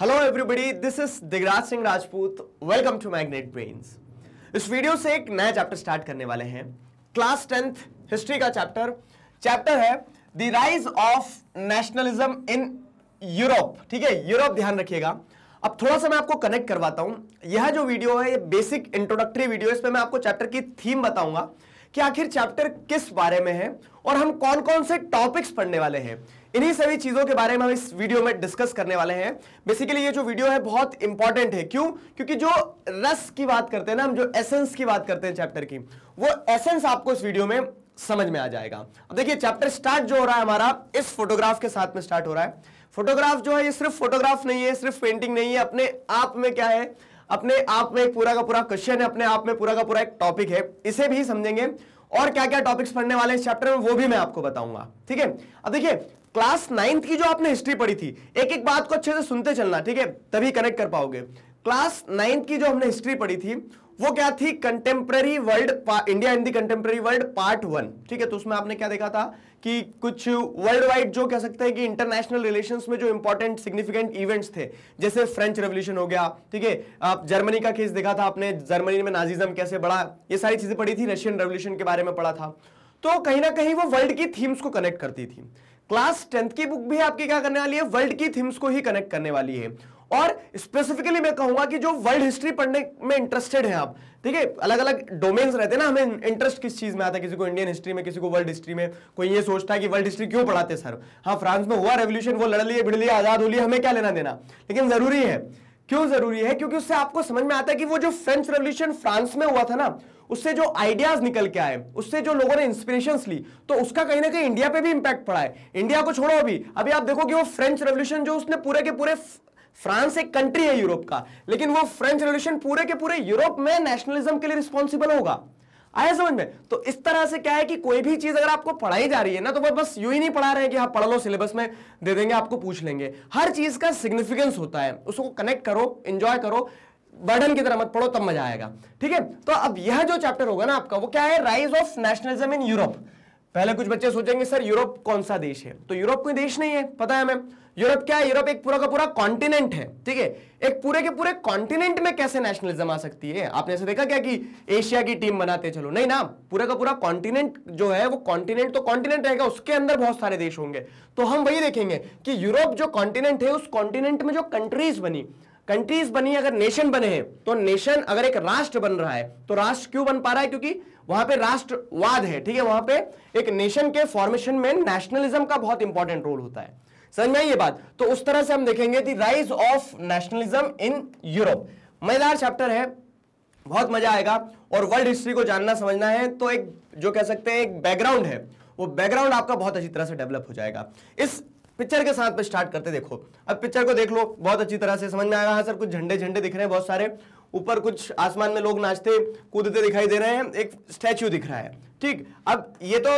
Hello everybody this is Digraj Singh Rajput welcome to magnet brains इस video से एक नया चैप्टर स्टार्ट करने वाले हैं क्लास टेंथ हिस्ट्री का चैप्टर चैप्टर है the rise of nationalism in Europe ठीक है यूरोप ध्यान रखिएगा अब थोड़ा सा मैं आपको कनेक्ट करवाता हूं यह जो वीडियो है ये बेसिक इंट्रोडक्टरी वीडियो इसमें मैं आपको चैप्टर की थीम बताऊंगा कि आखिर चैप्टर किस बारे में है और हम कौन कौन से टॉपिक्स पढ़ने वाले हैं इन्हीं सभी चीज़ों के बारे में हम इस वीडियो में डिस्कस करने वाले हैं बेसिकली ये जो वीडियो है बहुत इंपॉर्टेंट है क्यों क्योंकि जो रस की बात करते हैं ना हम जो एसेंस की बात करते हैं चैप्टर की वो एसेंस आपको इस वीडियो में समझ में आ जाएगा अब देखिए चैप्टर स्टार्ट जो हो रहा है हमारा इस फोटोग्राफ के साथ में स्टार्ट हो रहा है फोटोग्राफ जो है ये सिर्फ फोटोग्राफ नहीं है सिर्फ पेंटिंग नहीं है अपने आप में क्या है अपने आप में एक पूरा का पूरा क्वेश्चन है अपने आप में पूरा का पूरा एक टॉपिक है इसे भी समझेंगे और क्या क्या टॉपिक्स पढ़ने वाले हैं इस चैप्टर में वो भी मैं आपको बताऊंगा ठीक है अब देखिए क्लास नाइन्थ की जो आपने हिस्ट्री पढ़ी थी एक एक बात को अच्छे से सुनते चलना ठीक है तभी कनेक्ट कर पाओगे क्लास नाइन्थ की जो हमने हिस्ट्री पढ़ी थी वो क्या थी contemporary world India in the contemporary world part one ठीक है तो उसमें आपने क्या देखा था कि कुछ वर्ल्ड वाइड जो कह सकते हैं कि इंटरनेशनल रिलेशंस में जो इंपॉर्टेंट सिग्निफिकेंट इवेंट्स थे जैसे फ्रेंच रेवोल्यूशन हो गया ठीक है आप जर्मनी का केस देखा था आपने जर्मनी में नाजीजम कैसे बढ़ा ये सारी चीजें पढ़ी थी रशियन रेवोल्यूशन के बारे में पढ़ा था तो कहीं ना कहीं वो वर्ल्ड की थीम्स को कनेक्ट करती थी क्लास टेंथ की बुक भी आपकी क्या करने वाली है वर्ल्ड की थीम्स को ही कनेक्ट करने वाली है और स्पेसिफिकली मैं कहूंगा कि जो वर्ल्ड हिस्ट्री पढ़ने में इंटरेस्टेड है आप ठीक है अलग अलग डोमेन्स रहते हैं ना हमें इंटरेस्ट किस चीज़ में आता है किसी को इंडियन हिस्ट्री में किसी को वर्ल्ड हिस्ट्री में कोई ये सोचता है कि वर्ल्ड हिस्ट्री क्यों पढ़ाते सर हाँ फ्रांस में हुआ रेवल्यूशन वो लड़ लिए भिड़ लिए आज़ाद हो लिए हमें क्या लेना देना लेकिन ज़रूरी है क्यों ज़रूरी है क्योंकि उससे आपको समझ में आता है कि वो जो फ्रेंच रेवल्यूशन फ्रांस में हुआ था ना उससे जो आइडियाज निकल के आए उससे जो लोगों ने इंस्पिरेशन ली तो उसका कहीं ना कहीं इंडिया पे भी इंपैक्ट पड़ा है इंडिया को छोड़ो अभी अभी आप देखो कि वो फ्रेंच रेवोल्यूशन जो उसने पूरे के पूरे फ्रांस एक कंट्री है यूरोप का लेकिन वो फ्रेंच रेवोल्यूशन पूरे के पूरे यूरोप में नेशनलिज्म के लिए रिस्पॉन्सिबल होगा आया समझ में तो इस तरह से क्या है कि कोई भी चीज अगर आपको पढ़ाई जा रही है ना तो वो बस यू ही नहीं पढ़ा रहे हैं कि हाँ पढ़ लो सिलेबस में दे देंगे आपको पूछ लेंगे हर चीज का सिग्निफिकेंस होता है उसको कनेक्ट करो एंजॉय करो बर्डन की तरह मत पढ़ो तब मजा आएगा ठीक है तो अब यह जो चैप्टर होगा ना आपका वो क्या है rise of nationalism in Europe पहले कुछ बच्चे सोचेंगे सर यूरोप कौन सा देश है तो यूरोप कोई देश नहीं है पता है हमें यूरोप क्या है यूरोप एक पूरा का पूरा कॉन्टिनेंट है ठीक है एक पूरे के पूरे कॉन्टिनेंट में कैसे नेशनलिज्म आ सकती है आपने ऐसे देखा क्या कि एशिया की टीम बनाते चलो नहीं ना पूरा का पूरा कॉन्टिनेंट जो है वो कॉन्टिनेंट तो कॉन्टिनेंट रहेगा उसके अंदर बहुत सारे देश होंगे तो हम वही देखेंगे कि यूरोप जो कॉन्टिनेंट है उस कॉन्टिनेंट में जो कंट्रीज बनी कंट्रीज बनी अगर नेशन बने हैं तो नेशन अगर एक राष्ट्र बन रहा है तो राष्ट्र क्यों बन पा रहा है क्योंकि वहां पे राष्ट्रवाद है ठीक है वहां पे एक नेशन के फॉर्मेशन में नेशनलिज्म का बहुत इंपॉर्टेंट रोल होता है समझ में ये बात तो उस तरह से हम देखेंगे the rise of nationalism in Europe मजेदार चैप्टर है बहुत मजा आएगा और वर्ल्ड हिस्ट्री को जानना समझना है तो एक जो कह सकते हैं एक बैकग्राउंड है वो बैकग्राउंड आपका बहुत अच्छी तरह से डेवलप हो जाएगा इस पिक्चर के साथ पे स्टार्ट करते देखो अब पिक्चर को देख लो बहुत अच्छी तरह से समझ में आ रहा है सर कुछ झंडे झंडे दिख रहे हैं बहुत सारे ऊपर कुछ आसमान में लोग नाचते कूदते दिखाई दे रहे हैं एक स्टैच्यू दिख रहा है ठीक अब ये तो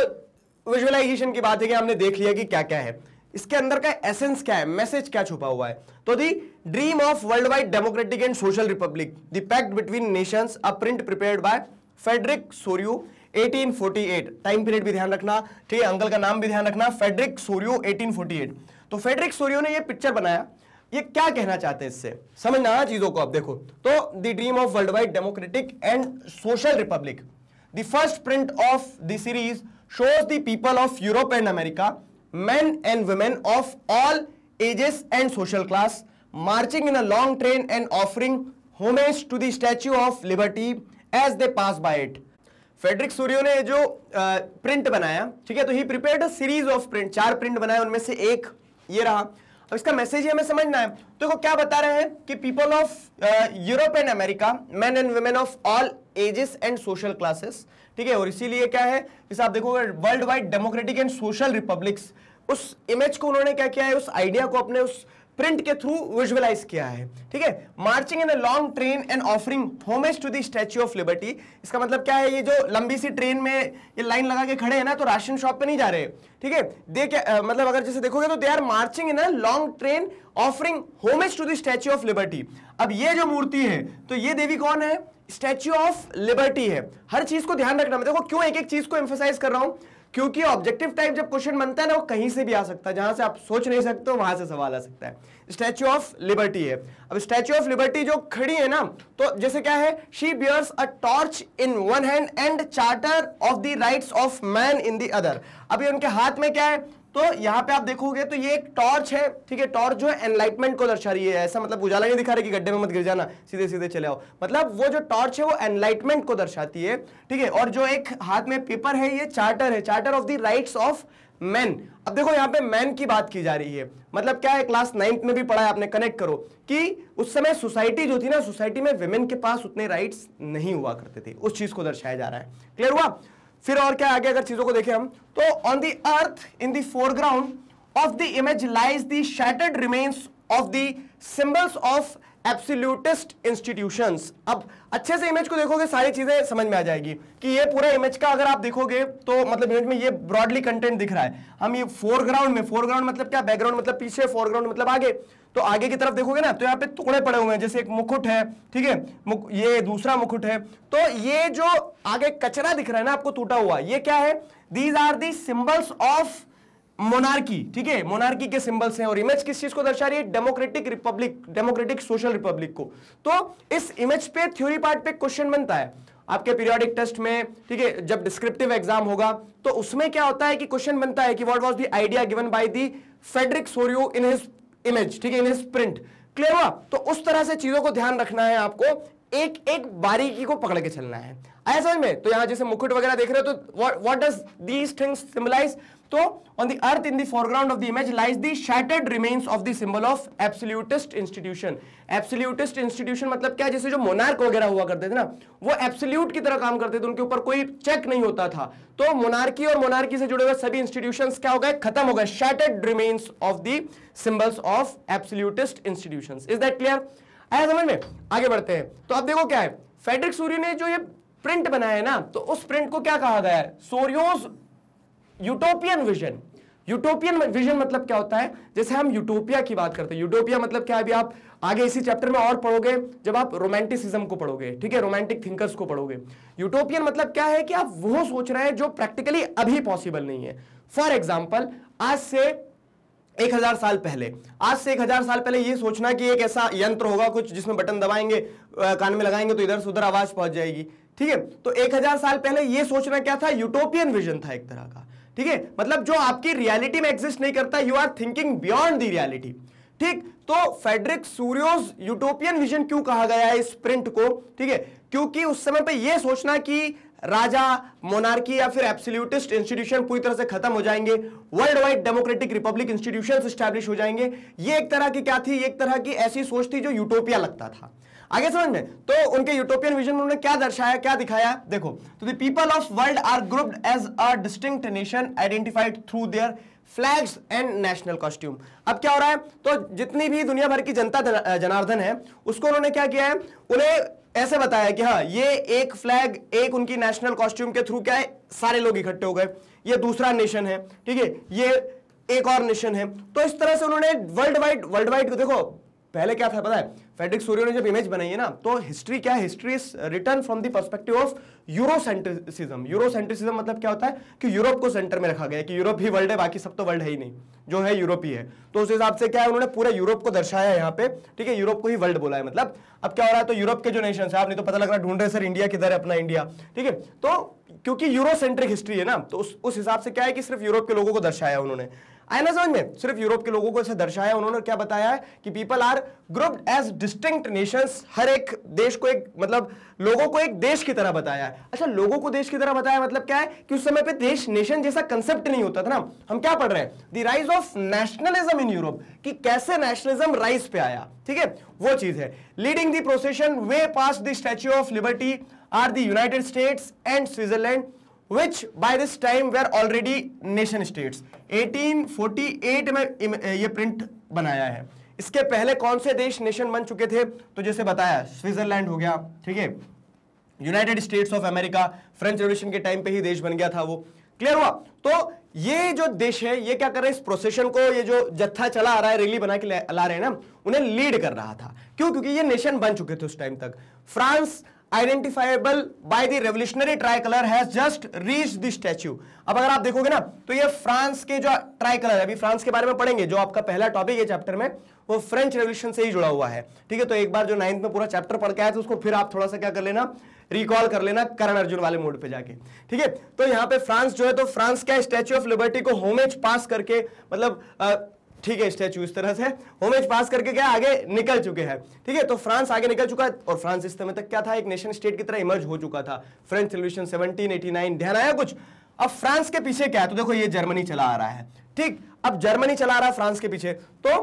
विजुअलाइजेशन की बात है कि हमने देख लिया कि क्या क्या है इसके अंदर का एसेंस क्या है मैसेज क्या छुपा हुआ है तो the dream of world wide democratic and social republic the pact between nations a print prepared by Frederic Sorrieu 1848 time period भी ध्यान रखना ठीक है अंकल का नाम भी ध्यान रखना फेडरिक सोरियो 1848 तो फेडरिक सोरियो ने ये पिक्चर बनाया ये क्या कहना चाहते हैं इससे समझना चीजों को आप देखो तो the dream of world wide democratic and social republic the first print of the series shows the people of Europe and America man and women of all ages and social class marching in a long train and offering homage to the Statue of Liberty as they pass by it Frederic Sorrieu ने जो आ, print बनाया ठीक है तो ही prepared series of print चार print बनाए उनमें से एक ये रहा अब इसका मैसेज हमें समझना है तो वो क्या बता रहे हैं कि people of Europe and America man and women of all ages and social classes ठीक है और इसीलिए क्या है जैसे आप देखोगे world wide democratic and social republics उस इमेज को उन्होंने क्या किया है उस आइडिया को अपने उस प्रिंट के थ्रू विजुअलाइज किया है ठीक है marching in a long train and offering homage to the Statue of Liberty इसका मतलब क्या है ये जो लंबी सी ट्रेन में ये लाइन लगा के खड़े हैं ना तो राशन शॉप पे नहीं जा रहे ठीक है दे क्या मतलब अगर जैसे देखोगे तो they are marching in a long train offering homage to the Statue of Liberty अब ये जो मूर्ति है तो ये देवी कौन है स्टैच्यू ऑफ लिबर्टी है हर चीज को ध्यान रखना मैं देखो क्यों एक एक चीज को एम्फोसाइज कर रहा हूं क्योंकि ऑब्जेक्टिव टाइप जब क्वेश्चन बनता है ना वो कहीं से भी आ सकता है जहां से आप सोच नहीं सकते हो वहां से सवाल आ सकता है स्टैच्यू ऑफ लिबर्टी है अब स्टैच्यू ऑफ लिबर्टी जो खड़ी है ना तो जैसे क्या है she bears a torch in one hand and charter of the rights of man in the other अभी उनके हाथ में क्या है तो यहाँ पे आप देखोगे तो ये एक टॉर्च है ठीक है टॉर्च जो है एनलाइटमेंट को दर्शा रही है ऐसा मतलब उजाला नहीं दिखा रही कि गड्ढे में मत गिर जाना सीधे सीधे चले आओ मतलब वो जो टॉर्च है वो एनलाइटमेंट को दर्शाती है ठीक है और जो एक हाथ में पेपर है ये चार्टर है charter of the rights of man अब देखो यहाँ पे मैन की बात की जा रही है मतलब क्या है क्लास नाइन्थ में भी पढ़ा है आपने कनेक्ट करो कि उस समय सोसाइटी जो थी ना सोसाइटी में वेमेन के पास उतने राइट्स नहीं हुआ करते थे उस चीज को दर्शाया जा रहा है क्लियर हुआ फिर और क्या आगे अगर चीजों को देखें हम तो on the earth in the foreground of the image lies the shattered remains of the symbols of absolutist institutions अब अच्छे से इमेज को देखोगे सारी चीजें समझ में आ जाएगी कि ये पूरा इमेज का अगर आप देखोगे तो मतलब इमेज में ये ब्रॉडली कंटेंट दिख रहा है हम ये फोरग्राउंड में फोरग्राउंड मतलब क्या बैकग्राउंड मतलब पीछे फोरग्राउंड मतलब आगे तो आगे की तरफ देखोगे ना तो यहाँ पे टुकड़े पड़े हुए हैं जैसे एक मुकुट है ठीक है ये दूसरा मुकुट है तो ये जो आगे कचरा दिख रहा है ना आपको टूटा हुआ ये क्या है these are the symbols of monarchy ठीक है मोनार्की के सिंबल्स हैं और इमेज किस चीज को दर्शा रही है democratic republic democratic social republic को तो इस इमेज पे थ्योरी पार्ट पे क्वेश्चन बनता है आपके पीरियोडिक टेस्ट में ठीक है जब डिस्क्रिप्टिव एग्जाम होगा तो उसमें क्या होता है कि क्वेश्चन बनता है कि what was the idea given by the Frederic Sorrieu in his image ठीक है इमेज प्रिंट क्लियर हुआ तो उस तरह से चीजों को ध्यान रखना है आपको एक एक बारीकी को पकड़ के चलना है ऐसा में तो यहां जैसे मुकुट वगैरह देख रहे हो तो what does these things symbolise तो on the earth in the foreground of the image lies the shattered remains of the symbol of absolutist institution absolutist institution मतलब क्या जैसे जो मोनार्क वगैरह हुआ करते थे ना वो एब्सोल्यूट की तरह काम करते थे उनके ऊपर कोई चेक नहीं होता था तो मोनार्की और मोनार्की से जुड़े हुए सभी इंस्टीट्यूशन क्या हो गए खत्म हो गए shattered remains of the symbols of absolutist institution is that clear आया समझ में आगे बढ़ते हैं तो अब देखो क्या है फेडरिक सूर्य ने जो ये प्रिंट बनाया है ना तो उस प्रिंट को क्या कहा गया है Sorrieu's utopian vision utopian vision मतलब क्या होता है जैसे हम यूटोपिया की बात करते हैं यूटोपिया मतलब क्या है अभी आप आगे इसी चैप्टर में और पढ़ोगे जब आप रोमांटिसिज्म को पढ़ोगे ठीक है रोमांटिक थिंकर्स को पढ़ोगे यूटोपियन मतलब क्या है कि आप वो सोच रहे हैं जो प्रैक्टिकली अभी पॉसिबल नहीं है फॉर एग्जाम्पल आज से एक हजार साल पहले आज से एक हजार साल पहले ये सोचना कि एक ऐसा यंत्र होगा कुछ जिसमें बटन दबाएंगे कान में लगाएंगे तो इधर से उधर आवाज पहुंच जाएगी ठीक है तो एक हजार साल पहले ये सोचना क्या था यूटोपियन विजन था एक तरह का ठीक है मतलब जो आपकी रियलिटी में एग्जिस्ट नहीं करता you are thinking beyond the reality ठीक तो फेडरिक सूर्योज यूटोपियन विजन क्यों कहा गया है इस प्रिंट को ठीक है क्योंकि उस समय पे यह सोचना कि राजा मोनार्की या फिर एप्सल्यूटिस्ट इंस्टीट्यूशन पूरी तरह से खत्म हो जाएंगे world wide democratic republic institution establish हो जाएंगे ये एक तरह की क्या थी एक तरह की ऐसी सोच थी जो यूटोपिया लगता था आगे समझ में तो उनके यूटोपियन विजन में उन्होंने क्या दर्शाया क्या दिखाया देखो तो the people of world are grouped as a distinct nation identified through their flags and national costume अब क्या हो रहा है तो जितनी भी दुनिया भर की जनता जनार्दन है उसको उन्होंने क्या किया है उन्हें ऐसे बताया कि हाँ ये एक फ्लैग एक उनकी नेशनल कॉस्ट्यूम के थ्रू क्या है सारे लोग इकट्ठे हो गए ये दूसरा नेशन है ठीक है ये एक और नेशन है तो इस तरह से उन्होंने वर्ल्ड वाइड वर्ल्ड वाइड देखो पहले क्या था पता है फेडरिक सूर्यो ने जब इमेज बनाई है ना तो हिस्ट्री क्या है history is written from the perspective of Eurocentrism Eurocentrism मतलब क्या होता है कि यूरोप को सेंटर में रखा गया कि यूरोप ही वर्ल्ड है बाकी सब तो वर्ल्ड है ही नहीं जो है यूरोप ही है तो उस हिसाब से क्या है उन्होंने पूरे यूरोप को दर्शाया है यहाँ पे ठीक है यूरोप को ही वर्ल्ड बोला है मतलब अब क्या हो रहा है तो यूरोप के जो नेशन है आपने तो पता लग रहा है ढूंढ रहे सर इंडिया किधर है अपना इंडिया ठीक है तो क्योंकि यूरोसेंट्रिक हिस्ट्री है ना तो उस उस हिसाब से क्या है कि सिर्फ यूरोप के लोगों को दर्शाया उन्होंने आई ना समझ में सिर्फ यूरोप के लोगों को ऐसे दर्शाया उन्होंने क्या बताया है कि people are grouped as distinct nations हर एक देश को एक मतलब लोगों को एक देश की तरह बताया है अच्छा लोगों को देश की तरह बताया मतलब क्या है कि उस समय पे देश नेशन जैसा कंसेप्ट नहीं होता था ना हम क्या पढ़ रहे हैं the rise of nationalism in Europe कि कैसे नेशनलिज्म राइज पे आया ठीक है वो चीज है leading the procession way pass the Statue of Liberty are the United States and Switzerland which by this time were already nation states 1848 में eh, ये प्रिंट बनाया है इसके पहले कौन से देश नेशन बन चुके थे तो जैसे बताया स्विट्जरलैंड हो गया ठीक है United States of America French revolution के टाइम पे ही देश बन गया था वो क्लियर हुआ तो ये जो देश है ये क्या कर रहे हैं इस प्रोसेशन को ये जो जत्था चला आ रहा है रैली बना के ला रहे हैं ना उन्हें लीड कर रहा था क्यों क्योंकि ये नेशन बन चुके थे उस टाइम तक France identifiable by the revolutionary tricolour has just reach the statue अब अगर आप देखोगे ना तो ये फ्रांस के जो ट्राई कलर है अभी फ्रांस के बारे में पढ़ेंगे जो आपका पहला टॉपिक है चैप्टर में वो फ्रेंच रेवल्यूशन से ही जुड़ा हुआ है ठीक है तो एक बार जो नाइन्थ में पूरा चैप्टर पढ़ के आया था उसको फिर आप थोड़ा सा क्या कर लेना रिकॉल कर लेना करण अर्जुन वाले मोड पे जाके ठीक है तो यहाँ पे फ्रांस जो है तो फ्रांस क्या स्टैच्यू ऑफ लिबर्टी को होमेज पास करके मतलब ठीक है स्टैचू इस तरह से होमेज पास करके क्या आगे निकल चुके हैं ठीक है तो फ्रांस आगे निकल चुका है और फ्रांस इस समय तक क्या था एक नेशन स्टेट की तरह इमर्ज हो चुका था फ्रेंच रेवल्यूशन नाइन ध्यान आया कुछ अब फ्रांस के पीछे क्या है तो देखो ये जर्मनी चला आ रहा है ठीक अब जर्मनी चला रहा है फ्रांस के पीछे तो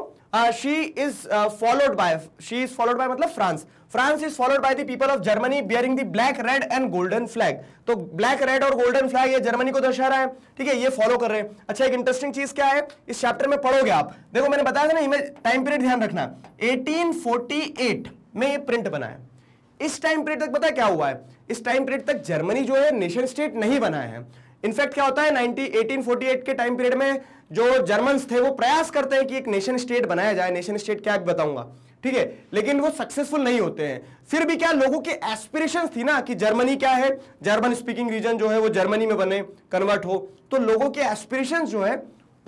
she is followed by she is followed by मतलब France France is followed by the people of Germany bearing the black red and golden flag तो ब्लैक रेड और गोल्डन फ्लैग ये जर्मनी को दर्शा रहा है ठीक है ये फॉलो कर रहे हैं अच्छा एक इंटरेस्टिंग चीज क्या है इस चैप्टर में पढ़ोगे आप देखो मैंने बताया था ना इमेज टाइम पीरियड ध्यान रखना 1848 में ये प्रिंट बना है इस टाइम पीरियड तक पता क्या हुआ है इस टाइम पीरियड तक जर्मनी जो है नेशन स्टेट नहीं बना है इनफैक्ट क्या होता है 1848 के टाइम पीरियड में जो जर्मन्स थे वो प्रयास करते हैं कि एक नेशन स्टेट बनाया जाए नेशन स्टेट क्या बताऊंगा ठीक है लेकिन वो सक्सेसफुल नहीं होते हैं फिर भी क्या लोगों के एस्पिरेशन थी ना कि जर्मनी क्या है जर्मन स्पीकिंग रीजन जो है वो जर्मनी में बने कन्वर्ट हो तो लोगों के एस्पिरेशन जो है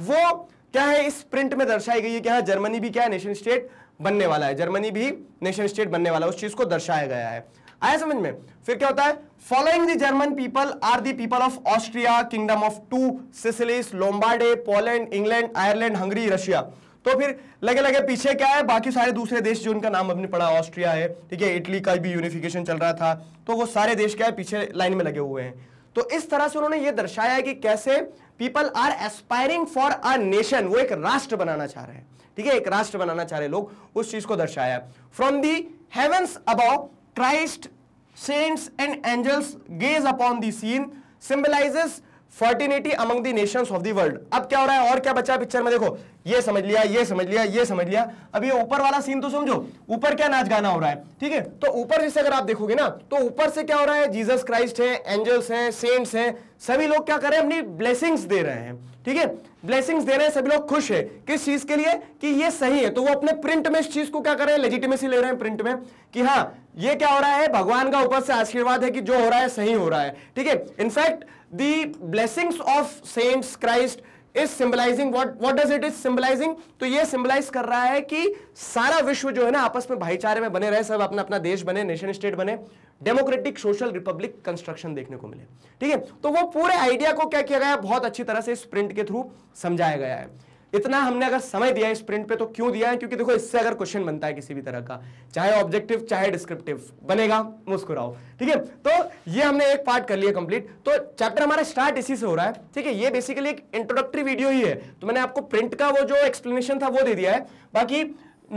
वो क्या है इस प्रिंट में दर्शाई गई है क्या है जर्मनी भी क्या है नेशन स्टेट बनने वाला है जर्मनी भी नेशन स्टेट बनने वाला है उस चीज को दर्शाया गया है आया समझ में फिर क्या होता है following the German people are the people of Austria kingdom of two Sicilies Lombardy Poland England Ireland Hungary Russia तो फिर लगे लगे पीछे क्या है बाकी सारे दूसरे देश जो उनका नाम अपने पढ़ा ऑस्ट्रिया है ठीक है इटली का भी यूनिफिकेशन चल रहा था तो वो सारे देश क्या है पीछे लाइन में लगे हुए हैं तो इस तरह से उन्होंने ये दर्शाया है कि कैसे people are aspiring for a nation वो एक राष्ट्र बनाना चाह रहे हैं ठीक है एक राष्ट्र बनाना चाह रहे लोग उस चीज को दर्शाया from the heavens above Christ, saints and angels gaze upon the scene symbolizes fraternity among the nations of the world अब क्या हो रहा है और क्या बचा पिक्चर में देखो ये समझ लिया ये समझ लिया ये समझ लिया अब ये ऊपर वाला सीन तो समझो ऊपर क्या नाच गाना हो रहा है ठीक है तो ऊपर जैसे अगर आप देखोगे ना तो ऊपर से क्या हो रहा है जीसस क्राइस्ट है एंजल्स हैं सेंट्स हैं सभी लोग क्या कर रहे हैं अपनी ब्लेसिंग्स दे रहे हैं ठीक है ब्लेसिंग दे रहे हैं सभी लोग खुश है किस चीज के लिए कि ये सही है तो वो अपने प्रिंट में इस चीज को क्या कर रहे हैं लेजिटिमेसी ले रहे हैं प्रिंट में कि हाँ ये क्या हो रहा है भगवान का ऊपर से आशीर्वाद है कि जो हो रहा है सही हो रहा है ठीक है in fact the blessings of saints Christ is symbolising what what does it is symbolising तो ये सिंबलाइज कर रहा है कि सारा विश्व जो है ना आपस में भाईचारे में बने रहे सब अपना अपना देश बने नेशन स्टेट बने डेमोक्रेटिक सोशल रिपब्लिक कंस्ट्रक्शन देखने को मिले ठीक है तो वो पूरे आइडिया को क्या किया गया बहुत अच्छी तरह से इस प्रिंट के थ्रू समझाया गया है इतना हमने अगर समय दिया इस प्रिंट पे तो क्यों दिया है क्योंकि देखो इससे अगर क्वेश्चन बनता है किसी भी तरह का चाहे ऑब्जेक्टिव चाहे डिस्क्रिप्टिव बनेगा मुस्कुराओ ठीक है तो ये हमने एक पार्ट कर लिया कंप्लीट तो चैप्टर हमारा स्टार्ट इसी से हो रहा है ठीक है ये बेसिकली एक इंट्रोडक्टरी वीडियो ही है तो मैंने आपको प्रिंट का वो जो एक्सप्लेनेशन था वो दे दिया है बाकी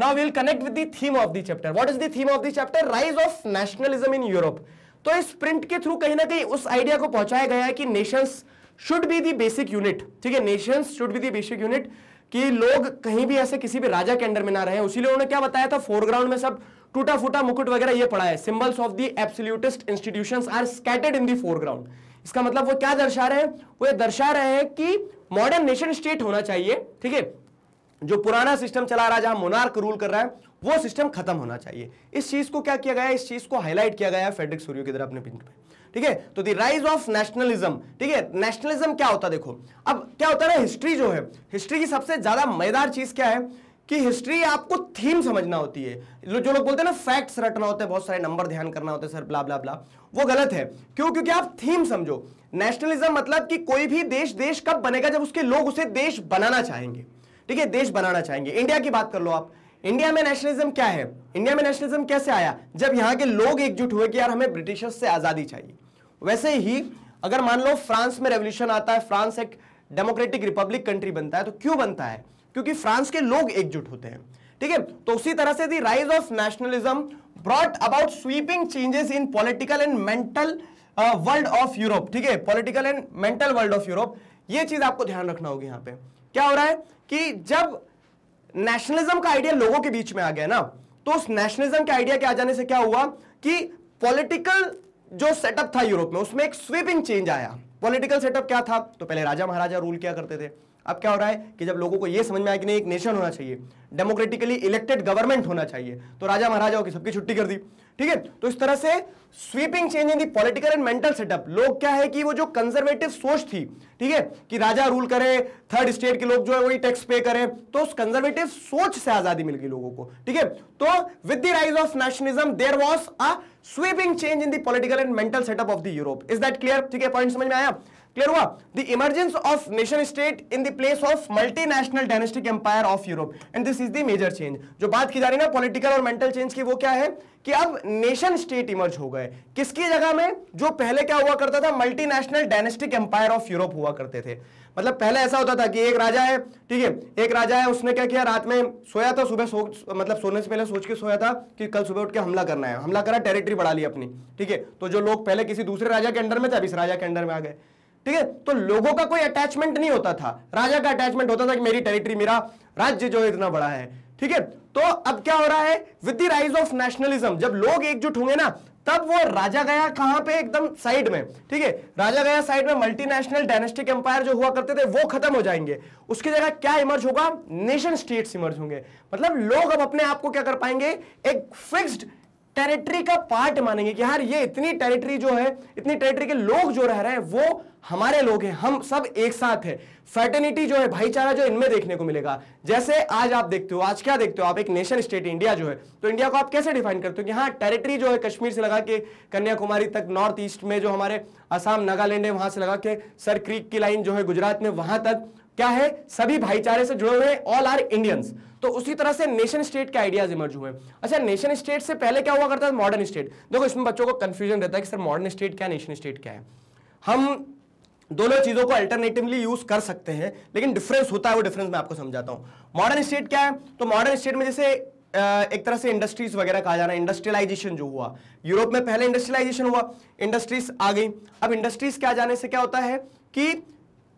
now we will connect with the theme of the chapter what is the theme of the chapter rise of nationalism in europe तो इस प्रिंट के थ्रू कहीं ना कहीं उस आइडिया को पहुंचाया गया है कि nations should be the basic unit ठीक है nations should be the basic unit कि लोग कहीं भी ऐसे किसी भी राजा के अंडर में ना रहे उसीलिए उन्होंने क्या बताया था फोरग्राउंड में सब टूटा फूटा मुकुट वगैरह ये पड़ा है symbols of the absolutist institutions are scattered in the foreground इसका मतलब वो क्या दर्शा रहे हैं वो ये दर्शा रहे हैं कि मॉडर्न नेशन स्टेट होना चाहिए ठीक है जो पुराना सिस्टम चला रहा है जहां मोनार्क रूल कर रहा है वो सिस्टम खत्म होना चाहिए इस चीज को क्या किया गया इस चीज को हाईलाइट किया गया फेडरिक सूर्यो की तरह अपने पिंक पे ठीक है तो द राइज ऑफ नेशनलिज्म ठीक है नेशनलिज्म क्या होता है देखो अब क्या होता है ना हिस्ट्री जो है हिस्ट्री की सबसे ज्यादा मजेदार चीज क्या है कि हिस्ट्री आपको थीम समझना होती है जो लोग बोलते हैं ना फैक्ट्स रटना होता है बहुत सारे नंबर ध्यान करना होता है सर ब्ला ब्ला ब्ला वो गलत है क्यों क्योंकि आप थीम समझो नेशनलिज्म मतलब कि कोई भी देश देश कब बनेगा जब उसके लोग उसे देश बनाना चाहेंगे ठीक है देश बनाना चाहेंगे इंडिया की बात कर लो आप इंडिया में नेशनलिज्म क्या है इंडिया में नेशनलिज्म कैसे आया जब यहाँ के लोग एकजुट हुए कि यार हमें ब्रिटिशर्स से आज़ादी चाहिए वैसे ही अगर मान लो फ्रांस में रेवोल्यूशन आता है फ्रांस एक डेमोक्रेटिक रिपब्लिक कंट्री बनता है तो क्यों बनता है क्योंकि फ्रांस के लोग एकजुट होते हैं ठीक है तो उसी तरह से the rise of nationalism brought about sweeping changes in political and mental world of Europe ठीक है political and mental world of Europe ये चीज आपको ध्यान रखना होगी यहां पे क्या हो रहा है कि जब नेशनलिज्म का आइडिया लोगों के बीच में आ गया ना तो उस नेशनलिज्म के आइडिया के आ जाने से क्या हुआ कि पॉलिटिकल जो सेटअप था यूरोप में उसमें एक स्वीपिंग चेंज आया पॉलिटिकल सेटअप क्या था तो पहले राजा महाराजा रूल किया करते थे अब क्या हो रहा है कि जब लोगों को यह समझ में आया कि नहीं एक नेशन होना चाहिए डेमोक्रेटिकली इलेक्टेड गवर्नमेंट होना चाहिए तो राजा महाराजा की सबकी छुट्टी कर दी ठीक है तो इस तरह से sweeping change in the political and mental setup लोग क्या है कि वो जो कंजर्वेटिव सोच थी ठीक है कि राजा रूल करे थर्ड स्टेट के लोग जो है वही टैक्स पे करें तो उस कंजर्वेटिव सोच से आजादी मिल गई लोगों को ठीक है तो with the rise of nationalism there was a sweeping change in the political and mental setup of the Europe is that clear ठीक है पॉइंट समझ में आया क्लियर हुआ the emergence of nation state in the place of multinational dynastic empire of Europe and this is the major change जो बात की जा रही है ना पॉलिटिकल और मेंटल चेंज की वो क्या है कि अब नेशन स्टेट इमर्ज हो गए किसकी जगह में जो पहले क्या हुआ करता था multinational dynastic empire of Europe हुआ करते थे मतलब पहले ऐसा होता था कि एक राजा है ठीक है एक राजा है उसने क्या किया रात में सोया था सुबह सो मतलब सोने से पहले सोच के सोया था कि कल सुबह उठ के हमला करना है हमला करा टेरिटरी बढ़ा ली अपनी ठीक है तो जो लोग पहले किसी दूसरे राजा के अंडर में थे अब इस राजा के अंडर में आ गए ठीक है तो लोगों का कोई अटैचमेंट नहीं होता था राजा का अटैचमेंट होता था कि मेरी टेरिटरी मेरा राज्य जो है इतना बड़ा है ठीक है तो अब क्या हो रहा है with the rise of nationalism जब लोग एकजुट होंगे ना तब वो राजा गया कहां पे एकदम साइड में ठीक है राजा गया साइड में मल्टीनेशनल डायनेस्टिक एम्पायर जो हुआ करते थे वो खत्म हो जाएंगे उसकी जगह क्या इमर्ज होगा नेशन स्टेट्स इमर्ज होंगे मतलब लोग अब अपने आप को क्या कर पाएंगे एक फिक्स्ड टेरिटरी का पार्ट मानेंगे कि यार ये इतनी टेरिटरी जो है इतनी टेरिटरी के लोग जो रह रहे हैं वो हमारे लोग हैं हम सब एक साथ है फर्टर्निटी जो है भाईचारा जो इनमें देखने को मिलेगा जैसे आज आप देखते हो आज क्या देखते हो आप एक नेशन स्टेट इंडिया जो है तो इंडिया को आप कैसे डिफाइन करते हो कि हाँ टेरिटरी जो है कश्मीर से लगा के कन्याकुमारी तक नॉर्थ ईस्ट में जो हमारे असम नागालैंड है वहां से लगा के सर क्रीक की लाइन जो है गुजरात में वहां तक क्या है सभी भाईचारे से जुड़े हुए ऑल आर इंडियंस तो उसी तरह से नेशन स्टेट के आइडियाज इमर्ज हुए अच्छा नेशन स्टेट से पहले क्या हुआ करता है मॉडर्न स्टेट देखो इसमें बच्चों को कंफ्यूजन रहता है कि सर मॉडर्न स्टेट क्या नेशन स्टेट क्या है हम दोनों चीजों को अल्टरनेटिवली यूज कर सकते हैं लेकिन डिफरेंस होता है वो डिफरेंस मैं आपको समझाता हूं मॉडर्न स्टेट क्या है तो मॉडर्न स्टेट में जैसे एक तरह से इंडस्ट्रीज वगैरह कहा जा रहा है इंडस्ट्रियलाइजेशन जो हुआ यूरोप में पहले इंडस्ट्रियलाइजेशन हुआ इंडस्ट्रीज आ गई अब इंडस्ट्रीज क्या जाने से क्या होता है कि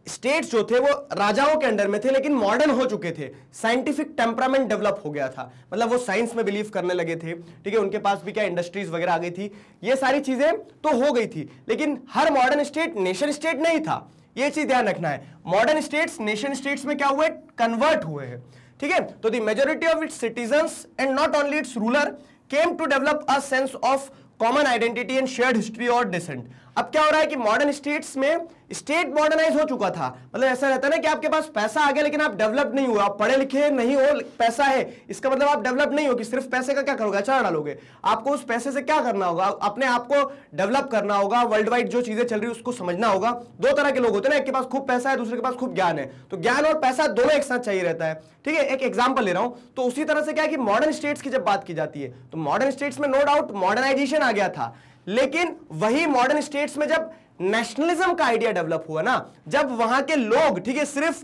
स्टेट्स जो थे वो राजाओं के अंडर में थे लेकिन मॉडर्न हो चुके थे साइंटिफिक टेम्परामेंट डेवलप हो गया था मतलब वो साइंस में बिलीव करने लगे थे ठीक है उनके पास भी क्या इंडस्ट्रीज वगैरह आ गई थी ये सारी चीज़ें तो हो गई थी लेकिन हर मॉडर्न स्टेट नेशन स्टेट नहीं था ये चीज़ ध्यान रखना है मॉडर्न स्टेट्स नेशन स्टेट्स में क्या हुए कन्वर्ट हुए हैं ठीक है तो the majority of its citizen and not only its ruler came to develop a sense of common identity and share history और डिसेंट अब क्या हो रहा है कि मॉडर्न स्टेट्स में स्टेट मॉडर्नाइज हो चुका था मतलब ऐसा रहता है ना कि आपके पास पैसा आ गया लेकिन आप डेवलप नहीं हुआ आप पढ़े लिखे नहीं हो पैसा है इसका मतलब आप डेवलप नहीं हो कि सिर्फ पैसे का क्या करोगे अचार डालोगे आपको उस पैसे से क्या करना होगा अपने आप को डेवलप करना होगा वर्ल्ड वाइड जो चीजें चल रही है उसको समझना होगा दो तरह के लोग होते हैं ना एक के पास खूब पैसा है दूसरे के पास खूब ज्ञान है तो ज्ञान और पैसा दोनों एक साथ चाहिए रहता है ठीक है एक एग्जाम्पल ले रहा हूं तो उसी तरह से क्या है कि मॉडर्न स्टेट्स की जब बात की जाती है तो मॉडर्न स्टेट्स में नो डाउट मॉडर्नाइजेशन आ गया था लेकिन वही मॉडर्न स्टेट्स में जब नेशनलिज्म का आइडिया डेवलप हुआ ना जब वहां के लोग ठीक है सिर्फ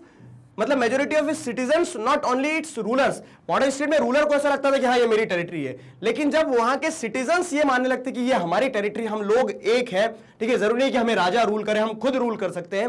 मतलब majority of citizen not only it's rulers modern state में रूलर को ऐसा लगता था कि हाँ ये मेरी टेरिटरी है लेकिन जब वहां के सिटीजन ये मानने लगते कि ये हमारी टेरिटरी हम लोग एक है ठीक है जरूरी है कि हमें राजा रूल करें हम खुद रूल कर सकते हैं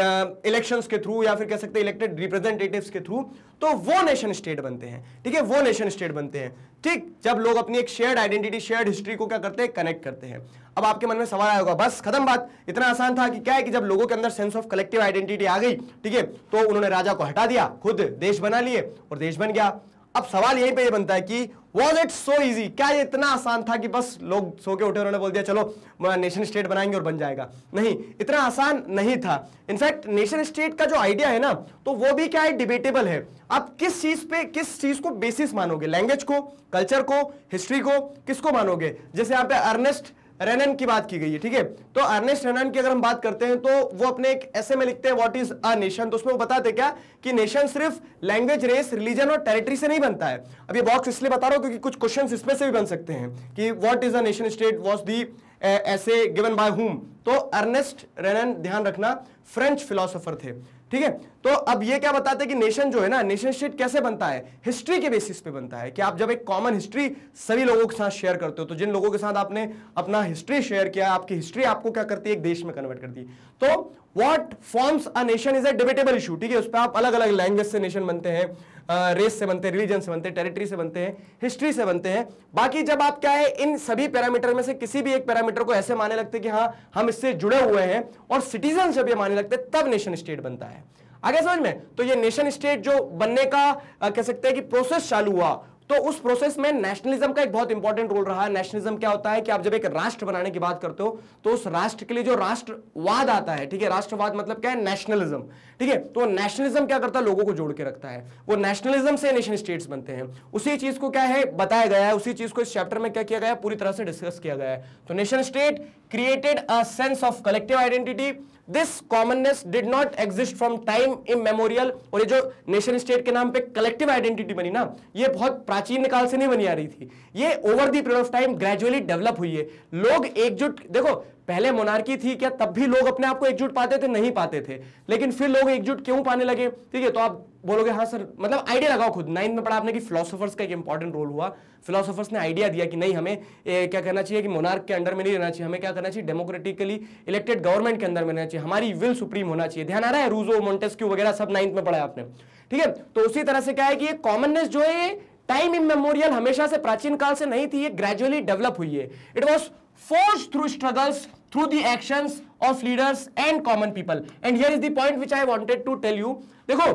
इलेक्शन के थ्रू या फिर कह सकते हैं इलेक्टेड रिप्रेजेंटेटिव के थ्रू तो वो नेशन स्टेट बनते हैं ठीक है वो नेशन स्टेट बनते हैं ठीक जब लोग अपनी एक शेयर्ड आइडेंटिटी शेयर्ड हिस्ट्री को क्या करते हैं कनेक्ट करते हैं अब आपके मन में सवाल आया होगा बस खत्म बात इतना आसान था कि क्या है कि जब लोगों के अंदर सेंस ऑफ कलेक्टिव आइडेंटिटी आ गई ठीक है तो उन्होंने राजा को हटा दिया खुद देश बना लिए और देश बन गया अब सवाल यहीं पे ये बनता है कि वॉज इट सो इजी क्या ये इतना आसान था कि बस लोग सो के उठे उन्होंने बोल दिया चलो नेशन स्टेट बनाएंगे और बन जाएगा नहीं इतना आसान नहीं था इनफैक्ट नेशन स्टेट का जो आइडिया है ना तो वो भी क्या है डिबेटेबल है आप किस चीज पे किस चीज को बेसिस मानोगे लैंग्वेज को कल्चर को हिस्ट्री को किसको मानोगे जैसे यहाँ पे अर्नेस्ट रेनन की बात की गई है ठीक है तो अर्नेस्ट रेनन की अगर हम बात करते हैं तो वो अपने एक ऐसे में लिखते हैं व्हाट इज अ नेशन तो उसमें वो बताते क्या कि नेशन सिर्फ लैंग्वेज रेस रिलीजन और टेरिटरी से नहीं बनता है अब ये बॉक्स इसलिए बता रहा हूं क्योंकि कुछ क्वेश्चन इसमें से भी बन सकते हैं कि what is a nation state was the ऐसे गिवन बाय हुम तो अर्नेस्ट रेनन ध्यान रखना फ्रेंच फिलोसोफर थे ठीक है तो अब ये क्या बताते हैं कि नेशन जो है ना नेशन स्टेट कैसे बनता है हिस्ट्री के बेसिस पे बनता है कि आप जब एक कॉमन हिस्ट्री सभी लोगों के साथ शेयर करते हो तो जिन लोगों के साथ आपने अपना हिस्ट्री शेयर किया आपकी हिस्ट्री आपको क्या करती है एक देश में कन्वर्ट करती है तो what forms a nation is a debatable issue ठीक है उस पर आप अलग अलग लैंग्वेज से नेशन बनते हैं रेस से बनते हैं रिलीजन से बनते हैं टेरिटरी से बनते हैं हिस्ट्री से बनते हैं बाकी जब आप क्या है इन सभी पैरामीटर में से किसी भी एक पैरामीटर को ऐसे माने लगते हैं कि हाँ हम इससे जुड़े हुए हैं और सिटीजन जब ये माने लगते हैं तब नेशन स्टेट बनता है आगे समझ में तो ये नेशन स्टेट जो बनने का कह सकते हैं कि प्रोसेस चालू हुआ तो उस प्रोसेस में नेशनलिज्म का एक बहुत इंपॉर्टेंट रोल रहा है नेशनलिज्म क्या होता है कि आप जब एक राष्ट्र बनाने की बात करते हो तो उस राष्ट्र के लिए जो राष्ट्रवाद आता है ठीक है राष्ट्रवाद मतलब क्या है नेशनलिज्म ठीक है तो नेशनलिज्म क्या करता है लोगों को जोड़ के रखता है वो नेशनलिज्म से नेशन स्टेट्स बनते हैं उसी चीज को क्या है बताया गया है उसी चीज को इस चैप्टर में क्या किया गया पूरी तरह से डिस्कस किया गया है तो nation state created a sense of collective identity this commonness did not exist from time in memorial और ये जो नेशन स्टेट के नाम पे कलेक्टिव आइडेंटिटी बनी ना ये बहुत प्राचीन काल से नहीं बनी आ रही थी ये over the period of time gradually develop हुई है लोग एकजुट देखो पहले मोनार्की थी क्या तब भी लोग अपने आप को एकजुट पाते थे नहीं पाते थे लेकिन फिर लोग एकजुट क्यों पाने लगे ठीक है तो आप बोलोगे हाँ सर मतलब आइडिया लगाओ खुद नाइन्थ में पढ़ा आपने कि फिलोसोफर्स का एक इंपॉर्टेंट रोल हुआ फिलोसोफर्स ने आइडिया दिया कि नहीं हमें ए, क्या करना चाहिए कि मोनार्क के अंडर में नहीं रहना चाहिए हमें क्या करना चाहिए डेमोक्रेटिकली इलेक्टेड गवर्नमेंट के अंदर में रहना चाहिए हमारी विल सुप्रीम होना चाहिए ध्यान आ रहा है रूजो मोन्टेस्क्यू वगैरह सब नाइन्थ में पढ़ा आपने ठीक है तो उसी तरह से क्या है कि कॉमननेस जो है टाइम मेमोरियल हमेशा से प्राचीन काल से नहीं थी ये ग्रेजुअली डेवलप हुई है it was force through struggles through the action of leaders and common people and here is the point which I wanted to tell you देखो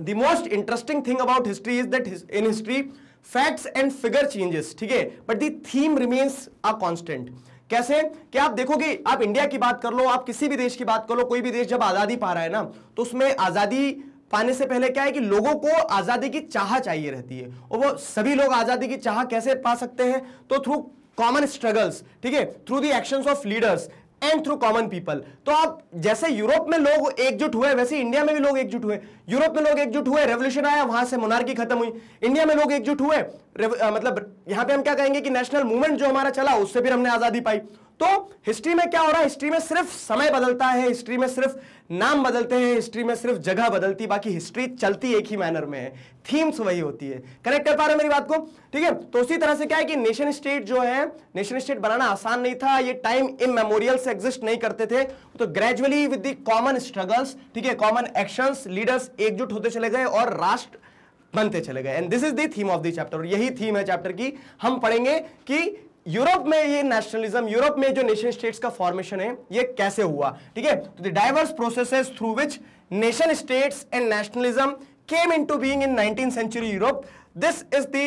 the most interesting thing about history is that in history facts and figure changes ठीक है but the theme remains a constant कैसे कि आप देखोगे आप India की बात कर लो आप किसी भी देश की बात कर लो कोई भी देश जब आजादी पा रहा है ना तो उसमें आजादी पाने से पहले क्या है कि लोगों को आजादी की चाह चाहिए रहती है और वो सभी लोग आजादी की चाह कैसे पा सकते हैं तो थ्रू कॉमन स्ट्रगल्स ठीक है through the action of leaders and through common people तो आप जैसे यूरोप में लोग एकजुट हुए वैसे इंडिया में भी लोग एकजुट हुए यूरोप में लोग एकजुट हुए रेवोल्यूशन आया वहां से मोनार्की खत्म हुई इंडिया में लोग एकजुट हुए आ, मतलब यहां पे हम क्या कहेंगे कि नेशनल मूवमेंट जो हमारा चला उससे फिर हमने आजादी पाई तो हिस्ट्री में क्या हो रहा है हिस्ट्री में सिर्फ समय बदलता है हिस्ट्री में सिर्फ नाम बदलते हैं हिस्ट्री में सिर्फ जगह बदलती बाकी हिस्ट्री चलती एक ही मैनर में है थीम्स वही होती है कनेक्ट कर पा रहे मेरी बात को ठीक है तो उसी तरह से क्या है कि नेशन स्टेट जो है नेशन स्टेट बनाना आसान नहीं था ये टाइम इन मेमोरियल से एग्जिस्ट नहीं करते थे तो gradually with the common struggles ठीक है कॉमन एक्शन लीडर्स एकजुट होते चले गए और राष्ट्र बनते चले गए and this is the theme of the chapter और यही थीम है चैप्टर की हम पढ़ेंगे कि यूरोप में ये नेशनलिज्म यूरोप में जो नेशन स्टेट्स का फॉर्मेशन है ये कैसे हुआ ठीक है तो diverse processes through which nation states and nationalism came into being in 19th century Europe this is the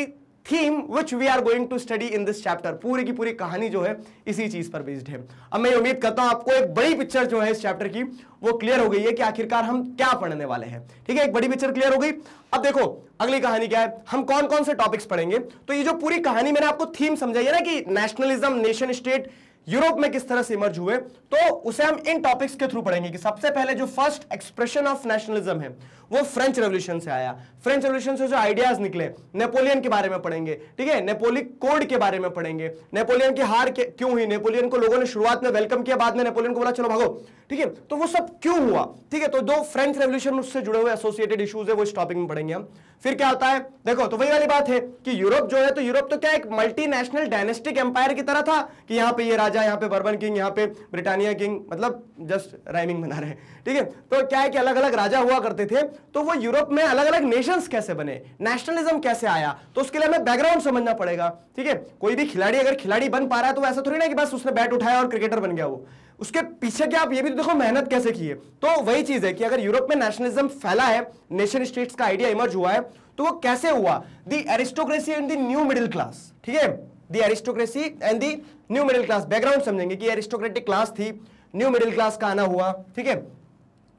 theme which we are going to study in this chapter पूरी की पूरी कहानी जो है इसी चीज पर बेस्ड है अब मैं उम्मीद करता हूं आपको एक बड़ी पिक्चर जो है इस चैप्टर की वो क्लियर हो गई है कि आखिरकार हम क्या पढ़ने वाले हैं ठीक है एक बड़ी पिक्चर क्लियर हो गई अब देखो अगली कहानी क्या है हम कौन कौन से टॉपिक्स पढ़ेंगे तो ये जो पूरी कहानी मैंने आपको थीम समझाई है ना कि नेशनलिज्म नेशन स्टेट यूरोप में किस तरह से इमर्ज हुए तो उसे हम इन टॉपिक्स के थ्रू पढ़ेंगे कि सबसे पहले जो फर्स्ट एक्सप्रेशन ऑफ नेशनलिज्म है वो फ्रेंच रेवल्यूशन से आया फ्रेंच रेवल्यूशन से जो आइडियाज निकले नेपोलियन के बारे में पढ़ेंगे ठीक है नेपोलिक कोड के बारे में पढ़ेंगे नेपोलियन की हार क्यों हुई नेपोलियन को लोगों ने शुरुआत में वेलकम किया बाद में नेपोलियन को बोला चलो भागो ठीक है तो वो सब क्यों हुआ ठीक है तो दो फ्रेंच रेवल्यूशन उससे जुड़े हुए एसोसिएटेड इशूज है वो इस टॉपिक में पढ़ेंगे हम फिर क्या होता है देखो तो वही वाली बात है कि यूरोप जो है तो यूरोप तो क्या एक मल्टीनेशनल डायनेस्टिक एम्पायर की तरह था कि यहाँ पे ये राजा यहाँ पे बर्बन किंग यहाँ पे ब्रिटानिया किंग मतलब जस्ट राइमिंग बना रहे ठीक है तो क्या है कि अलग अलग राजा हुआ करते थे तो वो यूरोप में अलग अलग नेशंस कैसे बने नेशनलिज्म कैसे आया तो उसके लिए हमें बैकग्राउंड समझना पड़ेगा ठीक है कोई भी खिलाड़ी अगर खिलाड़ी बन पा रहा है तो ऐसा थोड़ी ना कि बस उसने बैट उठाया और क्रिकेटर बन गया वो उसके पीछे क्या आप ये भी तो देखो मेहनत कैसे की है तो वही चीज है कि अगर यूरोप में नेशनलिज्म फैला है नेशन स्टेट्स का आइडिया इमर्ज हुआ है तो वो कैसे हुआ the aristocracy and the new middle class ठीक है the aristocracy and the new middle class background समझेंगे कि एरिस्टोक्रेटिक क्लास थी न्यू मिडिल क्लास का आना हुआ ठीक है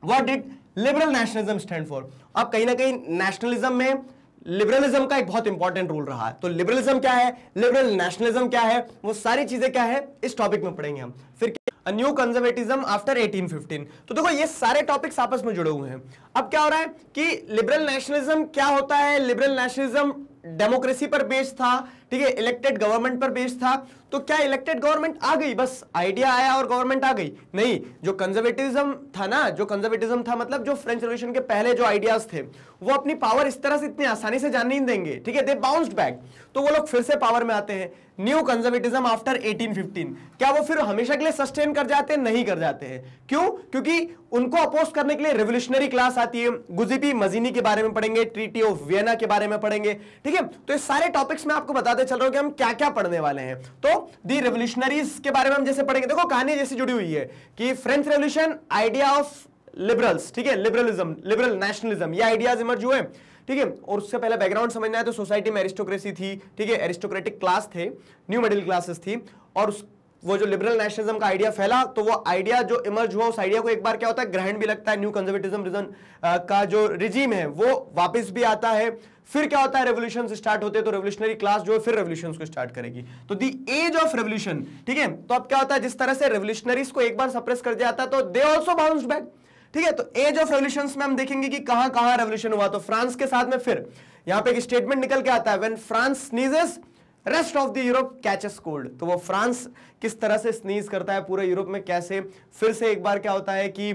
what did liberal nationalism stand for अब कहीं ना कहीं नेशनलिज्म में लिबरलिज्म का एक बहुत इंपॉर्टेंट रोल रहा है तो लिबरलिज्म क्या है लिबरल नेशनलिज्म क्या है वो सारी चीजें क्या है इस टॉपिक में पढ़ेंगे हम फिर न्यू कंजर्वेटिज्म आफ्टर 1815 तो देखो ये सारे टॉपिक्स आपस में जुड़े हुए हैं अब क्या हो रहा है कि लिबरल नेशनलिज्म क्या होता है लिबरल नेशनलिज्म डेमोक्रेसी पर बेस्ड था ठीक है इलेक्टेड गवर्नमेंट पर बेस्ड था तो क्या इलेक्टेड गवर्नमेंट आ गई बस आइडिया आया और गवर्नमेंट आ गई नहीं जो कंजर्वेटिज्म था ना जो कंजर्वेटिज्म था मतलब जो फ्रेंच रेवल्यूशन के पहले जो आइडियाज थे वो अपनी पावर इस तरह से इतनी आसानी से जान नहीं देंगे ठीक है दे बाउंस्ड बैक तो वो लोग फिर से पावर में आते हैं न्यू कंजर्वेटिज्म आफ्टर 1815 क्या वो फिर हमेशा के लिए सस्टेन कर जाते हैं नहीं कर जाते हैं क्यों क्योंकि उनको अपोज करने के लिए रेवोल्यूशनरी क्लास आती है गुजीपी मजीनी के बारे में पढ़ेंगे ट्रीटी ऑफ वियना के बारे में पढ़ेंगे ठीक है तो इस सारे टॉपिक्स में आपको बताते चल रहा हूं कि हम क्या क्या पढ़ने वाले हैं तो दी रेवोल्यूशनरीज के बारे में हम जैसे पढ़ेंगे देखो कहानी जैसी जुड़ी हुई है कि French revolution idea of liberals ठीक है लिबरलिज्म लिबरल नेशनलिज्म ये आइडियाज इमर्ज हुए हैं ठीक है और उससे पहले बैकग्राउंड समझना है तो सोसाइटी में एरिस्टोक्रेसी थी ठीक है एरिस्टोक्रेटिक क्लास थे न्यू मिडिल क्लासेस थी और उस वो जो लिबरल नेशनलिज्म का आइडिया फैला तो वो आइडिया जो इमर्ज हुआ उस आइडिया को एक बार क्या होता है ग्रहण भी लगता है न्यू कंजर्वेटिज्म रिजन का जो रिजीम है वो वापस भी आता है फिर क्या होता है रेवोल्यूशन स्टार्ट होते हैं तो रेवोल्यूशनरी क्लास जो है फिर रेवोल्यूशन को स्टार्ट करेगी तो दी एज ऑफ रेवोल्यूशन ठीक है तो अब क्या होता है जिस तरह से रेवोल्यूशनरीज को एक बार सप्रेस कर दिया जाता है तो दे ऑल्सो बाउंस बैक ठीक है तो एज ऑफ रेवल्यूशन में हम देखेंगे कि कहां कहां रेवल्यूशन हुआ तो फ्रांस के साथ में फिर यहां पे एक स्टेटमेंट निकल के आता है when France sneezes rest of the Europe catches cold तो वो फ्रांस किस तरह से स्नीज करता है पूरे यूरोप में कैसे फिर से एक बार क्या होता है कि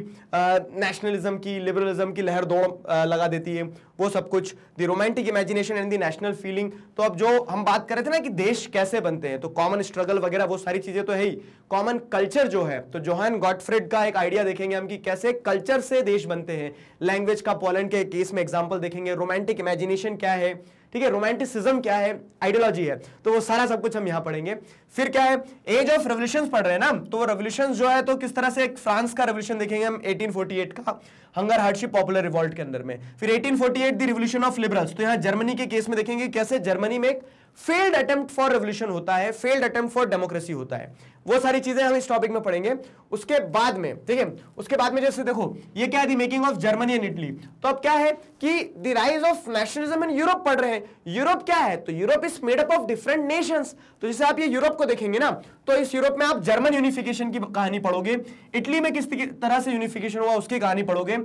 नेशनलिज्म की लिबरलिज्म की लहर दौड़ लगा देती है वो सब कुछ the romantic imagination and the national feeling तो अब जो हम बात कर रहे थे ना कि देश कैसे बनते हैं तो कॉमन स्ट्रगल वगैरह वो सारी चीज़ें तो है ही कॉमन कल्चर जो है तो जोहान गॉडफ्रेड का एक आइडिया देखेंगे हम कि कैसे कल्चर से देश बनते हैं लैंग्वेज का पोलैंड के केस में एग्जाम्पल देखेंगे रोमांटिक इमेजिनेशन क्या है ठीक है रोमांटिसिज्म क्या है आइडियोलॉजी है तो वो सारा सब कुछ हम यहाँ पढ़ेंगे फिर क्या है एज ऑफ रेवल्यूशन पढ़ रहे हैं ना तो रेवल्यूशन जो है तो किस तरह से फ्रांस का रेवल्यूशन देखेंगे हम 1848 का हंगर हार्डशिप पॉपुलर रिवॉल्ट के अंदर में फिर 1848 द रिवोल्यूशन ऑफ लिबरल्स तो यहां जर्मनी के केस में देखेंगे कैसे जर्मनी में एक फेल्ड अटेम्प्ट फॉर रेवल्यूशन होता है फेल्ड अटेम्प्ट फॉर डेमोक्रेसी होता है वो सारी चीजें हम इस टॉपिक में पढ़ेंगे उसके बाद में ठीक है उसके बाद में जैसे देखो ये क्या है making of Germany and Italy तो अब क्या है कि the rise of nationalism in Europe पढ़ रहे हैं यूरोप क्या है तो Europe is made up of different nations तो जैसे आप ये यूरोप को देखेंगे ना तो इस यूरोप में आप जर्मन यूनिफिकेशन की कहानी पढ़ोगे इटली में किस तरह से यूनिफिकेशन हुआ उसकी कहानी पढ़ोगे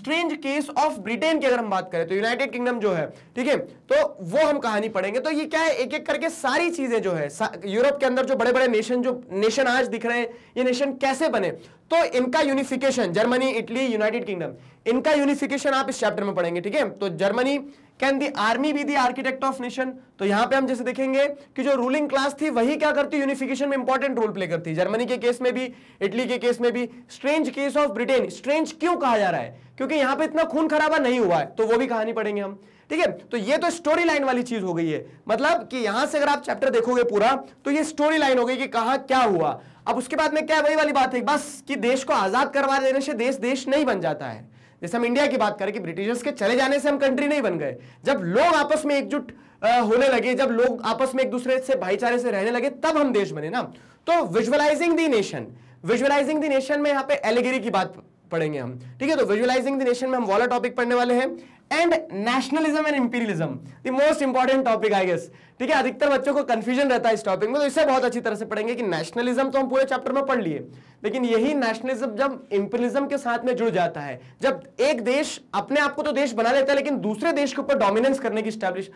स्ट्रेंज केस ऑफ ब्रिटेन की अगर हम बात करें तो यूनाइटेड किंगडम जो है ठीक है तो वो हम कहानी पढ़ेंगे तो ये क्या है एक एक करके सारी चीजें जो है यूरोप के अंदर जो बड़े बड़े नेशन जो नेशन आज दिख रहे हैं ये नेशन कैसे बने तो इनका unification Germany Italy United Kingdom इनका यूनिफिकेशन आप इस चैप्टर में पढ़ेंगे ठीक है तो Germany can the army be the architect of nation तो यहां पे हम जैसे देखेंगे कि जो रूलिंग क्लास थी वही क्या करती यूनिफिकेशन में इंपॉर्टेंट रोल प्ले करती जर्मनी के केस में भी इटली के केस में भी strange case of Britain strange क्यों कहा जा रहा है क्योंकि यहां पे इतना खून खराबा नहीं हुआ है तो वो भी कहानी पढ़ेंगे हम ठीक है तो ये तो स्टोरी लाइन वाली चीज हो गई है मतलब कि यहां से अगर आप चैप्टर देखोगे पूरा तो ये स्टोरी लाइन हो गई कि कहा क्या हुआ अब उसके बाद में क्या वही वाली बात है बस कि देश को आजाद करवा देने से देश देश नहीं बन जाता है जैसे हम इंडिया की बात करें कि ब्रिटिशर्स के चले जाने से हम कंट्री नहीं बन गए जब लोग आपस में एकजुट होने लगे जब लोग आपस में एक दूसरे से भाईचारे से रहने लगे तब हम देश बने ना तो visualising the nation visualising the nation में यहाँ पे एलिगिरी की बात पढ़ेंगे हम ठीक है तो विजुअलाइजिंग द नेशन में हम वाला टॉपिक पढ़ने वाले हैं and nationalism and imperialism the most important topic I guess ठीक है अधिकतर बच्चों को कंफ्यूजन रहता है इस टॉपिक में तो इसे बहुत अच्छी तरह से पढ़ेंगे कि नेशनलिज्म तो हम पूरे चैप्टर में पढ़ लिए लेकिन यही नेशनलिज्म जब इंपरिज्म के साथ में जुड़ जाता है जब एक देश अपने आप को तो देश बना लेता है लेकिन दूसरे देश के ऊपर डोमिनेंस करने की स्टैब्लिश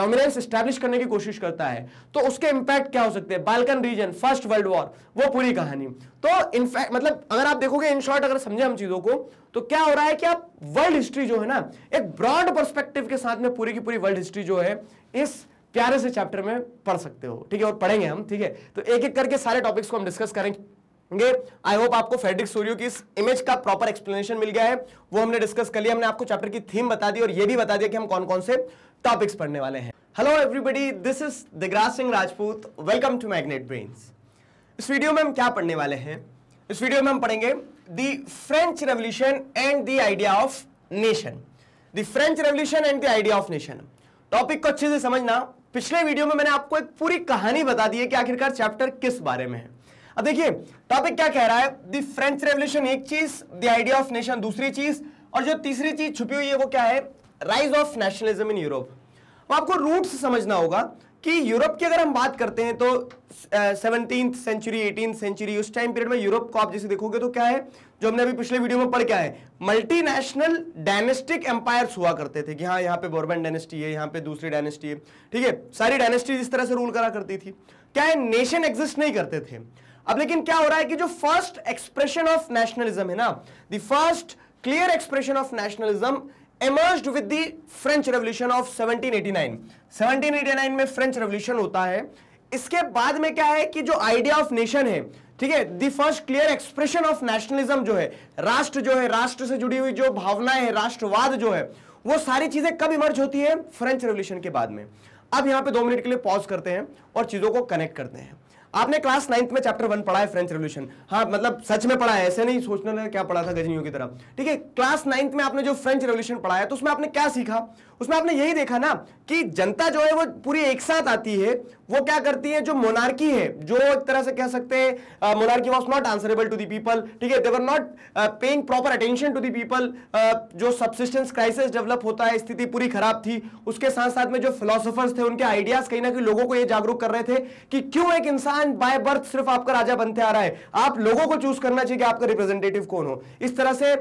डोमिनेंस स्टैब्लिश करने की कोशिश करता है तो उसके इंपैक्ट क्या हो सकते हैं Balkan region first world war वो पूरी कहानी तो इनफैक्ट मतलब अगर आप देखोगे इन शॉर्ट अगर समझे हम चीजों को तो क्या हो रहा है कि आप वर्ल्ड हिस्ट्री जो है ना एक ब्रॉड परस्पेक्टिव के साथ में पूरी की पूरी वर्ल्ड हिस्ट्री जो है इस प्यारे से चैप्टर में पढ़ सकते हो ठीक है और पढ़ेंगे हम ठीक है तो एक एक करके सारे टॉपिक्स को हम डिस्कस करेंगे आई होप आपको फेडरिक सूर्यो की इस इमेज का प्रॉपर एक्सप्लेनेशन मिल गया है वो हमने डिस्कस कर लिया हमने आपको चैप्टर की थीम बता दी और ये भी बता दिया कि हम कौन कौन से टॉपिक्स पढ़ने वाले हैं hello everybody this is Digraj Singh Rajput welcome to magnet brains इस वीडियो में हम क्या पढ़ने वाले हैं इस वीडियो में हम पढ़ेंगे the French revolution and the idea of nation the French revolution and the idea of nation topic को अच्छे से समझना पिछले वीडियो में मैंने आपको एक पूरी कहानी बता दी है कि आखिरकार चैप्टर किस बारे में है अब देखिए टॉपिक क्या कह रहा है द फ्रेंच रेवल्यूशन एक चीज द आइडिया ऑफ नेशन दूसरी चीज और जो तीसरी चीज छुपी हुई है वो क्या है rise of nationalism in Europe आपको रूट समझना होगा कि यूरोप की अगर हम बात करते हैं तो सेवनटीन सेंचुरी एटीन सेंचुरी उस टाइम पीरियड में यूरोप को आप जैसे देखोगे तो क्या है जो हमने अभी पिछले वीडियो में पढ़ क्या है मल्टीनेशनल डायनेस्टिक एम्पायर हुआ करते थे कि हाँ यहाँ पे बोर्बन डायनेस्टी है यहाँ पे दूसरी डायनेस्टी है ठीक है सारी डायनेस्टी इस तरह से रूल करा करती थी क्या है नेशन एग्जिस्ट नहीं करते थे अब लेकिन क्या हो रहा है कि जो फर्स्ट एक्सप्रेशन ऑफ नेशनलिज्म है ना the first clear expression of nationalism emerged with the French Revolution of 1789. 1789 में French Revolution होता है इसके बाद में क्या है कि जो आइडिया ऑफ नेशन है ठीक है the first clear expression of nationalism जो है राष्ट्र जो है राष्ट्र से जुड़ी हुई जो भावनाएं है राष्ट्रवाद जो है वो सारी चीजें कब इमर्ज होती है फ्रेंच रेवल्यूशन के बाद में अब यहां पे दो मिनट के लिए पॉज करते हैं और चीजों को कनेक्ट करते हैं आपने क्लास नाइन्थ में चैप्टर वन पढ़ा है फ्रेंच रेवल्यूशन हाँ मतलब सच में पढ़ा है ऐसे नहीं सोचना क्या पढ़ा था गजनियों की तरह ठीक है क्लास नाइन्थ में आपने जो फ्रेंच रेवल्यूशन पढ़ाया तो उसमें आपने क्या सीखा उसमें आपने यही देखा ना कि जनता जो है वो पूरी एक साथ आती है वो क्या करती है जो मोनार्की है जो एक तरह से कह सकते हैं monarchy was not answerable to the people ठीक है they were not paying proper attention to the people जो सब्सिस्टेंस क्राइसिस डेवलप होता है स्थिति पूरी खराब थी उसके साथ साथ में जो फिलोसफर्स थे उनके आइडियाज कहीं ना कहीं लोगों को ये जागरूक कर रहे थे कि क्यों एक इंसान बाय बर्थ सिर्फ आपका राजा बनते आ रहा है आप लोगों को चूज करना चाहिए कि आपका रिप्रेजेंटेटिव कौन हो इस तरह से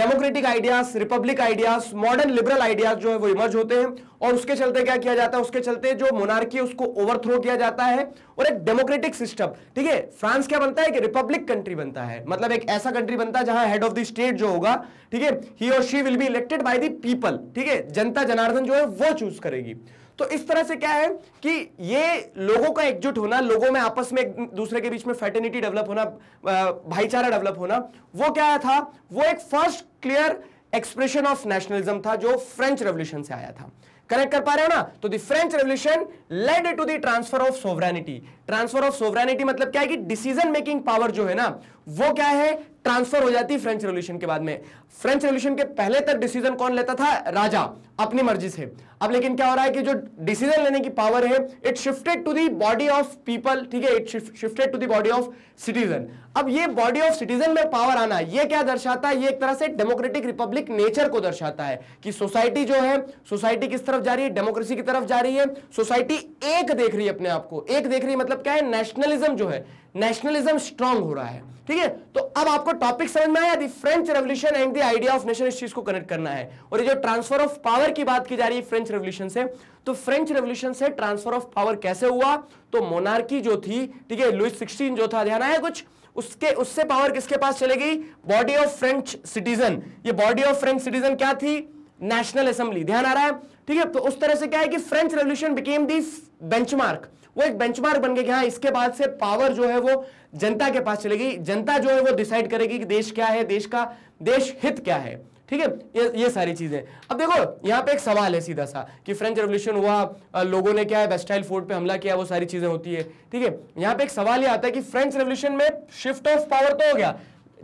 democratic ideas republic ideas modern liberal ideas जो है वो इमर्ज होते हैं और उसके चलते क्या किया जाता है उसके चलते जो मोनार्की उसको ओवरथ्रो किया जाता है और एक डेमोक्रेटिक सिस्टम ठीक है फ्रांस क्या बनता है कि रिपब्लिक कंट्री बनता है मतलब एक ऐसा कंट्री बनता है जहां हेड ऑफ द स्टेट जो होगा ठीक है ही और she will be elected by the people ठीक है जनता जनार्दन जो है वो चूज करेगी तो इस तरह से क्या है कि ये लोगों का एकजुट होना लोगों में आपस में एक दूसरे के बीच में फैटर्निटी डेवलप होना भाईचारा डेवलप होना वो क्या था वो एक first clear expression of nationalism था जो फ्रेंच रेवल्यूशन से आया था कनेक्ट कर पा रहे हो ना तो the French revolution led to the transfer of sovereignty transfer of sovereignty मतलब क्या है कि डिसीजन मेकिंग पावर जो है ना वो क्या है ट्रांसफर हो जाती है फ्रेंच रेवल्यूशन के बाद में फ्रेंच रेवल्यूशन के पहले तक डिसीजन कौन लेता था राजा अपनी मर्जी से अब लेकिन क्या हो रहा है कि जो डिसीजन लेने की पावर है it shifted to the body of people ठीक है it shifted to the body of citizen अब ये बॉडी ऑफ सिटीजन में पावर आना ये क्या दर्शाता है ये एक तरह से डेमोक्रेटिक रिपब्लिक नेचर को दर्शाता है कि सोसाइटी जो है सोसाइटी किस तरफ जा रही है डेमोक्रेसी की तरफ जा रही है सोसाइटी एक देख रही है अपने आप को एक देख रही है मतलब क्या है नेशनलिज्म जो है नेशनलिज्म स्ट्रांग हो रहा है ठीक है तो अब आपको टॉपिक समझ में आया the French revolution and the idea of nation इस चीज को कनेक्ट करना है और ये जो ट्रांसफर ऑफ पावर की बात की जा रही है फ्रेंच रेवल्यूशन से तो फ्रेंच रेवल्यूशन से ट्रांसफर ऑफ पावर कैसे हुआ तो मोनार्की जो थी ठीक है लुइस सिक्सटीन जो था ध्यान आया कुछ उसके उससे पावर किसके पास चले गई बॉडी ऑफ फ्रेंच सिटीजन ये बॉडी ऑफ फ्रेंच सिटीजन क्या थी नेशनल असेंबली ध्यान आ रहा है ठीक है तो उस तरह से क्या है कि French revolution became the benchmark वो एक बेंचमार्क बन गया कि हाँ इसके बाद से पावर जो है वो जनता के पास चलेगी जनता जो है वो डिसाइड करेगी कि देश क्या है देश का देश हित क्या है ठीक है ये ये सारी चीज़ें अब देखो यहाँ पे एक सवाल है सीधा सा कि फ्रेंच रेवोल्यूशन हुआ लोगों ने क्या है वेस्टाइल फोर्ट पे हमला किया वो सारी चीज़ें होती है ठीक है यहाँ पे एक सवाल ये आता है कि फ्रेंच रेवोल्यूशन में शिफ्ट ऑफ पावर तो हो गया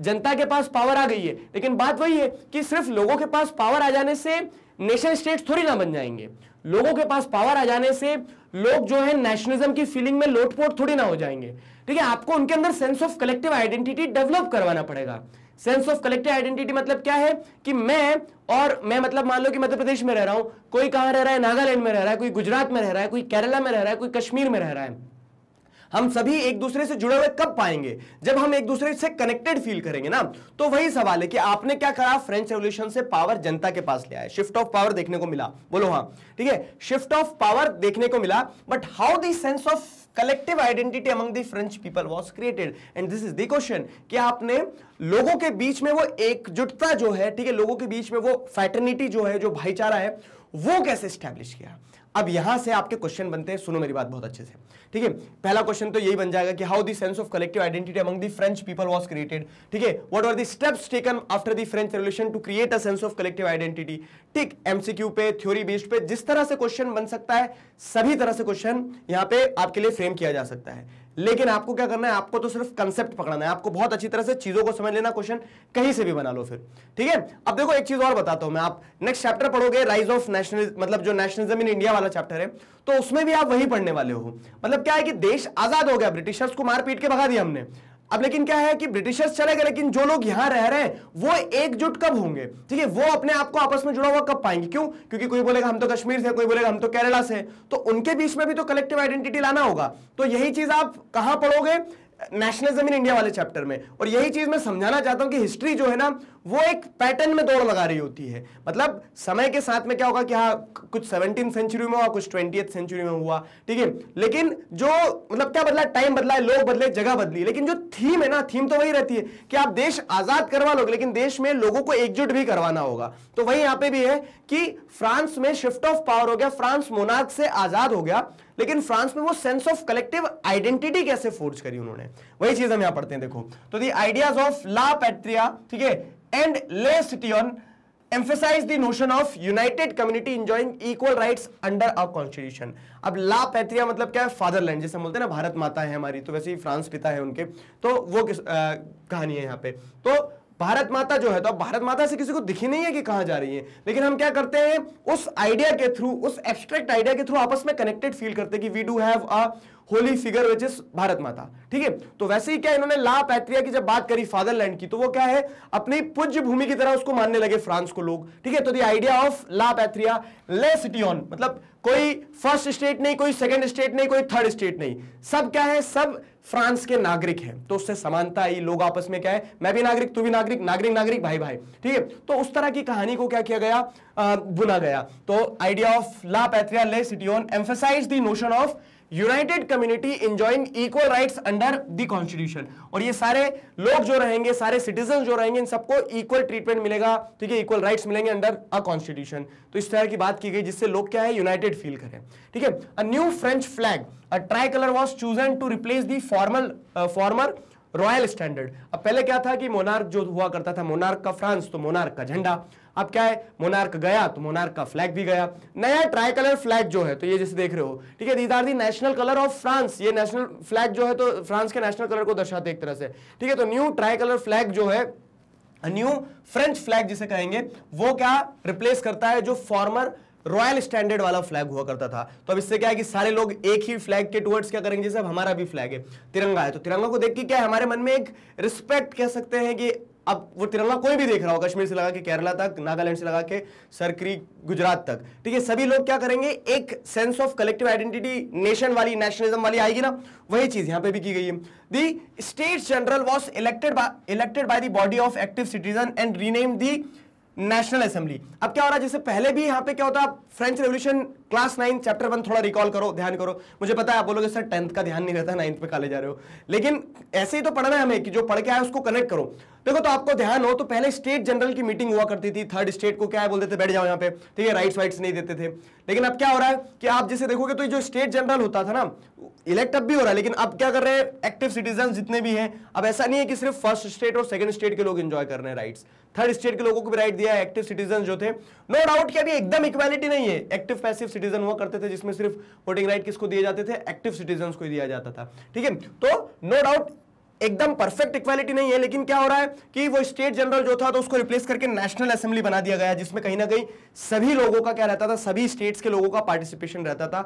जनता के पास पावर आ गई है लेकिन बात वही है कि सिर्फ लोगों के पास पावर आ जाने से नेशन स्टेट थोड़ी ना बन जाएंगे लोगों के पास पावर आ जाने से लोग जो है नेशनलिज्म की फीलिंग में लोटपोट थोड़ी ना हो जाएंगे ठीक है आपको उनके अंदर sense of collective identity develop करवाना पड़ेगा सेंस ऑफ कलेक्टिव आइडेंटिटी मतलब क्या है कि मैं और मैं मतलब मान लो कि मध्य प्रदेश में रह रहा हूं कोई कहां रह रहा है नागालैंड में रह रहा है कोई गुजरात में रह रहा है कोई केरला में रह रहा है कोई कश्मीर में रह रहा है हम सभी एक दूसरे से जुड़े हुए कब पाएंगे जब हम एक दूसरे से कनेक्टेड फील करेंगे ना तो वही सवाल है कि आपने क्या करा फ्रेंच रेवल्यूशन से पावर जनता के पास लिया है शिफ्ट ऑफ पावर देखने को मिला बोलो हाँ ठीक है शिफ्ट ऑफ पावर देखने को मिला but how the sense of collective identity among the French people was created and this is the question कि आपने लोगों के बीच में वो एकजुटता जो है ठीक है लोगों के बीच में वो फैटर्निटी जो है जो भाईचारा है वो कैसे स्टैब्लिश किया अब यहां से आपके क्वेश्चन बनते हैं सुनो मेरी बात बहुत अच्छे से ठीक है पहला क्वेश्चन तो यही बन जाएगा कि how the sense of collective identity among the French people was created ठीक है what are the steps taken after the French revolution to create a sense of collective identity ठीक एमसीक्यू पे थ्योरी बेस्ड पे जिस तरह से question बन सकता है सभी तरह से क्वेश्चन यहां पे आपके लिए फ्रेम किया जा सकता है लेकिन आपको क्या करना है आपको तो सिर्फ कंसेप्ट पकड़ना है आपको बहुत अच्छी तरह से चीजों को समझ लेना क्वेश्चन कहीं से भी बना लो फिर ठीक है अब देखो एक चीज और बताता हूं मैं आप नेक्स्ट चैप्टर पढ़ोगे राइज ऑफ नेशनलिज्म मतलब जो नेशनलिज्म इन इंडिया वाला चैप्टर है तो उसमें भी आप वही पढ़ने वाले हो मतलब क्या है कि देश आजाद हो गया ब्रिटिशर्स को मारपीट के भगा दिया हमने अब लेकिन क्या है कि ब्रिटिशर्स चले गए लेकिन जो लोग यहां रह रहे हैं वो एकजुट कब होंगे ठीक है वो अपने आप को आपस में जुड़ा हुआ कब पाएंगे क्यों क्योंकि कोई बोलेगा हम तो कश्मीर से कोई बोलेगा हम तो केरला से तो उनके बीच में भी तो कलेक्टिव आइडेंटिटी लाना होगा तो यही चीज आप कहां पढ़ोगे नेशनलिज्म इन इंडिया वाले चैप्टर में और यही चीज मैं समझाना चाहता हूं कि हिस्ट्री जो है ना वो एक पैटर्न में दौड़ लगा रही होती है मतलब समय के साथ में क्या होगा कि हाँ कुछ सेवनटीन सेंचुरी में हुआ कुछ ट्वेंटी सेंचुरी में हुआ ठीक है लेकिन जो मतलब क्या बदला टाइम बदला लोग बदले जगह बदली लेकिन जो थीम है ना थीम तो वही रहती है कि आप देश आजाद करवा लोगे लेकिन देश में लोगों को एकजुट भी करवाना होगा तो वही यहां पर भी है कि फ्रांस में शिफ्ट ऑफ पावर हो गया फ्रांस मोनार्क से आजाद हो गया लेकिन फ्रांस में वो सेंस ऑफ कलेक्टिव आइडेंटिटी कैसे फोर्ज करी उन्होंने वही चीज हम यहां पढ़ते हैं देखो तो the ideas of la patrie ठीक है and Laicitian emphasize the notion of united community enjoying equal rights under our constitution अब ला पैट्रिया मतलब क्या है फादरलैंड जैसे बोलते हैं ना भारत माता है हमारी तो वैसे ही फ्रांस पिता है उनके तो वो किस, आ, कहानी है यहाँ पे तो भारत माता जो है तो अब भारत माता से किसी को दिखी नहीं है कि कहाँ जा रही है लेकिन हम क्या करते हैं उस आइडिया के थ्रू उस एब्स्ट्रैक्ट आइडिया के थ्रू आपस में कनेक्टेड फील करते हैं कि we do have a holy figure which is Bharat Mata ठीक है तो वैसे ही क्या इन्होंने ला पैत्रिया की जब बात करी फादरलैंड की तो वो क्या है अपनी पूज्य भूमि की तरह उसको मानने लगे फ्रांस को लोग ठीक है तो the idea of la patrie ले ऑन मतलब कोई फर्स्ट स्टेट नहीं कोई सेकंड स्टेट नहीं कोई थर्ड स्टेट नहीं सब क्या है सब फ्रांस के नागरिक हैं तो उससे समानता आई लोग आपस में क्या है मैं भी नागरिक तू भी नागरिक नागरिक नागरिक भाई भाई ठीक है तो उस तरह की कहानी को क्या किया गया आ, बुना गया तो आइडिया ऑफ ला पैथ्रिया ले ऑन emphasise the notion of united community enjoying equal rights under the constitution और ये सारे लोग जो रहेंगे सारे सिटीजन जो रहेंगे इन सबको इक्वल ट्रीटमेंट मिलेगा ठीक है इक्वल राइट्स मिलेंगे अंडर अ कॉन्स्टिट्यूशन तो इस तरह की बात की गई जिससे लोग क्या है यूनाइटेड फील करें ठीक है a new French flag a tricolour was chosen to replace the formal former royal standard अब पहले क्या था कि मोनार्क जो हुआ करता था मोनार्क का फ्रांस तो मोनार्क का झंडा अब क्या है मोनार्क गया तो मोनार्क का फ्लैग भी गया नया ट्राई कलर फ्लैग जो है तो ये जैसे देख रहे हो ठीक है these are the national colour of France ये नेशनल फ्लैग जो है तो फ्रांस के नेशनल कलर को दर्शाते एक तरह से ठीक है तो न्यू ट्राई कलर फ्लैग जो है न्यू फ्रेंच फ्लैग जिसे कहेंगे वो क्या रिप्लेस करता है जो फॉर्मर रॉयल स्टैंडर्ड वाला फ्लैग हुआ करता था तो अब इससे क्या है कि सारे लोग एक ही फ्लैग के टूवर्ड्स क्या करेंगे जैसे हमारा भी फ्लैग है तिरंगा है तो तिरंगा को देख के क्या है हमारे मन में एक रिस्पेक्ट कह सकते हैं कि अब वो तिरंगा कोई भी देख रहा हो कश्मीर से लगा के केरला तक नागालैंड से लगा के सरक्री गुजरात तक ठीक है सभी लोग क्या करेंगे एक sense of collective identity nation वाली नेशनलिज्म वाली आएगी ना वही चीज यहां पे भी की गई है the state general was elected elected by the body of active citizen and rename the national assembly अब क्या हो रहा है जैसे पहले भी यहां पे क्या होता है French revolution class nine chapter one थोड़ा रिकॉल करो ध्यान करो मुझे पता है आप बोलोगे सर टेंथ का ध्यान नहीं रहता नाइन्थ में कॉलेज जा रहे हो लेकिन ऐसे ही तो पढ़ना है हमें कि जो पढ़ के आए उसको कनेक्ट करो देखो तो आपको ध्यान हो तो पहले स्टेट जनरल की मीटिंग हुआ करती थी थर्ड स्टेट को क्या है बोलते थे बैठ जाओ यहाँ पे ठीक है राइट्स वाइट्स नहीं देते थे लेकिन अब क्या हो रहा है कि आप जैसे देखोगे तो जो स्टेट जनरल होता था ना इलेक्ट अब भी हो रहा है लेकिन अब क्या कर रहे हैं एक्टिव सिटीजन जितने भी हैं अब ऐसा नहीं है कि सिर्फ फर्स्ट स्टेट और सेकंड स्टेट के लोग इंजॉय कर रहे हैं राइट्स थर्ड स्टेट के लोगों को भी राइट दिया है एक्टिव सिटीजन जो थे नो डाउट कि अभी एकदम इक्वालिटी नहीं है एक्टिव पैसिव सिटीजन हुआ करते थे जिसमें सिर्फ वोटिंग राइट किसको दिए जाते थे एक्टिव सिटीजन को दिया जाता था ठीक है तो नो डाउट एकदम परफेक्ट इक्वालिटी नहीं है लेकिन क्या हो रहा है कि वो स्टेट जनरल जो था तो उसको रिप्लेस करके नेशनल असेंबली बना दिया गया जिसमें कहीं ना कहीं सभी लोगों का क्या रहता था सभी स्टेट्स के लोगों का पार्टिसिपेशन रहता था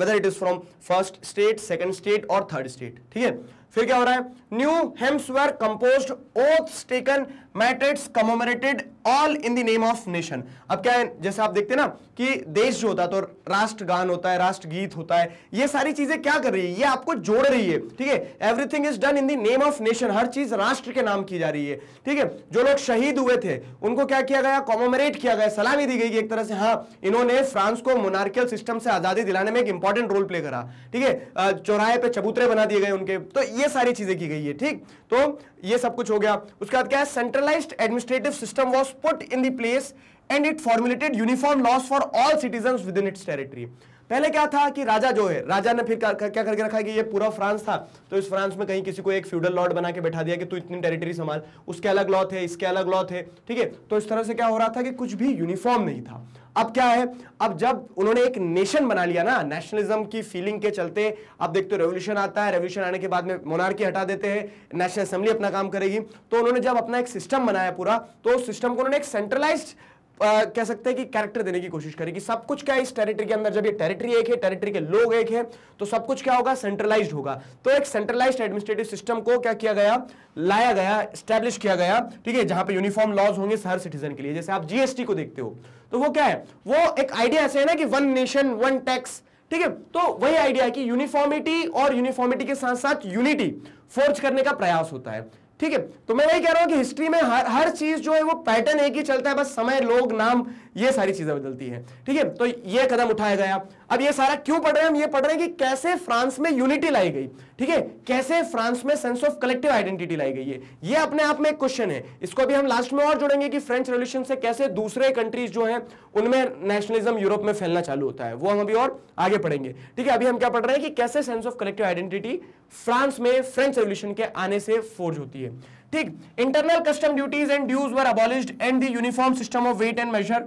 whether it is from first state second state और थर्ड स्टेट ठीक है फिर क्या हो रहा है new hymns were compose oath taken martyrs commemorated all in the name of nation अब क्या है जैसे आप देखते ना कि देश जो होता है तो राष्ट्रगान होता है राष्ट्रगीत होता है ये सारी चीजें क्या कर रही है ये आपको जोड़ रही है ठीक है everything is done in the name of nation हर चीज राष्ट्र के नाम की जा रही है ठीक है जो लोग शहीद हुए थे उनको क्या किया गया कॉमोमरेट किया गया सलामी दी गई एक तरह से हाँ इन्होंने फ्रांस को मोनार्कियल सिस्टम से आजादी दिलाने में एक इंपॉर्टेंट रोल प्ले करा ठीक है चौराहे पे चबूतरे बना दिए गए उनके तो ये सारी चीजें की गई है ठीक तो ये सब कुछ हो गया उसके बाद क्या है centralised administrative system was put in the place and it formulated uniform laws for all citizens within its territory. पहले क्या था कि राजा जो है राजा ने फिर क्या करके रखा कि ये पूरा फ्रांस था तो इस फ्रांस में कहीं किसी को एक फ्यूडल लॉर्ड बना के बैठा दिया कि तू इतनी टेरिटरी संभाल उसके अलग लॉ थे इसके अलग लॉ थे ठीक है तो इस तरह से क्या हो रहा था कि कुछ भी यूनिफॉर्म नहीं था अब क्या है अब जब उन्होंने एक नेशन बना लिया ना नेशनलिज्म की फीलिंग के चलते अब देखते हो रेवोल्यूशन आता है रेवोल्यूशन आने के बाद में मोनार्की हटा देते हैं नेशनल असेंबली अपना काम करेगी तो उन्होंने जब अपना एक सिस्टम बनाया पूरा तो उस सिस्टम को उन्होंने एक सेंट्रलाइज्ड कह सकते हैं कि कैरेक्टर देने की कोशिश करेगी सब कुछ क्या है इस टेरिटरी के अंदर जब ये टेरिटरी एक है टेरिटरी के लोग एक है तो सब कुछ क्या होगा सेंट्रलाइज्ड होगा तो एक सेंट्रलाइज्ड एडमिनिस्ट्रेटिव सिस्टम को क्या किया गया लाया गया स्टैब्लिश किया गया ठीक है जहां पर यूनिफॉर्म लॉज होंगे हर सिटीजन के लिए जैसे आप जीएसटी को देखते हो तो वो क्या है वो एक आइडिया ऐसे है ना कि वन नेशन वन टैक्स ठीक है तो वही आइडिया है कि यूनिफॉर्मिटी और यूनिफॉर्मिटी के साथ साथ यूनिटी फोर्ज करने का प्रयास होता है ठीक है तो मैं वही कह रहा हूं कि हिस्ट्री में हर हर चीज जो है वो पैटर्न एक ही चलता है बस समय लोग नाम ये सारी चीजें बदलती है ठीक है तो ये कदम उठाया गया अब ये सारा क्यों पढ़ रहे हैं हम ये पढ़ रहे हैं कि कैसे फ्रांस में यूनिटी लाई गई ठीक है कैसे फ्रांस में सेंस ऑफ कलेक्टिव आइडेंटिटी लाई गई है ये अपने आप में एक क्वेश्चन है इसको अभी हम लास्ट में और जोड़ेंगे कि फ्रेंच रेवल्यूशन से कैसे दूसरे कंट्रीज जो है उनमें नेशनलिज्म यूरोप में फैलना चालू होता है वो हम अभी और आगे पढ़ेंगे ठीक है अभी हम क्या पढ़ रहे हैं कि कैसे sense of collective identity France में फ्रेंच रेवल्यूशन के आने से फोर्ज होती है ठीक internal custom duties and dues were abolished and the uniform system of weight and 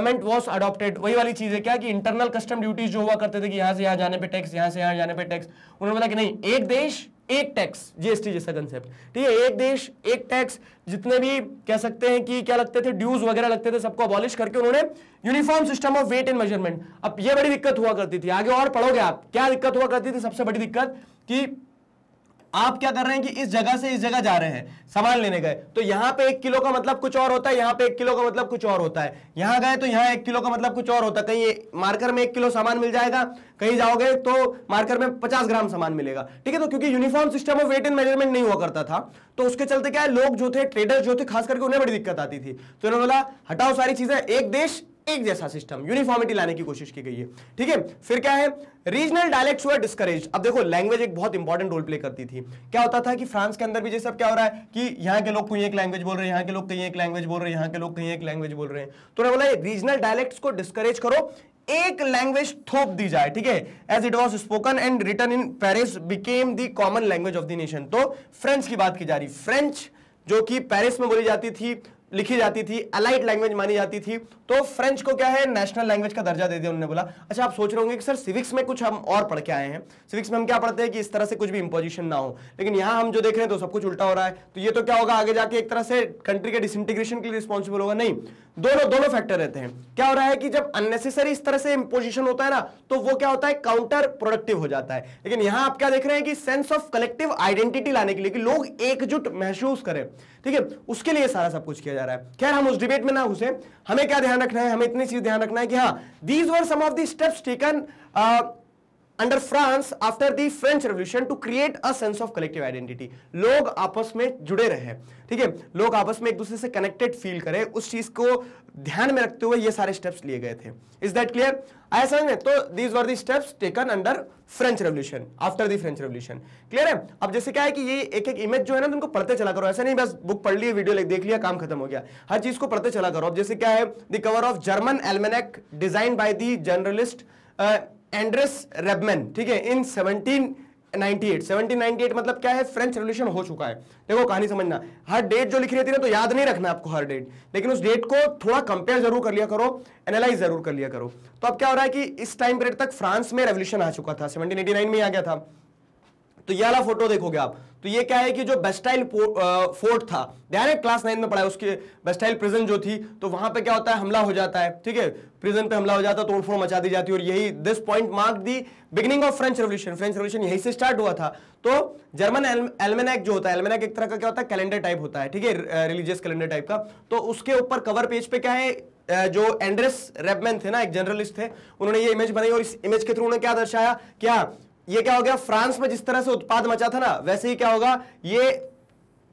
measurement was adopted वही वाली चीज है क्या कि इंटरनल कस्टम ड्यूटीज जो हुआ करते थे कि यहां से यहां जाने पे टैक्स यहां से यहां जाने पे टैक्स उन्होंने बोला कि नहीं एक देश एक टैक्स जीएसटी जैसा कंसेप्ट ठीक है एक देश एक टैक्स जितने भी कह सकते हैं कि क्या लगते थे ड्यूज वगैरह लगते थे सबको अबॉलिश करके उन्होंने uniform system of weight and measurement अब ये बड़ी दिक्कत हुआ करती थी आगे और पढ़ोगे आप क्या दिक्कत हुआ करती थी सबसे बड़ी दिक्कत कि आप क्या कर रहे हैं कि इस जगह से इस जगह जा रहे हैं सामान लेने गए तो यहां पे एक किलो का मतलब कुछ और होता है यहां पे एक किलो का मतलब कुछ और होता है यहां गए तो यहां एक किलो का मतलब कुछ और होता है कहीं मार्कर में एक किलो सामान मिल जाएगा कहीं जाओगे तो मार्कर में पचास ग्राम सामान मिलेगा ठीक है तो क्योंकि uniform system of weight and measurement नहीं हुआ करता था तो उसके चलते क्या है लोग जो थे ट्रेडर्स जो थे खास करके उन्हें बड़ी दिक्कत आती थी तो उन्होंने बोला हटाओ सारी चीजें एक देश एक जैसा सिस्टम यूनिफॉर्मिटी लाने की कोशिश की गई है ठीक है फिर क्या है रीजनल डायलेक्ट्स हुआ डिस्करेज अब देखो लैंग्वेज एक बहुत इंपॉर्टेंट रोल प्ले करती थी क्या होता था कि फ्रांस के अंदर भी जैसे अब क्या हो रहा है कि यहाँ के लोग कहीं एक लैंग्वेज बोल रहे हैं यहाँ के लोग कहीं एक लैंग्वेज बोल रहे हैं यहाँ के लोग कहीं एक लैंग्वेज बोल रहे हैं तो उन्होंने बोला रीजनल डायलेक्ट्स को डिस्करेज करो एक लैंग्वेज थोप दी जाए ठीक है as it was spoken and written in Paris became the common language of the nation तो फ्रेंच की बात की जा रही फ्रेंच जो कि पेरिस में बोली जाती थी लिखी जाती थी अलाइट लैंग्वेज मानी जाती थी तो फ्रेंच को क्या है नेशनल लैंग्वेज का दर्जा दे दिया उन्होंने बोला अच्छा आप सोच रहे होंगे कि सर सिविक्स में कुछ हम और पढ़ के आए हैं सिविक्स में हम क्या पढ़ते हैं कि इस तरह से कुछ भी इंपोजिशन ना हो लेकिन यहाँ हम जो देख रहे हैं तो सब कुछ उल्टा हो रहा है तो ये तो क्या होगा आगे जाके एक तरह से कंट्री के डिसइंटीग्रेशन के लिए रिस्पॉन्सिबल होगा नहीं दोनों दोनों फैक्टर रहते हैं क्या हो रहा है कि जब अननेसेसरी इस तरह से इंपोजिशन होता है ना तो वो क्या होता है काउंटर प्रोडक्टिव हो जाता है लेकिन यहां आप क्या देख रहे हैं कि सेंस ऑफ कलेक्टिव आइडेंटिटी लाने के लिए कि लोग एकजुट महसूस करें ठीक है उसके लिए सारा सब कुछ किया जा रहा है खैर हम उस डिबेट में ना घुसे हमें क्या ध्यान रखना है हमें इतनी चीज ध्यान रखना है कि हाँ these were some steps taken under France after the French revolution to create a sense of collective identity लोग आपस में जुड़े रहे ठीक है लोग आपस में एक दूसरे से कनेक्टेड फील करें उस चीज को ध्यान में रखते हुए ये सारे स्टेप्स लिए गए थे इज दैट क्लियर आया समझ में तो these were the steps taken under French revolution after the French revolution clear है अब जैसे क्या है कि ये एक एक इमेज जो है ना तुमको पढ़ते चला करो ऐसा नहीं बस बुक पढ़ ली वीडियो देख लिया काम खत्म हो गया हर चीज को पढ़ते चला करो अब जैसे क्या है the cover of German almanac design by the journalist Andreas Rebmann ठीक है इन 1798 1798 मतलब क्या है फ्रेंच रेवल्यूशन हो चुका है देखो कहानी समझना हर डेट जो लिख रही थी ना तो याद नहीं रखना आपको हर डेट लेकिन उस डेट को थोड़ा कंपेयर जरूर कर लिया करो एनालाइज जरूर कर लिया करो तो अब क्या हो रहा है कि इस टाइम पीरियड तक फ्रांस में रेवल्यूशन आ चुका था 1789 में आ गया था तो ये वाला फोटो देखोगे आप तो ये क्या है कि जो बेस्टाइल फोर्ट था डायरेक्ट क्लास नाइन में पढ़ा है उसके बेस्टाइल प्रिजन जो थी तो वहां पे क्या होता है हमला हो जाता है ठीक है प्रिजन पे हमला हो जाता है तोड़फोड़ मचा दी जाती है और यही this point mark the beginning of French revolution French revolution यही से स्टार्ट हुआ था तो जर्मन एलमेनैक जो होता है एलमेनैक एक तरह का क्या होता है कैलेंडर टाइप होता है ठीक है रिलीजियस कैलेंडर टाइप का तो उसके ऊपर कवर पेज पे क्या है जो एंड्रेस रेबमैन थे ना एक जर्नलिस्ट थे उन्होंने ये इमेज बनाई और इस इमेज के थ्रू उन्होंने क्या दर्शाया क्या ये क्या हो गया फ्रांस में जिस तरह से उत्पाद मचा था ना वैसे ही क्या होगा ये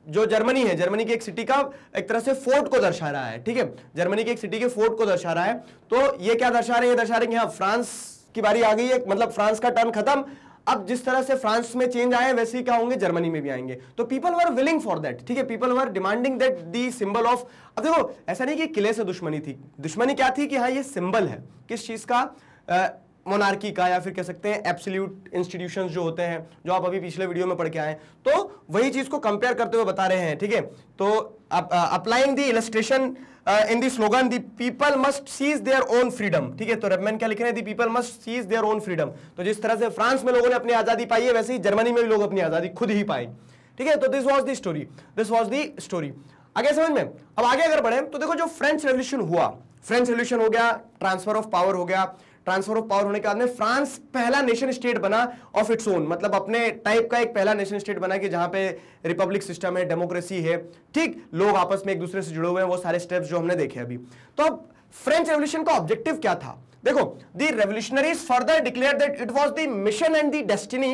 जो जर्मनी है जर्मनी की एक सिटी का एक तरह से फोर्ट को दर्शा रहा है ठीक है जर्मनी की एक सिटी के फोर्ट को दर्शा रहा है तो ये क्या दर्शा रहे हैं दर्शा रहे हैं हाँ फ्रांस की बारी आ गई है मतलब फ्रांस का टर्न खत्म अब जिस तरह से फ्रांस में चेंज आए वैसे ही क्या होंगे जर्मनी में भी आएंगे तो people were willing for that ठीक है people were demanding that the symbol of अब देखो ऐसा नहीं कि किले से दुश्मनी थी दुश्मनी क्या थी कि हाँ ये सिंबल है किस चीज का मोनार्की का या फिर कह सकते हैं एब्सोल्यूट इंस्टीट्यूशन जो होते हैं जो आप अभी पिछले वीडियो में पढ़ के आए तो वही चीज़ को कंपेयर करते हुए बता रहे हैं ठीक है तो applying the illustration in the slogan the people must seize their own freedom ठीक है तो रेबमैन क्या लिख रहे हैं the people must seize their own freedom तो जिस तरह से फ्रांस में लोगों ने अपनी आज़ादी पाई है वैसे ही जर्मनी में भी लोग अपनी आज़ादी खुद ही पाए ठीक है तो this was the story this was the story आगे समझ में अब आगे अगर बढ़े तो देखो जो फ्रेंच रेवल्यूशन हुआ फ्रेंच रेवल्यूशन हो गया ट्रांसफर ऑफ पावर हो गया ट्रांसफर ऑफ पावर होने के बाद में फ्रांस पहला नेशन स्टेट बना ऑफ इट्स ओन मतलब अपने टाइप का एक पहला नेशन स्टेट बना कि जहां पे रिपब्लिक सिस्टम है डेमोक्रेसी है ठीक लोग आपस में एक दूसरे से जुड़े हुए हैं वो सारे स्टेप्स जो हमने देखे अभी तो अब फ्रेंच रेवल्यूशन का ऑब्जेक्टिव क्या था देखो the revolutionaries further declare that it was the mission and the destiny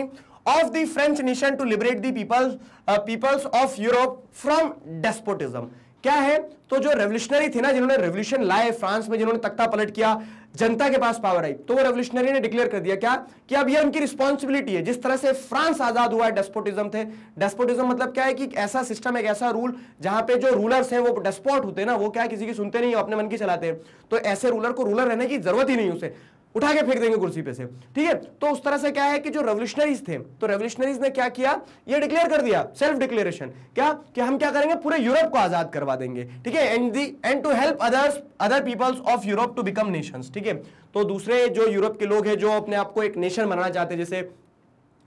of the French nation to liberate the peoples of Europe from despotism क्या है तो जो रेवल्यूशनरी थे ना जिन्होंने रेवल्यूशन लाए फ्रांस में जिन्होंने तख्ता पलट किया जनता के पास पावर आई तो वो रेवल्यूशनरी ने डिक्लेयर कर दिया क्या कि अब ये उनकी रिस्पॉन्सिबिलिटी है जिस तरह से फ्रांस आजाद हुआ है डेस्पोटिज्म थे डेस्पोटिज्म मतलब क्या है कि ऐसा सिस्टम एक ऐसा रूल जहां पे जो रूलर्स हैं वो डेस्पोट होते हैं ना वो क्या है किसी की सुनते नहीं अपने मन की चलाते हैं तो ऐसे रूलर को रूलर रहने की जरूरत ही नहीं उसे उठा के फेंक देंगे कुर्सी पे से ठीक है तो उस तरह से क्या है कि जो रेवल्यूशनरीज थे तो रेवल्यूशनरीज ने क्या किया ये डिक्लेयर कर दिया सेल्फ डिक्लेरेशन क्या कि हम क्या करेंगे पूरे यूरोप को आजाद करवा देंगे ठीक है and the end to help others other peoples of Europe to become nations ठीक है तो दूसरे जो यूरोप के लोग हैं जो अपने आप को एक नेशन बनाना चाहते हैं जैसे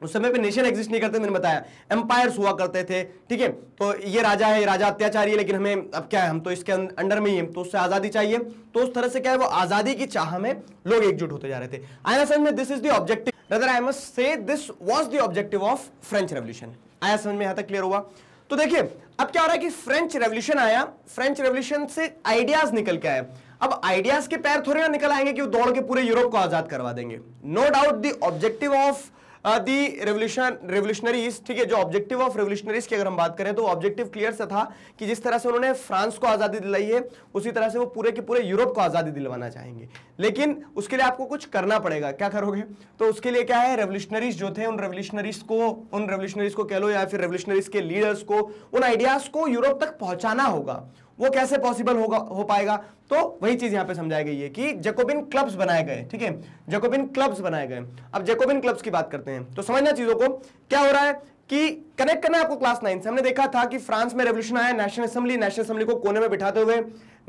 उस समय पे नेशन एग्जिस्ट नहीं करते मैंने बताया एम्पायर्स हुआ करते थे ठीक है तो ये राजा है ये राजा अत्याचारी है लेकिन हमें अब क्या है हम तो इसके अं-, अंडर में ही हैं तो उससे आज़ादी चाहिए तो उस तरह से क्या है वो आज़ादी की चाह में लोग एकजुट होते जा रहे थे आया समझ में this is the objective rather I must say this was the objective of French revolution आया समझ में यहां तक क्लियर हुआ तो देखिए अब क्या हो रहा है कि फ्रेंच रेवल्यूशन आया फ्रेंच रेवल्यूशन से आइडियाज निकल के आए अब आइडियाज के पैर थोड़े ना निकल आएंगे कि वो दौड़ के पूरे यूरोप को आजाद करवा देंगे no doubt the objective of the revolution revolutionaries ठीक है जो ऑब्जेक्टिव ऑफ रेवल्यूशनरीज की अगर हम बात करें तो ऑब्जेक्टिव क्लियर सा था कि जिस तरह से उन्होंने फ्रांस को आज़ादी दिलाई है उसी तरह से वो पूरे के पूरे यूरोप को आज़ादी दिलवाना चाहेंगे लेकिन उसके लिए आपको कुछ करना पड़ेगा क्या करोगे तो उसके लिए क्या है रेवल्यूशनरीज जो थे उन रेवल्यूशनरीज को उन रेवल्यूशनरीज को कह लो या फिर रेवल्यूशनरीज के लीडर्स को उन आइडियाज़ को यूरोप तक पहुंचाना होगा वो कैसे पॉसिबल होगा हो पाएगा तो वही चीज यहां पे समझाई गई है कि जेकोबिन क्लब्स बनाए गए ठीक है जेकोबिन क्लब्स बनाए गए अब जेकोबिन क्लब्स की बात करते हैं तो समझना चीजों को क्या हो रहा है कि कनेक्ट करना है आपको क्लास नाइन से हमने देखा था कि फ्रांस में रेवोल्यूशन आया नेशनल असेंबली नेशनल असेंबली को कोने में बिठाते हुए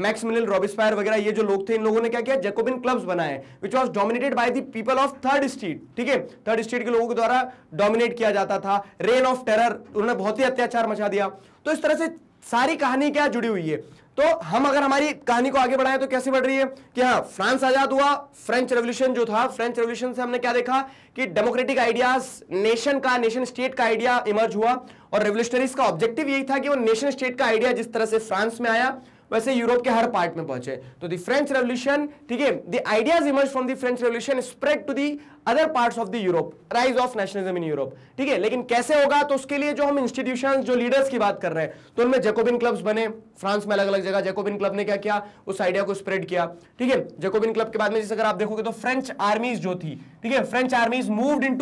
मैक्समिलियन रॉबिस्पायर वगैरह ये जो लोग थे इन लोगों ने क्या किया जेकोबिन क्लब्स बनाए which was dominated by the people of third street ठीक है थर्ड स्ट्रीट के लोगों के द्वारा डोमिनेट किया जाता था रेन ऑफ टेरर उन्होंने बहुत ही अत्याचार मचा दिया तो इस तरह से सारी कहानी क्या जुड़ी हुई है तो हम अगर हमारी कहानी को आगे बढ़ाएं तो कैसे बढ़ रही है कि हाँ फ्रांस आजाद हुआ फ्रेंच रेवोल्यूशन जो था फ्रेंच रेवोल्यूशन से हमने क्या देखा कि डेमोक्रेटिक आइडियाज नेशन का नेशन स्टेट का आइडिया इमर्ज हुआ और रेवोल्यूशनरीज का ऑब्जेक्टिव यही था कि वो नेशन स्टेट का आइडिया जिस तरह से फ्रांस में आया वैसे यूरोप के हर पार्ट में पहुंचे तो द फ्रेंच रेवल्यूशन ठीक है the ideas emerge from the French revolution spread to the other parts of the Europe rise of nationalism in Europe ठीक है लेकिन कैसे होगा तो उसके लिए जो हम इंस्टीट्यूशन जो लीडर्स की बात कर रहे हैं तो उनमें जेकोबिन क्लब्स बने फ्रांस में अलग अलग जगह जेकोबिन क्लब ने क्या किया उस आइडिया को स्प्रेड किया ठीक है जेकोबिन क्लब के बाद में जैसे अगर आप देखोगे तो फ्रेंच आर्मीज जो थी ठीक है French armies moved in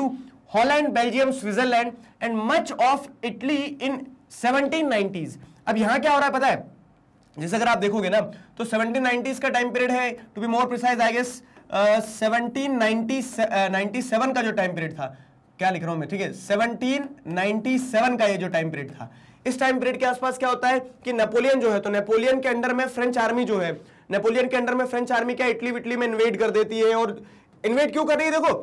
Holland Belgium Switzerland and much of Italy in seventeen अब यहां क्या हो रहा है पता है जैसे अगर आप देखोगे ना तो 1790s का टाइम पीरियड है to be more precise I guess seventeen seven का जो टाइम पीरियड था क्या लिख रहा हूं मैं ठीक है सेवनटीन सेवन का ये जो टाइम पीरियड था इस टाइम पीरियड के आसपास क्या होता है कि नेपोलियन जो है तो नेपोलियन के अंडर में फ्रेंच आर्मी जो है नेपोलियन के अंडर में फ्रेंच आर्मी क्या इटली विटली में इन्वेट कर देती है और इन्वेट क्यों कर रही है देखो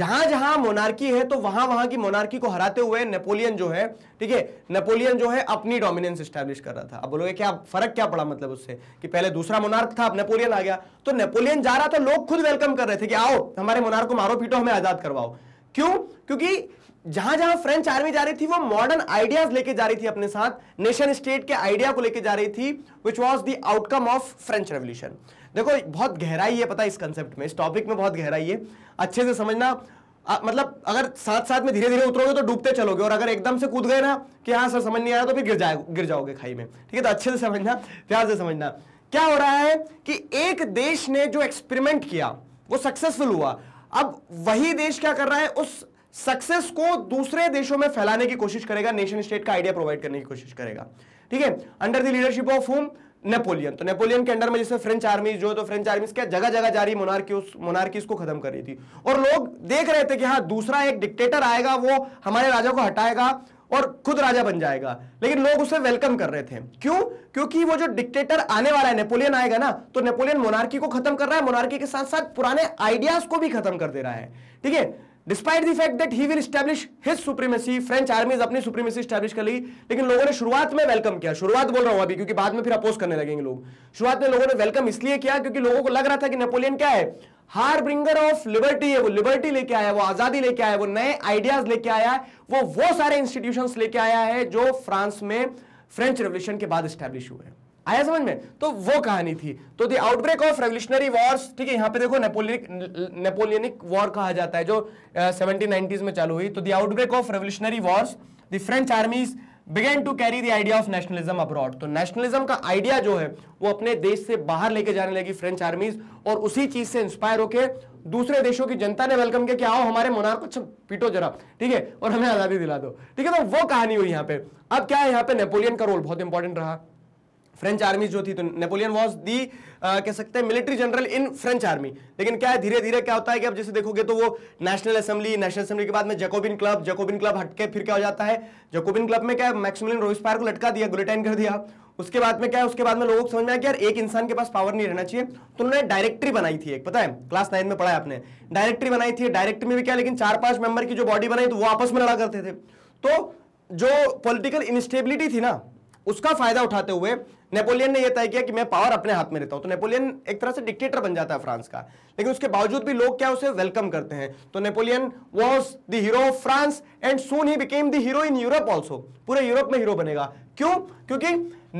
जहां जहां मोनार्की है तो वहां वहां की मोनार्की को हराते हुए नेपोलियन जो है ठीक है नेपोलियन जो है अपनी डोमिनेंस स्टैब्लिश कर रहा था अब बोलोगे क्या फर्क क्या पड़ा मतलब उससे कि पहले दूसरा मोनार्क था अब नेपोलियन आ गया तो नेपोलियन जा रहा था लोग खुद वेलकम कर रहे थे कि आओ हमारे मोनार्क को मारो पीटो हमें आजाद करवाओ क्यों क्योंकि जहां जहां फ्रेंच आर्मी जा रही थी वो मॉडर्न आइडियाज लेके जा रही थी अपने साथ नेशन स्टेट के आइडिया को लेके जा रही थी which was the outcome of French revolution देखो बहुत गहराई है पता है इस कंसेप्ट में इस टॉपिक में बहुत गहराई है अच्छे से समझना आ, मतलब अगर साथ साथ में धीरे धीरे उतरोगे तो डूबते चलोगे और अगर एकदम से कूद गए ना कि हाँ सर समझ नहीं आया तो फिर गिर जाए गिर जाओगे खाई में ठीक है तो अच्छे से समझना प्यार से समझना क्या हो रहा है कि एक देश ने जो एक्सपेरिमेंट किया वो सक्सेसफुल हुआ अब वही देश क्या कर रहा है उस सक्सेस को दूसरे देशों में फैलाने की कोशिश करेगा नेशन स्टेट का आइडिया प्रोवाइड करने की कोशिश करेगा ठीक है अंडर द लीडरशिप ऑफ होम नेपोलियन तो नेपोलियन के अंडर में जैसे फ्रेंच आर्मी जो है तो फ्रेंच आर्मी क्या जगह जगह रही मोनार्की उस मोनार्की उसको खत्म कर रही थी और लोग देख रहे थे कि हाँ दूसरा एक डिक्टेटर आएगा वो हमारे राजा को हटाएगा और खुद राजा बन जाएगा लेकिन लोग उसे वेलकम कर रहे थे क्यों क्योंकि वो जो डिक्टेटर आने वाला है नेपोलियन आएगा ना तो नेपोलियन मोनार्की को खत्म कर रहा है मोनार्की के साथ साथ पुराने आइडियाज को भी खत्म कर दे रहा है ठीक है despite the fact that he will establish his supremacy French armies अपनी सुप्रीमेसी स्टैब्लिश कर ली लेकिन लोगों ने शुरुआत में वेलकम किया शुरुआत बोल रहा हूं अभी क्योंकि बाद में फिर अपोज करने लगेंगे लोग शुरुआत में लोगों ने वेलकम इसलिए किया क्योंकि लोगों को लग रहा था कि नेपोलियन क्या है हार ब्रिंगर ऑफ लिबर्टी है वो लिबर्टी लेके आया वो आजादी लेके आया वो नए आइडियाज लेके आया वो वो सारे इंस्टीट्यूशन लेके आया है जो फ्रांस में फ्रेंच रेवल्यूशन के बाद स्टैब्लिश हुए हैं आया समझ में तो वो कहानी थी तो the outbreak of revolutionary wars ठीक है यहाँ पे देखो नेपोलियनिक नेपोलियनिक वॉर कहा जाता है जो सेवनटीन uh, में चालू हुई तो the outbreak of revolutionary wars the French armies began to carry the idea of nationalism abroad तो नेशनलिज्म का आइडिया जो है वो अपने देश से बाहर लेके जाने लगी फ्रेंच आर्मीज और उसी चीज से इंस्पायर होके दूसरे देशों की जनता ने वेलकम किया कि आओ हमारे मोनार को पीटो जरा ठीक है और हमें आजादी दिला दो ठीक है तो वो कहानी हुई यहाँ पे अब क्या है यहाँ पे नेपोलियन का रोल बहुत इंपॉर्टेंट रहा फ्रेंच आर्मी जो थी तो नेपोलियन वॉज दी कह सकते हैं military general in French army लेकिन क्या है धीरे धीरे क्या होता है कि अब जैसे देखोगे तो वो नेशनल असेंबली नेशनल असेंबली के बाद में जकोबिन क्लब जैकोबिन क्लब हटके फिर क्या हो जाता है जकोबिन क्लब में क्या है मैक्सिमिलियन रोइस्पायर को लटका दिया गुलेटाइन कर दिया उसके बाद में क्या है उसके बाद में लोगों को समझ में आया कि यार एक इंसान के पास पावर नहीं रहना चाहिए तो उन्होंने डायरेक्टरी बनाई थी एक पता है क्लास नाइन में पढ़ा है आपने डायरेक्टरी बनाई थी डायरेक्टरी में भी क्या लेकिन चार पांच मेंबर की जो बॉडी बनाई तो वो आपस में लड़ा करते थे तो जो पॉलिटिकल इनस्टेबिलिटी थी ना उसका फायदा उठाते हुए नेपोलियन ने यह तय किया कि मैं पावर अपने हाथ में रहता हूं तो नेपोलियन एक तरह से डिक्टेटर बन जाता है फ्रांस का लेकिन उसके बावजूद भी लोग क्या उसे वेलकम करते हैं तो Napoleon was the hero of France and soon he became the hero in Europe also पूरे यूरोप में हीरो बनेगा क्यों क्योंकि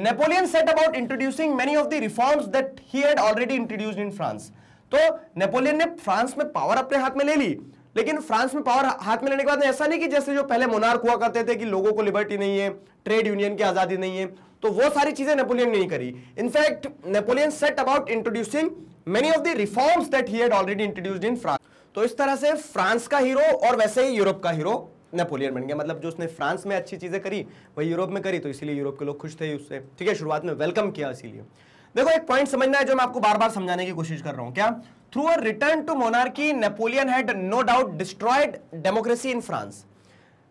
Napoleon set about introducing many of the reforms that he had already introduced in France तो Napoleon ने France में power अपने हाथ में ले ली लेकिन फ्रांस में पावर हाथ में लेने के बाद ऐसा नहीं कि जैसे जो पहले मोनार्क हुआ करते थे कि लोगों को लिबर्टी नहीं है ट्रेड यूनियन की आज़ादी नहीं है तो वो सारी चीजें नेपोलियन ने नहीं करी in fact Napoleon set about introducing many of the reforms that he had already introduced in France तो इस तरह से फ्रांस का हीरो और वैसे ही यूरोप का हीरो नेपोलियन बन गया मतलब जो उसने फ्रांस में अच्छी चीज़ें करी वही यूरोप में करी तो इसीलिए यूरोप के लोग खुश थे उससे ठीक है शुरुआत में वेलकम किया इसीलिए देखो एक पॉइंट समझना है जो मैं आपको बार बार समझाने की कोशिश कर रहा हूं क्या through a return to monarchy Napoleon had no doubt destroyed democracy in France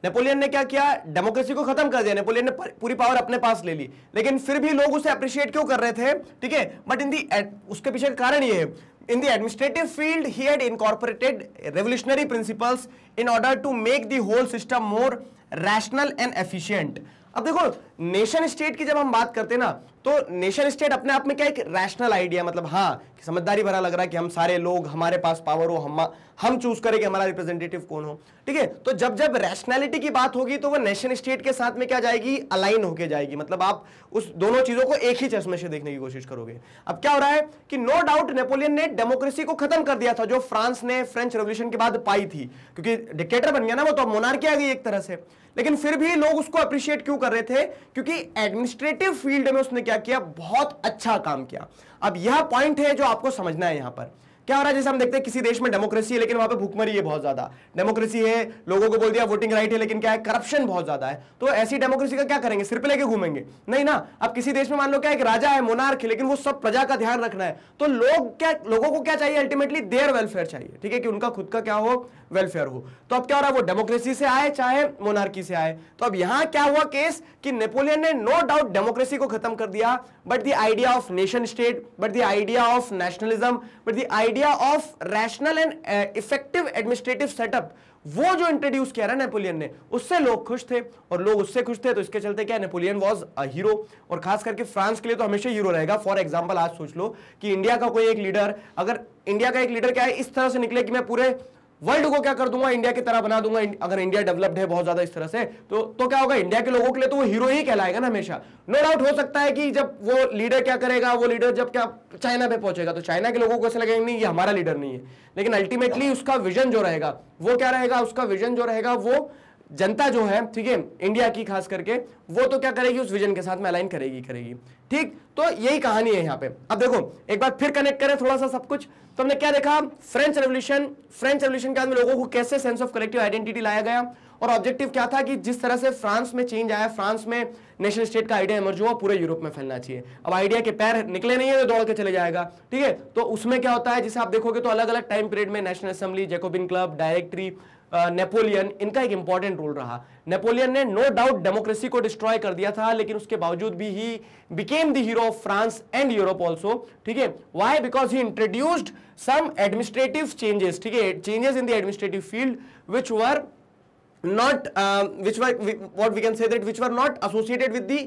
Napoleon ने क्या किया डेमोक्रेसी को खत्म कर दिया नेपोलियन ने पूरी पावर अपने पास ले ली लेकिन फिर भी लोग उसे अप्रिशिएट क्यों कर रहे थे ठीक है बट इन दी उसके पीछे कारण ये है in the administrative field he had incorporated revolutionary principles in order to make the whole system more rational and efficient अब देखो नेशन स्टेट की जब हम बात करते हैं ना तो नेशन स्टेट अपने आप में क्या एक रैशनल आइडिया मतलब हाँ समझदारी भरा लग रहा है कि हम सारे लोग हमारे पास पावर हो हम हम चूज करें कि हमारा रिप्रेजेंटेटिव कौन हो ठीक है तो जब जब रैशनैलिटी की बात होगी तो वो नेशन स्टेट के साथ में क्या जाएगी अलाइन होके जाएगी मतलब आप उस दोनों चीजों को एक ही चश्मे से देखने की कोशिश करोगे अब क्या हो रहा है कि नो डाउट नेपोलियन ने डेमोक्रेसी को खत्म कर दिया था जो फ्रांस ने फ्रेंच रेवल्यूशन के बाद पाई थी क्योंकि डिक्टेटर बन गया ना वो तो मोनार्की आ गई एक तरह से लेकिन फिर भी लोग उसको अप्रिशिएट क्यों कर रहे थे क्योंकि एडमिनिस्ट्रेटिव फील्ड में उसने क्या किया बहुत अच्छा काम किया अब यह पॉइंट है जो आपको समझना है यहां पर क्या हो रहा है जैसे हम देखते हैं किसी देश में डेमोक्रेसी है लेकिन वहां पे भूखमरी है बहुत ज्यादा डेमोक्रेसी है लोगों को बोल दिया वोटिंग राइट है लेकिन क्या है करप्शन बहुत ज्यादा है तो ऐसी डेमोक्रेसी का क्या करेंगे सिर्फ लेके घूमेंगे नहीं ना अब किसी देश में मान लो क्या एक राजा है मोनार्क है लेकिन वो सब प्रजा का ध्यान रखना है तो लोग क्या लोगों को क्या चाहिए अल्टीमेटली देयर वेलफेयर चाहिए ठीक है कि उनका खुद का क्या हो वेलफेयर हो तो अब क्या हो रहा है वो डेमोक्रेसी से आए चाहे मोनार्की से आए तो अब यहाँ क्या हुआ केस कि नेपोलियन ने नो डाउट डेमोक्रेसी को खत्म कर दिया but the idea of nation state but the idea of nationalism but the idea of rational and effective administrative setup वो जो इंट्रोड्यूस किया रहा नेपोलियन ने उससे लोग खुश थे और लोग उससे खुश थे तो इसके चलते क्या नेपोलियन वॉज अ हीरो और खास करके फ्रांस के लिए तो हमेशा हीरो रहेगा फॉर एग्जाम्पल आज सोच लो कि इंडिया का कोई एक लीडर अगर इंडिया का एक लीडर क्या है इस तरह से निकले कि मैं पूरे वर्ल्ड को क्या कर दूंगा इंडिया की तरह बना दूंगा अगर इंडिया डेवलप्ड है बहुत ज्यादा इस तरह से तो तो क्या होगा इंडिया के लोगों के लिए तो वो हीरो ही कहलाएगा ना हमेशा नो डाउट हो सकता है कि जब वो लीडर क्या करेगा वो लीडर जब क्या चाइना पे पहुंचेगा तो चाइना के लोगों को ऐसा लगेगा नहीं ये हमारा लीडर नहीं है लेकिन अल्टीमेटली उसका विजन जो रहेगा वो क्या रहेगा उसका विजन जो रहेगा वो जनता जो है ठीक है इंडिया की खास करके वो तो क्या करेगी उस विजन के साथ में अलाइन करेगी करेगी ठीक तो यही कहानी है यहां पे अब देखो एक बार फिर कनेक्ट करें थोड़ा सा सब कुछ तो हमने क्या देखा फ्रेंच रेवल्यूशन फ्रेंच रेवल्यूशन के बाद में लोगों को कैसे सेंस ऑफ कलेक्टिव आइडेंटिटी लाया गया और ऑब्जेक्टिव क्या था कि जिस तरह से फ्रांस में चेंज आया फ्रांस में नेशनल स्टेट का आइडिया इमर्ज हुआ पूरे यूरोप में फैलना चाहिए अब आइडिया के पैर निकले नहीं है तो दौड़ के चले जाएगा ठीक है तो उसमें क्या होता है जिसे आप देखोगे तो अलग अलग टाइम पीरियड में national assembly Jacobin club directory Napoleon इनका एक इंपॉर्टेंट रोल रहा नेपोलियन ने नो डाउट डेमोक्रेसी को डिस्ट्रॉय कर दिया था लेकिन उसके बावजूद भी he became the hero of France and Europe also ठीक है why because he introduced some administrative changes ठीक है changes in the administrative field which were not uh, which were what we can say that which were not associated with the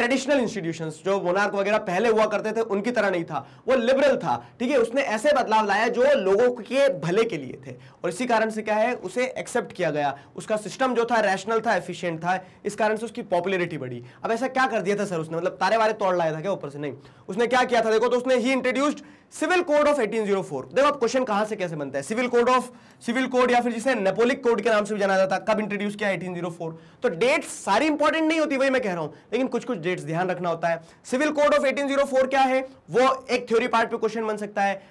traditional institutions जो monarch वगैरह पहले हुआ करते थे उनकी तरह नहीं था वो लिबरल था ठीक है उसने ऐसे बदलाव लाया जो लोगों के भले के लिए थे और इसी कारण से क्या है उसे एक्सेप्ट किया गया उसका सिस्टम जो था रैशनल था एफिशिएंट था इस कारण से उसकी पॉपुलरिटी बढ़ी अब ऐसा क्या कर दिया था सर उसने मतलब तारे वारे तोड़ लाया था क्या ऊपर से नहीं उसने क्या किया था देखो तो उसने ही इंट्रोड्यूस्ड सिविल कोड ऑफ 1804 देखो अब क्वेश्चन कहां से कैसे बनता है civil code of civil code या फिर जिसे नेपोलिक कोड के नाम से भी जाना जाता है कब इंट्रोड्यूस किया 1804 तो डेट्स सारी इंपॉर्टेंट नहीं होती वही मैं कह रहा हूं लेकिन कुछ कुछ डेट्स ध्यान रखना होता है सिविल कोड ऑफ 1804 क्या है वो एक थ्योरी पार्ट पे क्वेश्चन बन सकता है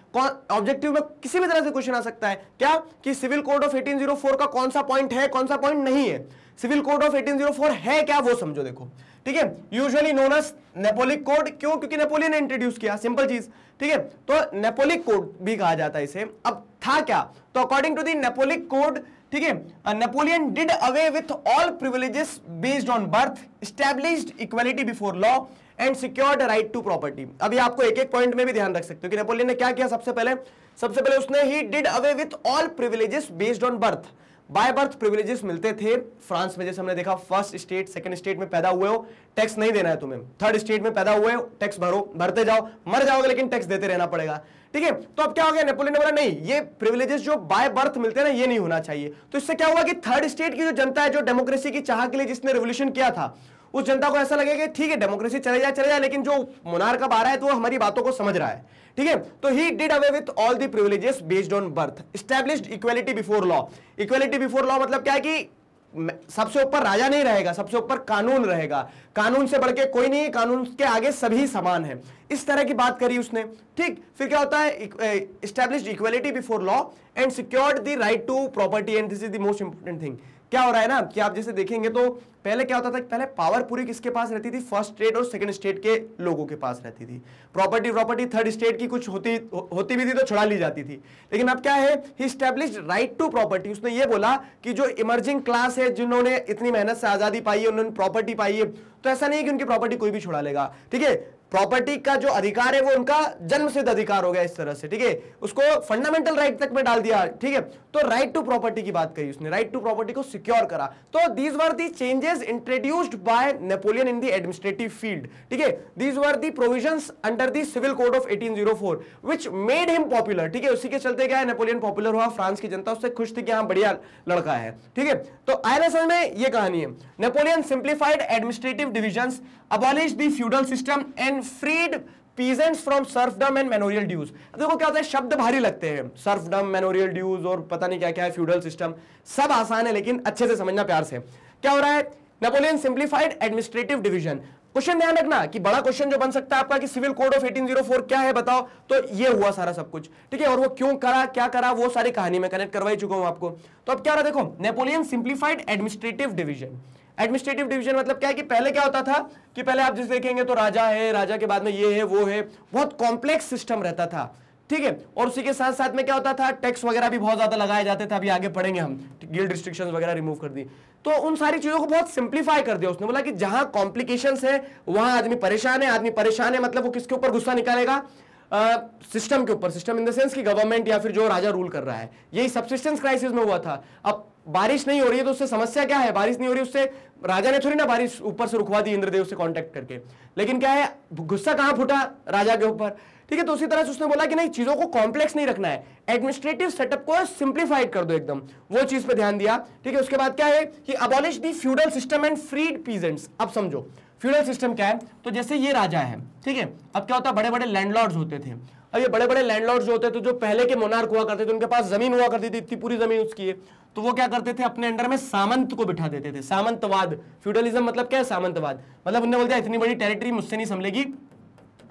ऑब्जेक्टिव में किसी भी तरह से क्वेश्चन आ सकता है क्या कि सिविल कोड ऑफ एटीन का कौन सा पॉइंट है कौन सा पॉइंट नहीं है सिविल कोड ऑफ 1804 है क्या वो समझो देखो ठीक है usually known as Napoleonic code क्यों क्योंकि नेपोलियन ने इंट्रोड्यूस किया सिंपल चीज ठीक है तो नेपोलिक कोड भी कहा जाता है इसे अब था क्या तो according to the Napoleonic code ठीक है Napoleon did away with all privileges based on birth establish equality before law and secured right to property अभी आपको एक एक पॉइंट में भी ध्यान रख सकते हो कि नेपोलियन ने क्या किया सबसे पहले सबसे पहले उसने ही did away with all privileges based on birth by birth privileges मिलते थे फ्रांस में जैसे हमने देखा फर्स्ट स्टेट सेकंड स्टेट में पैदा हुए हो टैक्स नहीं देना है तुम्हें थर्ड स्टेट में पैदा हुए हो टैक्स भरो भरते जाओ मर जाओगे लेकिन टैक्स देते रहना पड़ेगा ठीक है तो अब क्या हो गया नेपोलियन ने बोला नहीं ये प्रिविलेजेस जो बाय बर्थ मिलते ना ये नहीं होना चाहिए तो इससे क्या हुआ कि थर्ड स्टेट की जो जनता है जो डेमोक्रेसी की चाह के लिए जिसने रेवोल्यूशन किया था उस जनता को ऐसा लगेगा ठीक है डेमोक्रेसी चले जाए चले जाए लेकिन जो मुनार का बारा है तो वो हमारी बातों को समझ रहा है ठीक है तो he did away with all the privileges based on birth established equality before law equality before law मतलब क्या है कि सबसे ऊपर राजा नहीं रहेगा सबसे ऊपर कानून रहेगा कानून से बढ़ के कोई नहीं कानून के आगे सभी समान है इस तरह की बात करी उसने ठीक फिर क्या होता है establish equality before law and secured the right to property and this is the most important thing क्या हो रहा है ना कि आप जैसे देखेंगे तो पहले क्या होता था पहले पावर पूरी किसके पास रहती थी फर्स्ट स्टेट और सेकंड स्टेट के लोगों के पास रहती थी प्रॉपर्टी प्रॉपर्टी थर्ड स्टेट की कुछ होती हो, होती भी थी तो छुड़ा ली जाती थी लेकिन अब क्या है स्टैब्लिश राइट टू प्रॉपर्टी उसने ये बोला कि जो इमर्जिंग क्लास है जिन्होंने इतनी मेहनत से आज़ादी पाई है उन्होंने प्रॉपर्टी पाई है तो ऐसा नहीं है कि उनकी प्रॉपर्टी कोई भी छुड़ा लेगा ठीक है प्रॉपर्टी का जो अधिकार है वो उनका जन्म सिद्ध अधिकार हो गया इस तरह से ठीक है उसको फंडामेंटल राइट तक में डाल दिया ठीक है तो राइट टू प्रॉपर्टी की बात कही उसने राइट टू प्रॉपर्टी को सिक्योर करा तो these were the changes introduced by Napoleon in the administrative field ठीक है these were the provision under the civil code of 1804 which made him popular ठीक है उसी के चलते क्या है नेपोलियन पॉपुलर हुआ फ्रांस की जनता उससे खुश थी कि हाँ बढ़िया लड़का है ठीक है तो आयरसन में यह कहानी है Napoleon simplified administrative division abolish the feudal system and freed peasants from serfdom and manorial dues देखो क्या होता है शब्द भारी लगते हैं सर्फडम मेनोरियल ड्यूज और पता नहीं क्या क्या है फ्यूडल सिस्टम सब आसान है लेकिन अच्छे से समझना प्यार से क्या हो रहा है Napoleon simplified administrative division question ध्यान रखना कि बड़ा क्वेश्चन जो बन सकता है आपका कि सिविल कोड ऑफ 1804 क्या है बताओ तो ये हुआ सारा सब कुछ ठीक है और वो क्यों करा क्या करा वो सारी कहानी में कनेक्ट करवाई चुका हूं आपको तो अब क्या रहा देखो Napoleon simplified administrative division administrative division मतलब क्या है कि पहले क्या होता था कि पहले आप जिस देखेंगे तो राजा है राजा के बाद में ये है वो है बहुत कॉम्प्लेक्स सिस्टम रहता था ठीक है और उसी के साथ साथ में क्या होता था टैक्स वगैरह भी बहुत ज्यादा लगाए जाते थे अभी आगे पढ़ेंगे हम गिल्ड रिस्ट्रिक्शंस वगैरह रिमूव कर दी तो उन सारी चीजों को बहुत सिंप्लीफाई कर दिया उसने बोला कि जहां कॉम्प्लिकेशन है वहां आदमी परेशान है आदमी परेशान है मतलब वो किसके ऊपर गुस्सा निकालेगा सिस्टम के ऊपर सिस्टम इन द सेंस कि गवर्नमेंट या फिर जो राजा रूल कर रहा है यही सबसिस्टेंस क्राइसिस में हुआ था अब बारिश नहीं हो रही है तो उससे समस्या क्या है बारिश नहीं हो रही उससे राजा ने थोड़ी ना बारिश ऊपर से रुकवा दी इंद्रदेव से कांटेक्ट करके लेकिन क्या है गुस्सा कहां फूटा राजा के ऊपर ठीक है तो उसी तरह से उसने बोला कि नहीं चीजों को कॉम्प्लेक्स नहीं रखना है एडमिनिस्ट्रेटिव सेटअप को सिंप्लीफाइड कर दो एकदम वो चीज पे ध्यान दिया ठीक है उसके बाद क्या है कि abolish the feudal system and freed peasants अब समझो फ्यूडल सिस्टम क्या है तो जैसे ये राजा है ठीक है अब क्या होता है बड़े बड़े लैंडलॉर्ड्स होते थे अब ये बड़े बड़े लैंडलॉर्ड जो होते थे जो पहले के मोनार्क हुआ करते थे उनके पास जमीन हुआ करती थी इतनी पूरी जमीन उसकी है तो वो क्या करते थे अपने अंडर में सामंत को बिठा देते थे सामंतवाद फ्यूडलिज्म मतलब क्या है सामंतवाद मतलब उन्हें बोलते इतनी बड़ी टेरिटरी मुझसे नहीं संभलेगी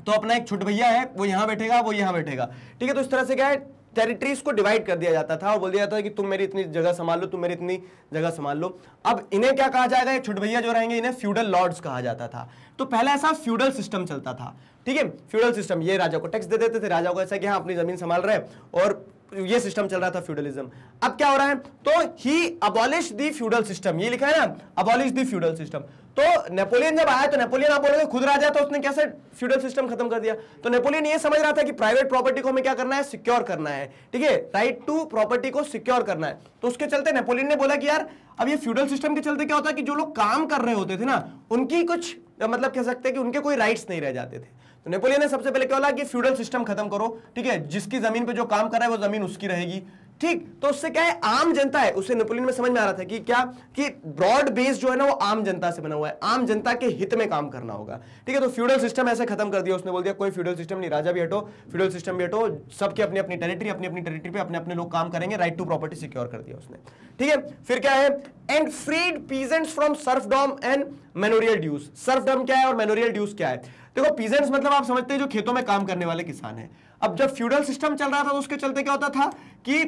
तो अपना एक छुट भैया है वो यहाँ बैठेगा वो यहां बैठेगा ठीक है तो इस तरह से क्या है टेरिटरीज को डिवाइड कर दिया जाता था और बोल दिया जाता था कि तुम मेरी इतनी जगह संभाल लो तुम मेरी इतनी जगह संभाल लो अब इन्हें क्या कहा जाएगा ये छुट भैया जो रहेंगे इन्हें फ्यूडल लॉर्ड्स कहा जाता था तो पहला ऐसा फ्यूडल सिस्टम चलता था ठीक है फ्यूडल सिस्टम ये राजा को टैक्स दे देते थे राजा को ऐसा कि हाँ अपनी जमीन संभाल रहे और ये सिस्टम चल रहा था फ्यूडलिज्म अब क्या हो रहा है तो ही अबॉलिश दी फ्यूडल सिस्टम ये लिखा है ना अबॉलिश दी फ्यूडल सिस्टम तो नेपोलियन जब आया तो नेपोलियन आप बोलोगे खुद राजा तो उसने कैसे फ्यूडल सिस्टम खत्म कर दिया तो नेपोलियन ये समझ रहा था कि प्राइवेट प्रॉपर्टी को हमें क्या करना है सिक्योर करना है ठीक है राइट टू प्रॉपर्टी को सिक्योर करना है तो उसके चलते नेपोलियन ने बोला कि यार अब ये फ्यूडल सिस्टम के चलते क्या होता है कि जो लोग काम कर रहे होते थे ना उनकी कुछ मतलब कह सकते हैं कि उनके कोई राइट्स नहीं रह जाते थे तो नेपोलियन ने सबसे पहले क्या बोला कि फ्यूडल सिस्टम खत्म करो ठीक है जिसकी जमीन पे जो काम कर रहा है वो जमीन उसकी रहेगी ठीक तो उससे क्या है आम जनता है उसे नेपोलियन में समझ में आ रहा था कि क्या कि ब्रॉड बेस जो है ना वो आम जनता से बना हुआ है आम जनता के हित में काम करना होगा ठीक है तो फ्यूडल सिस्टम ऐसे खत्म कर दिया उसने बोल दिया कोई फ्यूडल सिस्टम नहीं राजा भी हटो फ्यूडल सिस्टम भी हटो सबके अपनी अपनी टेरिटरी अपनी अपनी टेरिटरी पर अपने अपने लोग काम करेंगे राइट टू प्रॉपर्टी सिक्योर कर दिया उसने ठीक है फिर क्या है and freed peasants from serfdom and manorial dues dom क्या है और मेनोरियल ड्यूज क्या है देखो पीजेंट्स मतलब आप समझते हैं जो खेतों में काम करने वाले किसान है अब जब फ्यूडल सिस्टम चल रहा था तो उसके चलते क्या होता था कि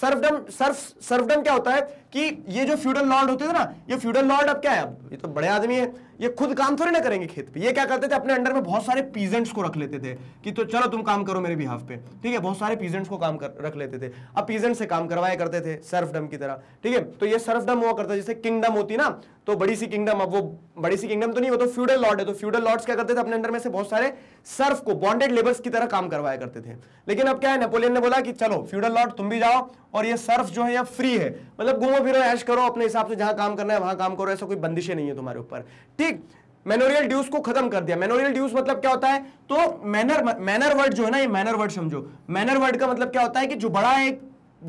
सर्वडम सर्व सर्वडम क्या होता है कि ये जो फ्यूडल लॉर्ड होते थे ना ये फ्यूडल लॉर्ड अब क्या है ये तो बड़े आदमी है ये खुद काम थोड़े ना करेंगे खेत पे ये क्या करते थे अपने अंडर में बहुत सारे पीजेंट्स को रख लेते थे कि तो चलो तुम काम करो मेरे बिहाफ पे ठीक है बहुत सारे पीजेंट्स को काम कर, रख लेते थे अब पीजेंट से काम करवाया करते थे सर्फडम की तरह ठीक है तो ये सर्फडम हुआ करता जैसे किंगडम होती ना तो बड़ी सी किंगडम अब वो बड़ी सी किंगडम तो नहीं वो तो फ्यूडल लॉर्ड है तो फ्यूडल लॉर्ड क्या करते थे अपने अंडर में से बहुत सारे सर्फ को बॉन्डेड लेबर्स की तरह काम करवाया करते थे लेकिन अब क्या है नेपोलियन ने बोला कि चलो फ्यूडल लॉर्ड तुम भी जाओ और ये सर्फ जो है यहाँ फ्री है मतलब घूमो रहो ऐश करो अपने हिसाब से जहां काम करना है वहां काम करो ऐसा कोई बंदिशे नहीं है तुम्हारे ऊपर ठीक मेनोरियल ड्यूज को खत्म कर दिया मेनोरियल ड्यूज मतलब क्या होता है तो मैनर मैनर वर्ड जो है ना ये मैनर वर्ड समझो मैनर वर्ड का मतलब क्या होता है कि जो बड़ा है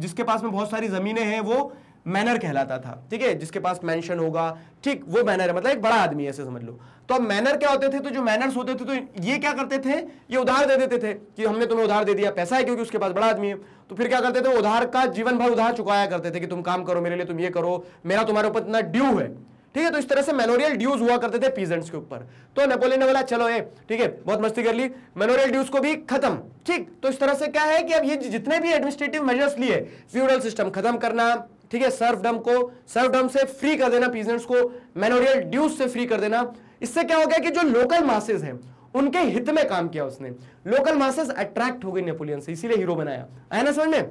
जिसके पास में बहुत सारी जमीनें हैं वो मैनर कहलाता था ठीक है जिसके पास मेंशन होगा ठीक वो मैनर है मतलब एक बड़ा आदमी ऐसे समझ लो तो अब मैनर क्या होते थे तो जो मैनर्स होते थे तो ये क्या करते थे ये उधार दे देते थे कि हमने तुम्हें उधार दे दिया पैसा है क्योंकि उसके पास बड़ा आदमी है तो फिर क्या करते थे उधार का जीवन भर उधार चुकाया करते थे कि तुम काम करो मेरे लिए तुम ये करो मेरा तुम्हारे ऊपर इतना ड्यू है ठीक है तो इस तरह से मेनोरियल ड्यूज हुआ करते थे पीजेंट्स के ऊपर तो नेपोलियन ने बोला चलो ये ठीक है बहुत मस्ती कर ली मेनोरियल ड्यूज को भी खत्म ठीक तो इस तरह से क्या है कि अब ये जितने भी एडमिनिस्ट्रेटिव मेजर्स लिए फ्यूडल सिस्टम खत्म करना ठीक है सर्फडम को सर्फडम से फ्री कर देना पीजेंट्स को मेनोरियल ड्यूज से फ्री कर देना इससे क्या हो गया कि जो लोकल मासेज हैं उनके हित में काम किया उसने लोकल मासेस अट्रैक्ट हो गई नेपोलियन से इसीलिए हीरो बनाया है ना समझ में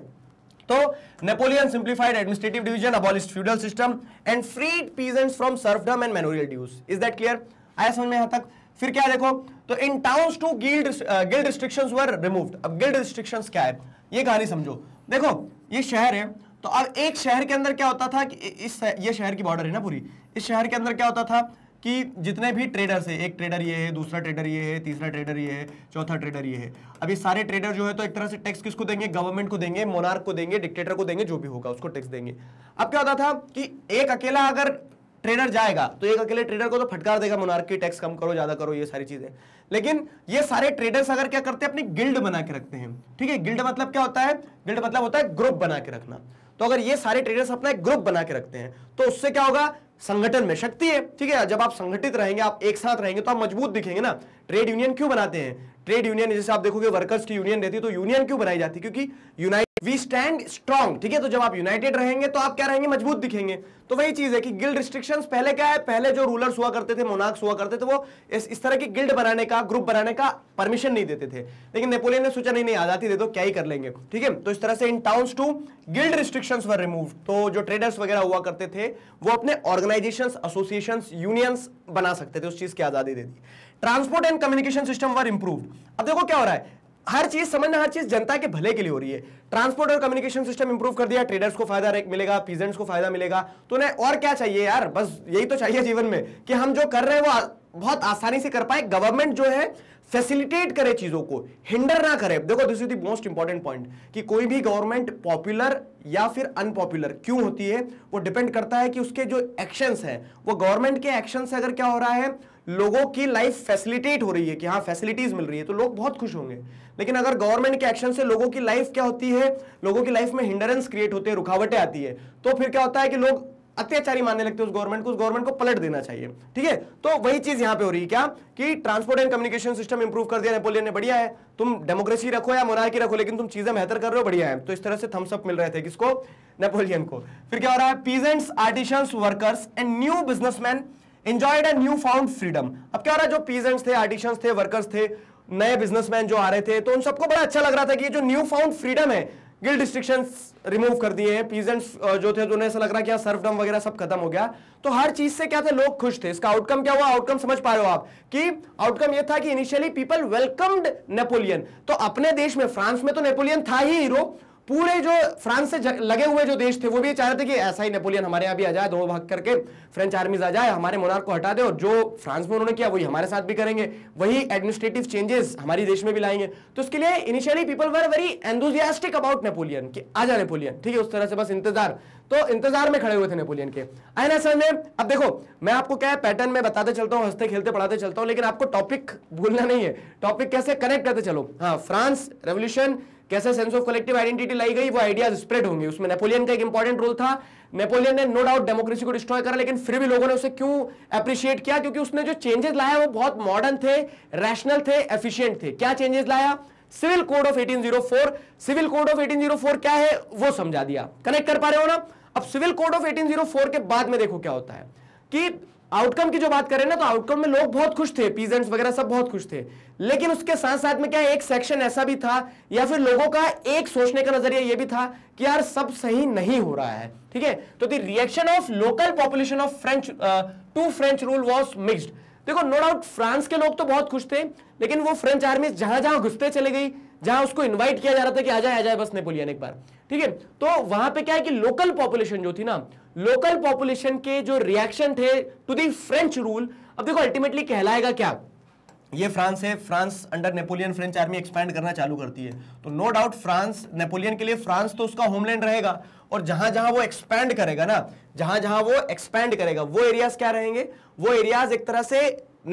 तो Napoleon simplified administrative division abolished feudal system and freed peasants from serfdom and manorial dues is that clear आया समझ में यहां तक फिर क्या देखो तो in towns too guild guild restrictions were removed अब गिल्ड रिस्ट्रिक्शंस क्या है ये कहानी समझो देखो ये शहर है तो अब एक शहर के अंदर क्या होता था कि इस ये शहर की बॉर्डर है ना पूरी इस शहर के अंदर क्या होता था कि जितने भी ट्रेडर है एक ट्रेडर ये है दूसरा ट्रेडर ये है तीसरा ट्रेडर ये है चौथा ट्रेडर ये है अब ये सारे ट्रेडर जो है तो एक तरह से टैक्स किसको देंगे गवर्नमेंट को देंगे मोनार्क को देंगे डिक्टेटर को देंगे जो भी होगा उसको टैक्स देंगे अब क्या होता था कि एक अकेला अगर ट्रेडर जाएगा तो एक अकेले ट्रेडर को तो फटकार देगा मोनार्क की टैक्स कम करो ज्यादा करो ये सारी चीजें लेकिन ये सारे ट्रेडर्स अगर क्या करते हैं अपनी गिल्ड बना के रखते हैं ठीक है गिल्ड मतलब क्या होता है गिल्ड मतलब होता है ग्रुप बना के रखना तो अगर ये सारे ट्रेडर्स अपना एक ग्रुप बना के रखते हैं तो उससे क्या होगा संगठन में शक्ति है ठीक है जब आप संगठित रहेंगे आप एक साथ रहेंगे तो आप मजबूत दिखेंगे ना ट्रेड यूनियन क्यों बनाते हैं ट्रेड यूनियन जैसे आप देखोगे वर्कर्स की यूनियन रहती है तो यूनियन क्यों बनाई जाती है क्योंकि यूनाइट वी स्टैंड स्ट्रॉन्ग ठीक है तो जब आप यूनाइटेड रहेंगे तो आप क्या रहेंगे मजबूत दिखेंगे तो वही चीज है कि गिल्ड रिस्ट्रिक्शंस पहले क्या है पहले जो रूलर्स हुआ करते थे मोनाक्स हुआ करते थे वो इस, इस तरह की गिल्ड बनाने का ग्रुप बनाने का परमिशन नहीं देते थे लेकिन नेपोलियन ने सोचा नहीं नहीं आजादी दे दो क्या ही कर लेंगे ठीक है तो इस तरह से in town too guild restriction were remove तो जो ट्रेडर्स वगैरह हुआ करते थे वो अपने ऑर्गेनाइजेशन एसोसिएशन यूनियंस बना सकते थे उस चीज की आजादी दे दी transport and communication system were improve अब देखो क्या हो रहा है हर चीज समझना हर चीज जनता के भले के लिए हो रही है ट्रांसपोर्ट और कम्युनिकेशन सिस्टम इंप्रूव कर दिया ट्रेडर्स को फायदा मिलेगा पीजेंट्स को फायदा मिलेगा तो उन्हें और क्या चाहिए यार बस यही तो चाहिए जीवन में कि हम जो कर रहे हैं वो बहुत आसानी से कर पाए गवर्नमेंट जो है फैसिलिटेट करे चीजों को हिंडर ना करे देखो this is the most important point कि कोई भी गवर्नमेंट पॉपुलर या फिर अनपॉपुलर क्यों होती है वो डिपेंड करता है कि उसके जो एक्शंस हैं वो गवर्नमेंट के एक्शन से अगर क्या हो रहा है लोगों की लाइफ फैसिलिटेट हो रही है कि हाँ फैसिलिटीज मिल रही है तो लोग बहुत खुश होंगे लेकिन अगर गवर्नमेंट के एक्शन से लोगों की लाइफ क्या होती है लोगों की लाइफ में हिंडरेंस क्रिएट होते हैं रुकावटें आती है तो फिर क्या होता है कि लोग अत्याचारी मानने लगते हैं उस गवर्नमेंट को उस गवर्नमेंट को पलट देना चाहिए ठीक है तो वही चीज यहां पे हो रही है क्या कि transport and communication system improve कर दिया नेपोलियन ने बढ़िया है तुम डेमोक्रेसी रखो या मोनार्की रखो लेकिन तुम चीजें बेहतर कर रहे हो बढ़िया है तो इस तरह से थम्सअप मिल रहे थे किसको नेपोलियन को फिर क्या हो रहा है peasants artisans workers and new businessmen enjoyed a new found freedom अब क्या हो रहा है जो पीजेंट्स थे आर्टिशंस थे वर्कर्स थे नए बिजनेसमैन जो आ रहे थे तो उन सबको बड़ा अच्छा लग रहा था कि ये जो न्यू फाउंड फ्रीडम है गिल्ड रिस्ट्रिक्शन रिमूव कर दिए हैं पीजेंट्स जो थे उन्हें ऐसा लग रहा कि सर्वडम वगैरह सब खत्म हो गया तो हर चीज से क्या थे लोग खुश थे इसका आउटकम क्या हुआ आउटकम समझ पा रहे हो आप कि आउटकम ये था कि इनिशियली पीपल वेलकम्ड नेपोलियन तो अपने देश में फ्रांस में तो नेपोलियन था ही हीरो पूरे जो फ्रांस से लगे हुए जो देश थे वो भी चाह रहे थे कि ऐसा ही नेपोलियन हमारे यहाँ भी आ जाए दो भाग करके फ्रेंच आर्मीज आ जाए हमारे मोनार को हटा दे और जो फ्रांस में उन्होंने किया वही हमारे साथ भी करेंगे वही एडमिनिस्ट्रेटिव चेंजेस हमारे देश में भी लाएंगे तो उसके लिए initially people were very enthusiastic about Napoleon की आ जा नेपोलियन ठीक है उस तरह से बस इंतजार तो इंतजार में खड़े हुए थे नेपोलियन के आई ना समझ में अब देखो मैं आपको क्या है पैटर्न में बताते चलता हूँ हंसते खेलते पढ़ाते चलता हूँ लेकिन आपको टॉपिक भूलना नहीं है टॉपिक कैसे कनेक्ट करते चलो हाँ फ्रांस रेवोल्यूशन कैसे सेंस ऑफ कलेक्टिव आइडेंटिटी लाई गई वो आइडियाज स्प्रेड होंगे उसमें नेपोलियन का एक इंपॉर्टेंट रोल था नेपोलियन ने नो डाउट डेमोक्रेसी को डिस्ट्रॉय करा लेकिन फिर भी लोगों ने उसे क्यों अप्रिशिएट किया क्योंकि उसने जो चेंजेस लाया वो बहुत मॉडर्न थे रैशनल थे एफिशियंट थे क्या चेंजेस लाया civil code of 1804 civil code of 1804 क्या है वो समझा दिया कनेक्ट कर पा रहे हो ना अब सिविल कोड ऑफ 1804 के बाद में देखो क्या होता है कि आउटकम की जो बात करें ना तो आउटकम में लोग बहुत खुश थे पीजेंट्स वगैरह सब बहुत खुश थे लेकिन उसके साथ साथ में क्या एक सेक्शन ऐसा भी था या फिर लोगों का एक सोचने का नजरिया ये भी था कि यार सब सही नहीं हो रहा है ठीक है तो the reaction of local population of French to French rule was mixed देखो नो डाउट फ्रांस के लोग तो बहुत खुश थे लेकिन वो फ्रेंच आर्मी जहां जहां घुसते चले गई जहां उसको इन्वाइट किया जा रहा था कि आ जाए आ जाए बस नेपोलियन एक बार ठीक है तो वहां पे क्या है कि लोकल पॉपुलेशन जो थी ना लोकल पॉपुलेशन के जो रिएक्शन थे टू दी फ्रेंच रूल अब देखो अल्टीमेटली कहलाएगा क्या ये फ्रांस है France under Napoleon French army expand करना चालू करती है तो नो डाउट फ्रांस नेपोलियन के लिए फ्रांस तो उसका होमलैंड रहेगा और जहां जहां वो एक्सपैंड करेगा ना जहां जहां वो एक्सपैंड करेगा वो एरियाज क्या रहेंगे वो एरियाज एक तरह से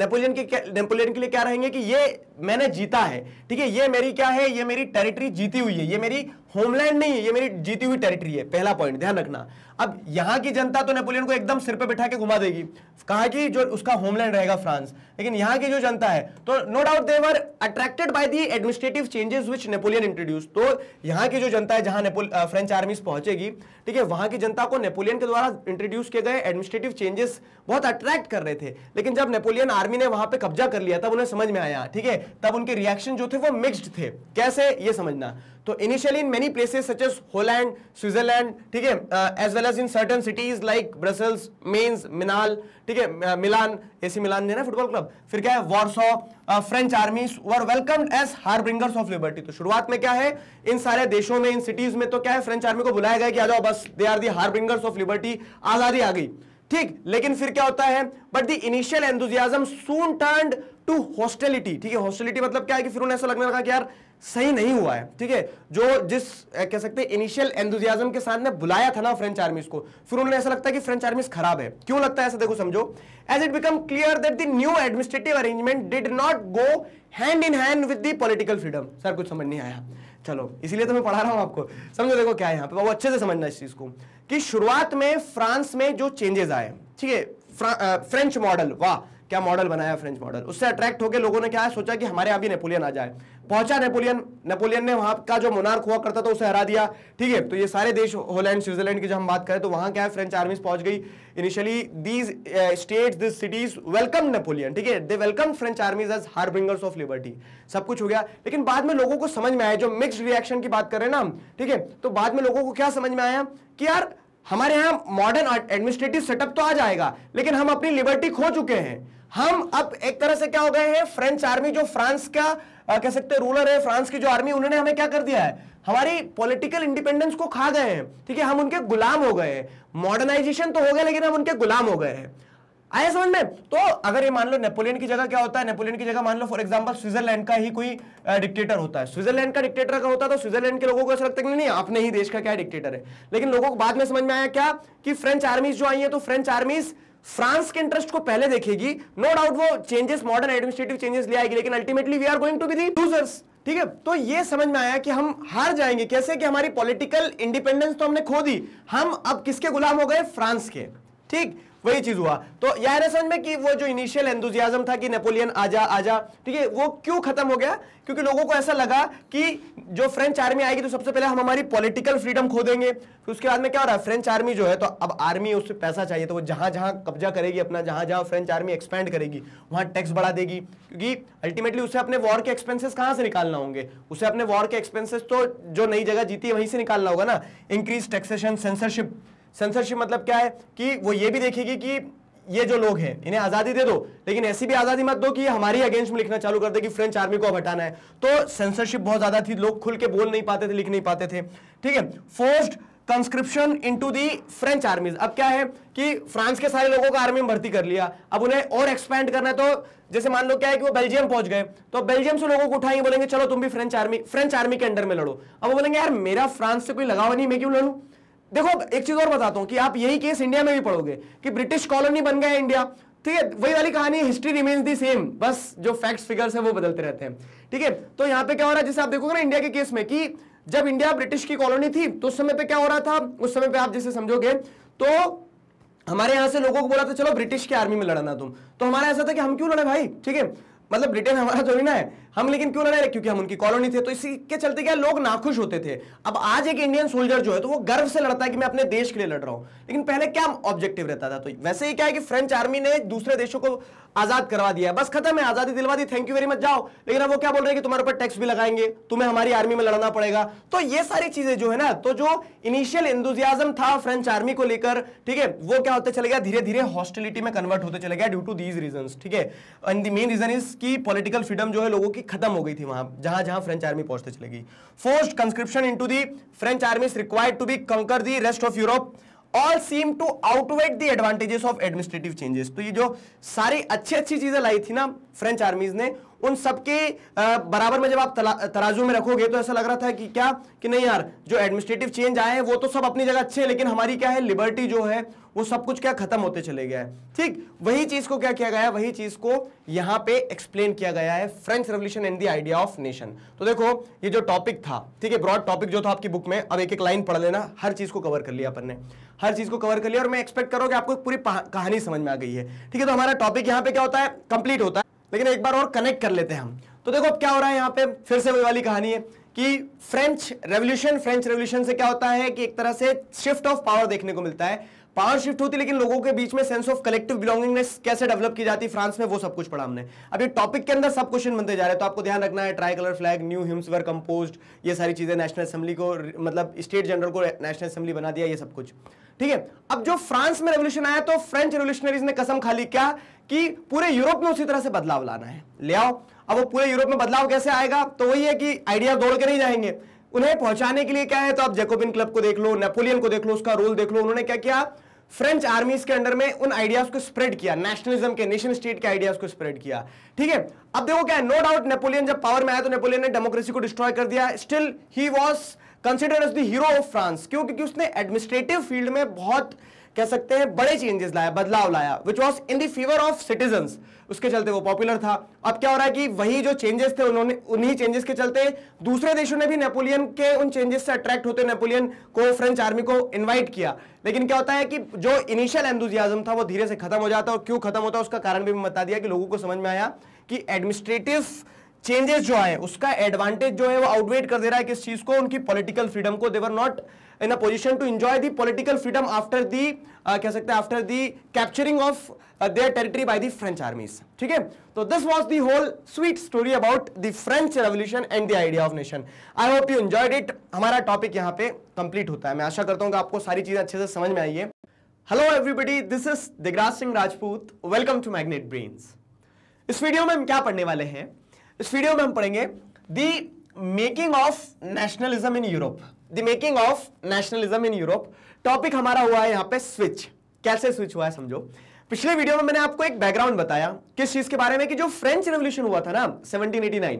नेपोलियन के नेपोलियन के लिए क्या रहेंगे कि ये मैंने जीता है ठीक है ये मेरी क्या है ये मेरी टेरिटरी जीती हुई है ये मेरी होमलैंड नहीं है ये मेरी जीती हुई टेरिटरी है पहला पॉइंट ध्यान रखना अब यहाँ की जनता तो नेपोलियन को एकदम सिर पे बिठा के घुमा देगी कहा कि जो उसका होमलैंड रहेगा फ्रांस लेकिन यहाँ की जो जनता है तो no doubt they were attracted by the administrative changes which Napoleon introduce तो यहाँ की जो जनता है जहां फ्रेंच आर्मीज पहुंचेगी ठीक है वहां की जनता को नेपोलियन के द्वारा इंट्रोड्यूस किए गए एडमिनिस्ट्रेटिव चेंजेस बहुत अट्रैक्ट कर रहे थे लेकिन जब नेपोलियन आर्मी ने वहां पर कब्जा कर लिया तब उन्हें समझ में आया ठीक है तब उनके रिएक्शन जो थे वो मिक्सड थे कैसे ये समझना तो initially in many places such as Holland Switzerland ठीक है as well as in certain cities like Brussels Mainz Milan ठीक है मिलान एसी मिलान है ना फुटबॉल क्लब फिर क्या है Warsaw French army were welcome as harbingers of liberty तो शुरुआत में क्या है इन सारे देशों में इन सिटीज में तो क्या है फ्रेंच आर्मी को बुलाया गया कि आ जाओ बस they are the harbingers of liberty आजादी आ गई ठीक लेकिन फिर क्या होता है but the initial enthusiasm soon turn to hostility ठीक है हॉस्टेलिटी मतलब क्या है कि फिर उन्हें ऐसा लगने लगा कि यार सही नहीं हुआ है ठीक है जो जिस कह सकते हैं इनिशियल एंथुजियाज्म के साथ ने बुलाया था ना फ्रेंच आर्मीज को फिर उन्होंने ऐसा लगता है कि फ्रेंच आर्मीज खराब है क्यों लगता है ऐसा देखो समझो as it become clear that the new administrative arrangement did not go hand in hand with the political freedom sir कुछ समझ नहीं आया चलो इसीलिए तो मैं पढ़ा रहा हूं आपको समझो देखो क्या है यहाँ पे वो अच्छे से समझना इस चीज को कि शुरुआत में फ्रांस में जो चेंजेस आए ठीक है फ्रेंच मॉडल वाह क्या मॉडल बनाया फ्रेंच मॉडल उससे अट्रैक्ट होकर लोगों ने क्या सोचा कि हमारे यहां भी नेपोलियन आ जाए पहुंचा नेपोलियन नेपोलियन ने वहां का जो मोनार्क हुआ करता था उसे हरा दिया ठीक है तो ये सारे देश होलैंड स्विट्जरलैंड की जब हम बात करें तो वहां क्या है फ्रेंच आर्मीज पहुंच गई initially these state this cities welcome Napoleon ठीक है they welcome French armies as harbingers of liberty सब कुछ हो गया लेकिन बाद में लोगों को समझ में आया जो मिक्स रिएक्शन की बात करें ना ठीक है तो बाद में लोगों को क्या समझ में आया कि यार हमारे यहाँ मॉडर्न एडमिनिस्ट्रेटिव सेटअप तो आ जाएगा लेकिन हम अपनी लिबर्टी खो चुके हैं हम अब एक तरह से क्या हो गए हैं फ्रेंच आर्मी जो फ्रांस का आ, कह सकते हैं रूलर है फ्रांस की जो आर्मी उन्होंने हमें क्या कर दिया है हमारी पॉलिटिकल इंडिपेंडेंस को खा गए हैं ठीक है हम उनके गुलाम हो गए हैं मॉडर्नाइजेशन तो हो गया लेकिन हम उनके गुलाम हो गए हैं आया समझ में तो अगर ये मान लो नेपोलियन की जगह क्या होता है नेपोलियन की जगह मान लो फॉर एग्जांपल स्विट्जरलैंड का ही कोई डिक्टेटर होता है स्विट्जरलैंड का डिक्टेटर अगर होता है तो स्विट्जरलैंड के लोगों को ऐसा लगता है कि नहीं आपने ही देश का क्या डिक्टेटर है लेकिन लोगों को बाद में समझ में आया क्या कि फ्रेंच आर्मीज जो आई है तो फ्रेंच आर्मीज फ्रांस के इंटरेस्ट को पहले देखेगी नो डाउट वो चेंजेस मॉडर्न एडमिनिस्ट्रेटिव चेंजेस ले आएगी लेकिन ultimately we are going to be the losers ठीक है तो ये समझ में आया कि हम हार जाएंगे कैसे कि हमारी पॉलिटिकल इंडिपेंडेंस तो हमने खो दी हम अब किसके गुलाम हो गए फ्रांस के ठीक वही चीज हुआ तो यह समझ में कि वो जो इनिशियल एंथुजियाजम था कि नेपोलियन आजा आजा ठीक है वो क्यों खत्म हो गया क्योंकि लोगों को ऐसा लगा कि जो फ्रेंच आर्मी आएगी तो सबसे पहले हम हमारी पॉलिटिकल फ्रीडम खो देंगे फिर उसके बाद में क्या हो रहा है फ्रेंच आर्मी जो है तो अब आर्मी उससे पैसा चाहिए तो वो जहां जहां कब्जा करेगी अपना जहां जहां फ्रेंच आर्मी एक्सपेंड करेगी वहां टैक्स बढ़ा देगी क्योंकि अल्टीमेटली उसे अपने वॉर के एक्सपेंसेस कहां से निकालना होंगे उसे अपने वॉर के एक्सपेंसेस तो जो नई जगह जीती है वहीं से निकालना होगा ना इंक्रीज टैक्सेशन सेंसरशिप सेंसरशिप मतलब क्या है कि वो ये भी देखेगी कि ये जो लोग हैं इन्हें आज़ादी दे दो लेकिन ऐसी भी आज़ादी मत दो कि हमारी अगेंस्ट में लिखना चालू कर दे कि फ्रेंच आर्मी को अब हटाना है तो सेंसरशिप बहुत ज़्यादा थी लोग खुल के बोल नहीं पाते थे लिख नहीं पाते थे ठीक है forced conscription into the French armies अब क्या है कि फ्रांस के सारे लोगों को आर्मी में भर्ती कर लिया अब उन्हें और एक्सपैंड करना है तो जैसे मान लो क्या है कि वो बेल्जियम पहुंच गए तो बेल्जियम से लोगों को उठाएंगे बोलेंगे चलो तुम भी फ्रेंच आर्मी फ्रेंच आर्मी के अंडर में लड़ो अब वो बोलेंगे यार मेरा फ्रांस से कोई लगाव नहीं मैं क्यों लड़ू देखो अब एक चीज और बताता हूँ कि आप यही केस इंडिया में भी पढ़ोगे कि ब्रिटिश कॉलोनी बन गया इंडिया ठीक है वही वाली कहानी हिस्ट्री रिमेन्स दी सेम बस जो फैक्ट्स फिगर्स है वो बदलते रहते हैं ठीक है तो यहाँ पे क्या हो रहा है जैसे आप देखोगे ना इंडिया के केस में कि जब इंडिया ब्रिटिश की कॉलोनी थी तो उस समय पे क्या हो रहा था उस समय पे आप जैसे समझोगे तो हमारे यहां से लोगों को बोला था चलो ब्रिटिश की आर्मी में लड़ना तुम तो हमारा ऐसा था कि हम क्यों लड़े भाई ठीक है मतलब ब्रिटेन हमारा थोड़ी ना है हम लेकिन क्यों लड़े क्योंकि हम उनकी कॉलोनी थे तो इसी के चलते क्या लोग नाखुश होते थे अब आज एक इंडियन सोल्जर जो है तो वो गर्व से लड़ता है कि मैं अपने देश के लिए लड़ रहा हूं लेकिन पहले क्या ऑब्जेक्टिव रहता था तो वैसे ही क्या है कि फ्रेंच आर्मी ने दूसरे देशों को आजाद करवा दिया बस खत्म है आजादी दिलवा दी थैंक यू वेरी मच जाओ लेकिन अब वो क्या बोल रहे हैं कि तुम्हारे ऊपर टैक्स भी लगाएंगे तुम्हें हमारी आर्मी में लड़ना पड़ेगा तो ये सारी चीजें जो है ना तो जो इनिशियल इंदुजियाजम था फ्रेंच आर्मी को लेकर ठीक है वो क्या होते चले गया धीरे धीरे हॉस्टिलिटी में कन्वर्ट होते चले गया ड्यू टू दीज रीजन ठीक है and the main reason is की पोलिटिकल फ्रीडम जो है लोगों की खत्म हो गई थी वहां जहां जहां फ्रेंच आर्मी पहुंचते चले गई forced conscription to the French army is required to be conquer the rest of Europe all seem to outweigh the advantages of administrative changes तो ये जो सारी अच्छी अच्छी चीजें लाई थी ना फ्रेंच आर्मीज ने उन सबके बराबर में जब आप तराजू में रखोगे तो ऐसा लग रहा था कि क्या कि नहीं यार जो एडमिनिस्ट्रेटिव चेंज आए हैं वो तो सब अपनी जगह अच्छे हैं लेकिन हमारी क्या है लिबर्टी जो है वो सब कुछ क्या खत्म होते चले गया है ठीक वही चीज को क्या किया गया वही चीज को यहां पे एक्सप्लेन किया गया है French revolution and the idea of nation तो देखो ये जो टॉपिक था ठीक है ब्रॉड टॉपिक जो था आपकी बुक में अब एक एक लाइन पढ़ लेना हर चीज को कवर कर लिया अपन ने हर चीज को कवर कर लिया और मैं एक्सपेक्ट करो कि आपको पूरी कहानी समझ में आ गई है ठीक है तो हमारा टॉपिक यहाँ पे क्या होता है कंप्लीट होता है लेकिन एक बार और कनेक्ट कर लेते हैं हम तो देखो अब क्या हो रहा है यहाँ पे फिर से वही वाली कहानी है कि फ्रेंच रेवोल्यूशन फ्रेंच रेवोल्यूशन से क्या होता है कि एक तरह से शिफ्ट ऑफ पावर देखने को मिलता है पावर शिफ्ट होती लेकिन लोगों के बीच में सेंस ऑफ कलेक्टिव बिलोंगिंगनेस कैसे डेवलप की जाती फ्रांस में वो सब कुछ पढ़ा हमने अभी टॉपिक के अंदर सब क्वेश्चन बनते जा रहे हैं तो आपको ध्यान रखना है tricolour flag new hymns were compose ये सारी चीजें नेशनल असेंबली को मतलब स्टेट जनरल को नेशनल असेंबली बना दिया ये सब कुछ ठीक है अब जो फ्रांस में रेवोल्यूशन आया तो फ्रेंच रेवोल्यूशनरीज ने कसम खाली क्या कि पूरे यूरोप में उसी तरह से बदलाव लाना है ले आओ अब वो पूरे यूरोप में बदलाव कैसे आएगा तो वही है कि आइडिया दौड़ के नहीं जाएंगे उन्हें पहुंचाने के लिए क्या है तो आप जेकोबिन क्लब को देख लो नेपोलियन को देख लो उसका रोल देख लो उन्होंने क्या किया फ्रेंच आर्मीज के अंडर में उन आइडियाज को स्प्रेड किया नेशनलिज्म के नेशन स्टेट के आइडियाज को स्प्रेड किया ठीक है अब देखो क्या है नो डाउट नेपोलियन जब पावर में आया तो नेपोलियन ने डेमोक्रेसी को डिस्ट्रॉय कर दिया still he was consider as the hero of France क्यों क्योंकि उसने एडमिनिस्ट्रेटिव फील्ड में बहुत कह सकते हैं बड़े चेंजेस लाया बदलाव लाया विच वॉज इन दीवर ऑफ सिटीजन उसके चलते वो पॉपुलर था अब क्या हो रहा है कि वही जो चेंजेस थे उन्होंने उन्हीं चेंजेस के चलते दूसरे देशों ने भी नेपोलियन के उन चेंजेस से अट्रैक्ट होते नेपोलियन को फ्रेंच आर्मी को इन्वाइट किया लेकिन क्या होता है कि जो इनिशियल एंथुजियाज्म था वो धीरे से खत्म हो जाता और क्यों खत्म होता है उसका कारण भी मैं बता दिया कि लोगों को समझ में आया कि एडमिनिस्ट्रेटिव चेंजेस जो है उसका एडवांटेज जो है वो आउटवेट कर दे रहा है किस चीज को उनकी पॉलिटिकल फ्रीडम को they were not in a position to enjoy the political freedom after the कह सकते हैं after the capturing of uh, their territory by the French ठीक है तो this was the whole sweet story about the French revolution and the idea of nation I hope you enjoyed it हमारा topic यहाँ पे complete होता है मैं आशा करता हूँ कि आपको सारी चीजें अच्छे से समझ में आई है hello everybody this is Digraj Singh Rajput welcome to magnet brains इस वीडियो में हम क्या पढ़ने वाले हैं इस वीडियो में हम पढ़ेंगे the making of nationalism in Europe the making of nationalism in Europe topic हमारा हुआ है यहां पे स्विच कैसे स्विच हुआ है समझो पिछले वीडियो में मैंने आपको एक बैकग्राउंड बताया किस चीज के बारे में कि जो फ्रेंच रेवल्यूशन हुआ था ना 1789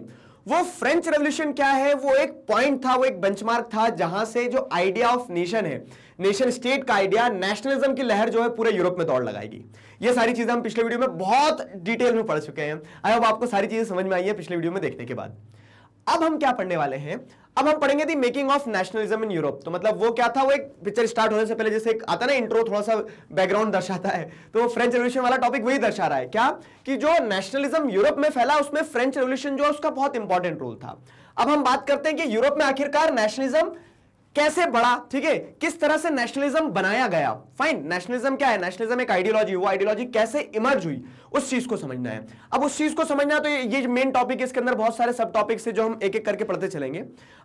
वो फ्रेंच रेवल्यूशन क्या है वो एक पॉइंट था वो एक बेंचमार्क था जहां से जो आइडिया ऑफ नेशन है नेशन स्टेट का आइडिया नेशनलिज्म की लहर जो है पूरे यूरोप में दौड़ लगाएगी ये सारी चीजें हम पिछले वीडियो में बहुत डिटेल में पढ़ चुके हैं आई होप आपको सारी चीजें समझ में आई है पिछले वीडियो में देखने के बाद अब हम क्या पढ़ने वाले हैं अब हम पढ़ेंगे the making of nationalism in Europe तो मतलब वो क्या था वो एक पिक्चर स्टार्ट होने से पहले जैसे एक आता ना इंट्रो थोड़ा सा बैकग्राउंड दर्शाता है तो फ्रेंच रेवल्यूशन वाला टॉपिक वही दर्शा रहा है क्या कि जो नेशनलिज्म यूरोप में फैला उसमें फ्रेंच रेवल्यूशन जो उसका बहुत इंपॉर्टेंट रोल था अब हम बात करते हैं कि यूरोप में आखिरकार नेशनलिज्म कैसे बढ़ा ठीक है किस तरह से नेशनलिज्म बनाया गया फाइन नेशनलिज्म क्या है नेशनलिज्म एक आइडियोलॉजी वो आइडियोलॉजी कैसे इमर्ज हुई उस चीज को समझना है अब उस चीज को समझना तो ये मेन टॉपिक इसके अंदर बहुत सारे सब टॉपिक है जो हम एक एक करके पढ़ते चलेंगे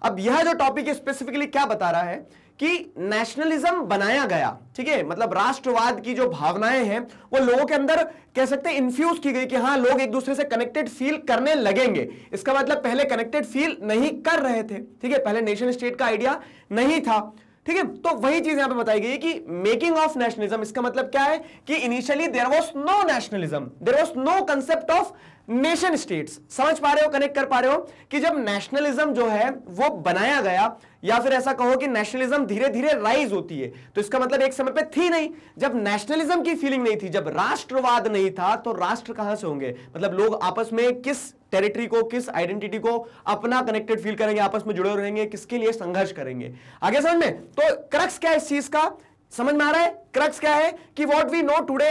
अब यह जो टॉपिक स्पेसिफिकली क्या बता रहा है कि नेशनलिज्म बनाया गया ठीक है मतलब राष्ट्रवाद की जो भावनाएं हैं वो लोगों के अंदर कह सकते हैं इन्फ्यूज की गई कि हाँ लोग एक दूसरे से कनेक्टेड फील करने लगेंगे इसका मतलब पहले कनेक्टेड फील नहीं कर रहे थे ठीक है पहले नेशन स्टेट का आइडिया नहीं था ठीक है तो वही चीज यहां पर बताई गई कि मेकिंग ऑफ नेशनलिज्म इसका मतलब क्या है कि initially there was no nationalism there was no concept of nation states समझ पा रहे हो कनेक्ट कर पा रहे हो कि जब नेशनलिज्म जो है वो बनाया गया या फिर ऐसा कहो कि नेशनलिज्म धीरे धीरे राइज होती है तो इसका मतलब एक समय पे थी नहीं जब नेशनलिज्म की फीलिंग नहीं थी जब राष्ट्रवाद नहीं था तो राष्ट्र कहां से होंगे मतलब लोग आपस में किस टेरिटरी को किस आइडेंटिटी को अपना कनेक्टेड फील करेंगे आपस में जुड़े रहेंगे किसके लिए संघर्ष करेंगे आगे समझ में तो क्रक्स क्या है इस चीज का समझ में आ रहा है क्रक्स क्या है कि what we know today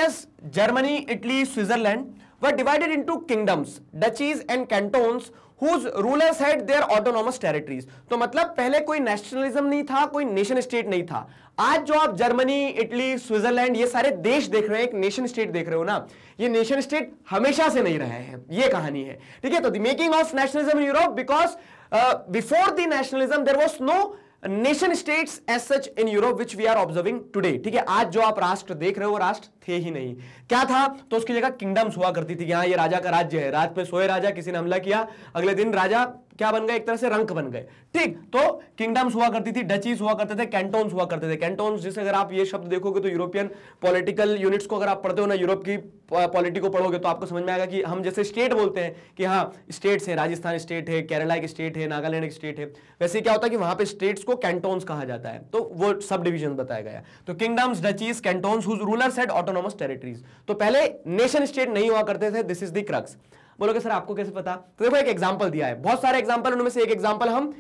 Germany Italy Switzerland were divided into kingdoms, duchies and cantons whose rulers had their autonomous territories. तो मतलब पहले कोई नेशनलिज्म नहीं था कोई नेशन स्टेट नहीं था आज जो आप जर्मनी इटली स्विट्जरलैंड ये सारे देश देख रहे हैं एक नेशन स्टेट देख रहे हो ना ये नेशन स्टेट हमेशा से नहीं रहे हैं ये कहानी है ठीक है तो the making of nationalism in Europe because before the nationalism there was no nation states as such in Europe which we are observing today ठीक है आज जो आप राष्ट्र देख रहे हो राष्ट्र थे ही नहीं क्या था तो उसकी जगह किंगडम्स हुआ करती थी कि हाँ ये राजा का राज्य है रात पे सोए राजा किसी ने हमला किया अगले दिन राजा क्या बन गए एक तरह से रंक बन गए ठीक तो किंगडम्स हुआ करती थी डचीज हुआ करते थे कैंटोन्स हुआ करते थे कैंटोन्स जिसे अगर आप ये शब्द देखोगे तो यूरोपियन पॉलिटिकल यूनिट्स को अगर आप पढ़ते हो ना यूरोप की पॉलिटी को पढ़ोगे तो आपको समझ में आएगा कि हम जैसे स्टेट बोलते हैं कि हाँ स्टेट्स हैं राजस्थान स्टेट है केरला एक स्टेट है नागालैंड एक स्टेट है वैसे क्या होता है कि वहां पर स्टेट्स को कैंटोन्स कहा जाता है तो वो सब डिविजन बताया गया तो kingdoms duchies cantons rulers had autonomous autonomous territories तो पहले नेशन स्टेट नहीं हुआ करते थे दिस इज दी क्रक्स बोलोगे सर आपको कैसे पता तो देखो एक एग्जाम्पल दिया है बहुत सारे एग्जाम्पल उनमें से एक एग्जाम्पल हम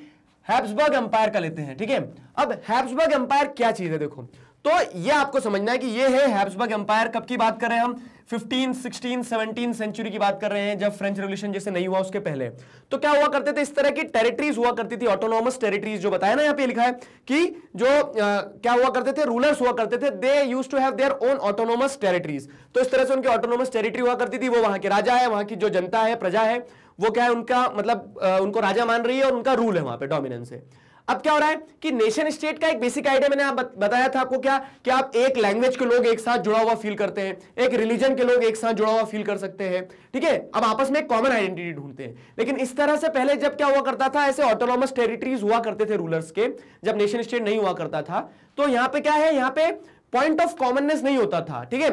हैप्सबर्ग एम्पायर का लेते हैं ठीक है अब हैब्सबर्ग एम्पायर क्या चीज है देखो तो ये आपको समझना है कि ये है हैब्सबर्ग एम्पायर कब की बात कर रहे हैं हम 15, 16, 17 सेंचुरी की बात कर रहे हैं जब फ्रेंच रेवल्यूशन जैसे नहीं हुआ उसके पहले तो क्या हुआ करते थे इस तरह की टेरिटरीज हुआ करती थी ऑटोनॉमस टेरिटरीज जो बताया ना यहाँ पे लिखा है कि जो आ, क्या हुआ करते थे रूलर्स हुआ करते थे they used to have their own autonomous territories तो इस तरह से उनकी ऑटोनॉमस टेरिटरी हुआ करती थी वो वहां के राजा है वहां की जो जनता है प्रजा है वो क्या है उनका मतलब आ, उनको राजा मान रही है और उनका रूल है वहां पर डोमिनेंस है अब क्या हो रहा है कि नेशन स्टेट का एक बेसिक आइडिया मैंने आप बताया था आपको क्या कि आप एक लैंग्वेज के लोग एक साथ जुड़ा हुआ फील करते हैं एक रिलीजन के लोग एक साथ जुड़ा हुआ फील कर सकते हैं ठीक है अब आपस में एक कॉमन आइडेंटिटी ढूंढते हैं लेकिन इस तरह से पहले जब क्या हुआ करता था ऐसे ऑटोनॉमस टेरिटरीज हुआ करते थे रूलर्स के जब नेशन स्टेट नहीं हुआ करता था तो यहां पर क्या है यहां पर पॉइंट ऑफ कॉमननेस नहीं होता था ठीक है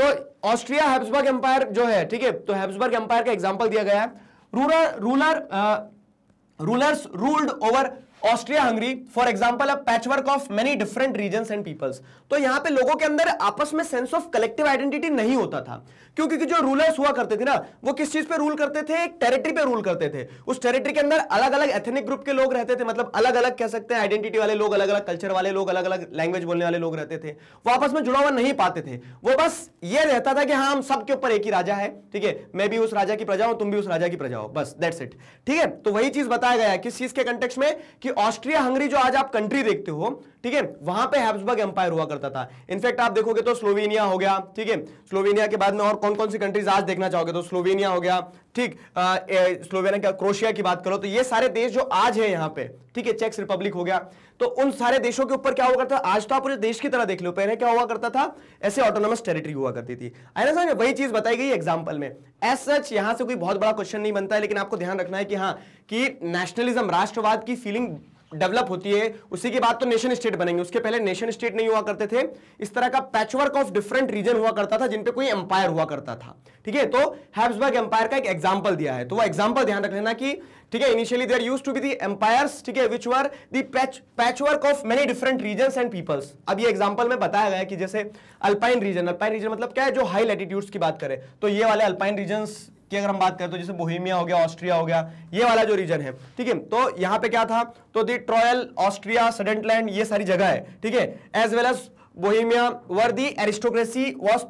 तो ऑस्ट्रिया हैब्सबर्ग एम्पायर जो है ठीक है तो हैब्सबर्ग एम्पायर का एग्जाम्पल दिया गया है ruler ruler rulers ruled over Austria Hungary for example a patchwork of many different region and peoples तो यहां पे लोगों के अंदर आपस में सेंस ऑफ कलेक्टिव आइडेंटिटी नहीं होता था क्योंकि जो रूलर्स हुआ करते थे ना वो किस चीज पे रूल करते थे एक टेरिटरी पे रूल करते थे उस टेरिटरी के अंदर अलग अलग एथनिक ग्रुप के लोग रहते थे मतलब अलग अलग कह सकते हैं आइडेंटिटी वाले लोग अलग अलग कल्चर वाले लोग अलग अलग लैंग्वेज बोलने वाले लोग रहते थे वो आपस में जुड़ा हुआ नहीं पाते थे वो बस ये रहता था कि हाँ हम सबके ऊपर एक ही राजा है ठीक है मैं भी उस राजा की प्रजा हूं तुम भी उस राजा की प्रजा हो बस दैट्स इट ठीक है तो वही चीज बताया गया किस चीज के कंटेक्स में कि ऑस्ट्रिया हंगरी जो आज आप कंट्री देखते हो ठीक है वहां पे हैब्सबर्ग एम्पायर हुआ करता था इनफैक्ट आप देखोगे तो स्लोवेनिया हो गया ठीक है स्लोवेनिया के बाद में और कौन कौन सी कंट्रीज आज देखना चाहोगे तो स्लोवेनिया हो गया ठीक स्लोवेनिया का क्रोशिया की बात करो तो ये सारे देश जो आज है यहाँ पे ठीक है चेक रिपब्लिक हो गया तो उन सारे देशों के ऊपर क्या हुआ करता आज तो आप पूरे देश की तरह देख लो पहले क्या हुआ करता था ऐसे ऑटोनोमस टेरिटरी हुआ करती थी वही चीज बताई गई एग्जाम्पल में एस सच यहां से कोई बहुत बड़ा क्वेश्चन नहीं बनता है लेकिन आपको ध्यान रखना है कि हाँ कि नेशनलिज्म राष्ट्रवाद की फीलिंग डेवलप होती है उसी के बाद तो नेशन स्टेट बनेंगे उसके पहले नेशन स्टेट नहीं हुआ करते थे इस तरह का पैचवर्क ऑफ डिफरेंट रीजन हुआ करता था जिनपे कोई एम्पायर हुआ करता था ठीक है तो हैब्सबर्ग एम्पायर का एक एग्जाम्पल दिया है तो वो एग्जाम्पल ध्यान रख लेना की ठीक है initially there used to be the empires ठीक है which were the patchwork of many different region and peoples अब ये एग्जाम्पल में बताया गया कि जैसे अल्पाइन रीजन अल्पाइन रीजन मतलब क्या है जो हाई लैटिट्यूड्स की बात करें तो ये वाले अल्पाइन रीजन की अगर हम बात करें तो जैसे बोहिमिया हो गया ऑस्ट्रिया हो गया ये वाला जो रीजन है ठीक है तो यहाँ पे क्या था तो दी ट्रॉयल ऑस्ट्रिया सडेंटलैंड ये सारी जगह है ठीक है as well as Bohemia where the aristocracy was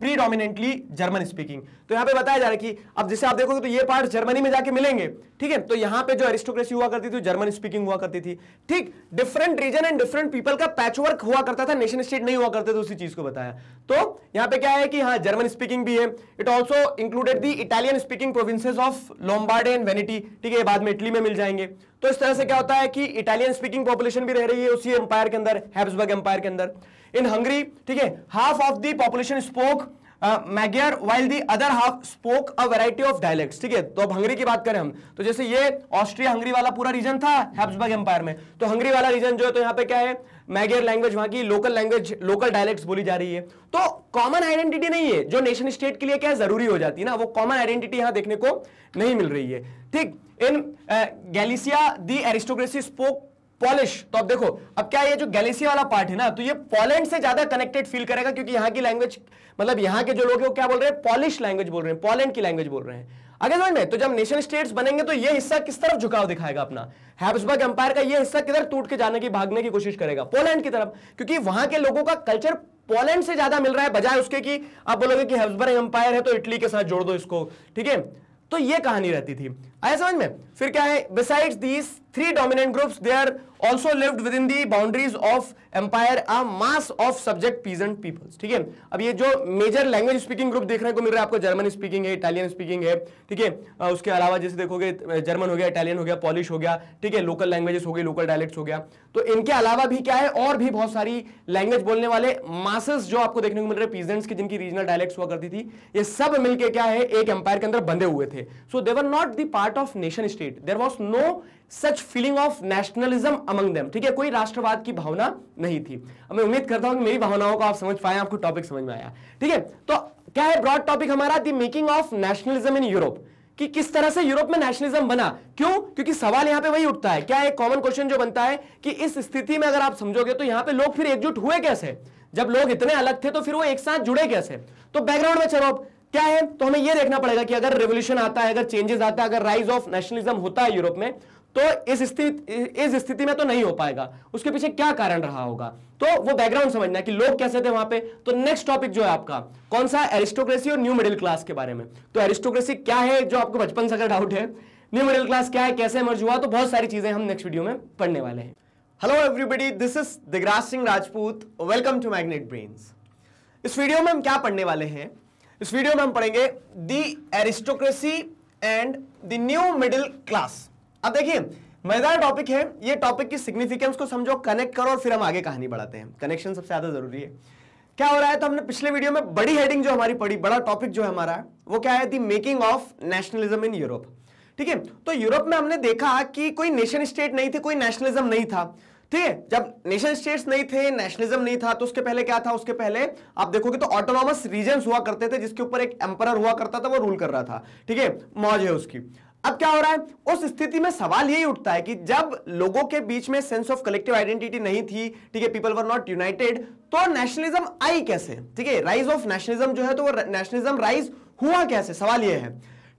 predominantly German speaking तो यहां पे बताया जा रहा है कि अब जैसे आप देखोगे तो ये पार्ट जर्मनी में जाके मिलेंगे ठीक है तो यहां पे जो एरिस्टोक्रेसी हुआ करती थी जर्मन स्पीकिंग हुआ करती थी ठीक different region and different people का पैचवर्क हुआ करता था नेशन स्टेट नहीं हुआ करते थे उसी चीज को बताया तो यहां पर क्या है कि हाँ जर्मन स्पीकिंग भी है it also included the Italian speaking provinces of Lombardy and Venetia ठीक है बाद में इटली में मिल जाएंगे तो इस तरह से क्या होता है कि इटालियन स्पीकिंग पॉपुलेशन भी रह रही है उसी एम्पायर के अंदर हैब्सबर्ग एम्पायर के अंदर इन हंगरी ठीक है half of the population spoke Magyar while the other half spoke a variety of dialect ठीक है तो अब हंगरी की बात करें हम तो जैसे ये ऑस्ट्रिया हंगरी वाला पूरा रीजन था हैब्सबर्ग एम्पायर में तो हंगरी वाला रीजन जो है तो यहाँ पे क्या है मैगियर लैंग्वेज वहां की लोकल लैंग्वेज लोकल डायलेक्ट्स बोली जा रही है तो कॉमन आइडेंटिटी नहीं है जो नेशन स्टेट के लिए क्या जरूरी हो जाती है ना वो कॉमन आइडेंटिटी यहाँ देखने को नहीं मिल रही है ठीक in Galicia the aristocracy spoke Polish तो अब देखो अब क्या ये जो गैलेसिया वाला पार्ट है ना तो ये पोलैंड से ज्यादा कनेक्टेड फील करेगा क्योंकि यहां की लैंग्वेज मतलब यहां के जो लोग हैं वो क्या बोल रहे हैं पॉलिश लैंग्वेज बोल रहे हैं पोलैंड की लैंग्वेज बोल रहे हैं आगे समझ में तो जब नेशन स्टेट्स बनेंगे तो ये हिस्सा किस तरफ झुकाव दिखाएगा अपना हैब्सबर्ग एम्पायर का ये हिस्सा किधर टूट के जाने की भागने की कोशिश करेगा पोलैंड की तरफ क्योंकि वहां के लोगों का कल्चर पोलैंड से ज्यादा मिल रहा है बजाय उसके कि आप बोलोगे कि हैब्सबर्ग एम्पायर है तो इटली के साथ जोड़ दो इसको ठीक है तो ये कहानी रहती थी आया समझ में फिर क्या है besides these three dominant group they are also lived within the boundaries of empire a mass of subject peasant peoples ठीक है अब ये जो मेजर लैंग्वेज स्पीकिंग ग्रुप देखने को मिल रहा है आपको जर्मन स्पीकिंग है इटालियन स्पीकिंग है ठीक है उसके अलावा जैसे देखोगे जर्मन हो गया इटालियन हो गया पॉलिश हो गया ठीक है लोकल लैंग्वेजेस हो गई लोकल डायलेक्ट्स हो गया तो इनके अलावा भी क्या है और भी बहुत सारी लैंग्वेज बोलने वाले मासेस जो आपको देखने को मिल रहे हैं पीजेंट्स की जिनकी रीजनल डायलेक्ट्स हुआ करती थी ये सब मिलकर क्या है एक एम्पायर के अंदर बंधे हुए थे सो देवर नॉट दार्ट part of nation state there was no such feeling of nationalism among them ठीक है कोई राष्ट्रवाद की भावना नहीं थी अब मैं उम्मीद करता हूं कि मेरी भावनाओं को आप समझ पाए आपको टॉपिक समझ में आया ठीक है तो क्या है ब्रॉड टॉपिक हमारा the making of nationalism in Europe कि किस तरह से यूरोप में नेशनलिज्म बना क्यों क्योंकि सवाल यहां पे वही उठता है क्या एक कॉमन क्वेश्चन जो बनता है कि इस स्थिति में अगर आप समझोगे तो यहां पे लोग फिर एकजुट हुए कैसे जब लोग इतने अलग थे तो फिर वो एक साथ जुड़े कैसे तो बैकग्राउंड में चलो क्या है तो हमें यह देखना पड़ेगा कि अगर रेवोल्यूशन आता है अगर चेंजेस आता है अगर राइज ऑफ नेशनलिज्म होता है यूरोप में तो इस स्थिति इस स्थिति में तो नहीं हो पाएगा उसके पीछे क्या कारण रहा होगा तो वो बैकग्राउंड समझना कि लोग कैसे थे वहां पे तो नेक्स्ट टॉपिक जो है आपका कौन सा एरिस्टोक्रेसी और न्यू मिडिल क्लास के बारे में तो एरिस्टोक्रेसी क्या है जो आपको बचपन से अगर डाउट है न्यू मिडिल क्लास क्या है कैसे मर्ज हुआ तो बहुत सारी चीजें हम नेक्स्ट वीडियो में पढ़ने वाले हैं hello everybody this is Digraj Singh Rajput welcome to magnet brain इस वीडियो में हम क्या पढ़ने वाले हैं इस वीडियो में हम पढ़ेंगे the aristocracy and the new middle class अब देखिए मजेदार टॉपिक है ये टॉपिक की सिग्निफिकेंस को समझो कनेक्ट करो और फिर हम आगे कहानी बढ़ाते हैं कनेक्शन सबसे ज्यादा जरूरी है क्या हो रहा है तो हमने पिछले वीडियो में बड़ी हेडिंग जो हमारी पड़ी बड़ा टॉपिक जो है हमारा वो क्या है the making of nationalism in Europe ठीक है तो यूरोप में हमने देखा कि कोई नेशन स्टेट नहीं थी कोई नेशनलिज्म नहीं था ठीक है जब नेशन स्टेट्स नहीं थे नेशनलिज्म नहीं था तो उसके पहले क्या था उसके पहले आप देखोगे तो ऑटोनॉमस रीजन हुआ करते थे जिसके ऊपर एक एम्पर हुआ करता था वो रूल कर रहा था ठीक है मौज है उसकी अब क्या हो रहा है उस स्थिति में सवाल यही उठता है कि जब लोगों के बीच में सेंस ऑफ कलेक्टिव आइडेंटिटी नहीं थी ठीक है पीपल वर नॉट यूनाइटेड तो नेशनलिज्म आई कैसे ठीक है राइज ऑफ नेशनलिज्म जो है तो वो नेशनलिज्म राइज हुआ कैसे सवाल ये है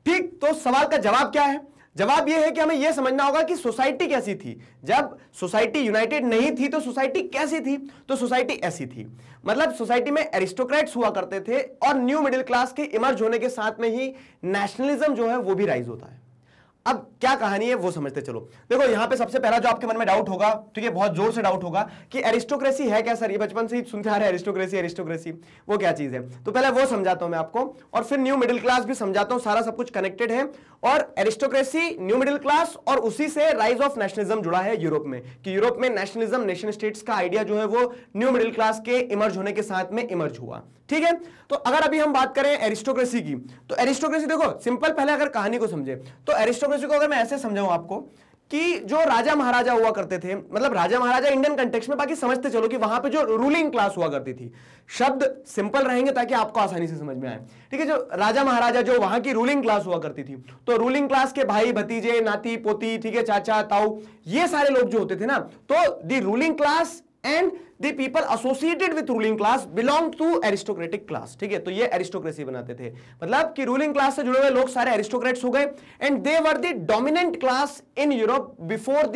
ठीक तो सवाल का जवाब क्या है जवाब यह है कि हमें यह समझना होगा कि सोसाइटी कैसी थी जब सोसाइटी यूनाइटेड नहीं थी तो सोसाइटी कैसी थी तो सोसाइटी ऐसी थी मतलब सोसाइटी में एरिस्टोक्रेट्स हुआ करते थे और न्यू मिडिल क्लास के इमर्ज होने के साथ में ही नेशनलिज्म जो है वो भी राइज होता है अब क्या कहानी है वो समझते चलो देखो यहां पे सबसे पहला जो आपके मन में डाउट होगा ठीक है बहुत जोर से डाउट होगा कि एरिस्टोक्रेसी है क्या सर ये बचपन से ही सुनते आ रहे हैं एरिस्टोक्रेसी एरिस्टोक्रेसी वो क्या चीज है तो पहले वो समझाता हूं मैं आपको और फिर न्यू मिडिल क्लास भी समझाता हूं सारा सब कुछ कनेक्टेड है और एरिस्टोक्रेसी न्यू मिडिल क्लास और उसी से राइज ऑफ नेशनलिज्म जुड़ा है यूरोप में कि यूरोप में नेशनलिज्म नेशन स्टेट्स का आइडिया जो है वो न्यू मिडिल क्लास के इमर्ज होने के साथ में इमर्ज हुआ ठीक है तो अगर अभी हम बात करें एरिस्टोक्रेसी की तो एरिस्टोक्रेसी देखो सिंपल पहले अगर कहानी को समझे तो एरिस्टोक्रेसी को अगर मैं ऐसे समझाऊं आपको कि जो राजा महाराजा हुआ करते थे मतलब राजा महाराजा इंडियन कंटेक्स में बाकी समझते चलो कि वहां पे जो रूलिंग क्लास हुआ करती थी शब्द सिंपल रहेंगे ताकि आपको आसानी से समझ में आए ठीक है जो राजा महाराजा जो वहां की रूलिंग क्लास हुआ करती थी तो रूलिंग क्लास के भाई भतीजे नाती पोती ठीक है चाचा ताऊ ये सारे लोग जो होते थे ना तो the ruling class and the people associated with ruling class belong to aristocratic class ठीक है तो ये एरिस्टोक्रेसी बनाते थे मतलब कि रूलिंग क्लास से जुड़े हुए लोग सारे एरिस्टोक्रेट्स हो गए and they were the dominant class in Europe before the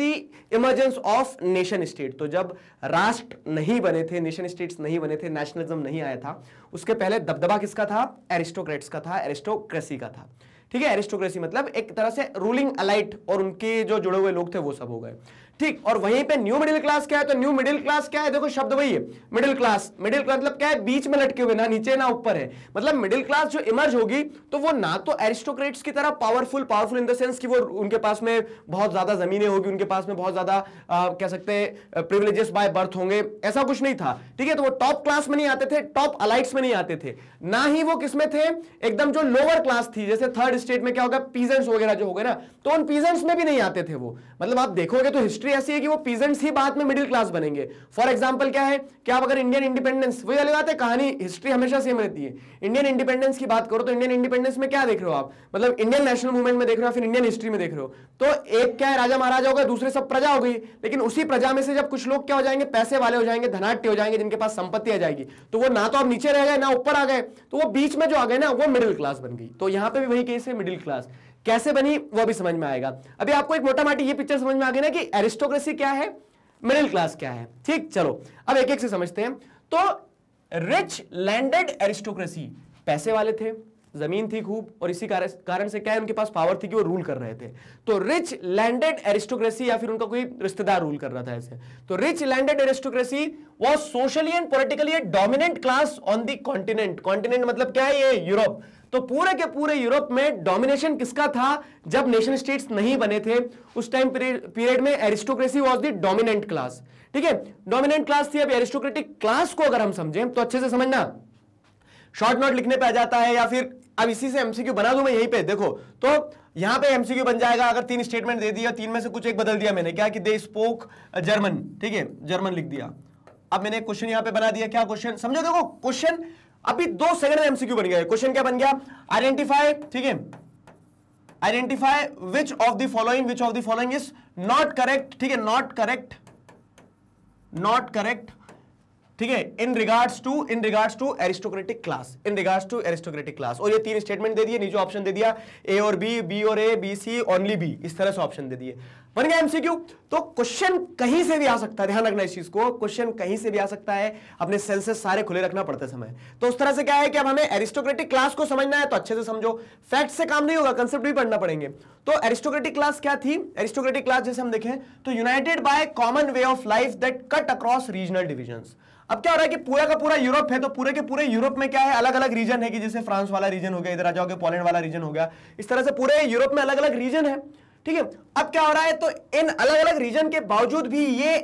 emergence of nation state तो जब राष्ट्र नहीं बने थे नेशन स्टेट्स नहीं बने थे नेशनलिज्म नहीं आया था उसके पहले दबदबा किसका था एरिस्टोक्रेट्स का था एरिस्टोक्रेसी का था ठीक है एरिस्टोक्रेसी मतलब एक तरह से रूलिंग अलाइट और उनके जो जुड़े हुए लोग थे वो सब हो गए ठीक और वहीं पे न्यू मिडिल क्लास क्या है तो न्यू मिडिल क्लास क्या है देखो शब्द वही है मिडिल क्लास मिडिल क्लास मतलब क्या है बीच में लटके हुए ना नीचे ना ऊपर है मतलब मिडिल क्लास जो इमर्ज होगी तो वो ना तो एरिस्टोक्रेट्स की तरह powerful powerful in the sense कि वो उनके पास में बहुत ज्यादा जमीनें होगी उनके पास में बहुत ज्यादा कह सकते हैं प्रिविलेजेस बाय बर्थ होंगे ऐसा कुछ नहीं था ठीक है तो वो टॉप क्लास में नहीं आते थे टॉप अलाइट्स में नहीं आते थे ना ही वो किसमें थे एकदम जो लोअर क्लास थी जैसे थर्ड स्टेट में क्या होगा पीजेंट्स वगैरह जो हो गए ना तो उन पीजेंट्स में भी नहीं आते थे वो मतलब आप देखोगे तो हिस्ट्री हिस्ट्री ऐसी है कि वो पीजेंट्स ही बाद में मिडिल क्लास बनेंगे फॉर एग्जाम्पल क्या है कि आप अगर इंडियन इंडिपेंडेंस वही वाली बात है कहानी हिस्ट्री हमेशा सेम रहती है इंडियन इंडिपेंडेंस की बात करो तो इंडियन इंडिपेंडेंस में क्या देख रहे हो आप मतलब इंडियन नेशनल मूवमेंट में देख रहे हो फिर इंडियन हिस्ट्री में देख रहे हो तो एक क्या है राजा महाराजा होगा दूसरे सब प्रजा हो गई लेकिन उसी प्रजा में से जब कुछ लोग क्या हो जाएंगे पैसे वाले हो जाएंगे धनाट्य हो जाएंगे जिनके पास संपत्ति आ जाएगी तो वो ना तो आप नीचे रह गए ना ऊपर आ गए तो वो बीच में जो आ गए ना वो मिडिल क्लास बन गई तो यहाँ पे भी वही केस है मिडिल क्लास कैसे बनी वो भी समझ में आएगा अभी आपको एक मोटा माटी ये पिक्चर समझ में आ गई ना कि एरिस्टोक्रेसी क्या है मिडिल क्लास क्या है ठीक चलो अब एक एक से समझते हैं तो रिच लैंडेड एरिस्टोक्रेसी पैसे वाले थे जमीन थी खूब और इसी कारण से क्या है उनके पास पावर थी कि वो रूल कर रहे थे तो रिच लैंडेड एरिस्टोक्रेसी या फिर उनका कोई रिश्तेदार रूल कर रहा था ऐसे तो rich landed aristocracy was socially and politically dominant class on the continent continent मतलब क्या है ये यूरोप तो पूरे के पूरे यूरोप में डोमिनेशन किसका था जब नेशन स्टेट्स नहीं बने थे उस टाइम पीरियड में aristocracy was the dominant class ठीक है डोमिनेंट क्लास थी अब एरिस्टोक्रेटिक क्लास को अगर हम समझें तो अच्छे से समझना शॉर्ट नोट लिखने पे आ जाता है या फिर अब इसी से एमसीक्यू बना दू मैं यहीं पे देखो तो यहां पे एमसीक्यू बन जाएगा अगर तीन स्टेटमेंट दे दिया तीन में से कुछ एक बदल दिया मैंने क्या कि दे स्पोक जर्मन ठीक है जर्मन लिख दिया अब मैंने क्वेश्चन यहां पे बना दिया क्या क्वेश्चन समझो देखो क्वेश्चन अभी दो सेकंड में एमसीक्यू बन गया क्वेश्चन क्या बन गया आइडेंटिफाई ठीक है identify which of the following which of the following is not correct ठीक है नॉट करेक्ट नॉट करेक्ट ठीक है in regards to in regards to aristocratic class in regards to aristocratic class और ये तीन स्टेटमेंट दे दिए नीचे ऑप्शन दे दिया ए और बी बी और A B C only B इस तरह से ऑप्शन दे दिए बन गया एमसीक्यू तो क्वेश्चन कहीं से भी आ सकता है ध्यान रखना इस चीज को क्वेश्चन कहीं से भी आ सकता है अपने सेंसेस सारे खुले रखना पड़ता समय तो उस तरह से क्या है कि अब हमें एरिस्टोक्रेटिक क्लास को समझना है तो अच्छे से समझो फैक्ट से काम नहीं होगा कंसेप्ट भी पढ़ना पड़ेंगे तो एरिस्टोक्रेटिक क्लास क्या थी एरिस्टोक्रेटिक क्लास जैसे हम देखें तो united by common way of life that cut across regional division अब क्या हो रहा है कि पूरा का पूरा यूरोप है तो पूरे के पूरे यूरोप में क्या है अलग अलग रीजन है कि जैसे फ्रांस वाला रीजन हो गया इधर आ जाओगे पोलैंड वाला रीजन हो गया इस तरह से पूरे यूरोप में अलग अलग रीजन है ठीक है अब क्या हो रहा है तो इन अलग अलग रीजन के बावजूद भी ये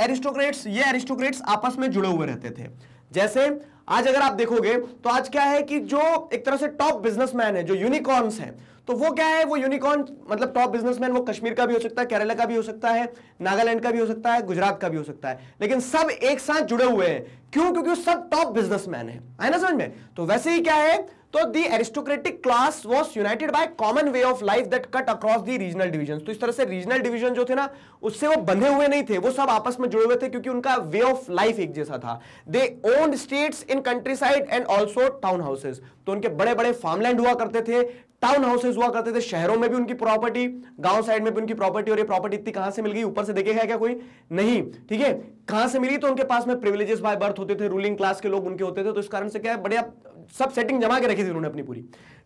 एरिस्टोक्रेट्स ये एरिस्टोक्रेट्स आपस में जुड़े हुए रहते थे जैसे आज अगर आप देखोगे तो आज क्या है कि जो एक तरह से टॉप बिजनेसमैन है जो यूनिकॉर्न्स हैं तो वो क्या है वो यूनिकॉर्न मतलब टॉप बिजनेसमैन वो कश्मीर का भी हो सकता है केरला का भी हो सकता है नागालैंड का भी हो सकता है गुजरात का भी हो सकता है लेकिन सब एक साथ जुड़े हुए हैं क्यों क्योंकि सब टॉप बिजनेसमैन है ना समझ में तो वैसे ही क्या है तो the aristocratic class was united by common way of life that cut across the regional division तो इस तरह से रीजनल डिवीजन जो थे ना उससे वो बंधे हुए नहीं थे वो सब आपस में जुड़े हुए थे क्योंकि उनका वे ऑफ लाइफ एक जैसा था they own estates in countryside and also town houses तो उनके बड़े बड़े फार्मलैंड हुआ करते थे टाउन हाउसेज हुआ करते थे शहरों में भी उनकी प्रॉपर्टी गांव साइड में भी उनकी प्रॉपर्टी और ये प्रॉपर्टी इतनी कहां से मिल गई ऊपर से देखेगा क्या कोई नहीं ठीक है कहां से मिली तो उनके पास में प्रिविलेजेस बाय बर्थ होते थे रूलिंग क्लास के लोग उनके होते थे तो इस कारण से क्या है बढ़िया सब सेटिंग जमा के रखी थी उन्होंने अपनी पूरी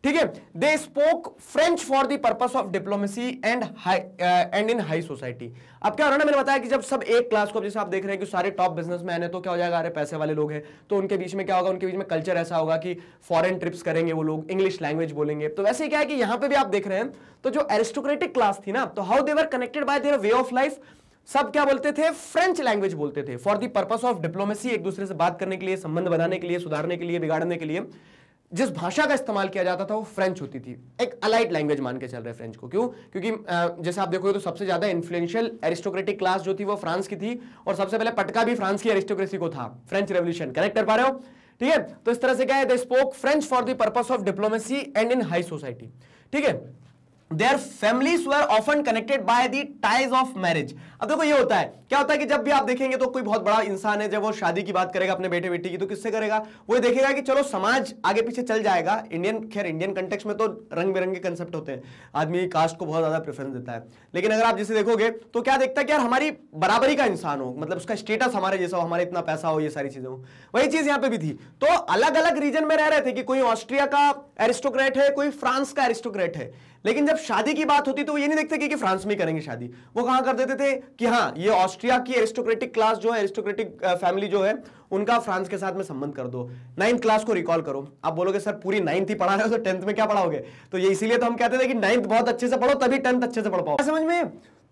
ठीक है they spoke French for the purpose of diplomacy and and in high society अब क्या हो रहा है मैंने बताया कि जब सब एक क्लास को जैसे आप देख रहे हैं कि सारे टॉप बिजनेसमैन है तो क्या हो जाएगा अरे पैसे वाले लोग हैं तो उनके बीच में क्या होगा उनके बीच में कल्चर ऐसा होगा कि फॉरन ट्रिप्स करेंगे वो लोग इंग्लिश लैंग्वेज बोलेंगे तो वैसे क्या है कि यहां पर भी आप देख रहे हैं तो जो एरिस्टोक्रेटिक क्लास थी ना तो how they were connected by their way of life सब क्या बोलते थे फ्रेंच लैंग्वेज बोलते थे for the purpose of diplomacy एक दूसरे से बात करने के लिए संबंध बनाने के लिए सुधारने के लिए बिगाड़ने के लिए जिस भाषा का इस्तेमाल किया जाता था वो फ्रेंच होती थी एक अलाइट लैंग्वेज मान के चल रहे फ्रेंच को क्यों क्योंकि जैसे आप देखोगे तो सबसे ज्यादा इन्फ्लुएंशियल एरिस्टोक्रेटिक क्लास जो थी वो फ्रांस की थी और सबसे पहले पटका भी फ्रांस की एरिस्टोक्रेसी को था फ्रेंच रेवल्यूशन कनेक्ट कर पा रहे हो ठीक है तो इस तरह से क्या है they spoke French for the purpose of diplomacy and in high society ठीक है their families were often connected by the ties of marriage अब देखो ये होता है क्या होता है कि जब भी आप देखेंगे तो कोई बहुत बड़ा इंसान है जब वो शादी की बात करेगा अपने बेटे बेटी की तो किससे करेगा वो देखेगा कि चलो समाज आगे पीछे चल जाएगा इंडियन खैर इंडियन कंटेक्स में तो रंग बिरंगे कंसेप्ट होते हैं आदमी कास्ट को बहुत ज्यादा प्रेफरेंस देता है लेकिन अगर आप जिसे देखोगे तो क्या देखता है कि यार हमारी बराबरी का इंसान हो मतलब उसका स्टेटस हमारे जैसा हो हमारे इतना पैसा हो ये सारी चीजें हो वही चीज यहाँ पे भी थी तो अलग अलग रीजन में रह रहे थे कि कोई ऑस्ट्रिया का एरिस्टोक्रेट है कोई फ्रांस का एरिस्टोक्रेट है लेकिन जब शादी की बात होती तो वो ये नहीं देखते कि, कि फ्रांस में करेंगे शादी वो कहां कर देते थे कि हाँ ये ऑस्ट्रिया की एरिस्टोक्रेटिक क्लास जो है एरिस्टोक्रेटिक फैमिली जो है उनका फ्रांस के साथ में संबंध कर दो नाइन्थ क्लास को रिकॉल करो आप बोलोगे सर पूरी नाइन्थ ही पढ़ा रहे हो तो टेंथ में क्या पढ़ाओगे तो ये इसीलिए तो हम कहते थे कि नाइन्थ बहुत अच्छे से पढ़ो तभी टेंथ अच्छे से पढ़ पाओ समझ में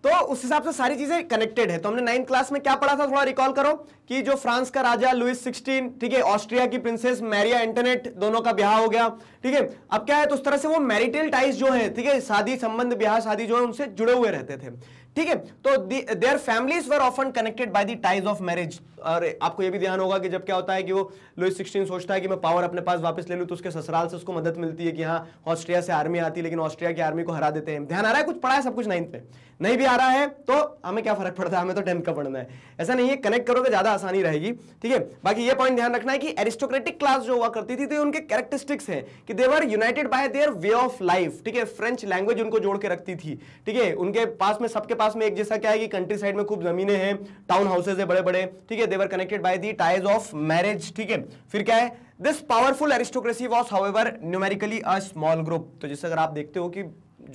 तो उस हिसाब से सारी चीजें कनेक्टेड है तो हमने नाइन्थ क्लास में क्या पढ़ा था थोड़ा रिकॉल करो कि जो फ्रांस का राजा लुइस सिक्सटीन ठीक है ऑस्ट्रिया की प्रिंसेस मैरिया इंटरनेट दोनों का ब्याह हो गया ठीक है अब क्या है तो उस तरह से वो मैरिटल टाइज जो है ठीक है शादी संबंध ब्याह शादी जो है उनसे जुड़े हुए रहते थे ठीक है तो their families were often connected by the ties of marriage और आपको यह भी ध्यान होगा कि जब क्या होता है कि वो लुइस सिक्सटीन सोचता है कि मैं पावर अपने पास वापस ले लूँ तो उसके ससुराल से उसको मदद मिलती है कि हाँ ऑस्ट्रिया से आर्मी आती है लेकिन ऑस्ट्रिया की आर्मी को हरा देते हैं ध्यान आ रहा है कुछ पढ़ा है सब कुछ नाइन्थ में नहीं भी आ रहा है तो हमें क्या फर्क पड़ता है हमें तो टेंथ का पढ़ना है ऐसा नहीं है कनेक्ट करोगे ज्यादा आसानी रहेगी ठीक है बाकी ये पॉइंट ध्यान रखना है कि एरिस्टोक्रेटिक क्लास जो हुआ करती थी तो उनके कैरेक्टरिस्टिक्स है कि they were united by their way of life ठीक है फ्रेंच लैंग्वेज उनको जोड़ के रखती थी ठीक है उनके पास में सबके पास में एक जैसा क्या है कि कंट्री साइड में खूब जमीने हैं टाउन हाउसेज है बड़े बड़े ठीक है they were connected by the ties of marriage ठीक है फिर क्या है this powerful aristocracy was however numerically a small group तो जैसे अगर आप देखते हो कि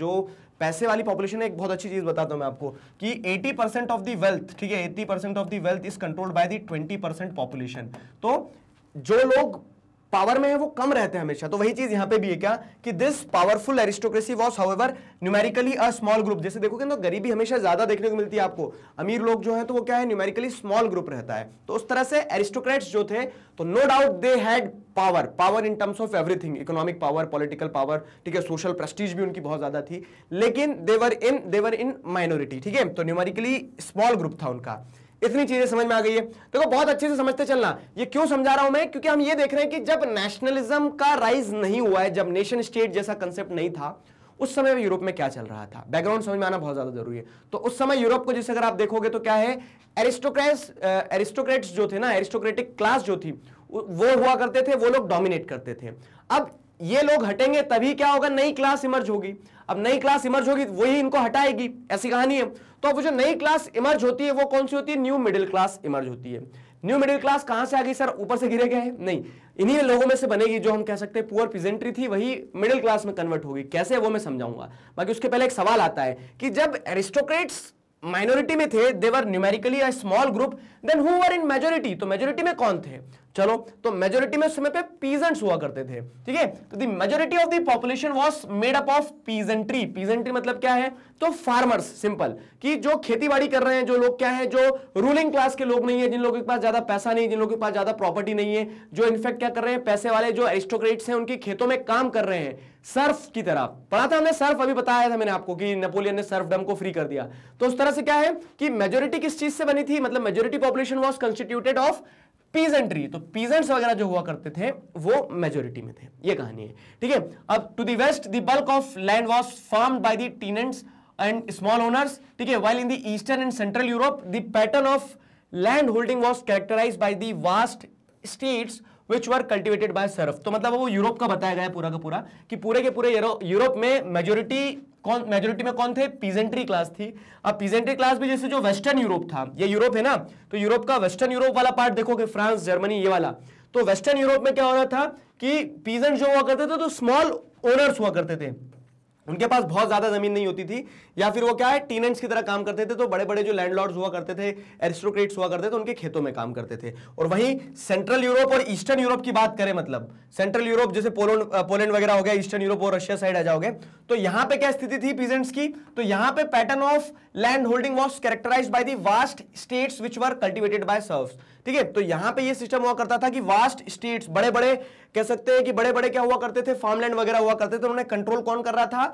जो पैसे वाली पॉपुलेशन है एक बहुत अच्छी चीज बताता हूं मैं आपको कि 80 परसेंट ऑफ दी वेल्थ ठीक है 80 percent of the wealth is controlled by the 20 percent population तो जो लोग पावर में है वो कम रहते हैं हमेशा तो वही चीज यहां पे भी है क्या कि this powerful aristocracy was however numerically a small group जैसे देखोगे ना गरीबी हमेशा ज्यादा देखने को मिलती है आपको अमीर लोग जो है तो वो क्या है न्यूमेरिकली स्मॉल ग्रुप रहता है तो उस तरह से एरिस्टोक्रेट्स जो थे तो no doubt they had power power in terms of everything economic power political power ठीक है सोशल प्रेस्टीज भी उनकी बहुत ज्यादा थी लेकिन देवर इन देवर इन माइनॉरिटी ठीक है तो न्यूमेरिकली स्मॉल ग्रुप था उनका इतनी चीजें समझ में आ गई है देखो तो बहुत अच्छे से समझते चलना ये क्यों समझा रहा हूं मैं क्योंकि हम ये देख रहे हैं कि जब नेशनलिज्म का राइज नहीं हुआ है जब नेशन स्टेट जैसा कंसेप्ट नहीं था उस समय यूरोप में क्या चल रहा था बैकग्राउंड समझ में आना बहुत ज्यादा जरूरी है तो उस समय यूरोप को जैसे अगर आप देखोगे तो क्या है एरिस्टोक्रेट्स एरिस्टोक्रेट्स जो थे ना एरिस्टोक्रेटिक क्लास जो थी वो हुआ करते थे वो लोग डोमिनेट करते थे अब ये लोग हटेंगे तभी क्या होगा नई क्लास इमर्ज होगी अब नई क्लास इमर्ज होगी वही इनको हटाएगी ऐसी कहानी है तो अब जो नई क्लास इमर्ज होती है वो कौन सी होती है न्यू मिडिल क्लास इमर्ज होती है न्यू मिडिल क्लास कहां से आ गई सर ऊपर से गिरे गए नहीं इन्हीं लोगों में से बनेगी जो हम कह सकते हैं पुअर पिजेंट्री थी वही मिडिल क्लास में कन्वर्ट होगी कैसे वो मैं समझाऊंगा बाकी उसके पहले एक सवाल आता है कि जब एरिस्टोक्रेट्स माइनॉरिटी में थे they were numerically small group then who were in majority तो मेजोरिटी में कौन थे चलो तो मेजोरिटी में समय पे पीजेंट्स हुआ करते थे ठीक है तो the majority of the population was made up of peasantry peasantry मतलब क्या है तो फार्मर्स सिंपल कि जो खेतीबाड़ी कर रहे हैं जो लोग क्या है जो रूलिंग क्लास के लोग नहीं है जिन लोगों के पास ज्यादा पैसा नहीं है जिन लोगों के पास ज्यादा प्रॉपर्टी नहीं है जो इनफेक्ट क्या कर रहे हैं पैसे वाले जो एरिस्टोक्रेट्स हैं उनके खेतों में काम कर रहे हैं सर्फ की तरह पढ़ा था हमने सर्फ अभी बताया था मैंने आपको कि नेपोलियन ने सर्फ डम को फ्री कर दिया तो उस तरह से क्या है कि मेजोरिटी किस चीज से बनी थी मतलब majority population was constituted of peasantry तो पीजेंट्स वगैरह जो हुआ करते थे वो मेजोरिटी में थे ये कहानी है ठीक है अब to the west the bulk of land was farm by the tenants and small owners ठीक है while in the eastern and central Europe the pattern of land holding was characterise by दास्ट vast estates which were cultivated by serf तो मतलब वो Europe का बताया गया पूरा का पूरा कि पूरे के पूरे यूरोप में मेजोरिटी कौन मेजोरिटी में कौन थे पीजेंट्री क्लास थी अब पीजेंट्री क्लास भी जैसे जो वेस्टर्न यूरोप था ये यूरोप है ना तो यूरोप का वेस्टर्न यूरोप वाला पार्ट देखोगे फ्रांस जर्मनी ये वाला तो वेस्टर्न यूरोप में क्या हो रहा था कि पीजेंट जो हुआ करते थे तो स्मॉल ओनर्स हुआ करते थे उनके पास बहुत ज्यादा जमीन नहीं होती थी या फिर वो क्या है टीनेंट्स की तरह काम करते थे तो बड़े बड़े जो लैंडलॉर्ड्स हुआ करते थे एरिस्टोक्रेट्स हुआ करते थे उनके खेतों में काम करते थे और वहीं सेंट्रल यूरोप और ईस्टर्न यूरोप की बात करें मतलब सेंट्रल यूरोप जैसे पोलैंड पोलैंड वगैरह हो गया ईस्टर्न यूरोप और रशिया साइड आ जाओगे तो यहाँ पे क्या स्थिति थी पीजेंट्स की तो यहाँ पे pattern of land holding was characterise by the vast estates which were cultivated by serf ठीक है तो यहां पे ये सिस्टम हुआ करता था कि वास्ट स्टेट्स बड़े बड़े कह सकते हैं कि बड़े बड़े क्या हुआ करते थे फार्मलैंड वगैरह हुआ करते थे तो उन्होंने कंट्रोल कौन कर रहा था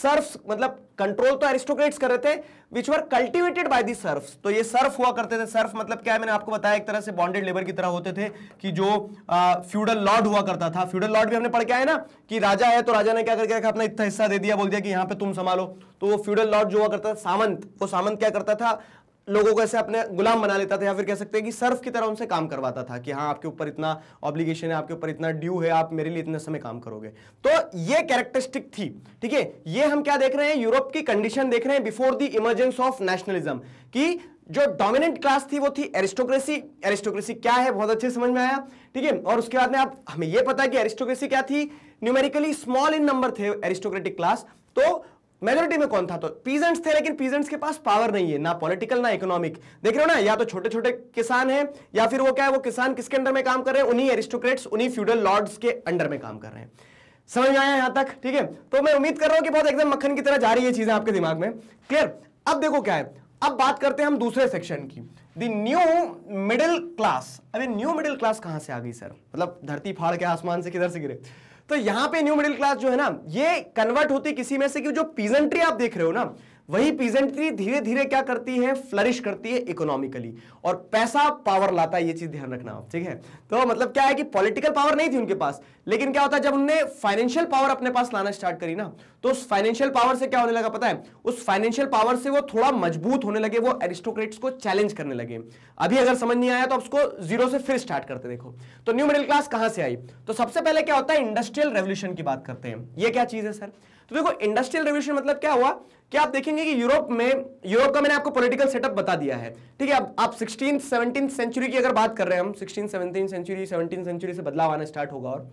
सर्फ मतलब कंट्रोल तो एरिस्टोक्रेट्स कर रहे थे which were cultivated by the serf तो ये सर्फ हुआ करते थे सर्फ मतलब क्या है मैंने आपको बताया एक तरह से बॉन्डेड लेबर की तरह होते थे कि जो फ्यूडल लॉर्ड हुआ करता था फ्यूडल लॉर्ड भी हमने पढ़ के आया ना कि राजा है तो राजा ने क्या करके रखा अपना इतना हिस्सा दे दिया बोल दिया कि यहां पर तुम संभालो तो वो फ्यूडल लॉर्ड जो हुआ करता था सामंत वो सामंत क्या करता था लोगों को ऐसे अपने गुलाम बना लेता था या फिर कह सकते हैं कि सर्फ की तरह उनसे काम करवाता था कि हाँ आपके ऊपर इतना ऑब्लिगेशन है आपके ऊपर इतना ड्यू है आप मेरे लिए इतने समय काम करोगे तो ये कैरेक्टरिस्टिक थी ठीक है ये हम क्या देख रहे हैं यूरोप की कंडीशन देख रहे हैं before the emergence of nationalism की जो डोमिनेंट क्लास थी वो थी एरिस्टोक्रेसी एरिस्टोक्रेसी क्या है बहुत अच्छे समझ में आया ठीक है और उसके बाद में आप हमें यह पता है कि एरिस्टोक्रेसी क्या थी न्यूमेरिकली स्मॉल इन नंबर थे एरिस्टोक्रेटिक क्लास तो मेजोरिटी में कौन था तो पीजेंट्स थे लेकिन पीजेंट्स के पास पावर नहीं है ना पॉलिटिकल ना इकोनॉमिक देख रहे हो ना या तो छोटे छोटे किसान हैं या फिर वो क्या है वो किसान किसके अंडर में काम कर रहे हैं उन्हीं एरिस्टोक्रेट्स उन्हीं फ्यूडल लॉर्ड्स के अंडर में काम कर रहे हैं समझ में आया यहां तक ठीक है तो मैं उम्मीद कर रहा हूं कि बहुत एकदम मक्खन की तरह जा रही है चीजें आपके दिमाग में क्लियर अब देखो क्या है अब बात करते हैं हम दूसरे सेक्शन की दी न्यू मिडिल क्लास अभी न्यू मिडिल क्लास कहां से आ गई सर मतलब धरती फाड़ के आसमान से किधर से गिरे तो यहां पे न्यू मिडिल क्लास जो है ना ये कन्वर्ट होती किसी में से कि जो पीजेंट्री आप देख रहे हो ना वही पीजेंट्री धीरे धीरे क्या करती है फ्लरिश करती है इकोनॉमिकली और पैसा पावर लाता है ये चीज ध्यान रखना आप ठीक है तो मतलब क्या है कि पॉलिटिकल पावर नहीं थी उनके पास लेकिन क्या होता है जब उनने फाइनेंशियल पावर अपने पास लाना स्टार्ट करी ना तो उस फाइनेंशियल पावर से क्या होने लगा पता है उस फाइनेंशियल पावर से वो थोड़ा मजबूत होने लगे वो एरिस्टोक्रेट्स को चैलेंज करने लगे अभी अगर समझ नहीं आया तो उसको जीरो से फिर स्टार्ट करते देखो तो न्यू मिडिल क्लास कहां से आई तो सबसे पहले क्या होता है इंडस्ट्रियल रेवल्यूशन की बात करते हैं यह क्या चीज है सर तो देखो इंडस्ट्रियल रेवल्यूशन मतलब क्या हुआ कि आप देखेंगे कि यूरोप में यूरोप का मैंने आपको पॉलिटिकल सेटअप बता दिया है ठीक है अब आप सिक्सटीन सेवनटीन सेंचुरी की अगर बात कर रहे हैं हम sixteen seventeen century seventeen century से बदलाव आना स्टार्ट होगा और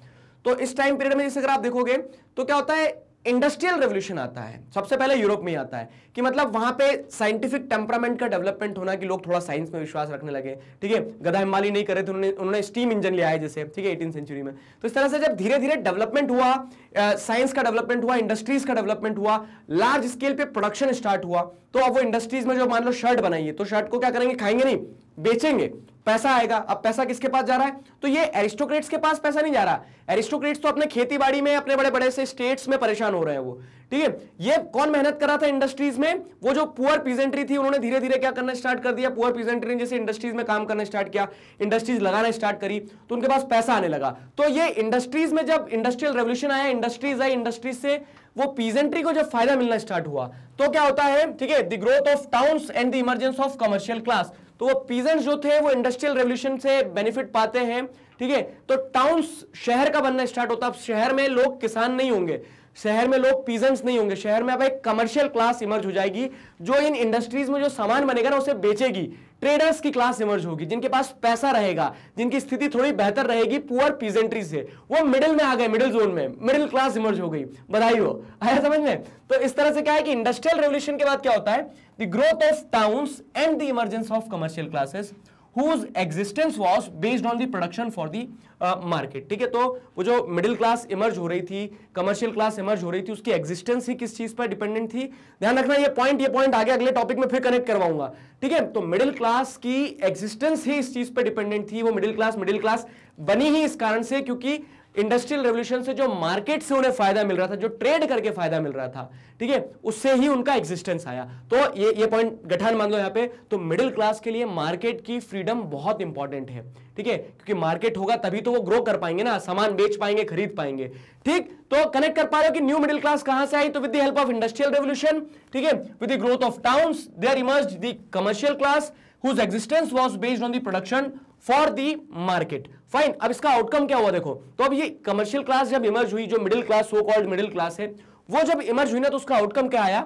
तो इस टाइम पीरियड में जैसे अगर आप देखोगे तो क्या होता है इंडस्ट्रियल रेवोल्यूशन आता है सबसे पहले यूरोप में आता है कि मतलब वहां पे साइंटिफिक टेम्परामेंट का डेवलपमेंट होना कि लोग थोड़ा साइंस में विश्वास रखने लगे ठीक है गधा हिमाली नहीं करे थे उन्होंने उन्होंने स्टीम इंजन लिया है जैसे ठीक है एटीन सेंचुरी में तो इस तरह से जब धीरे धीरे डेवलपमेंट हुआ साइंस का डेवलपमेंट हुआ इंडस्ट्रीज का डेवलपमेंट हुआ लार्ज स्केल पर प्रोडक्शन स्टार्ट हुआ तो अब वो इंडस्ट्रीज में जो मान लो शर्ट बनाइए तो शर्ट को क्या करेंगे खाएंगे नहीं बेचेंगे पैसा आएगा अब पैसा किसके पास जा रहा है तो ये एरिस्टोक्रेट्स के पास पैसा नहीं जा रहा एरिस्टोक्रेट्स तो अपने खेती बाड़ी में अपने बड़े बड़े से स्टेट्स में परेशान हो रहे हैं वो ठीक है ये कौन मेहनत कर रहा था इंडस्ट्रीज में वो जो पुअर पीजेंट्री थी उन्होंने धीरे धीरे क्या करना स्टार्ट कर दिया पुअर पीजेंट्री ने जैसे इंडस्ट्रीज में काम करना स्टार्ट किया इंडस्ट्रीज लगाना स्टार्ट करी तो उनके पास पैसा आने लगा तो ये इंडस्ट्रीज में जब इंडस्ट्रियल रेवल्यूशन आया इंडस्ट्रीज आई इंडस्ट्रीज से वो पीजेंट्री को जब फायदा मिलना स्टार्ट हुआ तो क्या होता है ठीक है the growth of towns and the emergence of commercial class तो वो पीजेंट्स जो थे वो इंडस्ट्रियल रेवल्यूशन से बेनिफिट पाते हैं ठीक है तो टाउन शहर का बनना स्टार्ट होता है शहर में लोग किसान नहीं होंगे शहर में लोग पीजेंट्स नहीं होंगे शहर में अब एक कमर्शियल क्लास इमर्ज हो जाएगी जो इन इंडस्ट्रीज में जो सामान बनेगा ना उसे बेचेगी ट्रेडर्स की क्लास इमर्ज होगी जिनके पास पैसा रहेगा जिनकी स्थिति थोड़ी बेहतर रहेगी पुअर पीजेंट्री से वो मिडिल में आ गए मिडिल जोन में मिडिल क्लास इमर्ज हो गई बधाई हो आया समझ में तो इस तरह से क्या है कि इंडस्ट्रियल रेवल्यूशन के बाद क्या होता है the growth of towns and the emergence of commercial classes whose existence was based on the production for the market ठीक है तो वो जो middle class emerge हो रही थी commercial class emerge हो रही थी उसकी existence ही किस चीज़ पर dependent थी ध्यान रखना ये point ये point आगे अगले topic में फिर connect करवाऊंगा ठीक है तो middle class की existence ही इस चीज़ पर dependent थी वो middle class middle class बनी ही इस कारण से क्योंकि इंडस्ट्रियल रेवल्यूशन से जो मार्केट से उन्हें फायदा मिल रहा था जो ट्रेड करके फायदा मिल रहा था ठीक है उससे ही उनका एग्जिस्टेंस आया तो ये ये पॉइंट गठान मान लो यहाँ पे तो मिडिल क्लास के लिए मार्केट की फ्रीडम बहुत इंपॉर्टेंट है ठीक है क्योंकि मार्केट होगा तभी तो वो ग्रो कर पाएंगे ना सामान बेच पाएंगे खरीद पाएंगे ठीक तो कनेक्ट कर पा रहे हो कि न्यू मिडिल क्लास कहां से आई तो with the help of industrial revolution ठीक है with the growth of town there emerge the commercial class whose existence was based on the production for the market fine अब इसका आउटकम क्या हुआ देखो तो अब ये कमर्शियल क्लास जब इमर्ज हुई जो middle class so called middle class है वो जब इमर्ज हुई ना तो उसका आउटकम क्या आया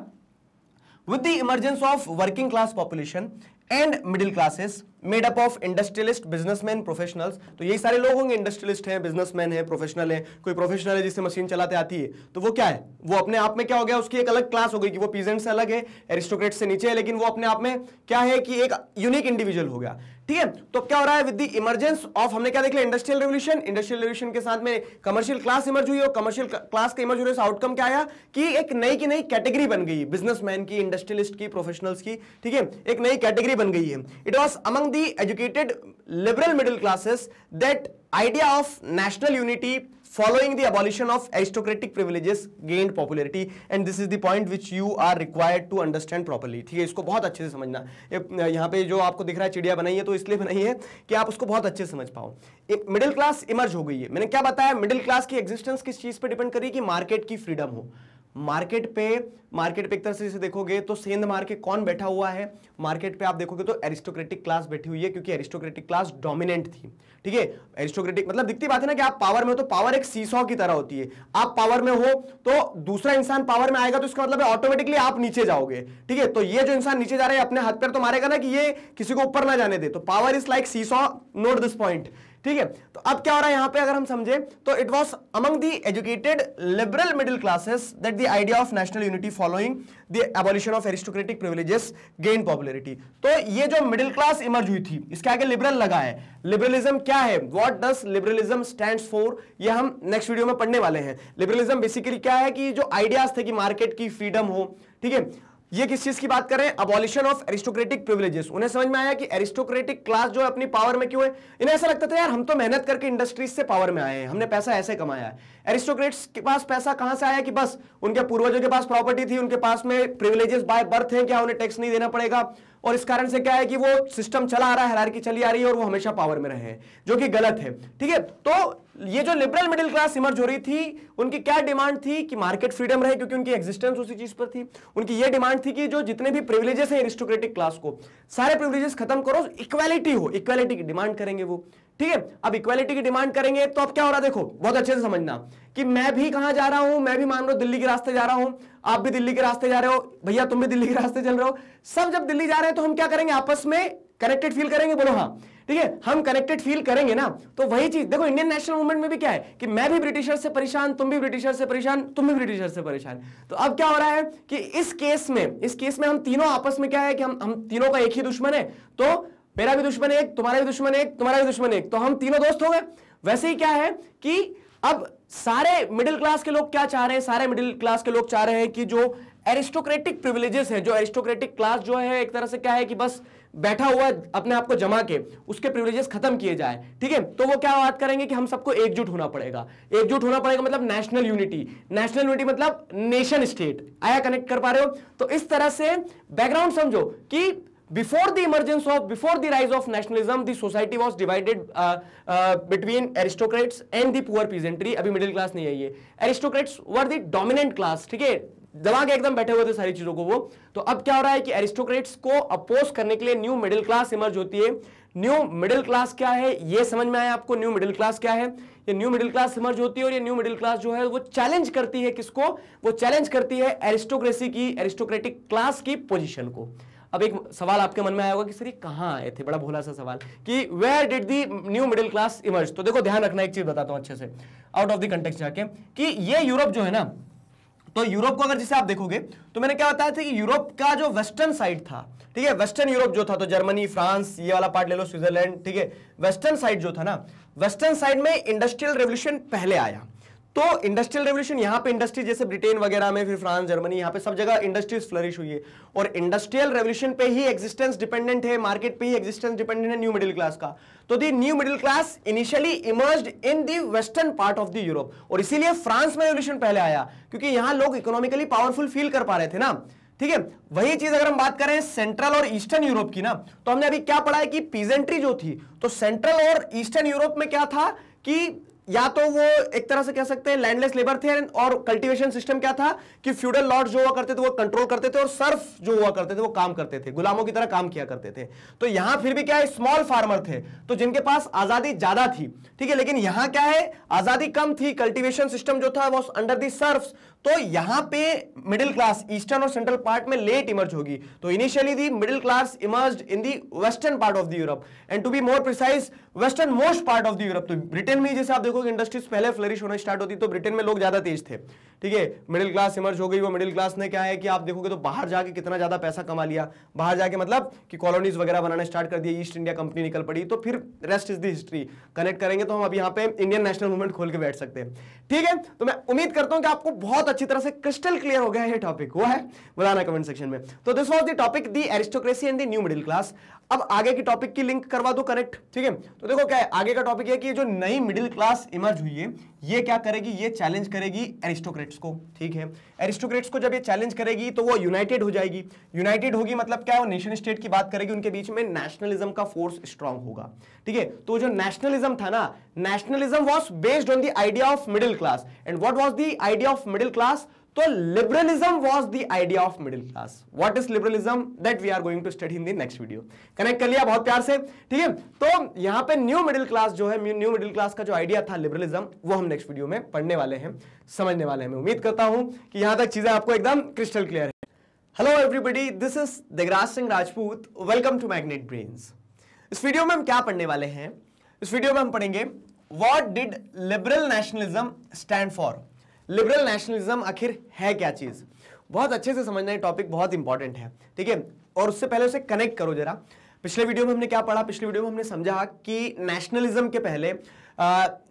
with the emergence of working class population and middle classes made up of industrialist businessman professionals तो यही सारे लोग होंगे इंडस्ट्रियलिस्ट हैं बिजनेसमैन हैं प्रोफेशनल हैं कोई प्रोफेशनल है जिससे मशीन चलाते आती है तो वो क्या है वो अपने आप में क्या हो गया उसकी एक अलग क्लास हो गई कि वो पीजेंट से अलग है एरिस्टोक्रेट से नीचे है लेकिन वो अपने आप में क्या है कि एक यूनिक इंडिविजुअल हो गया ठीक है तो क्या हो रहा है विद द इमरजेंस ऑफ हमने क्या देख लिया इंडस्ट्रियल रेवल्यूशन इंडस्ट्रियल रेवल्यूशन के साथ में कमर्शियल क्लास इमर्ज हुई और कमर्शियल क्लास का इमर्ज होने से आउटकम क्या आया कि एक नई की नई कैटेगरी बन गई बिजनेसमैन की इंडस्ट्रियलिस्ट की प्रोफेशनल्स की ठीक है एक नई कैटेगरी बन गई है it was among the educated liberal middle classes that idea of national unity following the abolition of aristocratic privileges gained popularity and this is the point which you are required to understand properly ठीक है इसको बहुत अच्छे से समझना यहाँ पे जो आपको दिख रहा है चिड़िया बनाई है तो इसलिए बनाई है कि आप उसको बहुत अच्छे से समझ पाओ मिडिल क्लास इमर्ज हो गई है मैंने क्या बताया मिडिल क्लास की एग्जिस्टेंस किस चीज़ पर डिपेंड करी कि मार्केट की फ्रीडम हो मार्केट पे मार्केट पे एक तरह से जैसे देखोगे तो सेंध मार के कौन बैठा हुआ है मार्केट पे आप देखोगे तो एरिस्टोक्रेटिक क्लास बैठी हुई है क्योंकि एरिस्टोक्रेटिक क्लास डोमिनेंट थी ठीक है एरिस्टोक्रेटिक मतलब दिखती बात है ना कि आप पावर में हो तो पावर एक सीसो की तरह होती है आप पावर में हो तो दूसरा इंसान पावर में आएगा तो इसका मतलब ऑटोमेटिकली आप नीचे जाओगे ठीक है तो ये जो इंसान नीचे जा रहा है अपने हाथ पैर तो मारेगा ना कि ये किसी को ऊपर ना जाने दे तो power is like seesaw note this point ठीक है तो अब क्या हो रहा है यहां पे अगर हम समझे तो it was among the educated liberal middle classes that the idea of national unity following the abolition of aristocratic privileges gain popularity तो ये जो मिडिल क्लास इमर्ज हुई थी इसके आगे लिबरल लगा है लिबरलिज्म क्या है what does liberalism stand for ये हम नेक्स्ट वीडियो में पढ़ने वाले हैं लिबरलिज्म बेसिकली क्या है कि जो आइडियाज थे कि मार्केट की फ्रीडम हो ठीक है ये किस चीज की बात करें अबॉलिशन ऑफ एरिस्टोक्रेटिक प्रिविलेजेस उन्हें समझ में आया कि एरिस्टोक्रेटिक क्लास जो है अपनी पावर में क्यों है इन्हें ऐसा लगता था यार हम तो मेहनत करके इंडस्ट्रीज से पावर में आए हैं हमने पैसा ऐसे कमाया है एरिस्टोक्रेट्स के पास पैसा कहां से आया कि बस उनके पूर्वजों के पास प्रॉपर्टी थी उनके पास में प्रिविलेजेस बाय बर्थ है क्या उन्हें टैक्स नहीं देना पड़ेगा और इस कारण से क्या है कि वो सिस्टम चला आ रहा है हरारकी चली आ रही है और वो हमेशा पावर में रहे हैं जो कि गलत है ठीक है तो ये जो लिबरल मिडिल क्लास इमर्ज हो रही थी उनकी क्या डिमांड थी कि मार्केट फ्रीडम रहे क्योंकि उनकी एक्सिस्टेंस उसी चीज पर थी उनकी ये डिमांड थी कि जो जितने भी प्रिविलेजेस हैं एरिस्टोक्रेटिक क्लास को सारे प्रिविलेजेस खत्म करो इक्वालिटी हो इक्वालिटी की डिमांड करेंगे वो ठीक है अब इक्वालिटी की डिमांड करेंगे तो अब क्या हो रहा है देखो बहुत अच्छे से समझना कि मैं भी कहां जा रहा हूं मैं भी मान लो दिल्ली के रास्ते जा रहा हूं आप भी दिल्ली के रास्ते जा रहे हो भैया तुम भी दिल्ली के रास्ते चल रहे हो सब जब दिल्ली जा रहे हैं तो हम क्या करेंगे आपस में कनेक्टेड फील करेंगे बोलो हाँ ठीक है हम कनेक्टेड फील करेंगे ना तो वही चीज देखो इंडियन नेशनल मूवमेंट में भी क्या है कि मैं भी ब्रिटिशर से परेशान तुम भी ब्रिटिशर से परेशान तुम भी ब्रिटिशर से परेशान तो अब क्या हो रहा है कि इस केस में इस केस में हम तीनों आपस में क्या है कि हम हम तीनों का एक ही दुश्मन है तो मेरा भी दुश्मन एक तुम्हारा भी दुश्मन एक तुम्हारा भी दुश्मन एक तो हम तीनों दोस्त हो गए वैसे ही क्या है कि अब सारे मिडिल क्लास के लोग क्या चाह रहे हैं सारे मिडिल क्लास के लोग चाह रहे हैं कि जो एरिस्टोक्रेटिक प्रिविलेजेस हैं जो एरिस्टोक्रेटिक क्लास जो है एक तरह से क्या है कि बस बैठा हुआ अपने आप को जमा के उसके प्रिविलेजेस खत्म किए जाए ठीक है तो वो क्या बात करेंगे कि हम सबको एकजुट होना पड़ेगा एकजुट होना पड़ेगा मतलब नेशनल यूनिटी नेशनल यूनिटी मतलब नेशन स्टेट आया कनेक्ट कर पा रहे हो तो इस तरह से बैकग्राउंड समझो कि before the emergence of before the rise of nationalism the society was divided uh, uh, between aristocrats and अभी मिडिल क्लास नहीं है aristocrats were the dominant class ठीक है दबा के एकदम बैठे हुए थे सारी चीजों को वो तो अब क्या हो रहा है कि एरिस्टोक्रेट्स को अपोज करने के लिए न्यू मिडिल क्लास इमर्ज होती है न्यू मिडिल क्लास क्या है ये समझ में आया आपको न्यू मिडिल क्लास क्या है ये न्यू मिडिल क्लास इमर्ज होती है और ये न्यू मिडिल क्लास जो है वो चैलेंज करती है किसको वो चैलेंज करती है एरिस्टोक्रेसी की एरिस्टोक्रेटिक क्लास की पोजिशन को अब एक सवाल आपके मन में आया होगा कि सर ये कहाँ आए थे बड़ा भोला सा सवाल कि where did the new middle class emerge तो देखो ध्यान रखना एक चीज बताता हूँ अच्छे से आउट ऑफ दी कंटेक्ट जाके कि ये यूरोप जो है ना तो यूरोप को अगर जिसे आप देखोगे तो मैंने क्या बताया था कि यूरोप का जो वेस्टर्न साइड था ठीक है वेस्टर्न यूरोप जो था तो जर्मनी फ्रांस ये वाला पार्ट ले लो स्विट्जरलैंड ठीक है वेस्टर्न साइड जो था ना वेस्टर्न साइड में इंडस्ट्रियल रेवोल्यूशन पहले आया तो इंडस्ट्रियल रेवल्यूशन यहां पे इंडस्ट्री जैसे ब्रिटेन वगैरह में फिर फ्रांस जर्मनी यहां पे सब जगह इंडस्ट्रीज फ्लरिश हुई है और इंडस्ट्रियल रेवल्यूशन पे ही एग्जिस्टेंस डिपेंडेंट है मार्केट पे ही एक्जिस्टेंस डिपेंडेंट है न्यू मिडिल क्लास का तो the new middle class initially emerge in the western part of the Europe और इसीलिए फ्रांस में रेवल्यूशन पहले आया क्योंकि यहां लोग इकोनॉमिकली पावरफुल फील कर पा रहे थे ना ठीक है वही चीज अगर हम बात करें सेंट्रल और ईस्टर्न यूरोप की ना तो हमने अभी क्या पढ़ा है कि पीजेंट्री जो थी तो सेंट्रल और ईस्टर्न यूरोप में क्या था कि या तो वो एक तरह से कह सकते हैं लैंडलेस लेबर थे और कल्टीवेशन सिस्टम क्या था कि फ्यूडल लॉर्ड जो हुआ करते थे वो कंट्रोल करते थे और सर्फ जो हुआ करते थे वो काम करते थे गुलामों की तरह काम किया करते थे तो यहां फिर भी क्या है स्मॉल फार्मर थे तो जिनके पास आजादी ज्यादा थी ठीक है लेकिन यहां क्या है आजादी कम थी कल्टिवेशन सिस्टम जो था वो अंडर दी सर्फ तो यहां पे मिडिल क्लास ईस्टर्न और सेंट्रल पार्ट में लेट इमर्ज होगी तो initially the middle class emerge in the western part of the Europe and to be more precise western most part of the Europe तो Britain में जैसे आप देखोगे industries पहले फ्लरिश होना स्टार्ट होती तो ब्रिटेन में लोग ज्यादा तेज थे ठीक है मिडिल क्लास इमर्ज हो गई वो मिडिल क्लास ने क्या है कि आप देखोगे तो बाहर जाके कितना ज़्यादा पैसा कमा लिया बाहर जाके मतलब कि कॉलोनीज वगैरह बनाना स्टार्ट कर दिया ईस्ट इंडिया कंपनी निकल पड़ी तो फिर rest is the history connect करेंगे तो हम अब यहाँ पे इंडियन नेशनल मूवमेंट खोल के बैठ सकते हैं ठीक है तो मैं उम्मीद करता हूँ कि आपको बहुत अच्छी तरह से क्रिस्टल क्लियर हो गया है टॉपिक वो है बताना कमेंट सेक्शन में तो this was the topic the aristocracy and the new middle class अब आगे की टॉपिक की लिंक करवा दो करेक्ट ठीक है तो देखो क्या है आगे का टॉपिक है कि जो नई मिडिल क्लास इमर्ज हुई है ये क्या करेगी ये चैलेंज करेगी एरिस्टोक्रेट्स को ठीक है एरिस्टोक्रेट्स को जब ये चैलेंज करेगी तो वो यूनाइटेड हो जाएगी यूनाइटेड होगी मतलब क्या वो नेशन स्टेट की बात करेगी उनके बीच में नेशनलिज्म का फोर्स स्ट्रांग होगा ठीक है तो जो नेशनलिज्म था ना nationalism was based on the idea of middle class and what was the idea of middle class तो liberalism was the idea of middle class what is liberalism that we are going to study in the next video connect कर लिया बहुत प्यार से ठीक है तो यहां पे न्यू मिडिल क्लास जो है न्यू मिडिल क्लास का जो आइडिया था लिबरलिज्म वो हम नेक्स्ट वीडियो में पढ़ने वाले हैं समझने वाले हैं मैं उम्मीद करता हूं कि यहां तक चीजें आपको एकदम क्रिस्टल क्लियर है hello everybody this is Digraj Singh Rajput welcome to magnet brains इस वीडियो में हम क्या पढ़ने वाले हैं इस वीडियो में हम पढ़ेंगे what did liberal nationalism stand for liberal nationalism आखिर है क्या चीज़ बहुत अच्छे से समझना है टॉपिक बहुत इंपॉर्टेंट है ठीक है और उससे पहले उसे कनेक्ट करो जरा पिछले वीडियो में हमने क्या पढ़ा पिछले वीडियो में हमने समझा कि नेशनलिज्म के पहले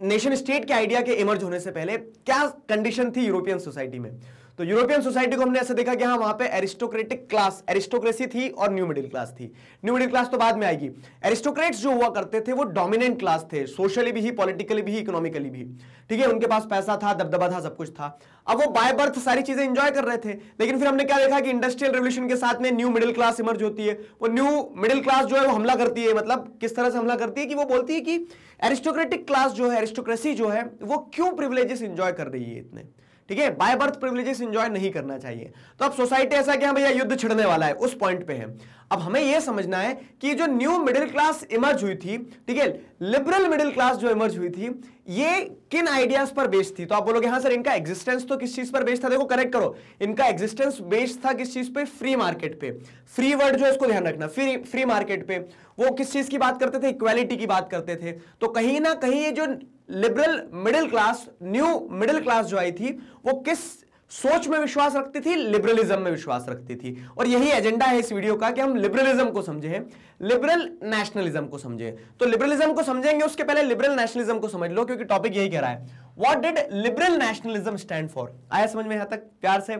नेशन स्टेट के आइडिया के इमर्ज होने से पहले क्या कंडीशन थी यूरोपियन सोसाइटी में तो यूरोपियन सोसाइटी को हमने ऐसे देखा कि हाँ वहां पे एरिस्टोक्रेटिक क्लास एरिस्टोक्रेसी थी और न्यू मिडिल क्लास थी न्यू मिडिल क्लास तो बाद में आएगी एरिस्टोक्रेट्स जो हुआ करते थे वो डोमिनेंट क्लास थे सोशली भी पॉलिटिकली भी इकोनॉमिकली भी ठीक है उनके पास पैसा था दबदबा था सब कुछ था अब वो बाय बर्थ सारी चीजें एंजॉय कर रहे थे लेकिन फिर हमने क्या देखा कि इंडस्ट्रियल रेवल्यूशन के साथ में न्यू मिडिल क्लास इमर्ज होती है वो न्यू मिडिल क्लास जो है वो हमला करती है मतलब किस तरह से हमला करती है कि वो बोलती है कि एरिस्टोक्रेटिक क्लास जो है एरिस्टोक्रेसी जो है वो क्यों प्रिविलेजेस इंजॉय कर रही है इतने ठीक है बाय बर्थ प्रिविलेजेस इंजॉय नहीं करना चाहिए तो अब सोसाइटी ऐसा क्या हाँ भैया युद्ध छिड़ने वाला है उस पॉइंट पे है अब हमें यह समझना है कि जो न्यू मिडिल क्लास इमर्ज हुई थी ठीक है लिबरल मिडिल क्लास जो इमर्ज हुई थी ये किन आइडियाज पर बेस्ड थी तो आप बोलोगे हाँ सर इनका एग्जिस्टेंस तो किस चीज पर बेस्ड था देखो करेक्ट करो इनका एग्जिस्टेंस बेस्ड था किस चीज पे फ्री मार्केट पे फ्री वर्ड जो इसको ध्यान रखना फ्री फ्री मार्केट पे वो किस चीज की बात करते थे इक्वालिटी की बात करते थे तो कहीं ना कहीं ये जो liberal middle class new middle class जो आई थी वो किस सोच में विश्वास रखती थी लिबरलिज्म में विश्वास रखती थी और यही एजेंडा है इस वीडियो का कि हम लिबरलिज्म को समझे लिबरल नेशनलिज्म को समझे तो लिबरलिज्म को समझेंगे उसके पहले लिबरल नेशनलिज्म को समझ लो क्योंकि टॉपिक यही कह रहा है what did liberal nationalism stand for आया समझ में यहां तक प्यार से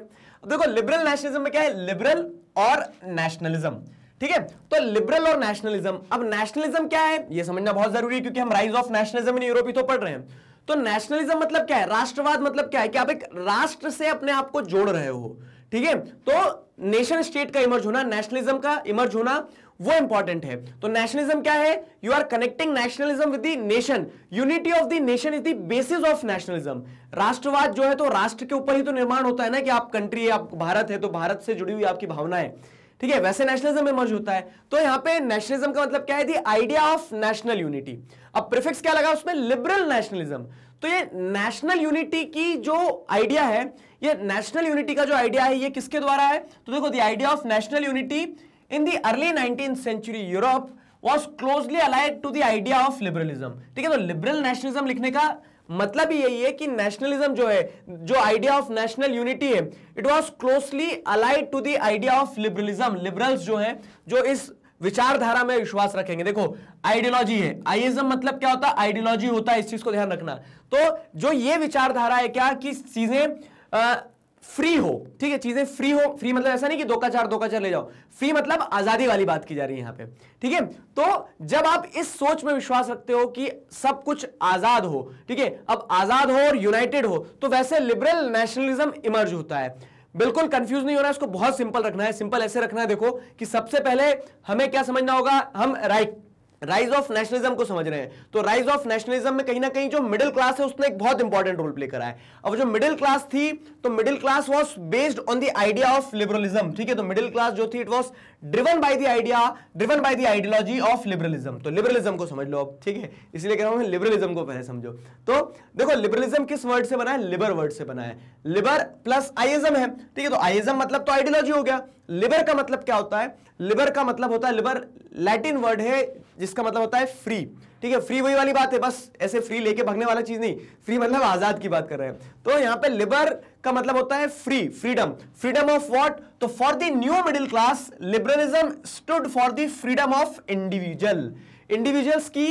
देखो लिबरल नेशनलिज्म में क्या है लिबरल और नेशनलिज्म ठीक है तो लिबरल और नेशनलिज्म अब नेशनलिज्म क्या है ये समझना बहुत जरूरी है क्योंकि हम rise of nationalism in Europe ही तो पढ़ रहे हैं तो नेशनलिज्म मतलब क्या है राष्ट्रवाद मतलब क्या है कि आप एक राष्ट्र से अपने आप को जोड़ रहे हो ठीक है तो नेशन स्टेट का इमर्ज होना नेशनलिज्म का इमर्ज होना वो इंपॉर्टेंट है तो नेशनलिज्म क्या है you are connecting nationalism with the nation unity of the nation is the basis of nationalism राष्ट्रवाद जो है तो राष्ट्र के ऊपर ही तो निर्माण होता है ना कि आप कंट्री है आप भारत है तो भारत से जुड़ी हुई आपकी भावना है ठीक है वैसे नेशनलिज्म में मर्ज होता है तो यहां पे नेशनलिज्म का मतलब क्या है the idea of national unity अब प्रिफिक्स क्या लगा उसमें लिबरल नेशनलिज्म तो ये नेशनल यूनिटी की जो आइडिया है ये नेशनल यूनिटी का जो आइडिया है ये किसके द्वारा है तो देखो the idea of national unity in the early nineteen century Europe was closely allied to the idea of liberalism ठीक है तो लिबरल नेशनलिज्म लिखने का मतलब यही है कि नेशनलिज्म जो है जो आइडिया ऑफ नेशनल यूनिटी है it was closely allied to the idea of liberalism liberals जो है जो इस विचारधारा में विश्वास रखेंगे देखो आइडियोलॉजी है आइजम मतलब क्या होता है आइडियोलॉजी होता है इस चीज को ध्यान रखना तो जो ये विचारधारा है क्या कि चीजें फ्री हो ठीक है चीजें फ्री हो फ्री मतलब ऐसा नहीं कि दो का चार दो का चार ले जाओ फ्री मतलब आजादी वाली बात की जा रही है यहां पे ठीक है तो जब आप इस सोच में विश्वास रखते हो कि सब कुछ आजाद हो ठीक है अब आजाद हो और यूनाइटेड हो तो वैसे लिबरल नेशनलिज्म इमर्ज होता है बिल्कुल कंफ्यूज नहीं होना इसको बहुत सिंपल रखना है सिंपल ऐसे रखना है देखो कि सबसे पहले हमें क्या समझना होगा हम right right, rise of nationalism को समझ रहे हैं तो राइज ऑफ नेशनलिज्म में कहीं ना कहीं जो मिडिल क्लास है उसने एक बहुत इंपॉर्टेंट रोल प्ले करा है अब जो मिडिल क्लास थी तो middle class was based on the idea of liberalism ठीक है तो मिडिल क्लास जो थी it was driven by the idea driven by the ideology of liberalism तो लिबरलिज्म को समझ लो आप ठीक है इसलिए कह रहा हूं लिबरलिज्म को पहले समझो तो देखो लिबरलिज्म किस वर्ड से बना है लिबर वर्ड से बना है लिबर प्लस आइजम है ठीक है तो आइजम मतलब तो आइडियोलॉजी हो गया लिबर का मतलब क्या होता है लिबर का मतलब होता है लिबर लैटिन वर्ड है जिसका मतलब होता है फ्री ठीक है फ्री वही वाली बात है बस ऐसे फ्री लेके भगने वाला चीज नहीं फ्री मतलब आजाद की बात कर रहे हैं तो यहां पे लिबर का मतलब होता है free freedom freedom of what तो for the new middle class liberalism stood for the freedom of individual individuals की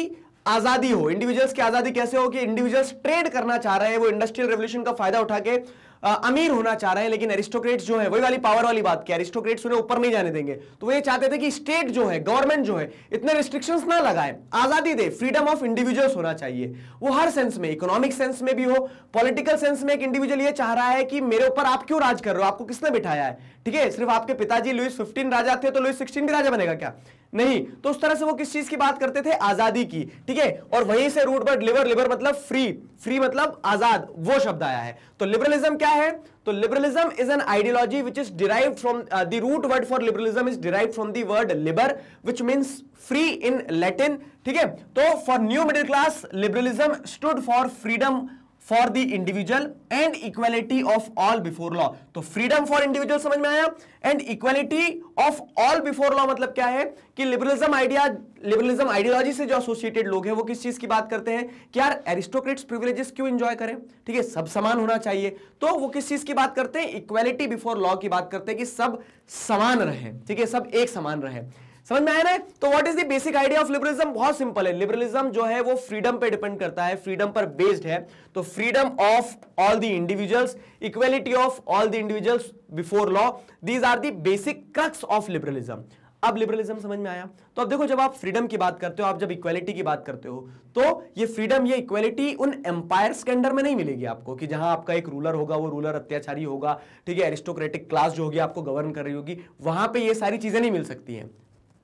आजादी हो इंडिविजुअल्स की आजादी कैसे हो कि इंडिविजुअल्स ट्रेड करना चाह रहे हैं वो इंडस्ट्रियल रेवल्यूशन का फायदा उठा के अमीर होना चाह रहे हैं लेकिन एरिस्टोक्रेट्स जो है वही वाली पावर वाली बात की एरिस्टोक्रेट्स उन्हें ऊपर नहीं जाने देंगे तो वो ये चाहते थे कि स्टेट जो है गवर्नमेंट जो है इतने रिस्ट्रिक्शंस ना लगाए आजादी दे फ्रीडम ऑफ इंडिविजुअल्स होना चाहिए वो हर सेंस में इकोनॉमिक सेंस में भी हो पॉलिटिकल सेंस में एक इंडिविजुअल ये चाह रहा है कि मेरे ऊपर आप क्यों राज कर रहे हो आपको किसने बिठाया है ठीक है सिर्फ आपके पिताजी लुइस फिफ्टीन राजा थे तो लुइस सिक्सटीन भी राजा बनेगा क्या नहीं तो उस तरह से वो किस चीज की बात करते थे आजादी की ठीक है और वहीं से रूट बट लिबर लिबर मतलब फ्री फ्री मतलब आजाद वो शब्द आया है तो लिबरलिज्म क्या है तो liberalism is an ideology which is derive from the root word for liberalism is derive from the word liber which means free in Latin ठीक है तो for new middle class liberalism stood for freedom for the individual and equality of all before law तो freedom for individual समझ में आया and equality of all before law मतलब क्या है कि लिबरलिज्म आइडिया लिबरलिज्म आइडियोलॉजी से जो एसोसिएटेड लोग हैं वो किस चीज की बात करते हैं कि यार एरिस्टोक्रेट्स प्रिविलेजेस क्यों एंजॉय करें ठीक है सब समान होना चाहिए तो वो किस चीज की बात करते हैं इक्वेलिटी बिफोर लॉ की बात करते हैं कि सब समान रहे ठीक है सब एक समान रहे समझ में आया ना तो what is the basic idea of liberalism बहुत सिंपल है लिबरलिज्म जो है वो फ्रीडम पे डिपेंड करता है फ्रीडम पर बेस्ड है तो freedom of all the individuals equality of all the individuals before law these are the basic crux of liberalism अब लिबरलिज्म समझ में आया तो अब देखो जब आप फ्रीडम की बात करते हो आप जब इक्वेलिटी की बात करते हो तो ये फ्रीडम ये इक्वेलिटी उन एम्पायर के अंडर में नहीं मिलेगी आपको कि जहां आपका एक रूलर होगा वो रूलर अत्याचारी होगा ठीक है एरिस्टोक्रेटिक क्लास जो होगी आपको गवर्न कर रही होगी वहां पे ये सारी चीजें नहीं मिल सकती हैं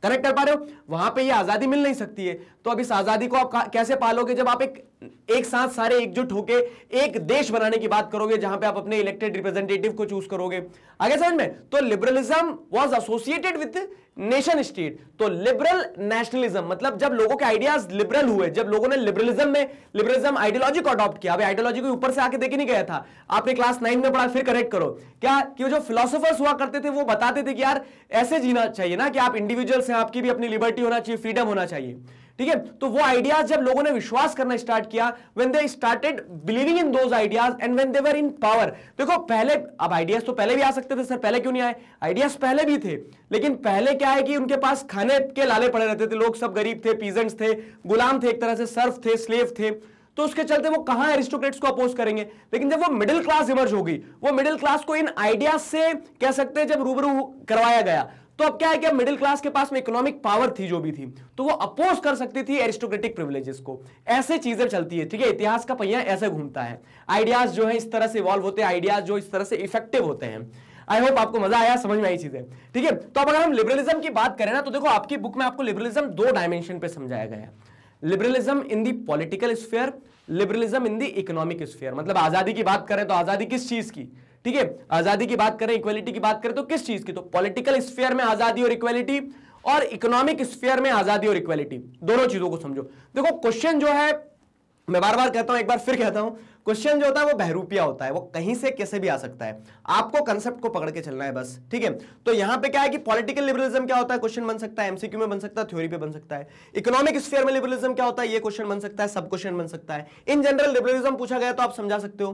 कनेक्ट कर पा रहे हो वहां पे ये आजादी मिल नहीं सकती है तो अब इस आजादी को आप कैसे पालोगे जब आप एक एक साथ सारे एकजुट होके एक देश बनाने की बात करोगे जहां पे आप अपने इलेक्टेड रिप्रेजेंटेटिव को चूज करोगे आगे समझ में तो liberalism was associated with nation state तो लिबरल नेशनलिज्म मतलब जब लोगों के आइडियाज लिबरल हुए जब लोगों ने लिबरलिज्म में लिबरलिज्म आइडियोलॉजी को अडॉप्ट किया अभी आइडियोलॉजी को ऊपर से आके देखे नहीं गया था आपने क्लास नाइन में पढ़ा फिर करेक्ट करो क्या कि जो फिलोसोफर्स हुआ करते थे वो बताते थे कि यार ऐसे जीना चाहिए ना कि आप इंडिविजुअल्स हैं आपकी भी अपनी लिबर्टी होना चाहिए फ्रीडम होना चाहिए ठीक है तो वो आइडियाज जब लोगों ने विश्वास करना स्टार्ट किया when they started believing in those ideas and when they were in power देखो पहले अब आइडियाज तो पहले भी आ सकते थे सर पहले क्यों नहीं आए आइडियाज पहले भी थे लेकिन पहले क्या है कि उनके पास खाने के लाले पड़े रहते थे लोग सब गरीब थे पीजेंट्स थे गुलाम थे एक तरह से सर्फ थे स्लेव थे तो उसके चलते वो कहां एरिस्टोक्रेट्स को अपोज करेंगे लेकिन जब वो मिडिल क्लास इमर्ज होगी वो मिडिल क्लास को इन आइडियाज से कह सकते हैं जब रूबरू करवाया गया तो अब क्या है कि मिडिल क्लास के पास में इकोनॉमिक पावर थी जो भी थी तो वो अपोज कर सकती थी एरिस्टोक्रेटिक प्रिविलेजेस को ऐसे चीजें चलती है ठीक है इतिहास का पहिया ऐसे घूमता है आइडियाज जो है इस तरह से इवॉल्व होते हैं आइडियाज जो इस तरह से इफेक्टिव होते हैं आई होप आपको मजा आया समझ में आई चीजें ठीक है तो अब अगर हम लिबरलिज्म की बात करें ना तो देखो आपकी बुक में आपको लिबरलिज्म दो डायमेंशन पे समझाया गया है liberalism in the political sphere liberalism in the economic sphere मतलब आजादी की बात करें तो आजादी किस चीज की ठीक है आजादी की बात करें इक्वलिटी की बात करें तो किस चीज की तो पॉलिटिकल स्फेयर में आजादी और इक्वलिटी और इकोनॉमिक स्फेयर में आजादी और इक्वलिटी दोनों चीजों को समझो देखो क्वेश्चन जो है मैं बार बार कहता हूं एक बार फिर कहता हूं क्वेश्चन जो होता है वो बहरूपिया होता है वो कहीं से कैसे भी आ सकता है आपको कंसेप्ट को पकड़ के चलना है बस ठीक है तो यहां पे क्या है कि पॉलिटिकल लिबरलिज्म क्या होता है क्वेश्चन बन सकता है एमसीक्यू में बन सकता है थ्योरी पे बन सकता है इकोनॉमिक स्फेयर में लिबरलिज्म क्या होता है ये क्वेश्चन बन सकता है सब क्वेश्चन बन सकता है इन जनरल लिबरलिज्म पूछा गया तो आप समझा सकते हो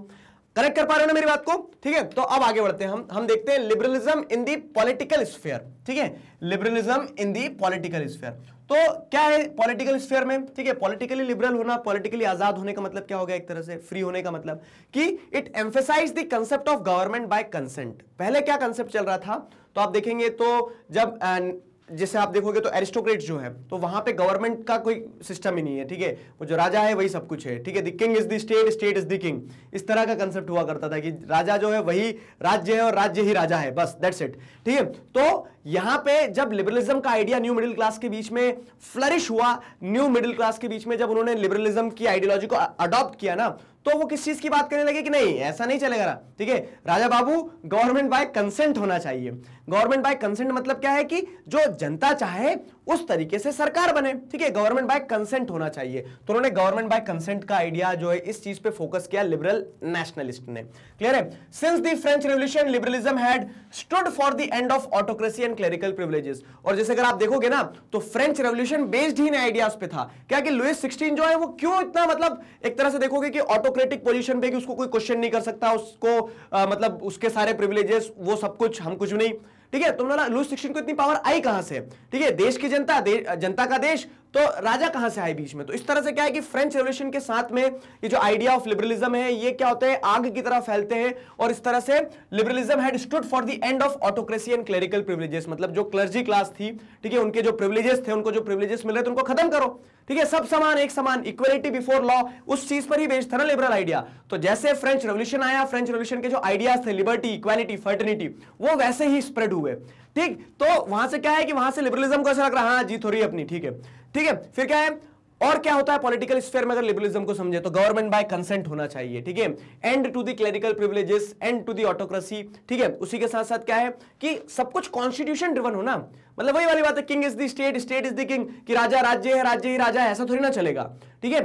कनेक्ट कर पा रहे हो ना मेरी बात को ठीक है तो अब आगे बढ़ते हैं हम हम देखते हैं liberalism in the political sphere ठीक है liberalism in the political sphere तो क्या है पॉलिटिकल स्फेयर में ठीक है पॉलिटिकली लिबरल होना पॉलिटिकली आजाद होने का मतलब क्या हो गया एक तरह से फ्री होने का मतलब कि it emphasise the concept of government by consent पहले क्या कंसेप्ट चल रहा था तो आप देखेंगे तो जब अं, जैसे आप देखोगे तो एरिस्टोक्रेट्स जो है तो वहां पे गवर्नमेंट का कोई सिस्टम ही नहीं है ठीक है वो जो राजा है वही सब कुछ है ठीक है the king is the state state is the king इस तरह का कंसेप्ट हुआ करता था कि राजा जो है वही राज्य है और राज्य ही राजा है बस दैट्स इट ठीक है तो यहां पे जब लिबरलिज्म का आइडिया न्यू मिडिल क्लास के बीच में फ्लरिश हुआ न्यू मिडिल क्लास के बीच में जब उन्होंने लिबरलिज्म की आइडियोलॉजी को अडॉप्ट किया ना तो वो किस चीज की बात करने लगे कि नहीं ऐसा नहीं चलेगा रहा ठीक है राजा बाबू गवर्नमेंट बाय कंसेंट होना चाहिए गवर्नमेंट बाय कंसेंट मतलब क्या है कि जो जनता चाहे उस तरीके से सरकार बने ठीक है गवर्नमेंट बाय कंसेंट होना चाहिए तो उन्होंने गवर्नमेंट बाय कंसेंट का आइडिया जो है इस चीज पे फोकस किया लिबरल नेशनलिस्ट ने क्लियर है since the French revolution liberalism had stood for the end of autocracy and clerical privileges और जैसे अगर आप देखोगे ना तो फ्रेंच रेवल्यूशन बेस्ड ही इन आइडियाज पे था क्या कि लुइस सिक्सटीन जो है वो क्यों इतना मतलब एक तरह से देखोगे कि ऑटोक्रेटिक पोजिशन पे कि उसको कोई क्वेश्चन नहीं कर सकता उसको आ, मतलब उसके सारे प्रिविलेजेस वो सब कुछ हम कुछ नहीं ठीक है तुम लोग लूज शिक्षण को इतनी पावर आई कहां से ठीक है देश की जनता दे, जनता का देश तो राजा कहां से आए बीच में तो इस तरह से क्या है कि फ्रेंच रेवोल्यूशन के साथ में ये जो आइडिया ऑफ लिबरलिज्म है ये क्या होता है आग की तरह फैलते हैं और इस तरह से liberalism had stood for the end of autocracy and clerical privileges मतलब जो क्लर्जी क्लास थी ठीक है उनके जो प्रिविलेजेस थे उनको जो प्रिविलेजेस मिल रहे थे उनको खत्म करो ठीक है सब समान एक समान इक्वलिटी बिफोर लॉ उस चीज पर ही बेस्ड था ना लिबरल आइडिया तो जैसे फ्रेंच रेवल्यूशन आया फ्रेंच रेवल्यूशन के जो आइडियाज थे लिबर्टी इक्वालिटी फर्टर्निटी वो वैसे ही स्प्रेड हुए ठीक तो वहां से क्या है कि वहां से लिबरलिज्म को ऐसा लग रहा है हाँ जी थोड़ी अपनी ठीक है ठीक है फिर क्या है और क्या होता है पॉलिटिकल स्फेयर में अगर लिबरलिज्म को समझे तो गवर्नमेंट बाय कंसेंट होना चाहिए ठीक है and to the clerical privileges and to the autocracy ठीक है उसी के साथ साथ क्या है कि सब कुछ कॉन्स्टिट्यूशन ड्रिवन होना मतलब वही वाली बात है king is the state state is the king कि राजा राज्य है राज्य ही राजा है ऐसा थोड़ी ना चलेगा ठीक है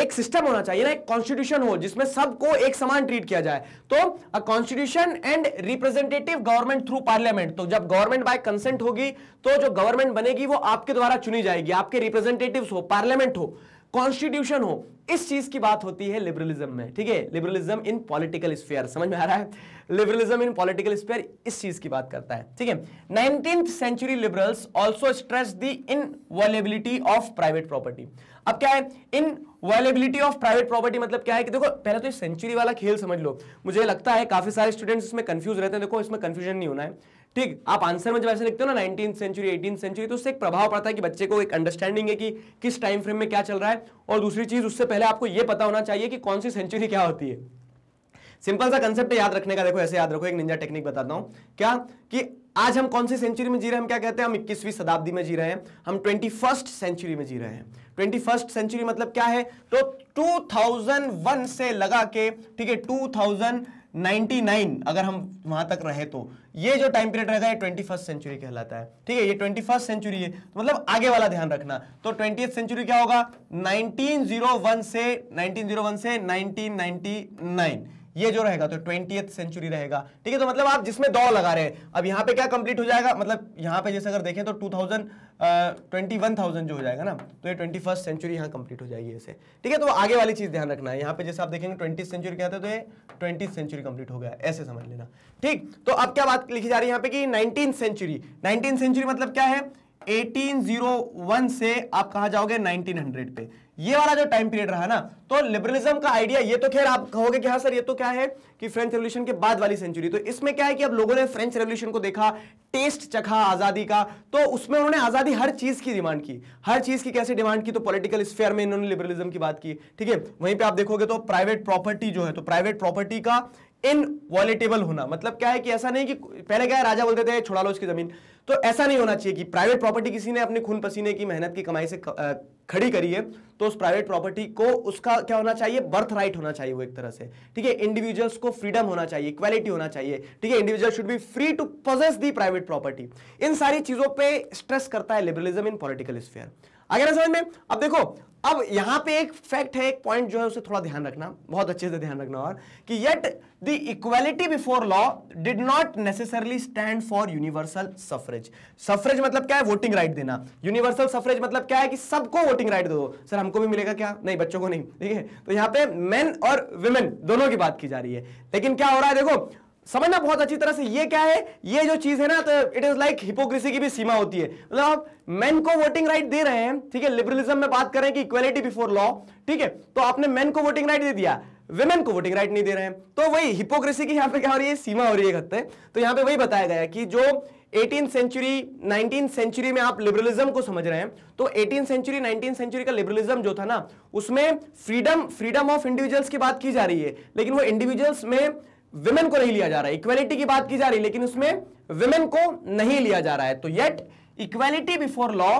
एक सिस्टम होना चाहिए ना एक कॉन्स्टिट्यूशन हो जिसमें सबको एक समान ट्रीट किया जाए तो a constitution and representative government through parliament तो जब गवर्नमेंट बाय कंसेंट होगी तो जो गवर्नमेंट बनेगी वो आपके द्वारा चुनी जाएगी आपके रिप्रेजेंटेटिव हो पार्लियामेंट हो कॉन्स्टिट्यूशन हो इस चीज की बात होती है लिबरलिज्म में ठीक है लिबरलिज्म इन पॉलिटिकल स्पेयर समझ में आ रहा है लिबरलिज्म इन पॉलिटिकल स्पेयर इस चीज की बात करता है ठीक है nineteen century liberals also stress the in of private property अब क्या है inviolability of private property मतलब क्या है कि देखो पहले तो ये सेंचुरी वाला खेल समझ लो मुझे लगता है काफी सारे स्टूडेंट्स इसमें कंफ्यूज रहते हैं देखो इसमें कंफ्यूजन नहीं होना है ठीक आप आंसर में जब ऐसे लिखते हो ना नाइनटीन सेंचुरी एटीन सेंचुरी तो उससे एक प्रभाव पड़ता है कि बच्चे को एक अंडरस्टैंडिंग है कि किस टाइम फ्रेम में क्या चल रहा है और दूसरी चीज उससे पहले आपको यह पता होना चाहिए कि कौन सी सेंचुरी क्या होती है सिंपल सा कंसेप्ट याद रखने का देखो ऐसे याद रखो एक निंजा टेक्निक बताता हूं क्या कि आज हम कौन सी सेंचुरी में जी रहे हैं हम क्या कहते हैं हम इक्कीसवीं शताब्दी में जी रहे हैं हम ट्वेंटी फर्स्ट सेंचुरी में जी रहे हैं ट्वेंटी फर्स्ट सेंचुरी मतलब क्या है तो 2001 से लगा के ठीक है 2099 अगर हम वहां तक रहे तो ये जो टाइम पीरियड रहेगा ये ट्वेंटी फर्स्ट सेंचुरी कहलाता है ठीक है ये ट्वेंटी फर्स्ट सेंचुरी है तो मतलब आगे वाला ध्यान रखना तो ट्वेंटी सेंचुरी क्या होगा नाइनटीन से 1901 से 1999 ये जो रहेगा तो ट्वेंटी सेंचुरी रहेगा ठीक है तो मतलब आप जिसमें दौड़ लगा रहे हैं अब यहाँ पे क्या कंप्लीट हो जाएगा मतलब यहाँ पे जैसे अगर देखें तो two thousand twenty one thousand जो हो जाएगा ना तो ये ट्वेंटी फर्स्ट सेंचुरी यहाँ कंप्लीट हो जाएगी ऐसे ठीक है तो आगे वाली चीज़ ध्यान रखना है यहाँ पे जैसे आप देखेंगे ट्वेंटी सेंचुरी क्या था तो ये ट्वेंटी सेंचुरी कंप्लीट हो गया ऐसे समझ लेना ठीक तो अब क्या बात लिखी जा रही है यहाँ पे कि नाइनटीन सेंचुरी नाइनटीन सेंचुरी मतलब क्या है 1801 से आप कहा जाओगे 1900 पे ये वाला जो टाइम पीरियड रहा ना तो लिबरलिज्म का आइडिया ये तो खैर आप कहोगे कि हाँ सर ये तो क्या है कि फ्रेंच रेवल्यूशन के बाद वाली सेंचुरी तो इसमें क्या है कि अब लोगों ने फ्रेंच रेवल्यूशन को देखा टेस्ट चखा आजादी का तो उसमें उन्होंने आजादी हर चीज की डिमांड की हर चीज की कैसे डिमांड की तो पॉलिटिकल स्फेयर में इन्होंने लिबरलिज्म की बात की ठीक है वहीं पर आप देखोगे तो प्राइवेट प्रॉपर्टी जो है तो प्राइवेट प्रॉपर्टी का इनवॉलेटेबल होना मतलब क्या है कि ऐसा नहीं कि पहले क्या है राजा बोलते थे छुड़ा लो इसकी जमीन तो ऐसा नहीं होना चाहिए कि प्राइवेट प्रॉपर्टी किसी ने अपने खून पसीने की मेहनत की कमाई से खड़ी करी है तो उस प्राइवेट प्रॉपर्टी को उसका क्या होना चाहिए बर्थ राइट होना चाहिए वो एक तरह से ठीक है इंडिविजुअल्स को फ्रीडम होना चाहिए इक्वालिटी होना चाहिए ठीक है individual should be free to possess the private property इन सारी चीजों पर स्ट्रेस करता है लिबरलिज्म इन पॉलिटिकल स्फेयर आगे ना समझ में अब देखो अब यहां पे एक फैक्ट है एक पॉइंट जो है उसे थोड़ा ध्यान रखना बहुत अच्छे से ध्यान रखना और कि yet the equality before law did not necessarily stand for universal suffrage suffrage मतलब क्या है वोटिंग राइट देना यूनिवर्सल सफरेज मतलब क्या है कि सबको वोटिंग राइट दो सर हमको भी मिलेगा क्या नहीं बच्चों को नहीं ठीक है तो यहां पर मैन और वुमेन दोनों की बात की जा रही है लेकिन क्या हो रहा है देखो समझना बहुत अच्छी तरह से ये क्या है ये जो चीज है ना तो इट इज लाइक हिपोक्रेसी की भी सीमा होती है मतलब आप मेन को वोटिंग राइट दे रहे हैं ठीक है लिबरलिज्म में बात करें कि इक्वेलिटी बिफोर लॉ ठीक है तो आपने मेन को वोटिंग राइट दे दिया वेमेन को वोटिंग राइट नहीं दे रहे हैं तो वही हिपोक्रेसी की यहाँ पे क्या हो रही है सीमा हो रही है तो यहाँ पे वही बताया गया कि जो एटीन सेंचुरी नाइनटीन सेंचुरी में आप लिबरलिज्म को समझ रहे हैं तो एटीन सेंचुरी नाइनटीन सेंचुरी का लिबरलिज्म जो था ना उसमें फ्रीडम फ्रीडम ऑफ इंडिविजुअल्स की बात की जा रही है लेकिन वो इंडिविजुअल्स में विमेन को नहीं लिया जा रहा है इक्वेलिटी की बात की जा रही लेकिन उसमें विमेन को नहीं लिया जा रहा है तो yet equality before law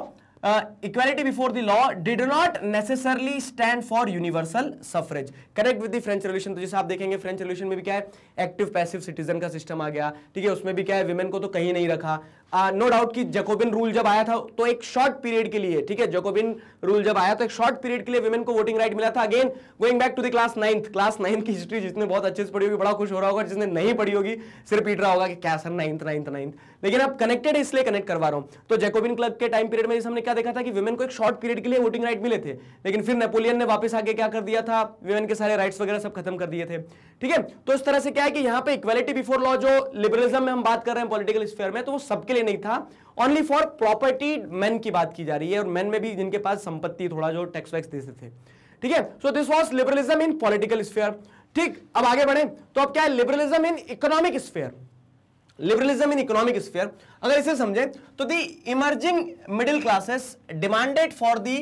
equality before the law did not necessarily stand for universal suffrage correct with the French revolution तो जैसे आप देखेंगे फ्रेंच रेवल्यूशन में भी क्या है एक्टिव पैसिव सिटीजन का सिस्टम आ गया ठीक है उसमें भी क्या है विमेन को तो कहीं नहीं रखा नो डाउट कि जकोबिन रूल जब आया था तो एक शॉर्ट पीरियड के लिए ठीक है जकोबिन रूल जब आया तो एक शॉर्ट पीरियड के लिए वुमेन को वोटिंग राइट मिला था again going back to the class ninth class ninth की हिस्ट्री जिसने बहुत अच्छे से पढ़ी होगी बड़ा खुश हो रहा होगा जिसने नहीं पढ़ी होगी सिर्फ पीट रहा होगा कि क्या सर नाइन्थ नाइन्थ नाइन्थ लेकिन अब कनेक्टेड इसलिए कनेक्ट करवा रहा हूं तो जैकोबिन क्लब के टाइम पीरियड में हमने क्या देखा था कि वुमेन को एक शॉर्ट पीरियड के लिए वोटिंग राइट मिले थे लेकिन फिर नेपोलियन ने वापस आगे क्या कर दिया था वुमेन के सारे राइट्स वगैरह सब खत्म कर दिए थे ठीक है तो इस तरह से क्या है कि यहाँ पे इक्वालिटी बिफोर लॉ जो लिबरलिज्म में हम बात कर रहे हैं पॉलिटिकल स्फेयर में तो वो सबके लिए नहीं था ओनली फॉर प्रॉपर्टी मैन की बात की जा रही है और मैन में भी जिनके पास संपत्ति थोड़ा जो टैक्स वैक्स देते थे ठीक है so this was liberalism in political sphere ठीक अब आगे बढ़े तो अब क्या है liberalism in economic sphere liberalism in economic sphere अगर इसे समझे तो the emerging middle classes demanded for the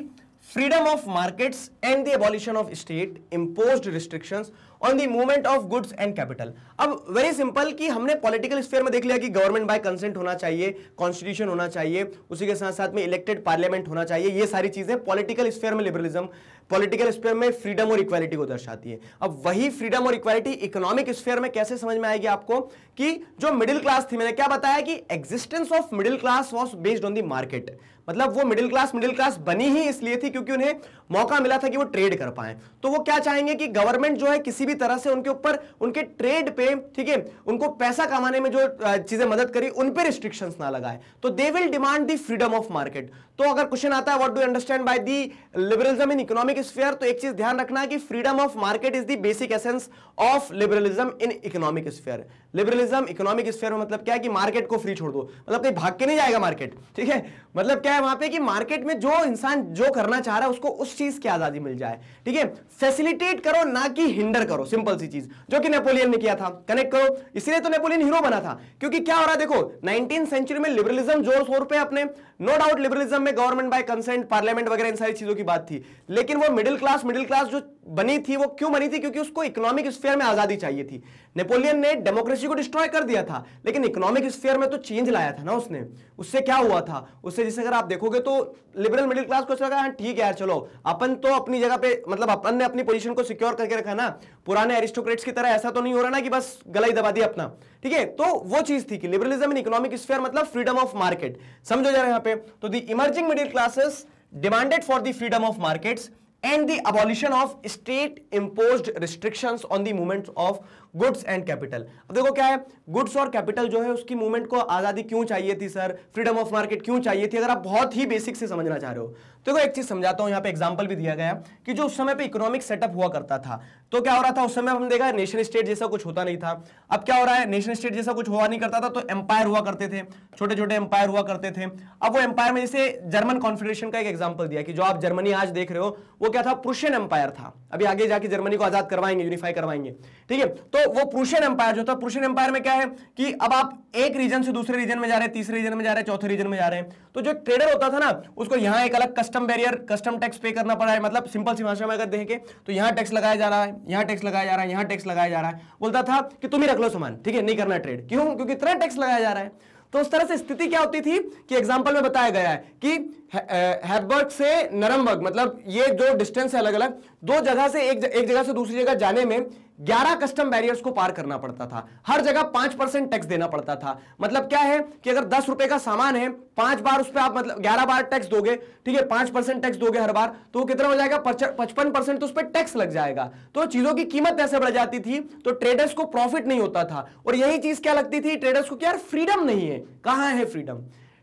freedom of markets and the abolition of state impose restriction on the movement of goods and capital अब very simple कि हमने political sphere में देख लिया कि गवर्नमेंट बाय कंसेंट होना चाहिए constitution होना चाहिए उसी के साथ साथ में इलेक्टेड पार्लियामेंट होना चाहिए ये सारी चीजें पॉलिटिकल स्पेयर में लिबरलिज्म पॉलिटिकल स्पेयर में फ्रीडम और इक्वालिटी को दर्शाती है अब वही फ्रीडम और इक्वालिटी इकोनॉमिक स्पेयर में कैसे समझ में आएगी आपको कि जो मिडिल क्लास थी मैंने क्या बताया कि existence of middle class was based on the market मतलब वो मिडिल क्लास मिडिल क्लास बनी ही इसलिए थी क्योंकि उन्हें मौका मिला था कि वो ट्रेड कर पाए तो वो क्या चाहेंगे कि गवर्नमेंट जो है किसी भी तरह से उनके ऊपर उनके ट्रेड पे ठीक है उनको पैसा कमाने में जो चीजें मदद करी उन पर रिस्ट्रिक्शंस ना लगाए तो they will demand the freedom of market तो अगर क्वेश्चन आता है what do understand by the liberalism in economic sphere तो एक चीज ध्यान रखना है कि freedom of market is the basic essence of liberalism in economic sphere liberalism economic sphere में मतलब क्या है कि मार्केट को फ्री छोड़ दो मतलब कहीं भाग के नहीं जाएगा मार्केट ठीक है मतलब क्या है वहां पे कि मार्केट में जो इंसान जो करना चाह रहा है उसको उस चीज की आजादी मिल जाए ठीक है फैसिलिटेट करो ना कि हिंडर करो सिंपल सी चीज जो कि नेपोलियन ने किया था कनेक्ट करो इसलिए तो नेपोलियन हीरो बना था क्योंकि क्या हो रहा है देखो नाइनटीन सेंचुरी में लिबरलिज्म जोर शोर पे अपने नो डाउट लिबरलिज्म में गवर्नमेंट बाय कंसेंट पार्लियामेंट वगैरह इन सारी चीजों की बात थी लेकिन वो मिडिल क्लास मिडिल क्लास जो बनी थी वो क्यों बनी थी क्योंकि उसको इकोनॉमिक स्फेयर में आजादी चाहिए थी नेपोलियन ने डेमोक्रेसी को डिस्ट्रॉय कर दिया था लेकिन इकोनॉमिक स्फेयर में तो चेंज लाया था ना उसने उससे क्या हुआ था उससे जैसे अगर आप देखोगे तो लिबरल मिडिल क्लास को ऐसा लगा हाँ, ठीक है यार चलो अपन तो अपनी जगह पे मतलब अपन ने अपनी पोजिशन को सिक्योर करके रखा ना पुराने एरिस्टोक्रेट्स की तरह ऐसा तो नहीं हो रहा ना कि बस गला ही दबा दिया अपना ठीक है तो वो चीज थी कि लिबरलिज्म इन इकोनॉमिक स्फेयर मतलब फ्रीडम ऑफ मार्केट समझो जा जरा यहाँ पे तो the emerging middle classes demanded for the freedom of markets and the abolition of state imposed restrictions on the movement of goods and capital अब देखो क्या है गुड्स और कैपिटल जो है उसकी मूवमेंट को आज़ादी क्यों चाहिए थी सर फ्रीडम ऑफ मार्केट क्यों चाहिए थी अगर आप बहुत ही बेसिक से समझना चाह रहे हो तो देखो एक चीज़ समझाता हूं यहां पे एग्जांपल भी दिया गया कि जो उस समय पे इकोनॉमिक सेटअप हुआ करता था तो क्या हो रहा था उस समय हम देखा नेशन स्टेट जैसा कुछ होता नहीं था अब क्या हो रहा है नेशन स्टेट जैसा कुछ हुआ नहीं करता था तो एम्पायर हुआ करते थे छोटे छोटे एम्पायर हुआ करते थे अब वो एम्पायर में जैसे जर्मन कॉन्फेडरेशन का एक एग्जाम्पल दिया कि जो आप जर्मनी आज देख रहे हो वो क्या था प्रुशियन एम्पायर था अभी आगे जाके जर्मनी को आजाद करवाएंगे यूनिफाई करवाएंगे ठीक है तो वो प्रूशियन एम्पायर जो था प्रूशियन एम्पायर में क्या है कि अब आप एक रीजन से दूसरे रीजन में जा रहे हैं तीसरे रीजन में जा रहे हैं चौथे रीजन में जा रहे हैं तो जो ट्रेडर होता था ना उसको यहाँ एक अलग कस्टम बैरियर कस्टम टैक्स पे करना पड़ा है मतलब सिंपल सी भाषा में अगर देखें तो यहाँ टैक्स लगाया जा रहा है यहाँ टैक्स लगाया जा रहा है यहाँ टैक्स लगाया जा रहा है बोलता था कि तुम ही रख लो सामान ठीक है नहीं करना ट्रेड क्यों क्योंकि इतना टैक्स लगाया जा रहा है तो उस तरह से स्थिति क्या होती थी कि एग्जाम्पल में बताया गया है कि हैबर्ग से नरमबर्ग मतलब ये जो डिस्टेंस है अलग अलग दो जगह से एक, एक जगह से दूसरी जगह जाने में 11 कस्टम बैरियर्स को पार करना पड़ता था हर जगह पांच परसेंट टैक्स देना पड़ता था मतलब क्या है कि अगर दस रुपए का सामान है पांच बार उस पर आप मतलब ग्यारह बार टैक्स दोगे ठीक है पांच परसेंट टैक्स दोगे हर बार तो कितना हो जाएगा पचपन परसेंट तो उस पर टैक्स लग जाएगा तो चीजों की कीमत ऐसे बढ़ जाती थी तो ट्रेडर्स को प्रॉफिट नहीं होता था और यही चीज क्या लगती थी ट्रेडर्स को क्या फ्रीडम नहीं है कहां है फ्रीडम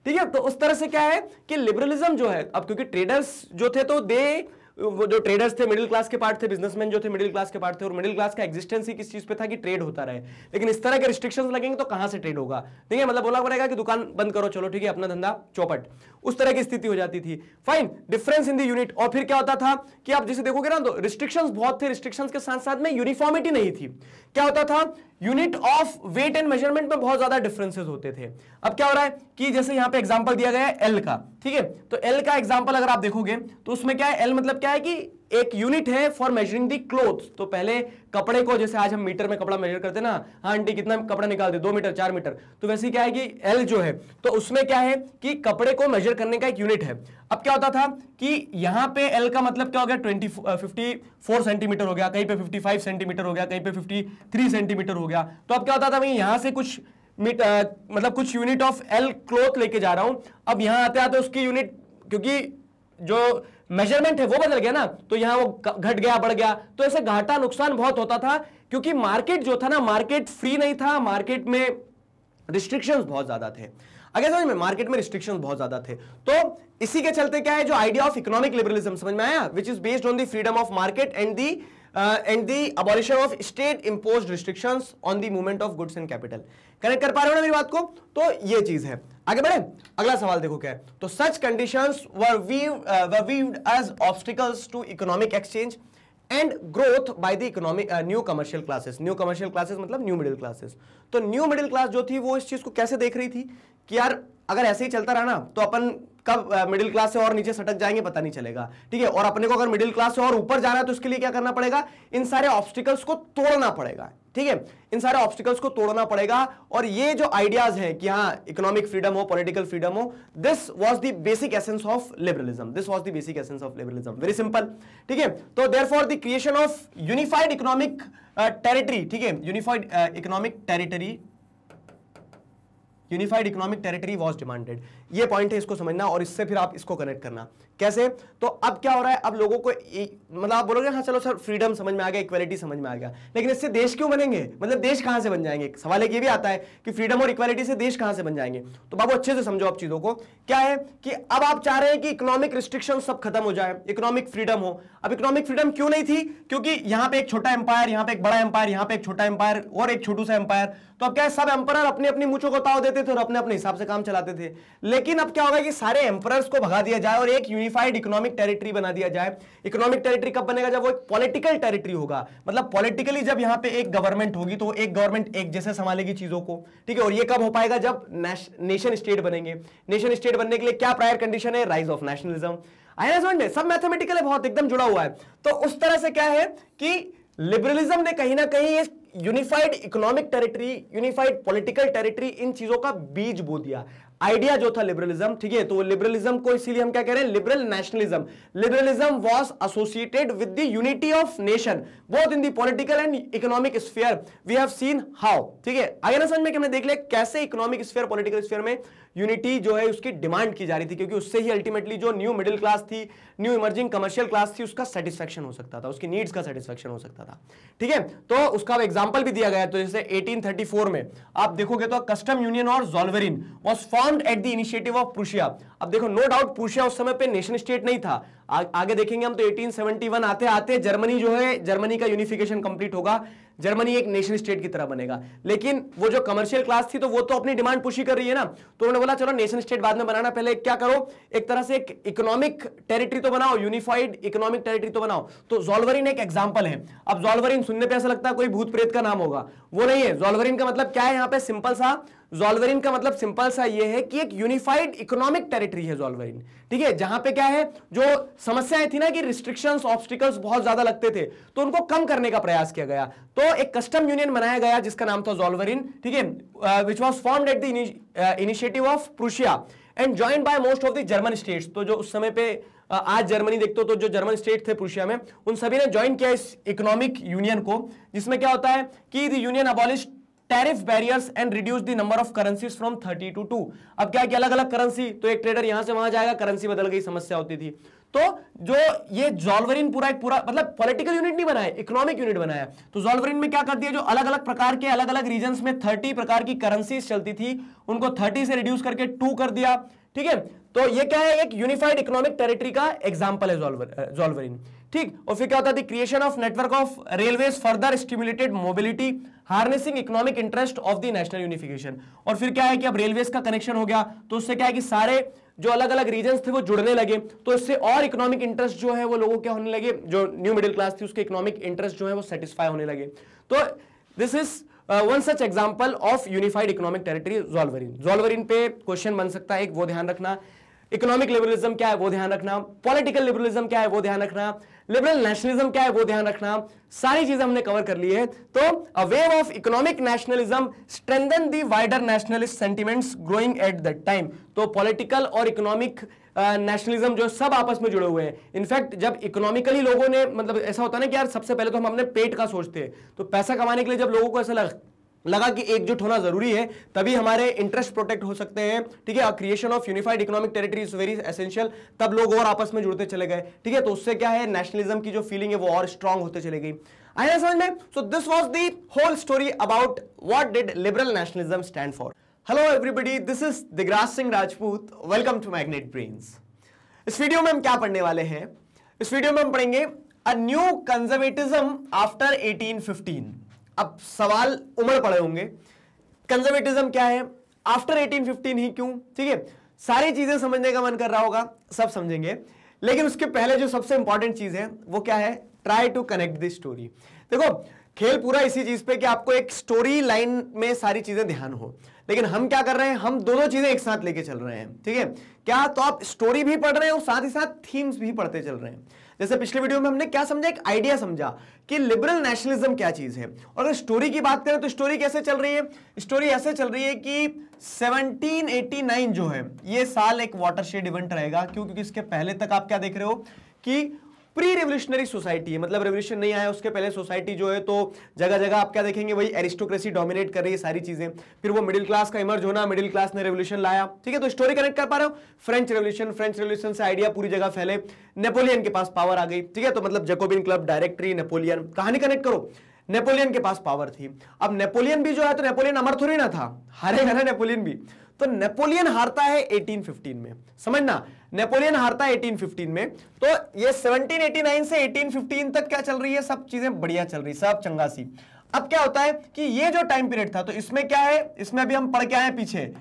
ठीक है तो उस तरह से क्या है कि लिबरलिज्म जो है अब क्योंकि ट्रेडर्स जो थे तो दे वो जो ट्रेडर्स थे मिडिल क्लास के पार्ट थे बिजनेसमैन जो थे मिडिल क्लास के पार्ट थे और मिडिल क्लास का एक्जिस्टेंस ही किस चीज पे था कि ट्रेड होता रहे लेकिन इस तरह के रिस्ट्रिक्शंस लगेंगे तो कहां से ट्रेड होगा ठीक है मतलब बोला पड़ेगा कि दुकान बंद करो चलो ठीक है अपना धंधा चौपट उस तरह की स्थिति हो जाती थी fine difference in the unit और फिर क्या होता था कि आप जिसे देखोगे ना तो रिस्ट्रिक्शन बहुत थे रिस्ट्रिक्शन के साथ साथ में यूनिफॉर्मिटी नहीं थी क्या होता था unit of weight and measurement में बहुत ज्यादा डिफरेंसेस होते थे अब क्या हो रहा है कि जैसे यहां पे एग्जांपल दिया गया है एल का ठीक है तो एल का एग्जांपल अगर आप देखोगे तो उसमें क्या है एल मतलब क्या है कि एक यूनिट है फॉर मेजरिंग दी क्लोथ तो पहले कपड़े को जैसे आज हम मीटर में कपड़ा मेजर करते ना हाँ आंटी कितना कपड़ा निकालते दो मीटर चार मीटर तो वैसे क्या है कि एल जो है तो उसमें क्या है कि कपड़े को मेजर करने का एक यूनिट है अब क्या होता था कि यहां पे एल का मतलब क्या हो गया ट्वेंटी फिफ्टी फोर सेंटीमीटर हो गया कहीं पे फिफ्टी फाइव सेंटीमीटर हो गया कहीं पे फिफ्टी थ्री सेंटीमीटर हो गया तो अब क्या होता था भाई यहां से कुछ मतलब कुछ यूनिट ऑफ एल क्लोथ लेके जा रहा हूं अब यहां आते आते उसकी यूनिट क्योंकि जो मेजरमेंट है वो बदल गया ना तो यहां वो घट गया बढ़ गया तो ऐसे घाटा नुकसान बहुत होता था क्योंकि मार्केट जो था ना मार्केट फ्री नहीं था मार्केट में रिस्ट्रिक्शन बहुत ज्यादा थे अगर समझ में मार्केट में रिस्ट्रिक्शन बहुत ज्यादा थे तो इसी के चलते क्या है जो आइडिया ऑफ इकोनॉमिक लिबरलिज्म समझ में आया which is based on the freedom of market and the uh, and the abolition of state imposed restrictions on the movement of goods and capital connect कर पा रहे हो ना मेरी बात को तो ये चीज है आगे बढ़े अगला सवाल देखो क्या है तो such condition as obstacles to economic exchange and growth by the economic new commercial classes new commercial classes मतलब न्यू मिडिल क्लासेस तो न्यू मिडिल क्लास जो थी वो इस चीज को कैसे देख रही थी कि यार अगर ऐसे ही चलता रहा ना तो अपन कब मिडिल क्लास से और नीचे सटक जाएंगे पता नहीं चलेगा ठीक है और अपने को अगर मिडिल क्लास से और ऊपर जाना है तो उसके लिए क्या करना पड़ेगा इन सारे ऑब्स्टिकल्स को तोड़ना पड़ेगा ठीक है इन सारे ऑब्स्टिकल्स को तोड़ना पड़ेगा और ये जो आइडियाज हैं कि हाँ इकोनॉमिक फ्रीडम हो पॉलिटिकल फ्रीडम हो this was the basic essence of liberalism this was the basic essence of liberalism very simple ठीक है तो there for the creation of unified economic territory ठीक है unified economic territory unified economic territory was demanded ये point है इसको समझना और इससे फिर आप इसको कनेक्ट करना कैसे तो अब क्या हो रहा है अब लोगों को मतलब आप बोलोगे हाँ चलो सर फ्रीडम समझ में आ गया इक्वालिटी समझ में आ गया लेकिन इससे देश क्यों बनेंगे मतलब देश कहां से बन जाएंगे सवाल एक ये भी आता है कि फ्रीडम और इक्वालिटी से देश कहां से बन जाएंगे तो बाबू अच्छे से समझो आप चीज़ों को क्या है कि अब आप चाह रहे हैं कि इकोनॉमिक रिस्ट्रिक्शन सब खत्म हो जाए इकोनॉमिक फ्रीडम हो अब इकोनॉमिक फ्रीडम क्यों नहीं थी क्योंकि यहां पर एक छोटा एम्पायर यहां पर एक बड़ा एम्पायर यहां पर एक छोटा एम्पायर और एक छोटू सा एम्पायर तो अब क्या सब एम्पर अपनी अपनी मूछों को ताव देते थे और अपने अपने हिसाब से काम चलाते थे लेकिन अब क्या होगा कि सारे एम्परर्स को भगा दिया जाए और एक यूनिफाइड इकोनॉमिक टेरिटरी बना दिया जाए इकोनॉमिक टेरिटरी कब बनेगा जब वो एक पॉलिटिकल टेरिटरी होगा मतलब पॉलिटिकली जब यहाँ पे एक गवर्नमेंट होगी तो एक गवर्नमेंट एक जैसे संभालेगी चीजों को ठीक है और ये कब हो पाएगा जब नेशन स्टेट बनेंगे नेशन स्टेट बनने के लिए क्या प्रायर कंडीशन है राइज ऑफ नेशनलिज्म सब मैथमेटिकल है बहुत एकदम जुड़ा हुआ है तो उस तरह से क्या है कि लिबरलिज्म ने कहीं ना कहीं इस unified economic territory unified political territory इन चीजों का बीज बो दिया आइडिया जो था लिबरलिज्म ठीक है तो लिबरलिज्म को इसीलिए हम क्या कह रहे हैं liberal nationalism liberalism was associated with the unity of nation both in the political and economic sphere we have seen how ठीक है आगे ना समझ में हमने देख लिया कैसे इकोनॉमिक स्फीयर पॉलिटिकल स्फीयर में यूनिटी जो है उसकी डिमांड की जा रही थी क्योंकि उससे ही अल्टीमेटली जो न्यू मिडिल क्लास थी न्यू इमर्जिंग कमर्शियल क्लास थी उसका सेटिस्फेक्शन हो सकता था उसकी नीड्स का सेटिस्फेक्शन हो सकता था ठीक है तो उसका एग्जाम्पल भी दिया गया तो जैसे 1834 में आप देखोगे तो कस्टम यूनियन और Zollverein was form at the initiative of Prussia अब देखो नो डाउट प्रूशिया उस समय पर नेशन स्टेट नहीं था आ, आगे देखेंगे हम तो 1871 आते आते जर्मनी जो है जर्मनी का यूनिफिकेशन कंप्लीट होगा जर्मनी एक नेशन स्टेट की तरह बनेगा लेकिन वो जो कमर्शियल क्लास थी तो वो तो अपनी डिमांड पूछी कर रही है ना तो उन्होंने बोला चलो नेशन स्टेट बाद में बनाना पहले क्या करो एक तरह से एक इकोनॉमिक टेरिटरी तो बनाओ यूनिफाइड इकोनॉमिक टेरिटरी तो बनाओ तो जोलवरिन एक एग्जाम्पल है अब जॉल्वरिन सुनने पर ऐसा लगता है कोई भूत प्रेत का नाम होगा वो नहीं है जॉल्वरिन का मतलब क्या है यहाँ पे सिंपल सा जोलवरिन का मतलब सिंपल सा ये है कि एक यूनिफाइड इकोनॉमिक टेरिटरी है जोलवरिन ठीक है जहां पे क्या है जो समस्याएं थी ना कि रिस्ट्रिक्शंस ऑब्स्टिकल्स बहुत ज्यादा लगते थे तो उनको कम करने का प्रयास किया गया तो एक कस्टम यूनियन बनाया गया जिसका नाम था जोलवरिन ठीक है which was formed at the initiative of Prussia and join by most of the German states तो जो उस समय पे आज जर्मनी देखते हो तो जो जर्मन स्टेट थे प्रूशिया में उन सभी ने ज्वाइन किया इस इकोनॉमिक यूनियन को जिसमें क्या होता है कि the union abolish tariff barriers and reduce the number of currency from thirty to two अब क्या कि अलग अलग करेंसी तो एक ट्रेडर यहां से वहां जाएगा करेंसी बदल गई समस्या होती थी तो जो ये जॉलवरिन पूरा एक पूरा मतलब पॉलिटिकल यूनिट नहीं बनाया इकोनॉमिक यूनिट बनाया तो जॉलवरिन में क्या कर दिया जो अलग अलग प्रकार के अलग अलग रीजन में थर्टी प्रकार की करेंसीज चलती थी उनको थर्टी से रिड्यूस करके टू कर दिया ठीक है तो ये क्या है एक यूनिफाइड इकोनॉमिक टेरिटरी का एग्जाम्पल है जॉलवरिन ठीक और फिर क्या होता है creation of network of railway further stimulated mobility harnessing economic interest of the national unification और फिर क्या है कि अब रेलवेज का कनेक्शन हो गया तो उससे क्या है कि सारे जो अलग अलग रीजन थे वो जुड़ने लगे तो इससे और इकोनॉमिक इंटरेस्ट जो है वो लोगों के होने लगे जो न्यू मिडिल क्लास थी उसके इकोनॉमिक इंटरेस्ट जो है वो सेटिस्फाई होने लगे तो this is one such example of unified economic territory Zollverein Zollverein पे क्वेश्चन बन सकता है एक वो ध्यान रखना इकोनॉमिक लिबरलिज्म क्या है वो ध्यान रखना पॉलिटिकल लिबरलिज्म क्या है वो ध्यान रखना लिबरल नेशनलिज्म क्या है वो ध्यान रखना सारी चीजें हमने कवर कर ली है तो a wave of economic nationalism strengthen the wider nationalist sentiments growing at that time तो पॉलिटिकल और इकोनॉमिक नेशनलिज्म uh, जो सब आपस में जुड़े हुए हैं इनफैक्ट जब इकोनॉमिकली लोगों ने मतलब ऐसा होता है ना कि यार सबसे पहले तो हम अपने पेट का सोचते हैं तो पैसा कमाने के लिए जब लोगों को ऐसा लग लगा कि एकजुट होना जरूरी है तभी हमारे इंटरेस्ट प्रोटेक्ट हो सकते हैं ठीक है creation of unified economic territory is very essential तब लोग और आपस में जुड़ते चले गए ठीक है तो उससे क्या है नेशनलिज्म की जो फीलिंग है वो और स्ट्रांग होते चले गई आया समझ में so this was the whole story about what did liberal nationalism stand for hello everybody this is Digraj Singh Rajput welcome to magnet brains इस वीडियो में हम क्या पढ़ने वाले हैं इस वीडियो में हम पढ़ेंगे अ न्यू कंजर्वेटिज्म आफ्टर 1815 अब सवाल उमड़ पड़े होंगे कंजर्वेटिज्म क्या है आफ्टर 1815 ही क्यों ठीक है सारी चीजें समझने का मन कर रहा होगा सब समझेंगे लेकिन उसके पहले जो सबसे इंपॉर्टेंट चीज है वो क्या है try to connect this story देखो खेल पूरा इसी चीज पे कि आपको एक स्टोरी लाइन में सारी चीजें ध्यान हो लेकिन हम क्या कर रहे हैं हम दोनों चीजें एक साथ लेके चल रहे हैं ठीक है क्या तो आप स्टोरी भी पढ़ रहे हैं और साथ ही साथ थीम्स भी पढ़ते चल रहे हैं जैसे पिछले वीडियो में हमने क्या समझा एक आइडिया समझा कि लिबरल नेशनलिज्म क्या चीज है और अगर स्टोरी की बात करें तो स्टोरी कैसे चल रही है स्टोरी ऐसे चल रही है कि 1789 जो है ये साल एक वाटरशेड इवेंट रहेगा क्यों क्योंकि इसके पहले तक आप क्या देख रहे हो कि प्री रेवल्यूशनरी सोसाइटी है मतलब रेवल्यूशन नहीं आया उसके पहले सोसाइटी जो है तो जगह जगह आप क्या देखेंगे वही एरिस्टोक्रेसी डोमिनेट कर रही है सारी चीजें फिर वो मिडिल क्लास का इमर्ज होना मिडिल क्लास ने रेवल्यूशन लाया ठीक है तो स्टोरी कनेक्ट कर पा रहे हो फ्रेंच रेवल्यूशन फ्रेंच रेवल्यूशन से आइडिया पूरी जगह फैले नेपोलियन के पास पावर आ गई ठीक है तो मतलब जेकोबिन क्लब डायरेक्टरी नेपोलियन कहानी कनेक्ट करो नेपोलियन के पास पावर थी अब नेपोलियन भी जो है तो नेपोलियन अमर थोड़ी ना था हारेगा ना नेपोलियन भी तो नेपोलियन हारता है 1815 में समझना नेपोलियन हारता है 1815 में तो ये 1789 से 1815 तक क्या चल रही है सब चीजें बढ़िया चल रही है सब चंगा सी अब क्या होता है कि ये जो टाइम पीरियड था तो इसमें क्या है इसमें अभी हम पढ़ के आए पीछे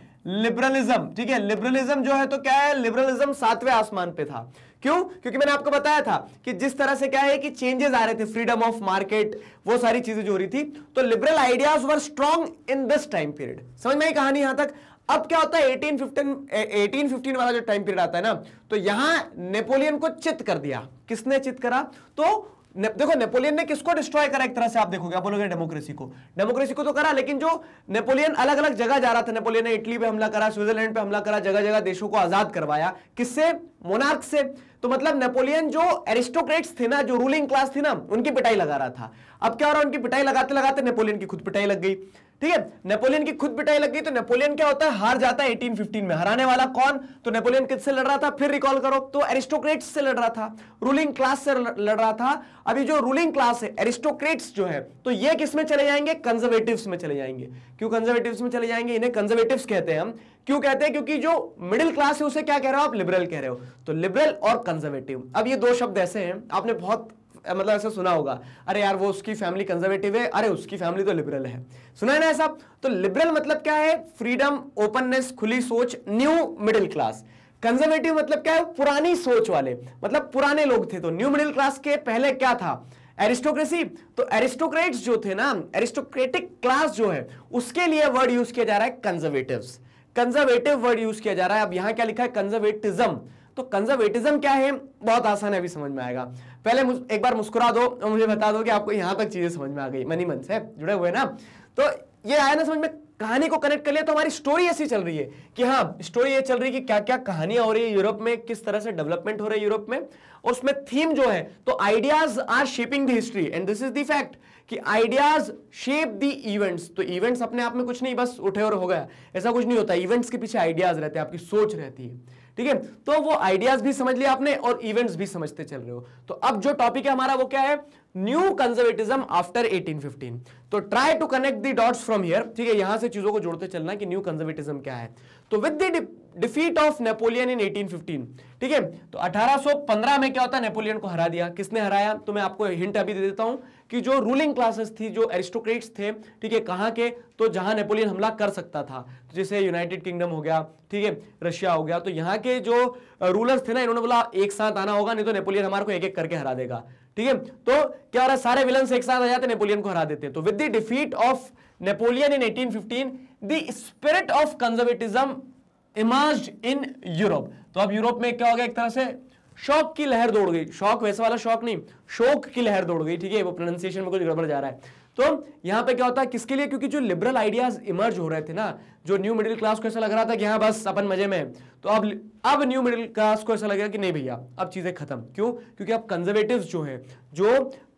लिबरलिज्म ठीक है लिबरलिज्म जो है तो क्या है लिबरलिज्म सातवें आसमान पे था क्यों क्योंकि मैंने आपको बताया था कि जिस तरह से क्या है कि चेंजेस आ रहे थे फ्रीडम ऑफ मार्केट वो सारी चीजें जो हो रही थी तो liberal ideas were strong in this time period समझ में कहानी यहां तक अब क्या होता है 1815 1815 वाला जो टाइम पीरियड आता है ना तो यहां नेपोलियन को चित कर दिया किसने चित करा तो ने, देखो नेपोलियन ने किसको डिस्ट्रॉय करा एक तरह से आप देखोगे आप बोलोगे डेमोक्रेसी को डेमोक्रेसी को तो करा लेकिन जो नेपोलियन अलग अलग जगह जा रहा था नेपोलियन ने इटली पे हमला करा स्विट्जरलैंड पे हमला करा जगह जगह देशों को आजाद करवाया किससे मोनार्क से तो मतलब नेपोलियन जो एरिस्टोक्रेट्स थे ना जो रूलिंग क्लास थी ना उनकी पिटाई लगा रहा था अब क्या हो रहा है उनकी पिटाई लगाते लगाते नेपोलियन की खुद पिटाई लग गई ठीक है नेपोलियन की खुद पिटाई लग गई तो नेपोलियन क्या होता है हार जाता है 1815 में हराने वाला कौन तो नेपोलियन किससे लड़ रहा था फिर रिकॉल करो तो एरिस्टोक्रेट्स से लड़ रहा था रूलिंग क्लास से लड़ रहा था अभी जो रूलिंग क्लास है एरिस्टोक्रेट्स जो है तो ये किस में चले जाएंगे कंजर्वेटिव में चले जाएंगे क्यों कंजर्वेटिव में चले जाएंगे इन्हें कंजर्वेटिव कहते हैं हम क्यों कहते हैं क्योंकि जो मिडिल क्लास है उसे क्या कह रहे हो आप लिबरल कह रहे हो तो लिबरल और कंजर्वेटिव अब ये दो शब्द ऐसे हैं आपने बहुत मतलब ऐसा सुना होगा अरे यार वो उसकी फैमिली कंजर्वेटिव है अरे उसकी फैमिली तो लिबरल है सुना है ना ऐसा तो लिबरल मतलब क्या है फ्रीडम ओपननेस खुली सोच न्यू मिडिल क्लास कंजर्वेटिव मतलब क्या है पुरानी सोच वाले मतलब पुराने लोग थे तो न्यू मिडिल क्लास के पहले क्या था एरिस्टोक्रेसी तो एरिस्टोक्रेट्स जो थे ना एरिस्टोक्रेटिक क्लास जो है उसके लिए वर्ड यूज किया जा रहा है कंजर्वेटिव कंजर्वेटिव वर्ड यूज किया जा रहा है अब यहां क्या लिखा है कंजर्वेटिज्म तो कंजर्वेटिज्म क्या है बहुत आसान है अभी समझ में आएगा पहले एक बार मुस्कुरा दो और मुझे बता दो कि आपको यहां तक चीज़ें समझ में आ गई मनी मन से जुड़े हुए ना तो ये आया ना समझ में कहानी को कनेक्ट कर लिया तो हमारी स्टोरी ऐसी चल रही है कि हाँ स्टोरी ये चल रही है कि क्या क्या कहानियां हो रही है यूरोप में किस तरह से डेवलपमेंट हो रही है यूरोप में और उसमें थीम जो है तो ideas are shaping the history and this is the fact कि आइडियाज शेप दी इवेंट्स तो इवेंट्स अपने आप में कुछ नहीं बस उठे और हो गया ऐसा कुछ नहीं होता इवेंट्स के पीछे आइडियाज रहते हैं आपकी सोच रहती है ठीक है तो वो आइडियाज भी समझ लिया आपने और इवेंट्स भी समझते चल रहे हो तो अब जो टॉपिक है हमारा वो क्या है न्यू कंजर्वेटिज्म आफ्टर 1815 तो try to connect the dots from here ठीक है यहां से चीजों को जोड़ते चलना कि न्यू कंजर्वेटिज्म क्या है तो with the defeat of Napoleon in 1815 ठीक है तो 1815 में क्या होता है नेपोलियन को हरा दिया किसने हराया तो मैं आपको हिंट अभी दे देता हूं कि जो रूलिंग क्लासेस थी जो एरिस्टोक्रेट्स थे ठीक है कहाँ के तो जहाँ नेपोलियन हमला कर सकता था तो जैसे यूनाइटेड किंगडम हो गया ठीक है रशिया हो गया तो यहाँ के जो रूलर्स थे ना इन्होंने बोला एक साथ आना होगा नहीं तो नेपोलियन हमारे को एक एक करके हरा देगा ठीक है तो क्या हो रहा है सारे विलन एक साथ आ जाते नेपोलियन को हरा देते तो with the defeat of Napoleon in eighteen the spirit of conservatism emerge in Europe तो अब यूरोप में क्या हो गया एक तरह से शौक की लहर दौड़ गई शौक वैसे वाला शौक नहीं शोक की लहर दौड़ गई ठीक है वो प्रोनाउंसिएशन में कुछ गड़बड़ जा रहा है तो यहाँ पे क्या होता है किसके लिए क्योंकि जो लिबरल आइडियाज इमर्ज हो रहे थे ना जो न्यू मिडिल क्लास को ऐसा लग रहा था कि हाँ बस अपन मजे में तो अब अब न्यू मिडिल क्लास को ऐसा लग रहा है कि नहीं भैया अब चीज़ें खत्म क्यों क्योंकि अब कंजर्वेटिव जो हैं जो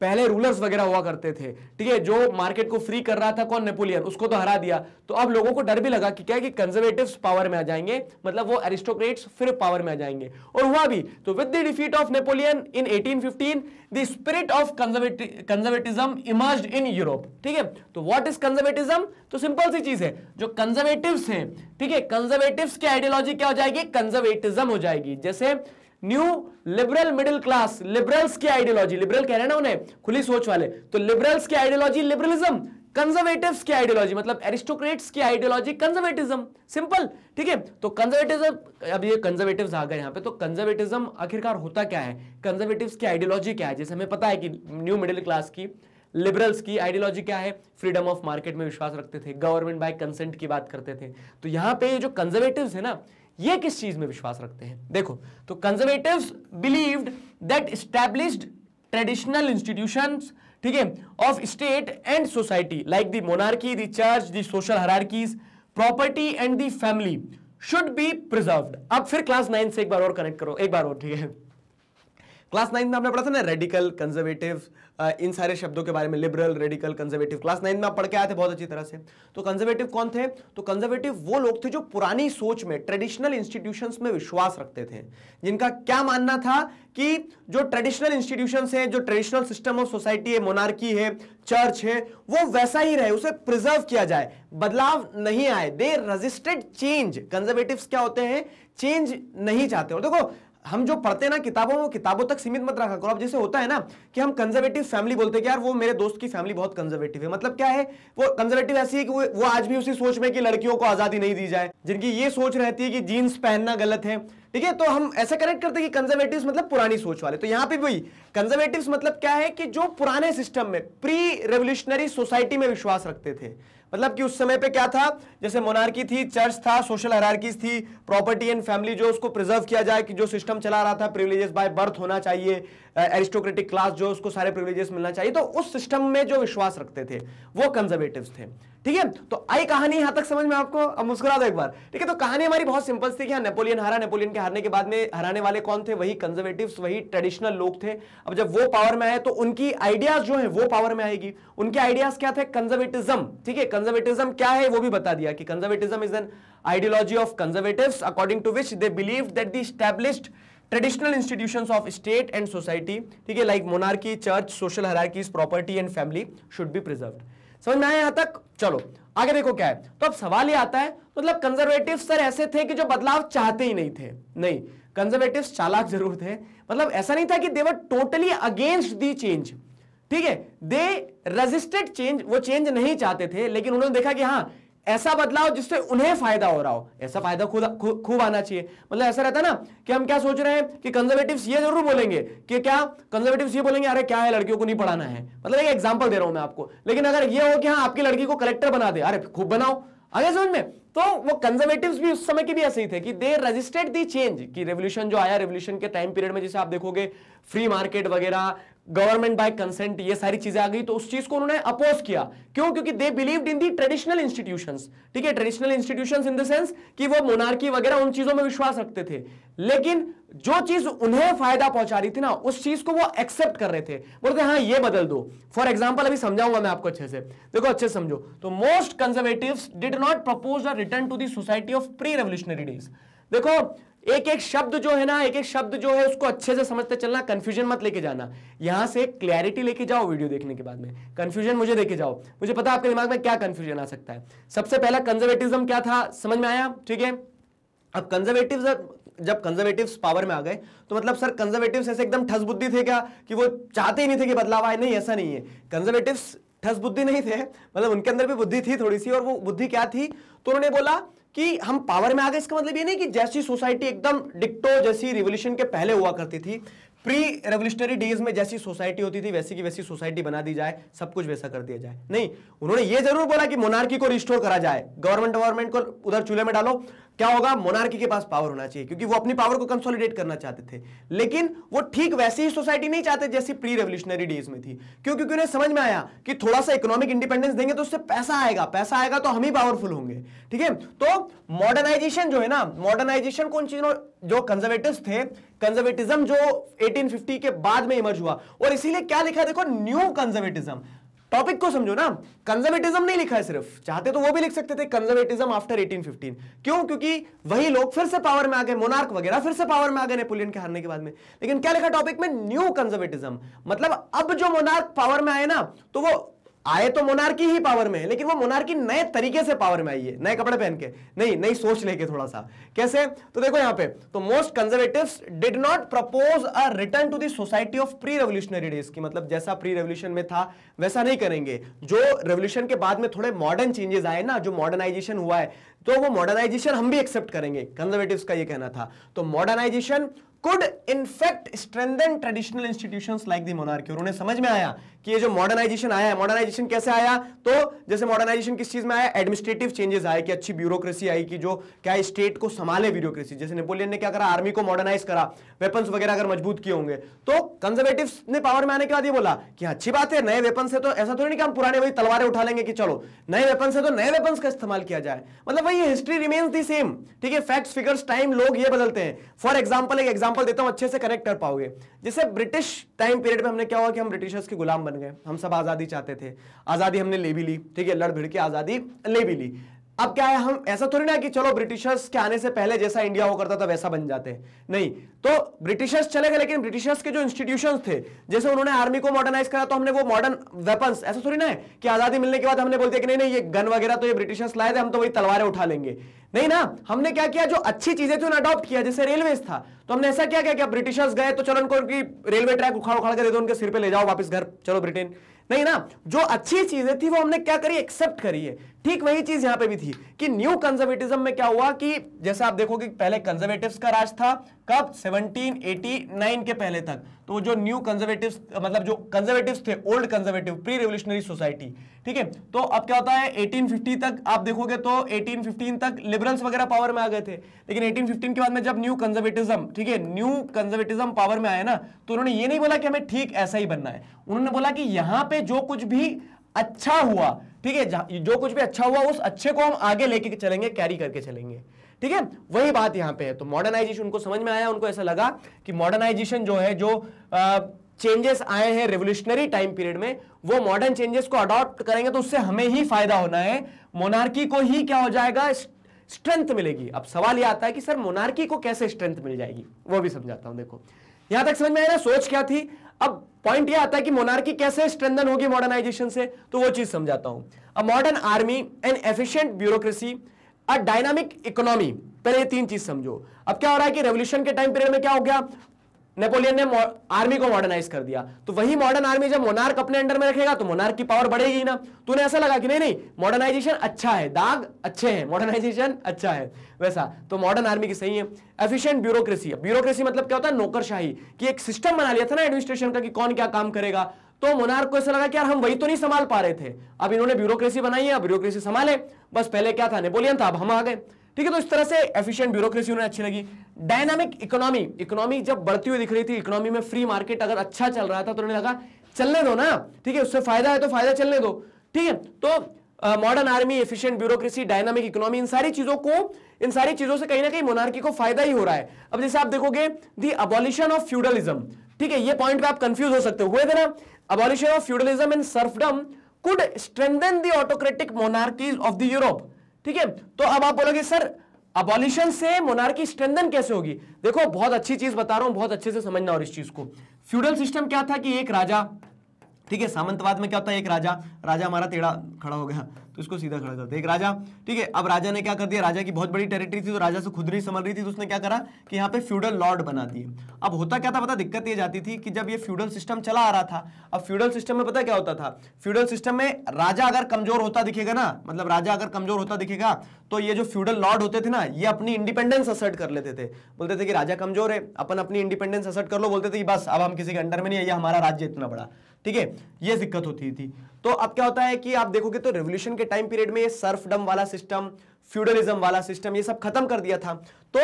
पहले रूलर्स वगैरह हुआ करते थे ठीक है जो मार्केट को फ्री कर रहा था कौन नेपोलियन उसको तो हरा दिया तो अब लोगों को डर भी लगा कि क्या है कि कंजर्वेटिव पावर में आ जाएंगे मतलब वो एरिस्टोक्रेट्स फिर पावर में आ जाएंगे और हुआ भी तो with the defeat of Napoleon in 1815 the spirit of conservatism emerge in Europe ठीक है तो वॉट इज कंजर्वेटिज्म तो सिंपल सी चीज है जो कंजर्वेटिव है ठीक है कंजर्वेटिव की आइडियोलॉजी क्या हो जाएगी कंजर्वेटिज्म हो जाएगी जैसे new liberal middle class liberals की आइडियोलॉजी लिबरल कह रहे ना उन्हें खुली सोच वाले तो लिबरल्स की आइडियोलॉजी लिबरलिज्म कंजर्वेटिव्स की आइडियोलॉजी मतलब एरिस्टोक्रेट्स की आइडियोलॉजी कंजर्वेटिज्म सिंपल ठीक है तो कंजर्वेटिज्म अब ये कंजर्वेटिव्स आ गए यहाँ पे तो कंजर्वेटिज्म आखिरकार होता क्या है कंजर्वेटिव्स की आइडियोलॉजी क्या है जैसे हमें पता है कि न्यू मिडिल क्लास की लिबरल्स की आइडियोलॉजी क्या है फ्रीडम ऑफ मार्केट में विश्वास रखते थे गवर्नमेंट बाय कंसेंट की बात करते थे तो यहाँ पे जो कंजर्वेटिव है ना ये किस चीज में विश्वास रखते हैं देखो तो conservative believed that established traditional institution ठीक है of state and society like the monarchy the church the social hierarchies property and the family should be preserve अब फिर क्लास नाइन से एक बार और कनेक्ट करो एक बार और ठीक है क्लास नाइन में आपने पढ़ा था ना रेडिकल कंजर्वेटिव इन सारे शब्दों के बारे में liberal radical conservative class nine में आप पढ़ के आए थे बहुत अच्छी तरह से तो कंजर्वेटिव कौन थे तो कंजर्वेटिव वो लोग थे जो पुरानी सोच में ट्रेडिशनल इंस्टीट्यूशन में विश्वास रखते थे जिनका क्या मानना था कि जो ट्रेडिशनल इंस्टीट्यूशन है जो ट्रेडिशनल सिस्टम ऑफ सोसाइटी है मोनार्की है चर्च है वो वैसा ही रहे उसे प्रिजर्व किया जाए बदलाव नहीं आए दे रजिस्टेड चेंज कंजर्वेटिव क्या होते हैं चेंज नहीं चाहते और देखो हम जो पढ़ते हैं ना किताबों वो किताबों तक सीमित मत रखा करो अब जैसे होता है ना कि हम कंजर्वेटिव फैमिली बोलते हैं कि यार वो मेरे दोस्त की फैमिली बहुत कंजर्वेटिव है मतलब क्या है वो कंजर्वेटिव ऐसी है कि वो, वो आज भी उसी सोच में कि लड़कियों को आज़ादी नहीं दी जाए जिनकी ये सोच रहती है कि जीन्स पहनना गलत है ठीक है तो हम ऐसा कनेक्ट करते हैं कि कंजर्वेटिव मतलब पुरानी सोच वाले तो यहाँ पे भी कंजर्वेटिव मतलब क्या है कि जो पुराने सिस्टम में प्री रेवोल्यूशनरी सोसाइटी में विश्वास रखते थे मतलब कि उस समय पे क्या था जैसे मोनार्की थी चर्च था सोशल हरारकीज थी प्रॉपर्टी एंड फैमिली जो उसको प्रिजर्व किया जाए कि जो सिस्टम चला रहा था प्रिविलेजेस बाय बर्थ होना चाहिए एरिस्टोक्रेटिक क्लास जो उसको सारे प्रिविलेजेस मिलना चाहिए तो उस सिस्टम में जो विश्वास रखते थे वो कंजर्वेटिव थे ठीक है तो आई कहानी यहां तक समझ में आपको अब मुस्कुरा दो एक बार ठीक है तो कहानी हमारी बहुत सिंपल थी कि हाँ, नेपोलियन हारा नेपोलियन के हारने के बाद में हराने वाले कौन थे वही कंजर्वेटिव वही ट्रेडिशनल लोग थे अब जब वो पावर में आए तो उनकी आइडियाज जो है वो पावर में आएगी उनके आइडियाज क्या थे कंजर्वेटिज्म ठीक है कंजर्वेटिज्म क्या है वो भी बता दिया कि conservatism is an ideology of conservative according to which they believe that the established traditional institution of state and society ठीक है like monarchy church social hierarchies property and family should be preserved समझ में आया यहां तक चलो आगे देखो क्या है तो अब सवाल ये आता है मतलब कंजर्वेटिव सर ऐसे थे कि जो बदलाव चाहते ही नहीं थे नहीं कंजर्वेटिव चालाक जरूर थे मतलब ऐसा नहीं था कि they were totally against the change ठीक है दे रजिस्टेड चेंज वो चेंज नहीं चाहते थे लेकिन उन्होंने देखा कि हाँ ऐसा बदलाव जिससे उन्हें फायदा हो रहा हो ऐसा फायदा खुद खूब आना चाहिए मतलब ऐसा रहता है ना कि हम क्या सोच रहे हैं कि कंजर्वेटिव्स ये जरूर बोलेंगे कि क्या कंजर्वेटिव्स ये बोलेंगे अरे क्या है लड़कियों को नहीं पढ़ाना है मतलब एक एग्जाम्पल दे रहा हूं मैं आपको लेकिन अगर ये हो कि हाँ आपकी लड़की को कलेक्टर बना दे अरे खूब बनाओ आगे समझ में तो वो कंजर्वेटिव भी उस समय के भी ऐसे ही थे कि दे रजिस्टेड दी चेंज कि रेवोल्यूशन जो आया रेवोल्यूशन के टाइम पीरियड में जैसे आप देखोगे फ्री मार्केट वगैरह गवर्नमेंट बाय कंसेंट ये सारी चीजें आ गई तो उस चीज को उन्होंने अपोज किया क्यों क्योंकि they believe in the traditional institution ठीक है traditional institution in the sense कि वो मोनार्की वगैरह उन चीजों में विश्वास रखते थे लेकिन जो चीज उन्हें फायदा पहुंचा रही थी ना उस चीज को वो एक्सेप्ट कर रहे थे बोलते हाँ ये बदल दो फॉर एग्जाम्पल अभी समझाऊंगा मैं आपको अच्छे से देखो अच्छे समझो तो most conservative did not propose a return to the society of pre revolutionary days देखो एक एक शब्द जो है ना एक एक शब्द जो है उसको अच्छे से समझते चलना कंफ्यूजन मत लेके जाना यहां से क्लैरिटी लेके जाओ वीडियो देखने के बाद में कंफ्यूजन मुझे लेके जाओ मुझे पता आपके दिमाग में क्या कंफ्यूजन आ सकता है सबसे पहला कंजर्वेटिज्म क्या था समझ में आया ठीक है अब कंजर्वेटिव जब कंजर्वेटिव पावर में आ गए तो मतलब सर कंजर्वेटिव ऐसे एकदम ठस बुद्धि थे क्या कि वो चाहते ही नहीं थे कि बदलाव आए नहीं ऐसा नहीं है कंजर्वेटिव ठस बुद्धि नहीं थे मतलब उनके अंदर भी बुद्धि थी थोड़ी सी और वो बुद्धि क्या थी तो उन्होंने बोला कि हम पावर में आ गए इसका मतलब ये नहीं कि जैसी सोसाइटी एकदम डिक्टो जैसी रिवोल्यूशन के पहले हुआ करती थी प्री रेवल्यूशनरी डेज में जैसी सोसाइटी होती थी वैसी की वैसी सोसाइटी बना दी जाए सब कुछ वैसा कर दिया जाए नहीं उन्होंने ये जरूर बोला कि मोनार्की को रिस्टोर करा जाए गवर्नमेंट गवर्नमेंट को उधर चूल्हे में डालो क्या होगा मोनार्की के पास पावर होना चाहिए क्योंकि वो अपनी पावर को कंसोलिडेट करना चाहते थे लेकिन वो ठीक वैसी ही सोसाइटी नहीं चाहते जैसी प्री रेवोल्यूशनरी डेज में थी क्यों क्योंकि उन्हें समझ में आया कि थोड़ा सा इकोनॉमिक इंडिपेंडेंस देंगे तो उससे पैसा आएगा पैसा आएगा तो हम ही पावरफुल होंगे ठीक है तो मॉडर्नाइजेशन जो है ना मॉडर्नाइजेशन कौन चीजों जो कंजर्वेटिव थे कंजर्वेटिज्म जो एटीन के बाद में इमर्ज हुआ और इसीलिए क्या लिखा देखो न्यू कंजर्वेटिज्म टॉपिक को समझो ना कंजर्वेटिज्म नहीं लिखा है सिर्फ चाहते तो वो भी लिख सकते थे कंजर्वेटिज्म आफ्टर 1815 क्यों क्योंकि वही लोग फिर से पावर में आ गए मोनार्क वगैरह फिर से पावर में आ गए नेपोलियन के हारने के बाद में लेकिन क्या लिखा टॉपिक में न्यू कंजर्वेटिज्म मतलब अब जो मोनार्क पावर में आए ना तो वो आए तो मोनार्की ही पावर में है लेकिन वो मोनार्की नए तरीके से पावर में आई है नए कपड़े पहन के नहीं नई सोच लेके थोड़ा सा कैसे तो देखो यहां पे तो most conservative did not propose a return to society of pre revolutionary days की मतलब जैसा प्री रेवोल्यूशन में था वैसा नहीं करेंगे जो रेवोल्यूशन के बाद में थोड़े मॉडर्न चेंजेस आए ना जो मॉडर्नाइजेशन हुआ है तो वो मॉडर्नाइजेशन हम भी एक्सेप्ट करेंगे कंजर्वेटिव का ये कहना था तो modernization could in fact strengthen traditional institution like the monarchy उन्होंने उन्हें समझ में आया कि ये जो मॉडर्नाइजेशन आया है मॉडर्नाइजेशन कैसे आया तो जैसे मॉडर्नाइजेशन किस चीज में आया एडमिनिस्ट्रेटिव चेंजेस आए कि अच्छी ब्यूरोक्रेसी आई कि जो क्या स्टेट को संभाले ब्यूरोक्रेसी जैसे नेपोलियन ने क्या करा आर्मी को मॉडर्नाइज करा वेपन्स वगैरह अगर मजबूत किए होंगे तो कंजर्वेटिव ने पावर में आने के बाद ये बोला कि हाँ, अच्छी बात है नए वेपन से तो ऐसा थोड़ी नहीं कि हम पुराने वही तलवारें उठा लेंगे कि चलो नए वेपन से तो नए वेपन का इस्तेमाल किया जाए मतलब वही हिस्ट्री रिमेन्स दी सेम ठीक है फैक्ट्स फिगर्स टाइम लोग ये बदलते हैं फॉर एग्जाम्पल एक एग्जाम्पल देता हूं अच्छे से कनेक्ट कर पाओगे जैसे ब्रिटिश टाइम पीरियड में हमने क्या हुआ कि हम ब्रिटिशर्स के गुलाम बन गए हम सब आज़ादी चाहते थे आज़ादी हमने ले भी ली ठीक है लड़ भिड़ के आज़ादी ले भी ली अब क्या है हम ऐसा थोड़ी ना कि चलो ब्रिटिशर्स के आने से पहले जैसा इंडिया हो करता था वैसा बन जाते नहीं तो ब्रिटिशर्स चले गए लेकिन ब्रिटिशर्स के जो इंस्टीट्यूशंस थे जैसे उन्होंने आर्मी को मॉडर्नाइज करा तो हमने वो मॉडर्न वेपन्स ऐसा थोड़ी ना है कि आजादी मिलने के बाद हमने बोल दिया कि नहीं नहीं ये गन वगैरह तो ये ब्रिटिशर्स लाए थे हम तो वही तलवारें उठा लेंगे नहीं ना हमने क्या किया जो अच्छी चीजें थी उन्हें अडॉप्ट किया जैसे रेलवे था तो हमने ऐसा क्या किया ब्रिटिशर्स गए तो चलो उनको उनकी रेलवे ट्रैक उखाड़ उखाड़ कर दे दो उनके सिर पर ले जाओ वापस घर चलो ब्रिटेन नहीं ना जो अच्छी चीजें थी वो हमने क्या करी एक्सेप्ट करी है ठीक वही चीज यहां पे भी थी कि न्यू कंजर्वेटिज्म में क्या हुआ कि जैसे आप देखोगे पहले कंजर्वेटिव्स का राज था कब 1789 के पहले तक तो जो न्यू कंजर्वेटिव मतलब जो कंजर्वेटिव थे old conservative pre revolutionary society ठीक है तो अब क्या होता है 1850 तक आप देखोगे तो 1815 तक लिबरल्स वगैरह पावर में आ गए थे लेकिन 1815 के बाद में जब न्यू कंजर्वेटिज्म ठीक है न्यू कंजर्वेटिज्म पावर में आया ना तो उन्होंने ये नहीं बोला कि हमें ठीक ऐसा ही बनना है उन्होंने बोला कि यहां पर जो कुछ भी अच्छा हुआ ठीक है जो कुछ भी अच्छा हुआ उस अच्छे को हम आगे लेके चलेंगे कैरी करके चलेंगे ठीक है वही बात यहाँ पे है तो मॉडर्नाइजेशन उनको समझ में आया उनको ऐसा लगा कि मॉडर्नाइजेशन जो है जो चेंजेस आए हैं रेवोल्यूशनरी टाइम पीरियड में वो मॉडर्न चेंजेस को अडॉप्ट करेंगे तो उससे हमें ही फायदा होना है मोनार्की को ही क्या हो जाएगा स्ट्रेंथ मिलेगी अब सवाल यह आता है कि सर मोनार्की को कैसे स्ट्रेंथ मिल जाएगी वो भी समझाता हूं देखो यहां तक समझ में आया ना सोच क्या थी अब पॉइंट ये आता है कि मोनार्की कैसे स्ट्रेंथन होगी मॉडर्नाइजेशन से तो वो चीज समझाता हूं a modern army an efficient bureaucracy a dynamic economy पहले ये तीन चीज समझो अब क्या हो रहा है कि रेवोल्यूशन के टाइम पीरियड में क्या हो गया नेपोलियन ने आर्मी को मॉडर्नाइज कर दिया तो वही मॉडर्न आर्मी जब मोनार्क अपने अंडर में रखेगा तो मोनार्क की पावर बढ़ेगी ना उन्हें ऐसा लगा कि नहीं नहीं मॉडर्नाइजेशन अच्छा है दाग अच्छे हैं मॉडर्नाइजेशन अच्छा है वैसा तो मॉडर्न आर्मी की सही है एफिशिएंट ब्यूरोक्रेसी ब्यूरोक्रेसी मतलब क्या होता है नौकरशाही की एक सिस्टम बना लिया था ना एडमिनिस्ट्रेशन का कि कौन क्या काम करेगा तो मोनार्क को ऐसा लगा कि यार हम वही तो नहीं संभाल पा रहे थे अब इन्होंने ब्यूरोक्रेसी बनाई है ब्यूरोक्रेसी संभाले बस पहले क्या था नेपोलियन था अब हम आ गए ठीक है तो इस तरह से एफिशिएंट ब्यूरोक्रेसी उन्हें अच्छी लगी डायनामिक इकोनॉमी इकोनॉमी जब बढ़ती हुई दिख रही थी इकोनॉमी में फ्री मार्केट अगर अच्छा चल रहा था तो उन्हें लगा चलने दो ना ठीक है उससे फायदा है तो फायदा चलने दो ठीक है तो modern army efficient bureaucracy dynamic economy इन सारी चीजों को इन सारी चीजों से कहीं ना कहीं मोनार्की को फायदा ही हो रहा है अब जैसे आप देखोगे दी अबॉलिशन ऑफ फ्यूडलिज्म ठीक है ये पॉइंट पे आप कंफ्यूज हो सकते हो ना abolition of feudalism in serfdom could strengthen the autocratic monarchies of the Europe ठीक है तो अब आप बोलोगे सर अबॉलिशन से मोनार्की स्ट्रेंदन कैसे होगी देखो बहुत अच्छी चीज बता रहा हूं बहुत अच्छे से समझना और इस चीज को फ्यूडल सिस्टम क्या था कि एक राजा ठीक है सामंतवाद में क्या होता है एक राजा राजा हमारा टेढ़ा खड़ा हो गया तो इसको सीधा खड़ा करते एक राजा ठीक है अब राजा ने क्या कर दिया राजा की बहुत बड़ी टेरिटरी थी तो राजा से खुद नहीं संभल रही थी तो उसने क्या करा कि यहाँ पे फ्यूडल लॉर्ड बना दिए अब होता क्या था पता दिक्कत ये जाती थी कि जब ये फ्यूडल सिस्टम चला आ रहा था अब फ्यूडल सिस्टम में पता क्या होता था फ्यूडल सिस्टम में राजा अगर कमजोर होता दिखेगा ना मतलब राजा अगर कमजोर होता दिखेगा तो ये जो फ्यूडल लॉर्ड होते थे ना ये अपनी इंडिपेंडेंस असर्ट कर लेते थे बोलते थे कि राजा कमजोर है अपन अपनी इंडिपेंडेंस असर्ट कर लो बोलते थे कि बस अब हम किसी के अंडर में नहीं है ये हमारा राज्य इतना बड़ा ठीक है ये दिक्कत होती थी तो अब क्या होता है कि आप देखोगे तो रेवोल्यूशन के टाइम पीरियड में ये सर्फडम वाला सिस्टम फ्यूडलिज्म वाला सिस्टम ये सब खत्म कर दिया था तो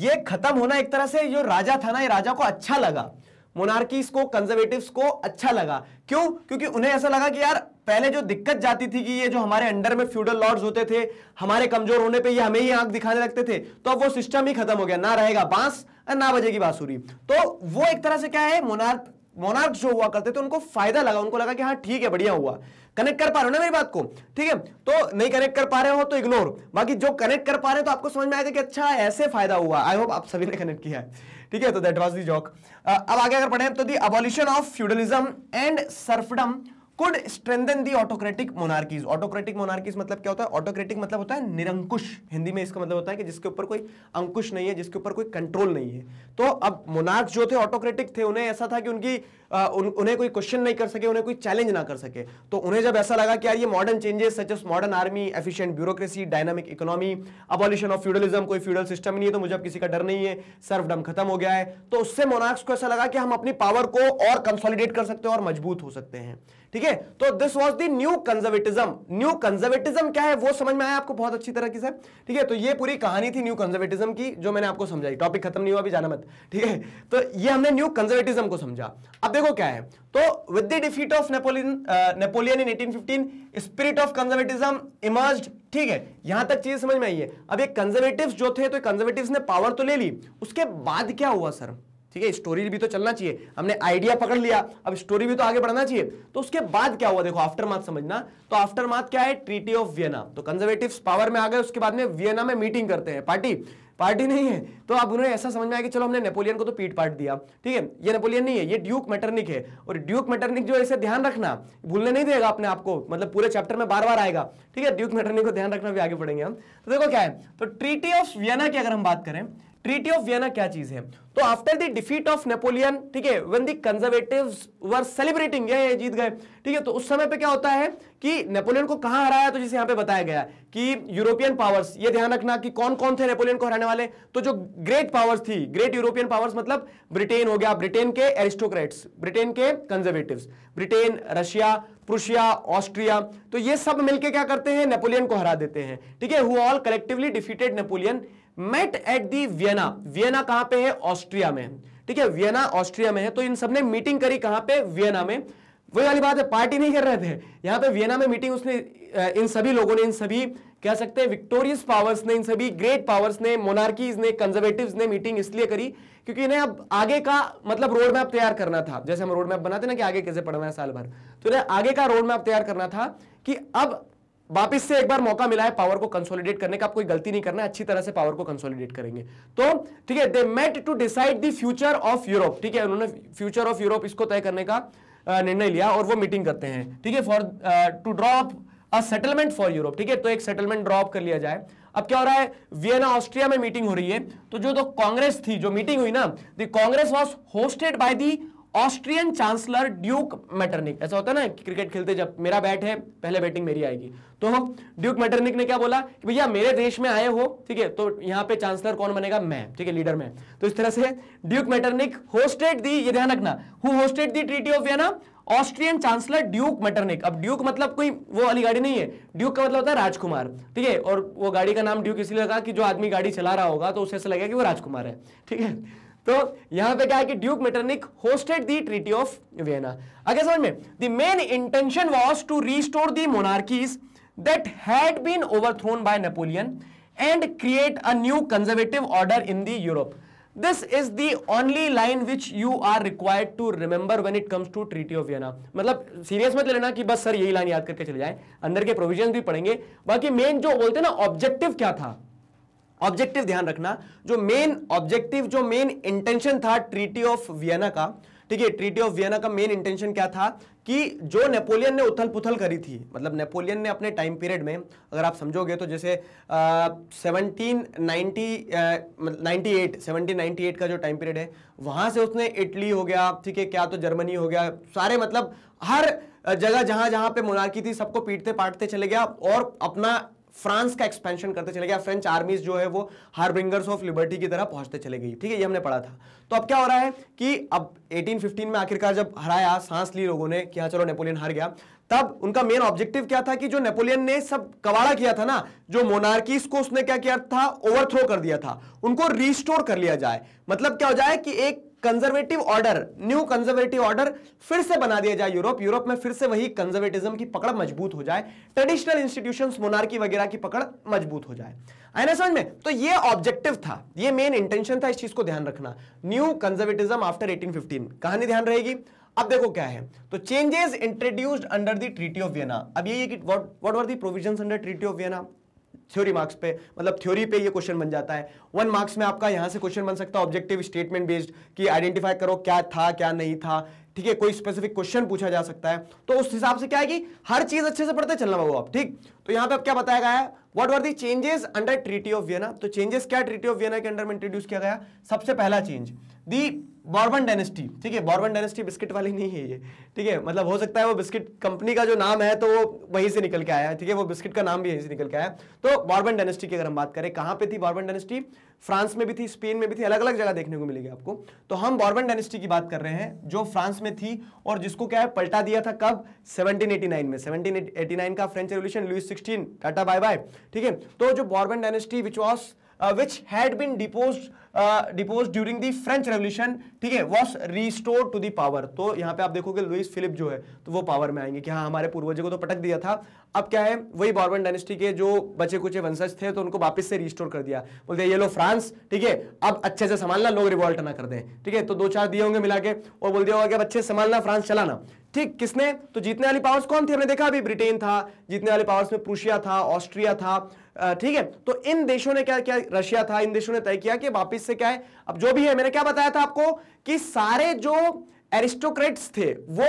ये खत्म होना एक तरह से जो राजा था ना ये राजा को अच्छा लगा मोनार्कीज को कंजर्वेटिव को अच्छा लगा क्यों क्योंकि उन्हें ऐसा लगा कि यार पहले जो दिक्कत जाती थी कि ये जो हमारे अंडर में फ्यूडल लॉर्ड्स होते थे हमारे कमजोर होने पे ये हमें ही आंख दिखाने लगते थे तो अब वो सिस्टम ही खत्म हो गया ना रहेगा बांस ना बजेगी बांसुरी तो वो एक तरह से क्या है मोनार्क मोनार्क जो हुआ करते थे उनको फायदा लगा उनको लगा कि हाँ ठीक है बढ़िया हुआ कनेक्ट कर पा रहे हो ना मेरी बात को ठीक है तो नहीं कनेक्ट कर पा रहे हो तो इग्नोर बाकी जो कनेक्ट कर पा रहे हो तो आपको समझ में आएगा कि अच्छा ऐसे फायदा हुआ आई होप आप सभी ने कनेक्ट किया है ठीक है तो दैट वॉज दी जॉक अब आगे अगर पढ़े तो the abolition of feudalism and serfdom could strengthen the autocratic monarchies autocratic monarchies मतलब क्या होता है ऑटोक्रेटिक मतलब होता है निरंकुश हिंदी में इसका मतलब होता है कि जिसके ऊपर कोई अंकुश नहीं है जिसके ऊपर कोई कंट्रोल नहीं है तो अब मोनार्क जो थे ऑटोक्रेटिक थे उन्हें ऐसा था कि उनकी आ, उन, उन्हें कोई क्वेश्चन नहीं कर सके उन्हें कोई चैलेंज ना कर सके तो उन्हें जब ऐसा लगा कि यार ये modern changes such as modern army efficient bureaucracy dynamic economy abolition of feudalism कोई फ्यूडल सिस्टम नहीं है तो मुझे अब किसी का डर नहीं है सर्वडम खत्म हो गया है तो उससे मोनार्क्स को ऐसा लगा कि हम अपनी पावर को और कंसोलिडेट कर सकते हैं और मजबूत हो सकते हैं ठीक है तो this was the new conservatism new conservatism क्या है वो समझ में आया आपको बहुत अच्छी तरह की ठीक है तो ये पूरी कहानी थी न्यू कंजर्वेटिज्म की जो मैंने आपको समझाई टॉपिक खत्म नहीं हुआ अभी जाना मत ठीक है तो ये हमने न्यू कंजर्वेटिज्म को समझा अब देखो क्या है तो with the defeat of Napoleon Napoleon in 1815 spirit of conservatism emerge ठीक है यहां तक चीज समझ में आई है अब ये कंजर्वेटिव्स जो थे तो कंजर्वेटिव्स ने पावर तो ले ली उसके बाद क्या हुआ सर ठीक है स्टोरी भी तो चलना चाहिए हमने आइडिया पकड़ लिया अब स्टोरी भी तो आगे बढ़ना चाहिए तो उसके बाद क्या हुआ देखो आफ्टर माथ समझना तो आफ्टर माथ क्या है ट्रीटी ऑफ वियना तो कंजर्वेटिव पावर में आ गए उसके बाद में वियना में मीटिंग करते हैं पार्टी पार्टी नहीं है तो अब उन्हें ऐसा समझ में आया कि चलो हमने नेपोलियन को तो पीट पाट दिया ठीक है ये नेपोलियन नहीं है ये ड्यूक मेटरनिक है और ड्यूक मेटरनिक जो इसे ध्यान रखना भूलने नहीं देगा अपने आपको मतलब पूरे चैप्टर में बार बार आएगा ठीक है ड्यूक मेटरनिक को ध्यान रखना भी आगे पढ़ेंगे हम तो देखो क्या है तो ट्रीटी ऑफ वियना की अगर हम बात करें ट्रीटी ऑफ वियना क्या चीज है तो after the defeat of Napoleon ठीक है when the conservatives were celebrating ये जीत गए ठीक है तो उस समय पे क्या होता है कि नेपोलियन को कहां हराया तो जैसे यहां पे बताया गया कि यूरोपियन पावर्स ये ध्यान रखना कि कौन कौन थे नेपोलियन को हराने वाले तो जो ग्रेट पावर्स थी ग्रेट यूरोपियन पावर्स मतलब ब्रिटेन हो गया ब्रिटेन के एरिस्टोक्रेट्स ब्रिटेन के conservative Britain Russia Prussia Austria तो ये सब मिलकर क्या करते हैं नेपोलियन को हरा देते हैं ठीक है who all collectively defeated Napoleon met at the Vienna Vienna कहां पे है ऑस्ट्रिया में ठीक है वियना ऑस्ट्रिया में है तो इन सब ने मीटिंग करी कहां पे वियना में वही वाली बात है पार्टी नहीं कर रहे थे यहां पे वियना में मीटिंग उसने इन सभी लोगों ने इन सभी कह सकते हैं विक्टोरियस पावर्स ने इन सभी ग्रेट पावर्स ने मोनार्कीज ने कंजर्वेटिव ने मीटिंग इसलिए करी क्योंकि इन्हें अब आगे का मतलब रोड मैप तैयार करना था जैसे हम रोड मैप बनाते ना कि आगे कैसे पढ़ना है साल भर तो इन्हें आगे का रोड मैप तैयार करना था कि अब वापस से एक बार मौका मिला है पावर को कंसोलिडेट करने का आप कोई गलती नहीं करना है अच्छी तरह से पावर को कंसोलिडेट करेंगे तो ठीक है they met to decide the future of Europe ठीक है उन्होंने फ्यूचर ऑफ यूरोप इसको तय करने का निर्णय लिया और वो मीटिंग करते हैं ठीक है for to drop a settlement for Europe ठीक है तो एक सेटलमेंट ड्रॉप कर लिया जाए अब क्या हो रहा है वियना ऑस्ट्रिया में मीटिंग हो रही है तो जो तो कांग्रेस थी जो मीटिंग हुई ना the congress was hosted by the Austrian chancellor duke Metternich ऐसा होता है ना कि क्रिकेट खेलते जब मेरा बैट है पहले बैटिंग मेरी आएगी तो ड्यूक मैटरनिक ने क्या बोला कि भैया मेरे देश में आए हो ठीक है तो यहाँ पे चांसलर कौन बनेगा मैं ठीक है लीडर में तो इस तरह से ड्यूक मैटरनिक होस्टेड दी ये ध्यान रखना who hosted the treaty of Vienna Austrian chancellor duke Metternich अब ड्यूक मतलब कोई वो वाली गाड़ी नहीं है ड्यूक का मतलब होता है राजकुमार ठीक है और वो गाड़ी का नाम ड्यूक इसलिए लगा कि जो आदमी गाड़ी चला रहा होगा तो उसे ऐसा लगेगा कि वो राजकुमार है ठीक है तो यहां पे क्या है कि duke Metternich hosted the treaty of Vienna आगे समझ में the main intention was to restore the monarchies that had been overthrown by Napoleon and create a new conservative order in the Europe this is the only line which you are required to remember when it comes to treaty of Vienna मतलब serious मत लेना कि बस sir यही line याद करके चले जाए अंदर के प्रोविजन भी पढ़ेंगे बाकी मेन जो बोलते हैं ना ऑब्जेक्टिव क्या था ऑब्जेक्टिव ध्यान रखना जो मेन ऑब्जेक्टिव जो मेन इंटेंशन था ट्रीटी ऑफ वियना का ठीक है ट्रीटी ऑफ वियना का मेन इंटेंशन क्या था कि जो नेपोलियन ने उथल पुथल करी थी मतलब नेपोलियन ने अपने टाइम पीरियड में अगर आप समझोगे तो जैसे सेवनटीन नाइन्टी नाइन्टी एट का जो टाइम पीरियड है वहां से उसने इटली हो गया ठीक है क्या तो जर्मनी हो गया सारे मतलब हर जगह जहां जहां पे मोनार्की थी सबको पीटते पाटते चले गया और अपना फ्रांस का एक्सपेंशन करते चले गया फ्रेंच आर्मीज जो है वो हार्बिंगर्स ऑफ लिबर्टी की तरह पहुंचते चले गई ठीक है ये हमने पढ़ा था तो अब क्या हो रहा है कि अब 1815 में आखिरकार जब हराया सांस ली लोगों ने कि हाँ चलो नेपोलियन हार गया तब उनका मेन ऑब्जेक्टिव क्या था कि जो नेपोलियन ने सब कवाड़ा किया था ना जो मोनार्कीस को उसने क्या किया था ओवरथ्रो कर दिया था उनको रिस्टोर कर लिया जाए मतलब क्या हो जाए कि एक conservative order new conservative order फिर से बना दिया जाए यूरोप यूरोप में फिर से वही कंजर्वेटिज्म की पकड़ मजबूत हो जाए ट्रेडिशनल इंस्टीट्यूशंस मोनार्की वगैरह की पकड़ मजबूत हो जाए आया समझ में तो ये ऑब्जेक्टिव था ये मेन इंटेंशन था इस चीज को ध्यान रखना न्यू कंजर्वेटिज्म आफ्टर एटीन कहानी ध्यान रहेगी अब देखो क्या है तो changes introduced under the treaty of Vienna अब ये कि what what were the provisions under treaty of Vienna theory marks पे मतलब थ्योरी पे ये क्वेश्चन बन जाता है वन मार्क्स में आपका यहाँ से क्वेश्चन बन सकता है ऑब्जेक्टिव स्टेटमेंट बेस्ड कि आइडेंटिफाई करो क्या था क्या नहीं था ठीक है कोई स्पेसिफिक क्वेश्चन पूछा जा सकता है तो उस हिसाब से क्या है कि हर चीज अच्छे से पढ़ते चलना बाबू आप ठीक तो यहाँ पे अब क्या बताया गया है what were the changes under treaty of Vienna तो चेंजेस क्या ट्रीटी ऑफ वियना के अंडर में इंट्रोड्यूस किया गया सबसे पहला चेंज दी बॉर्बन डायनेस्टी ठीक है बॉर्बन डायनेस्टी बिस्किट वाली नहीं है ये ठीक है मतलब हो सकता है वो बिस्किट कंपनी का जो नाम है तो वो वहीं से निकल के आया है ठीक है वो बिस्किट का नाम भी यहीं से निकल के आया तो बॉर्बन डायनेस्टी की अगर हम बात करें कहाँ पे थी बॉर्बन डायनेस्टी फ्रांस में भी थी स्पेन में भी थी अलग अलग जगह देखने को मिलेगी आपको तो हम बॉर्बन डायनेस्टी की बात कर रहे हैं जो फ्रांस में थी और जिसको क्या है पलटा दिया था कब सेवनटीन में सेवनटीन का फ्रेंच रेवल्यूशन लुइस सिक्सटीन टाटा बाय बाय ठीक है तो जो Bourbon dynasty which was which had been deposed deposed during the French revolution ठीक है was restore to the power तो यहाँ पे आप देखोगे लुइस फिलिप जो है तो वो पावर में आएंगे कि हाँ हमारे पूर्वजों को तो पटक दिया था अब क्या है वही बॉर्बन डायनेस्टी के जो बचे कुचे वंशज थे तो उनको वापस से रिस्टोर कर दिया बोलते ये लो फ्रांस ठीक है अब अच्छे से संभालना लोग रिवॉल्ट ना कर दें ठीक है तो दो चार दिए होंगे मिला के और बोल दिया होगा कि अब अच्छे से संभालना फ्रांस चलाना ठीक किसने तो जीतने वाली पावर्स कौन थी हमने देखा अभी ब्रिटेन था जीतने वाली पावर्स में प्रूशिया था ऑस्ट्रिया था ठीक है तो इन देशों ने क्या क्या रशिया था इन देशों ने तय किया कि वापिस से क्या है अब जो भी है मैंने क्या बताया था आपको कि सारे जो एरिस्टोक्रेट्स थे वो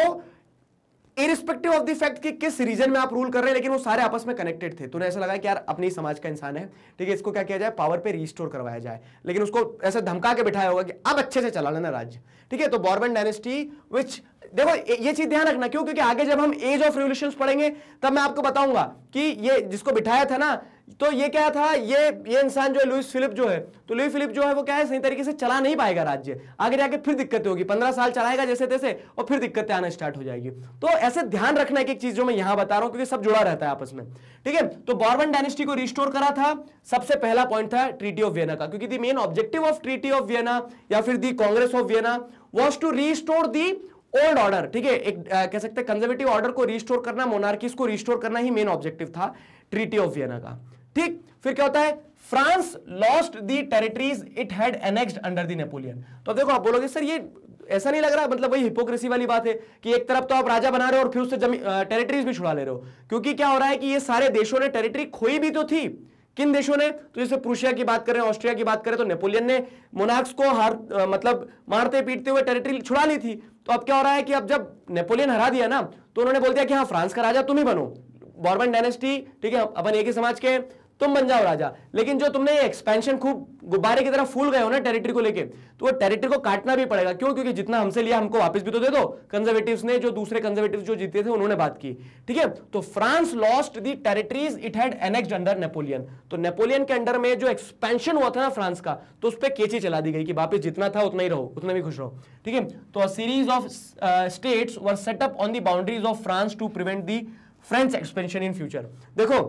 इरिस्पेक्टिव ऑफ द फैक्ट कि किस रीजन में आप रूल कर रहे हैं लेकिन वो सारे आपस में कनेक्टेड थे तो उन्हें ऐसा लगा कि यार अपने ही समाज का इंसान है ठीक है इसको क्या किया जाए पावर पे रिस्टोर करवाया जाए लेकिन उसको ऐसे धमका के बिठाया होगा कि अब अच्छे से चला लेना राज्य ठीक है तो बॉर्बन डायनेस्टी विच देखो ये चीज ध्यान रखना क्यों क्योंकि आगे जब हम एज ऑफ रेवल्यूशन पढ़ेंगे तब मैं आपको बताऊंगा कि ये जिसको बिठाया था ना तो ये क्या था ये ये इंसान जो है लुइस फिलिप जो है तो लुइस फिलिप जो है वो क्या है सही तरीके से चला नहीं पाएगा राज्य आगे जाके फिर दिक्कतें होगी पंद्रह साल चलाएगा जैसे तैसे और फिर दिक्कतें आना स्टार्ट हो जाएगी तो ऐसे ध्यान रखना एक एक चीज जो मैं यहां बता रहा हूं क्योंकि सब जुड़ा रहता है आपस में ठीक है तो बॉर्बन डायनेस्टी को रिस्टोर करा था सबसे पहला पॉइंट था ट्रीटी ऑफ वियना का क्योंकि the main objective of treaty of Vienna या फिर the congress of Vienna was to restore the old order ठीक है एक आ, कह सकते हैं कंजर्वेटिव ऑर्डर को रिस्टोर करना मोनार्किस को रिस्टोर करना ही मेन ऑब्जेक्टिव था ट्रीटी ऑफ वियना का ठीक फिर क्या होता है France lost the territories it had annexed under the Napoleon तो देखो आप बोलोगे सर ये ऐसा नहीं लग रहा मतलब वही हिपोक्रेसी वाली बात है कि एक तरफ तो आप राजा बना रहे हो और फिर उससे टेरिटरीज भी छुड़ा ले रहे हो क्योंकि क्या हो रहा है कि ये सारे देशों ने टेरिटरी खोई भी तो थी किन देशों ने तो जैसे प्रूशिया की बात करें ऑस्ट्रिया की बात करें तो नेपोलियन ने मोनार्क्स को हार मतलब मारते पीटते हुए टेरिटरी छुड़ा ली थी तो अब क्या हो रहा है कि अब जब नेपोलियन हरा दिया ना तो उन्होंने बोल दिया कि हाँ फ्रांस का राजा तुम ही बनो बॉर्बन डायनेस्टी ठीक है अपन एक ही समाज के तुम बन जाओ राजा लेकिन जो तुमने ये एक्सपेंशन खूब गुब्बारे की तरह फूल गए हो ना टेरिटरी को लेके तो वो टेरिटरी को काटना भी पड़ेगा क्यों क्योंकि जितना हमसे लिया हमको वापस भी तो दे दो कंजर्वेटिव ने जो दूसरे कंजर्वेटिव जो जीते थे उन्होंने बात की ठीक है तो France lost the territories it had annexed under Napoleon तो नेपोलियन के अंडर में जो एक्सपेंशन हुआ था ना फ्रांस का तो उस पर केची चला दी गई कि वापिस जितना था उतना ही रहो उतना भी खुश रहो ठीक है तो series of states were set up on the boundaries of France to prevent the French expansion in future देखो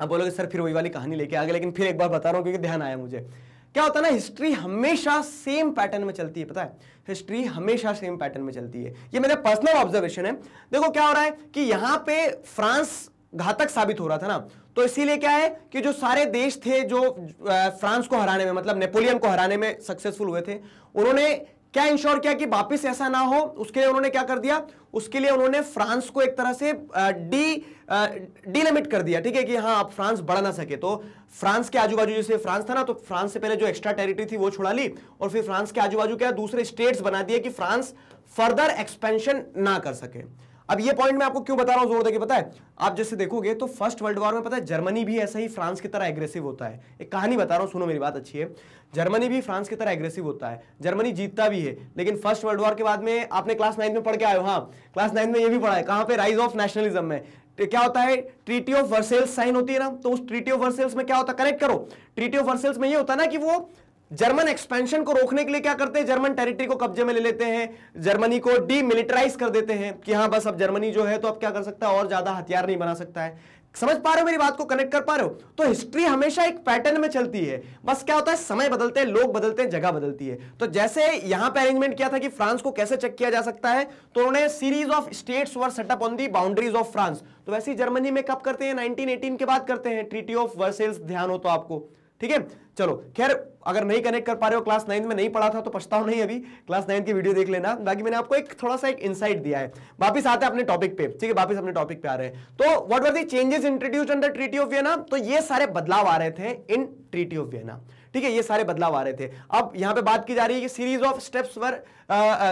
आप बोलोगे सर फिर वही वाली कहानी लेके आगे लेकिन फिर एक बार बता रहा हूँ क्योंकि ध्यान आया मुझे क्या होता है ना हिस्ट्री हमेशा सेम पैटर्न में चलती है पता है हिस्ट्री हमेशा सेम पैटर्न में चलती है ये मेरा पर्सनल ऑब्जर्वेशन है देखो क्या हो रहा है कि यहाँ पे फ्रांस घातक साबित हो रहा था ना तो इसीलिए क्या है कि जो सारे देश थे जो फ्रांस को हराने में मतलब नेपोलियन को हराने में सक्सेसफुल हुए थे उन्होंने क्या इंश्योर किया कि वापस ऐसा ना हो उसके लिए उन्होंने क्या कर दिया उसके लिए उन्होंने फ्रांस को एक तरह से डी डिलिमिट कर दिया ठीक है कि हाँ आप फ्रांस बढ़ा ना सके तो फ्रांस के आजू बाजू जैसे फ्रांस था ना तो फ्रांस से पहले जो एक्स्ट्रा टेरिटरी थी वो छुड़ा ली और फिर फ्रांस के आजू बाजू क्या दूसरे स्टेट्स बना दिए कि फ्रांस फर्दर एक्सपेंशन ना कर सके अब ये पॉइंट मैं आपको क्यों बता रहा हूं जोर देखिए पता है आप जैसे देखोगे तो फर्स्ट वर्ल्ड वॉर में पता है जर्मनी भी ऐसा ही फ्रांस की तरह एग्रेसिव होता है एक कहानी बता रहा हूं सुनो मेरी बात अच्छी है जर्मनी भी फ्रांस की तरह एग्रेसिव होता है जर्मनी जीतता भी है लेकिन फर्स्ट वर्ल्ड वॉर के बाद में आपने क्लास नाइन्थ में पढ़ के आयो हाँ क्लास नाइन्थ में यह भी पढ़ा है कहां पर राइज ऑफ नेशनलिज्म में तो क्या होता है ट्रीटी ऑफ वर्सेल्स साइन होती है ना तो उस ट्रीटी ऑफ वर्सेल्स में क्या होता है करेक्ट करो ट्रीटी ऑफ वर्सेल्स में ये होता है ना कि वो जर्मन एक्सपेंशन को रोकने के लिए क्या करते हैं जर्मन टेरिटरी को कब्जे में ले लेते हैं जर्मनी को डीमिलिटराइज कर देते हैं कि हाँ बस अब जर्मनी जो है तो अब क्या कर सकता है और ज्यादा हथियार नहीं बना सकता है समझ पा रहे हो मेरी बात को कनेक्ट कर पा रहे हो तो हिस्ट्री हमेशा एक पैटर्न में चलती है बस क्या होता है समय बदलते हैं लोग बदलते हैं जगह बदलती है तो जैसे यहां पे अरेंजमेंट किया था कि फ्रांस को कैसे चेक किया जा सकता है तो उन्होंने series of states were set up on the boundaries of France तो वैसे ही जर्मनी में कब करते हैं 1918 के बाद करते हैं ट्रीटी ऑफ वर्सेल्स ध्यान हो तो आपको ठीक है चलो खैर अगर नहीं कनेक्ट कर पा रहे हो क्लास नाइन में नहीं पढ़ा था तो पछताओ नहीं अभी क्लास नाइन की वीडियो देख लेना बाकी मैंने आपको एक थोड़ा सा एक इंसाइट दिया है वापस आते हैं अपने टॉपिक पे ठीक है वापस अपने टॉपिक पे आ रहे हैं तो what were the changes introduce under treaty of Vienna तो ये सारे बदलाव आ रहे थे इन ट्रीटी ऑफ वियना ठीक है ये सारे बदलाव आ रहे थे अब यहाँ पे बात की जा रही है कि series of steps were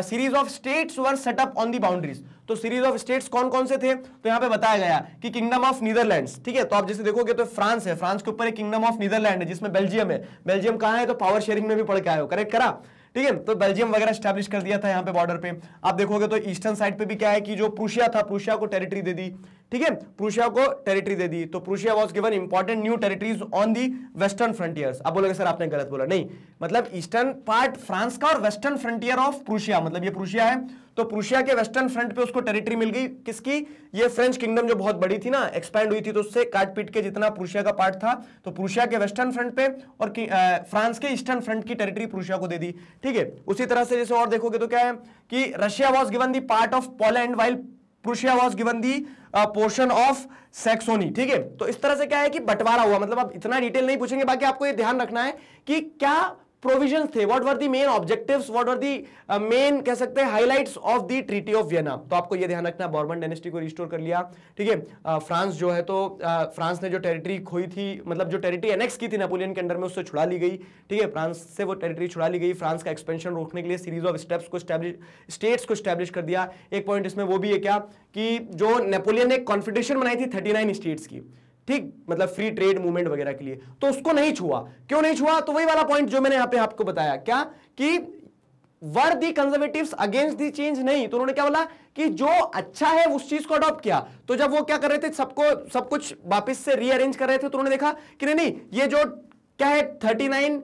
series of states were set up on the boundaries तो सीरीज ऑफ स्टेट्स कौन कौन से थे तो यहाँ पे बताया गया कि किंगडम ऑफ नीदरलैंड्स ठीक है तो आप जैसे देखोगे तो फ्रांस है फ्रांस के ऊपर एक किंगडम ऑफ नीदरलैंड है जिसमें बेल्जियम है बेल्जियम कहा है तो पावर शेयरिंग में भी पढ़ के आए हो करेक्ट करा ठीक है तो बेल्जियम वगैरह स्टैब्लिश कर दिया था यहाँ पे बॉर्डर पे आप देखोगे तो ईस्टर्न साइड पे भी क्या है कि जो प्रूशिया था पुरुषिया को टेरिटरी दे दी ठीक है प्रूशिया को टेरिटरी दे दी तो Prussia was given important new territories on the western frontiers अब बोलोगे सर आपने गलत बोला नहीं मतलब ईस्टर्न पार्ट फ्रांस का और वेस्टर्न फ्रंटियर ऑफ प्रूशिया मतलब ये प्रूशिया है तो प्रूशिया के वेस्टर्न फ्रंट पे उसको टेरिटरी मिल गई किसकी ये फ्रेंच किंगडम जो बहुत बड़ी थी ना एक्सपैंड हुई थी तो उससे काट पीट के जितना प्रूशिया का पार्ट था तो प्रूशिया के वेस्टर्न फ्रंट पे और आ, फ्रांस के ईस्टर्न फ्रंट की टेरिटरी प्रूशिया को दे दी ठीक है उसी तरह से जैसे और देखोगे तो क्या है कि Russia was given the part of Poland while Prussia was given the portion of Saxony ठीक है तो इस तरह से क्या है कि बंटवारा हुआ मतलब आप इतना डिटेल नहीं पूछेंगे बाकी आपको ये ध्यान रखना है कि क्या प्रोविजन थे what were the main objective what were the main कह सकते हैं highlights of the treaty of Vienna तो आपको यह ध्यान रखना बॉर्मन डेनेस्टी को रिस्टोर कर लिया ठीक है फ्रांस uh, जो है तो फ्रांस uh, ने जो टेरिटरी खोई थी मतलब जो टेरिटरी एनेक्स की थी नेपोलियन के अंडर में उससे छुड़ा ली गई ठीक है फ्रांस से वो टेरिटरी छुड़ा ली गई फ्रांस का एक्सपेंशन रोकने के लिए सीरीज ऑफ स्टेप्स को स्टैब्लिश स्टेट्स को स्टैब्लिश कर दिया एक पॉइंट इसमें वो भी है क्या कि जो नेपोलियन ने कॉन्फिडेशन बनाई थी थर्टी स्टेट्स की ठीक मतलब फ्री ट्रेड मूवमेंट वगैरह के लिए तो उसको नहीं छुआ क्यों नहीं छुआ तो वही वाला पॉइंट जो मैंने यहां पे आपको बताया क्या कि were the conservative against the change नहीं तो उन्होंने क्या बोला कि जो अच्छा है उस चीज को अडॉप्ट किया तो जब वो क्या कर रहे थे सबको सब कुछ वापस से रीअरेंज कर रहे थे तो उन्होंने देखा कि नहीं नहीं ये जो क्या है थर्टी नाइन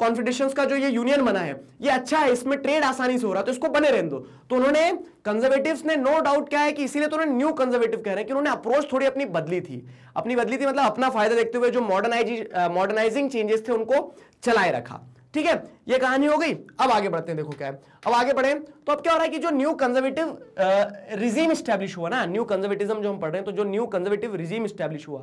कॉन्फिडेशन का जो ये यूनियन बना है ये अच्छा है इसमें ट्रेड आसानी से हो रहा है तो इसको बने रहने दो तो उन्होंने कंजर्वेटिव्स ने नो डाउट क्या है कि इसीलिए तो उन्होंने न्यू कंजर्वेटिव कह रहे हैं कि उन्होंने अप्रोच थोड़ी अपनी बदली थी अपनी बदली थी मतलब अपना फायदा देखते हुए जो मॉडर्नाइज मॉडर्नाइजिंग चेंजेस थे उनको चलाए रखा ठीक है ये कहानी हो गई अब आगे बढ़ते हैं देखो क्या है अब आगे बढ़े तो अब क्या हो रहा है कि जो न्यू कंजर्वेटिव रिजीम स्टैब्लिश हुआ ना न्यू कंजर्वेटिज्म जो हम पढ़ रहे हैं तो जो न्यू कंजर्वेटिव रिजीम स्टैब्लिश हुआ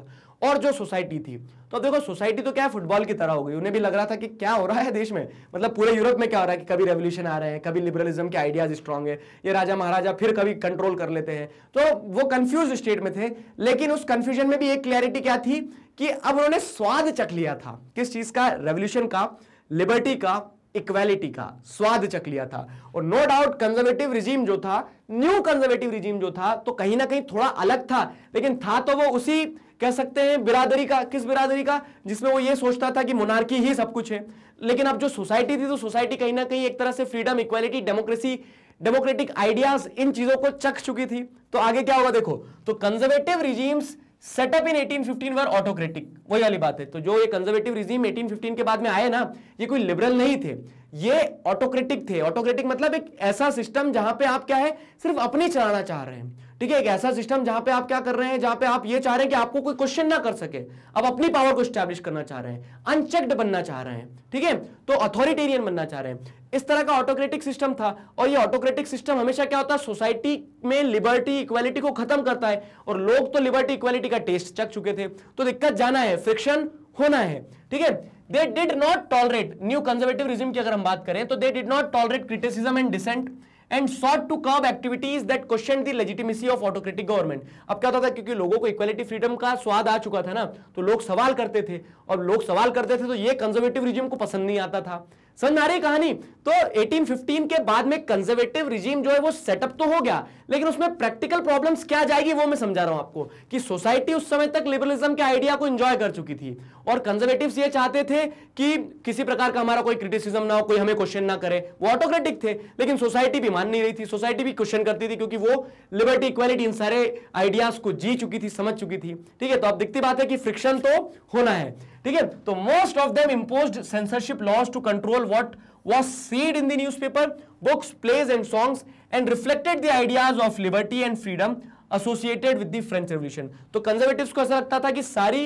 और जो सोसाइटी थी तो अब देखो सोसाइटी तो क्या फुटबॉल की तरह हो गई उन्हें भी लग रहा था कि क्या हो रहा है देश में मतलब पूरे यूरोप में क्या हो रहा है कि कभी रेवोल्यूशन आ रहे हैं कभी लिबरलिज्म के आइडियाज स्ट्रांग है ये राजा महाराजा फिर कभी कंट्रोल कर लेते हैं तो वो कंफ्यूज स्टेट में थे लेकिन उस कंफ्यूजन में भी एक क्लैरिटी क्या थी कि अब उन्होंने स्वाद चख लिया था किस चीज का रेवोल्यूशन का लिबर्टी का इक्वेलिटी का स्वाद चक लिया था और नो डाउट कंजर्वेटिव रिजीम जो था न्यू कंजर्वेटिव रिजीम जो था तो कहीं ना कहीं थोड़ा अलग था लेकिन था तो वो उसी कह सकते हैं बिरादरी का किस बिरादरी का जिसमें वो ये सोचता था कि मोनार्की ही सब कुछ है लेकिन अब जो सोसाइटी थी तो सोसाइटी कहीं ना कहीं एक तरह से freedom equality democracy democratic ideas इन चीजों को चख चुकी थी तो आगे क्या होगा देखो तो conservative regimes set up in 1815 were autocratic वही वाली बात है तो जो ये कंजर्वेटिव रिजीम 1815 के बाद में आए ना ये कोई लिबरल नहीं थे ये ऑटोक्रेटिक थे ऑटोक्रेटिक मतलब एक ऐसा सिस्टम जहां पे आप क्या है सिर्फ अपने चलाना चाह रहे हैं ठीक है एक ऐसा सिस्टम जहां पे आप क्या कर रहे हैं जहां पे आप ये चाह रहे हैं कि आपको कोई क्वेश्चन ना कर सके अब अपनी पावर को स्टैब्लिश करना चाह रहे हैं अनचेक्ड बनना चाह रहे हैं ठीक है तो अथॉरिटेरियन बनना चाह रहे हैं इस तरह का ऑटोक्रेटिक सिस्टम था और ये ऑटोक्रेटिक सिस्टम हमेशा क्या होता है सोसाइटी में लिबर्टी इक्वालिटी को खत्म करता है और लोग तो लिबर्टी इक्वालिटी का टेस्ट चक चुके थे तो दिक्कत जाना है फ्रिक्शन होना है ठीक है they did not tolerate new conservative regime की अगर हम बात करें तो they did not tolerate criticism and dissent and sought to curb activities that question the legitimacy of autocratic government अब क्या होता था क्योंकि लोगों को इक्वालिटी फ्रीडम का स्वाद आ चुका था ना तो लोग सवाल करते थे और लोग सवाल करते थे तो ये कंजर्वेटिव रिज्यूम को पसंद नहीं आता था सन्नारी कहानी तो 1815 के बाद में कंजर्वेटिव रिजीम जो है वो सेटअप तो हो गया लेकिन उसमें प्रैक्टिकल प्रॉब्लम्स क्या जाएगी वो मैं समझा रहा हूं आपको कि सोसाइटी उस समय तक लिबरलिज्म के आइडिया को एंजॉय कर चुकी थी और कंजर्वेटिव्स ये चाहते थे कि किसी प्रकार का हमारा कोई क्रिटिसिज्म ना हो कोई हमें क्वेश्चन ना करे वो ऑटोक्रेटिक थे लेकिन सोसाइटी भी मान नहीं रही थी सोसाइटी भी क्वेश्चन करती थी क्योंकि वो लिबर्टी इक्वालिटी इन सारे आइडियाज को जी चुकी थी समझ चुकी थी ठीक है तो अब दिखती बात है कि फ्रिक्शन तो होना है ठीक है तो most of them impose censorship laws to control what was said in news paper books plays and songs and reflected the ideas of liberty and freedom associated with the French revolution तो conservative को ऐसा लगता था कि सारी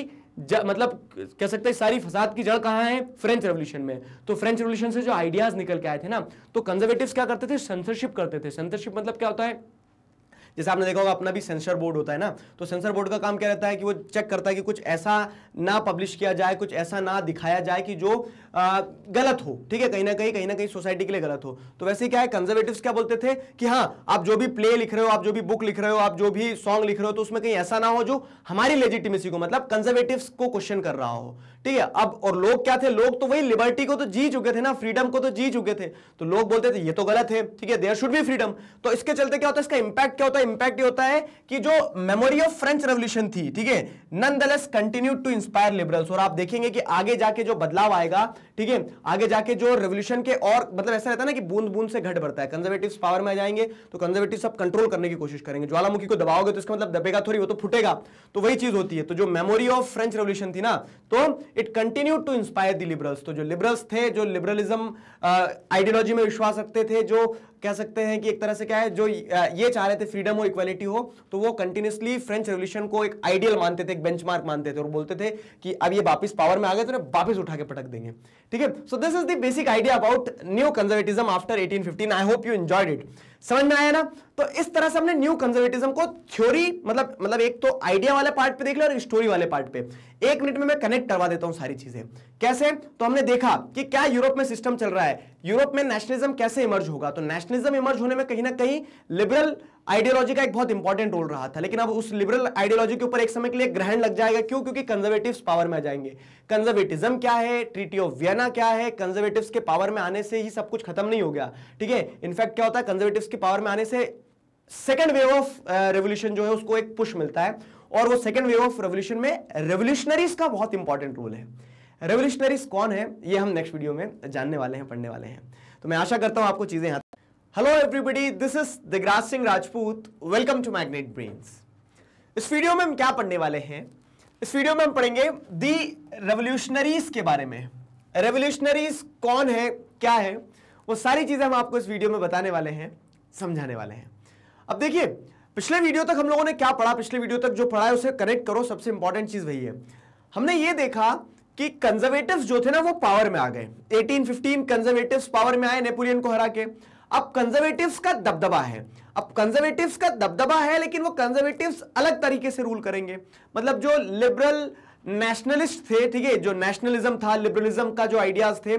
मतलब कह सकते हैं सारी फसाद की जड़ कहां है फ्रेंच रेवल्यूशन में तो फ्रेंच रेवल्यूशन से जो आइडियाज निकल के आए थे ना तो कंजर्वेटिव क्या करते थे सेंसरशिप करते थे सेंसरशिप मतलब क्या होता है जैसे आपने देखा होगा अपना भी सेंसर बोर्ड होता है ना तो सेंसर बोर्ड का काम क्या रहता है कि वो चेक करता है कि कुछ ऐसा ना पब्लिश किया जाए कुछ ऐसा ना दिखाया जाए कि जो आ, गलत हो ठीक है कहीं ना कहीं कहीं ना कहीं सोसाइटी के लिए गलत हो तो वैसे क्या है कंजर्वेटिव क्या बोलते थे कि हाँ आप जो भी प्ले लिख रहे हो आप जो भी बुक लिख रहे हो आप जो भी सॉन्ग लिख रहे हो तो उसमें कहीं ऐसा ना हो जो हमारी लेजिटिमेसी को मतलब कंजर्वेटिव को क्वेश्चन कर रहा हो ठीक है अब और लोग क्या थे लोग तो वही लिबर्टी को तो जी चुके थे ना फ्रीडम को तो जी चुके थे तो लोग बोलते थे ये तो गलत है ठीक है देयर शुड बी फ्रीडम तो इसके चलते क्या होता है इसका इंपैक्ट क्या होता है इंपैक्ट ये होता है कि जो मेमोरी ऑफ फ्रेंच रेवल्यूशन थी ठीक है nonetheless continue to inspire liberals और आप देखेंगे कि आगे जाके जो बदलाव आएगा ठीक है आगे जाके जो रेवोल्यूशन के और मतलब ऐसा रहता है ना कि बूंद बूंद से घट बढ़ता है कंजर्वेटिव पावर में आ जाएंगे तो कंजर्वेटिव सब कंट्रोल करने की कोशिश करेंगे ज्वालामुखी को दबाओगे तो इसका मतलब दबेगा थोड़ी वो तो फूटेगा तो वही चीज होती है तो जो मेमोरी ऑफ फ्रेंच रेवोल्यूशन थी ना तो it continue to inspire the liberals तो जो लिबरल्स थे जो लिबरलिज्म आइडियोलॉजी में विश्वास रखते थे जो कह सकते हैं कि एक तरह से क्या है जो ये चाह रहे थे फ्रीडम हो इक्वालिटी हो तो वो कंटिन्यूसली फ्रेंच रेवोल्यूशन को एक आइडियल मानते थे एक बेंचमार्क मानते थे और बोलते थे कि अब ये वापस पावर में आ गए तो वापस उठा के पटक देंगे ठीक है so this is the basic idea about new conservatism after 1815 I hope you enjoyed it समझ में आया ना तो इस तरह से हमने न्यू कंजर्वेटिज्म को थ्योरी मतलब मतलब एक तो आइडिया वाले पार्ट पे देख लिया और स्टोरी वाले पार्ट पे एक मिनट में मैं कनेक्ट करवा देता हूं सारी चीजें कैसे तो हमने देखा कि क्या यूरोप में सिस्टम चल रहा है यूरोप में नेशनलिज्म कैसे इमर्ज होगा तो नेशनलिज्म इमर्ज होने में कहीं ना कहीं लिबरल आइडियोलॉजी का एक बहुत इंपॉर्टेंट रोल रहा था लेकिन अब उस लिबरल आइडियोलॉजी के ऊपर एक समय के लिए ग्रहण लग जाएगा क्यों क्योंकि कंजर्वेटिव पावर में आ जाएंगे कंजर्वेटिज्म क्या है ट्रीटी ऑफ वियना क्या है कंजर्वेटिव के पावर में आने से ही सब कुछ खत्म नहीं हो गया ठीक है इनफैक्ट क्या होता है कंजर्वेटिव के पावर में आने से सेकेंड वेव ऑफ रेवोल्यूशन जो है उसको एक पुश मिलता है और वो सेकेंड वेव ऑफ रेवोल्यूशन में रेवोल्यूशनरीज का बहुत इंपॉर्टेंट रोल है रेवोल्यूशनरीज कौन है ये हम नेक्स्ट वीडियो में जानने वाले हैं पढ़ने वाले हैं तो मैं आशा करता हूं आपको चीज़ें यहाँ hello everybody this is Digraj Singh Rajput welcome to magnet brains इस वीडियो में हम क्या पढ़ने वाले हैं इस वीडियो में हम पढ़ेंगे दी रेवोल्यूशनरीज के बारे में रेवोल्यूशनरीज कौन है क्या है वो सारी चीज़ें हम आपको इस वीडियो में बताने वाले हैं समझाने वाले हैं अब देखिए पिछले वीडियो तक हम लोगों ने क्या पढ़ा पिछले वीडियो तक जो पढ़ा है उसे कनेक्ट करो सबसे इंपॉर्टेंट चीज़ वही है हमने ये देखा कि कंजर्वेटिव्स जो थे ना वो पावर में आ गए 1815 कंजर्वेटिव्स पावर में आए नेपोलियन को हरा के अब कंजर्वेटिव का दबदबा है अब कंजर्वेटिव का दबदबा है लेकिन वो कंजर्वेटिव अलग तरीके से रूल करेंगे मतलब जो लिबरल नेशनलिस्ट थे ठीक है जो नेशनलिज्म था लिबरलिज्म का जो आइडियाज थे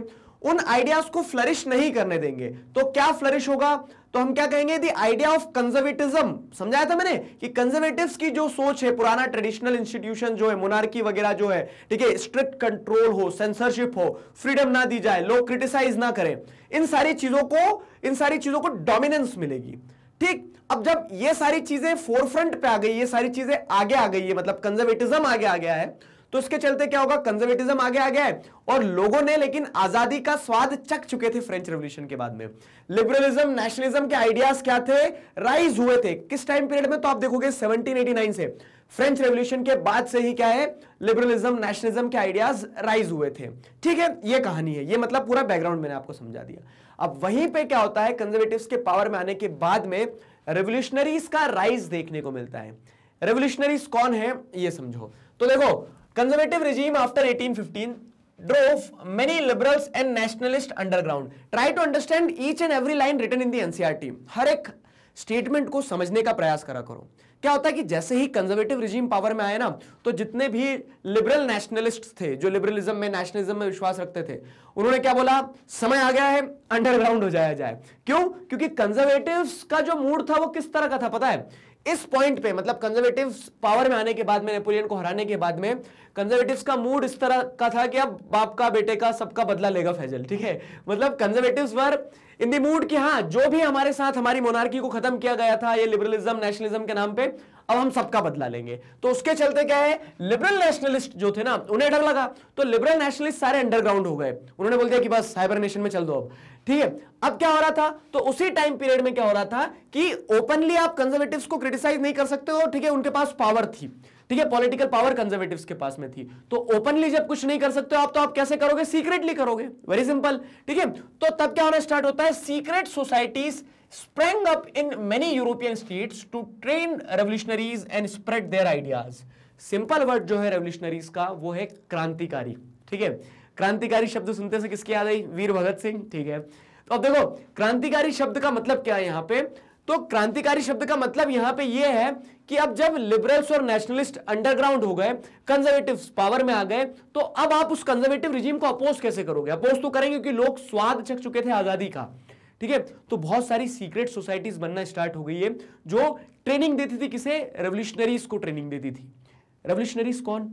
उन आइडियाज को फ्लरिश नहीं करने देंगे तो क्या फ्लरिश होगा तो हम क्या कहेंगे दी आइडिया ऑफ कंजर्वेटिज्म समझाया था मैंने कि कंजर्वेटिव्स की जो सोच है पुराना ट्रेडिशनल इंस्टीट्यूशन जो है मोनार्की वगैरह जो है ठीक है स्ट्रिक्ट कंट्रोल हो सेंसरशिप हो फ्रीडम ना दी जाए लोग क्रिटिसाइज ना करें इन सारी चीजों को इन सारी चीजों को डोमिनेंस मिलेगी ठीक अब जब ये सारी चीजें फोरफ्रंट पे आ गई ये सारी चीजें आगे आ गई है मतलब कंजर्वेटिज्म आगे आ गया है तो इसके चलते क्या होगा कंजर्वेटिज्म आगे आ गया है और लोगों ने लेकिन आजादी का स्वाद चक चुके थे फ्रेंच रेवोल्यूशन के बाद में लिबरलिज्म नेशनलिज्म के आइडियाज क्या थे राइज हुए थे किस टाइम पीरियड में तो आप देखोगे 1789 से फ्रेंच रेवोल्यूशन के बाद से ही क्या है लिबरलिज्म नेशनलिज्म के आइडियाज राइज हुए थे ठीक है ये कहानी है ये मतलब पूरा बैकग्राउंड मैंने आपको समझा दिया अब वहीं पे क्या होता है कंजर्वेटिव्स के पावर में आने के बाद में रेवोल्यूशनरीज का राइज देखने को मिलता है रेवोल्यूशनरीज कौन है ये समझो तो देखो Conservative regime after 1815 many many and nationalist underground try to understand each and every line line in the NCERT team हर एक स्टेटमेंट को समझने का प्रयास करा करो क्या होता है कि जैसे ही कंजर्वेटिव रिजीम पावर में आए ना तो जितने भी लिबरल नेशनलिस्ट थे जो लिबरलिज्म में नेशनलिज्म में विश्वास रखते थे उन्होंने क्या बोला समय आ गया है अंडरग्राउंड हो जाया जाए क्यों क्योंकि कंजर्वेटिव्स का जो मूड था वो किस तरह का था पता है इस पॉइंट पे मतलब कंजर्वेटिव पावर में आने के बाद में नेपोलियन को हराने के बाद में कंजर्वेटिव का मूड इस तरह का था कि अब बाप का बेटे का सबका बदला लेगा फैजल ठीक है मतलब conservative were in the mood कि हाँ जो भी हमारे साथ हमारी मोनार्की को खत्म किया गया था ये लिबरलिज्म नेशनलिज्म के नाम पे अब हम सबका बदला लेंगे तो उसके चलते क्या है लिबरल नेशनलिस्ट जो थे ना उन्हें डर लगा तो लिबरल नेशनलिस्ट सारे अंडरग्राउंड हो गए उन्होंने बोल दिया कि बस साइबर नेशन में चल दो अब ठीक है अब क्या हो रहा था तो उसी टाइम पीरियड में क्या हो रहा था कि ओपनली आप कंजर्वेटिव को क्रिटिसाइज नहीं कर सकते हो ठीक है उनके पास पावर थी ठीक है पॉलिटिकल पावर कंजर्वेटिव के पास में थी तो ओपनली जब कुछ नहीं कर सकते हो आप तो आप कैसे करोगे सीक्रेटली करोगे वेरी सिंपल ठीक है तो तब क्या होना स्टार्ट होता है secret societies sprang up in many European state to train revolutionaries and spread their ideas simple word जो है रेवल्यूशनरीज का वो है क्रांतिकारी ठीक है क्रांतिकारी शब्द सुनते से किसकी याद आई वीर भगत सिंह ठीक है तो अब देखो क्रांतिकारी शब्द का मतलब क्या है यहाँ पे तो क्रांतिकारी शब्द का मतलब यहां पे ये है कि अब जब लिबरल्स और नेशनलिस्ट अंडरग्राउंड हो गए कंजर्वेटिव पावर में आ गए तो अब आप उस कंजर्वेटिव रिजीम को अपोज कैसे करोगे अपोज तो करेंगे क्योंकि लोग स्वाद चक चुके थे आजादी का ठीक है तो बहुत सारी सीक्रेट सोसाइटीज बनना स्टार्ट हो गई है जो ट्रेनिंग देती थी किसे रेवल्यूशनरीज को ट्रेनिंग देती थी रेवल्यूशनरीज कौन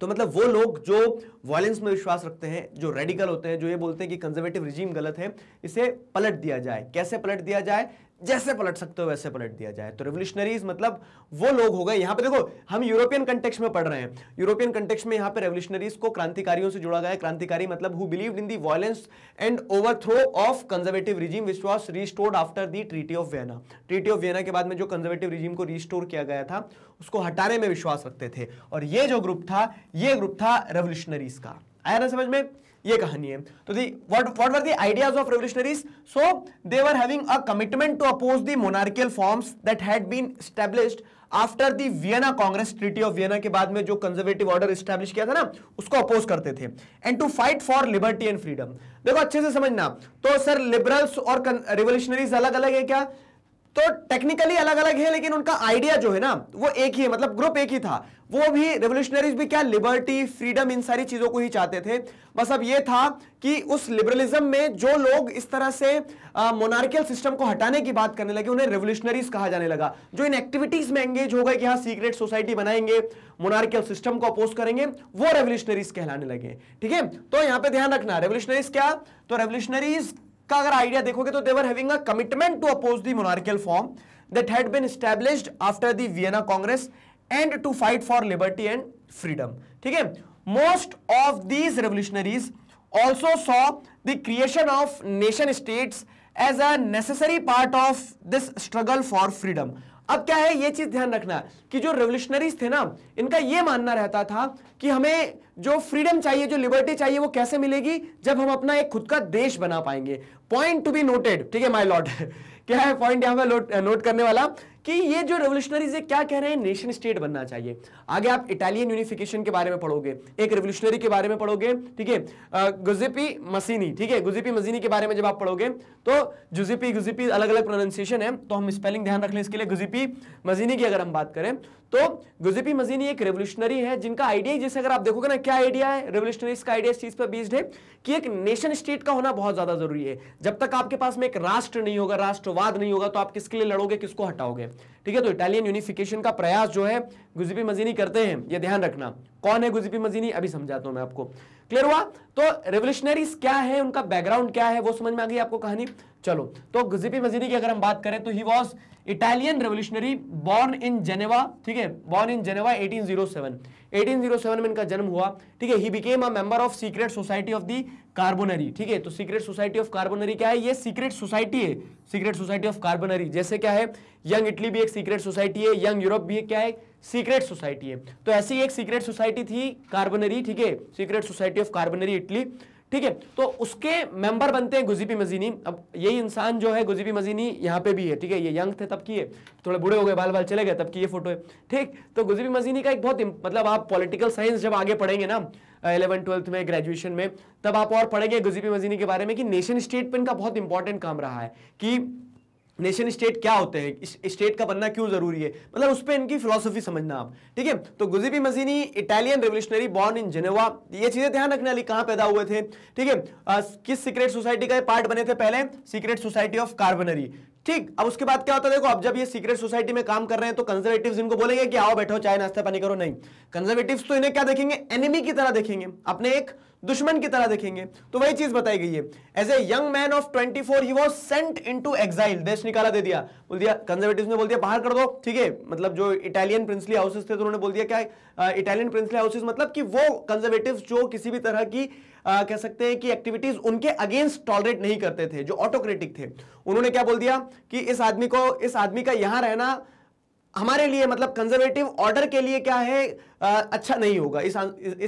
तो मतलब वो लोग जो वायलेंस में विश्वास रखते हैं जो रेडिकल होते हैं जो ये बोलते हैं कि कंजर्वेटिव रिजीम गलत है इसे पलट दिया जाए कैसे पलट दिया जाए जैसे पलट सकते हो वैसे पलट दिया जाए तो रेवोल्यूशनरीज मतलब वो लोग हो गए यहां पे देखो हम यूरोपियन कंटेक्स में पढ़ रहे हैं यूरोपियन कंटेक्स में यहां पे रेवोल्यूशनरीज को क्रांतिकारियों से जुड़ा गया है क्रांतिकारी मतलब who believe in the violence and overthrow of conservative regime which was restored after the treaty of Vienna treaty of Vienna के बाद में जो कंजर्वेटिव रिजीम को रिस्टोर किया गया था उसको हटाने में विश्वास रखते थे और ये जो ग्रुप था ये ग्रुप था रेवोल्यूशनरीज का आया ना समझ में ये कहानी है तो the what what were the ideas of revolutionaries so they were having a commitment to oppose the monarchial forms that had been established after the Vienna congress treaty of Vienna के बाद में जो कंजर्वेटिव ऑर्डर एस्टैब्लिश किया था ना उसको oppose करते थे and to fight for liberty and freedom देखो अच्छे से समझना तो सर लिबरल्स और रेवोल्यूशनरीज अलग अलग है क्या तो टेक्निकली अलग अलग है लेकिन उनका आइडिया जो है ना वो एक ही है मतलब ग्रुप एक ही था वो भी रेवोल्यूशनरीज भी क्या लिबर्टी फ्रीडम इन सारी चीजों को ही चाहते थे बस अब ये था कि उस लिबरलिज्म में जो लोग इस तरह से मोनार्कियल सिस्टम को हटाने की बात करने लगे उन्हें रेवोल्यूशनरीज कहा जाने लगा जो इन एक्टिविटीज में एंगेज हो गए कि हाँ सीक्रेट सोसाइटी बनाएंगे मोनार्कियल सिस्टम को अपोज करेंगे वो रेवोल्यूशनरीज कहलाने लगे ठीक है तो यहां पर ध्यान रखना रेवोल्यूशनरीज क्या तो रेवोल्यूशनरीज का अगर आइडिया देखोगे तो they were having a commitment to oppose the monarchial form that had been established after the Vienna congress and to fight for liberty and freedom ठीक है most of these revolutionaries also saw the creation of nation states as a necessary part of this struggle for freedom अब क्या है ये चीज ध्यान रखना कि जो रेवोल्यूशनरीज थे ना इनका ये मानना रहता था कि हमें जो फ्रीडम चाहिए जो लिबर्टी चाहिए वो कैसे मिलेगी जब हम अपना एक खुद का देश बना पाएंगे पॉइंट टू बी नोटेड ठीक है माई लॉर्ड क्या है पॉइंट यहां पर नोट करने वाला कि ये जो रेवोल्यूशनरीज है क्या कह रहे हैं नेशन स्टेट बनना चाहिए आगे आप इटालियन यूनिफिकेशन के बारे में पढ़ोगे एक रेवोल्यूशनरी के बारे में पढ़ोगे ठीक है गुजिपी मसीनी ठीक है गुजेपी मसीनी के बारे में जब आप पढ़ोगे तो जुजिपी गुजेपी अलग अलग प्रोनाउंसिएशन है तो हम स्पेलिंग ध्यान रख लें इसके लिए गुजिपी मजीनी की अगर हम बात करें तो गुजिपी मजीनी एक रेवोल्यूशनरी है जिनका आइडिया जैसे अगर आप देखोगे ना क्या आइडिया है रेवोल्यूशनरी का आइडिया इस चीज पर बेस्ड है कि एक नेशन स्टेट का होना बहुत ज्यादा जरूरी है जब तक आपके पास में एक राष्ट्र नहीं होगा राष्ट्रवाद नहीं होगा तो आप किसके लिए लड़ोगे किसको हटाओगे ठीक है तो इटालियन यूनिफिकेशन का प्रयास जो है गुजबी मजीनी करते हैं ये ध्यान रखना कौन है गुजबी मजीनी अभी समझाता हूं मैं आपको क्लियर हुआ तो रेवोल्यूशनरीज क्या है उनका बैकग्राउंड क्या है वो समझ में आ गई आपको कहानी चलो तो गुजबी मजीनी की अगर हम बात करें तो he was Italian revolutionary born in Geneva ठीक है बॉर्न इन जेनेवा 1807 1807 में इनका जन्म हुआ ठीक है he became a member of secret society of the Carbonari ठीक है तो सीक्रेट सोसाइटी ऑफ कार्बोनरी क्या है ये सीक्रेट सोसाइटी है सीक्रेट सोसाइटी ऑफ कार्बोनरी जैसे क्या है यंग इटली भी एक सीक्रेट सोसाइटी है यंग यूरोप भी क्या है सीक्रेट सोसाइटी है तो ऐसी एक सीक्रेट सोसाइटी थी कार्बोनरी ठीक है secret society of Carbonari Italy ठीक है तो उसके मेंबर बनते हैं गुजीपी मजीनी अब यही इंसान जो है गुजीपी मजीनी यहाँ पे भी है ठीक है ये यंग थे तब की है थोड़े बुढ़े हो गए बाल बाल चले गए तब की ये फोटो है ठीक तो गुजीपी मजीनी का एक बहुत मतलब आप पॉलिटिकल साइंस जब आगे पढ़ेंगे ना इलेवन ट्वेल्थ में ग्रेजुएशन में तब आप और पढ़ेंगे गुजीबी मजीनी के बारे में कि नेशन स्टेट पर इनका बहुत इंपॉर्टेंट काम रहा है कि नेशन स्टेट क्या होते हैं स्टेट का बनना क्यों जरूरी है मतलब उस पर इनकी फिलोसफी समझना आप ठीक है तो Giuseppe Mazzini Italian revolutionary born in Geneva ये चीजें ध्यान रखने वाली कहाँ पैदा हुए थे ठीक है किस सीक्रेट सोसाइटी का पार्ट बने थे पहले सीक्रेट सोसाइटी ऑफ कार्बनरी ठीक अब उसके बाद क्या होता है देखो अब जब ये सीक्रेट सोसाइटी में काम कर रहे हैं तो कंजर्वेटिव इनको बोलेंगे कि आओ बैठो चाय नाश्ता पानी करो नहीं कंजर्वेटिव तो इन्हें क्या देखेंगे एनिमी की तरह देखेंगे अपने एक दुश्मन की तरह देखेंगे तो वही चीज बताई गई है as a young man of twenty four he was sent into exile देश निकाला दे दिया बोल दिया कंजर्वेटिव ने बोल दिया बाहर कर दो ठीक है मतलब जो इटालियन प्रिंसली हाउसेस थे तो उन्होंने बोल दिया क्या इटालियन प्रिंसली हाउसेस मतलब कि वो कंजर्वेटिव जो किसी भी तरह की Uh, कह सकते हैं कि एक्टिविटीज उनके अगेंस्ट टॉलरेट नहीं करते थे जो ऑटोक्रेटिक थे उन्होंने क्या बोल दिया कि इस आदमी को इस आदमी का यहां रहना हमारे लिए मतलब कंजर्वेटिव ऑर्डर के लिए क्या है आ, अच्छा नहीं होगा इस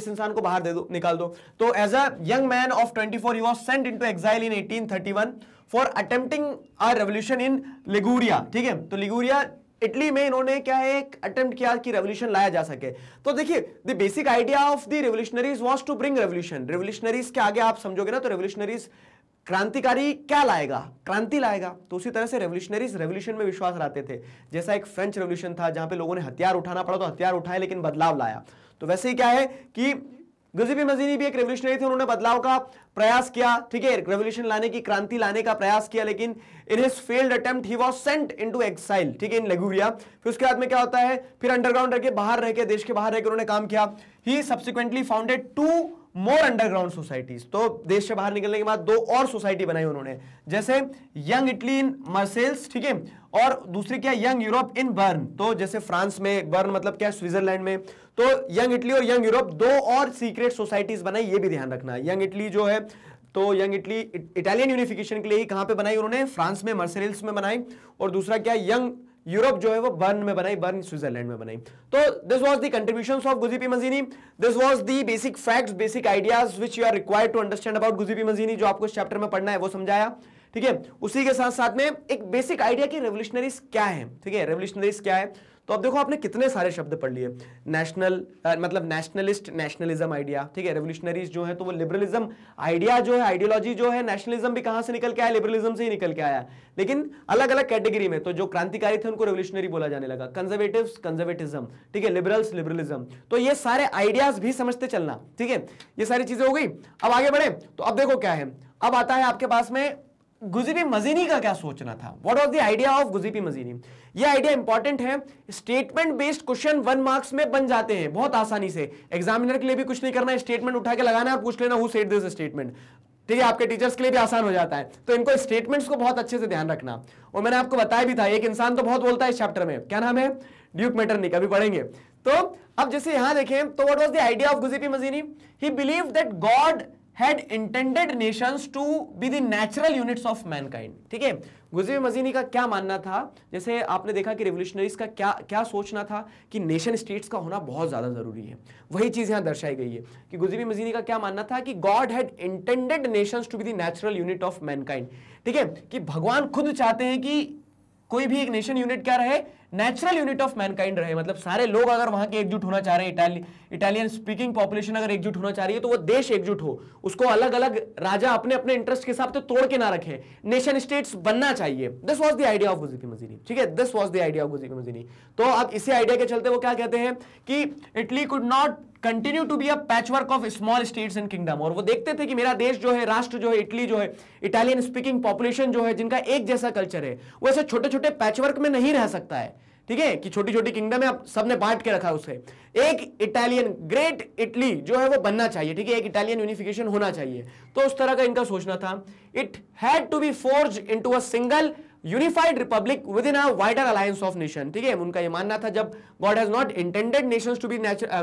इस इंसान को बाहर दे दो निकाल दो तो as a young man of 24 four he was sent to exile in one for attempting a revolution in Liguria ठीक है तो लिगूरिया इटली में इन्होंने क्या है एक अटेम्प्ट किया कि रेवोल्यूशन लाया जा सके तो देखिए the basic idea of the revolutionaries was to bring revolution revolutionaries के आगे आप समझोगे ना तो रेवोल्यूशनरीज क्रांतिकारी क्या लाएगा क्रांति लाएगा तो उसी तरह से रेवोल्यूशनरीज रेवोल्यूशन में विश्वास रहते थे जैसा एक फ्रेंच रेवोल्यूशन था जहां पे लोगों ने हथियार उठाना पड़ा तो हथियार उठाए लेकिन बदलाव लाया तो वैसे ही क्या है कि गजीबी मजीनी भी एक रेवोल्यूशनरी थे उन्होंने बदलाव का प्रयास किया ठीक है रेवोल्यूशन लाने की क्रांति लाने का प्रयास किया लेकिन in his failed attempt he was sent into exile ठीक है इन लेगुरिया फिर उसके बाद में क्या होता है फिर अंडरग्राउंड रहकर बाहर रहकर देश के बाहर रहकर उन्होंने काम किया he subsequently founded two more underground societies तो देश से बाहर निकलने के बाद दो और सोसाइटी बनाई उन्होंने जैसे यंग इटली इन मर्सेल्स ठीक है और दूसरी क्या यंग यूरोप इन बर्न तो जैसे फ्रांस में बर्न मतलब क्या स्विट्जरलैंड में तो यंग इटली और यंग यूरोप दो और सीक्रेट सोसाइटीज बनाई ये भी ध्यान रखना यंग इटली जो है तो यंग इटली इटालियन यूनिफिकेशन के लिए कहां पे बनाई उन्होंने फ्रांस में मर्सेल्स में बनाई और दूसरा क्या यंग यूरोप जो है वो बर्न में बनाई बर्न स्विट्जरलैंड में बनाई तो this was the contribution of Giuseppe Mazzini this was the basic facts basic ideas which you are required to understand about Giuseppe Mazzini जो आपको इस चैप्टर में पढ़ना है वो समझाया ठीक है उसी के साथ साथ में एक बेसिक आइडिया की रेवल्यूशनरीज क्या है ठीक है रेवल्यूशनरीज क्या है तो अब देखो आपने कितने सारे शब्द पढ़ लिए नेशनल मतलब नेशनलिस्ट नेशनलिज्म आइडिया ठीक है रेवोल्यूशनरीज तो जो है तो वो लिबरलिज्म आइडिया जो है आइडियोलॉजी जो है नेशनलिज्म भी कहां से निकल के आया लिबरलिज्म से ही निकल के आया लेकिन अलग अलग कैटेगरी में तो जो क्रांतिकारी थे उनको रेवोल्यूशनरी बोला जाने लगा कंजर्वेटिव कंजर्वेटिज्म ठीक है लिबरल्स लिबरलिज्म तो ये सारे आइडियाज भी समझते चलना ठीक है ये सारी चीजें हो गई अब आगे बढ़े तो अब देखो क्या है अब आता है आपके पास में गुजीपी मजीनी का क्या सोचना था what was the idea of Giuseppe Mazzini ये आइडिया इंपॉर्टेंट है statement based question one marks में बन जाते हैं बहुत आसानी से एग्जामिनर के लिए भी कुछ नहीं करना है स्टेटमेंट उठा के लगाना और पूछ लेना हु सेट दिस स्टेटमेंट ठीक है आपके टीचर्स के लिए भी आसान हो जाता है तो इनको स्टेटमेंट्स को बहुत अच्छे से ध्यान रखना और मैंने आपको बताया भी था एक इंसान तो बहुत बोलता है इस चैप्टर में क्या नाम है ड्यूक निक अभी पढ़ेंगे तो अब जैसे यहां देखें तो what was the idea of Giuseppe Mazzini he believe that God had intended nations to be the natural units of mankind ठीक है गुजरे मजीनी का क्या मानना था जैसे आपने देखा कि रेवोल्यूशनरीज का क्या क्या सोचना था कि नेशन स्टेट्स का होना बहुत ज़्यादा ज़रूरी है वही चीज़ यहाँ दर्शाई गई है कि गुजरे मजीनी का क्या मानना था कि God had intended nations to be the natural unit of mankind ठीक है कि भगवान खुद चाहते हैं कि कोई भी एक नेशन यूनिट क्या रहे नेचुरल यूनिट ऑफ मैनकाइंड रहे मतलब सारे लोग अगर वहां के एकजुट होना चाह रहे हैं इटाली इटालियन स्पीकिंग पॉपुलेशन अगर एकजुट होना चाह रही है तो वो देश एकजुट हो उसको अलग अलग राजा अपने अपने इंटरेस्ट के हिसाब से तोड़ के ना रखे नेशन स्टेट्स बनना चाहिए this was the idea of Giuseppe Mazzini ठीक है this was the idea of Giuseppe Mazzini तो अब इसी आइडिया के चलते वो क्या कहते हैं कि Italy could not continue to be a patchwork of small states and kingdom और वो देखते थे कि मेरा देश जो है राष्ट्र जो है इटली जो है इटालियन स्पीकिंग पॉपुलेशन जो है जिनका एक जैसा कल्चर है वो ऐसे छोटे छोटे पैचवर्क में नहीं रह सकता है ठीक है कि छोटी छोटी किंगडम है आप सबने बांट के रखा उसे एक इटालियन ग्रेट इटली जो है वो बनना चाहिए ठीक है एक इटालियन यूनिफिकेशन होना चाहिए तो उस तरह का इनका सोचना था it had to be forge into a single unified republic within a wider alliance of nation ठीक है उनका यह मानना था जब God has not intended nation to be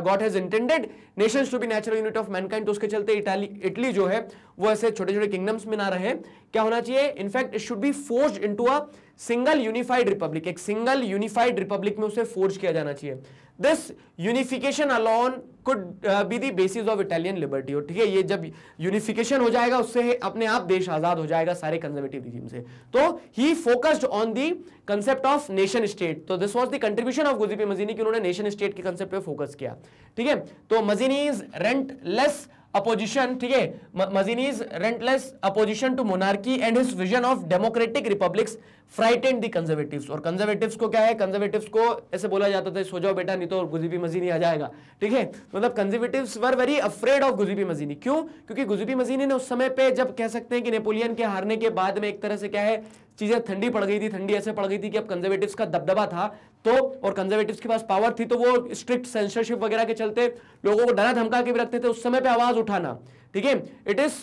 God has intended nation to be natural unit of mankind उसके चलते Italy Italy जो है वो ऐसे छोटे छोटे किंगडम्स में ना रहे क्या होना चाहिए in fact it should be forced into a single unified republic एक सिंगल यूनिफाइड रिपब्लिक में उसे फोर्ज किया जाना चाहिए this unification alone could be the basis of Italian liberty और ठीक है ये जब यूनिफिकेशन हो जाएगा उससे अपने आप देश आजाद हो जाएगा सारे कंजर्वेटिव रिजीम से तो ही focused on the concept of nation state तो this was the contribution of Giuseppe Mazzini की उन्होंने नेशन स्टेट के कंसेप्ट पे फोकस किया ठीक है तो इज रेंट लेस अपोजिशन ठीक है Mazzini's relentless opposition to monarchy and his vision of democratic republics frightened the conservatives और कंजर्वेटिव्स को क्या है कंजर्वेटिव्स को ऐसे बोला जाता था सो जाओ बेटा नहीं तो गुजीबी मजीनी आ जाएगा ठीक है मतलब conservative were very afraid of Giuseppe Mazzini क्यों क्योंकि गुजीबी मजीनी ने उस समय पे जब कह सकते हैं कि नेपोलियन के हारने के बाद में एक तरह से क्या है चीज़ें ठंडी पड़ गई थी ठंडी ऐसे पड़ गई थी कि अब कंजर्वेटिव का दबदबा था तो और कंजर्वेटिव के पास पावर थी तो वो स्ट्रिक्ट सेंसरशिप वगैरह के चलते लोगों को डरा धमका के भी रखते थे उस समय पर आवाज उठाना ठीक है it is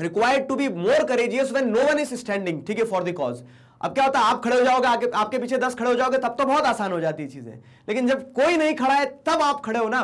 required to be more courageous when no one is standing ठीक है फॉर द कॉज अब क्या होता है आप खड़े हो जाओगे आगे आपके पीछे दस खड़े हो जाओगे तब तो बहुत आसान हो जाती है चीजें लेकिन जब कोई नहीं खड़ा है तब आप खड़े हो ना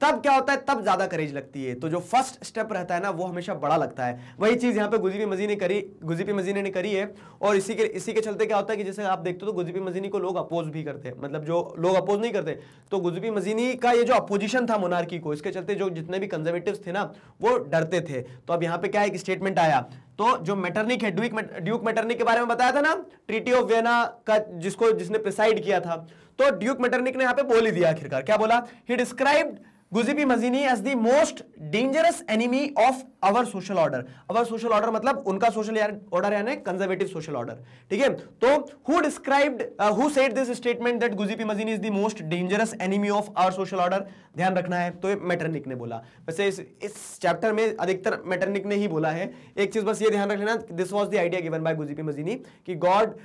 तब क्या होता है तब ज्यादा करेज लगती है तो जो फर्स्ट स्टेप रहता है ना वो हमेशा बड़ा लगता है वही चीज यहाँ पे गुजीपी गुजीबी ने करी गुजीपी मजीने ने करी है और इसी के इसी के चलते क्या होता है कि जैसे आप देखते हो तो गुजीपी मजीनी को लोग अपोज भी करते हैं मतलब जो लोग अपोज नहीं करते तो गुजीपी मजीनी का ये जो अपोजिशन था मोनार्की को इसके चलते जो जितने भी कंजर्वेटिव थे ना वो डरते थे तो अब यहाँ पे क्या एक स्टेटमेंट आया तो जो मेटरनिक है ड्यूक ड्यूक मेटरनिक के बारे में बताया था ना ट्रीटी ऑफ वेना का जिसको जिसने प्रिसाइड किया था तो ड्यूक मेटरनिक ने यहाँ पे बोल ही दिया आखिरकार क्या बोला he described Giuseppe Mazzini as the most dangerous enemy of our social order our social order मतलब उनका सोशल ऑर्डर यानी कंजर्वेटिव सोशल ऑर्डर ठीक है तो who described who said this statement that Giuseppe Mazzini is the most dangerous enemy of our social order ध्यान रखना है तो मेटरनिक ने बोला वैसे इस इस चैप्टर में अधिकतर मेटरनिक ने ही बोला है एक चीज बस ये ध्यान रख लेना this was the idea given by Giuseppe Mazzini कि God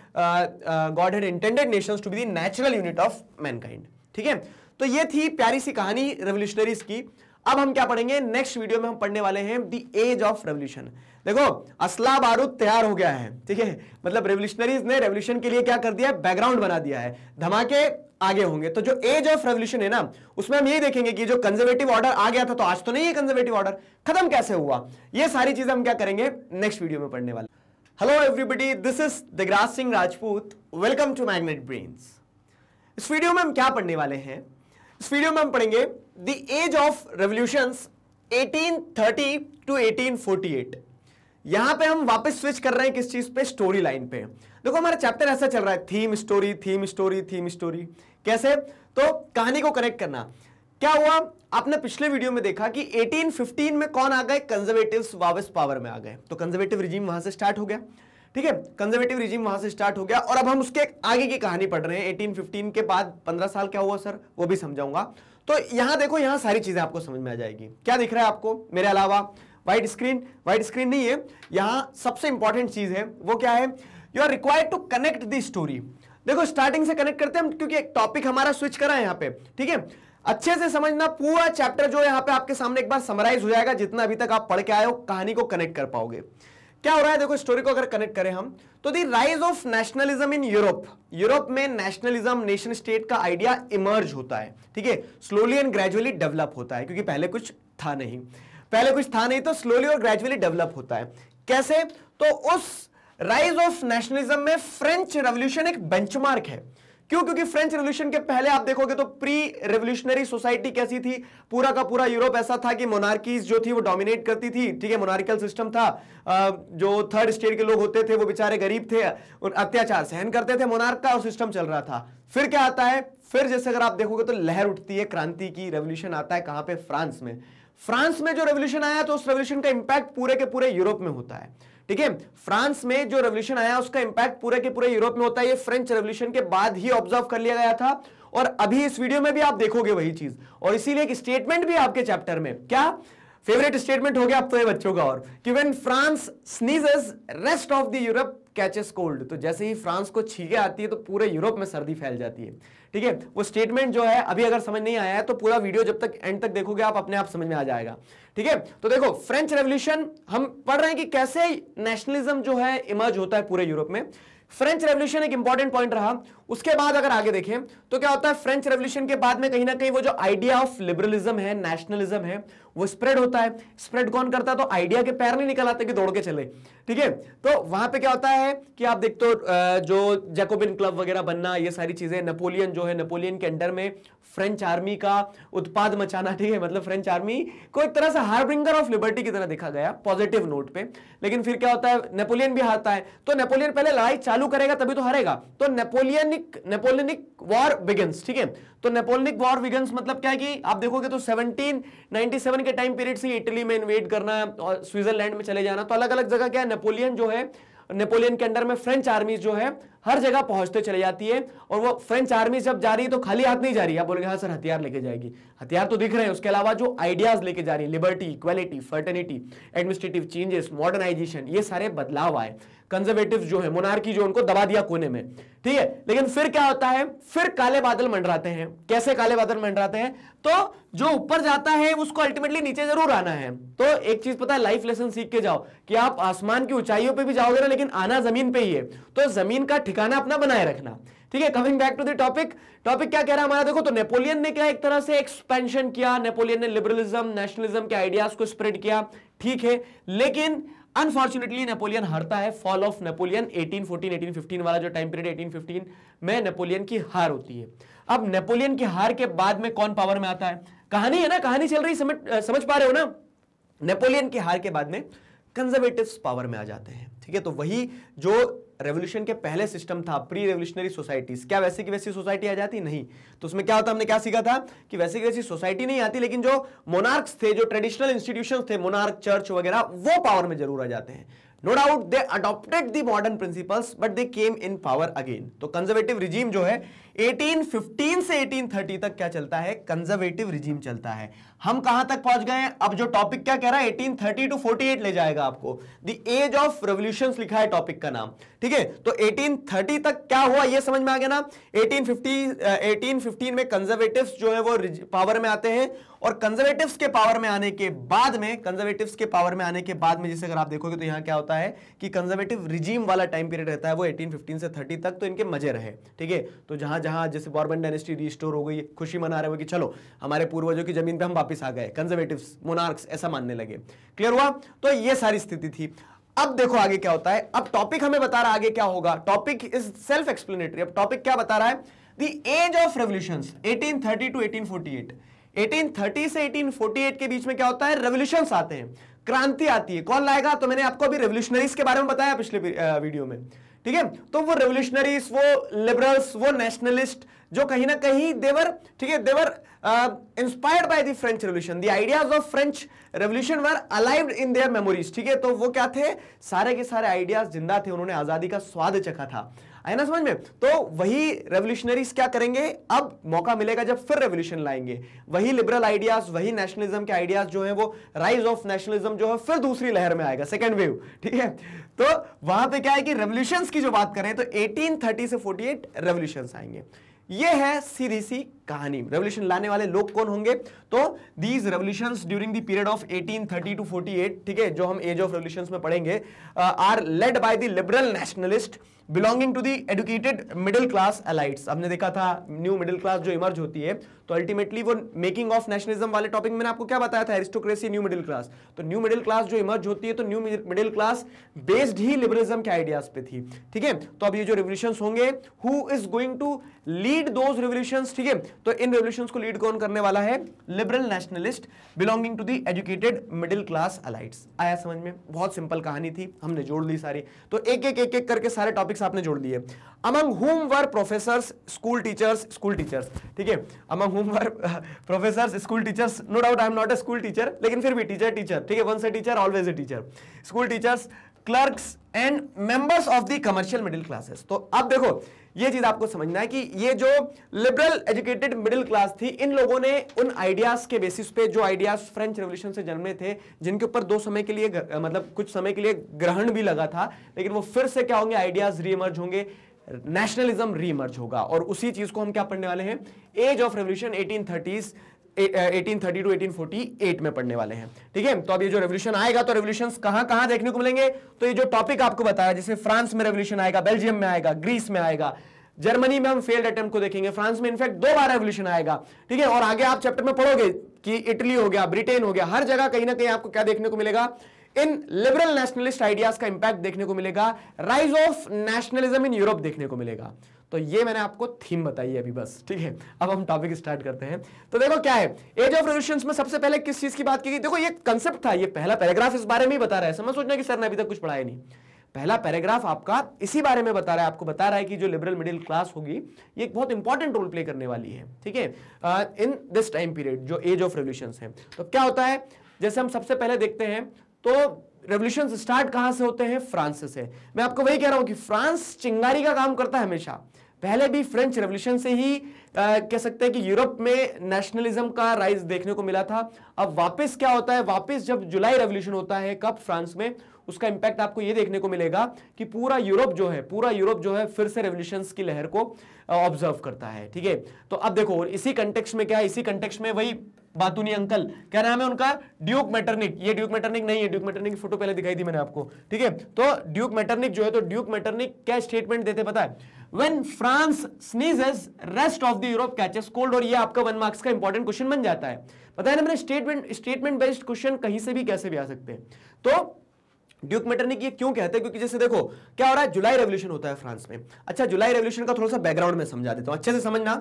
God had intended nations to be the natural unit of mankind ठीक है तो ये थी प्यारी सी कहानी रेवोल्यूशनरीज की अब हम क्या पढ़ेंगे नेक्स्ट वीडियो में हम पढ़ने वाले हैं द एज ऑफ रेवोल्यूशन देखो असला बारूद तैयार हो गया है ठीक है मतलब रेवोल्यूशनरीज ने रेवोल्यूशन के लिए क्या कर दिया है बैकग्राउंड बना दिया है धमाके आगे होंगे तो जो एज ऑफ रेवोल्यूशन है ना उसमें हम यही देखेंगे कि जो कंजर्वेटिव ऑर्डर आ गया था तो आज तो नहीं है कंजर्वेटिव ऑर्डर खत्म कैसे हुआ यह सारी चीजें हम क्या करेंगे नेक्स्ट वीडियो में पढ़ने वाले hello everybody this is Digraj Singh Rajput welcome to magnet brain इस वीडियो में हम क्या पढ़ने वाले हैं इस वीडियो में हम पढ़ेंगे the age of revolution 1830 to 1848 यहां पे हम वापस स्विच कर रहे हैं किस चीज पे स्टोरी लाइन पे देखो हमारा चैप्टर ऐसा चल रहा है theme story theme story theme story कैसे तो कहानी को कनेक्ट करना क्या हुआ आपने पिछले वीडियो में देखा कि 1815 में कौन आ गए कंजर्वेटिव्स वापस पावर में आ गए तो कंजर्वेटिव रिजीम वहां से स्टार्ट हो गया ठीक है कंजर्वेटिव रिजिम वहां से स्टार्ट हो गया और अब हम उसके आगे की कहानी पढ़ रहे हैं 1815 के बाद 15 साल क्या हुआ सर वो भी समझाऊंगा तो यहां देखो यहां सारी चीजें आपको समझ में आ जाएगी क्या दिख रहा है आपको मेरे अलावा व्हाइट स्क्रीन वाइट स्क्रीन नहीं है यहां सबसे इंपॉर्टेंट चीज है वो क्या है you are required to connect the story देखो स्टार्टिंग से कनेक्ट करते हैं क्योंकि एक टॉपिक हमारा स्विच करा है यहाँ पे ठीक है अच्छे से समझना पूरा चैप्टर जो यहाँ पे आपके सामने एक बार समराइज हो जाएगा जितना अभी तक आप पढ़ के आए हो कहानी को कनेक्ट कर पाओगे क्या हो रहा है देखो स्टोरी को अगर कनेक्ट करें हम तो the rise of nationalism in Europe Europe में नेशनलिज्म नेशन स्टेट का आइडिया इमर्ज होता है ठीक है स्लोली एंड ग्रेजुअली डेवलप होता है क्योंकि पहले कुछ था नहीं पहले कुछ था नहीं तो स्लोली और ग्रेजुअली डेवलप होता है कैसे तो उस राइज ऑफ नेशनलिज्म में फ्रेंच रेवोल्यूशन एक बेंचमार्क है क्यों क्योंकि फ्रेंच रेवल्यूशन के पहले आप देखोगे तो प्री रेवल्यूशनरी सोसाइटी कैसी थी पूरा का पूरा यूरोप ऐसा था कि मोनार्कीज जो थी वो डोमिनेट करती थी ठीक है मोनार्कल सिस्टम था जो थर्ड स्टेट के लोग होते थे वो बेचारे गरीब थे और अत्याचार सहन करते थे मोनार्क का और सिस्टम चल रहा था फिर क्या आता है फिर जैसे अगर आप देखोगे तो लहर उठती है क्रांति की रेवल्यूशन आता है कहां पे फ्रांस में फ्रांस में जो रेवल्यूशन आया तो उस रेवल्यूशन का इंपैक्ट पूरे के पूरे यूरोप में होता है ठीक है फ्रांस में जो रेवल्यूशन आया उसका इंपैक्ट पूरे के पूरे यूरोप में होता है ये फ्रेंच रेवल्यूशन के बाद ही ऑब्जर्व कर लिया गया था और अभी इस वीडियो में भी आप देखोगे वही चीज और इसीलिए एक स्टेटमेंट भी आपके चैप्टर में क्या फेवरेट स्टेटमेंट हो गया आप तो ये बच्चों का और कि when France sneezes rest of the Europe catches cold तो जैसे ही फ्रांस को छीके आती है तो पूरे यूरोप में सर्दी फैल जाती है ठीक है वो स्टेटमेंट जो है अभी अगर समझ नहीं आया है तो पूरा वीडियो जब तक एंड तक देखोगे आप अपने आप समझ में आ जाएगा ठीक है तो देखो फ्रेंच रेवल्यूशन हम पढ़ रहे हैं कि कैसे नेशनलिज्म जो है इमर्ज होता है पूरे यूरोप में फ्रेंच रेवल्यूशन एक इंपॉर्टेंट पॉइंट रहा उसके बाद अगर आगे देखें तो क्या होता है फ्रेंच रेवल्यूशन के बाद में कहीं ना कहीं वो जो आइडिया ऑफ लिबरलिज्म है नेशनलिज्म है वो स्प्रेड होता है स्प्रेड कौन करता है तो आइडिया के पैर नहीं निकल आते कि दौड़ के चले ठीक है तो वहां पे क्या होता है कि आप देखते हो जो जैकोबिन क्लब वगैरह बनना ये सारी चीजें नेपोलियन जो है नेपोलियन के अंडर में फ्रेंच आर्मी का उत्पाद मचाना ठीक है मतलब फ्रेंच आर्मी को एक तरह से हार्बिंगर ऑफ लिबर्टी की तरह देखा गया पॉजिटिव नोट पे लेकिन फिर क्या होता है नेपोलियन भी हारता है तो नेपोलियन पहले लड़ाई चालू करेगा तभी तो हारेगा तो नेपोलियनिक नेपोलियनिक वॉर बिगन्स ठीक है तो नेपोलियनिक वॉर बिगन्स मतलब क्या है कि आप देखोगे तो सेवनटीन के टाइम पीरियड से इटली में इन्वेट करना और स्विट्जरलैंड में चले जाना तो अलग अलग जगह क्या है नेपोलियन जो है नेपोलियन के अंडर में फ्रेंच आर्मी जो है हर जगह पहुंचते चले जाती है और वो फ्रेंच आर्मी जब जा रही है तो खाली हाथ नहीं जा रही है बोलेंगे हाँ सर हथियार लेके जाएगी हथियार तो दिख रहे हैं उसके अलावा जो आइडियाज लेके जा रही है liberty equality fraternity administrative changes modernisation ये सारे बदलाव आए कंजर्वेटिव जो है मोनार्की जो उनको दबा दिया कोने में ठीक है लेकिन फिर क्या होता है फिर काले बादल मंडराते हैं कैसे काले बादल मंडराते हैं तो जो ऊपर जाता है उसको अल्टीमेटली नीचे जरूर आना है तो एक चीज पता है लाइफ लेसन सीख के जाओ कि आप आसमान की ऊंचाइयों पे भी जाओगे ना लेकिन आना जमीन पे ही है तो जमीन का ठिकाना अपना बनाए रखना ठीक है coming back to the topic topic क्या कह रहा है हमारा देखो तो नेपोलियन ने क्या एक तरह से एक्सपेंशन किया नेपोलियन ने लिबरलिज्म नेशनलिज्म के आइडियाज को स्प्रेड किया ठीक है लेकिन अनफॉर्चुनेटली नेपोलियन हारता है फॉल ऑफ नेपोलियन 1814 1815 वाला जो टाइम पीरियड 1815 में नेपोलियन की हार होती है अब नेपोलियन की हार के बाद में कौन पावर में आता है कहानी है ना कहानी चल रही समझ समझ पा रहे हो ना नेपोलियन की हार के बाद में कंजर्वेटिव पावर में आ जाते हैं ठीक है तो वही जो रेवोल्यूशन के पहले सिस्टम था प्री रेवोल्यूशनरी सोसाइटीज क्या वैसे की वैसी सोसाइटी आ जाती नहीं तो उसमें क्या होता हमने क्या सीखा था कि वैसे की वैसी सोसाइटी नहीं आती लेकिन जो मोनार्क्स थे जो ट्रेडिशनल इंस्टीट्यूशन थे मोनार्क चर्च वगैरह वो पावर में जरूर आ जाते हैं no doubt they adopted the modern principles but they came in power again तो कंजर्वेटिव रिजीम जो है 1815 से 1830 तक क्या चलता है कंजर्वेटिव रिजीम चलता है हम कहां तक पहुंच गए अब जो टॉपिक क्या कह रहा है 1830 टू 48 ले जाएगा आपको द एज ऑफ रेवल्यूशन लिखा है टॉपिक का नाम ठीक है तो 1830 तक क्या हुआ ये समझ में आ गया ना 1850 1815 में कंजर्वेटिव्स जो है वो पावर में आते हैं और कंजर्वेटिव के पावर में आने के बाद में कंजर्वेटिव के पावर में आने के बाद में जैसे अगर आप देखोगे तो यहां क्या होता है कि कंजर्वेटिव रिजीम वाला टाइम पीरियड रहता है वो 1815 से 30 तक तो इनके मजे रहे ठीक है तो जहां जहां जैसे बॉर्बन डायनेस्टी रिस्टोर हो गई खुशी मना रहे हो कि चलो हमारे पूर्वजों की जमीन पर हम वापिस आ गए कंजर्वेटिव मोनार्क्स ऐसा मानने लगे क्लियर हुआ तो ये सारी स्थिति थी अब देखो आगे क्या होता है अब टॉपिक हमें बता रहा है आगे क्या होगा टॉपिक इज सेल्फ एक्सप्लेनेटरी अब टॉपिक क्या बता रहा है the age of revolution 1830 to 1848 1830 से 1848 के बीच में क्या होता है रेवोल्यूशन आते हैं क्रांति आती है कौन लाएगा तो मैंने आपको अभी रेवोल्यूशनरीज के बारे में बताया पिछले वीडियो में ठीक है तो वो रेवोल्यूशनरीज वो लिबरल्स वो नेशनलिस्ट जो कहीं ना कहीं देवर ठीक है they were inspired by the French revolution the ideas of French revolution were alive in their memories ठीक है तो वो क्या थे सारे के सारे आइडियाज जिंदा थे उन्होंने आजादी का स्वाद चखा था आया ना समझ में तो वही रेवोल्यूशनरीज क्या करेंगे अब मौका मिलेगा जब फिर रेवोल्यूशन लाएंगे वही लिबरल आइडियाज वही नेशनलिज्म के आइडियाज जो है वो राइज ऑफ नेशनलिज्म जो है फिर दूसरी लहर में आएगा सेकेंड वेव ठीक है तो वहां पे क्या है कि रेवोल्यूशन की जो बात करें तो 1830 से 48 रेवोल्यूशन आएंगे ये है सीधी सी कहानी रेवोल्यूशन लाने वाले लोग कौन होंगे तो these revolution during the period of 1830 to 48 ठीक है जो हम एज ऑफ रेवल्यूशन में पढ़ेंगे are led by the liberal nationalist belonging to the educated middle class elites हमने देखा था न्यू मिडिल क्लास जो इमर्ज होती है तो अल्टीमेटली वो मेकिंग ऑफ नेशनलिज्म वाले टॉपिक मैंने आपको क्या बताया था एरिस्टोक्रेसी न्यू मिडिल क्लास तो न्यू मिडिल क्लास जो इमर्ज होती है तो न्यू मिडिल क्लास बेस्ड ही लिबरलिज्म के आइडियाज पे थी ठीक है तो अब ये जो रेवल्यूशन होंगे who is going to lead those revolution ठीक है तो इन रेवल्यूशन को लीड कौन करने वाला है liberal nationalist belonging to the educated middle class elites आया समझ में बहुत सिंपल कहानी थी हमने जोड़ ली सारी तो एक एक एक एक करके सारे टॉपिक्स आपने जोड़ दिए among whom were professor school teachers school teachers ठीक है among whom were professor school teachers no doubt I am not a school teacher लेकिन फिर भी टीचर टीचर ठीक है once a teacher always a teacher school teachers clerks and members of the commercial middle classes तो अब देखो ये चीज आपको समझना है कि ये जो लिबरल एजुकेटेड मिडिल क्लास थी इन लोगों ने उन आइडियाज के बेसिस पे जो आइडियाज फ्रेंच रेवोल्यूशन से जन्मे थे जिनके ऊपर दो समय के लिए मतलब कुछ समय के लिए ग्रहण भी लगा था लेकिन वो फिर से क्या होंगे आइडियाज रीइमर्ज होंगे नेशनलिज्म रीमर्ज होगा और उसी चीज को हम क्या पढ़ने वाले हैं age of revolution eighteen thirties eighteen thirty to eighteen forty eight में पढ़ने वाले हैं ठीक है तो अब ये जो रेवोल्यूशन आएगा तो रेवोल्यूशन कहां कहां देखने को मिलेंगे तो ये जो टॉपिक आपको बताया जैसे फ्रांस में रेवोल्यूशन आएगा बेल्जियम में आएगा ग्रीस में आएगा जर्मनी में हम फेल्ड अटेम्प्ट को देखेंगे फ्रांस में इनफैक्ट दो बार रेवोल्यूशन आएगा ठीक है और आगे आप चैप्टर में पढ़ोगे कि इटली हो गया ब्रिटेन हो गया हर जगह कहीं ना कहीं आपको क्या देखने को मिलेगा इन लिबरल नेशनलिस्ट आइडियाज का इंपैक्ट देखने को मिलेगा rise of nationalism in Europe देखने को मिलेगा तो ये मैंने आपको थीम बताई है अभी बस ठीक है अब हम टॉपिक स्टार्ट करते हैं तो देखो क्या है एज ऑफ रेवल्यूशन में सबसे पहले किस चीज की बात की गई देखो ये कंसेप्ट था ये पहला पैराग्राफ इस बारे में ही बता रहा है समझ सोचना कि सर ने अभी तक कुछ पढ़ाया नहीं पहला पैराग्राफ आपका इसी बारे में बता रहा है आपको बता रहा है कि जो लिबरल मिडिल क्लास होगी ये एक बहुत इंपॉर्टेंट रोल प्ले करने वाली है ठीक है इन दिस टाइम पीरियड जो एज ऑफ रेवल्यूशन है तो क्या होता है जैसे हम सबसे पहले देखते हैं तो रेवल्यूशन स्टार्ट कहां से होते हैं फ्रांस से मैं आपको वही कह रहा हूं कि फ्रांस चिंगारी का काम करता है हमेशा पहले भी फ्रेंच रेवल्यूशन से ही आ, कह सकते हैं कि यूरोप में नेशनलिज्म का राइज देखने को मिला था अब वापस क्या होता है वापस जब जुलाई रेवल्यूशन होता है कब फ्रांस में उसका इंपैक्ट आपको यह देखने को मिलेगा कि पूरा यूरोप जो है पूरा यूरोप जो है फिर से रेवल्यूशन की लहर को ऑब्जर्व करता है ठीक है तो अब देखो इसी कंटेक्स में क्या है इसी कंटेक्स में वही बातूनी अंकल क्या नाम है उनका ड्यूक मैटरनिक ये ड्यूक मैटरनिक नहीं है ड्यूक मैटरनिक की फोटो पहले दिखाई थी मैंने आपको ठीक है तो ड्यूक मैटरनिक जो है तो ड्यूक मैटरनिक क्या स्टेटमेंट देते पता है when France sneezes rest of the Europe catches cold और ये आपका वन मार्क्स का इंपॉर्टेंट क्वेश्चन बन जाता है पता है ना मेरे स्टेटमेंट स्टेटमेंट बेस्ड क्वेश्चन कहीं से भी कैसे भी आ सकते हैं तो ड्यूक मेटरनिक ये क्यों कहते हैं क्योंकि जैसे देखो क्या हो रहा है जुलाई रेवल्यूशन होता है फ्रांस में अच्छा जुलाई रेवल्यूशन का थोड़ा सा बैकग्राउंड में समझा देता हूँ अच्छे से समझना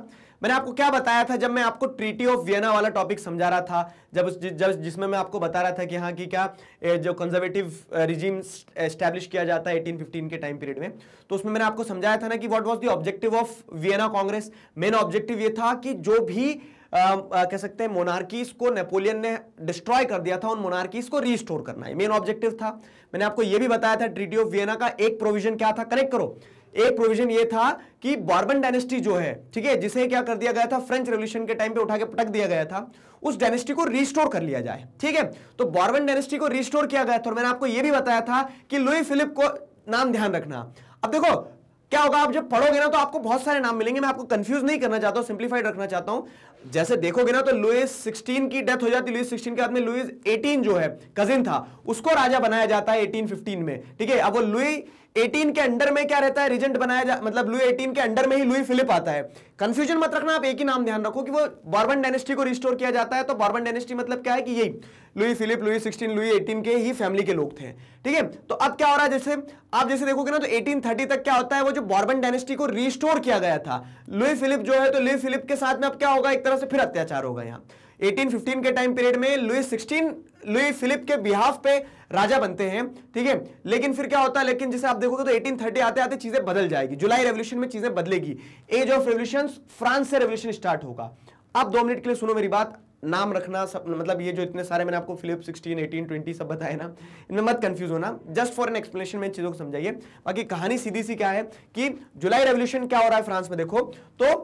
मैंने आपको क्या बताया था जब मैं आपको ट्रीटी ऑफ वियना वाला टॉपिक समझा रहा था जब जब जिसमें मैं आपको बता रहा था कि हाँ कि क्या जो कंजर्वेटिव रिजीम स्टैब्लिश किया जाता है एटीन के टाइम पीरियड में तो उसमें मैंने आपको समझाया था ना कि what was the objective of Vienna Congress main objective ये था कि जो भी आ, आ, कह सकते हैं मोनार्कीज को नेपोलियन ने डिस्ट्रॉय कर दिया था उन मोनार्कीज को रिस्टोर करना है मेन ऑब्जेक्टिव था मैंने आपको यह भी बताया था ट्रीटी ऑफ वियना का एक प्रोविजन क्या था कनेक्ट करो एक प्रोविजन ये था कि बॉर्बन डायनेस्टी जो है ठीक है जिसे क्या कर दिया गया था फ्रेंच रेवल्यूशन के टाइम पे उठा के पटक दिया गया था उस डायनेस्टी को रिस्टोर कर लिया जाए ठीक है तो बॉर्बन डायनेस्टी को रिस्टोर किया गया था और मैंने आपको यह भी बताया था कि लुई फिलिप को नाम ध्यान रखना अब देखो क्या होगा आप जब पढ़ोगे ना तो आपको बहुत सारे नाम मिलेंगे मैं आपको कंफ्यूज नहीं करना चाहता हूं सिंप्लीफाइड रखना चाहता हूं जैसे देखोगे ना तो लुइस 16 की डेथ हो जाती लुइस 16 के बाद में लुइस 18 जो है कजिन था उसको राजा बनाया जाता है 1815 में ठीक है अब वो लुई 18 के अंडर में क्या रहता है रिजेंट बनाया जा मतलब लुई 18 के अंडर में ही लुई फिलिप आता है कंफ्यूजन मत रखना आप एक ही नाम ध्यान रखो कि वो बॉर्बन डायनेस्टी को रिस्टोर किया जाता है तो बॉर्बन डायनेस्टी मतलब क्या है कि यही Louis Philippe Louis sixteen Louis eighteen के ही फैमिली के लोग थे ठीक है तो अब क्या हो रहा है जैसे आप जैसे देखोगे ना तो एटीन तक क्या होता है वो जो बॉर्बन डायनेस्टी को रिस्टोर किया गया था लुई फिलिप जो है तो लुई फिलिप के साथ में अब क्या होगा एक तरह से फिर अत्याचार होगा यहाँ 1815 के टाइम पीरियड में लुई 16 लुई फिलिप के बिहाफ पे राजा बनते हैं ठीक है लेकिन फिर क्या होता है लेकिन जैसे आप देखोगे तो 1830 आते आते चीजें बदल जाएगी जुलाई रेवल्यूशन में चीजें बदलेगी एज ऑफ रेवल्यूशन फ्रांस से रेवल्यूशन स्टार्ट होगा आप दो मिनट के लिए सुनो मेरी बात नाम रखना सब मतलब ये जो इतने सारे मैंने आपको फिलिप 16, 18, 20 सब बताए ना इनमें मत कंफ्यूज होना जस्ट फॉर एन एक्सप्लेनेशन में चीज़ों को समझाइए बाकी कहानी सीधी सी क्या है कि जुलाई रेवोल्यूशन क्या हो रहा है फ्रांस में देखो तो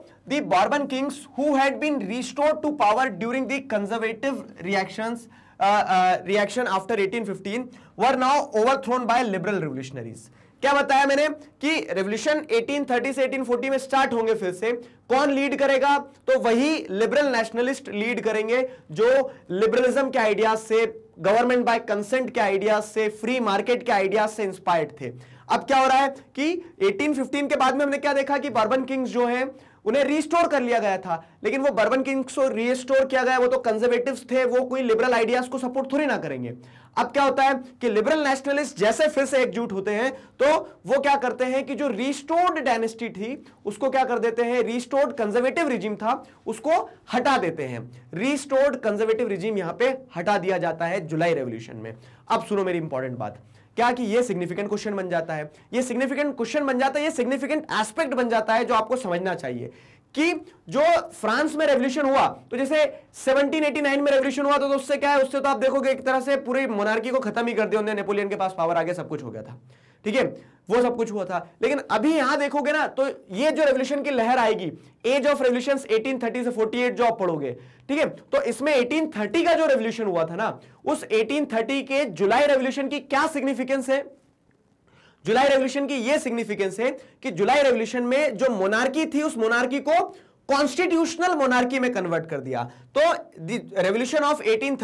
Bourbon kings who had been restore to power during the conservative reactions reaction after 1815 were now overthrown by liberal revolutionaries क्या बताया मैंने कि रिवोल्यूशन 1830 से 1840 में स्टार्ट होंगे फिर से कौन लीड करेगा तो वही लिबरल नेशनलिस्ट लीड करेंगे जो लिबरलिज्म के आइडिया से गवर्नमेंट बाय कंसेंट के आइडिया से फ्री मार्केट के आइडियाज से इंस्पायर्ड थे अब क्या हो रहा है कि 1815 के बाद में हमने क्या देखा कि बर्बन किंग्स जो हैं उन्हें रिस्टोर कर लिया गया था लेकिन वो बर्बन किंग्स को रिस्टोर किया गया वो तो कंजर्वेटिव थे वो कोई लिबरल आइडियाज को सपोर्ट थोड़ी ना करेंगे अब क्या होता है कि लिबरल नेशनलिस्ट जैसे फिर से एकजुट होते हैं तो वो क्या करते हैं कि जो रिस्टोर्ड डायनेस्टी थी उसको क्या कर देते हैं रिस्टोर्ड कंजर्वेटिव रिजीम था उसको हटा देते हैं रिस्टोर्ड कंजर्वेटिव रिजीम यहां पे हटा दिया जाता है जुलाई रेवोल्यूशन में अब सुनो मेरी इंपॉर्टेंट बात क्या कि ये सिग्निफिकेंट क्वेश्चन बन जाता है ये सिग्निफिकेंट क्वेश्चन बन जाता है ये सिग्निफिकेंट एस्पेक्ट बन जाता है जो आपको समझना चाहिए कि जो फ्रांस में रेवोल्यूशन हुआ तो जैसे 1789 में रेवोल्यूशन हुआ तो, तो उससे क्या है उससे तो आप देखोगे एक तरह से पूरी मोनार्की को खत्म ही कर दिया उन्होंने नेपोलियन के पास पावर आगे सब कुछ हो गया था ठीक है वो सब कुछ हुआ था लेकिन अभी यहां देखोगे ना तो ये जो रेवल्यूशन की लहर आएगी एज ऑफ रेवल्यूशन 1830 से 48 जो आप पढ़ोगे ठीक है तो इसमें 1830 का जो रेवल्यूशन हुआ था ना उस 1830 के जुलाई रेवल्यूशन की क्या सिग्निफिकेंस है जुलाई रेवल्यूशन की यह सिग्निफिकेंस है कि जुलाई रेवल्यूशन में जो मोनार्की थी उस मोनार्की को कॉन्स्टिट्यूशनल मोनार्की में कन्वर्ट कर दिया तो रेवल्यूशन ऑफ एटीन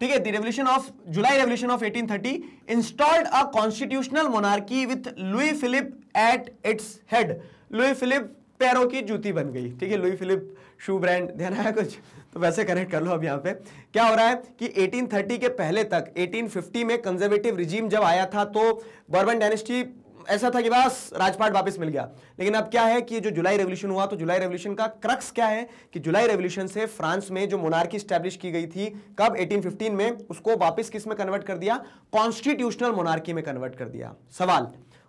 ठीक है the revolution of July revolution of 1830 thirty installed a constitutional monarchy with Louis Philippe at its head Louis Philippe पैरों की जूती बन गई ठीक है लुई फिलिप शू ब्रांड ध्यान आया कुछ तो वैसे कनेक्ट कर लो अब यहाँ पे क्या हो रहा है कि 1830 के पहले तक 1850 में कंजर्वेटिव रिजीम जब आया था तो बर्बन डायनेस्टी ऐसा था कि बस राजपाट वापस मिल गया लेकिन अब क्या है कि जो जुलाई रेवोल्यूशन हुआ तो जुलाई रेवोल्यूशन का क्रक्स क्या है कि जुलाई रेवोल्यूशन से फ्रांस में जो मोनार्की स्टैब्लिश की गई थी कब 1815 में उसको वापस किस में कन्वर्ट कर दिया कॉन्स्टिट्यूशनल मोनार्की में कन्वर्ट कर दिया सवाल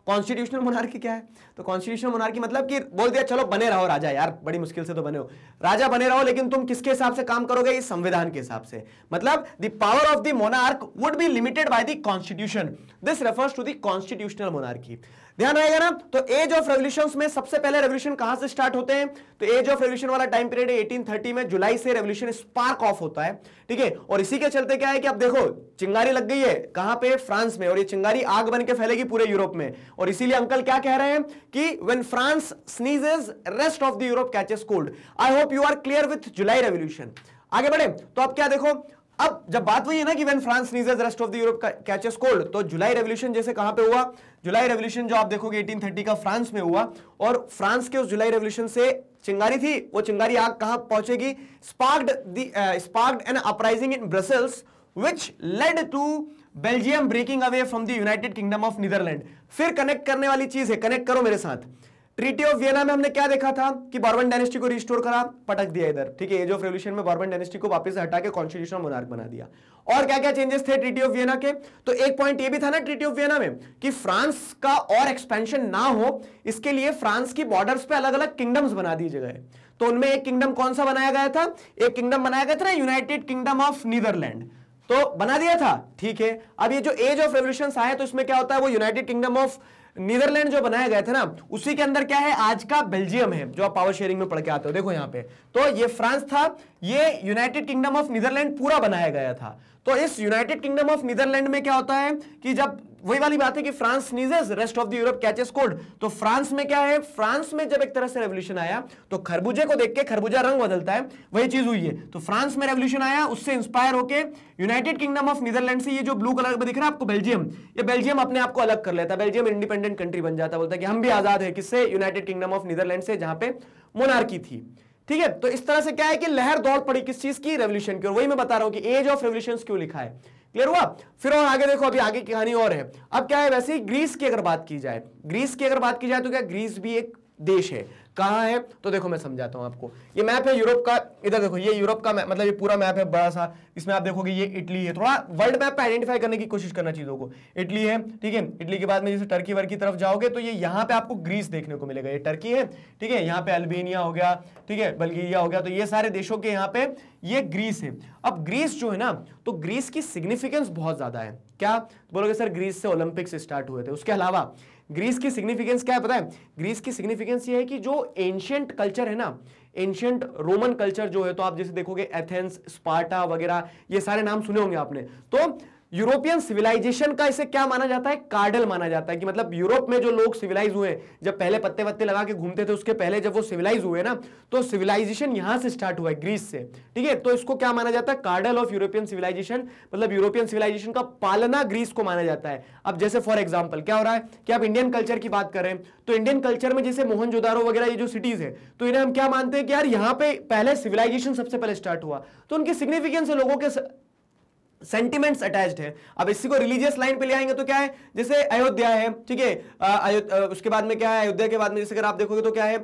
कॉन्स्टिट्यूशनल मोनार्की क्या है तो कॉन्स्टिट्यूशनल मोनार्की मतलब कि बोल दिया चलो बने रहो राजा यार बड़ी मुश्किल से तो बने हो राजा बने रहो लेकिन तुम किसके हिसाब से काम करोगे इस संविधान के हिसाब से मतलब the power of the monarch would be limited by the constitution this refers to the constitutional monarchy ध्यान रहेगा ना तो एज ऑफ रेवल्यूशन में सबसे पहले रेवल्यूशन कहां से स्टार्ट होते हैं तो एज ऑफ रेवल्यूशन वाला टाइम पीरियड एटीन थर्टी में जुलाई से रेवल्यूशन स्पार्क ऑफ होता है ठीक है और इसी के चलते क्या है कि आप देखो चिंगारी लग गई है कहां पे फ्रांस में और ये चिंगारी आग बन के फैलेगी पूरे यूरोप में और इसीलिए अंकल क्या कह रहे हैं कि when France sneezes rest of the Europe catches cold I hope you are clear with July revolution आगे बढ़े तो अब क्या देखो अब जब बात वही है ना कि when France sneezes rest of the Europe catches cold तो जुलाई रेवोल्यूशन जैसे कहां पे हुआ जुलाई रेवोल्यूशन जो आप देखोगे 1830 का फ्रांस में हुआ और फ्रांस के उस जुलाई रेवोल्यूशन से चिंगारी थी वो चिंगारी आग कहां पहुंचेगी sparked sparked sparked an uprising in Brussels which led to Belgium breaking away from the United Kingdom of Netherlands फिर कनेक्ट करने वाली चीज है कनेक्ट करो मेरे साथ ट्रीटी ऑफ वियना में हमने क्या देखा था कि बॉर्बन डायनेस्टी को रिस्टोर करा पटक दिया इधर ठीक है एज ऑफ रेवल्यूशन में बॉर्बन डायनेस्टी को वापस हटा के कॉन्स्टिट्यूशन मोनार्क बना दिया और क्या क्या चेंजेस थे ट्रीटी ऑफ वियना के तो एक पॉइंट ये भी था ना ट्रीटी ऑफ वियना में कि फ्रांस का और एक्सपेंशन ना हो इसके लिए फ्रांस की बॉर्डर्स पे अलग अलग किंगडम्स बना दिए गए तो उनमें एक किंगडम कौन सा बनाया गया था एक किंगडम बनाया गया था ना यूनाइटेड किंगडम ऑफ नीदरलैंड तो बना दिया था ठीक है अब ये जो एज ऑफ रेवल्यूशन आए तो इसमें क्या होता है वो यूनाइटेड किंगडम ऑफ नीदरलैंड जो बनाए गए थे ना उसी के अंदर क्या है आज का बेल्जियम है जो आप पावर शेयरिंग में पढ़ के आते हो देखो यहां पे तो ये फ्रांस था ये यूनाइटेड किंगडम ऑफ नीदरलैंड पूरा बनाया गया था तो इस यूनाइटेड किंगडम ऑफ नीदरलैंड में क्या होता है कि जब वही वाली बात है कि France sneezes rest of the Europe catches cold तो फ्रांस में क्या है फ्रांस में जब एक तरह से रेवोल्यूशन आया तो खरबूजे को देख के खरबूजा रंग बदलता है वही चीज हुई है तो फ्रांस में रेवोल्यूशन आया उससे इंस्पायर होकर यूनाइटेड किंगडम ऑफ नीदरलैंड से ये जो ब्लू कलर में दिख रहा है आपको बेल्जियम ये बेल्जियम अपने आप को अलग कर लेता है बेल्जियम इंडिपेंडेंट कंट्री बन जाता है बोलता है कि हम भी आजाद है किससे यूनाइटेड किंगडम ऑफ नीदरलैंड से जहां पर मोनार्की थी ठीक है तो इस तरह से क्या है कि लहर दौड़ पड़ी किस चीज की रेवोल्यूशन की और वही मैं बता रहा हूं कि एज ऑफ रेवोल्यूशन क्यों लिखा है क्लियर हुआ फिर और आगे देखो अभी आगे की कहानी और है अब क्या है वैसे ही ग्रीस की अगर बात की जाए ग्रीस की अगर बात की जाए तो क्या ग्रीस भी एक देश है कहाँ है तो देखो मैं समझाता हूँ आपको ये मैप है यूरोप का इधर देखो ये यूरोप का मैप मतलब ये पूरा मैप है बड़ा सा इसमें आप देखोगे ये इटली है थोड़ा वर्ल्ड मैप आइडेंटिफाई करने की कोशिश करना चीज़ों को इटली है ठीक है इटली के बाद में जैसे टर्की की तरफ जाओगे तो ये यहाँ पे आपको ग्रीस देखने को मिलेगा ये टर्की है ठीक है यहाँ पे अल्बेनिया हो गया ठीक है बल्गेरिया हो गया तो ये सारे देशों के यहाँ पे ये ग्रीस है अब ग्रीस जो है ना तो ग्रीस की सिग्निफिकेंस बहुत ज़्यादा है क्या बोलोगे सर ग्रीस से ओलंपिक्स स्टार्ट हुए थे उसके अलावा ग्रीस की सिग्निफिकेंस क्या है पता है ग्रीस की सिग्निफिकेंस ये है कि जो एंशियंट कल्चर है ना एंशियंट रोमन कल्चर जो है तो आप जैसे देखोगे एथेंस स्पार्टा वगैरह ये सारे नाम सुने होंगे आपने तो यूरोपियन सिविलाइजेशन का इसे क्या माना जाता है कार्डल माना जाता है कि मतलब यूरोप में जो लोग सिविलाइज हुए जब पहले पत्ते वत्ते लगा के घूमते थे उसके पहले जब वो सिविलाइज हुए ना तो सिविलाइजेशन यहां से स्टार्ट हुआ है ग्रीस से ठीक है तो इसको क्या माना जाता है कार्डल ऑफ यूरोपियन सिविलाइजेशन मतलब यूरोपियन सिविलाइजेशन का पालना ग्रीस को माना जाता है अब जैसे फॉर एग्जाम्पल क्या हो रहा है कि आप इंडियन कल्चर की बात करें तो इंडियन कल्चर में जैसे मोहन वगैरह ये जो सिटीज है तो इन्हें हम क्या मानते हैं कि यार यहाँ पे पहले सिविलाइजेशन सबसे पहले स्टार्ट हुआ तो उनकी सिग्निफिकेंस लोगों के सेंटिमेंट्स अटैच्ड है अब इसी को रिलीजियस लाइन पे ले आएंगे तो क्या है जैसे अयोध्या है ठीक है उसके बाद में क्या है अयोध्या के बाद में जैसे अगर आप देखोगे तो क्या है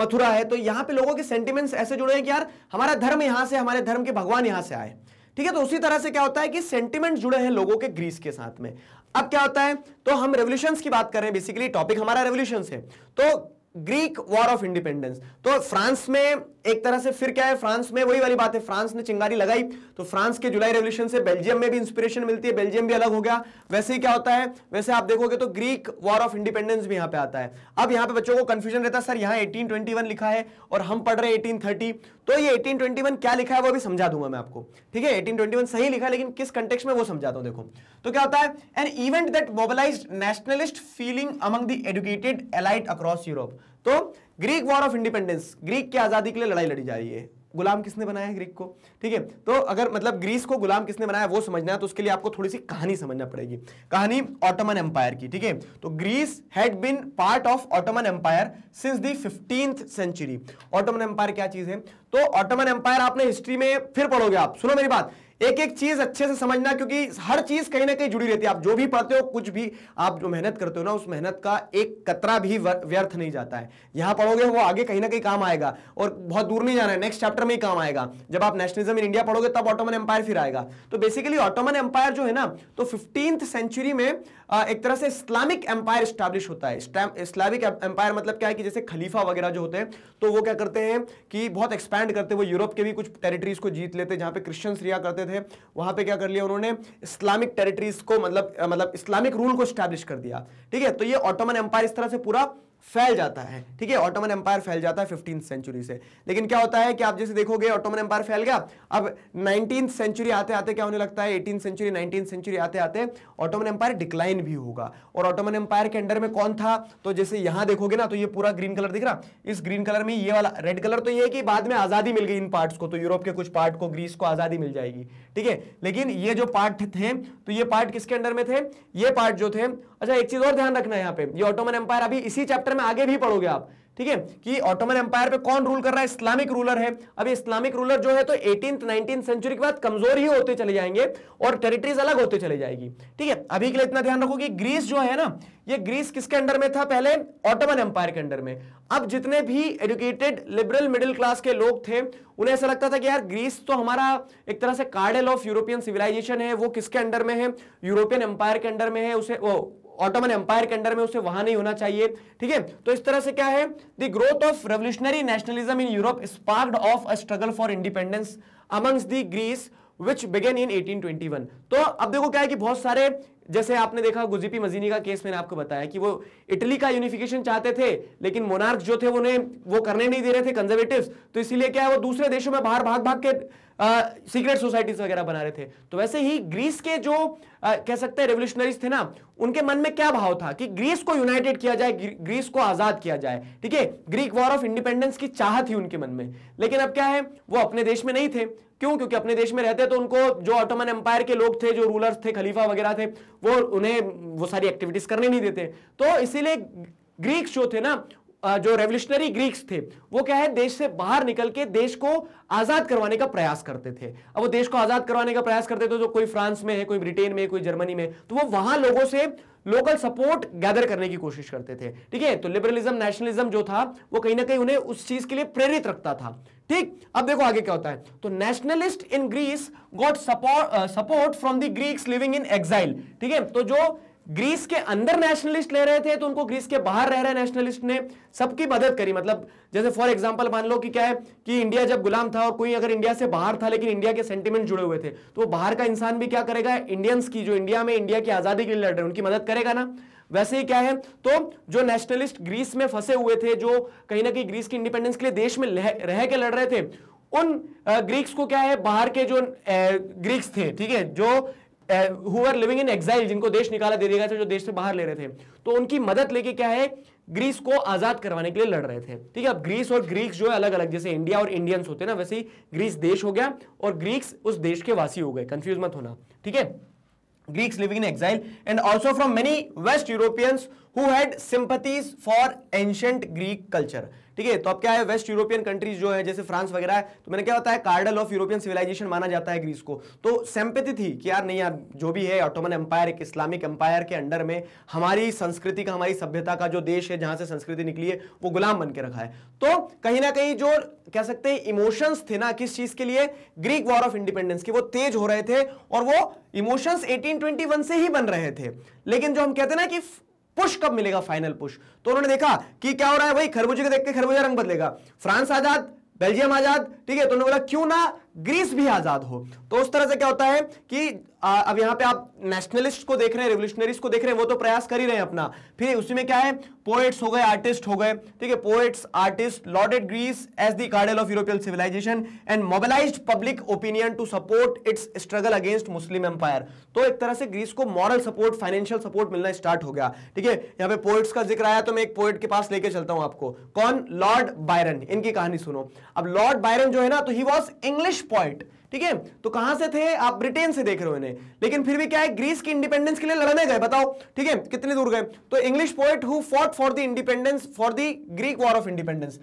मथुरा है तो यहाँ पे लोगों के सेंटिमेंट्स ऐसे जुड़े हैं कि यार हमारा धर्म यहाँ से हमारे धर्म के भगवान यहाँ से आए ठीक है तो उसी तरह से क्या होता है कि सेंटिमेंट जुड़े हैं लोगों के ग्रीस के साथ में अब क्या होता है तो हम रेवल्यूशन की बात कर रहे हैं बेसिकली टॉपिक हमारा रेवल्यूशन है तो ग्रीक वॉर ऑफ इंडिपेंडेंस तो फ्रांस में एक तरह से फिर क्या है फ्रांस में वही वाली बात है फ्रांस ने चिंगारी लगाई तो फ्रांस के जुलाई रेवल्यूशन से बेल्जियम में भी इंस्पिरेशन मिलती है बेल्जियम भी अलग हो गया वैसे ही क्या होता है वैसे आप देखोगे तो ग्रीक वॉर ऑफ इंडिपेंडेंस भी यहां पे आता है अब यहां पे बच्चों को कंफ्यूजन रहता है सर यहां एटीन लिखा है और हम पढ़ रहे एटीन 1830 तो ये 1821 क्या लिखा है वो भी समझा दूंगा मैं आपको ठीक है 1821 सही लिखा है लेकिन किस कंटेक्स में वो समझाता हूँ देखो तो क्या होता है an event that mobilise nationalist feeling among the educated elite across Europe तो Greek war of independence Greek की आज़ादी के लिए लड़ाई लड़ी जा रही है गुलाम किसने बनाया ग्रीक को ठीक है तो अगर मतलब ग्रीस को गुलाम किसने बनाया वो समझना है तो उसके लिए आपको थोड़ी सी कहानी समझना पड़ेगी कहानी ऑटोमन एम्पायर की ठीक है तो Greece had been part of Ottoman empire since the fifteen century Ottoman empire क्या चीज है तो ऑटोमन एम्पायर आपने हिस्ट्री में फिर पढ़ोगे आप सुनो मेरी बात एक एक चीज अच्छे से समझना क्योंकि हर चीज कहीं ना कहीं जुड़ी रहती है आप जो भी पढ़ते हो कुछ भी आप जो मेहनत करते हो ना उस मेहनत का एक कतरा भी व्यर्थ नहीं जाता है यहां पढ़ोगे वो आगे कहीं ना कहीं काम आएगा और बहुत दूर नहीं जाना है नेक्स्ट चैप्टर में ही काम आएगा जब आप नेशनलिज्म इन इंडिया पढ़ोगे तब ऑटोमन एम्पायर फिर आएगा तो बेसिकली ऑटोमन एम्पायर जो है ना तो फिफ्टीन सेंचुरी में एक तरह से इस्लामिक एम्पायर स्टैब्लिश होता है इस्लामिक एम्पायर मतलब क्या है कि जैसे खलीफा वगैरह जो होते हैं तो वो क्या करते हैं कि बहुत एक्सपैंड करते हैं वो यूरोप के भी कुछ टेरिटरीज को जीत लेते हैं जहां पे क्रिश्चियंस रिया करते थे वहां पे क्या कर लिया उन्होंने इस्लामिक टेरिटरीज को मतलब मतलब इस्लामिक रूल को स्टैब्लिश कर दिया ठीक है तो ये ऑटोमन एम्पायर इस तरह से पूरा फैल जाता है ठीक है ऑटोमन एम्पायर फैल जाता है फिफ्टीन सेंचुरी से लेकिन क्या होता है कि आप जैसे देखोगे ऑटोमन एम्पायर फैल गया अब नाइनटीन सेंचुरी आते आते क्या होने लगता है एटीन सेंचुरी नाइनटीन सेंचुरी आते आते ऑटोमन एम्पायर डिक्लाइन भी होगा और ऑटोमन एम्पायर के अंडर में कौन था तो जैसे यहां देखोगे ना तो ये पूरा ग्रीन कलर दिख रहा इस ग्रीन कलर में ये वाला रेड कलर तो ये कि बाद में आजादी मिल गई इन पार्ट को तो यूरोप के कुछ पार्ट को ग्रीस को आजादी मिल जाएगी ठीक है लेकिन ये जो पार्ट थे तो ये पार्ट किसके अंडर में थे ये पार्ट जो थे अच्छा एक चीज और ध्यान रखना है यहाँ पे ये ऑटोमन एम्पायर अभी इसी चैप्टर में आगे भी पढ़ोगे आप ठीक है कि ऑटोमन एम्पायर पे कौन रूल कर रहा है इस्लामिक रूलर है अब इस्लामिक रूलर जो है तो एटीन नाइनटीन सेंचुरी के बाद कमजोर ही होते चले जाएंगे और टेरिटरीज अलग होते चले जाएगी ठीक है अभी के लिए इतना ध्यान रखो कि ग्रीस जो है ना ये ग्रीस किसके अंडर में था पहले ऑटोमन एम्पायर के अंडर में अब जितने भी एडुकेटेड लिबरल मिडिल क्लास के लोग थे उन्हें ऐसा लगता था कि यार ग्रीस तो हमारा एक तरह से कार्डल ऑफ यूरोपियन सिविलाइजेशन है वो किसके अंडर में है यूरोपियन एम्पायर के अंडर में है उसे वो ऑटोमन एम्पायर के अंडर में उसे वहां नहीं होना चाहिए ठीक है तो इस तरह से क्या है the growth of revolutionary nationalism in Europe sparked off a struggle for independence amongst the Greece which began in 1821 तो अब देखो क्या है कि बहुत सारे जैसे आपने देखा गुजीपी मजीनी का केस मैंने आपको बताया कि वो इटली का यूनिफिकेशन चाहते थे लेकिन मोनार्क जो थे उन्हें वो करने नहीं दे रहे थे कंजर्वेटिव्स तो इसीलिए क्या है वो दूसरे देशों में बाहर भाग भाग के सीक्रेट सोसाइटीज वगैरह बना रहे थे तो वैसे ही ग्रीस के जो आ, कह सकते हैं रेवोल्यूशनरीज थे ना उनके मन में क्या भाव था कि ग्रीस को यूनाइटेड किया जाए ग्रीस को आजाद किया जाए ठीक है ग्रीक वॉर ऑफ इंडिपेंडेंस की चाह थी उनके मन में लेकिन अब क्या है वो अपने देश में नहीं थे क्यों क्योंकि अपने देश में रहते तो उनको जो ऑटोमन एम्पायर के लोग थे जो रूलर्स थे खलीफा वगैरह थे वो उन्हें वो सारी एक्टिविटीज करने नहीं देते तो इसीलिए ग्रीक्स जो थे ना जो रेवल्यूशनरी ग्रीक्स थे वो क्या है देश से बाहर निकल के देश को आजाद करवाने का प्रयास करते थे अब वो देश को आजाद करवाने का प्रयास करते थे जो तो कोई फ्रांस में है कोई ब्रिटेन में कोई जर्मनी में तो वो वहां लोगों से लोकल सपोर्ट गैदर करने की कोशिश करते थे ठीक है तो लिबरलिज्म नेशनलिज्म जो था वो कहीं ना कहीं उन्हें उस चीज के लिए प्रेरित रखता था ठीक अब देखो आगे क्या होता है तो nationalist in Greece got support support from the Greeks living in exile ठीक है तो जो ग्रीस के अंदर नेशनलिस्ट ले रहे थे तो उनको ग्रीस के बाहर रह रहे नेशनलिस्ट ने सबकी मदद करी मतलब जैसे फॉर एग्जांपल मान लो कि क्या है कि इंडिया जब गुलाम था और कोई अगर इंडिया से बाहर था लेकिन इंडिया के सेंटिमेंट जुड़े हुए थे तो वो बाहर का इंसान भी क्या करेगा इंडियंस की जो इंडिया में इंडिया की आजादी के लिए लड़ रहे हैं उनकी मदद करेगा ना वैसे ही क्या है तो जो नेशनलिस्ट ग्रीस में फंसे हुए थे जो कहीं ना कहीं ग्रीस की इंडिपेंडेंस के लिए देश में रह के लड़ रहे थे उन ग्रीक्स को क्या है बाहर के जो ग्रीक्स थे ठीक है जो who are living in exile जिनको देश निकाला दे दिया गया था जो देश से बाहर ले रहे थे तो उनकी मदद लेके क्या है ग्रीस को आजाद करवाने के लिए लड़ रहे थे ठीक है अब ग्रीस और ग्रीक्स जो है अलग अलग जैसे इंडिया और इंडियंस होते हैं ना वैसे ही ग्रीस देश हो गया और ग्रीक्स उस देश के वासी हो गए कंफ्यूज मत होना ठीक है Greeks living in exile and also from many west Europeans who had sympathies for ancient Greek culture ठीक है तो अब क्या है वेस्ट यूरोपियन कंट्रीज जो है जैसे फ्रांस वगैरह है तो मैंने क्या बताया कार्डल ऑफ यूरोपियन सिविलाइजेशन माना जाता है ग्रीस को तो सेम्पेथी थी कि यार नहीं यार जो भी है ऑटोमन एम्पायर एक इस्लामिक एम्पायर के अंडर में हमारी संस्कृति का हमारी सभ्यता का जो देश है जहां से संस्कृति निकली है वो गुलाम बन के रखा है तो कहीं ना कहीं जो कह सकते हैं इमोशंस थे ना किस चीज के लिए ग्रीक वॉर ऑफ इंडिपेंडेंस के वो तेज हो रहे थे और वो इमोशंस 1821 से ही बन रहे थे लेकिन जो हम कहते हैं ना कि पुश कब मिलेगा फाइनल पुश तो उन्होंने देखा कि क्या हो रहा है वही खरबूजे को देख के खरबूजा रंग बदलेगा फ्रांस आजाद बेल्जियम आजाद ठीक है तो उन्होंने बोला क्यों ना ग्रीस भी आजाद हो तो उस तरह से क्या होता है कि अब यहां पे आप नेशनलिस्ट को देख रहे हैं रेवोल्यूशनरीज को देख रहे हैं वो तो प्रयास कर ही रहे हैं अपना फिर उसी में क्या है पोएट्स हो गए आर्टिस्ट हो गए ठीक है poets artist lauded Greece as the cradle of European civilisation and mobilise public opinion to support its struggle against Muslim empire तो एक तरह से ग्रीस को मॉरल सपोर्ट फाइनेंशियल सपोर्ट मिलना स्टार्ट हो गया ठीक है यहाँ पे पोइट्स का जिक्र आया तो मैं एक पोएट के पास लेके चलता हूं आपको कौन लॉर्ड बायरन इनकी कहानी सुनो अब लॉर्ड बायरन जो है ना तो he was English push point ठीक है तो कहां से थे आप ब्रिटेन से देख रहे हो इन्हें लेकिन फिर भी क्या है ग्रीस की इंडिपेंडेंस के लिए लड़ने गए बताओ ठीक है कितने दूर गए तो English point who fought for the independence for the Greek war of independence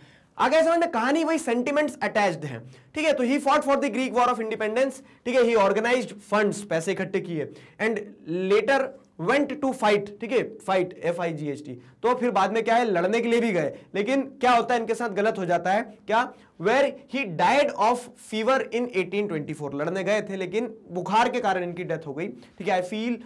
आगे समझ में कहानी वही सेंटिमेंट्स अटैच्ड हैं ठीक है तो he fought for the Greek war of independence ठीक है ही ऑर्गेनाइज्ड फंड्स पैसे इकट्ठे किए and later went to fight ठीक है fight F I G H T तो फिर बाद में क्या है लड़ने के लिए भी गए लेकिन क्या होता है इनके साथ गलत हो जाता है क्या where he died of fever in 1824 लड़ने गए थे लेकिन बुखार के कारण इनकी डेथ हो गई ठीक है I feel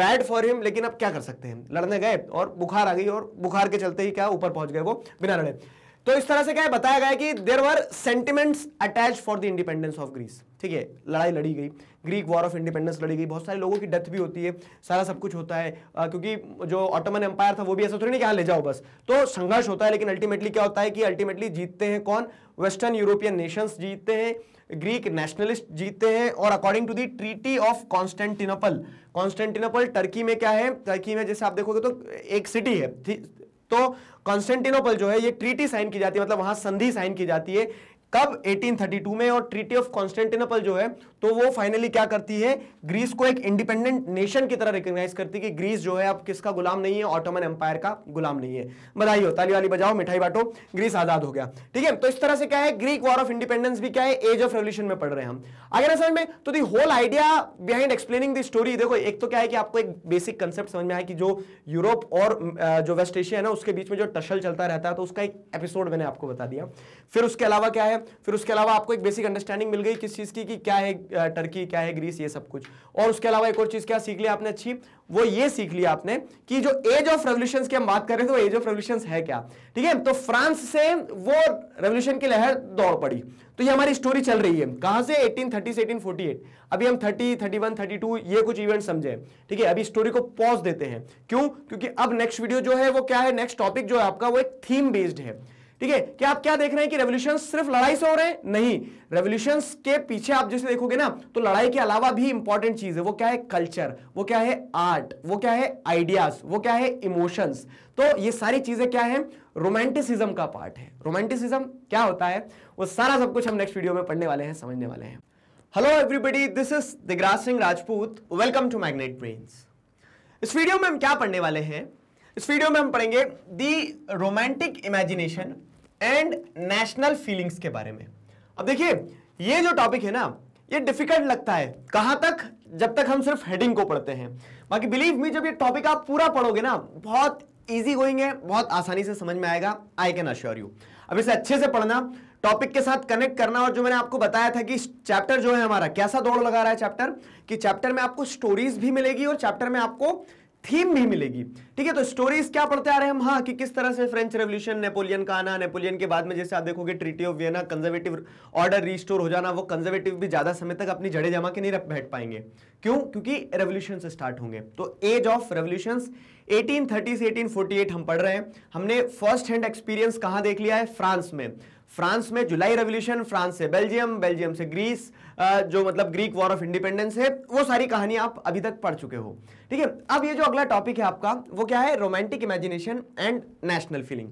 bad for him लेकिन अब क्या कर सकते हैं लड़ने गए और बुखार आ गई और बुखार के चलते ही क्या ऊपर पहुंच गए वो बिना लड़े तो इस तरह से क्या है बताया गया कि there were sentiments attach for the independence of Greece ठीक है लड़ाई लड़ी गई ग्रीक वॉर ऑफ इंडिपेंडेंस लड़ी गई बहुत सारे लोगों की डेथ भी होती है सारा सब कुछ होता है आ, क्योंकि जो ऑटोमन एम्पायर था वो भी ऐसा थोड़ी नहीं कि हाँ, ले जाओ बस तो संघर्ष होता है लेकिन अल्टीमेटली क्या होता है कि अल्टीमेटली जीतते हैं कौन वेस्टर्न यूरोपियन नेशंस जीतते हैं ग्रीक नेशनलिस्ट जीतते हैं और according to the treaty of Constantinople Constantinople Turkey में क्या है टर्की में जैसे आप देखोगे तो एक सिटी है तो कॉन्स्टेंटिनोपल जो है ये ट्रीटी साइन की जाती है मतलब वहां संधि साइन की जाती है कब 1832 में और ट्रीटी ऑफ कॉन्स्टेंटिनपल जो है तो वो फाइनली क्या करती है ग्रीस को एक इंडिपेंडेंट नेशन की तरह रिकॉग्नाइज करती है कि ग्रीस जो है अब किसका गुलाम नहीं है ऑटोमन एम्पायर का गुलाम नहीं है बधाई हो ताली वाली बजाओ मिठाई बांटो ग्रीस आजाद हो गया ठीक है तो इस तरह से क्या है ग्रीक वॉर ऑफ इंडिपेंडेंस भी क्या है एज ऑफ रेवल्यूशन में पढ़ रहे हैं हम आगे ना समझ में तो the whole idea behind explaining the story देखो एक तो क्या है कि आपको एक बेसिक कंसेप्ट समझ में आया कि जो यूरोप और जो वेस्ट एशिया है ना उसके बीच में जो टशल चलता रहता है तो उसका एक एपिसोड मैंने आपको बता दिया फिर उसके अलावा क्या है फिर उसके अलावा आपको एक बेसिक अंडरस्टैंडिंग मिल गई किस चीज की कि क्या है टर्की क्या है ग्रीस ये सब कुछ और उसके अलावा एक और चीज़ क्या सीख लिया आपने अच्छी वो ये सीख लिया आपने कि जो एज ऑफ रेवल्यूशन की हम बात कर रहे थे वो एज ऑफ रेवल्यूशन है क्या ठीक है तो फ्रांस से वो रेवल्यूशन की लहर दौड़ पड़ी तो ये हमारी स्टोरी चल रही है कहां से 1830 से 1848 अभी हम 30, 31, 32 ये कुछ इवेंट समझे ठीक है अभी स्टोरी को पॉज देते हैं क्यों क्योंकि अब नेक्स्ट वीडियो जो है वो क्या है नेक्स्ट टॉपिक जो है आपका वो एक थीम बेस्ड है ठीक है क्या आप क्या देख रहे हैं कि रेवोल्यूशन सिर्फ लड़ाई से हो रहे हैं नहीं रेवोल्यूशन के पीछे आप जैसे देखोगे ना तो लड़ाई के अलावा भी इंपॉर्टेंट चीज है वो क्या है कल्चर वो क्या है आर्ट वो क्या है आइडियाज वो क्या है इमोशंस तो ये सारी चीजें क्या है रोमांटिसिज्म का पार्ट है रोमांटिसिज्म क्या होता है वो सारा सब कुछ हम नेक्स्ट वीडियो में पढ़ने वाले हैं समझने वाले हैं hello everybody this is Digraj Singh Rajput welcome to magnet brains इस वीडियो में हम क्या पढ़ने वाले हैं इस वीडियो में हम पढ़ेंगे the romantic imagination and national feelings के बारे में अब देखिए ये जो टॉपिक है ना ये डिफिकल्ट लगता है कहां तक जब तक हम सिर्फ हेडिंग को पढ़ते हैं बाकी बिलीव मी जब ये टॉपिक आप पूरा पढ़ोगे ना बहुत ईजी गोइंग है बहुत आसानी से समझ में आएगा आई कैन अश्योर यू अब इसे अच्छे से पढ़ना टॉपिक के साथ कनेक्ट करना और जो मैंने आपको बताया था कि चैप्टर जो है हमारा कैसा दौड़ लगा रहा है चैप्टर कि चैप्टर में आपको स्टोरीज भी मिलेगी और चैप्टर में आपको थीम भी मिलेगी ठीक है तो स्टोरीज क्या पढ़ते आ रहे हैं हम हाँ कि किस तरह से फ्रेंच रेवल्यूशन नेपोलियन का आना नेपोलियन के बाद में जैसे आप देखोगे treaty of Vienna conservative order restore हो जाना वो कंजर्वेटिव भी ज्यादा समय तक अपनी जड़े जमा के नहीं बैठ पाएंगे क्यों क्योंकि रेवोल्यूशन स्टार्ट होंगे तो एज ऑफ रेवल्यूशन एटीन से 1848 हम पढ़ रहे हैं हमने फर्स्ट हैंड एक्सपीरियंस कहाँ देख लिया है फ्रांस में फ्रांस में जुलाई रेवल्यूशन फ्रांस से बेल्जियम बेल्जियम से ग्रीस जो मतलब ग्रीक वॉर ऑफ इंडिपेंडेंस है वो सारी कहानी आप अभी तक पढ़ चुके हो ठीक है अब ये जो अगला टॉपिक है आपका वो क्या है romantic imagination and national feeling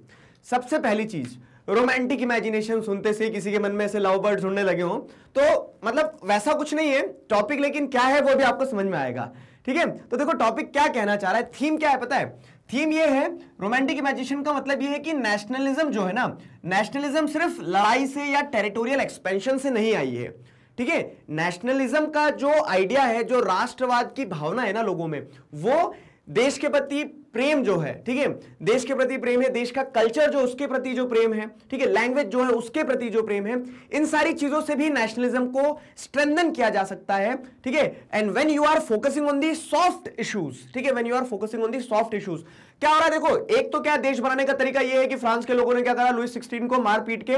सबसे पहली चीज़ रोमांटिक इमेजिनेशन सुनते से किसी के मन में ऐसे लव बर्ड सुनने लगे हों तो मतलब वैसा कुछ नहीं है टॉपिक लेकिन क्या है वो भी आपको समझ में आएगा ठीक है तो देखो टॉपिक क्या कहना चाह रहा है थीम क्या है पता है थीम ये है रोमांटिक इमेजिनेशन का मतलब ये है कि नेशनलिज्म जो है ना नेशनलिज्म सिर्फ लड़ाई से या टेरिटोरियल एक्सपेंशन से नहीं आई है ठीक है नेशनलिज्म का जो आइडिया है जो राष्ट्रवाद की भावना है ना लोगों में वो देश के प्रति प्रेम जो है ठीक है देश के प्रति प्रेम है देश का कल्चर जो उसके प्रति जो प्रेम है ठीक है लैंग्वेज जो है उसके प्रति जो प्रेम है इन सारी चीजों से भी नेशनलिज्म को स्ट्रेंथन किया जा सकता है ठीक है and when you are focusing on the soft issues ठीक है when you are focusing on the soft issues क्या हो रहा है देखो एक तो क्या देश बनाने का तरीका यह है कि फ्रांस के लोगों ने क्या करा लुइस सिक्सटीन को मार पीट के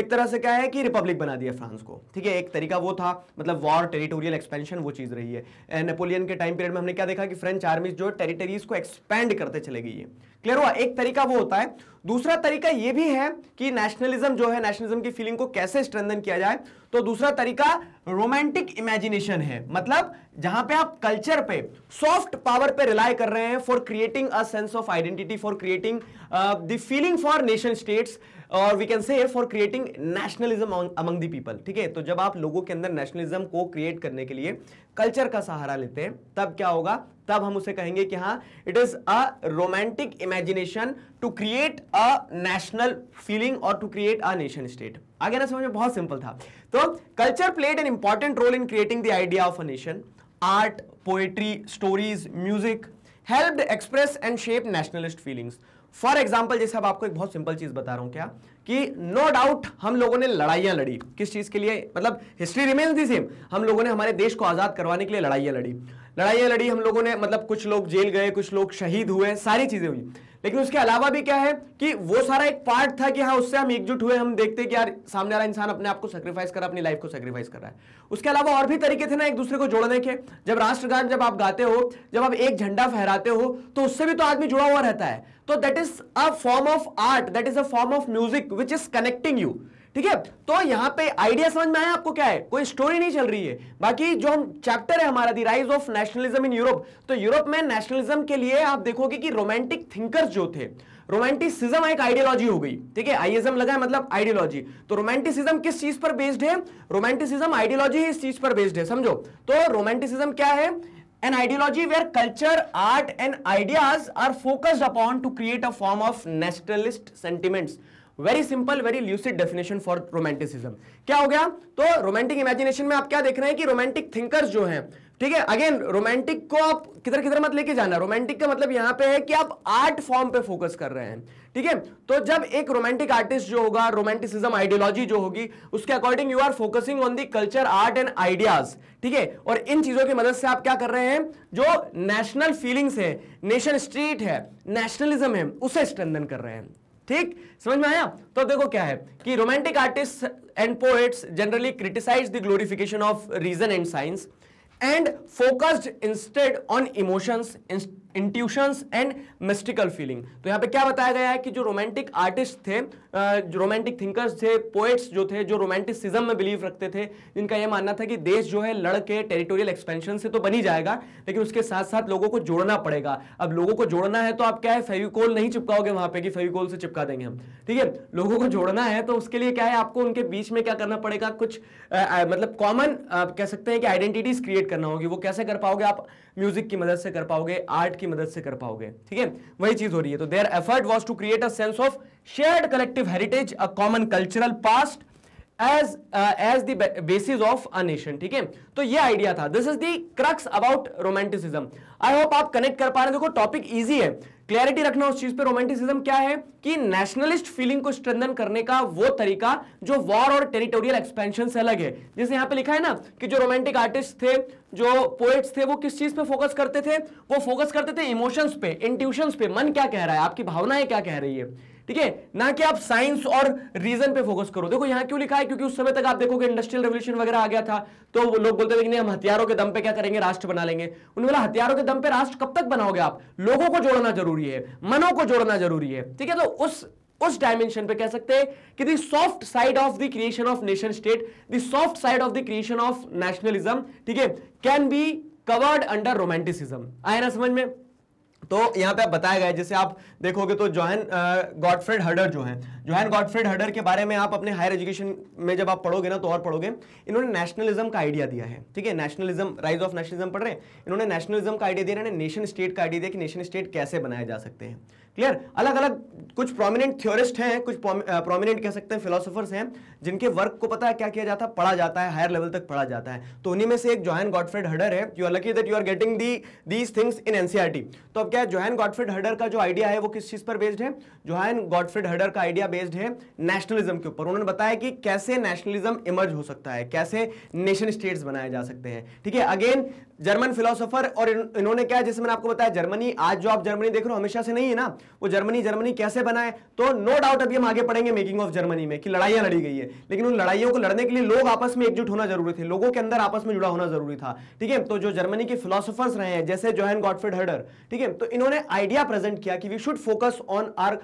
एक तरह से क्या है कि रिपब्लिक बना दिया फ्रांस को ठीक है एक तरीका वो था मतलब वॉर टेरिटोरियल एक्सपेंशन वो चीज रही है नेपोलियन के टाइम पीरियड में हमने क्या देखा कि फ्रेंच आर्मी जो टेरिटरीज को एक्सपेंड करते चले गई है क्लियर हुआ एक तरीका वो होता है दूसरा तरीका यह भी है कि नेशनलिज्म जो है नेशनलिज्म की फीलिंग को कैसे स्ट्रेंथन किया जाए तो दूसरा तरीका रोमांटिक इमेजिनेशन है मतलब जहां पे आप कल्चर पे सॉफ्ट पावर पे रिलाई कर रहे हैं for creating a sense of identity for creating the feeling for nation states और we can say for creating nationalism among the people ठीक है तो जब आप लोगों के अंदर नेशनलिज्म को क्रिएट करने के लिए कल्चर का सहारा लेते हैं तब क्या होगा तब हम उसे कहेंगे कि हाँ it is a romantic imagination to create a national feeling और to create a nation state आगे ना समझ में बहुत सिंपल था तो culture played an important role in creating the idea of a nation art poetry stories music help express and shape nationalist feelings for example जैसे अब आपको एक बहुत सिंपल चीज बता रहा हूं क्या कि नो no डाउट हम लोगों ने लड़ाइयां लड़ी किस चीज के लिए मतलब हिस्ट्री रिमेन्स दी सेम हम लोगों ने हमारे देश को आजाद करवाने के लिए लड़ाइयां लड़ी लड़ाइयां लड़ी हम लोगों ने मतलब कुछ लोग जेल गए कुछ लोग शहीद हुए सारी चीजें हुई लेकिन उसके अलावा भी क्या है कि वो सारा एक पार्ट था कि हाँ उससे हम एकजुट हुए हम देखते कि यार सामने वाला इंसान अपने आप को सेक्रीफाइस कर रहा अपनी लाइफ को सेक्रीफाइस कर रहा है उसके अलावा और भी तरीके थे ना एक दूसरे को जोड़ने के जब राष्ट्रगान जब आप गाते हो जब आप एक झंडा फहराते हो तो उससे भी तो आदमी जुड़ा हुआ रहता है तो that is a form of art that is a form of music which is connecting you ठीक है तो यहाँ पे आइडिया समझ में आया आपको क्या है कोई स्टोरी नहीं चल रही है बाकी जो हम चैप्टर है हमारा the rise of nationalism in Europe तो यूरोप में नेशनलिज्म के लिए आप देखोगे कि रोमांटिक थिंकर्स जो थे रोमांटिसिज्म एक आइडियोलॉजी हो गई ठीक है आईएसएम लगा है मतलब आइडियोलॉजी तो रोमांटिसिज्म किस चीज पर बेस्ड है रोमांटिसिज्म आइडियोलॉजी इस चीज पर बेस्ड है समझो तो रोमांटिसिज्म क्या है an ideology where culture art and ideas are focused upon to create a form of nationalist sentiments very simple very lucid definition for romanticism क्या हो गया तो रोमांटिक इमेजिनेशन में आप क्या देख रहे हैं कि रोमांटिक थिंकर्स जो हैं ठीक है अगेन रोमांटिक को आप किधर किधर मत लेके जाना रोमांटिक का मतलब यहां पे है कि आप आर्ट फॉर्म पे फोकस कर रहे हैं ठीक है तो जब एक रोमांटिक आर्टिस्ट जो होगा रोमांटिसिज्म आइडियोलॉजी जो होगी उसके according you are focusing on the culture art and ideas ठीक है और इन चीजों की मदद से आप क्या कर रहे हैं जो नेशनल फीलिंग्स है नेशन स्ट्रीट है नेशनलिज्म है उसे स्ट्रेंथन कर रहे हैं ठीक समझ में आया तो देखो क्या है कि romantic artist and poets generally criticise the glorification of reason and science and focused instead on emotions intuitions and mystical feeling तो यहाँ पे क्या बताया गया है कि जो रोमांटिक आर्टिस्ट थे जो रोमांटिक थिंकर्स थे पोएट्स जो थे जो रोमांटिसिज्म में बिलीव रखते थे जिनका यह मानना था कि देश जो है लड़के टेरिटोरियल एक्सपेंशन से तो बनी जाएगा लेकिन उसके साथ साथ लोगों को जोड़ना पड़ेगा अब लोगों को जोड़ना है तो आप क्या है फेविकोल नहीं चिपकाओगे वहां पर कि फेविकोल से चिपका देंगे हम ठीक है लोगों को जोड़ना है तो उसके लिए क्या है आपको उनके बीच में क्या करना पड़ेगा कुछ मतलब कॉमन कह सकते हैं कि आइडेंटिटीज क्रिएट करना होगी वो कैसे कर पाओगे आप म्यूजिक की मदद से कर पाओगे आर्ट की मदद से कर पाओगे ठीक है वही चीज हो रही है तो their effort was to create a sense of shared collective heritage a common cultural past as as the of a nation ठीक है तो ये आइडिया था this is the crux about romanticism I hope आप कनेक्ट कर पा रहे हैं देखो टॉपिक ईजी है क्लैरिटी रखना उस चीज पे रोमांटिसिज्म क्या है कि नेशनलिस्ट फीलिंग को स्ट्रेंथन करने का वो तरीका जो वॉर और टेरिटोरियल एक्सपेंशन से अलग है जैसे यहां पे लिखा है ना कि जो रोमांटिक आर्टिस्ट थे जो पोएट्स थे वो किस चीज पे फोकस करते थे वो फोकस करते थे इमोशंस पे इंट्यूशंस पे मन क्या कह रहा है आपकी भावनाएं क्या कह रही है ठीक है ना कि आप साइंस और रीजन पे फोकस करो देखो यहां क्यों लिखा है क्योंकि उस समय तक आप देखोगे इंडस्ट्रियल रेवल्यूशन वगैरह आ गया था तो लोग बोलते थे कि नहीं हम हथियारों के दम पे क्या करेंगे राष्ट्र बना लेंगे उन्होंने बोला हथियारों के दम पे राष्ट्र कब तक बनाओगे आप लोगों को जोड़ना जरूरी है मनों को जोड़ना जरूरी है ठीक है तो उस उस डायमेंशन पे कह सकते हैं कि the soft side of the creation of nation state the soft side of the creation of nationalism ठीक है can be covered under romanticism आया ना समझ में तो यहाँ पे आप बताया गया जैसे आप देखोगे तो जोहन गॉडफ्रेड हर्डर जो है जोहन गॉडफ्रेड हर्डर के बारे में आप अपने हायर एजुकेशन में जब आप पढ़ोगे ना तो और पढ़ोगे इन्होंने नेशनलिज्म का आइडिया दिया है ठीक है नेशनलिज्म राइज ऑफ नेशनलिज्म पढ़ रहे हैं इन्होंने नेशनलिज्म का आइडिया दिया इन्होंने नेशन स्टेट का आइडिया दिया कि नेशन स्टेट कैसे बनाए जा सकते हैं क्लियर अलग अलग कुछ प्रोमिनेंट थ्योरिस्ट हैं कुछ प्रोमिनेंट कह सकते हैं फिलोसोफर्स हैं जिनके वर्क को पता है क्या किया जाता है पढ़ा जाता है हायर लेवल तक पढ़ा जाता है तो उन्हीं में से एक जोहन गॉडफ्रेड हर्डर है you are lucky that you are getting the these things in NCERT तो अब क्या है जोहन गॉडफ्रेड हर्डर का जो आइडिया है वो किस चीज़ पर बेस्ड है जोहन गॉडफ्रेड हर्डर का आइडिया बेस्ड है नेशनलिज्म के ऊपर उन्होंने बताया कि कैसे नेशनलिज्म इमर्ज हो सकता है कैसे नेशन स्टेट्स बनाए जा सकते हैं ठीक है अगेन जर्मन फिलोसोफर और इन्होंने क्या है जैसे मैंने आपको बताया जर्मनी आज जो आप जर्मनी देख रहे हो हमेशा से नहीं है ना वो जर्मनी जर्मनी कैसे बनाए तो नो डाउट अभी हम आगे पढ़ेंगे मेकिंग ऑफ जर्मनी में कि लड़ाइयां लड़ी गई है लेकिन उन लड़ाइयों को लड़ने के लिए लोग आपस में एकजुट होना जरूरी थे लोगों के अंदर आपस में जुड़ा होना जरूरी था ठीक है तो जो जर्मनी के फिलोसफर्स रहे हैं जैसे जोहन गॉडफेड हर्डर ठीक है तो इन्होंने आइडिया प्रेजेंट किया कि we should focus on our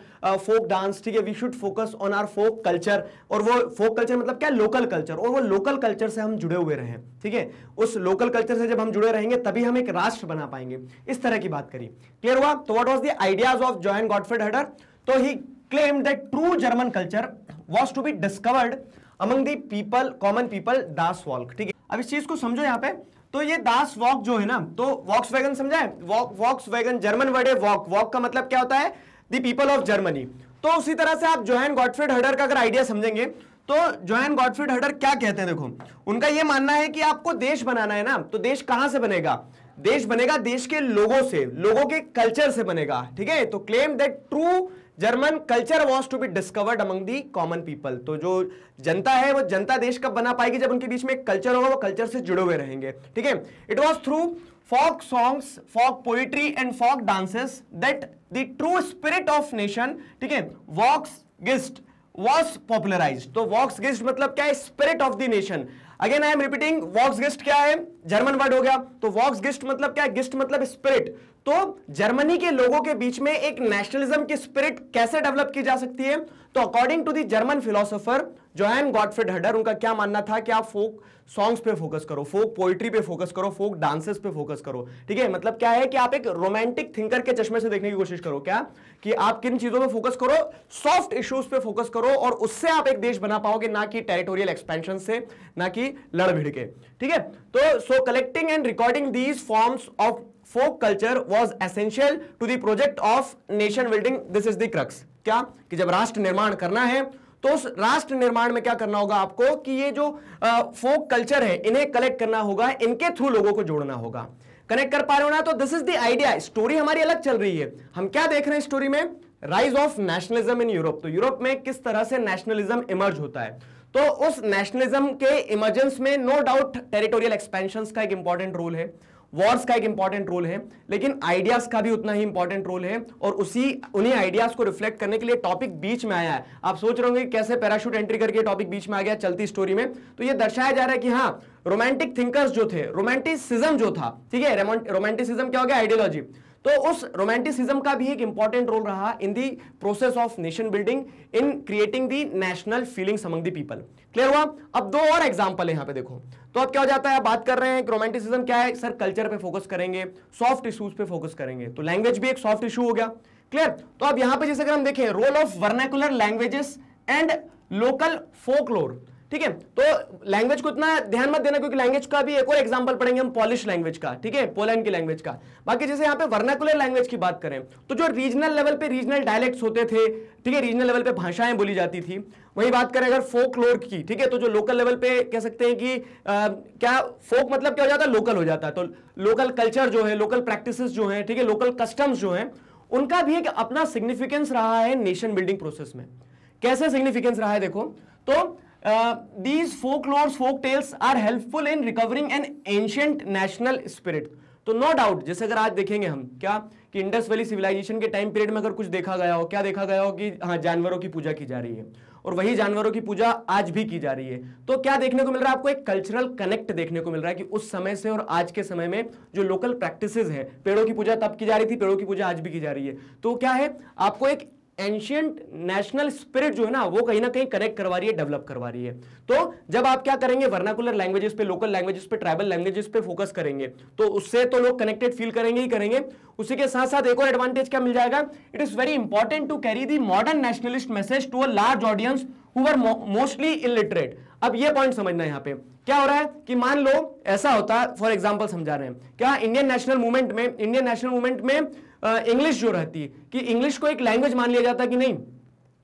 folk dance ठीक है we should focus on our folk culture और वो फोक कल्चर मतलब क्या लोकल कल्चर और वो लोकल कल्चर से हम जुड़े हुए रहे ठीक है उस लोकल कल्चर से जब हम जुड़े जुड़े रहेंगे तभी हम एक राष्ट्र बना पाएंगे इस तरह की बात करी क्लियर हुआ तो what was the ideas of Johann Gottfried Herder तो he claim that true German culture was to be discovered among the people common people das volk ठीक है अब इस चीज को समझो यहाँ पे तो ये दास वॉक जो है ना तो वॉक्स वैगन समझा है वॉक्स वैगन जर्मन वर्ड है वॉक वॉक का मतलब क्या होता है दी पीपल ऑफ जर्मनी तो उसी तरह से आप जोहन गॉडफ्रेड हर्डर का अगर आइडिया समझेंगे तो जॉयन गॉडफ्रीड हडर क्या कहते हैं देखो उनका यह मानना है कि आपको देश बनाना है ना तो देश कहां से बनेगा देश बनेगा देश के लोगों से लोगों के कल्चर से बनेगा ठीक है तो claim that true German culture was to be discovered among the common people तो जो जनता है वो जनता देश कब बना पाएगी जब उनके बीच में कल्चर होगा वो कल्चर से जुड़े हुए रहेंगे ठीक है it was through folk songs folk poetry and folk dances that the true spirit of nation ठीक है वॉक्स गिस्ट वॉक्स पॉपुलराइज तो वॉक्स गिस्ट मतलब क्या है spirit of the nation again I am repeating Volksgeist क्या है जर्मन वर्ड हो गया तो वॉक्स गिस्ट मतलब क्या है गिस्ट मतलब स्पिरिट तो जर्मनी के लोगों के बीच में एक नेशनलिज्म की स्पिरिट कैसे डेवलप की जा सकती है तो according to the German philosopher Johann Gottfried Herder उनका क्या मानना था कि आप फोक सॉन्ग्स पे फोकस करो फोक पोइट्री पे फोकस करो फोक डांसेस पे फोकस करो ठीक है मतलब क्या है कि आप एक रोमांटिक थिंकर के चश्मे से देखने की कोशिश करो क्या कि आप किन चीजों पे फोकस करो सॉफ्ट इश्यूज पे फोकस करो और उससे आप एक देश बना पाओगे ना कि टेरिटोरियल एक्सपेंशन से ना कि लड़ भिड़ के ठीक है तो so collecting and recording these forms of folk culture was essential to the project of nation building this is the crux क्या कि जब राष्ट्र निर्माण करना है तो उस राष्ट्र निर्माण में क्या करना होगा आपको कि ये जो फोक कल्चर है इन्हें कलेक्ट करना होगा इनके थ्रू लोगों को जोड़ना होगा कनेक्ट कर पा रहे हो ना तो this is the idea story हमारी अलग चल रही है हम क्या देख रहे हैं स्टोरी में rise of nationalism in Europe तो यूरोप में किस तरह से नेशनलिज्म इमर्ज होता है तो उस नेशनलिज्म के इमर्जेंस में नो डाउट टेरिटोरियल एक्सपेंशन का एक इंपॉर्टेंट रोल है वॉर्स का एक इंपॉर्टेंट रोल है लेकिन आइडियाज का भी उतना ही इंपॉर्टेंट रोल है और उसी उन्हीं आइडियाज को रिफ्लेक्ट करने के लिए टॉपिक बीच में आया है आप सोच रहे होंगे कैसे पैराशूट एंट्री करके टॉपिक बीच में आ गया चलती स्टोरी में तो यह दर्शाया जा रहा है कि हाँ रोमांटिक थिंकर्स जो थे रोमांटिसिज्म जो था ठीक है रोमांटिसिज्म क्या हो गया आइडियोलॉजी तो उस रोमांटिसिज्म का भी एक इंपॉर्टेंट रोल रहा in the process of nation building in creating the national feelings among the people clear हुआ अब दो और एग्जाम्पल है यहां पे देखो तो अब क्या हो जाता है बात कर रहे हैं कि रोमांटिसिज्म क्या है सर कल्चर पे फोकस करेंगे सॉफ्ट इशूज पे फोकस करेंगे तो लैंग्वेज भी एक सॉफ्ट इशू हो गया क्लियर तो अब यहां पर जैसे अगर हम देखें role of vernacular languages and local folklore ठीक है तो लैंग्वेज को इतना ध्यान मत देना क्योंकि लैंग्वेज का भी एक और एग्जांपल पढ़ेंगे हम पॉलिश लैंग्वेज का ठीक है पोलैंड की लैंग्वेज का बाकी जैसे यहाँ पे वर्नाकुलर लैंग्वेज की बात करें तो जो रीजनल लेवल पे रीजनल डायलेक्ट्स होते थे ठीक है रीजनल लेवल पे भाषाएं बोली जाती थी वही बात करें अगर फोक लोर की ठीक है तो जो लोकल लेवल पे कह सकते हैं कि आ, क्या फोक मतलब क्या हो जाता है लोकल हो जाता है तो लोकल कल्चर जो है लोकल प्रैक्टिस जो है ठीक है लोकल कस्टम्स जो है उनका भी एक अपना सिग्निफिकेंस रहा है नेशन बिल्डिंग प्रोसेस में कैसे सिग्निफिकेंस रहा है देखो तो these folk lores folk tales are helpful in recovering an ancient national spirit तो नो डाउट जैसे अगर आज देखेंगे हम क्या कि इंडस वैली सिविलाइजेशन के टाइम पीरियड में अगर कुछ देखा गया हो क्या देखा गया हो कि हाँ जानवरों की पूजा की जा रही है और वही जानवरों की पूजा आज भी की जा रही है तो क्या देखने को मिल रहा है आपको एक कल्चरल कनेक्ट देखने को मिल रहा है कि उस समय से और आज के समय में जो लोकल प्रैक्टिसेस हैं पेड़ों की पूजा तब की जा रही थी पेड़ों की पूजा आज भी की जा रही है तो क्या है आपको एक एंशियंट नेशनल स्पिरिट जो है ना वो कहीं ना कहीं कनेक्ट करवा रही है डेवलप करवा रही है तो जब आप क्या करेंगे वर्नाकुलर लैंग्वेजेस पे लोकल लैंग्वेजेस पे ट्राइबल लैंग्वेजेस पे फोकस करेंगे तो उससे तो लोग कनेक्टेड फील करेंगे ही करेंगे उसी के साथ साथ एक और एडवांटेज क्या मिल जाएगा it is very important to carry the modern nationalist message to a large audience who mostly illiterate अब ये पॉइंट समझना है यहाँ पे क्या हो रहा है कि मान लो ऐसा होता है फॉर एग्जाम्पल समझा रहे हैं क्या इंडियन नेशनल मूवमेंट में इंडियन नेशनल मूवमेंट में इंग्लिश जो रहती है कि इंग्लिश को एक लैंग्वेज मान लिया जाता है कि नहीं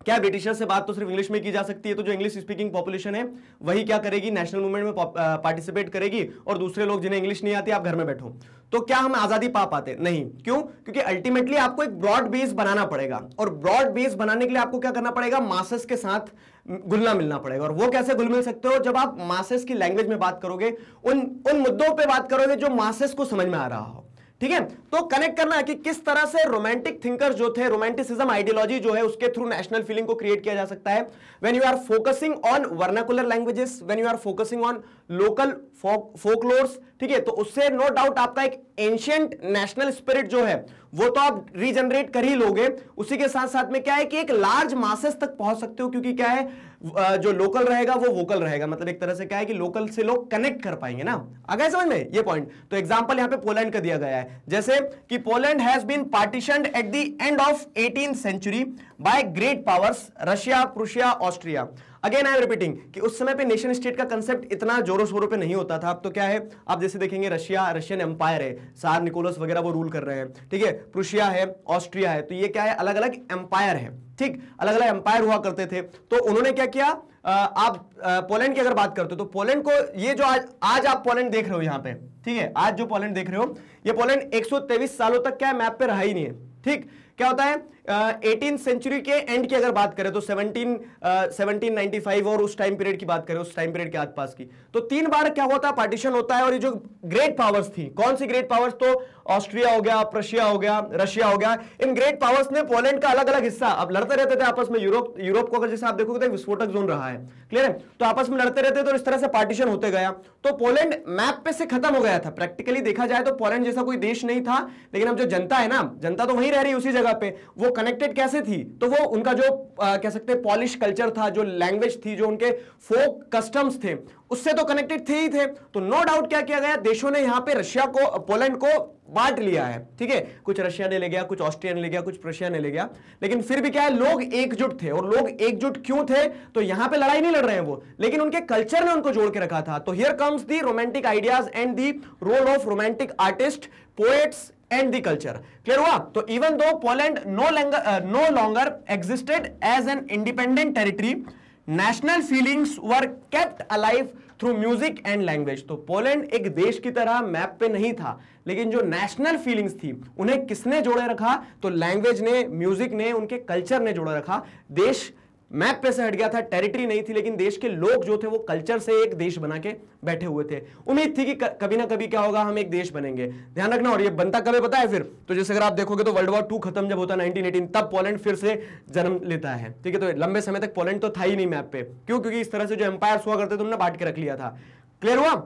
क्या ब्रिटिशर से बात तो सिर्फ इंग्लिश में की जा सकती है तो जो इंग्लिश स्पीकिंग पॉपुलेशन है वही क्या करेगी नेशनल मूवमेंट में पार्टिसिपेट करेगी और दूसरे लोग जिन्हें इंग्लिश नहीं आती आप घर में बैठो तो क्या हम आजादी पा पाते नहीं क्यों क्योंकि अल्टीमेटली आपको एक ब्रॉड बेस बनाना पड़ेगा और ब्रॉड बेस बनाने के लिए आपको क्या करना पड़ेगा मासेस के साथ घुलना मिलना पड़ेगा और वो कैसे गुल मिल सकते हो जब आप मासस की लैंग्वेज में बात करोगे उन उन मुद्दों पर बात करोगे जो मासस को समझ में आ रहा हो ठीक है तो कनेक्ट करना है कि किस तरह से रोमांटिक थिंकर जो थे रोमांटिसिज्म आइडियोलॉजी जो है उसके थ्रू नेशनल फीलिंग को क्रिएट किया जा सकता है when you are focusing on vernacular languages when you are focusing on local folklores ठीक है तो उससे नो no डाउट आपका एक एंशियंट नेशनल स्पिरिट जो है वो तो आप रीजनरेट कर ही लोगे उसी के साथ साथ में क्या है कि एक लार्ज मासेस तक पहुंच सकते हो क्योंकि क्या है जो लोकल रहेगा वो वोकल रहेगा मतलब एक तरह से क्या है कि लोकल से लोग कनेक्ट कर पाएंगे ना आ समझ में ये पॉइंट तो एग्जाम्पल यहां पे पोलैंड का दिया गया है जैसे कि Poland has been partition at the end of eighteen century by great powers Russia Prussia Austria again I am repeating कि उस समय पे नेशन स्टेट का कंसेप्ट इतना जोरों शोरों पे नहीं होता था अब तो क्या है आप जैसे देखेंगे रशिया रशियन एम्पायर है सार निकोलस वगैरह वो रूल कर रहे हैं ठीक है प्रुशिया है ऑस्ट्रिया है तो ये क्या है अलग अलग एम्पायर है ठीक अलग अलग एम्पायर हुआ करते थे तो उन्होंने क्या किया आ, आप पोलैंड की अगर बात करते हो तो पोलैंड को ये जो आज आज आप पोलैंड देख रहे हो यहाँ पे ठीक है आज जो पोलैंड देख रहे हो ये पोलैंड 123 सालों तक क्या है मैप पे रहा ही नहीं है ठीक क्या होता है एटीन सेंचुरी के एंड की अगर बात करें तो सेवनटीन सेवनटीन नाइनटी और उस टाइम पीरियड की बात करें उस टाइम पीरियड के आसपास की तो तीन बार क्या होता है पार्टीशन होता है और ये जो ग्रेट पावर्स थी कौन सी ग्रेट पावर्स तो ऑस्ट्रिया हो गया प्रशिया हो गया रशिया हो गया इन ग्रेट पावर्स ने पोलैंड का अलग अलग हिस्सा अब लड़ते रहते थे आपस में यूरोप यूरोप को अगर जैसे आप देखोगे तो विस्फोटक जोन रहा है क्लियर है तो आपस में लड़ते रहते थे और इस तरह से पार्टीशन होते गया तो पोलैंड मैप पे से खत्म हो गया था प्रैक्टिकली देखा जाए तो पोलैंड जैसा कोई देश नहीं था लेकिन अब जो जनता है ना जनता तो वही रह रही उसी जगह पे वो कनेक्टेड कैसे थी तो वो उनका जो आ, कह सकते पॉलिश कल्चर था जो लैंग्वेज थी जो उनके फोक कस्टम्स थे उससे तो कनेक्टेड थे ही थे तो नो no डाउट क्या किया गया देशों ने यहां पे रशिया को पोलैंड को बांट लिया है ठीक है कुछ रशिया ने ले गया कुछ ऑस्ट्रिया ने ले गया कुछ प्रशिया ने ले गया लेकिन फिर भी क्या है लोग एकजुट थे और लोग एकजुट क्यों थे तो यहां पे लड़ाई नहीं लड़ रहे हैं वो लेकिन उनके कल्चर ने उनको जोड़ के रखा था तो here comes the romantic ideas and the role of romantic artist poets and the culture clear हुआ तो even though Poland no longer no longer existed as an independent territory national feelings were kept alive through music and language तो Poland एक देश की तरह map पे नहीं था लेकिन जो नेशनल फीलिंग्स थी उन्हें किसने जोड़े रखा तो लैंग्वेज ने म्यूजिक ने उनके कल्चर ने जोड़े रखा देश मैप पे से हट गया था टेरिटरी नहीं थी लेकिन देश के लोग जो थे वो कल्चर से एक देश बना के बैठे हुए थे उम्मीद थी कि कभी ना कभी क्या होगा हम एक देश बनेंगे ध्यान रखना और ये बनता कभी पता है फिर तो जैसे अगर आप देखोगे तो वर्ल्ड वॉर टू खत्म जब होता है नाइनटीन तब पोलैंड फिर से जन्म लेता है ठीक है तो लंबे समय तक पोलैंड तो था ही नहीं मैप पे क्यों क्योंकि इस तरह से जो एम्पायर हुआ करते थे उन्होंने बांट के रख लिया था क्लियर हुआ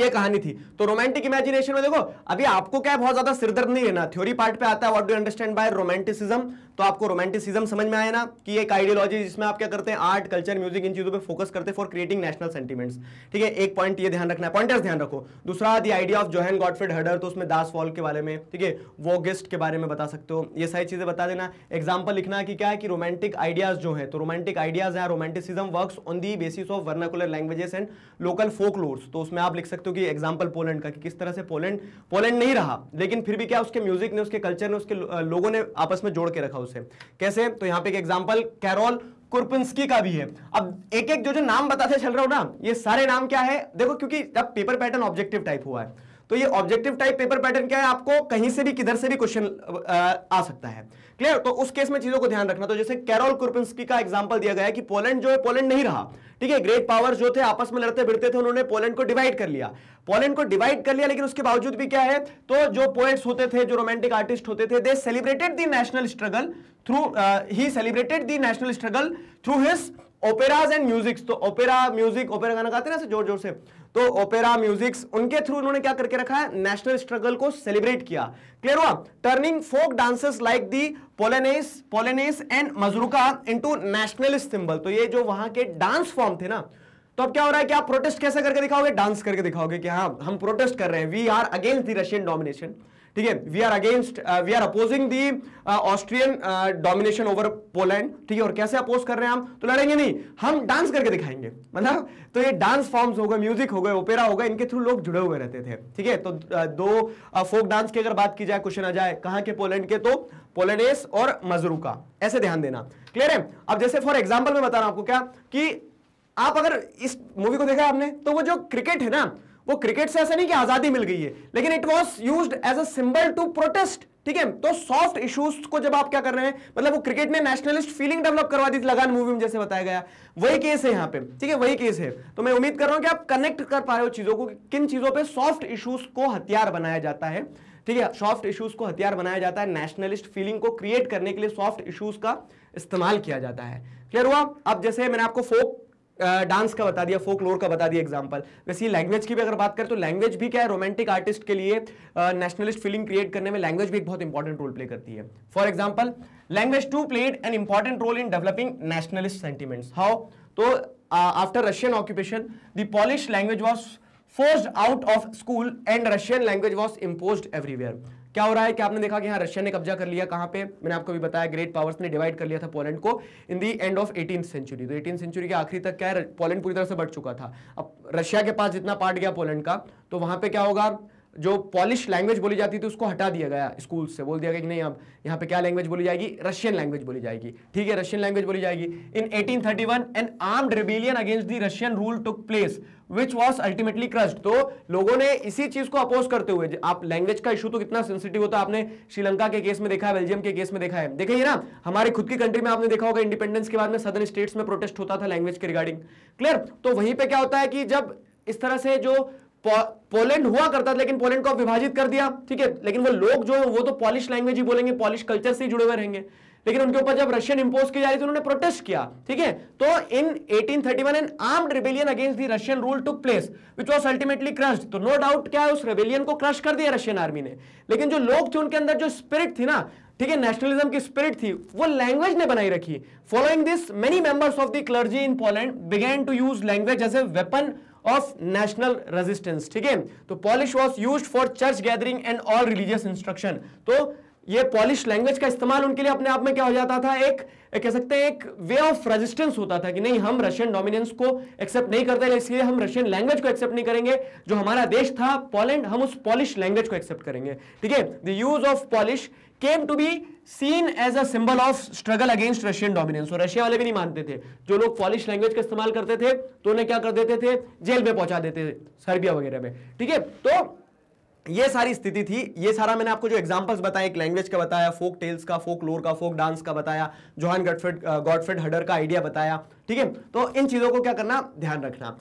ये कहानी थी तो रोमांटिक इमेजिनेशन में देखो अभी आपको क्या बहुत ज्यादा सिरदर्द नहीं है ना थ्योरी पार्ट पे आता है what do understand by romanticism तो आपको रोमांटिसिज्म समझ में आया ना कि एक आइडियोलॉजी जिसमें आप क्या करते हैं आर्ट कल्चर म्यूजिक इन चीज़ों पर फोकस करते हैं फॉर क्रिएटिंग नेशनल सेंटीमेंट्स ठीक है एक पॉइंट ये ध्यान रखना है पॉइंटर्स ध्यान रखो दूसरा the idea of Johann Gottfried Herder तो उसमें दास वॉल के बारे में ठीक है वो गेस्ट के बारे में बता सकते हो ये सारी चीज़ें बता देना एग्जाम्पल लिखना कि क्या है कि रोमांटिक आइडियाज़ जो है तो रोमांटिक आइडियाज़ है romanticism work on the basis of vernacular languages and local folk lores तो उसमें आप लिख सकते हो कि एग्जाम्पल पोलैंड का कि किस तरह से पोलैंड पोलैंड नहीं रहा लेकिन फिर भी क्या उसके म्यूजिक ने उसके कल्चर ने उसके लोगों ने आपस में जोड़ के रखा हाउस है कैसे तो यहाँ पे एक एग्जाम्पल कैरोल कुरपिंसकी का भी है अब एक एक जो जो नाम बताते चल रहा हो ना ये सारे नाम क्या है देखो क्योंकि जब पेपर पैटर्न ऑब्जेक्टिव टाइप हुआ है तो ये ऑब्जेक्टिव टाइप पेपर पैटर्न क्या है आपको कहीं से भी किधर से भी क्वेश्चन आ सकता है क्लियर तो उस केस में चीजों को ध्यान रखना तो जैसे कैरोल कुरपिंस्की का एग्जाम्पल दिया गया है कि पोलैंड जो है पोलैंड नहीं रहा ठीक है ग्रेट पावर जो थे आपस में लड़ते भिड़ते थे उन्होंने पोलैंड को डिवाइड कर लिया पोलैंड को डिवाइड कर लिया लेकिन उसके बावजूद भी क्या है तो जो पोएट्स होते थे जो रोमांटिक आर्टिस्ट होते थे they celebrated the national struggle through he celebrated the national struggle through his operas and musics तो ओपेरा म्यूजिक ओपेरा गाना गाते हैं ना जोर जोर से तो ओपेरा म्यूजिक्स उनके थ्रू उन्होंने क्या करके रखा है नेशनल स्ट्रगल को सेलिब्रेट किया क्लियर हुआ turning folk dances like the polonaise polonaise and mazurka into national symbol तो ये जो वहां के डांस फॉर्म थे ना तो अब क्या हो रहा है कि आप प्रोटेस्ट कैसे करके दिखाओगे डांस करके दिखाओगे कि हाँ हम प्रोटेस्ट कर रहे हैं we are against the Russian domination ठीक है we are against we are opposing the Austrian domination over Poland ठीक है और कैसे अपोज कर रहे हैं हम तो लड़ेंगे नहीं हम डांस करके दिखाएंगे मतलब तो ये डांस फॉर्म्स हो गए म्यूजिक हो गए ओपेरा हो गए इनके थ्रू लोग जुड़े हुए रहते थे ठीक है तो uh, दो फोक uh, डांस की अगर बात की जाए क्वेश्चन आ जाए कहाँ के पोलैंड के तो पोलेनेस और मजरूका ऐसे ध्यान देना क्लियर है अब जैसे फॉर एग्जाम्पल मैं बता रहा हूं आपको क्या कि आप अगर इस मूवी को देखा आपने तो वो जो क्रिकेट है ना वो क्रिकेट से ऐसा नहीं कि आजादी मिल गई है लेकिन it was use as a symbol to protest ठीक है तो सॉफ्ट इश्यूज को जब आप क्या कर रहे हैं मतलब वो क्रिकेट ने नेशनलिस्ट फीलिंग डेवलप करवा दी लगान मूवी में जैसे बताया गया वही केस है यहां पे ठीक है वही केस है तो मैं उम्मीद कर रहा हूं कि आप कनेक्ट कर पा रहे हो चीजों को कि किन चीजों पे सॉफ्ट इश्यूज को हथियार बनाया जाता है ठीक है सॉफ्ट इश्यूज को हथियार बनाया जाता है नेशनलिस्ट फीलिंग को क्रिएट करने के लिए सॉफ्ट इश्यूज का इस्तेमाल किया जाता है क्लियर हुआ अब जैसे मैंने आपको फोक डांस का बता दिया फोक लोर का बता दिया एग्जाम्पल वैसे लैंग्वेज की भी अगर बात करें तो लैंग्वेज भी क्या है रोमांटिक आर्टिस्ट के लिए नेशनलिस्ट फीलिंग क्रिएट करने में लैंग्वेज भी एक बहुत इंपॉर्टेंट रोल प्ले करती है for example language too played an important role in developing nationalist sentiments how तो after Russian occupation the Polish language was force out of school and Russian language was impose everywhere क्या हो रहा है कि आपने देखा कि हाँ रशिया ने कब्जा कर लिया कहाँ पे मैंने आपको भी बताया ग्रेट पावर्स ने डिवाइड कर लिया था पोलैंड को in the end of eighteen century तो एटीन सेंचुरी के आखिरी तक क्या है पोलैंड पूरी तरह से बढ़ चुका था अब रशिया के पास जितना पार्ट गया पोलैंड का तो वहाँ पे क्या होगा जो पॉलिश लैंग्वेज बोली जाती थी उसको हटा दिया गया स्कूल से बोल दिया गया कि नहीं अब यहाँ पे क्या लैंग्वेज बोली जाएगी रशियन लैंग्वेज बोली जाएगी ठीक है रशियन लैंग्वेज बोली जाएगी in 1831 an armed rebellion against the Russian rule took place which was ultimately crushed तो लोगों ने इसी चीज को अपोज करते हुए आप लैंग्वेज का इशू तो कितना सेंसिटिव होता है आपने श्रीलंका के केस में देखा है बेल्जियम के केस में देखा है देखिए ना हमारे खुद की कंट्री में आपने देखा होगा इंडिपेंडेंस के बाद में सदर स्टेट्स में प्रोटेस्ट होता था लैंग्वेज के रिगार्डिंग क्लियर तो वहीं पर क्या होता है कि जब इस तरह से जो पोलैंड हुआ करता था लेकिन पोलैंड को आप विभाजित कर दिया ठीक है लेकिन वो लोग जो वो तो पॉलिश लैंग्वेज ही बोलेंगे पॉलिश कल्चर से ही जुड़े हुए रहेंगे लेकिन उनके ऊपर जब रशियन इंपोज की जा रही थी उन्होंने प्रोटेस्ट किया ठीक है तो in 1831 an armed rebellion against the Russian rule took place which was ultimately crushed तो नो डाउट क्या है उस रिबेलियन को क्रश कर दिया रशियन आर्मी ने लेकिन जो लोग थे उनके अंदर जो स्पिरिट थी ना ठीक है नेशनलिज्म की स्पिरिट थी वो लैंग्वेज ने बनाई रखी following this many members of the clergy in Poland began to use language as a weapon of national resistance ठीक है तो Polish was use for church gathering and all religious instruction तो ये पॉलिश लैंग्वेज का इस्तेमाल उनके लिए अपने आप में क्या हो जाता था एक कह सकते हैं एक वे ऑफ रेजिस्टेंस होता था कि नहीं हम रशियन डोमिनेंस को एक्सेप्ट नहीं करते इसलिए हम रशियन लैंग्वेज को एक्सेप्ट नहीं करेंगे जो हमारा देश था पोलैंड हम उस पॉलिश लैंग्वेज को एक्सेप्ट करेंगे ठीक है the use of Polish came to be seen as a symbol of struggle against Russian dominance और रशिया वाले भी नहीं मानते थे जो लोग पॉलिश लैंग्वेज का इस्तेमाल करते थे तो उन्हें क्या कर देते थे जेल में पहुंचा देते थे सर्बिया वगैरह में ठीक है तो ये सारी स्थिति थी ये सारा मैंने आपको जो एग्जांपल्स बताए एक लैंग्वेज का बताया फोक टेल्स का फोक लोर का फोक डांस का बताया जोहान गॉडफ्रेड गॉडफ्रेड हडर का आइडिया बताया ठीक है तो इन चीज़ों को क्या करना ध्यान रखना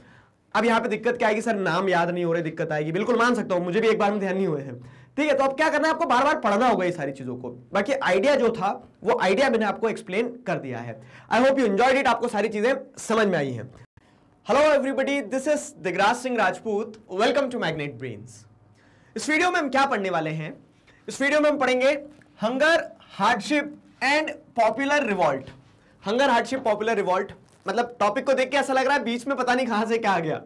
अब यहाँ पे दिक्कत क्या आएगी सर नाम याद नहीं हो रहे दिक्कत आएगी बिल्कुल मान सकता हूँ मुझे भी एक बार में ध्यान नहीं हुए हैं ठीक है तो अब क्या करना है आपको बार बार पढ़ना होगा ये सारी चीज़ों को बाकी आइडिया जो था वो आइडिया मैंने आपको एक्सप्लेन कर दिया है I hope you enjoyed it आपको सारी चीज़ें समझ में आई हैं hello everybody this is Digraj Singh Rajput welcome to magnet brains इस वीडियो में हम क्या पढ़ने वाले हैं इस वीडियो में हम पढ़ेंगे hunger hardship and popular revolt hunger hardship popular revolt मतलब टॉपिक को देख के ऐसा लग रहा है बीच में पता नहीं कहां से क्या आ गया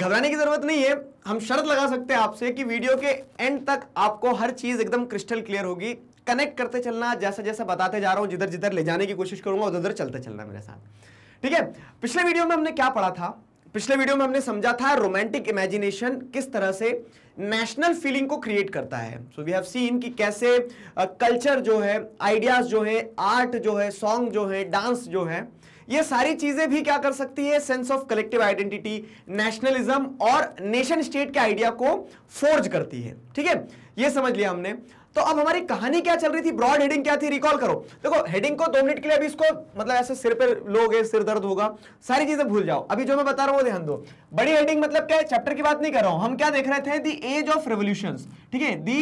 घबराने की जरूरत नहीं है हम शर्त लगा सकते हैं आपसे कि वीडियो के एंड तक आपको हर चीज़ एकदम क्रिस्टल क्लियर होगी कनेक्ट करते चलना जैसा जैसा बताते जा रहा हूं जिधर जिधर ले जाने की कोशिश करूंगा उधर उधर चलते चलना मेरे साथ ठीक है पिछले वीडियो में हमने क्या पढ़ा था पिछले वीडियो में हमने समझा था रोमांटिक इमेजिनेशन किस तरह से नेशनल फीलिंग को क्रिएट करता है सो वी हैव सीन कि कैसे कल्चर uh, जो है आइडियाज़ जो है आर्ट जो है सॉन्ग जो है डांस जो है ये सारी चीजें भी क्या कर सकती है sense of collective identity nationalism और नेशन स्टेट के आइडिया को फोर्ज करती है ठीक है ये समझ लिया हमने तो अब हमारी कहानी क्या चल रही थी ब्रॉड हेडिंग क्या थी रिकॉल करो देखो हेडिंग को दो मिनट के लिए अभी इसको मतलब ऐसे सिर पे लोगे सिर दर्द होगा सारी चीजें भूल जाओ अभी जो मैं बता रहा हूं वो ध्यान दो बड़ी हेडिंग मतलब क्या है चैप्टर की बात नहीं कर रहा हूं हम क्या देख रहे थे दी एज ऑफ रेवोल्यूशन ठीक है दी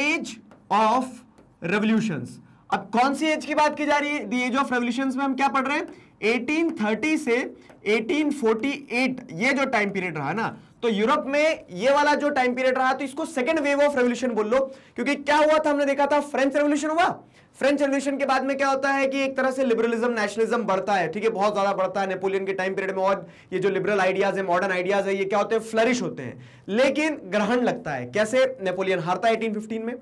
एज ऑफ रेवोल्यूशन अब कौन सी एज की बात की जा रही है दी एज ऑफ रेवोल्यूशन में हम क्या पढ़ रहे हैं 1830 से 1848 ये जो टाइम पीरियड रहा ना तो यूरोप में ये वाला जो टाइम पीरियड रहा तो इसको सेकेंड वेव ऑफ रेवोल्यूशन बोल लो क्योंकि क्या हुआ था हमने देखा था फ्रेंच रेवोल्यूशन हुआ फ्रेंच रेवोल्यूशन के बाद में क्या होता है कि एक तरह से लिबरलिज्म नेशनलिज्म बढ़ता है ठीक है बहुत ज्यादा बढ़ता है नेपोलियन के टाइम पीरियड में और ये जो लिबरल आइडियाज है मॉडर्न आइडियाज है ये क्या होते हैं फ्लरिश होते हैं लेकिन ग्रहण लगता है कैसे नेपोलियन हारता है एटीन में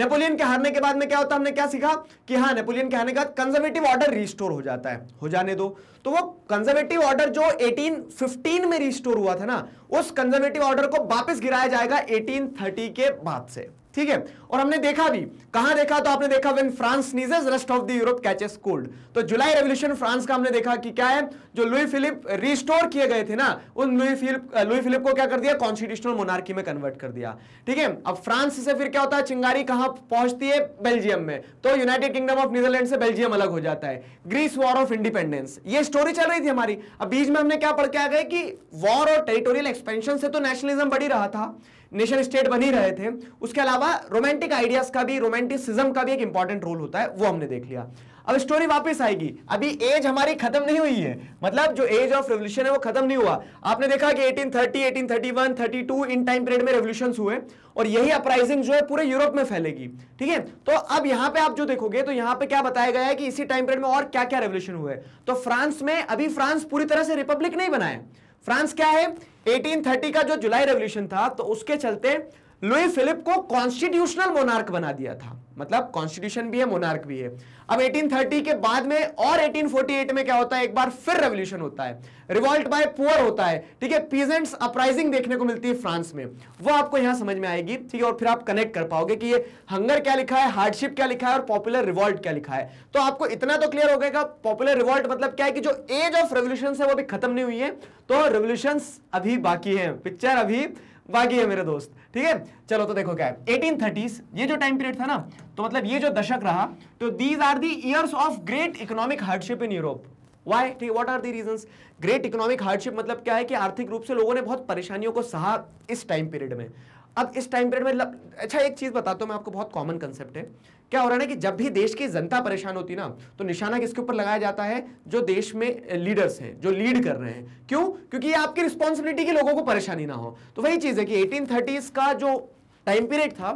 नेपोलियन के हारने के बाद में क्या होता है हमने क्या सीखा कि हाँ नेपोलियन के हारने के बाद कंजर्वेटिव ऑर्डर रिस्टोर हो जाता है हो जाने दो तो वो कंजर्वेटिव ऑर्डर जो 1815 में रिस्टोर हुआ था ना उस कंजर्वेटिव ऑर्डर को वापस गिराया जाएगा 1830 के बाद से ठीक है और हमने देखा भी कहां देखा तो आपने देखा when France sneezes rest of the Europe catches cold तो जुलाई रेवोल्यूशन फ्रांस का हमने देखा कि क्या है जो लुई फिलिप रिस्टोर किए गए थे ना उन लुई फिलिप लुई फिलिप को क्या कर दिया कॉन्स्टिट्यूशनल मोनार्की में कन्वर्ट कर दिया ठीक है अब फ्रांस से फिर क्या होता है चिंगारी कहां पहुंचती है बेल्जियम में तो यूनाइटेड किंगडम ऑफ नीदरलैंड से बेल्जियम अलग हो जाता है ग्रीस वॉर ऑफ इंडिपेंडेंस ये स्टोरी चल रही थी हमारी अब बीच में हमने क्या पढ़ के आ गए कि वॉर और टेरिटोरियल एक्सपेंशन से तो नेशनलिज्म बढ़ी रहा था नेशन स्टेट बन ही रहे थे उसके अलावा रोमांटिक आइडियाज का भी रोमांटिसिज्म का भी एक इंपॉर्टेंट रोल होता है वो हमने देख लिया अब स्टोरी वापस आएगी अभी एज हमारी खत्म नहीं हुई है मतलब जो एज ऑफ रेवोल्यूशन है वो खत्म नहीं हुआ आपने देखा कि 1830, 1831, 32 इन टाइम पीरियड में रेवोल्यूशन हुए और यही अपराइजिंग जो है पूरे यूरोप में फैलेगी ठीक है तो अब यहां पे आप जो देखोगे तो यहां पे क्या बताया गया है कि इसी टाइम पीरियड में और क्या क्या रेवोल्यूशन हुए तो फ्रांस में अभी फ्रांस पूरी तरह से रिपब्लिक नहीं बनाए फ्रांस क्या है 1830 का जो जुलाई रेवल्यूशन था तो उसके चलते लुई फिलिप को कॉन्स्टिट्यूशनल मोनार्क बना दिया था मतलब कॉन्स्टिट्यूशन भी है मोनार्क भी है अब 1830 के बाद में और 1848 में क्या होता है एक बार फिर रेवोल्यूशन होता है रिवॉल्ट बाय पुअर होता है ठीक है पीजेंट्स अपराइजिंग देखने को मिलती है फ्रांस में वो आपको यहां समझ में आएगी ठीक है और फिर आप कनेक्ट कर पाओगे कि ये हंगर क्या लिखा है हार्डशिप क्या लिखा है और पॉपुलर रिवॉल्ट क्या लिखा है तो आपको इतना तो क्लियर हो गया पॉपुलर रिवॉल्ट मतलब क्या है कि जो एज ऑफ रेवोल्यूशन है वो अभी खत्म नहीं हुई है तो रेवोल्यूशन अभी बाकी है पिक्चर अभी बाकी है मेरे दोस्त ठीक है चलो तो देखो क्या है 1830s ये जो टाइम पीरियड था ना तो मतलब ये जो दशक रहा तो these are the of great economic hardship in Europe why ठीक what are the reasons great economic hardship मतलब क्या है कि आर्थिक रूप से लोगों ने बहुत परेशानियों को सहा इस टाइम पीरियड में अब इस टाइम पीरियड में मतलब, अच्छा एक चीज़ बताता हूं मैं आपको बहुत कॉमन कंसेप्ट है क्या हो रहा है ना कि जब भी देश की जनता परेशान होती ना तो निशाना किसके ऊपर लगाया जाता है जो देश में लीडर्स हैं जो लीड कर रहे हैं क्यों क्योंकि ये आपकी रिस्पॉन्सिबिलिटी के लोगों को परेशानी ना हो तो वही चीज़ है कि एटीन का जो टाइम पीरियड था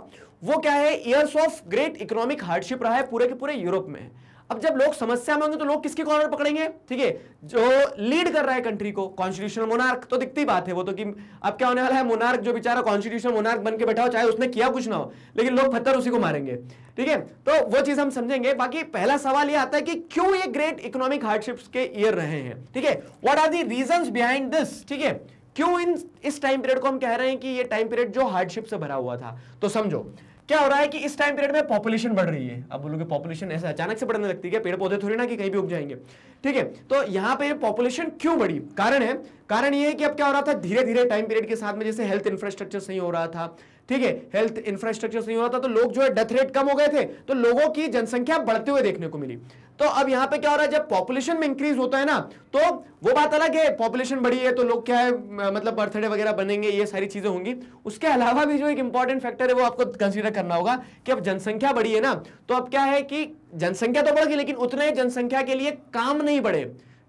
वो क्या है years of great economic hardship रहा है पूरे के पूरे यूरोप में अब जब लोग समस्या में होंगे तो लोग किसके कॉर्नर पकड़ेंगे ठीक है जो लीड कर रहा है कंट्री को कॉन्स्टिट्यूशनल मोनार्क तो दिखती बात है वो तो कि अब क्या होने वाला है मोनार्क जो बेचारा कॉन्स्टिट्यूशनल मोनार्क बन के बैठा हो चाहे उसने किया कुछ ना हो लेकिन लोग पत्थर उसी को मारेंगे ठीक है तो वो चीज हम समझेंगे बाकी पहला सवाल यह आता है कि क्यों ये ग्रेट इकोनॉमिक हार्डशिप के ईयर रहे हैं ठीक है what are the reason behind this ठीक है क्यों इन इस टाइम पीरियड को हम कह रहे हैं कि ये टाइम पीरियड जो हार्डशिप से भरा हुआ था तो समझो क्या हो रहा है कि इस टाइम पीरियड में पॉपुलेशन बढ़ रही है अब बोलोगे पॉपुलेशन ऐसे अचानक से बढ़ने लगती है पेड़ पौधे थोड़ी ना कि कहीं भी उग जाएंगे ठीक है तो यहाँ पे पॉपुलेशन क्यों बढ़ी कारण है कारण ये है कि अब क्या हो रहा था धीरे धीरे टाइम पीरियड के साथ में जैसे हेल्थ इंफ्रास्ट्रक्चर सही हो रहा था ठीक है हेल्थ इंफ्रास्ट्रक्चर सही हुआ था तो लोग जो है डेथ रेट कम हो गए थे तो लोगों की जनसंख्या बढ़ते हुए देखने को मिली तो अब यहां पे क्या हो रहा है जब पॉपुलेशन में इंक्रीज होता है ना तो वो बात अलग है पॉपुलेशन बढ़ी है तो लोग क्या है मतलब बर्थडे वगैरह बनेंगे ये सारी चीजें होंगी उसके अलावा भी जो एक इंपॉर्टेंट फैक्टर है वो आपको कंसिडर करना होगा कि अब जनसंख्या बढ़ी है ना तो अब क्या है कि जनसंख्या तो बढ़ गई लेकिन उतने जनसंख्या के लिए काम नहीं बढ़े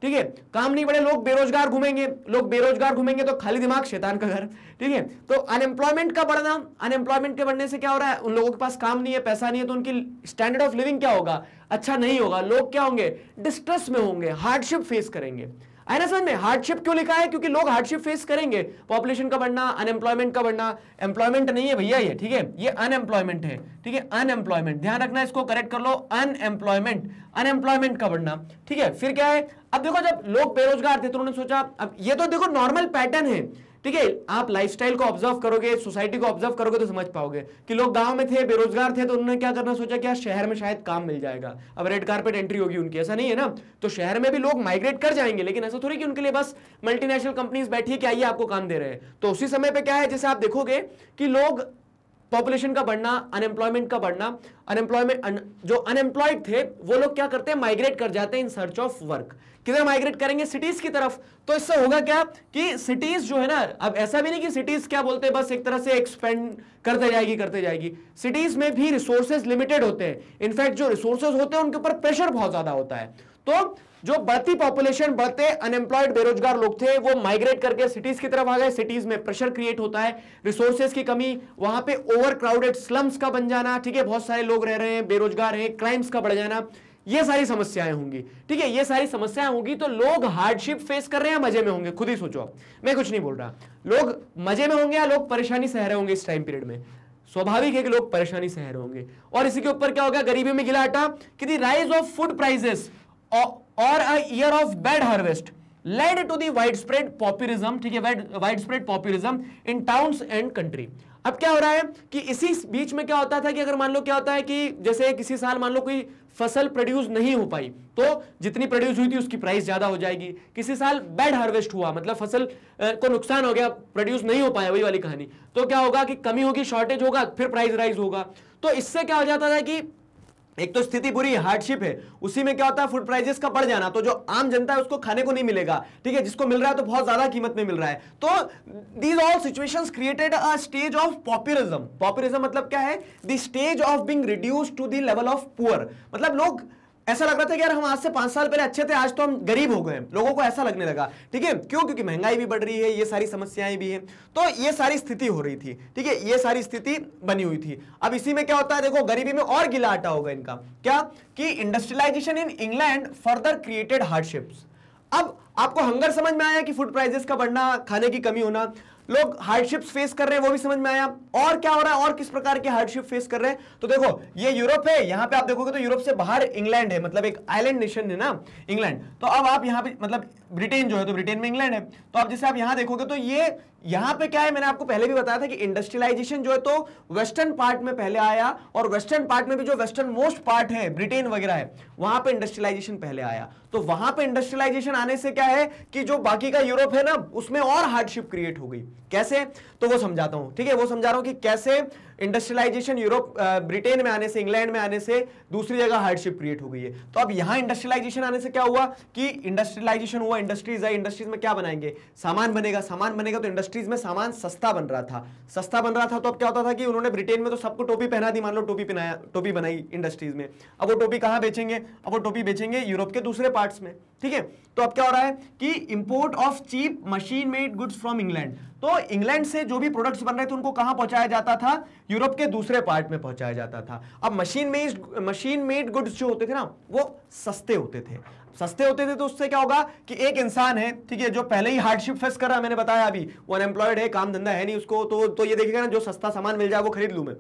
ठीक है काम नहीं पड़े लोग बेरोजगार घूमेंगे लोग बेरोजगार घूमेंगे तो खाली दिमाग शैतान का घर ठीक है तो अनएम्प्लॉयमेंट का बढ़ना अनएम्प्लॉयमेंट के बढ़ने से क्या हो रहा है उन लोगों के पास काम नहीं है पैसा नहीं है तो उनकी स्टैंडर्ड ऑफ लिविंग क्या होगा अच्छा नहीं होगा लोग क्या होंगे डिस्ट्रेस में होंगे हार्डशिप फेस करेंगे आया ना समझ में हार्डशिप क्यों लिखा है क्योंकि लोग हार्डशिप फेस करेंगे पॉपुलेशन का बढ़ना अनएम्प्लॉयमेंट का बढ़ना एम्प्लॉयमेंट नहीं है भैया ये ठीक है ये अनएम्प्लॉयमेंट है ठीक है अनएम्प्लॉयमेंट ध्यान रखना इसको करेक्ट कर लो अनएम्प्लॉयमेंट अनएम्प्लॉयमेंट का बढ़ना ठीक है फिर क्या है अब देखो जब लोग बेरोजगार थे तो उन्होंने सोचा अब ये तो देखो नॉर्मल पैटर्न है ठीक है आप लाइफस्टाइल को ऑब्जर्व करोगे सोसाइटी को ऑब्जर्व करोगे तो समझ पाओगे कि लोग गांव में थे बेरोजगार थे तो उन्होंने क्या करना सोचा कि शहर में शायद काम मिल जाएगा अब रेड कार्पेट एंट्री होगी उनकी ऐसा नहीं है ना तो शहर में भी लोग माइग्रेट कर जाएंगे लेकिन ऐसा थोड़ी कि उनके लिए बस मल्टीनेशनल कंपनीज बैठी है कि आइए आपको काम दे रहे हैं तो उसी समय पर क्या है जैसे आप देखोगे कि लोग पॉपुलेशन का बढ़ना अनएम्प्लॉयमेंट का बढ़ना अनएम्प्लॉयमेंट जो अनएम्प्लॉयड थे वो लोग क्या करते हैं माइग्रेट कर जाते हैं इन सर्च ऑफ वर्क किधर माइग्रेट करेंगे सिटीज की तरफ तो इससे होगा क्या कि सिटीज जो है ना अब ऐसा भी नहीं कि सिटीज क्या बोलते हैं बस एक तरह से एक्सपेंड करते जाएगी करते जाएगी सिटीज में भी रिसोर्सेज लिमिटेड होते हैं इनफैक्ट जो रिसोर्सेज होते हैं उनके ऊपर प्रेशर बहुत ज्यादा होता है तो जो बढ़ती पॉपुलेशन बढ़ते अनएम्प्लॉयड बेरोजगार लोग थे वो माइग्रेट करके सिटीज की तरफ आ गए सिटीज में प्रेशर क्रिएट होता है रिसोर्सेज की कमी वहां पे ओवर क्राउडेड स्लम्स का बन जाना ठीक है बहुत सारे लोग रह रहे हैं बेरोजगार हैं क्राइम्स का बढ़ जाना ये सारी समस्याएं होंगी ठीक है ये सारी समस्याएं होंगी तो लोग हार्डशिप फेस कर रहे हैं मजे में होंगे खुद ही सोचो मैं कुछ नहीं बोल रहा लोग मजे में होंगे या लोग परेशानी सह रहे होंगे इस टाइम पीरियड में स्वाभाविक है कि लोग परेशानी सह रहे होंगे और इसी के ऊपर क्या होगा गरीबी में गिला आटा कि राइज ऑफ फूड प्राइजेस और a year of bad harvest led to the wide spread populism ठीक है wide spread populism in towns and country अब क्या हो रहा है कि इसी बीच में क्या होता था कि अगर मान लो क्या होता है कि जैसे किसी साल मान लो कोई फसल प्रोड्यूस नहीं हो पाई तो जितनी प्रोड्यूस हुई थी उसकी प्राइस ज़्यादा हो जाएगी किसी साल बैड हार्वेस्ट हुआ मतलब फसल को नुकसान हो गया प्रोड्यूस नहीं हो पाया वही वाली कहानी तो क्या होगा कि कमी होगी शॉर्टेज होगा फिर प्राइस राइज होगा तो इससे क्या हो जाता था कि एक तो स्थिति बुरी हार्डशिप है उसी में क्या होता है फूड प्राइसेस का बढ़ जाना तो जो आम जनता है उसको खाने को नहीं मिलेगा ठीक है जिसको मिल रहा है तो बहुत ज्यादा कीमत में मिल रहा है तो these all situations created a stage of popularism popularism मतलब क्या है the stage of being reduce to the level of poor मतलब लोग ऐसा लग रहा था कि यार हम आज से पांच साल पहले अच्छे थे आज तो हम गरीब हो गए लोगों को ऐसा लगने लगा ठीक है क्यों क्योंकि महंगाई भी बढ़ रही है ये सारी समस्याएं भी हैं तो ये सारी स्थिति हो रही थी ठीक है ये सारी स्थिति बनी हुई थी अब इसी में क्या होता है देखो गरीबी में और गिला आटा होगा इनका क्या कि industrialisation in England further created hardships अब आपको हंगर समझ में आया कि फूड प्राइजेस का बढ़ना खाने की कमी होना लोग हार्डशिप्स फेस कर रहे हैं वो भी समझ में आया और क्या हो रहा है और किस प्रकार के हार्डशिप फेस कर रहे हैं तो देखो ये यूरोप है यहाँ पे आप देखोगे तो यूरोप से बाहर इंग्लैंड है मतलब एक आइलैंड नेशन है ना इंग्लैंड तो अब आप यहाँ पे मतलब ब्रिटेन जो है तो ब्रिटेन में इंग्लैंड है तो आप जैसे आप यहाँ देखोगे तो ये यहां पे क्या है मैंने आपको पहले भी बताया था कि इंडस्ट्रियलाइजेशन जो है तो वेस्टर्न पार्ट में पहले आया और वेस्टर्न पार्ट में भी जो वेस्टर्न मोस्ट पार्ट है ब्रिटेन वगैरह है वहां पे इंडस्ट्रियलाइजेशन पहले आया तो वहां पे इंडस्ट्रियलाइजेशन आने से क्या है कि जो बाकी का यूरोप है ना उसमें और हार्डशिप क्रिएट हो गई कैसे तो वो समझाता हूं ठीक है वो समझा रहा हूं कि कैसे इंडस्ट्रियलाइजेशन यूरोप ब्रिटेन में आने से इंग्लैंड में आने से दूसरी जगह हार्डशिप क्रिएट हो गई है तो अब यहाँ इंडस्ट्रियलाइजेशन आने से क्या हुआ कि इंडस्ट्रियलाइजेशन हुआ इंडस्ट्रीज आई इंडस्ट्रीज में क्या बनाएंगे सामान बनेगा सामान बनेगा तो इंडस्ट्रीज में सामान सस्ता बन रहा था सस्ता बन रहा था तो अब क्या होता था कि उन्होंने ब्रिटेन में तो सबको टोपी पहना दी मान लो टोपी पहनाया टोपी बनाई इंडस्ट्रीज में अब वो टोपी कहाँ बेचेंगे अब वो टोपी बेचेंगे यूरोप के दूसरे पार्ट्स में ठीक है तो अब क्या हो रहा है कि import of cheap machine made goods from England तो इंग्लैंड से जो भी प्रोडक्ट्स बन रहे थे उनको कहां पहुंचाया जाता था यूरोप के दूसरे पार्ट में पहुंचाया जाता था अब machine made machine made goods जो होते थे ना वो सस्ते होते थे सस्ते होते थे तो उससे क्या होगा कि एक इंसान है ठीक है जो पहले ही हार्डशिप फेस कर रहा है मैंने बताया अभी वो अनएम्प्लॉयड है काम धंधा है नहीं उसको तो, तो ये देखेगा ना जो सस्ता सामान मिल जाए वो खरीद लू मैं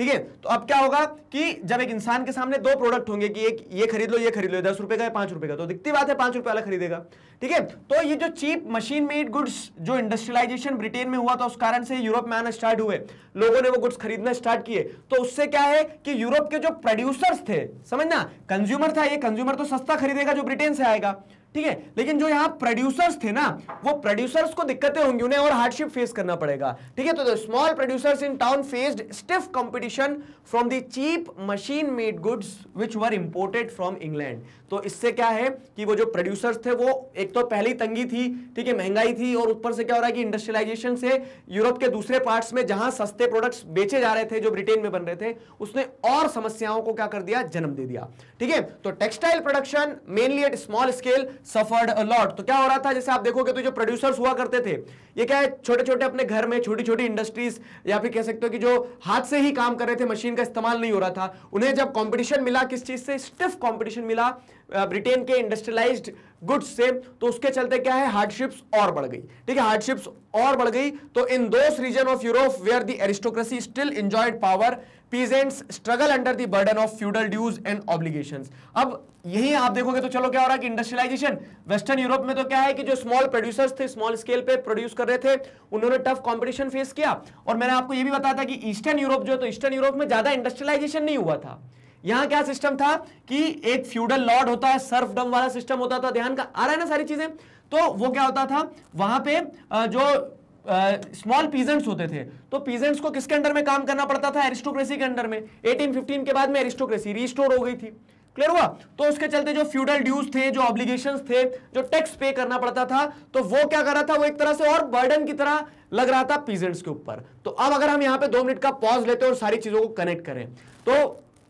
ठीक है तो अब क्या होगा कि जब एक इंसान के सामने दो प्रोडक्ट होंगे कि एक ये खरीद लो ये खरीद लो दस रुपए का पांच रुपए का तो दिखती बात है पांच रुपए वाला खरीदेगा ठीक है तो ये जो चीप मशीन मेड गुड्स जो इंडस्ट्रियलाइजेशन ब्रिटेन में हुआ था उस कारण से यूरोप में आना स्टार्ट हुए लोगों ने वो गुड्स खरीदना स्टार्ट किए तो उससे क्या है कि यूरोप के जो प्रोड्यूसर्स थे समझना कंज्यूमर था ये कंज्यूमर तो सस्ता खरीदेगा जो ब्रिटेन से आएगा ठीक है लेकिन जो यहाँ प्रोड्यूसर्स थे ना वो प्रोड्यूसर्स को दिक्कतें होंगी उन्हें और हार्डशिप फेस करना पड़ेगा ठीक है तो small producers in town faced stiff competition from the cheap machine made goods which were imported from England तो इससे क्या है कि वो जो प्रोड्यूसर्स थे वो एक तो पहली तंगी थी ठीक है महंगाई थी और ऊपर से क्या हो रहा है कि इंडस्ट्रियलाइजेशन से यूरोप के दूसरे पार्ट्स में जहां सस्ते प्रोडक्ट्स बेचे जा रहे थे जो ब्रिटेन में बन रहे थे उसने और समस्याओं को क्या कर दिया जन्म दे दिया ठीक है तो textile production mainly at small scale suffered a lot तो क्या हो रहा था जैसे आप देखोगे तो जो प्रोड्यूसर्स हुआ करते थे ये क्या है छोटे छोटे अपने घर में छोटी छोटी इंडस्ट्रीज या फिर कह सकते हो कि जो हाथ से ही काम कर रहे थे मशीन का इस्तेमाल नहीं हो रहा था उन्हें जब कॉम्पिटिशन मिला किस चीज से स्टिफ कंपटीशन मिला ब्रिटेन के इंडस्ट्रियलाइज्ड गुड्स से तो उसके चलते क्या है हार्डशिप्स और बढ़ गई ठीक है हार्डशिप्स और बढ़ गई तो in those region of Europe where the aristocracy still enjoyed power peasants struggle under the burden of feudal dues and obligation अब यही आप देखोगे तो चलो क्या हो रहा है कि इंडस्ट्रियलाइजेशन वेस्टर्न यूरोप में तो क्या है कि जो स्मॉल प्रोड्यूसर्स थे स्मॉल स्केल पे प्रोड्यूस कर रहे थे उन्होंने टफ कंपटीशन फेस किया और मैंने आपको ये भी बताया था कि ईस्टर्न यूरोप जो है तो ईस्टर्न यूरोप में ज्यादा इंडस्ट्रियलाइजेशन नहीं हुआ था यहां क्या सिस्टम था कि एक फ्यूडल लॉर्ड होता है सर्फडम वाला सिस्टम होता था ध्यान का आ रहा है ना सारी चीजें तो वो क्या होता था वहां पे जो स्मॉल uh, पीजेंट्स होते थे तो पीजेंट्स को किसके अंडर में काम करना पड़ता था एरिस्टोक्रेसी के अंडर में 1815 के बाद में एरिस्टोक्रेसी रिस्टोर हो गई थी क्लियर हुआ तो उसके चलते जो फ्यूडल ड्यूज थे जो ऑब्लिगेशन थे जो टैक्स पे करना पड़ता था तो वो क्या कर रहा था वो एक तरह से और बर्डन की तरह लग रहा था पीजेंट्स के ऊपर तो अब अगर हम यहां पे दो मिनट का पॉज लेते हैं और सारी चीजों को कनेक्ट करें तो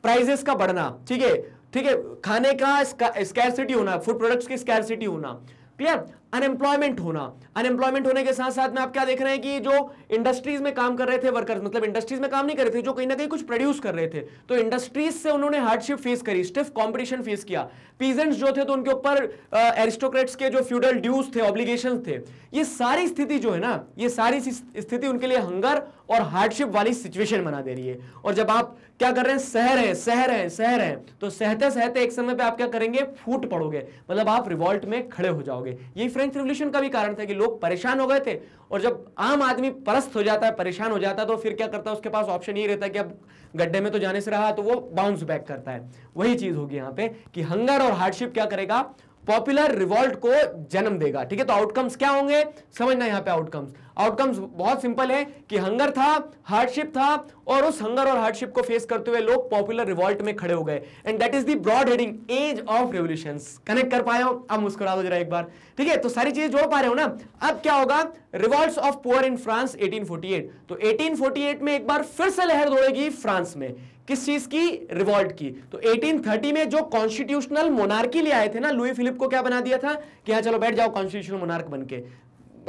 प्राइजेस का बढ़ना ठीक है ठीक है खाने का स्कैरसिटी होना फूड प्रोडक्ट्स की स्कैरसिटी होना क्लियर अनएम्प्लॉयमेंट होना अनएम्प्लॉयमेंट होने के साथ साथ में आप क्या देख रहे हैं कि जो इंडस्ट्रीज में काम कर रहे थे वर्कर्स मतलब इंडस्ट्रीज में काम नहीं कर रहे थे जो कहीं ना कहीं कुछ प्रोड्यूस कर रहे थे तो इंडस्ट्रीज से उन्होंने हार्डशिप फेस करी स्टिफ कॉम्पिटिशन फेस किया पीजेंट्स जो थे तो उनके ऊपर एरिस्टोक्रेट्स के जो फ्यूडल ड्यूज थे ऑब्लिगेशन थे ये सारी स्थिति जो है ना ये सारी स्थिति उनके लिए हंगर और हार्डशिप वाली सिचुएशन बना दे रही है और जब आप क्या कर रहे हैं सह रहे हैं सह रहे हैं सह रहे हैं तो सहते सहते एक समय पे आप क्या करेंगे फूट पड़ोगे मतलब आप रिवॉल्ट में खड़े हो जाओगे यही फ्रेंच रिवॉल्यूशन का भी कारण था कि लोग परेशान हो गए थे और जब आम आदमी परस्त हो जाता है परेशान हो जाता है तो फिर क्या करता है उसके पास ऑप्शन यही रहता है कि अब गड्ढे में तो जाने से रहा तो वो बाउंस बैक करता है वही चीज होगी यहाँ पे कि हंगर और हार्डशिप क्या करेगा पॉपुलर रिवॉल्ट को जन्म देगा ठीक है तो आउटकम्स क्या होंगे समझना यहां पे आउटकम्स आउटकम्स बहुत सिंपल है कि हंगर था हार्डशिप था और उस हंगर और हार्डशिप को फेस करते हुए लोग पॉपुलर रिवॉल्ट में खड़े हो गए and that is the broad heading age of revolution connect कर पाए हो अब मुस्कुरा दो जरा एक बार ठीक है तो सारी चीजें जोड़ पा रहे हो ना अब क्या होगा revolt of poor in France eighteen तो एटीन में एक बार फिर से लहर दौड़ेगी फ्रांस में किस चीज की रिवॉल्ट की तो 1830 में जो कॉन्स्टिट्यूशनल मोनार्की ले आए थे ना लुई फिलिप को क्या बना दिया था कि हाँ चलो बैठ जाओ कॉन्स्टिट्यूशनल मोनार्क बन के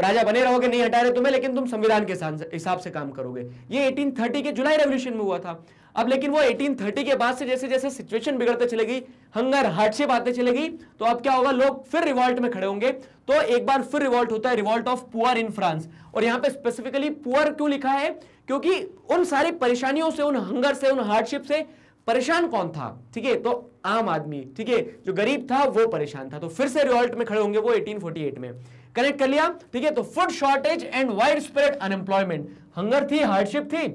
राजा बने रहोगे नहीं हटा रहे तुम्हें लेकिन तुम संविधान के हिसाब से काम करोगे ये 1830 के जुलाई रेवोल्यूशन में हुआ था अब लेकिन वो 1830 के बाद से जैसे जैसे सिचुएशन बिगड़ते चले गई हंगर हार्डशिप आते चले गई तो अब क्या होगा लोग फिर रिवॉल्ट में खड़े होंगे तो एक बार फिर रिवॉल्ट होता है revolt of poor in France और यहां पे स्पेसिफिकली पुअर क्यों लिखा है क्योंकि उन सारी परेशानियों से उन हंगर से उन हार्डशिप से परेशान कौन था ठीक है तो आम आदमी ठीक है जो गरीब था वो परेशान था तो फिर से रिवॉल्ट में खड़े होंगे वो 1848 में कनेक्ट कर लिया ठीक है तो food shortage and wide spread unemployment hunger थी हार्डशिप थी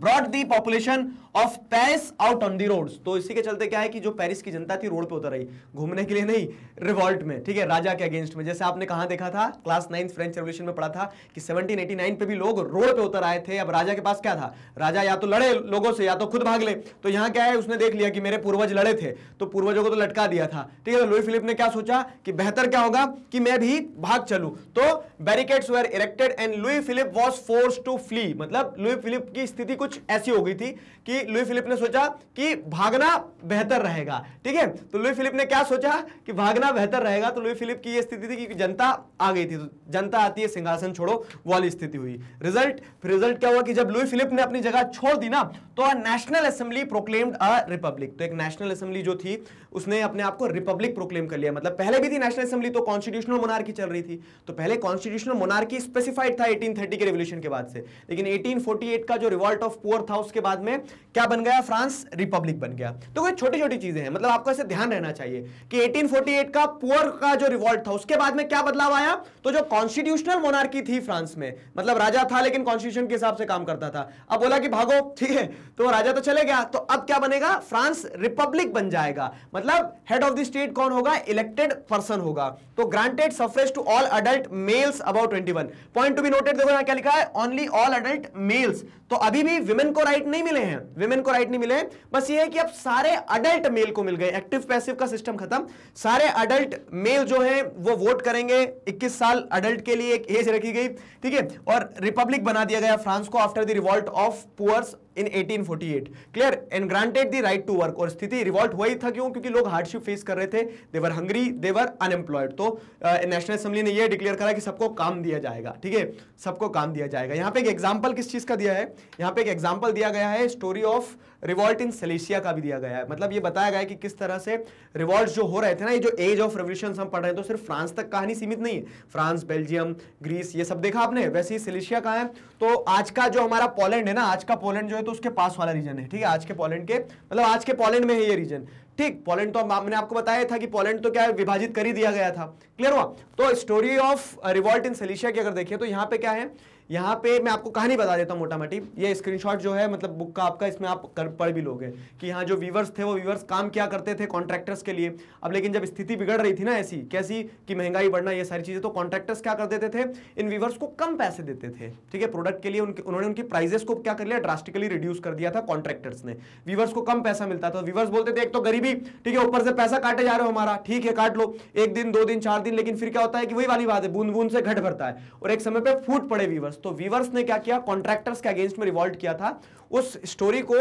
brought the population of Paris out on the roads तो इसी के चलते क्या है कि जो पेरिस की जनता थी रोड पे उतर रही घूमने के लिए नहीं रिवॉल्ट में ठीक है राजा के अगेंस्ट में जैसे आपने कहा देखा था क्लास नाइन्थ फ्रेंच रेवल्यूशन में पढ़ा था कि 1789 पे भी लोग रोड पे उतर आए थे अब राजा के पास क्या था राजा या तो लड़े लोगों से या तो खुद भाग ले तो यहाँ क्या है उसने देख लिया कि मेरे पूर्वज लड़े थे तो पूर्वजों को तो लटका दिया था ठीक है तो लुई फिलिप ने क्या सोचा कि बेहतर क्या होगा कि मैं भी भाग चलू तो barricades were erected and Louis Philippe was force to flee मतलब लुई फिलिप की स्थिति कुछ ऐसी हो गई थी कि लुई फिलिप ने सोचा कि भागना बेहतर रहेगा ठीक है तो लुई फिलिप ने क्या सोचा कि भागना बेहतर रहेगा तो लुई फिलिप की ये स्थिति थी कि जनता आ गई थी तो जनता आती है सिंहासन छोड़ो वाली स्थिति हुई रिजल्ट फिर रिजल्ट क्या हुआ कि जब लुई फिलिप ने अपनी जगह छोड़ दी ना तो a national assembly proclaimed a republic तो एक नेशनल असेंबली जो थी उसने अपने आप को रिपब्लिक प्रोक्लेम कर लिया मतलब पहले भी थी नेशनल असेंबली तो कॉन्स्टिट्यूशनल मोनार्की चल रही थी तो पहले कॉन्स्टिट्यूशनल मोनार्की स्पेसिफाइड था 1830 के रेवोल्यूशन के बाद से लेकिन 1848 का जो रिवॉल्ट ऑफ पुअर था उसके बाद में क्या बन गया फ्रांस रिपब्लिक बन गया तो कोई छोटी छोटी चीजें हैं मतलब आपको ऐसे ध्यान रहना चाहिए कि 1848 का पुअर का जो रिवॉल्ट था उसके बाद में क्या बदलाव आया तो जो कॉन्स्टिट्यूशनल मोनार्की थी फ्रांस में मतलब राजा था लेकिन कॉन्स्टिट्यूशन के हिसाब से काम करता था अब बोला कि भागो ठीक है तो राजा तो चले गया तो अब क्या बनेगा फ्रांस रिपब्लिक बन जाएगा मतलब हेड ऑफ द स्टेट कौन होगा इलेक्टेड पर्सन होगा तो granted suffrage to all adult males about 21 point to be noted देखो यहां क्या लिखा है ओनली ऑल अडल्ट मेल्स तो अभी भी विमेन को राइट नहीं मिले हैं विमेन को राइट नहीं मिले बस ये है कि अब सारे अडल्ट मेल को मिल गए एक्टिव पैसिव का सिस्टम खत्म सारे अडल्ट मेल जो है वो वोट करेंगे इक्कीस साल अडल्ट के लिए एक एज रखी गई ठीक है और रिपब्लिक बना दिया गया फ्रांस को after the revolt of poors in 1848 clear and granted the right to work और स्थिति रिवॉल्ट हुआ ही था क्यों क्योंकि लोग हार्डशिप फेस कर रहे थे देवर हंग्री देवर अनएम्प्लॉयड तो नेशनल uh, असेंबली ने यह डिक्लेयर करा कि सबको काम दिया जाएगा ठीक है सबको काम दिया जाएगा यहाँ पे एक एग्जाम्पल किस चीज़ का दिया है यहाँ पे एक एग्जाम्पल दिया गया है story of revolt in Silesia का भी दिया गया है मतलब ये बताया गया है कि किस तरह से रिवॉल्ट जो हो रहे थे ना ये जो एज ऑफ रेवल्यूशन हम पढ़ रहे हैं तो सिर्फ फ्रांस तक कहानी सीमित नहीं है फ्रांस बेल्जियम ग्रीस ये सब देखा आपने वैसे ही सलेशिया का है तो आज का जो हमारा पोलैंड है ना आज का पोलैंड जो है तो उसके पास वाला रीजन है ठीक है आज के पोलैंड के मतलब आज के पोलैंड में है ये रीजन ठीक पोलैंड तो मैंने आपको बताया था कि पोलैंड तो क्या विभाजित कर ही दिया गया था क्लियर हुआ तो story of revolt in Silesia की अगर देखिए तो यहाँ पे क्या है यहाँ पे मैं आपको कहानी बता देता हूँ मोटा मोटी ये स्क्रीनशॉट जो है मतलब बुक का आपका इसमें आप कर पढ़ भी लोगे कि यहाँ जो वीवर्स थे वो वीवर्स काम क्या करते थे कॉन्ट्रैक्टर्स के लिए अब लेकिन जब स्थिति बिगड़ रही थी ना ऐसी कैसी कि महंगाई बढ़ना ये सारी चीज़ें तो कॉन्ट्रैक्टर्स क्या कर देते थे इन वीवर्स को कम पैसे देते थे ठीक है प्रोडक्ट के लिए उनके उन्होंने उनकी प्राइजेस को क्या कर लिया ड्रास्टिकली रिड्यूस कर दिया था कॉन्ट्रैक्टर्स ने वीवर्स को कम पैसा मिलता था वीवर्स बोलते थे एक तो गरीबी ठीक है ऊपर से पैसा काटे जा रहे हो हमारा ठीक है काट लो एक दिन दो दिन चार दिन लेकिन फिर क्या होता है कि वही वाली बात है बूंद बूंद से घट भरता है और एक समय पर फूट पड़े वीवर्स वीवर्स तो वीवर्स ने क्या किया कॉन्ट्रैक्टर्स के अगेंस्ट में रिवॉल्ट किया था उस स्टोरी को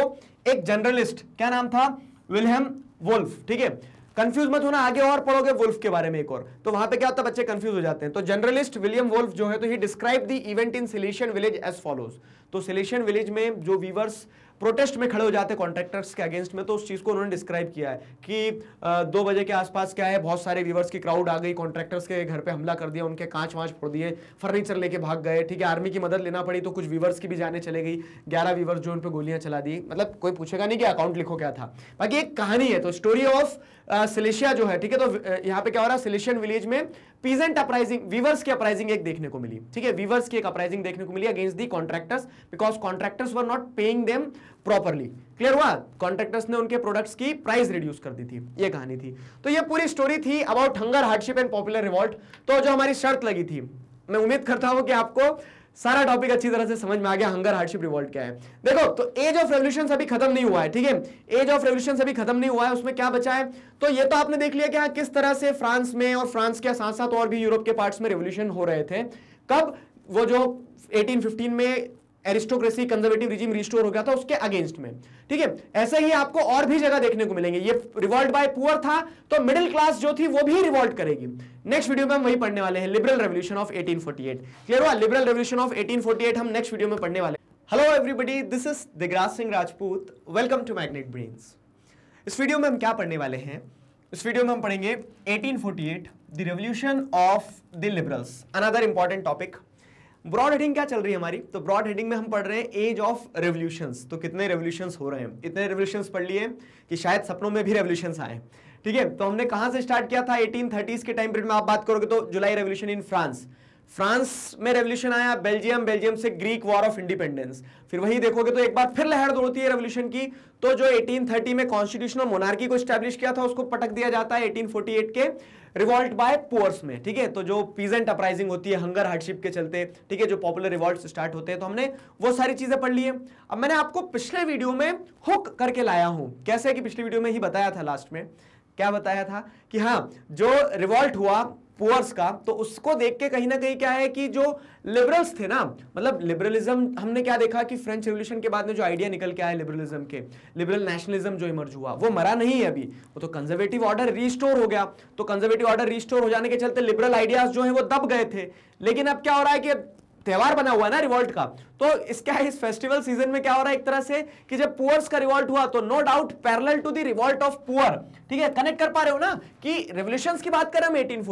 एक जर्नलिस्ट क्या नाम था विलहम वुल्फ ठीक है कंफ्यूज मत होना आगे और पढ़ोगे वुल्फ के बारे में एक और तो वहां पे क्या होता है बच्चे कंफ्यूज हो जाते हैं तो जनरलिस्ट विलियम वुल्फ जो है तो he describe the event in Silesian village as follows तो सिलेशन विलेज में जो वीवर्स प्रोटेस्ट में खड़े हो जाते कॉन्ट्रैक्टर्स के अगेंस्ट में तो उस चीज़ को उन्होंने डिस्क्राइब किया है कि दो बजे के आसपास क्या है बहुत सारे व्यूवर्स की क्राउड आ गई कॉन्ट्रैक्टर्स के घर पर हमला कर दिया उनके कांच वाँच फोड़ दिए फर्नीचर लेके भाग गए ठीक है आर्मी की मदद लेना पड़ी तो कुछ व्यूवर्स की भी जाने चले गई ग्यारह व्यूवर्स जो उन पर गोलियां चला दी मतलब कोई पूछेगा नहीं कि अकाउंट लिखो क्या था बाकी एक कहानी है तो स्टोरी ऑफ सिलेशिया जो है ठीक है तो यहाँ पे क्या हो रहा है सिलेशियन विलेज में पीजेंट अपराइजिंग वीवर्स की अपराइजिंग एक देखने को मिली ठीक है वीवर्स की एक अपराइजिंग देखने को मिली against the contractors because contractors were not paying them properly clear हुआ कॉन्ट्रेक्टर्स ने उनके प्रोडक्ट्स की प्राइस रिड्यूस कर दी थी ये कहानी थी तो ये पूरी स्टोरी थी about hunger hardship and popular revolt तो जो हमारी शर्त लगी थी मैं उम्मीद करता हूं कि आपको सारा टॉपिक अच्छी तरह से समझ में आ गया हंगर हार्डशिप रिवॉल्ट क्या है देखो तो एज ऑफ रेवल्यूशन अभी खत्म नहीं हुआ है ठीक है एज ऑफ रेवल्यूशन अभी खत्म नहीं हुआ है उसमें क्या बचा है तो ये तो आपने देख लिया कि हाँ किस तरह से फ्रांस में और फ्रांस के साथ साथ और भी यूरोप के पार्ट्स में रेवोल्यूशन हो रहे थे कब वो जो 1815 में एरिस्टोक्रेसी कंजर्वेटिव रिजिम रिस्टोर हो गया था उसके अगेंस्ट में ठीक है ऐसे ही आपको और भी जगह देखने को मिलेंगे ये रिवॉल्ट बाय पुअर था तो मिडिल क्लास जो थी वो भी रिवॉल्ट करेगी नेक्स्ट वीडियो में हम वही पढ़ने वाले हैं लिबरल रेवल्यूशन ऑफ 1848 क्लियर हुआ लिबरल रेवल्यूशन ऑफ एट हम नेक्स्ट वीडियो में पढ़ने वाले hello everybody this is Digraj Singh Rajput welcome to magnet brains इस वीडियो में हम क्या पढ़ने वाले हैं इस वीडियो में हम पढ़ेंगे 1848 the revolution of the liberals another important topic broad heading क्या चल रही है हमारी तो ब्रॉड हेडिंग में हम पढ़ रहे हैं एज ऑफ रेवोल्यूशन तो कितने रेवोल्यूशन हो रहे हैं इतने रेवोल्यूशन पढ़ लिए कि शायद सपनों में भी रेवोल्यूशन आए ठीक है तो हमने कहाँ से स्टार्ट किया था एटीन के टाइम पीरियड में आप बात करोगे तो July revolution in France France में रेवल्यूशन आया बेल्जियम बेल्जियम से ग्रीक वॉर ऑफ इंडिपेंडेंस फिर वही देखोगे तो एक बार फिर लहर दौड़ती है रेवल्यूशन की तो जो 1830 में कॉन्स्टिट्यूशनल मोनार्की को स्टैब्लिश किया था उसको पटक दिया जाता है 1848 के रिवॉल्ट बाय पुअर्स में ठीक है तो जो पीजेंट अपराइजिंग होती है हंगर हार्डशिप के चलते ठीक है जो पॉपुलर रिवॉल्ट स्टार्ट होते हैं तो हमने वो सारी चीजें पढ़ ली है अब मैंने आपको पिछले वीडियो में हुक करके लाया हूं कैसे कि पिछले वीडियो में ही बताया था लास्ट में क्या बताया था कि हाँ जो रिवॉल्ट हुआ पुअर्स का तो उसको देख के कहीं ना कहीं क्या है कि जो लिबरल्स थे ना मतलब लिबरलिज्म हमने क्या देखा कि फ्रेंच रेवल्यूशन के बाद में जो आइडिया निकल के आया लिबरलिज्म के लिबरल नेशनलिज्म जो इमर्ज हुआ वो मरा नहीं है अभी वो तो कंजर्वेटिव ऑर्डर रिस्टोर हो गया तो कंजर्वेटिव ऑर्डर रिस्टोर हो जाने के चलते लिबरल आइडियाज जो है वो दब गए थे लेकिन अब क्या हो रहा है कि त्यौहार बना हुआ है ना रिवॉल्ट का तो इसका इस फेस्टिवल सीजन में क्या हो रहा है एक तरह से कि जब पुअर्स का रिवॉल्ट हुआ तो no doubt parallel to the revolt of poor ठीक है कनेक्ट कर पा रहे हो ना कि रेवल्यूशन की बात करें हम एटीन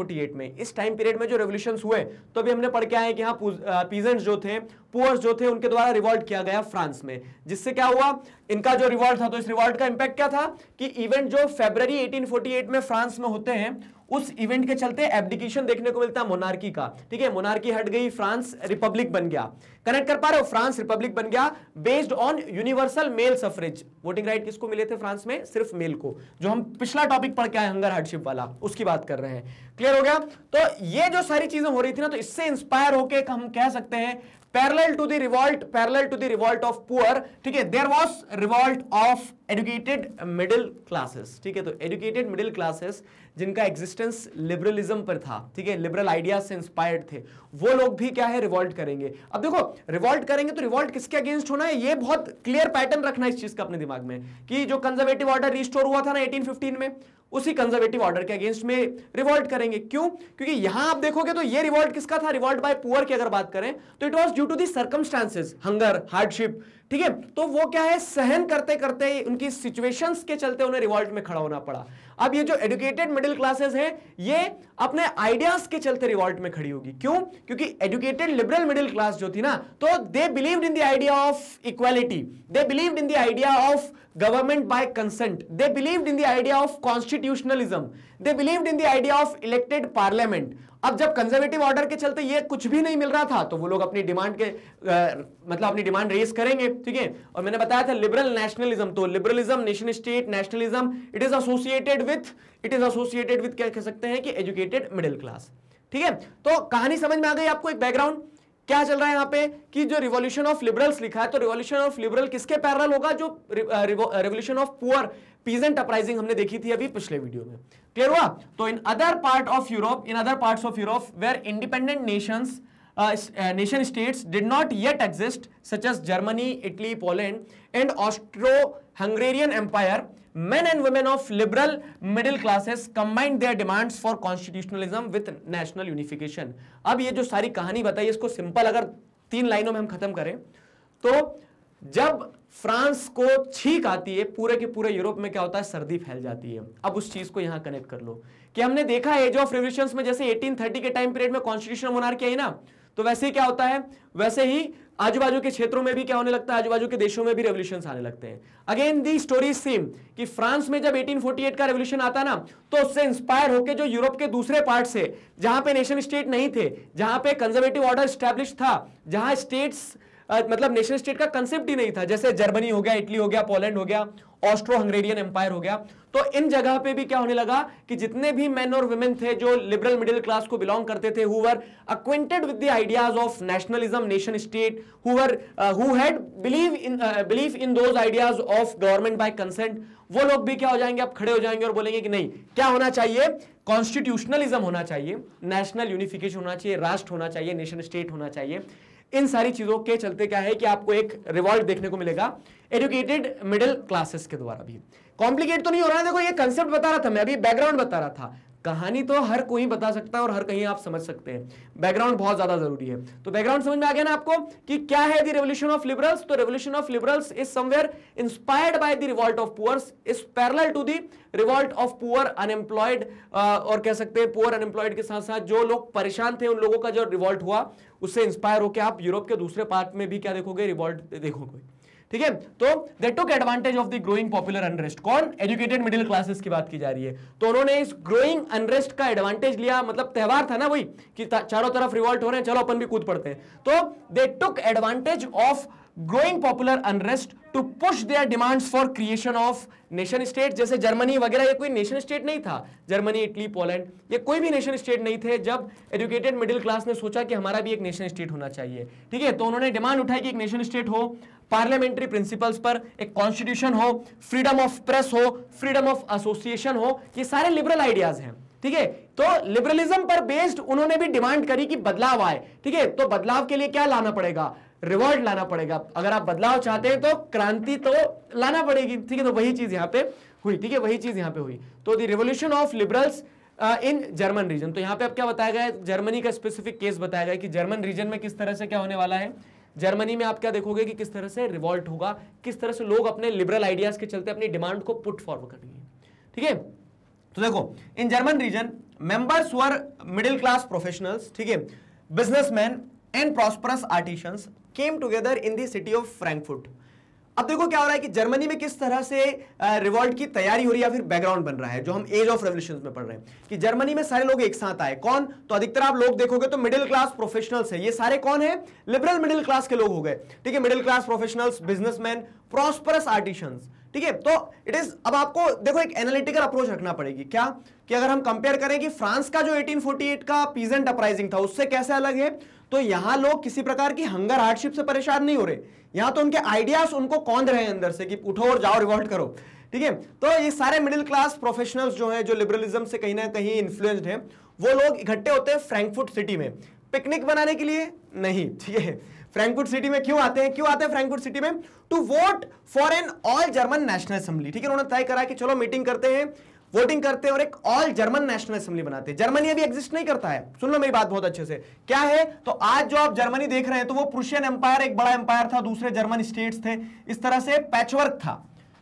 में इस टाइम पीरियड में जो रेवल्यूशन हुए तो अभी हमने पढ़ के आए कि हाँ पीजेंट जो थे पुअर्स जो थे उनके द्वारा रिवॉल्ट किया गया फ्रांस में जिससे क्या हुआ इनका जो रिवॉल्ट था तो इस रिवॉल्ट का इंपैक्ट क्या था कि इवेंट जो फेब्रवरी 1848 में फ्रांस में होते हैं उस इवेंट के चलते एब्डिकेशन देखने को मिलता है मोनार्की का ठीक है मोनार्की हट गई फ्रांस रिपब्लिक बन गया कनेक्ट कर पा रहे हो फ्रांस रिपब्लिक बन गया based on universal male suffrage voting right किसको मिले थे फ्रांस में सिर्फ मेल को जो हम पिछला टॉपिक पढ़ के आए हंगर हार्डशिप वाला उसकी बात कर रहे हैं क्लियर हो गया तो ये जो सारी चीजें हो रही थी ना तो इससे इंस्पायर होकर हम कह सकते हैं parallel to the revolt parallel to the revolt of poor ठीक है there was revolt of educated middle classes ठीक है तो एजुकेटेड मिडिल क्लासेस जिनका एग्जिस्टेंस लिबरलिज्म पर था ठीक है लिबरल आइडिया से इंस्पायर्ड थे वो लोग भी क्या है रिवॉल्ट करेंगे अब देखो रिवॉल्ट करेंगे तो रिवॉल्ट किसके अगेंस्ट होना है ये बहुत क्लियर पैटर्न रखना इस चीज का अपने दिमाग में कि जो कंजर्वेटिव ऑर्डर रिस्टोर हुआ था ना 1815 में उसी कंजर्वेटिव ऑर्डर के अगेंस्ट में रिवॉल्ट करेंगे क्यों क्योंकि यहां आप देखोगे तो ये रिवॉल्ट किसका था रिवॉल्ट बाय पुअर की अगर बात करें तो it was due to the circumstances hunger hardship ठीक है तो वो क्या है सहन करते करते उनकी सिचुएशंस के चलते उन्हें रिवॉल्ट में खड़ा होना पड़ा अब ये जो एडुकेटेड मिडिल क्लासेस हैं ये अपने आइडियाज के चलते रिवॉल्ट में खड़ी होगी क्यों क्योंकि एडुकेटेड लिबरल मिडिल क्लास जो थी ना तो they believe in the idea of equality they believe in the idea of government by consent they believe in the idea of constitutionalism they believe in the idea of elected parliament अब जब conservative order के चलते ये कुछ भी नहीं मिल रहा था तो वो लोग अपनी डिमांड के आ, मतलब अपनी डिमांड रेस करेंगे ठीक है और मैंने बताया था लिबरल नेशनलिज्म तो liberalism nation state nationalism it is associated with it is associated with क्या कह सकते हैं कि एजुकेटेड मिडिल क्लास ठीक है तो कहानी समझ में आ गई आपको एक बैकग्राउंड क्या चल रहा है यहाँ पे कि जो रिवॉल्यूशन ऑफ लिबरल्स लिखा है तो रिवॉल्यूशन ऑफ लिबरल किसके पैरल होगा जो revolution of poor peasant uprising हमने देखी थी अभी पिछले वीडियो में क्लियर हुआ तो in other part of Europe in other part of Europe where independent nation nation states did not yet exist such as Germany Italy Poland and Austro Hungarian empire men and women of liberal middle classes combined their demands for constitutionalism with national unification अब ये जो सारी कहानी बताई इसको simple अगर तीन लाइनों में हम खत्म करें तो जब फ्रांस को छींक आती है पूरे के पूरे यूरोप में क्या होता है सर्दी फैल जाती है अब उस चीज को यहां कनेक्ट कर लो कि हमने देखा एज ऑफ रिवोल्यूशन में जैसे 1830 के टाइम पीरियड में कॉन्स्टिट्यूशन मोनार्की आई ना तो वैसे ही क्या होता है वैसे ही आजू बाजू के क्षेत्रों में भी क्या होने लगता है आजू बाजू के देशों में भी रेवल्यूशन आने लगते हैं अगेन दी स्टोरी सेम कि फ्रांस में जब 1848 का रेवल्यूशन आता ना तो उससे इंस्पायर होकर जो यूरोप के दूसरे पार्ट से जहां पे नेशन स्टेट नहीं थे जहां पे कंजर्वेटिव ऑर्डर स्टैब्लिश था जहां स्टेट्स मतलब नेशन स्टेट का कंसेप्ट ही नहीं था जैसे जर्मनी हो गया इटली हो गया पोलैंड हो गया ऑस्ट्रो हंगेरियन एम्पायर हो गया तो इन जगह पे भी क्या होने लगा कि जितने भी मेन और वुमेन थे जो लिबरल मिडिल क्लास को बिलोंग करते थे whoever acquainted with the ideas of nationalism nation state whoever who had believe in believe in those ideas of government by consent वो लोग भी क्या हो जाएंगे अब खड़े हो जाएंगे और बोलेंगे कि नहीं क्या होना चाहिए कॉन्स्टिट्यूशनलिज्म होना चाहिए नेशनल यूनिफिकेशन होना चाहिए राष्ट्र होना चाहिए नेशन स्टेट होना चाहिए इन सारी चीजों के चलते क्या है कि आपको एक रिवॉल्ट देखने को मिलेगा एजुकेटेड मिडिल क्लासेस के द्वारा भी कॉम्प्लिकेट तो नहीं हो रहा है देखो ये कंसेप्ट बता रहा था मैं अभी बैकग्राउंड बता रहा था कहानी तो हर कोई बता सकता है और हर कहीं आप समझ सकते हैं बैकग्राउंड बहुत ज्यादा जरूरी है तो बैकग्राउंड समझ में आ गया ना आपको कि क्या है दी रेवल्यूशन ऑफ लिबरल्स तो revolution of liberals is somewhere inspired by the revolt of poors is parallel to the revolt of poor unemployed और कह सकते हैं पुअर अनएम्प्लॉयड के साथ साथ जो लोग परेशान थे उन लोगों का जो रिवॉल्ट हुआ उससे इंस्पायर होकर आप यूरोप के दूसरे पार्ट में भी क्या देखोगे रिवॉल्ट देखोगे ठीक है तो they took advantage of the growing popular unrest कौन एजुकेटेड मिडिल क्लासेस की बात की जा रही है तो उन्होंने इस ग्रोइंग अनरेस्ट का एडवांटेज लिया मतलब त्यौहार था ना वही कि चारों तरफ रिवॉल्ट हो रहे हैं चलो अपन भी कूद पड़ते हैं तो they took advantage of growing popular unrest to push their demands for creation of nation state जैसे जर्मनी वगैरह ये कोई नेशन स्टेट नहीं था जर्मनी इटली पोलैंड ये कोई भी नेशन स्टेट नहीं थे जब एजुकेटेड मिडिल क्लास ने सोचा कि हमारा भी एक नेशन स्टेट होना चाहिए ठीक है तो उन्होंने डिमांड उठाई कि एक नेशन स्टेट हो पार्लियामेंट्री प्रिंसिपल्स पर एक कॉन्स्टिट्यूशन हो फ्रीडम ऑफ प्रेस हो फ्रीडम ऑफ एसोसिएशन हो ये सारे लिबरल आइडियाज हैं ठीक है तो लिबरलिज्म पर बेस्ड उन्होंने भी डिमांड करी कि बदलाव आए ठीक है तो बदलाव के लिए क्या लाना पड़ेगा रिवॉर्ड लाना पड़ेगा अगर आप बदलाव चाहते हैं तो क्रांति तो लाना पड़ेगी ठीक है तो वही चीज यहाँ पे हुई ठीक है वही चीज यहाँ पे हुई तो the revolution of liberals in German region तो यहाँ पे अब क्या बताया गया है जर्मनी का स्पेसिफिक केस बताया गया कि जर्मन रीजन में किस तरह से क्या होने वाला है जर्मनी में आप क्या देखोगे कि किस तरह से रिवॉल्ट होगा किस तरह से लोग अपने लिबरल आइडियाज के चलते अपनी डिमांड को पुट फॉरवर्ड करेंगे ठीक है तो देखो in German region members were middle class professionals ठीक है businessman and prosperous artisans came together in the city of Frankfurt अब देखो क्या हो रहा है कि जर्मनी में किस तरह से रिवॉल्ट की तैयारी हो रही है या फिर बैकग्राउंड बन रहा है जो हम एज ऑफ रेवल्यूशन में पढ़ रहे हैं कि जर्मनी में सारे लोग एक साथ आए कौन तो अधिकतर आप लोग देखोगे तो मिडिल क्लास प्रोफेशनल्स है ये सारे कौन है लिबरल मिडिल क्लास के लोग हो गए ठीक है middle class professionals businessman prosperous artisans ठीक है तो इट इज अब आपको देखो एक एनालिटिकल अप्रोच रखना पड़ेगी क्या कि अगर हम कंपेयर करें कि फ्रांस का जो 1848 का पीजेंट अपराइजिंग था उससे कैसे अलग है तो यहां लोग किसी प्रकार की हंगर हार्डशिप से परेशान नहीं हो रहे यहां तो उनके आइडियाज उनको कौन रहे अंदर से कि उठो और जाओ रिवॉल्ट करो ठीक है तो ये सारे मिडिल क्लास प्रोफेशनल्स जो है जो लिबरलिज्म से कहीं ना कहीं इन्फ्लुएंस्ड है वो लोग इकट्ठे होते हैं फ्रेंकफुट सिटी में पिकनिक बनाने के लिए नहीं ठीक है फ्रेंकफुट सिटी में क्यों आते हैं क्यों आते हैं फ्रेंकफुट सिटी में to vote for an all German national assembly ठीक है उन्होंने तय करा कि चलो मीटिंग करते हैं वोटिंग करते हैं और एक ऑल जर्मन नेशनल असेंबली बनाते हैं जर्मनी अभी एग्जिस्ट नहीं करता है सुन लो मेरी बात बहुत अच्छे से क्या है तो आज जो आप जर्मनी देख रहे हैं तो वो प्रुशियन एम्पायर एक बड़ा एम्पायर था दूसरे जर्मन स्टेट्स थे इस तरह से पैचवर्क था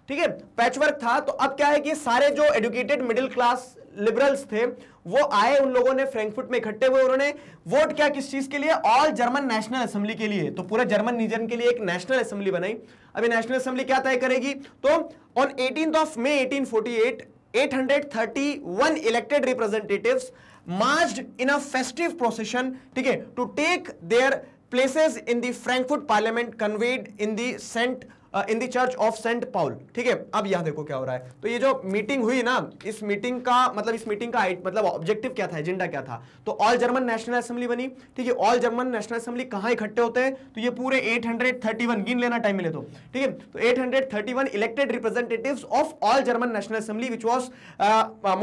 ठीक है पैचवर्क था तो अब क्या है कि सारे जो एडुकेटेड मिडिल क्लास लिबरल्स थे वो आए उन लोगों ने फ्रैंकफुर्ट में इकट्ठे हुए उन्होंने वोट किया किस चीज के लिए ऑल जर्मन नेशनल असेंबली के लिए तो पूरे जर्मन निजन के लिए एक नेशनल असेंबली बनाई अभी नेशनल असेंबली क्या तय करेगी तो on eighteen of May 1848 forty eight 831 elected representatives marched in a festive procession to take their places in the Frankfurt Parliament conveyed in the St. In the church of Saint Paul ठीक है अब यहां देखो क्या हो रहा है तो ये जो मीटिंग हुई ना इस मीटिंग का मतलब इस मीटिंग का मतलब ऑब्जेक्टिव क्या था एजेंडा क्या था तो ऑल जर्मन नेशनल असेंबली बनी ठीक है ऑल जर्मन नेशनल असेंबली कहां इकट्ठे होते हैं तो ये पूरे 831 गिन लेना टाइम मिले तो ठीक है तो 831 elected representatives of all German national assembly which was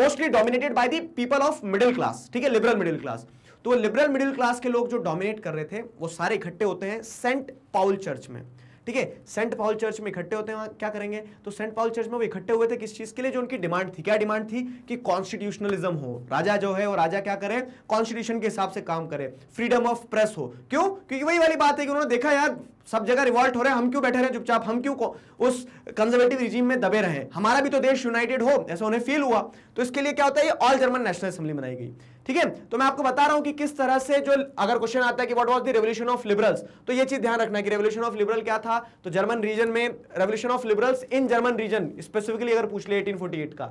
mostly dominated by the people of middle class ठीक है लिबरल मिडिल क्लास तो लिबरल मिडिल क्लास के लोग जो डोमिनेट कर रहे थे वो सारे इकट्ठे होते हैं सेंट पाउल चर्च में ठीक है सेंट पॉल चर्च में इकट्ठे होते हैं क्या करेंगे तो सेंट पॉल चर्च में वो इकट्ठे हुए थे किस चीज के लिए जो उनकी डिमांड थी क्या डिमांड थी कि कॉन्स्टिट्यूशनलिज्म हो राजा जो है वो राजा क्या करे कॉन्स्टिट्यूशन के हिसाब से काम करे फ्रीडम ऑफ प्रेस हो क्यों क्योंकि वही वाली बात है कि उन्होंने देखा यार सब जगह रिवॉल्ट हो रहे हैं हम क्यों बैठे रहे चुपचाप हम क्यों उस कंजर्वेटिव रिजीम में दबे रहे हमारा भी तो देश यूनाइटेड हो ऐसा उन्हें फील हुआ तो इसके लिए क्या होता है ऑल जर्मन नेशनल असेंबली बनाई गई ठीक है तो मैं आपको बता रहा हूं कि किस तरह से जो अगर क्वेश्चन आता है कि what was the revolution of liberals तो ये चीज ध्यान रखना है कि रेवोल्यूशन ऑफ लिबरल क्या था तो जर्मन रीजन में revolution of liberals in German region specifically अगर पूछ ले 1848 का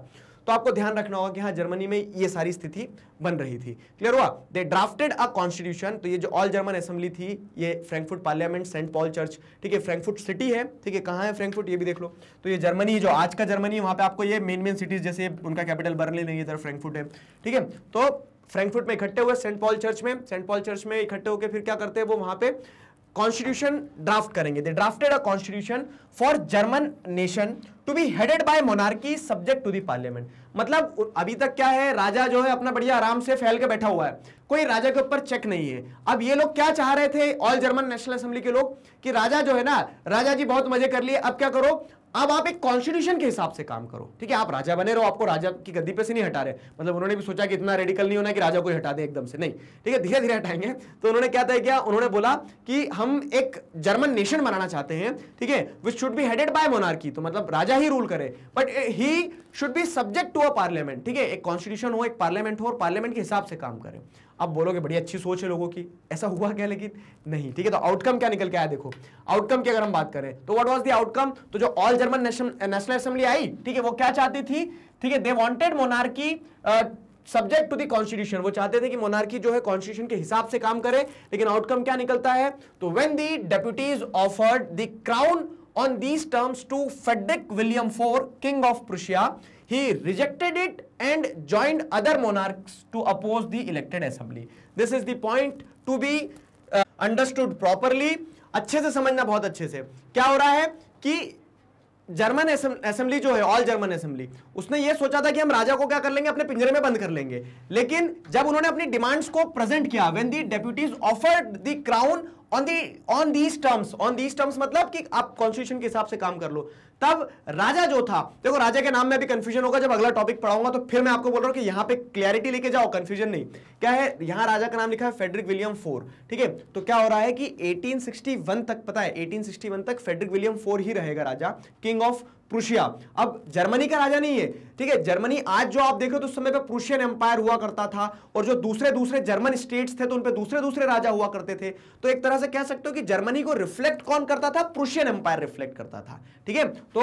तो आपको ध्यान रखना होगा कि हाँ जर्मनी में ये सारी स्थिति बन रही थी क्लियर हुआ दे ड्राफ्टेड अ कॉन्स्टिट्यूशन तो ये जो ऑल जर्मन असेंबली थी ये Frankfurt parliament Saint Paul church ठीक है फ्रैंकफुट सिटी है ठीक है कहाँ है फ्रैंकफुट ये भी देख लो तो ये जर्मनी जो आज का जर्मनी वहां पर आपको ये मेन मेन सिटीज जैसे उनका कैपिटल बर्लिन है इधर फ्रेंकफुट है ठीक है तो फ्रैंकफर्ट में इकट्ठे हुए सेंट पॉल चर्च में सेंट पॉल चर्च में इकट्ठे होकर फिर क्या करते हैं वो वहां पे कॉन्स्टिट्यूशन ड्राफ्ट करेंगे they drafted a constitution for German nation to be headed by monarchy subject to the parliament मतलब अभी तक क्या है राजा जो है अपना बढ़िया आराम से फैल के बैठा हुआ है कोई राजा के ऊपर चेक नहीं है अब ये लोग क्या चाह रहे थे ऑल जर्मन नेशनल असेंबली के लोग कि राजा जो है ना राजा जी बहुत मजे कर लिए अब क्या करो अब आप एक कॉन्स्टिट्यूशन के हिसाब से काम करो ठीक है आप राजा बने रहो आपको राजा की गद्दी पे से नहीं हटा रहे मतलब उन्होंने भी सोचा कि इतना रेडिकल नहीं होना कि राजा को हटा दें एकदम से नहीं ठीक है धीरे धीरे हटाएंगे तो उन्होंने क्या तय किया उन्होंने बोला कि हम एक जर्मन नेशन बनाना चाहते हैं ठीक है which should be headed by monarchy तो मतलब राजा ही रूल करे but he should be subject to a parliament ठीक है एक कॉन्स्टिट्यूशन हो एक पार्लियामेंट हो और पार्लियामेंट के हिसाब से काम करें अब बोलोगे बड़ी अच्छी सोच है लोगों की ऐसा हुआ क्या लेकिन नहीं ठीक है तो आउटकम क्या निकल के आया देखो आउटकम की अगर हम बात करें तो व्हाट वाज द आउटकम तो जो ऑल जर्मन नेशनल असेंबली आई ठीक है वो क्या चाहती थी ठीक है they wanted monarchy subject to the constitution वो चाहते थे कि मोनार्की जो है कॉन्स्टिट्यूशन के हिसाब से काम करे लेकिन आउटकम क्या निकलता है तो when the deputies offered the crown on these terms to Frederick William four king of Prussia he rejected it and joined other monarchs to oppose the elected assembly this is the point to be understood properly अच्छे से समझना बहुत अच्छे से क्या हो रहा है कि जर्मन असेंबली जो है ऑल जर्मन असेंबली उसने ये सोचा था कि हम राजा को क्या कर लेंगे अपने पिंजरे में बंद कर लेंगे लेकिन जब उन्होंने अपनी डिमांड्स को प्रेजेंट किया when the deputies offered the crown on the on these terms on these terms मतलब कि आप कॉन्स्टिट्यूशन के हिसाब से काम कर लो तब राजा जो था देखो राजा के नाम में अभी कंफ्यूजन होगा जब अगला टॉपिक पढ़ाऊंगा तो फिर मैं आपको बोल रहा हूं कि यहां पे क्लैरिटी लेके जाओ कंफ्यूजन नहीं क्या है यहां राजा का नाम लिखा है फेडरिक विलियम फोर ठीक है तो क्या हो रहा है कि 1861 तक पता है 1861 तक फेडरिक विलियम फोर ही रहेगा राजा किंग ऑफ प्रुशिया अब जर्मनी का राजा नहीं है ठीक है जर्मनी आज जो आप देखो तो उस समय पे प्रुशियन एम्पायर हुआ करता था और जो दूसरे दूसरे जर्मन स्टेट्स थे तो उन पे दूसरे दूसरे राजा हुआ करते थे तो एक तरह से कह सकते हो कि जर्मनी को रिफ्लेक्ट कौन करता था प्रुशियन एम्पायर रिफ्लेक्ट करता था ठीक है तो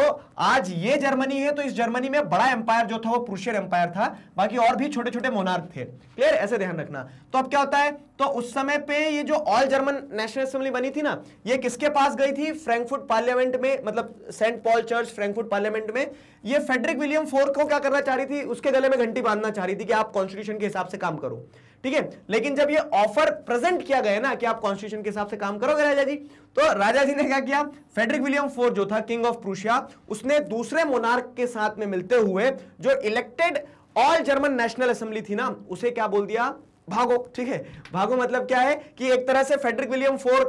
आज ये जर्मनी है तो इस जर्मनी में बड़ा एम्पायर जो था वो प्रुशियन एम्पायर था बाकी और भी छोटे छोटे मोनार्क थे क्लियर ऐसे ध्यान रखना तो अब क्या होता है तो उस समय पे ये जो ऑल जर्मन नेशनल असेंबली बनी थी ना ये किसके पास गई थी फ्रैंकफुर्ट पार्लियामेंट में मतलब Saint Paul church Frankfurt parliament में ये फेडरिक विलियम फोर को क्या करना चाह रही थी उसके गले में घंटी बांधना चाह रही थी कि आप कॉन्स्टिट्यूशन के हिसाब से काम करो ठीक है लेकिन जब ये ऑफर प्रेजेंट किया गया ना कि आप कॉन्स्टिट्यूशन के हिसाब से काम करोगे राजा जी तो राजा जी ने क्या किया फेडरिक विलियम फोर जो था किंग ऑफ प्रूशिया उसने दूसरे मोनार्क के साथ में मिलते हुए जो elected all German national assembly थी ना उसे क्या बोल दिया भागो ठीक है भागो मतलब क्या है कि एक तरह से Frederick William four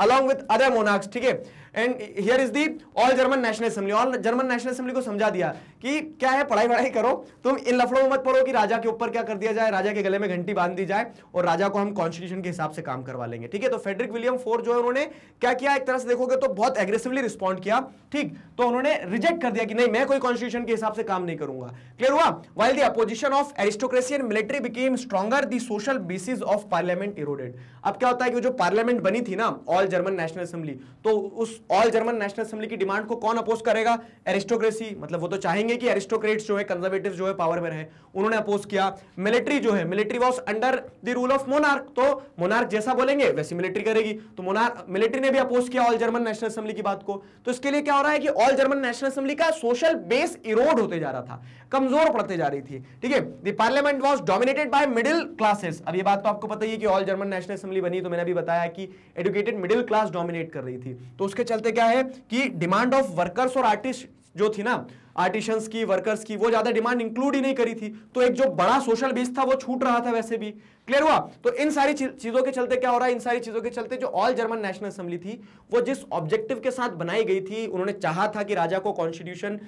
along with other monarchs ठीक है and here is the all German national assembly all German national assembly को समझा दिया कि क्या है पढ़ाई वढ़ाई करो तुम इन लफड़ों में मत पढ़ो कि राजा के ऊपर क्या कर दिया जाए राजा के गले में घंटी बांध दी जाए और राजा को हम कॉन्स्टिट्यूशन के हिसाब से काम करवा लेंगे ठीक है तो फेडरिक विलियम फोर जो है उन्होंने क्या किया एक तरह से देखोगे तो बहुत एग्रेसिवली रिस्पॉन्ड किया ठीक तो उन्होंने रिजेक्ट कर दिया कि नहीं मैं कोई कॉन्स्टिट्यूशन के हिसाब से काम नहीं करूंगा क्लियर हुआ while the opposition of aristocracy and military became stronger the social basis of parliament eroded अब क्या होता है कि जो पार्लियामेंट बनी थी ना ऑल जर्मन नेशनल असेंबली तो उस ऑल जर्मन नेशनल असेंबली की डिमांड को कौन अपोज करेगा एरिस्टोक्रेसी मतलब वो तो चाहेंगे कि एरिस्टोक्रेट्स जो है कंजर्वेटिव जो है पावर में रहे उन्होंने अपोज किया मिलिट्री जो है military was under the rule of monarch तो मोनार्क जैसा बोलेंगे वैसी मिलिट्री करेगी तो मोनार्क मिलिट्री ने भी अपोज किया ऑल जर्मन नेशनल असेंबली की बात को तो इसके लिए क्या हो रहा है कि ऑल जर्मन नेशनल असेंबली का सोशल बेस इरोड होते जा रहा था कमजोर पड़ते जा रही थी ठीक है the parliament was dominated by middle classes अब ये बात तो आपको पता ही है कि ऑल जर्मन नेशनल असेंबली बनी तो मैंने अभी बताया कि एडुकेटेड मिडिल क्लास डोमिनेट कर रही थी तो उसके चलते क्या है कि डिमांड ऑफ वर्कर्स और आर्टिस्ट जो थी ना आर्टिशंस की वर्कर्स की वो ज्यादा डिमांड इंक्लूड ही नहीं करी थी तो एक जो बड़ा सोशल बेस था वो छूट रहा था वैसे भी क्लियर हुआ तो इन सारी चीजों के चलते क्या हो रहा है इन सारी चीजों के चलते जो ऑल जर्मन नेशनल असेंबली थी वो जिस ऑब्जेक्टिव के साथ बनाई गई थी उन्होंने चाहा था कि राजा को कॉन्स्टिट्यूशन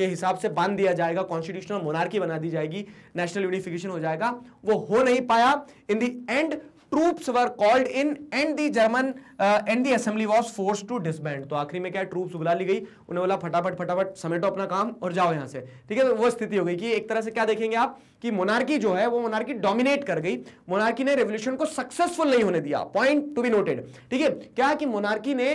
के हिसाब से बांध दिया जाएगा कॉन्स्टिट्यूशनल मोनार्की बना दी जाएगी नेशनल यूनिफिकेशन हो जाएगा वो हो नहीं पाया in the end troops were called in and the German and the assembly was force to disband तो आखिरी में क्या ट्रूप्स बुला ली गई उन्हें बोला फटाफट फटाफट समेटो अपना काम और जाओ यहां से ठीक है तो वो स्थिति हो गई कि एक तरह से क्या देखेंगे आप कि मोनार्की जो है वो मोनार्की डोमिनेट कर गई मोनार्की ने रेवोल्यूशन को सक्सेसफुल नहीं होने दिया पॉइंट टू बी नोटेड ठीक है क्या कि मोनार्की ने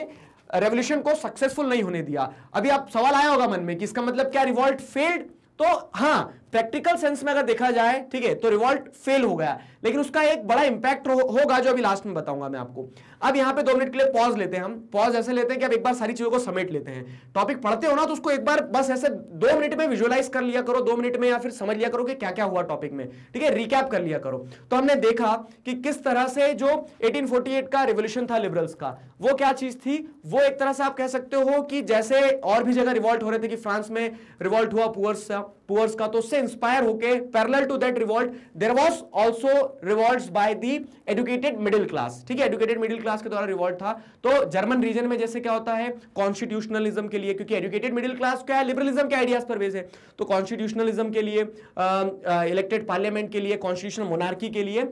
रेवोल्यूशन को सक्सेसफुल नहीं होने दिया अभी आप सवाल आया होगा मन में कि इसका मतलब क्या रिवॉल्ट फेल्ड तो हाँ प्रैक्टिकल सेंस में अगर देखा जाए ठीक है तो रिवॉल्ट फेल हो गया लेकिन उसका एक बड़ा इंपैक्ट हो, होगा जो अभी लास्ट में बताऊंगा मैं आपको अब यहां पे दो मिनट के लिए पॉज लेते हैं हम पॉज ऐसे लेते हैं कि अब एक बार सारी चीजों को समेट लेते हैं टॉपिक पढ़ते हो ना तो उसको एक बार बस ऐसे दो मिनट में विजुअलाइज कर लिया करो दो मिनट में या फिर समझ लिया करो कि क्या क्या हुआ टॉपिक में ठीक है रिकैप कर लिया करो तो हमने देखा कि किस तरह से जो एटीन का रिवोल्यूशन था लिबरल्स का वो क्या चीज थी वो एक तरह से आप कह सकते हो कि जैसे और भी जगह रिवॉल्ट हो रहे थे कि फ्रांस में रिवॉल्ट हुआ पुअर्स पुअर्स का तो उससे इंस्पायर होके parallel to that revolt there was also revolt by the educated middle class ठीक है एजुकेटेड मिडिल क्लास के द्वारा रिवॉल्ट था तो जर्मन रीजन में जैसे क्या होता है कॉन्स्टिट्यूशनलिज्म के लिए क्योंकि एजुकेटेड मिडिल क्लास क्या है लिबरलिज्म के आइडियाज पर बेस है तो कॉन्स्टिट्यूशनलिज्म के लिए इलेक्टेड पार्लियामेंट के लिए कॉन्स्टिट्यूशनल मोनार्की के लिए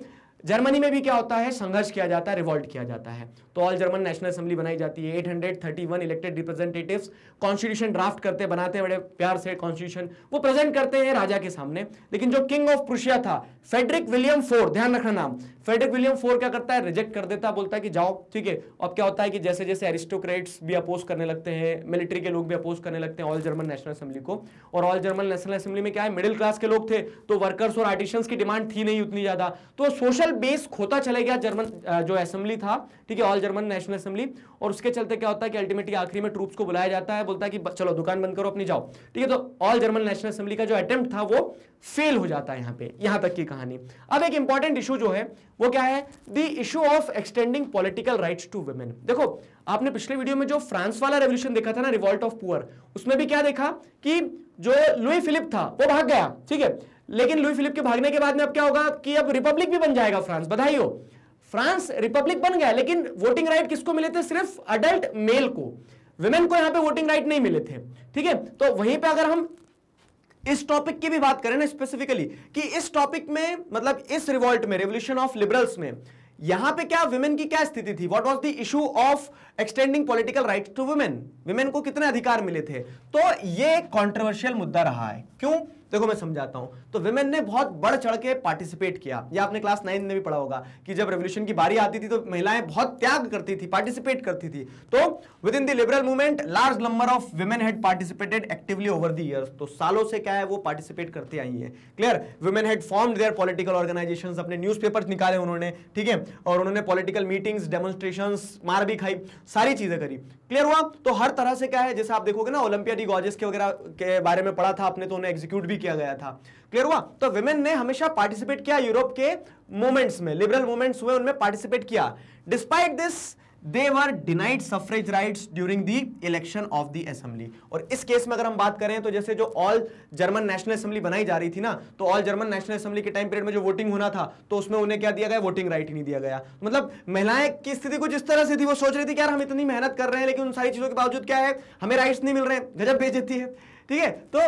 जर्मनी में भी क्या होता है संघर्ष किया जाता है रिवॉल्ट किया जाता है तो ऑल जर्मन नेशनल असेंबली बनाई जाती है 831 इलेक्टेड रिप्रेजेंटेटिव कॉन्स्टिट्यूशन ड्राफ्ट करते बनाते बड़े प्यार से कॉन्स्टिट्यूशन वो प्रेजेंट करते हैं राजा के सामने लेकिन जो किंग ऑफ प्रुशिया था फेडरिक विलियम फोर ध्यान रखना नाम फेडरिक विलियम फोर क्या करता है रिजेक्ट कर देता बोलता है कि जाओ ठीक है अब क्या होता है कि जैसे जैसे एरिस्टोक्रेट्स भी अपोज करने लगते हैं मिलिट्री के लोग भी अपोज करने लगते हैं ऑल जर्मन नेशनल असेंबली को और ऑल जर्मन नेशनल असेंबली में क्या है मिडिल क्लास के लोग थे तो वर्कर्स और आर्टिशियंस की डिमांड थी नहीं उतनी ज्यादा तो सोशल बेस खोता चले गया जर्मन जो असेंबली था ठीक है ऑल जर्मन नेशनल असेंबली और उसके चलते क्या होता है कि अल्टीमेटली आखिरी में ट्रूप्स को बुलाया जाता है बोलता है कि चलो दुकान बंद करो अपनी जाओ ठीक है तो ऑल जर्मन नेशनल असेंबली का जो अटेम्प्ट था वो फेल हो जाता है यहां पे यहां तक की कहानी अब एक इंपॉर्टेंट इशू जो है वो क्या है the issue of extending political rights to women देखो आपने पिछले वीडियो में जो फ्रांस वाला रेवोल्यूशन देखा था ना रिवॉल्ट ऑफ पुअर उसमें भी क्या देखा कि जो लुई फिलिप था वो भाग गया ठीक है लेकिन लुई फिलिप के भागने के बाद में अब क्या होगा कि अब रिपब्लिक भी बन जाएगा फ्रांस बधाई हो फ्रांस रिपब्लिक बन गया लेकिन वोटिंग राइट किसको मिले थे सिर्फ अडल्ट मेल को वुमेन को यहां पे वोटिंग राइट नहीं मिले थे ठीक है तो वहीं पे अगर हम इस टॉपिक की भी बात करें ना स्पेसिफिकली कि इस टॉपिक में मतलब इस रिवॉल्ट में रिवोल्यूशन ऑफ लिबरल्स में यहां पे क्या वुमेन की क्या स्थिति थी what was the issue of extending political right to women women को कितने अधिकार मिले थे तो ये कॉन्ट्रोवर्शियल मुद्दा रहा है क्यों देखो मैं समझाता हूं तो वेमेन ने बहुत बढ़ चढ़ के पार्टिसिपेट किया या आपने क्लास नाइन में भी पढ़ा होगा कि जब रेवोल्यूशन की बारी आती थी तो महिलाएं बहुत त्याग करती थी पार्टिसिपेट करती थी तो within the liberal movement large number of women had participated actively over the year तो सालों से क्या है वो पार्टिसिपेट करती आई है clear women had form their political organisation अपने न्यूज निकाले उन्होंने ठीक है और उन्होंने पॉलिटिकल मीटिंग्स डेमोस्ट्रेशन मार भी खाई सारी चीज़ें करी क्लियर हुआ तो हर तरह से क्या है जैसे आप देखोगे ना ओलंपिया डी गॉजेस के वगैरह के बारे में पढ़ा था आपने तो उन्हें एग्जीक्यूट भी किया गया था क्लियर हुआ तो विमेन ने हमेशा पार्टिसिपेट किया यूरोप के मूवमेंट्स में लिबरल मूवमेंट्स हुए उनमें पार्टिसिपेट किया despite this they were denied suffrage right during the election of the assembly और इस केस में अगर हम बात करें तो जैसे जो ऑल जर्मन नेशनल असेंबली बनाई जा रही थी ना तो ऑल जर्मन नेशनल असेंबली के टाइम पीरियड में जो वोटिंग होना था तो उसमें उन्हें क्या दिया गया वोटिंग राइट ही नहीं दिया गया तो मतलब महिलाएं की स्थिति कुछ इस तरह से थी वो सोच रही थी कि यार हम इतनी मेहनत कर रहे हैं लेकिन उन सारी चीज़ों के बावजूद क्या है हमें राइट्स नहीं मिल रहे हैं गजब भेज देती है ठीक है तो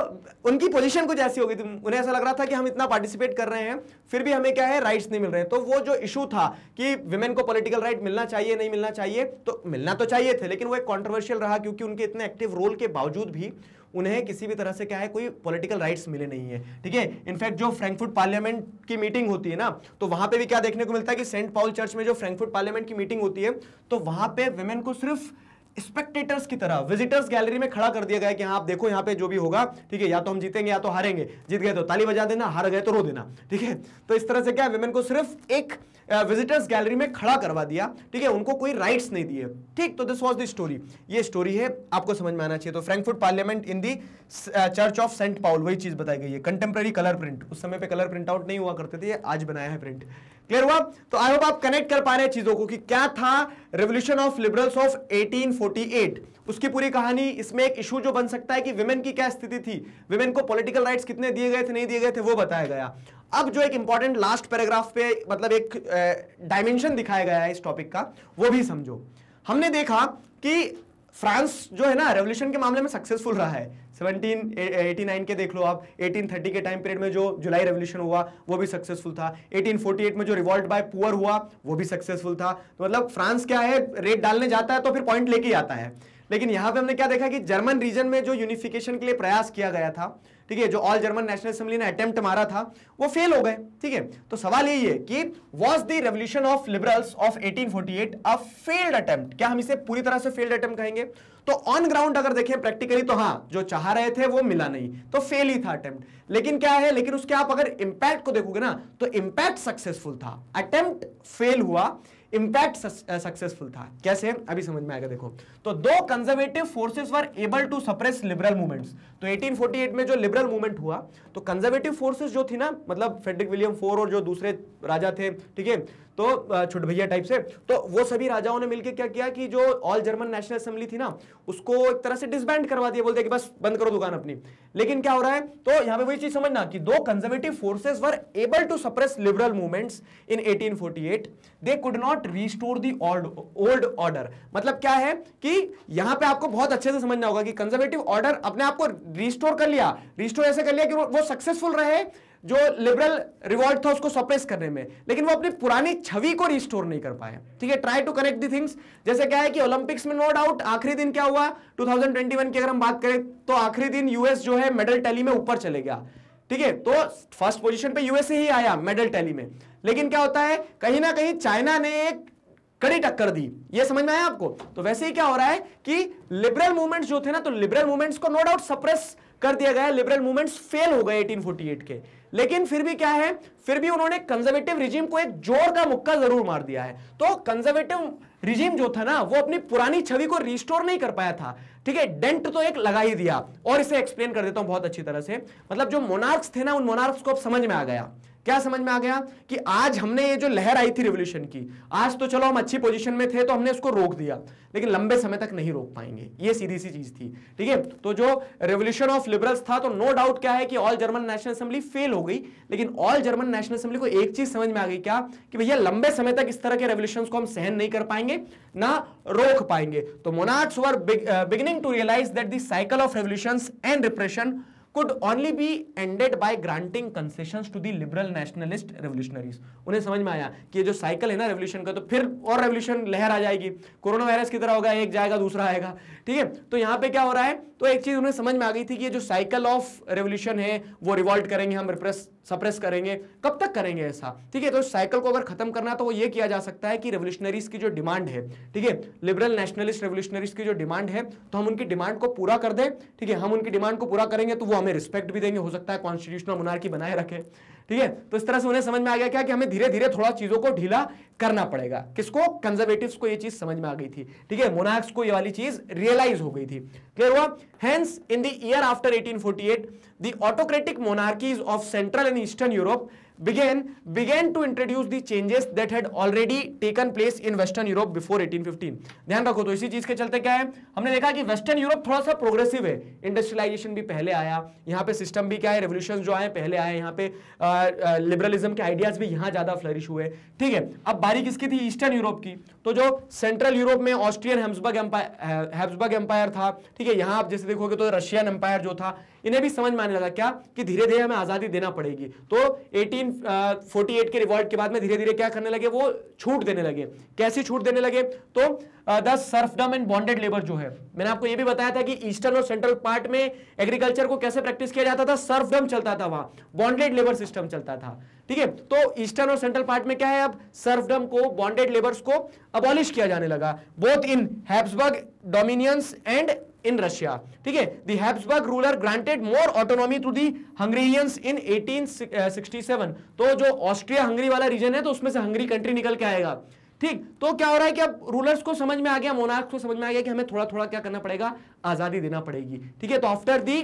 उनकी पोजीशन कुछ ऐसी होगी उन्हें ऐसा लग रहा था कि हम इतना पार्टिसिपेट कर रहे हैं फिर भी हमें क्या है राइट्स नहीं मिल रहे हैं तो वो जो इशू था कि वुमेन को पॉलिटिकल राइट मिलना चाहिए नहीं मिलना चाहिए तो मिलना तो चाहिए थे लेकिन वो एक कॉन्ट्रोवर्शियल रहा क्योंकि उनके इतने एक्टिव रोल के बावजूद भी उन्हें किसी भी तरह से क्या है कोई पॉलिटिकल राइट्स मिले नहीं है ठीक है इनफैक्ट जो फ्रैंकफर्ट पार्लियामेंट की मीटिंग होती है ना तो वहां पे भी क्या देखने को मिलता है कि सेंट पॉल चर्च में जो फ्रैंकफर्ट पार्लियामेंट की मीटिंग होती है तो वहां पे वेमेन को सिर्फ स्पेक्टेटर्स की तरह विजिटर्स गैलरी में खड़ा कर दिया गया कि हाँ आप देखो यहाँ पे जो भी होगा ठीक है या तो हम जीतेंगे या तो हारेंगे जीत गए तो ताली बजा देना हार गए तो रो देना ठीक है तो इस तरह से क्या वेमेन को सिर्फ एक विजिटर्स गैलरी में खड़ा करवा दिया ठीक है उनको कोई राइट्स नहीं दिए ठीक तो दिस वॉज द स्टोरी ये स्टोरी है आपको समझ में आना चाहिए तो Frankfurt parliament in the church of Saint Paul वही चीज बताई गई है कंटेम्प्रेरी कलर प्रिंट उस समय पे कलर प्रिंट आउट नहीं हुआ करते थे आज बनाया है प्रिंट क्लियर हुआ तो आई होप आप कनेक्ट कर पा रहे हैं चीजों को कि क्या था रेवोल्यूशन ऑफ लिबरल्स ऑफ 1848 उसकी पूरी कहानी इसमें एक इशू जो बन सकता है कि विमेन की क्या स्थिति थी विमेन को पॉलिटिकल राइट्स कितने दिए गए थे नहीं दिए गए थे वो बताया गया अब जो एक इंपॉर्टेंट लास्ट पैराग्राफ पे मतलब एक डायमेंशन दिखाया गया है इस टॉपिक का वो भी समझो हमने देखा कि फ्रांस जो है ना रेवोल्यूशन के मामले में सक्सेसफुल रहा है सेवनटीन एटी नाइन के देख लो आप एटीन थर्टी के टाइम पीरियड में जो जुलाई रेवोल्यूशन हुआ वो भी सक्सेसफुल था एटीन फोर्टी एट में जो रिवॉल्ट बाय पुअर हुआ वो भी सक्सेसफुल था तो मतलब फ्रांस क्या है रेट डालने जाता है तो फिर पॉइंट लेके आता है लेकिन यहाँ पे हमने क्या देखा कि जर्मन रीजन में जो यूनिफिकेशन के लिए प्रयास किया गया था ठीक है जो ऑल जर्मन नेशनल असेंबली ने अटेम्प्ट मारा था वो फेल हो गए ठीक है तो सवाल यही है कि was the revolution of liberals of 1848 a failed attempt क्या हम इसे पूरी तरह से फेल्ड अटेम्प्ट कहेंगे तो ऑन ग्राउंड अगर देखें प्रैक्टिकली तो हाँ जो चाह रहे थे वो मिला नहीं तो फेल ही था अटेम्प्ट लेकिन क्या है लेकिन उसके आप अगर इंपैक्ट को देखोगे ना तो इंपैक्ट सक्सेसफुल था अटेम्प्ट फेल हुआ इंपैक्ट सक्सेसफुल uh, था कैसे अभी समझ में आएगा देखो तो though conservative forces were able to suppress liberal movements तो 1848 में जो लिबरल मूवमेंट हुआ तो कंजर्वेटिव फोर्सेस जो थी ना मतलब फ्रेडरिक विलियम फोर और जो दूसरे राजा थे ठीक है तो छुट भैया टाइप से तो वो सभी राजाओं ने मिलकर क्या किया कि जो ऑल जर्मन नेशनल असेंबली थी ना उसको एक तरह से डिसबैंड करवा दिया बोलते कि बस बंद करो दुकान अपनी लेकिन क्या हो रहा है तो यहां पे वही चीज समझना कि though conservative forces were able to suppress liberal movements in 1848 they could not not restore the old order मतलब क्या है कि यहां पे आपको बहुत अच्छे से समझना होगा कि कंजर्वेटिव ऑर्डर अपने आप को रिस्टोर कर लिया रिस्टोर ऐसे कर लिया कि वो सक्सेसफुल रहे जो लिबरल रिवॉल्ट था उसको सप्रेस करने में लेकिन वो अपनी पुरानी छवि को रिस्टोर नहीं कर पाए ठीक है try to connect the things जैसे क्या है कि ओलंपिक्स में नो डाउट आखिरी दिन क्या हुआ 2021 की अगर हम बात करें तो आखिरी दिन यूएस जो है मेडल टैली में ऊपर चले गया ठीक है तो फर्स्ट पोजीशन पे यूएसए ही आया मेडल टैली में लेकिन क्या होता है कहीं ना कहीं चाइना ने एक कड़ी टक्कर दी ये समझ में आया आपको तो वैसे ही क्या हो रहा है कि लिबरल मूवमेंट्स जो थे ना तो लिबरल मूवमेंट्स को नो डाउट सप्रेस कर दिया गया लिबरल मूवमेंट्स फेल हो गए 1848 के लेकिन फिर भी क्या है फिर भी उन्होंने कंजर्वेटिव रिजीम को एक जोर का मुक्का जरूर मार दिया है तो कंजर्वेटिव रिजीम जो था ना वो अपनी पुरानी छवि को रिस्टोर नहीं कर पाया था ठीक है डेंट तो एक लगा ही दिया और इसे एक्सप्लेन कर देता हूं बहुत अच्छी तरह से मतलब जो मोनार्क्स थे ना उन मोनार्क्स को अब समझ में आ गया क्या समझ में आ गया कि आज हमने ये जो लहर आई थी रिवोल्यूशन की आज तो चलो हम अच्छी पोजीशन में थे तो हमने उसको रोक दिया लेकिन लंबे समय तक नहीं रोक पाएंगे ये सीधी सी चीज थी ठीक है तो जो रिवोल्यूशन ऑफ लिबरल्स था तो नो डाउट क्या है कि all German national assembly fail हो गई लेकिन ऑल जर्मन नेशनल असेंबली को एक चीज समझ में आ गई क्या कि भैया लंबे समय तक इस तरह के रेवोल्यूशन को हम सहन नहीं कर पाएंगे ना रोक पाएंगे तो monarchs were beginning to realise that the cycle of revolution and repression could only be ended by granting concessions to the liberal nationalist revolutionaries उन्हें समझ में आया कि ये जो साइकिल है ना रेवल्यूशन का तो फिर और रेवल्यूशन लहर आ जाएगी कोरोना वायरस की तरह होगा एक जाएगा दूसरा आएगा ठीक है तो यहां पर क्या हो रहा है तो एक चीज़ उन्हें समझ में आ गई थी कि ये जो साइकिल ऑफ रेवोल्यूशन है वो रिवॉल्ट करेंगे हम रिप्रेस सप्रेस करेंगे कब तक करेंगे ऐसा ठीक है तो साइकिल को अगर खत्म करना तो वो ये किया जा सकता है कि रेवोल्यूशनरीज की जो डिमांड है ठीक है लिबरल नेशनलिस्ट रेवोल्यूशनरीज की जो डिमांड है तो हम उनकी डिमांड को पूरा कर दें ठीक है हम उनकी डिमांड को पूरा करेंगे तो वो हमें रिस्पेक्ट भी देंगे हो सकता है कॉन्स्टिट्यूशनल की बनाए रखें ठीक है तो इस तरह से उन्हें समझ में आ गया क्या कि हमें धीरे धीरे थोड़ा चीजों को ढीला करना पड़ेगा किसको कंजर्वेटिव को यह चीज समझ में आ गई थी ठीक है मोनार्क्स को यह वाली चीज रियलाइज हो गई थी क्लियर हुआ hence in the year after 1848 the autocratic monarchies of central and eastern Europe began began to introduce the changes that had already taken place in western europe before 1815 ध्यान रखो तो इसी चीज के चलते क्या है हमने देखा कि वेस्टर्न यूरोप थोड़ा सा प्रोग्रेसिव है इंडस्ट्रियलाइजेशन भी पहले आया यहाँ पे सिस्टम भी क्या है रेवोल्यूशन जो आए पहले आए यहाँ पे लिबरलिज्म के आइडियाज भी यहां ज्यादा फ्लरिश हुए ठीक है अब बारी किसकी थी ईस्टर्न यूरोप की तो जो सेंट्रल यूरोप में Austrian Habsburg empire Habsburg empire था ठीक है यहाँ आप जैसे देखोगे तो रशियन एम्पायर जो था इन्हें भी समझ में आने लगा क्या कि धीरे धीरे हमें आज़ादी देना पड़ेगी तो 1848 के रिवॉल्ट के बाद में धीरे धीरे क्या करने लगे वो छूट देने लगे कैसी छूट देने लगे तो the serfdom and bonded labour जो है मैंने आपको यह भी बताया था कि ईस्टर्न और सेंट्रल पार्ट में एग्रीकल्चर को कैसे प्रैक्टिस किया जाता था सर्फडम चलता था वहां बॉन्डेड लेबर सिस्टम चलता था ठीक है तो ईस्टर्न और सेंट्रल पार्ट में क्या है अब सर्फडम को बॉन्डेड लेबर्स को अबॉलिश किया जाने लगा both in Habsburg dominions and in Russia ठीक है the Habsburg ruler granted more autonomy to the Hungarians in 1867 तो जो ऑस्ट्रिया हंगरी वाला रीजन है तो उसमें से हंगरी कंट्री निकल के आएगा ठीक तो क्या हो रहा है कि अब रूलर्स को समझ में आ गया मोनार्क को समझ में आ गया कि हमें थोड़ा थोड़ा क्या करना पड़ेगा आजादी देना पड़ेगी ठीक है तो after the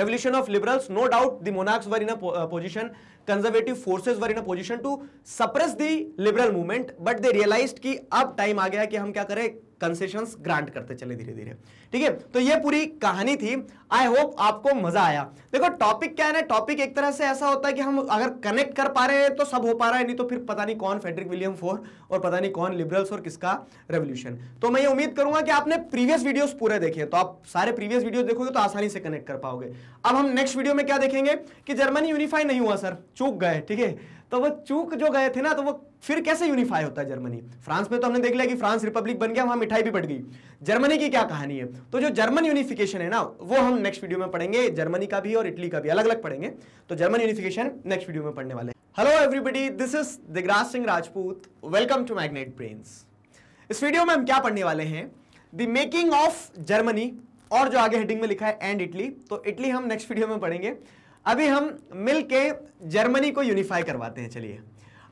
revolution of liberals no doubt the monarchs were in a position conservative forces were in a position to suppress the liberal movement but they realise की अब टाइम आ गया कि हम क्या करें कंसेशन ग्रांट करते चले धीरे धीरे ठीक है तो ये पूरी कहानी थी आई होप आपको मजा आया देखो टॉपिक क्या है ना टॉपिक एक तरह से ऐसा होता है कि हम अगर कनेक्ट कर पा रहे हैं तो सब हो पा रहा है नहीं तो फिर पता नहीं कौन फेडरिक विलियम फोर और पता नहीं कौन लिबरल्स और किसका रेवोल्यूशन तो मैं ये उम्मीद करूंगा कि आपने प्रीवियस वीडियोस पूरे देखे तो आप सारे प्रीवियस वीडियो देखोगे तो आसानी से कनेक्ट कर पाओगे अब हम नेक्स्ट वीडियो में क्या देखेंगे कि जर्मनी यूनिफाई नहीं हुआ सर चूक गए ठीक है तो वो चूक जो गए थे ना तो वो फिर कैसे यूनिफाई होता है जर्मनी फ्रांस में तो हमने देख लिया कि फ्रांस रिपब्लिक बन गया वहां मिठाई भी बढ़ गई जर्मनी की क्या कहानी है तो जो जर्मन यूनिफिकेशन है ना वो हम नेक्स्ट वीडियो में पढ़ेंगे जर्मनी का भी और इटली का भी अलग अलग पढ़ेंगे तो जर्मन यूनिफिकेशन नेक्स्ट वीडियो में पढ़ने वाले hello everybody this is Digraj Singh Rajput welcome to magnet brains इस वीडियो में हम क्या पढ़ने वाले हैं द मेकिंग ऑफ जर्मनी और जो आगे हेडिंग में लिखा है एंड इटली तो इटली हम नेक्स्ट वीडियो में पढ़ेंगे अभी हम मिल के जर्मनी को यूनिफाई करवाते हैं चलिए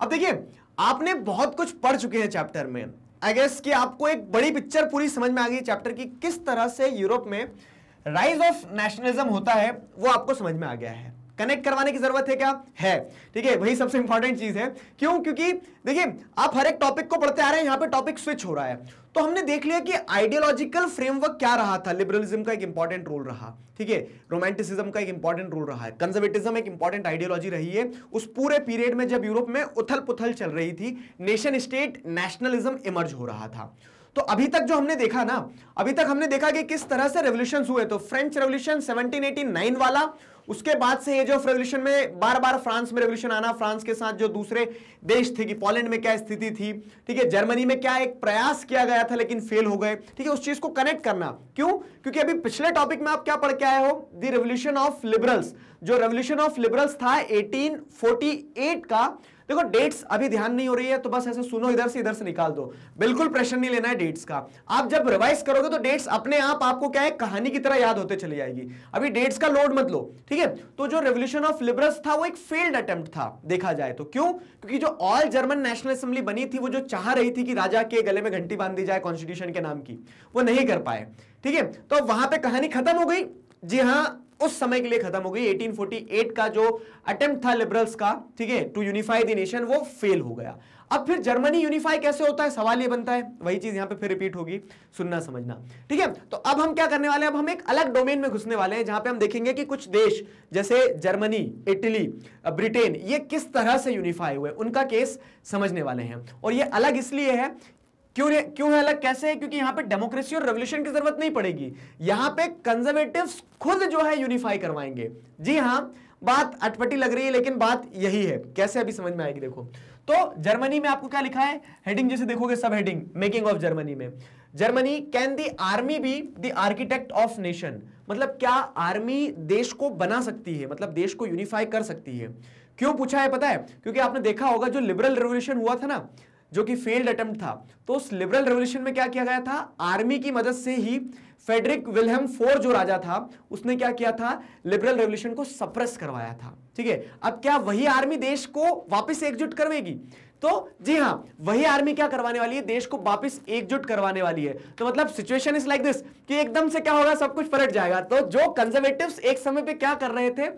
अब देखिए आपने बहुत कुछ पढ़ चुके हैं चैप्टर में आई गेस कि आपको एक बड़ी पिक्चर पूरी समझ में आ गई चैप्टर की किस तरह से यूरोप में राइज ऑफ नेशनलिज्म होता है वो आपको समझ में आ गया है कनेक्ट करवाने की जरूरत है क्या है ठीक है वही सबसे इंपॉर्टेंट चीज है क्यों क्योंकि देखिए आप हर एक टॉपिक को पढ़ते आ रहे हैं यहां पे टॉपिक स्विच हो रहा है तो हमने देख लिया कि आइडियोलॉजिकल फ्रेमवर्क क्या रहा था लिबरलिज्म का एक इंपॉर्टेंट रोल रहा ठीक है रोमांटिसिज्म का एक इंपॉर्टेंट रोल रहा है कंजर्वेटिज्म एक इंपॉर्टेंट आइडियोलॉजी रही है उस पूरे पीरियड में जब यूरोप में उथल पुथल चल रही थी नेशन स्टेट नेशनलिज्म इमर्ज हो रहा था तो अभी तक जो हमने देखा ना अभी तक हमने देखा कि किस तरह से रेवोल्यूशन हुए तो फ्रेंच रेवोल्यूशन सेवनटीन वाला उसके बाद से एज ऑफ रेवल्यूशन में बार बार फ्रांस में रेवल्यूशन आना फ्रांस के साथ जो दूसरे देश थे कि पोलैंड में क्या स्थिति थी ठीक है जर्मनी में क्या एक प्रयास किया गया था लेकिन फेल हो गए ठीक है उस चीज को कनेक्ट करना क्यों क्योंकि अभी पिछले टॉपिक में आप क्या पढ़ के आए हो द रेवल्यूशन ऑफ लिबरल्स जो रेवल्यूशन ऑफ लिबरल्स था एटीन का देखो डेट्स अभी ध्यान नहीं हो रही है तो बस ऐसे सुनो इधर से इधर से निकाल दो बिल्कुल प्रेशर नहीं लेना है डेट्स का आप जब रिवाइज करोगे तो डेट्स अपने आप आपको क्या है कहानी की तरह याद होते चली जाएगी अभी डेट्स का लोड मत लो ठीक है तो जो रेवोल्यूशन ऑफ लिबरल्स था वो एक फेल्ड अटेम्प्ट था देखा जाए तो क्यों क्योंकि जो ऑल जर्मन नेशनल असेंबली बनी थी वो जो चाह रही थी कि राजा के गले में घंटी बांध दी जाए कॉन्स्टिट्यूशन के नाम की वो नहीं कर पाए ठीक है तो वहां पर कहानी खत्म हो गई जी हाँ उस समय के लिए खत्म हो गई 1848 का जो अटेम्प्ट था लिबरल्स का ठीक है टू यूनिफाई द नेशन वो फेल हो गया अब फिर जर्मनी यूनिफाई कैसे होता है सवाल ये बनता है वही चीज यहां पे फिर रिपीट होगी सुनना समझना ठीक है तो अब हम क्या करने वाले हैं अब हम एक अलग डोमेन में घुसने वाले हैं जहां पे हम देखेंगे कि कुछ देश जैसे जर्मनी इटली ब्रिटेन ये किस तरह से यूनिफाई हुए उनका केस समझने वाले हैं और ये अलग इसलिए है क्यों क्यों है अलग कैसे है क्योंकि यहाँ पे डेमोक्रेसी और रेवोल्यूशन की जरूरत नहीं पड़ेगी यहाँ पे कंजर्वेटिव खुद जो है यूनिफाई करवाएंगे जी हां बात अटपटी लग रही है लेकिन बात यही है कैसे अभी समझ में आएगी देखो तो जर्मनी में आपको क्या लिखा है हेडिंग जैसे देखोगे सब हेडिंग मेकिंग ऑफ जर्मनी में Germany can the army be the architect of nation मतलब क्या आर्मी देश को बना सकती है मतलब देश को यूनिफाई कर सकती है क्यों पूछा है पता है क्योंकि आपने देखा होगा जो लिबरल रेवोल्यूशन हुआ था ना जो कि फेल्ड अटेम्प्ट था तो उस लिबरल रेवोल्यूशन में क्या किया गया था आर्मी की मदद से ही फेडरिक विलहम फोर जो राजा था उसने क्या किया था लिबरल रेवोल्यूशन को सप्रेस करवाया था ठीक है अब क्या वही आर्मी देश को वापस एकजुट करवेगी तो जी हाँ वही आर्मी क्या करवाने वाली है देश को वापस एकजुट करवाने वाली है तो मतलब सिचुएशन इज लाइक दिस कि एकदम से क्या होगा सब कुछ पलट जाएगा तो जो कंजर्वेटिव्स एक समय पे क्या कर रहे थे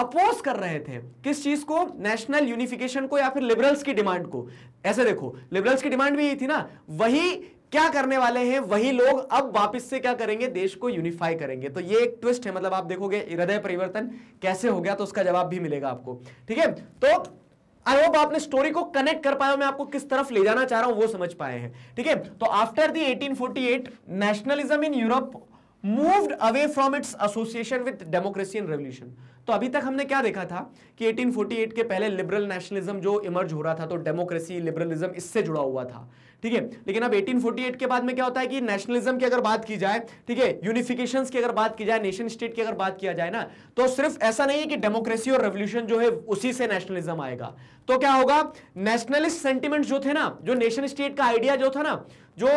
अपोज कर रहे थे किस चीज को नेशनल यूनिफिकेशन को या फिर लिबरल्स की डिमांड को ऐसे देखो लिबरल्स की डिमांड भी यही थी ना वही क्या करने वाले हैं वही लोग अब वापस से क्या करेंगे देश को यूनिफाई करेंगे तो ये एक ट्विस्ट है मतलब आप देखोगे हृदय परिवर्तन कैसे हो गया तो उसका जवाब भी मिलेगा आपको ठीक है तो आई होप आपने स्टोरी को कनेक्ट कर पाया मैं आपको किस तरफ ले जाना चाह रहा हूं वो समझ पाए हैं ठीक है तो after the eighteen nationalism in Europe moved away from its association with democracy and revolution तो अभी तक हमने क्या देखा था कि 1848 के पहले लिबरल नेशनलिज्म जो इमर्ज हो रहा था तो डेमोक्रेसी लिबरलिज्म इससे जुड़ा हुआ था ठीक है लेकिन अब 1848 के बाद में क्या होता है कि नेशनलिज्म की अगर बात की जाए ठीक है यूनिफिकेशन की अगर बात की जाए नेशन स्टेट की अगर बात किया जाए ना तो सिर्फ ऐसा नहीं है कि डेमोक्रेसी और रेवोल्यूशन जो है उसी से नेशनलिज्म आएगा तो क्या होगा नेशनलिस्ट सेंटिमेंट जो थे ना जो नेशन स्टेट का आइडिया जो था ना जो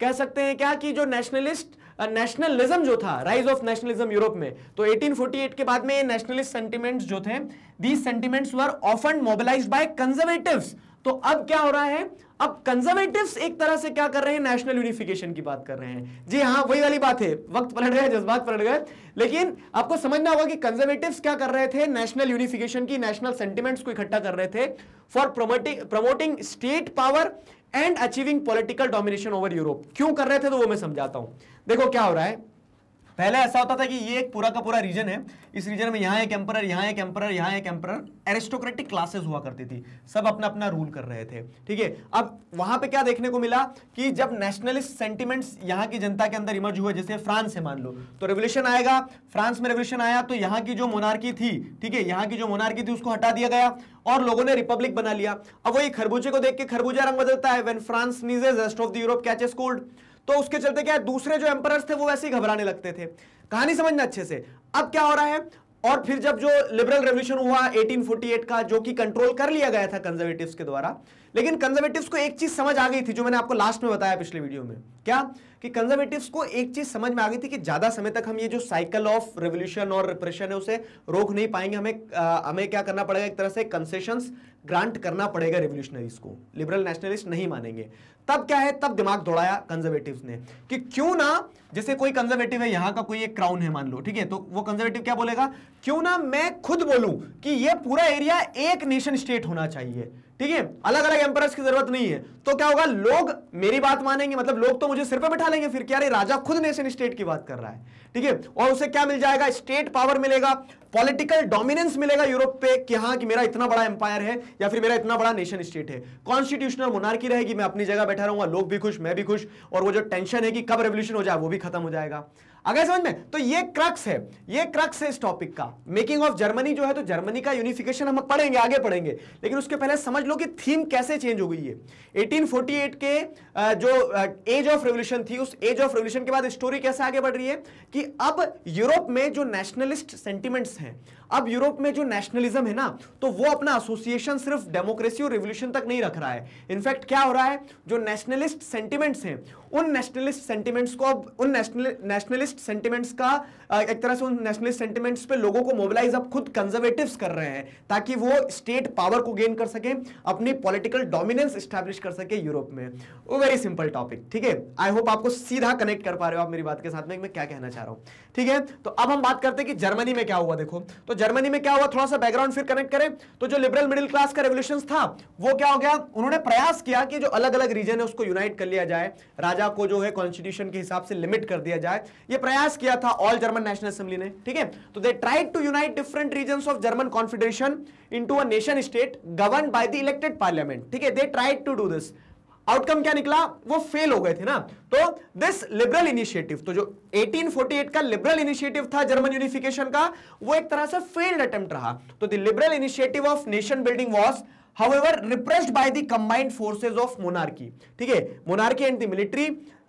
कह सकते हैं क्या कि जो नेशनलिस्ट आ, नेशनलिज्म जो था राइज ऑफ नेशनलिज्म यूरोप में तो 1848 के बाद में ये नेशनलिस्ट सेंटिमेंट्स जो थे these sentiments were often mobilise by conservatives तो अब क्या हो रहा है अब कंजर्वेटिव्स एक तरह से क्या कर रहे हैं नेशनल यूनिफिकेशन की बात कर रहे हैं जी हाँ वही वाली बात है वक्त पलट गया जज्बात पलट गए लेकिन आपको समझना होगा कि कंजर्वेटिव्स क्या कर रहे थे नेशनल यूनिफिकेशन की नेशनल सेंटीमेंट्स को इकट्ठा कर रहे थे for promoting promoting state power and achieving political domination over Europe क्यों कर रहे थे तो वो मैं समझाता हूं देखो क्या हो रहा है पहले ऐसा होता था कि ये एक पूरा का पूरा रीजन है इस रीजन में यहाँ एक एम्पर यहाँ एक एम्पर यहाँ एक एम्पर एरिस्टोक्रेटिक क्लासेस हुआ करती थी सब अपना अपना रूल कर रहे थे ठीक है अब वहां पे क्या देखने को मिला कि जब नेशनलिस्ट सेंटिमेंट्स यहाँ की जनता के अंदर इमर्ज हुए जैसे फ्रांस है मान लो तो रेवोल्यूशन आएगा फ्रांस में रेवोल्यूशन आया तो यहाँ की जो मोनार्की थी ठीक है यहाँ की जो मोनार्की थी उसको हटा दिया गया और लोगों ने रिपब्लिक बना लिया अब वो ये खरबूजे को देख के खरबूजा रंग बदलता है when France sneezes rest of the Europe catches cold तो उसके चलते क्या है दूसरे जो एम्पर थे वो वैसे ही घबराने लगते थे कहानी समझना अच्छे से अब क्या हो रहा है और फिर जब जो लिबरल रेवल्यूशन हुआ 1848 का जो कि कंट्रोल कर लिया गया था कंजर्वेटिव्स के द्वारा लेकिन कंजर्वेटिव्स को एक चीज समझ आ गई थी जो मैंने आपको लास्ट में बताया पिछले वीडियो में क्या कि कंजर्वेटिव्स को एक चीज समझ में आ गई थी कि ज्यादा समय तक हम ये जो साइकिल ऑफ रेवल्यूशन और रिप्रेशन है उसे रोक नहीं पाएंगे हमें आ, हमें क्या करना पड़ेगा एक तरह से कंसेशन ग्रांट करना पड़ेगा रिवोल्यूशनरीज को लिबरल नेशनलिस्ट नहीं मानेंगे तब क्या है तब दिमाग दौड़ाया कंजर्वेटिव ने कि क्यों ना जैसे कोई कंजर्वेटिव है यहां का कोई एक क्राउन है मान लो ठीक है तो वो कंजर्वेटिव क्या बोलेगा क्यों ना मैं खुद बोलूं कि ये पूरा एरिया एक नेशन स्टेट होना चाहिए ठीक है अलग अलग एम्पर की जरूरत नहीं है तो क्या होगा लोग मेरी बात मानेंगे मतलब लोग तो मुझे सिर पर बैठा लेंगे फिर क्या राजा खुद नेशन स्टेट की बात कर रहा है ठीक है और उसे क्या मिल जाएगा स्टेट पावर मिलेगा पॉलिटिकल डोमिनेंस मिलेगा यूरोप पे कि हाँ कि मेरा इतना बड़ा एम्पायर है या फिर मेरा इतना बड़ा नेशन स्टेट है कॉन्स्टिट्यूशनल मोनार्की रहेगी मैं अपनी जगह बैठा रहूंगा लोग भी खुश मैं भी खुश और वो जो टेंशन है कि कब रेवल्यूशन हो जाए वो भी खत्म हो जाएगा अगर समझ में तो ये क्रक्स है ये क्रक्स है इस टॉपिक का मेकिंग ऑफ जर्मनी जो है तो जर्मनी का यूनिफिकेशन हम पढ़ेंगे आगे पढ़ेंगे लेकिन उसके पहले समझ लो कि थीम कैसे चेंज हो गई है 1848 के जो एज ऑफ रेवोल्यूशन थी उस एज ऑफ रेवोल्यूशन के बाद स्टोरी कैसे आगे बढ़ रही है कि अब यूरोप में जो नेशनलिस्ट सेंटिमेंट्स हैं अब यूरोप में जो नेशनलिज्म है ना तो वो अपना एसोसिएशन सिर्फ डेमोक्रेसी और रिवोल्यूशन तक नहीं रख रहा है इनफैक्ट क्या हो रहा है जो नेशनलिस्ट सेंटिमेंट्स हैं उन नेशनलिस्ट सेंटिमेंट्स को अब उन नेशनलिस्ट सेंटिमेंट्स का एक तरह से उन नेशनलिस्ट सेंटिमेंट्स पे लोगों को मोबिलाइज अब खुद कंजर्वेटिव कर रहे हैं ताकि वो स्टेट पावर को गेन कर सके अपनी पॉलिटिकल डोमिनेंस स्टैब्लिश कर सके यूरोप में वो वेरी सिंपल टॉपिक ठीक है आई होप आपको सीधा कनेक्ट कर पा रहे हो आप मेरी बात के साथ में मैं क्या कहना चाह रहा हूँ ठीक है तो अब हम बात करते हैं कि जर्मनी में क्या हुआ देखो तो जर्मनी में क्या हुआ थोड़ा सा बैकग्राउंड फिर कनेक्ट करें तो जो लिबरल मिडिल क्लास का रेवल्यूशन था वो क्या हो गया उन्होंने प्रयास किया कि जो अलग अलग रीजन है उसको यूनाइट कर लिया जाए राजा को जो है कॉन्स्टिट्यूशन के हिसाब से लिमिट कर दिया जाए यह प्रयास किया था ऑल जर्मन नेशनल असेंबली ने ठीक है तो they tried to unite different region of German confederation into a nation state govern by the elected parliament ठीक है they tried to do this outcome क्या निकला वो फेल हो गए थे ना तो दिस लिबरल इनिशिएटिव तो जो 1848 का लिबरल इनिशिएटिव था जर्मन यूनिफिकेशन का वो एक तरह से फेल्ड अटेम्प्ट रहा तो the liberal initiative of nation building was however repressed by the combined forces of monarchy ठीक है monarchy and the military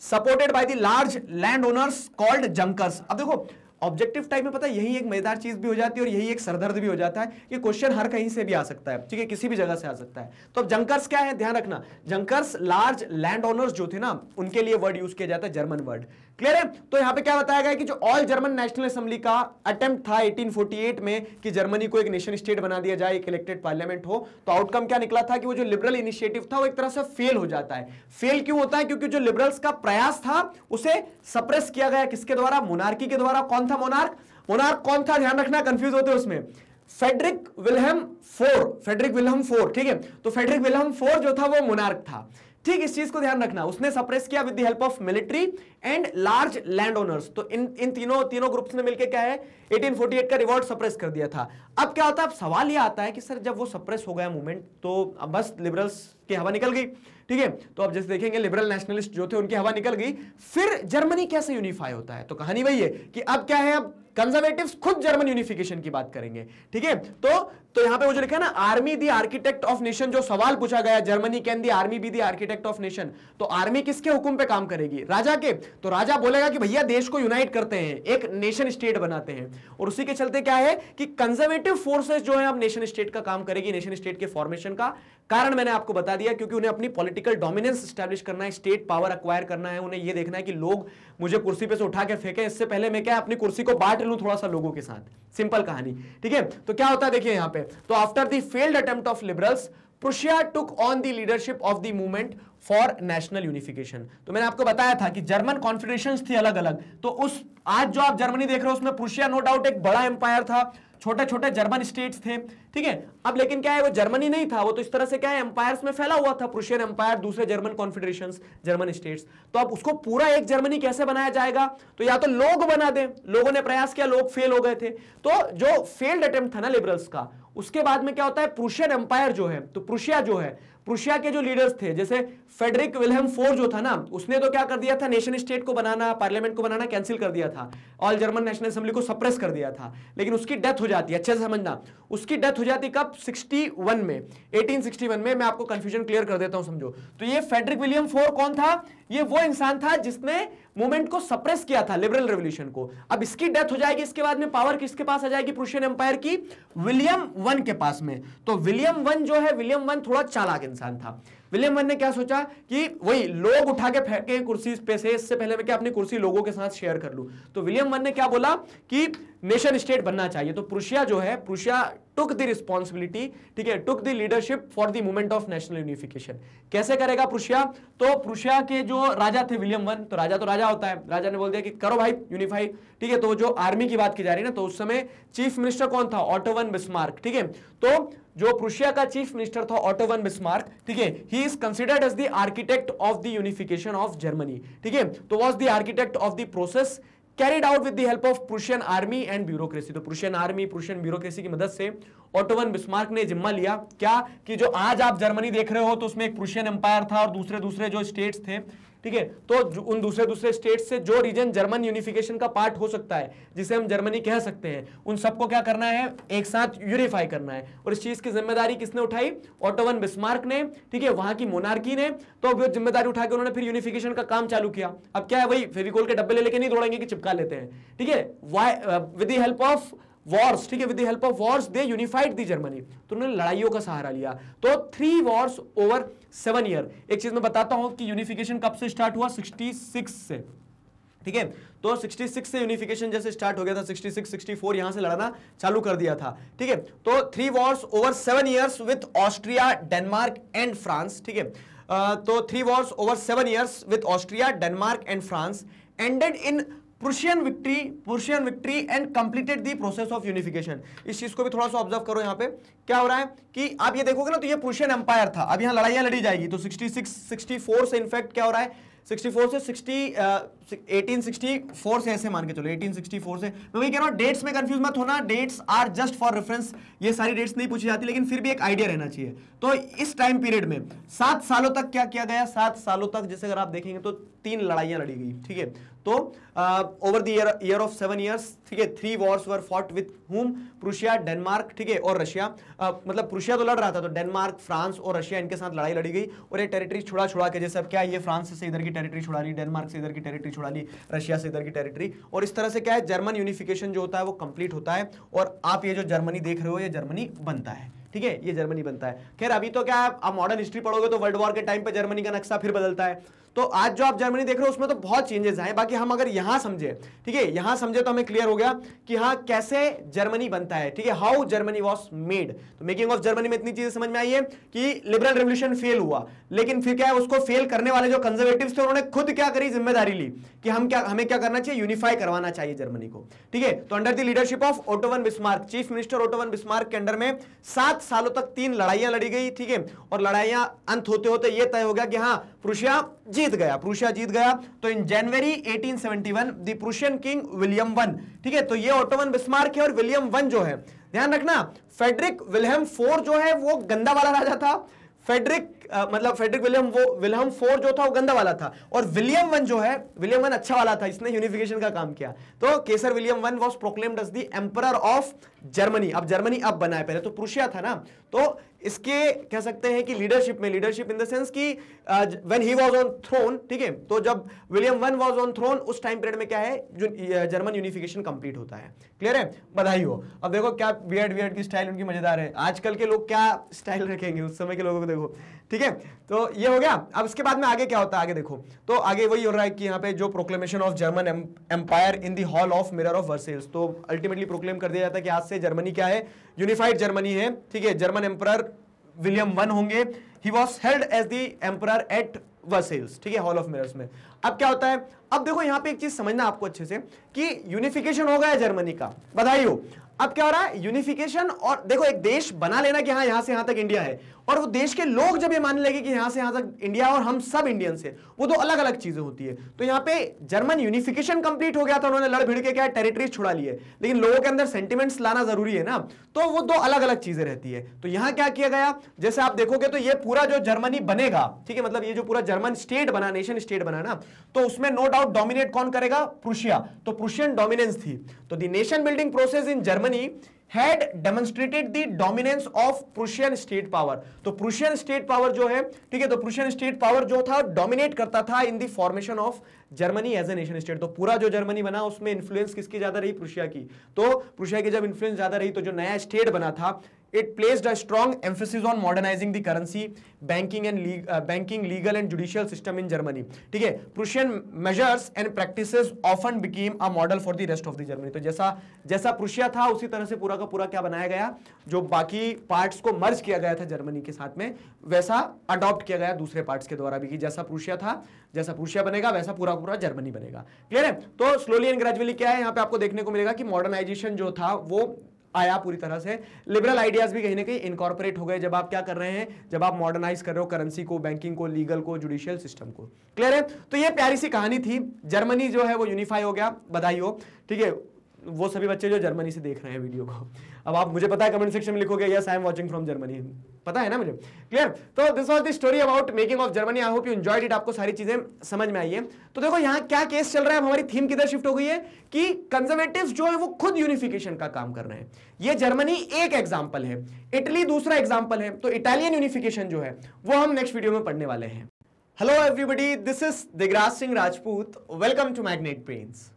supported by the large landowners called junkers अब देखो ऑब्जेक्टिव टाइप में पता है यही एक मजेदार चीज भी हो जाती है और यही एक सरदर्द भी हो जाता है कि क्वेश्चन हर कहीं से भी आ सकता है ठीक है किसी भी जगह से आ सकता है तो अब जंकर्स क्या है ध्यान रखना जंकर्स लार्ज लैंड ओनर्स जो थे ना उनके लिए वर्ड यूज किया जाता है जर्मन वर्ड क्लियर है तो यहां पे क्या बताया गया कि जो ऑल जर्मन नेशनल असेंबली का अटेम्प्ट था 1848 में कि जर्मनी को एक नेशन स्टेट बना दिया जाए एक इलेक्टेड पार्लियामेंट हो तो आउटकम क्या निकला था कि वो जो लिबरल इनिशिएटिव था वो एक तरह से फेल हो जाता है फेल क्यों होता है क्योंकि जो लिबरल्स का प्रयास था उसे सप्रेस किया गया किसके द्वारा मोनार्की के द्वारा कौन था मोनार्क मोनार्क कौन था ध्यान रखना कंफ्यूज होते उसमें Friedrich Wilhelm four Friedrich Wilhelm four ठीक है तो फेडरिक विलहम फोर जो था वो मोनार्क था ठीक इस चीज को ध्यान रखना उसने सप्रेस किया with the help of military and large land owners तो इन इन तीनों तीनों ग्रुप्स ने मिलकर क्या है 1848 का रिवॉल्ट सप्रेस कर दिया था अब क्या होता है अब सवाल ये आता है कि सर जब वो सप्रेस हो गया मूवमेंट तो बस लिबरल्स की हवा निकल गई ठीक है तो अब जैसे देखेंगे लिबरल नेशनलिस्ट जो थे उनकी हवा निकल गई फिर जर्मनी कैसे यूनिफाई होता है तो कहानी वही है कि अब क्या है अब कंजर्वेटिव्स खुद जर्मन यूनिफिकेशन की बात करेंगे ठीक है तो तो यहां पे वो जो लिखा ना army the architect of nation जो सवाल पूछा गया Germany can the army be the architect of nation तो आर्मी किसके हुक्म पे काम करेगी राजा के तो राजा बोलेगा कि भैया देश को यूनाइट करते हैं एक नेशन स्टेट बनाते हैं और उसी के चलते क्या है कि कंजर्वेटिव फोर्सेस जो है अब नेशन स्टेट का काम करेगी नेशन स्टेट के फॉर्मेशन का कारण मैंने आपको बता दिया क्योंकि उन्हें अपनी पॉलिटिकल डोमिनेंस स्टैब्लिश करना है स्टेट पावर अक्वायर करना है उन्हें यह देखना है कि लोग मुझे कुर्सी पे से उठा के फेंके इससे पहले मैं क्या अपनी कुर्सी को बांट लूँ थोड़ा सा लोगों के साथ सिंपल कहानी ठीक है तो क्या होता है देखिए यहां पर तो after the failed attempt of liberals Prussia took on the leadership of the movement for national unification तो मैंने आपको बताया था कि जर्मन कॉन्फिडेशन थी अलग अलग तो उस आज जो आप जर्मनी देख रहे हो उसमें प्रशिया नो डाउट एक बड़ा एम्पायर था छोटे छोटे जर्मन स्टेट्स थे ठीक है अब लेकिन क्या है वो जर्मनी नहीं था वो तो इस तरह से क्या है एम्पायर्स में फैला हुआ था प्रुशियन एम्पायर दूसरे जर्मन कॉन्फेडरेशन जर्मन स्टेट्स तो अब उसको पूरा एक जर्मनी कैसे बनाया जाएगा तो या तो लोग बना दें लोगों ने प्रयास किया लोग फेल हो गए थे तो जो फेल्ड अटेम्प्ट था ना लिबरल्स का उसके बाद में क्या होता है प्रुशियन एम्पायर जो है तो प्रुशिया जो है प्रुशिया के जो लीडर्स थे जैसे फेडरिक विलहम फोर जो था ना उसने तो क्या कर दिया था नेशन स्टेट को बनाना पार्लियामेंट को बनाना कैंसिल कर दिया था ऑल जर्मन नेशनल असेंबली को सप्रेस कर दिया था लेकिन उसकी डेथ हो जाती है अच्छे से समझना उसकी डेथ हो जाती कब 61 में 1861 में मैं आपको कंफ्यूजन क्लियर कर देता हूं समझो तो ये फेडरिक विलियम फोर कौन था ये वो इंसान था जिसने मूवमेंट को सप्रेस किया था लिबरल रेवोल्यूशन को अब इसकी डेथ हो जाएगी इसके बाद में पावर किसके पास आ जाएगी प्रूशियन एम्पायर की विलियम वन के पास में तो विलियम वन जो है विलियम वन थोड़ा चालाक इंसान था विलियम वन ने क्या सोचा कि वही लोग उठा के फेंके कुर्सी पे से इससे पहले मैं क्या अपनी कुर्सी लोगों के साथ शेयर कर लूं तो विलियम वन ने क्या बोला कि नेशन स्टेट बनना चाहिए तो प्रुशिया जो है प्रुशिया टुक द रिस्पॉन्सिबिलिटी ठीक है took the leadership for the movement of national unification कैसे करेगा प्रुशिया तो प्रुशिया के जो राजा थे विलियम वन तो राजा तो राजा होता है राजा ने बोल दिया कि करो भाई यूनिफाई ठीक है तो जो आर्मी की बात की जा रही है ना तो उस समय चीफ मिनिस्टर कौन था ऑटोवन बिस्मार्क ठीक है तो जो प्रुशिया का चीफ मिनिस्टर था ऑटोवन बिस्मार्क ठीक है he is considered as the architect of the unification of Germany ठीक है तो was the architect of the process carried out with the help of Prussian army and bureaucracy तो Prussian army Prussian bureaucracy की मदद से Otto von Bismarck ने जिम्मा लिया क्या कि जो आज आप जर्मनी देख रहे हो तो उसमें एक प्रुशियन एम्पायर था और दूसरे दूसरे जो स्टेट्स थे ठीक है तो उन दूसरे दूसरे स्टेट से जो रीजन जर्मन यूनिफिकेशन का पार्ट हो सकता है जिसे हम जर्मनी कह सकते हैं उन सबको क्या करना है एक साथ यूनिफाई करना है और इस चीज की जिम्मेदारी किसने उठाई ऑटोवन बिस्मार्क ने ठीक है वहां की मोनार्की ने तो वो जिम्मेदारी उठाकर उन्होंने फिर यूनिफिकेशन का काम चालू किया अब क्या है वही फेविकोल के डब्बे ले लेके नहीं दौड़ेंगे कि चिपका लेते हैं ठीक है why with help of wars ठीक है with help of wars they unified the Germany तो उन्होंने लड़ाइयों का सहारा लिया तो three wars over seven year एक चीज मैं बताता हूं कि यूनिफिकेशन कब से स्टार्ट हुआ 66 से ठीक है तो 66 से यूनिफिकेशन जैसे स्टार्ट हो गया था 66 64 यहां से लड़ना चालू कर दिया था ठीक है तो three wars over seven years with Austria Denmark and France ठीक है तो three wars over seven years with Austria Denmark and France ended in Prussian victory Prussian victory and completed the process of unification इस चीज को भी थोड़ा सा observe करो यहाँ पे क्या हो रहा है कि आप ये देखोगे ना तो ये प्रुशियन एम्पायर था अब यहाँ लड़ाइया लड़ी जाएगी तो 66 64 से इनफैक्ट क्या हो रहा है 64 से 60 1864 से ऐसे मान के चलो 1864 से मैं वही कह रहा हूँ डेट्स में कंफ्यूज मत होना dates are just for reference ये सारी डेट्स नहीं पूछी जाती लेकिन फिर भी एक आइडिया रहना चाहिए तो इस टाइम पीरियड में सात सालों तक क्या किया गया सात सालों तक जैसे अगर आप देखेंगे तो तीन लड़ाइयां लड़ी गई ठीक है तो over the year of seven years ठीक है three wars were fought with whom Prussia Denmark ठीक है और रशिया uh, मतलब प्रुशिया तो लड़ रहा था तो डेनमार्क फ्रांस और रशिया इनके साथ लड़ाई लड़ी गई और ये टेरिटरी छुड़ा छुड़ा के जैसे अब क्या ये फ्रांस से इधर की टेरिटरी छुड़ा रही डेनमार्क से इधर की टेरिटरी छुड़ा ली रशिया से इधर की टेरिटरी और इस तरह से क्या है जर्मन यूनिफिकेशन जो होता है वो कंप्लीट होता है और आप ये जो जर्मनी देख रहे हो ये जर्मनी बनता है ठीक है ये जर्मनी बनता है खैर अभी तो क्या है आप मॉडर्न हिस्ट्री पढ़ोगे तो वर्ल्ड वॉर के टाइम पर जर्मनी का नक्शा फिर बदलता है तो आज जो आप जर्मनी देख रहे हो उसमें तो बहुत चेंजेस आए बाकी हम अगर यहां समझे ठीक है यहां समझे तो हमें क्लियर हो गया कि हाँ कैसे जर्मनी बनता है ठीक है हाउ जर्मनी वॉज मेड तो मेकिंग ऑफ जर्मनी में इतनी चीजें समझ में आई है कि लिबरल रेवल्यूशन फेल हुआ लेकिन फिर क्या है उसको फेल करने वाले जो कंजर्वेटिव थे उन्होंने खुद क्या करी जिम्मेदारी ली कि हम क्या हमें क्या करना चाहिए यूनिफाई करवाना चाहिए जर्मनी को ठीक है तो under the leadership of Otto von Bismarck chief minister Otto von Bismarck के अंडर में सात सालों तक तीन लड़ाइयां लड़ी गई ठीक है और लड़ाइयां अंत होते होते यह तय हो गया कि हाँ प्रुशिया जी जीत गया प्रूशिया जीत गया तो in January 1871 the Prussian king William one ठीक है तो ये ऑटोमन बिस्मार्क है और विलियम वन जो है ध्यान रखना फेडरिक विलियम फोर जो है वो गंदा वाला राजा था फेडरिक आ, मतलब फेडरिक विलियम वो विलियम फोर जो था वो गंदा वाला था और विलियम वन जो है विलियम वन अच्छा वाला था इसने यूनिफिकेशन का काम किया तो Kaiser William one was proclaimed as the emperor of Germany अब जर्मनी अब बना है पहले तो प्रूशिया था ना तो इसके कह सकते हैं कि लीडरशिप में लीडरशिप इन द सेंस कि when he was on throne ठीक है तो जब William one was on throne उस टाइम पीरियड में क्या है जो जर्मन यूनिफिकेशन कंप्लीट होता है क्लियर है बधाई हो अब देखो क्या बियड बियड की स्टाइल उनकी मजेदार है आजकल के लोग क्या स्टाइल रखेंगे उस समय के लोगों को देखो ठीक है तो ये हो गया अब इसके बाद में आगे क्या होता है आगे देखो तो आगे वही हो रहा है कि यहाँ पे जो proclamation of German empire in the hall of mirror of Versailles तो अल्टीमेटली प्रोक्लेम कर दिया जाता है कि आज से जर्मनी क्या है यूनिफाइड जर्मनी है ठीक है जर्मन एम्पर विलियम वन होंगे he was held as the emperor at Versailles ठीक है हॉल ऑफ मिरर्स में अब क्या होता है अब देखो यहां पे एक चीज समझना आपको अच्छे से कि यूनिफिकेशन हो गया जर्मनी का बधाई हो अब क्या हो रहा है यूनिफिकेशन और देखो एक देश बना लेना कि हाँ यहां से यहां तक इंडिया है और वो देश के लोग जब ये मान लेंगे कि यहां से यहां तक इंडिया और हम सब इंडियंस हैं वो तो अलग अलग चीज़ें होती है तो यहां पे जर्मन यूनिफिकेशन कंप्लीट हो गया था उन्होंने लड़ भिड़ के क्या टेरिटरीज छुड़ा लिए लेकिन लोगों के अंदर सेंटिमेंट्स लाना जरूरी है ना तो वो दो अलग अलग चीज़ें रहती है तो यहां क्या किया गया जैसे आप देखोगे तो ये पूरा जो जर्मनी बनेगा ठीक है मतलब ये जो पूरा जर्मन स्टेट बना नेशन स्टेट बना ना तो उसमें नो डाउट डोमिनेट कौन करेगा प्रुशिया तो प्रुशियन डोमिनेंस थी तो the nation building process in Germany had demonstrated the dominance of Prussian state power तो प्रुशियन स्टेट पावर जो है ठीक है तो प्रुशियन स्टेट पावर जो था डोमिनेट करता था in the formation of Germany as a nation state तो पूरा जो जर्मनी बना उसमें इन्फ्लुएंस किसकी ज्यादा रही प्रुशिया की तो प्रुशिया की जब इन्फ्लुएंस ज्यादा रही तो जो नया स्टेट बना था it placed a strong emphasis on modernizing the currency banking and le uh, banking legal and judicial system in germany ठीक है prussian measures and practices often became a model for the rest of the germany तो जैसा जैसा Prussia था उसी तरह से पूरा का पूरा क्या बनाया गया जो बाकी पार्ट्स को मर्ज किया गया था जर्मनी के साथ में वैसा अडॉप्ट किया गया दूसरे पार्ट्स के द्वारा भी कि जैसा प्रुशिया था जैसा प्रुशिया बनेगा वैसा पूरा पूरा जर्मनी बनेगा क्लियर है तो स्लोली एंड ग्रेजुअली क्या है यहाँ पे आपको देखने को मिलेगा कि मॉडर्नाइजेशन जो था वो आया पूरी तरह से लिबरल आइडियाज भी कहीं ना कहीं इनकॉर्पोरेट हो गए जब आप क्या कर रहे हैं जब आप मॉडर्नाइज कर रहे हो करेंसी को बैंकिंग को लीगल को जुडिशियल सिस्टम को क्लियर है तो ये प्यारी सी कहानी थी जर्मनी जो है वो यूनिफाई हो गया बधाई हो ठीक है वो सभी बच्चे जो जर्मनी से देख रहे हैं वीडियो को अब आप मुझे पता है कमेंट सेक्शन में लिखोगे yes I am watching from Germany पता है ना मुझे क्लियर तो this was the story about making of Germany I hope you enjoyed it आपको सारी चीजें समझ में आई है तो देखो यहां क्या केस चल रहा है अब हमारी थीम किधर शिफ्ट हो गई है कि कंजर्वेटिव जो है वो खुद यूनिफिकेशन का काम कर रहे हैं ये जर्मनी एक एग्जाम्पल है इटली दूसरा एग्जाम्पल है तो इटालियन यूनिफिकेशन जो है वो हम नेक्स्ट वीडियो में पढ़ने वाले हैं hello everybody this is Digraj Singh Rajput welcome to Magnet Brains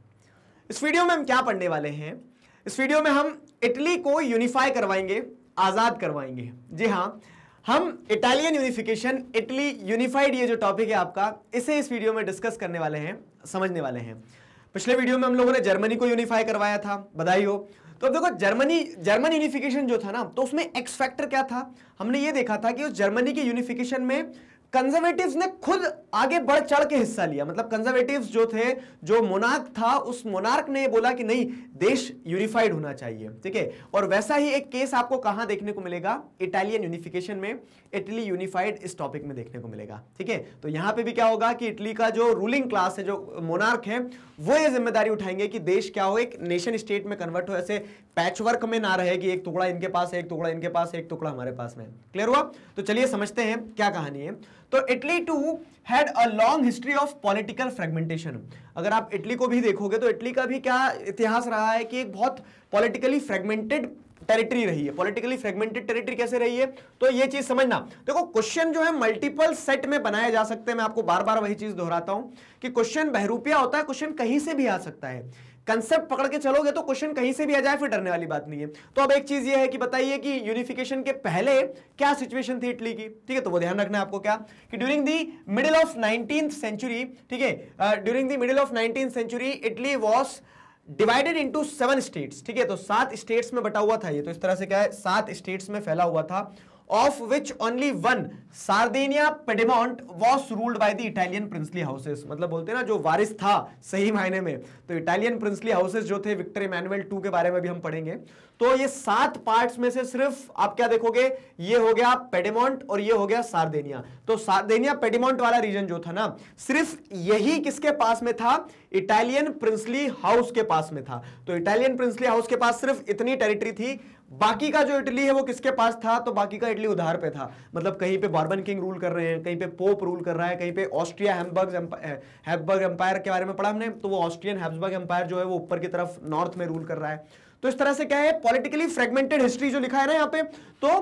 इस वीडियो में हम क्या पढ़ने वाले हैं इस वीडियो में हम इटली को यूनिफाई करवाएंगे आज़ाद करवाएंगे जी हाँ हम इटालियन यूनिफिकेशन इटली यूनिफाइड ये जो टॉपिक है आपका इसे इस वीडियो में डिस्कस करने वाले हैं समझने वाले हैं पिछले वीडियो में हम लोगों ने जर्मनी को यूनिफाई करवाया था बधाई हो तो अब देखो जर्मनी जर्मन यूनिफिकेशन जो था ना तो उसमें एक्स फैक्टर क्या था हमने ये देखा था कि उस जर्मनी के यूनिफिकेशन में कंजर्वेटिव्स ने खुद आगे बढ़ चढ़ के हिस्सा लिया मतलब कंजर्वेटिव्स जो थे जो मोनार्क था उस मोनार्क ने बोला कि नहीं देश यूनिफाइड होना चाहिए ठीक है और वैसा ही एक केस आपको कहां देखने को मिलेगा इटालियन यूनिफिकेशन में इटली यूनिफाइड इस टॉपिक में देखने को मिलेगा ठीक है तो यहां पे भी क्या होगा कि इटली का जो रूलिंग क्लास है जो मोनार्क है वो ये जिम्मेदारी उठाएंगे कि देश क्या हो एक नेशन स्टेट में कन्वर्ट हो ऐसे पैचवर्क में ना रहे कि एक टुकड़ा इनके पास है एक टुकड़ा इनके पास एक टुकड़ा हमारे पास में क्लियर हुआ तो चलिए समझते हैं क्या कहानी है तो Italy too had a long history of political fragmentation अगर आप इटली को भी देखोगे तो इटली का भी क्या इतिहास रहा है कि एक बहुत पॉलिटिकली फ्रेगमेंटेड टेरिटरी रही है पॉलिटिकली फ्रेगमेंटेड टेरिटरी कैसे रही है तो ये चीज समझना देखो क्वेश्चन जो है मल्टीपल सेट में बनाए जा सकते हैं मैं आपको बार बार वही चीज दोहराता हूं कि क्वेश्चन बहरूपिया होता है क्वेश्चन कहीं से भी आ सकता है कंसेप्ट पकड़ के चलोगे तो क्वेश्चन कहीं से भी आ जाए फिर डरने वाली बात नहीं है तो अब एक चीज ये है कि बताइए कि यूनिफिकेशन के पहले क्या सिचुएशन थी इटली की ठीक है तो वो ध्यान रखना है आपको क्या कि during the middle of nineteen century ठीक है during the middle of nineteen century Italy was divided into seven states ठीक है तो सात स्टेट्स में बटा हुआ था ये तो इस तरह से क्या है सात स्टेट्स में फैला हुआ था of which only one Sardinia Piedmont was ruled by the Italian princely houses मतलब बोलते हैं ना जो वारिस था सही मायने में तो इटालियन प्रिंसली हाउसेस जो थे विक्टर इमैनुअल टू के बारे में भी हम पढ़ेंगे तो ये सात पार्ट्स में से सिर्फ आप क्या देखोगे ये हो गया पेडिमोंट और ये हो गया सार्देनिया तो सार्देनिया पेडिमोंट वाला रीजन जो था ना सिर्फ यही किसके पास में था इटालियन प्रिंसली हाउस के पास में था तो इटालियन प्रिंसली हाउस के पास सिर्फ इतनी टेरिटरी थी बाकी का जो इटली है वो किसके पास था तो बाकी का इटली उधार पे था मतलब कहीं पे बार्बन किंग रूल कर रहे हैं कहीं पे पोप रूल कर रहा है कहीं पे ऑस्ट्रिया हेम्बर्ग हैबर्ग एम्पायर के बारे में पढ़ा हमने तो वो ऑस्ट्रियन हैब्सबर्ग एम्पायर जो है वो ऊपर की तरफ नॉर्थ में रूल कर रहा है तो इस तरह से क्या है पॉलिटिकली फ्रेगमेंटेड हिस्ट्री जो लिखा है ना यहाँ पे तो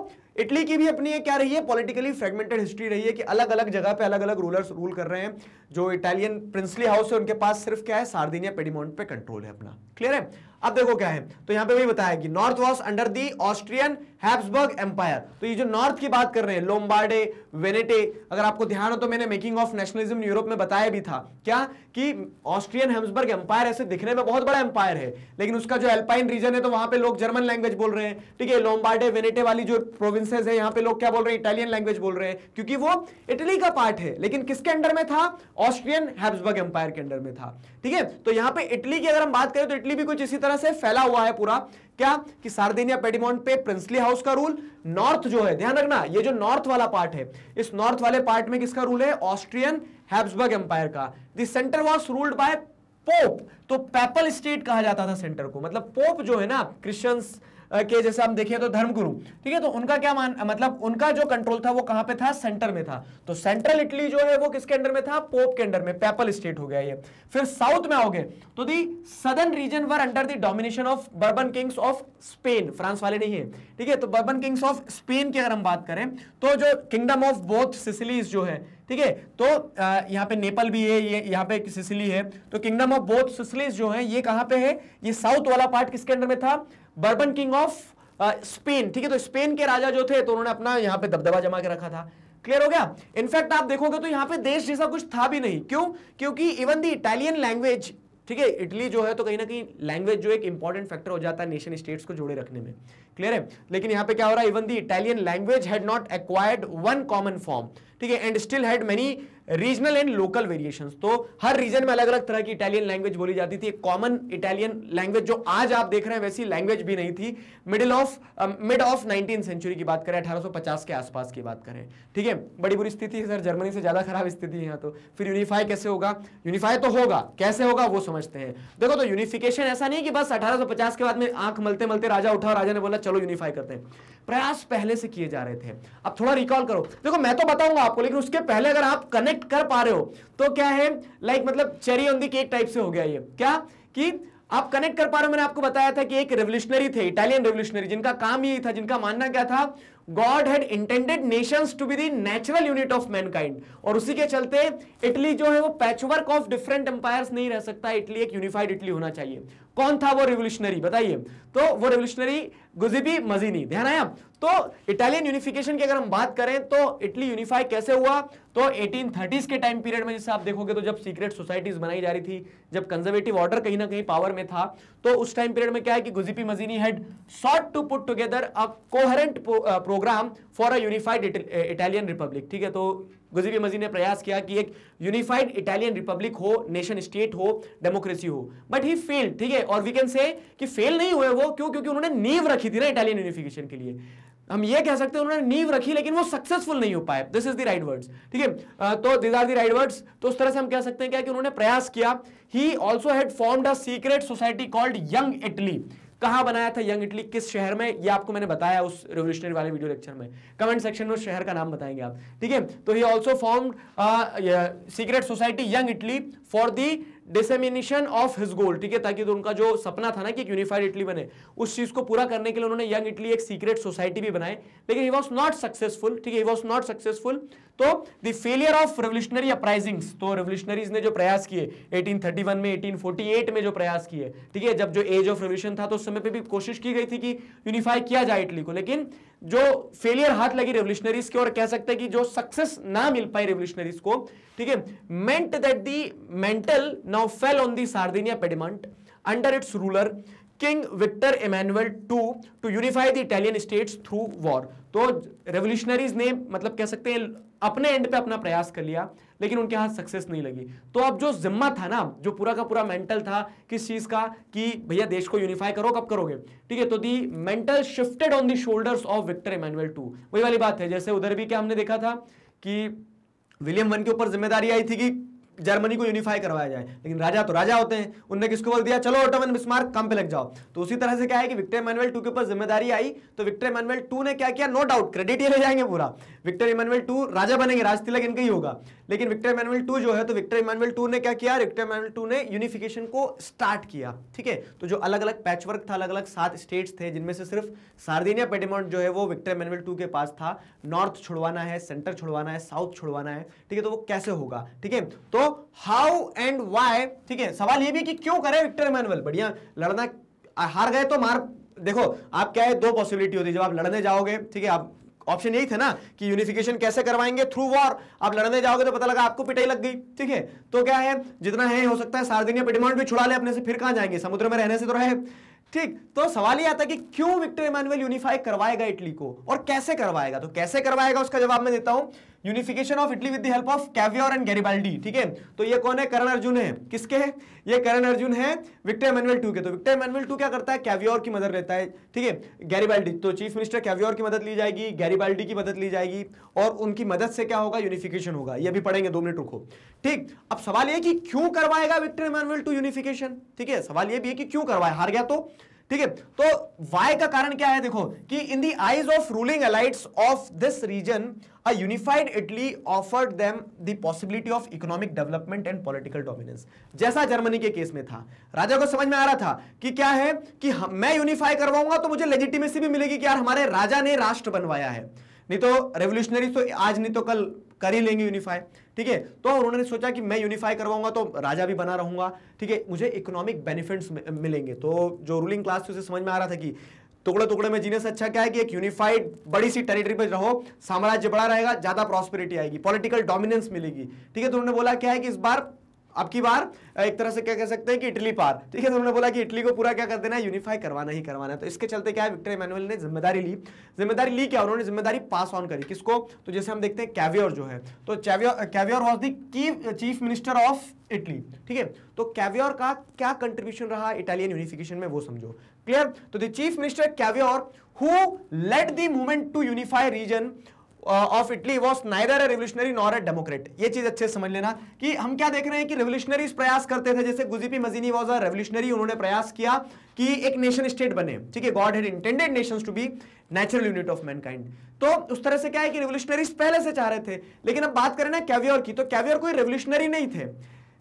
इटली की भी अपनी क्या रही है पॉलिटिकली फ्रेगमेंटेड हिस्ट्री रही है कि अलग अलग जगह पे अलग अलग रूलर्स रूल कर रहे हैं जो इटालियन प्रिंसली हाउस है उनके पास सिर्फ क्या है सार्दिनिया पेडीमोन्ट पे कंट्रोल है अपना क्लियर है अब देखो क्या है तो यहां पे वही बताया कि north was under the Austrian Habsburg empire तो ये जो नॉर्थ की बात कर रहे हैं लोम्बार्डे वेनेटे अगर आपको ध्यान हो तो मैंने मेकिंग ऑफ नेशनलिज्म यूरोप में बताया भी था क्या कि ऑस्ट्रियन हेम्सबर्ग एम्पायर ऐसे दिखने में बहुत बड़ा एम्पायर है लेकिन उसका जो एल्पाइन रीजन है तो वहां पर लोग जर्मन लैंग्वेज बोल रहे हैं ठीक है लोम्बार्डे वेनेटे वाली जो प्रोविंसेज है यहाँ पे लोग क्या बोल रहे हैं इटालियन लैंग्वेज बोल रहे हैं क्योंकि वो इटली का पार्ट है लेकिन किसके अंडर में था ऑस्ट्रियन हैब्सबर्ग एम्पायर के अंडर में था ठीक है तो यहाँ पे इटली की अगर हम बात करें तो इटली भी कुछ इसी तरह तरह से फैला हुआ है पूरा क्या कि सार्दिनिया पेडिमोंट पे प्रिंसली हाउस का रूल नॉर्थ जो है ध्यान रखना ये जो नॉर्थ वाला पार्ट है इस नॉर्थ वाले पार्ट में किसका रूल है ऑस्ट्रियन हैब्सबर्ग एम्पायर का the centre was ruled by pope तो पेपल स्टेट कहा जाता था सेंटर को मतलब पोप जो है ना क्रिश्चियंस के जैसे हम देखें तो धर्मगुरु ठीक है तो उनका क्या मान मतलब उनका जो कंट्रोल था वो कहां पे था सेंटर में था तो सेंट्रल इटली जो है वो किसके अंडर में था पोप के अंडर में पेपल स्टेट हो गया ये फिर साउथ में आओगे तो the southern region were under the domination of Bourbon kings of Spain France वाले नहीं है ठीक है तो बर्बन किंग्स ऑफ स्पेन की अगर हम बात करें तो जो किंगडम ऑफ बोथ सिसिलीज जो है ठीक है तो यहाँ पे नेपल भी है ये यहाँ पे सिसिली है तो किंगडम ऑफ बोथ सिसिलीज जो है ये कहाँ पे है ये साउथ वाला पार्ट किसके अंडर में था बर्बन किंग ऑफ स्पेन ठीक है तो स्पेन के राजा जो थे तो उन्होंने अपना यहां पे दबदबा जमा के रखा था क्लियर हो गया इनफैक्ट आप देखोगे तो यहां पे देश जैसा कुछ था भी नहीं क्यों क्योंकि इवन दी इटालियन लैंग्वेज ठीक है इटली जो है तो कहीं ना कहीं लैंग्वेज जो एक इंपॉर्टेंट फैक्टर हो जाता है नेशन स्टेट्स को जोड़े रखने में क्लियर है लेकिन यहां पे क्या हो रहा है even the Italian language had not acquired one common form ठीक है and still had many regional and local variations तो हर रीजन में अलग अलग तरह की इटालियन लैंग्वेज बोली जाती थी कॉमन इटालियन लैंग्वेज जो आज आप देख रहे हैं वैसी लैंग्वेज भी नहीं थी middle of mid of nineteen century की बात करें 1850 के आसपास की बात करें ठीक है बड़ी बुरी स्थिति है सर जर्मनी से ज़्यादा खराब स्थिति है यहाँ तो फिर यूनिफाई कैसे होगा यूनिफाई तो होगा कैसे होगा वो समझते हैं देखो तो यूनिफिकेशन ऐसा नहीं कि बस अठारह के बाद में आंख मलते मलते राजा उठा राजा ने बोला चलो यूनिफाई करते हैं प्रयास पहले से किए जा रहे थे अब थोड़ा रिकॉल करो देखो मैं तो बताऊंगा आपको लेकिन उसके पहले अगर आप कनेक्ट कर पा रहे हो तो क्या है लाइक मतलब cherry on the cake type से हो गया ये क्या कि आप कनेक्ट कर पा रहे हो मैंने आपको बताया था कि एक रेवल्यूशनरी थे इटालियन रेवल्यूशनरी जिनका काम यही था जिनका मानना क्या था God had intended nations to be the natural unit of mankind और उसी के चलते इटली जो है वो पैचवर्क ऑफ डिफरेंट एम्पायर्स नहीं रह सकता इटली एक यूनिफाइड इटली होना चाहिए कौन था वो रिवोल्यूशनरी बताइए तो वो रिवोल्यूशनरी गुजिबी मजीनी ध्यान आया तो इटालियन यूनिफिकेशन की अगर हम बात करें तो इटली यूनिफाई कैसे हुआ तो 1830s के टाइम पीरियड में जैसे आप देखोगे तो जब सीक्रेट सोसाइटीज बनाई जा रही थी जब कंजर्वेटिव ऑर्डर कहीं ना कहीं पावर में था तो उस टाइम पीरियड में क्या है कि Giuseppe Mazzini had sought to put together a coherent programme for a unified Italian republic ठीक है तो गुजरी मजीद ने प्रयास किया कि एक यूनिफाइड इटालियन रिपब्लिक हो नेशन स्टेट हो डेमोक्रेसी हो बट ही फेल ठीक है और वी कैन से कि फेल नहीं हुए वो क्यों क्योंकि उन्होंने नींव रखी थी ना इटालियन यूनिफिकेशन के लिए हम ये कह सकते हैं उन्होंने नींव रखी लेकिन वो सक्सेसफुल नहीं हो पाए this is the right words ठीक है तो this are the right words तो उस तरह से हम कह सकते हैं क्या कि उन्होंने प्रयास किया he also had formed a secret society called Young Italy कहाँ बनाया था यंग इटली किस शहर में ये आपको मैंने बताया उस रिवोल्यूशनरी वाले वीडियो लेक्चर में कमेंट सेक्शन में शहर का नाम बताएंगे आप ठीक है तो he also form secret society Young Italy for the dissemination of his goal ठीक है ताकि तो उनका जो सपना था ना कि एक यूनिफाइड इटली बने उस चीज को पूरा करने के लिए उन्होंने यंग इटली एक सीक्रेट सोसाइटी भी बनाए लेकिन ही वॉज नॉट सक्सेसफुल ठीक है ही वॉज नॉट सक्सेसफुल तो the failure of revolutionary uprising तो रेवोल्यूशनरीज ने जो प्रयास किए 1831 में 1848 में जो प्रयास किए ठीक है जब जो एज ऑफ रेवोल्यूशन था तो उस समय पे भी कोशिश की गई थी कि यूनिफाई किया जाए इटली को लेकिन जो फेलियर हाथ लगी रेवोल्यूशनरीज की और कह सकते हैं कि जो सक्सेस ना मिल पाई रेवोल्यूशनरीज को ठीक है meant that the mantle now fell on the Sardinia Piedmont under its ruler king Victor Emmanuel two to unify the Italian states through war तो रेवोल्यूशनरीज ने मतलब कह सकते हैं अपने एंड पे अपना प्रयास कर लिया लेकिन उनके हाथ सक्सेस नहीं लगी तो अब जो जिम्मा था ना जो पूरा का पूरा मेंटल था किस चीज़ का कि भैया देश को यूनिफाई करो कब करोगे ठीक है तो the mantle shifted on the shoulders of Victor Emmanuel two वही वाली बात है जैसे उधर भी क्या हमने देखा था कि विलियम वन के ऊपर जिम्मेदारी आई थी कि जर्मनी को यूनिफाई करवाया जाए लेकिन राजा तो राजा होते हैं उनने किसको बोल दिया चलो ऑटोमन बिस्मार्क काम पे लग जाओ तो उसी तरह से क्या है कि विक्टर इमानुअल टू के ऊपर जिम्मेदारी आई तो विक्टर इमानुअल टू ने क्या किया नो डाउट क्रेडिट ये ले जाएंगे पूरा विक्टर इमानुअल टू राजा बनेंगे राज तिलक इनका ही होगा लेकिन विक्टर इमानुअल टू जो है तो विक्टर इमानुअल टू ने क्या किया विक्टर इमानुअल टू ने यूनिफिकेशन को स्टार्ट किया ठीक है तो जो अलग अलग पैचवर्क था अलग अलग सात स्टेट्स थे जिनमें से सिर्फ सार्दिनिया पेडेमोंट जो है वो विक्टर इमानुअल टू के पास था नॉर्थ छुड़वाना है सेंटर छुड़वाना है साउथ छुड़वाना है ठीक है तो वो कैसे होगा ठीक है तो हाउ एंड वाई ठीक है सवाल ये भी कि क्यों करे विक्टर इमानुअल बढ़िया लड़ना हार गए तो मार देखो आप क्या है दो पॉसिबिलिटी होती है जब आप लड़ने जाओगे ठीक है आप ऑप्शन यही था ना कि यूनिफिकेशन कैसे करवाएंगे थ्रू वॉर आप लड़ने जाओगे तो पता लगा आपको पिटाई लग गई ठीक है तो क्या है जितना है हो सकता है सार्दिनिया डिमांड भी छुड़ा ले अपने से फिर कहां जाएंगे समुद्र में रहने से तो रहे ठीक तो सवाल ये आता है कि क्यों विक्टर इमानुअल यूनिफाई करवाएगा इटली को और कैसे करवाएगा तो कैसे करवाएगा उसका जवाब मैं देता हूं unification of Italy with the help of Cavour and Garibaldi ठीक है तो ये कौन है करण अर्जुन है किसके है ये करण अर्जुन है विक्टर मैनुअल टू के तो विक्टर मैनुअल टू क्या करता है कैवियर की मदद लेता है ठीक है गैरिबाल्डी तो चीफ मिनिस्टर कैवियर की मदद ली जाएगी गैरिबाल्डी की मदद ली जाएगी और उनकी मदद से क्या होगा यूनिफिकेशन होगा ये भी पढ़ेंगे दो मिनट रुको ठीक अब सवाल ये कि क्यों करवाएगा विक्टर मैनुअल टू यूनिफिकेशन ठीक है सवाल ये भी है कि क्यों करवाए हार गया तो ठीक है तो वाई का कारण क्या है देखो कि in the eyes of ruling elites of this region a unified Italy offered them the possibility of economic development and political dominance जैसा जर्मनी के केस में था राजा को समझ में आ रहा था कि क्या है कि हम, मैं यूनिफाई करवाऊंगा तो मुझे लेजिटिमेसी भी मिलेगी कि यार हमारे राजा ने राष्ट्र बनवाया है नहीं तो रेवोल्यूशनरी तो आज नहीं तो कल कर ही लेंगे यूनिफाई ठीक है तो उन्होंने सोचा कि मैं यूनिफाई करवाऊंगा तो राजा भी बना रहूंगा ठीक है मुझे इकोनॉमिक बेनिफिट्स मिलेंगे तो जो रूलिंग क्लास थी उसे समझ में आ रहा था कि टुकड़े टुकड़े में जीने से अच्छा क्या है कि एक यूनिफाइड बड़ी सी टेरिटरी पर रहो साम्राज्य बड़ा रहेगा ज्यादा प्रॉस्पेरिटी आएगी पॉलिटिकल डोमिनेंस मिलेगी ठीक है तो उन्होंने बोला क्या है कि इस बार अब की बार एक तरह से क्या कह सकते हैं कि इटली पार ठीक है तो उन्होंने बोला कि इटली को पूरा क्या कर देना है यूनिफाई करवाना ही करवाना है तो इसके चलते क्या है विक्टर इमानुअल ने जिम्मेदारी ली जिम्मेदारी ली क्या उन्होंने जिम्मेदारी पास ऑन करी किसको तो जैसे हम देखते हैं कैवियर जो है तो Cavour was the chief minister of Italy ठीक है तो कैवियर का क्या कंट्रीब्यूशन रहा इटालियन यूनिफिकेशन में वो समझो क्लियर तो the chief minister Cavour who led the movement to unify region of Italy was neither a revolutionary nor a democrat ये चीज अच्छे से समझ लेना कि हम क्या देख रहे हैं कि रेवोल्यूशनरीज प्रयास करते थे जैसे गुजीपी मजीनी वॉज अ रेवल्यूशनरी उन्होंने प्रयास किया कि एक नेशन स्टेट बने ठीक है God had intended nation to be natural unit of mankind तो उस तरह से क्या है कि रेवोल्यूशनरीज पहले से चाह रहे थे लेकिन अब बात करें ना कैवियर की तो कैवियर कोई रेवल्यूशनरी नहीं थे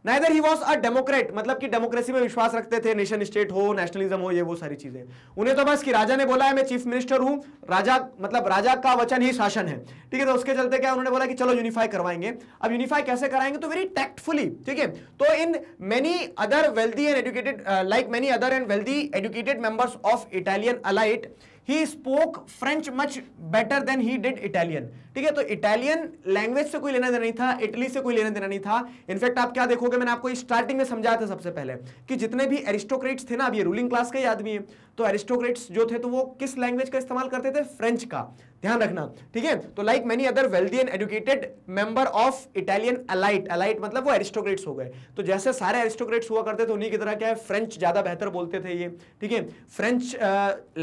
neither he was a democrat मतलब कि डेमोक्रेसी में विश्वास रखते थे नेशन स्टेट हो नेशनलिज्म हो ये वो सारी चीजें उन्हें तो बस कि राजा ने बोला है मैं चीफ मिनिस्टर हूं राजा मतलब राजा का वचन ही शासन है ठीक है तो उसके चलते क्या उन्होंने बोला कि चलो यूनिफाई करवाएंगे अब यूनिफाई कैसे कराएंगे तो वेरी टैक्टफुली ठीक है तो in many other wealthy and educated like many other and wealthy educated members of Italian elite he spoke French much better than he did Italian ठीक है तो इटालियन लैंग्वेज से कोई लेना देना नहीं था इटली से कोई लेना देना नहीं था इनफैक्ट आप क्या देखोगे मैंने आपको स्टार्टिंग में समझाया था सबसे पहले कि जितने भी एरिस्टोक्रेट्स थे ना अब ये रूलिंग क्लास के आदमी है तो एरिस्टोक्रेट्स जो थे तो वो किस लैंग्वेज का इस्तेमाल करते थे फ्रेंच का ध्यान रखना ठीक है तो like many other wealthy and educated member of Italian elite elite मतलब वो एरिस्टोक्रेट्स हो गए तो जैसे सारे एरिस्टोक्रेट्स हुआ करते थे उन्हीं की तरह क्या है फ्रेंच ज़्यादा बेहतर बोलते थे ये ठीक है फ्रेंच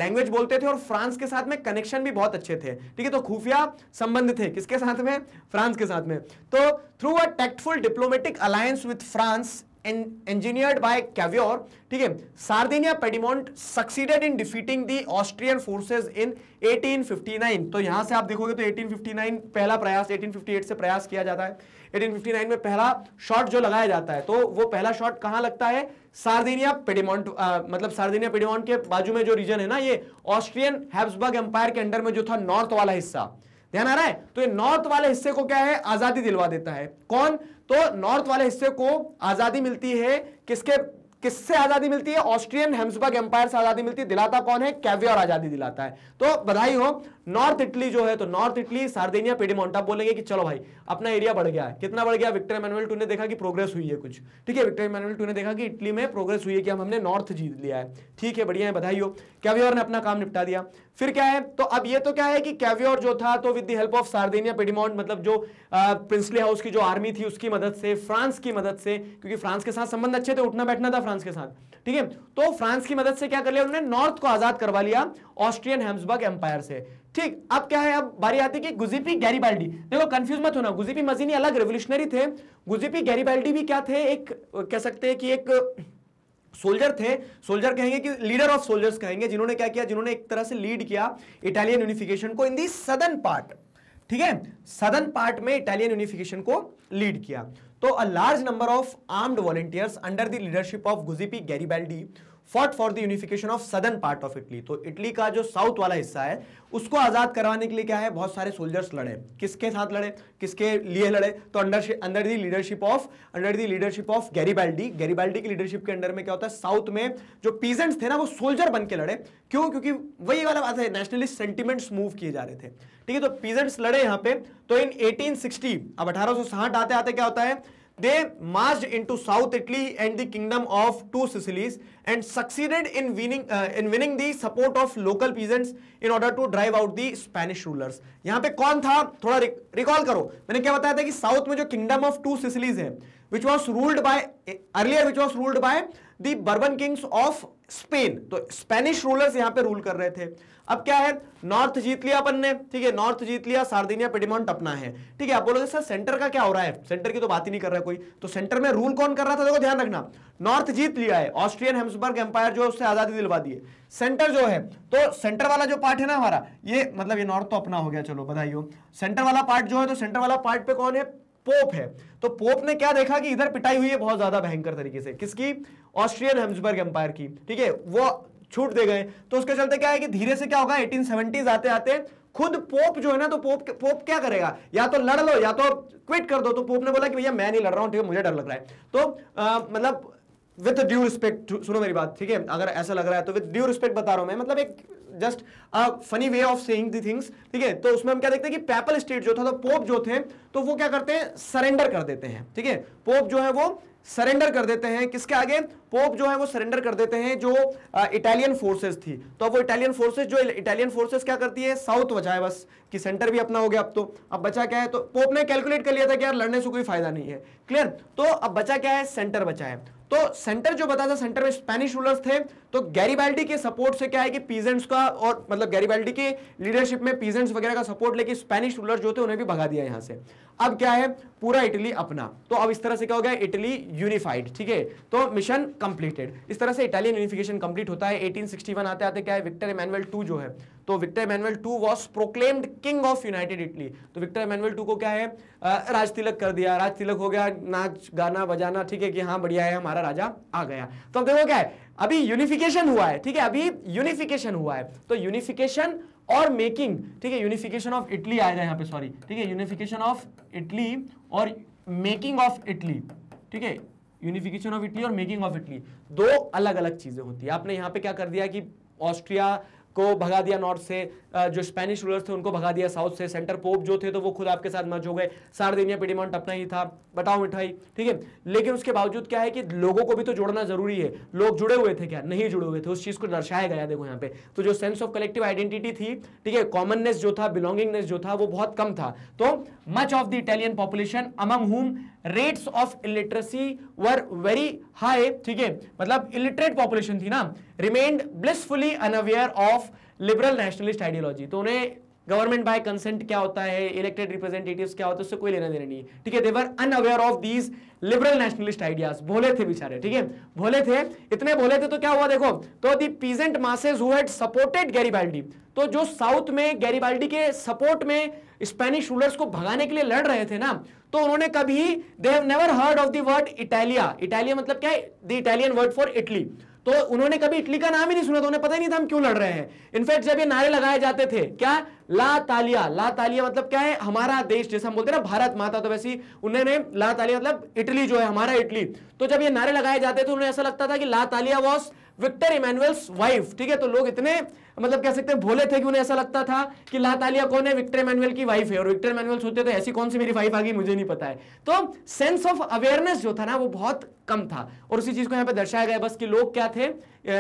लैंग्वेज बोलते थे और फ्रांस के साथ में कनेक्शन भी बहुत अच्छे थे ठीक है तो खुफिया संबंध थे किसके साथ में फ्रांस के साथ में तो through a tactful diplomatic alliance with France engineered ठीक है Sardinia Piedmont succeeded in defeating the Austrian in 1859 तो यहां से आप देखोगे तो 1859 पहला प्रयास 1858 से प्रयास किया जाता है 1859 में पहला शॉट जो लगाया जाता है तो वो पहला शॉट कहां लगता है सार्दिनिया पेडिमोंट मतलब सार्दिनिया पेडिमोंट के बाजू में जो रीजन है ना ये ऑस्ट्रियन हैब्सबर्ग एम्पायर के अंडर में जो था नॉर्थ वाला हिस्सा ध्यान आ रहा है तो ये नॉर्थ वाले हिस्से को क्या है आजादी दिलवा देता है कौन तो नॉर्थ वाले हिस्से को आजादी मिलती है किसके किससे आजादी मिलती है ऑस्ट्रियन हेम्सबर्ग एम्पायर से आजादी मिलती है दिलाता कौन है कैवियर आजादी दिलाता है तो बधाई हो नॉर्थ इटली जो है तो नॉर्थ इटली सार्देनिया पेडीमोंट आप बोलेंगे कि चलो भाई अपना एरिया बढ़ गया है कितना बढ़ गया विक्टर मैनुअल टू ने देखा कि प्रोग्रेस हुई है कुछ ठीक है विक्टर मैनुअल टू ने देखा कि इटली में प्रोग्रेस हुई है कि हम हमने नॉर्थ जीत लिया है ठीक है बढ़िया है बधाई हो कैवियोर ने अपना काम निपटा दिया फिर क्या है तो अब ये तो क्या है कि कैवियोर जो था तो with the help of Sardinia Piedmont मतलब जो प्रिंसली हाउस की जो आर्मी थी उसकी मदद से फ्रांस की मदद से क्योंकि फ्रांस के साथ संबंध अच्छे थे उठना बैठना था फ्रांस के साथ ठीक है तो फ्रांस की मदद से क्या कर लिया उन्होंने नॉर्थ को आजाद करवा लिया ऑस्ट्रियन हेम्सबर्ग एम्पायर से ठीक अब क्या है अब बारी आती है कि गुजीपी गैरीबाल्डी देखो कंफ्यूज मत होना गुजिपी मजीनी अलग रेवोल्यूशनरी थे गुजीपी गैरीबाल्डी भी क्या थे एक कह सकते हैं कि एक सोल्जर थे सोल्जर कहेंगे कि लीडर ऑफ सोल्जर्स कहेंगे जिन्होंने क्या किया जिन्होंने एक तरह से लीड किया इटालियन यूनिफिकेशन को इन दी सदन पार्ट ठीक है सदन पार्ट में इटालियन यूनिफिकेशन को लीड किया तो a large number of armed volunteers under the leadership of Giuseppe Garibaldi fought for the unification of southern part of Italy तो इटली का जो साउथ वाला हिस्सा है उसको आज़ाद करवाने के लिए क्या है बहुत सारे सोल्जर्स लड़े किसके साथ लड़े किसके लिए लड़े तो under under the leadership of under the leadership of Garibaldi Garibaldi की लीडरशिप के अंडर में क्या होता है साउथ में जो पीजेंट्स थे ना वो सोल्जर बन के लड़े क्यों क्योंकि वही वाला बात है नेशनलिस्ट सेंटिमेंट्स मूव किए जा रहे थे ठीक है तो पीजेंट्स लड़े यहाँ पे तो इन एटीन अब अठारह आते आते क्या होता है they marched into South Italy and the kingdom of two Sicilies and succeeded in winning uh, in winning the support of local peasants in order to drive out the Spanish rulers. यहाँ पे कौन था थोड़ा recall करो मैंने क्या बताया था कि साउथ में जो किंगडम ऑफ टू सिसिलीज है which was ruled by earlier which was ruled by the Bourbon kings of Spain तो स्पेनिश रूलर्स यहाँ पे रूल कर रहे थे अब क्या है नॉर्थ जीत लिया अपन ने ठीक है नॉर्थ जीत लिया सार्दिनिया पेडिमोन टपना है ठीक है आप बोलोगे सर सेंटर का क्या हो रहा है सेंटर की तो बात ही नहीं कर रहा है कोई तो सेंटर में रूल कौन कर रहा था देखो ध्यान रखना नॉर्थ जीत लिया है ऑस्ट्रियन हेम्सबर्ग एम्पायर जो है उससे आजादी दिलवा दी है सेंटर जो है तो सेंटर वाला जो पार्ट है ना हमारा ये मतलब ये नॉर्थ तो अपना हो गया चलो बधाई सेंटर वाला पार्ट जो है तो सेंटर वाला पार्ट पे कौन है पोप है तो पोप ने क्या देखा कि इधर पिटाई हुई है बहुत ज्यादा भयंकर तरीके से किसकी ऑस्ट्रियन हेम्सबर्ग एम्पायर की ठीक है वो छूट दे गए तो उसके चलते क्या है कि धीरे से क्या होगा एटीन आते आते खुद पोप जो है ना तो पोप पोप क्या करेगा या तो लड़ लो या तो क्विट कर दो तो पोप ने बोला कि भैया मैं नहीं लड़ रहा हूं ठीक है मुझे डर लग रहा है तो आ, मतलब विथ ड्यू रिस्पेक्ट सुनो मेरी बात ठीक है अगर ऐसा लग रहा है तो विथ ड्यू रिस्पेक्ट बता रहा हूं मैं मतलब एक just a funny way of saying the things ठीक है तो उसमें हम क्या देखते हैं कि पैपल स्टेट जो था तो पोप जो थे तो वो क्या करते हैं सरेंडर कर देते हैं ठीक है पोप जो है वो सरेंडर कर देते हैं किसके आगे पोप जो है वो सरेंडर कर देते हैं जो इटालियन फोर्सेस थी तो अब वो इटालियन फोर्सेस जो इटालियन फोर्सेस क्या करती है साउथ बचाए बस कि सेंटर भी अपना हो गया अब तो अब बचा क्या है तो पोप ने कैलकुलेट कर लिया था कि यार लड़ने से कोई फायदा नहीं है क्लियर तो अब बचा क्या है सेंटर बचा है तो सेंटर जो बता था सेंटर में स्पेनिश रूलर्स थे तो गैरीबाल्टी के सपोर्ट से क्या है कि पीजेंट्स का और मतलब गैरीबाल्टी के लीडरशिप में पीजेंट्स वगैरह का सपोर्ट लेके स्पेनिश रूलर जो थे उन्हें भी भगा दिया यहां से अब क्या है पूरा इटली अपना तो अब इस तरह से क्या हो गया इटली यूनिफाइड ठीक है तो मिशन कंप्लीटेड इस तरह से इटालियन यूनिफिकेशन कंप्लीट होता है 1861 आते आते क्या है विक्टर इमैनुअल टू जो है तो Victor Emmanuel two was proclaimed king of united Italy तो विक्टर इमैनुअल टू को क्या है राज तिलक कर दिया राज तिलक हो गया नाच गाना बजाना ठीक है कि हाँ बढ़िया है हमारा राजा आ गया तो अब देखो क्या है अभी यूनिफिकेशन हुआ है ठीक है अभी यूनिफिकेशन हुआ है तो यूनिफिकेशन और मेकिंग ठीक है यूनिफिकेशन ऑफ इटली आएगा यहाँ पे सॉरी ठीक है यूनिफिकेशन ऑफ इटली और मेकिंग ऑफ इटली ठीक है यूनिफिकेशन ऑफ इटली और मेकिंग ऑफ इटली दो अलग अलग चीजें होती है आपने यहां पे क्या कर दिया कि ऑस्ट्रिया को भगा दिया नॉर्थ से जो स्पेनिश रूलर्स थे उनको भगा दिया साउथ से सेंटर पोप जो थे तो वो खुद आपके साथ मर्ज हो गए सार्दिनिया पीडीमाउंट अपना ही था बताओ मिठाई ठीक है लेकिन उसके बावजूद क्या है कि लोगों को भी तो जोड़ना जरूरी है लोग जुड़े हुए थे क्या नहीं जुड़े हुए थे उस चीज को दर्शाया गया देखो यहाँ पे तो जो सेंस ऑफ कलेक्टिव आइडेंटिटी थी ठीक है कॉमननेस जो था बिलोंगिंगनेस जो था वो बहुत कम था तो much of the Italian population among whom rates of illiteracy were very high ठीक है मतलब इलिटरेट पॉपुलेशन थी ना remained blissfully unaware of liberal nationalist ideology तो उन्हें गवर्नमेंट बाय कंसेंट क्या होता है इलेक्टेड रिप्रेजेंटेटिव क्या होता है उससे कोई लेना देना नहीं है ठीक है they were unaware of these liberal nationalist ideas भोले थे बेचारे ठीक है भोले थे इतने भोले थे तो क्या हुआ देखो तो the peasant masses who had supported Garibaldi तो जो साउथ में गैरीबाल्डी के सपोर्ट में स्पेनिश रूलर्स को भगाने के लिए लड़ रहे थे ना तो उन्होंने कभी they have never heard of the word Italia Italia मतलब क्या है the Italian word for Italy तो उन्होंने कभी इटली का नाम ही नहीं सुना था तो उन्हें पता ही नहीं था हम क्यों लड़ रहे हैं इनफैक्ट जब ये नारे लगाए जाते थे क्या ला तालिया ला तालिया मतलब क्या है हमारा देश जैसे हम बोलते हैं ना भारत माता तो वैसी उन्होंने ला तालिया मतलब इटली जो है हमारा इटली तो जब ये नारे लगाए जाते थे तो उन्हें ऐसा लगता था कि la Talia was Victor Emmanuel's wife ठीक है तो लोग इतने मतलब कह सकते हैं भोले थे कि उन्हें ऐसा लगता था कि लातालिया कौन है विक्टर मैनुअल की वाइफ है और विक्टर मैनुअल सोचते थे तो ऐसी कौन सी मेरी वाइफ आ गई मुझे नहीं पता है तो सेंस ऑफ अवेयरनेस जो था ना वो बहुत कम था और उसी चीज को यहाँ पे दर्शाया गया बस कि लोग क्या थे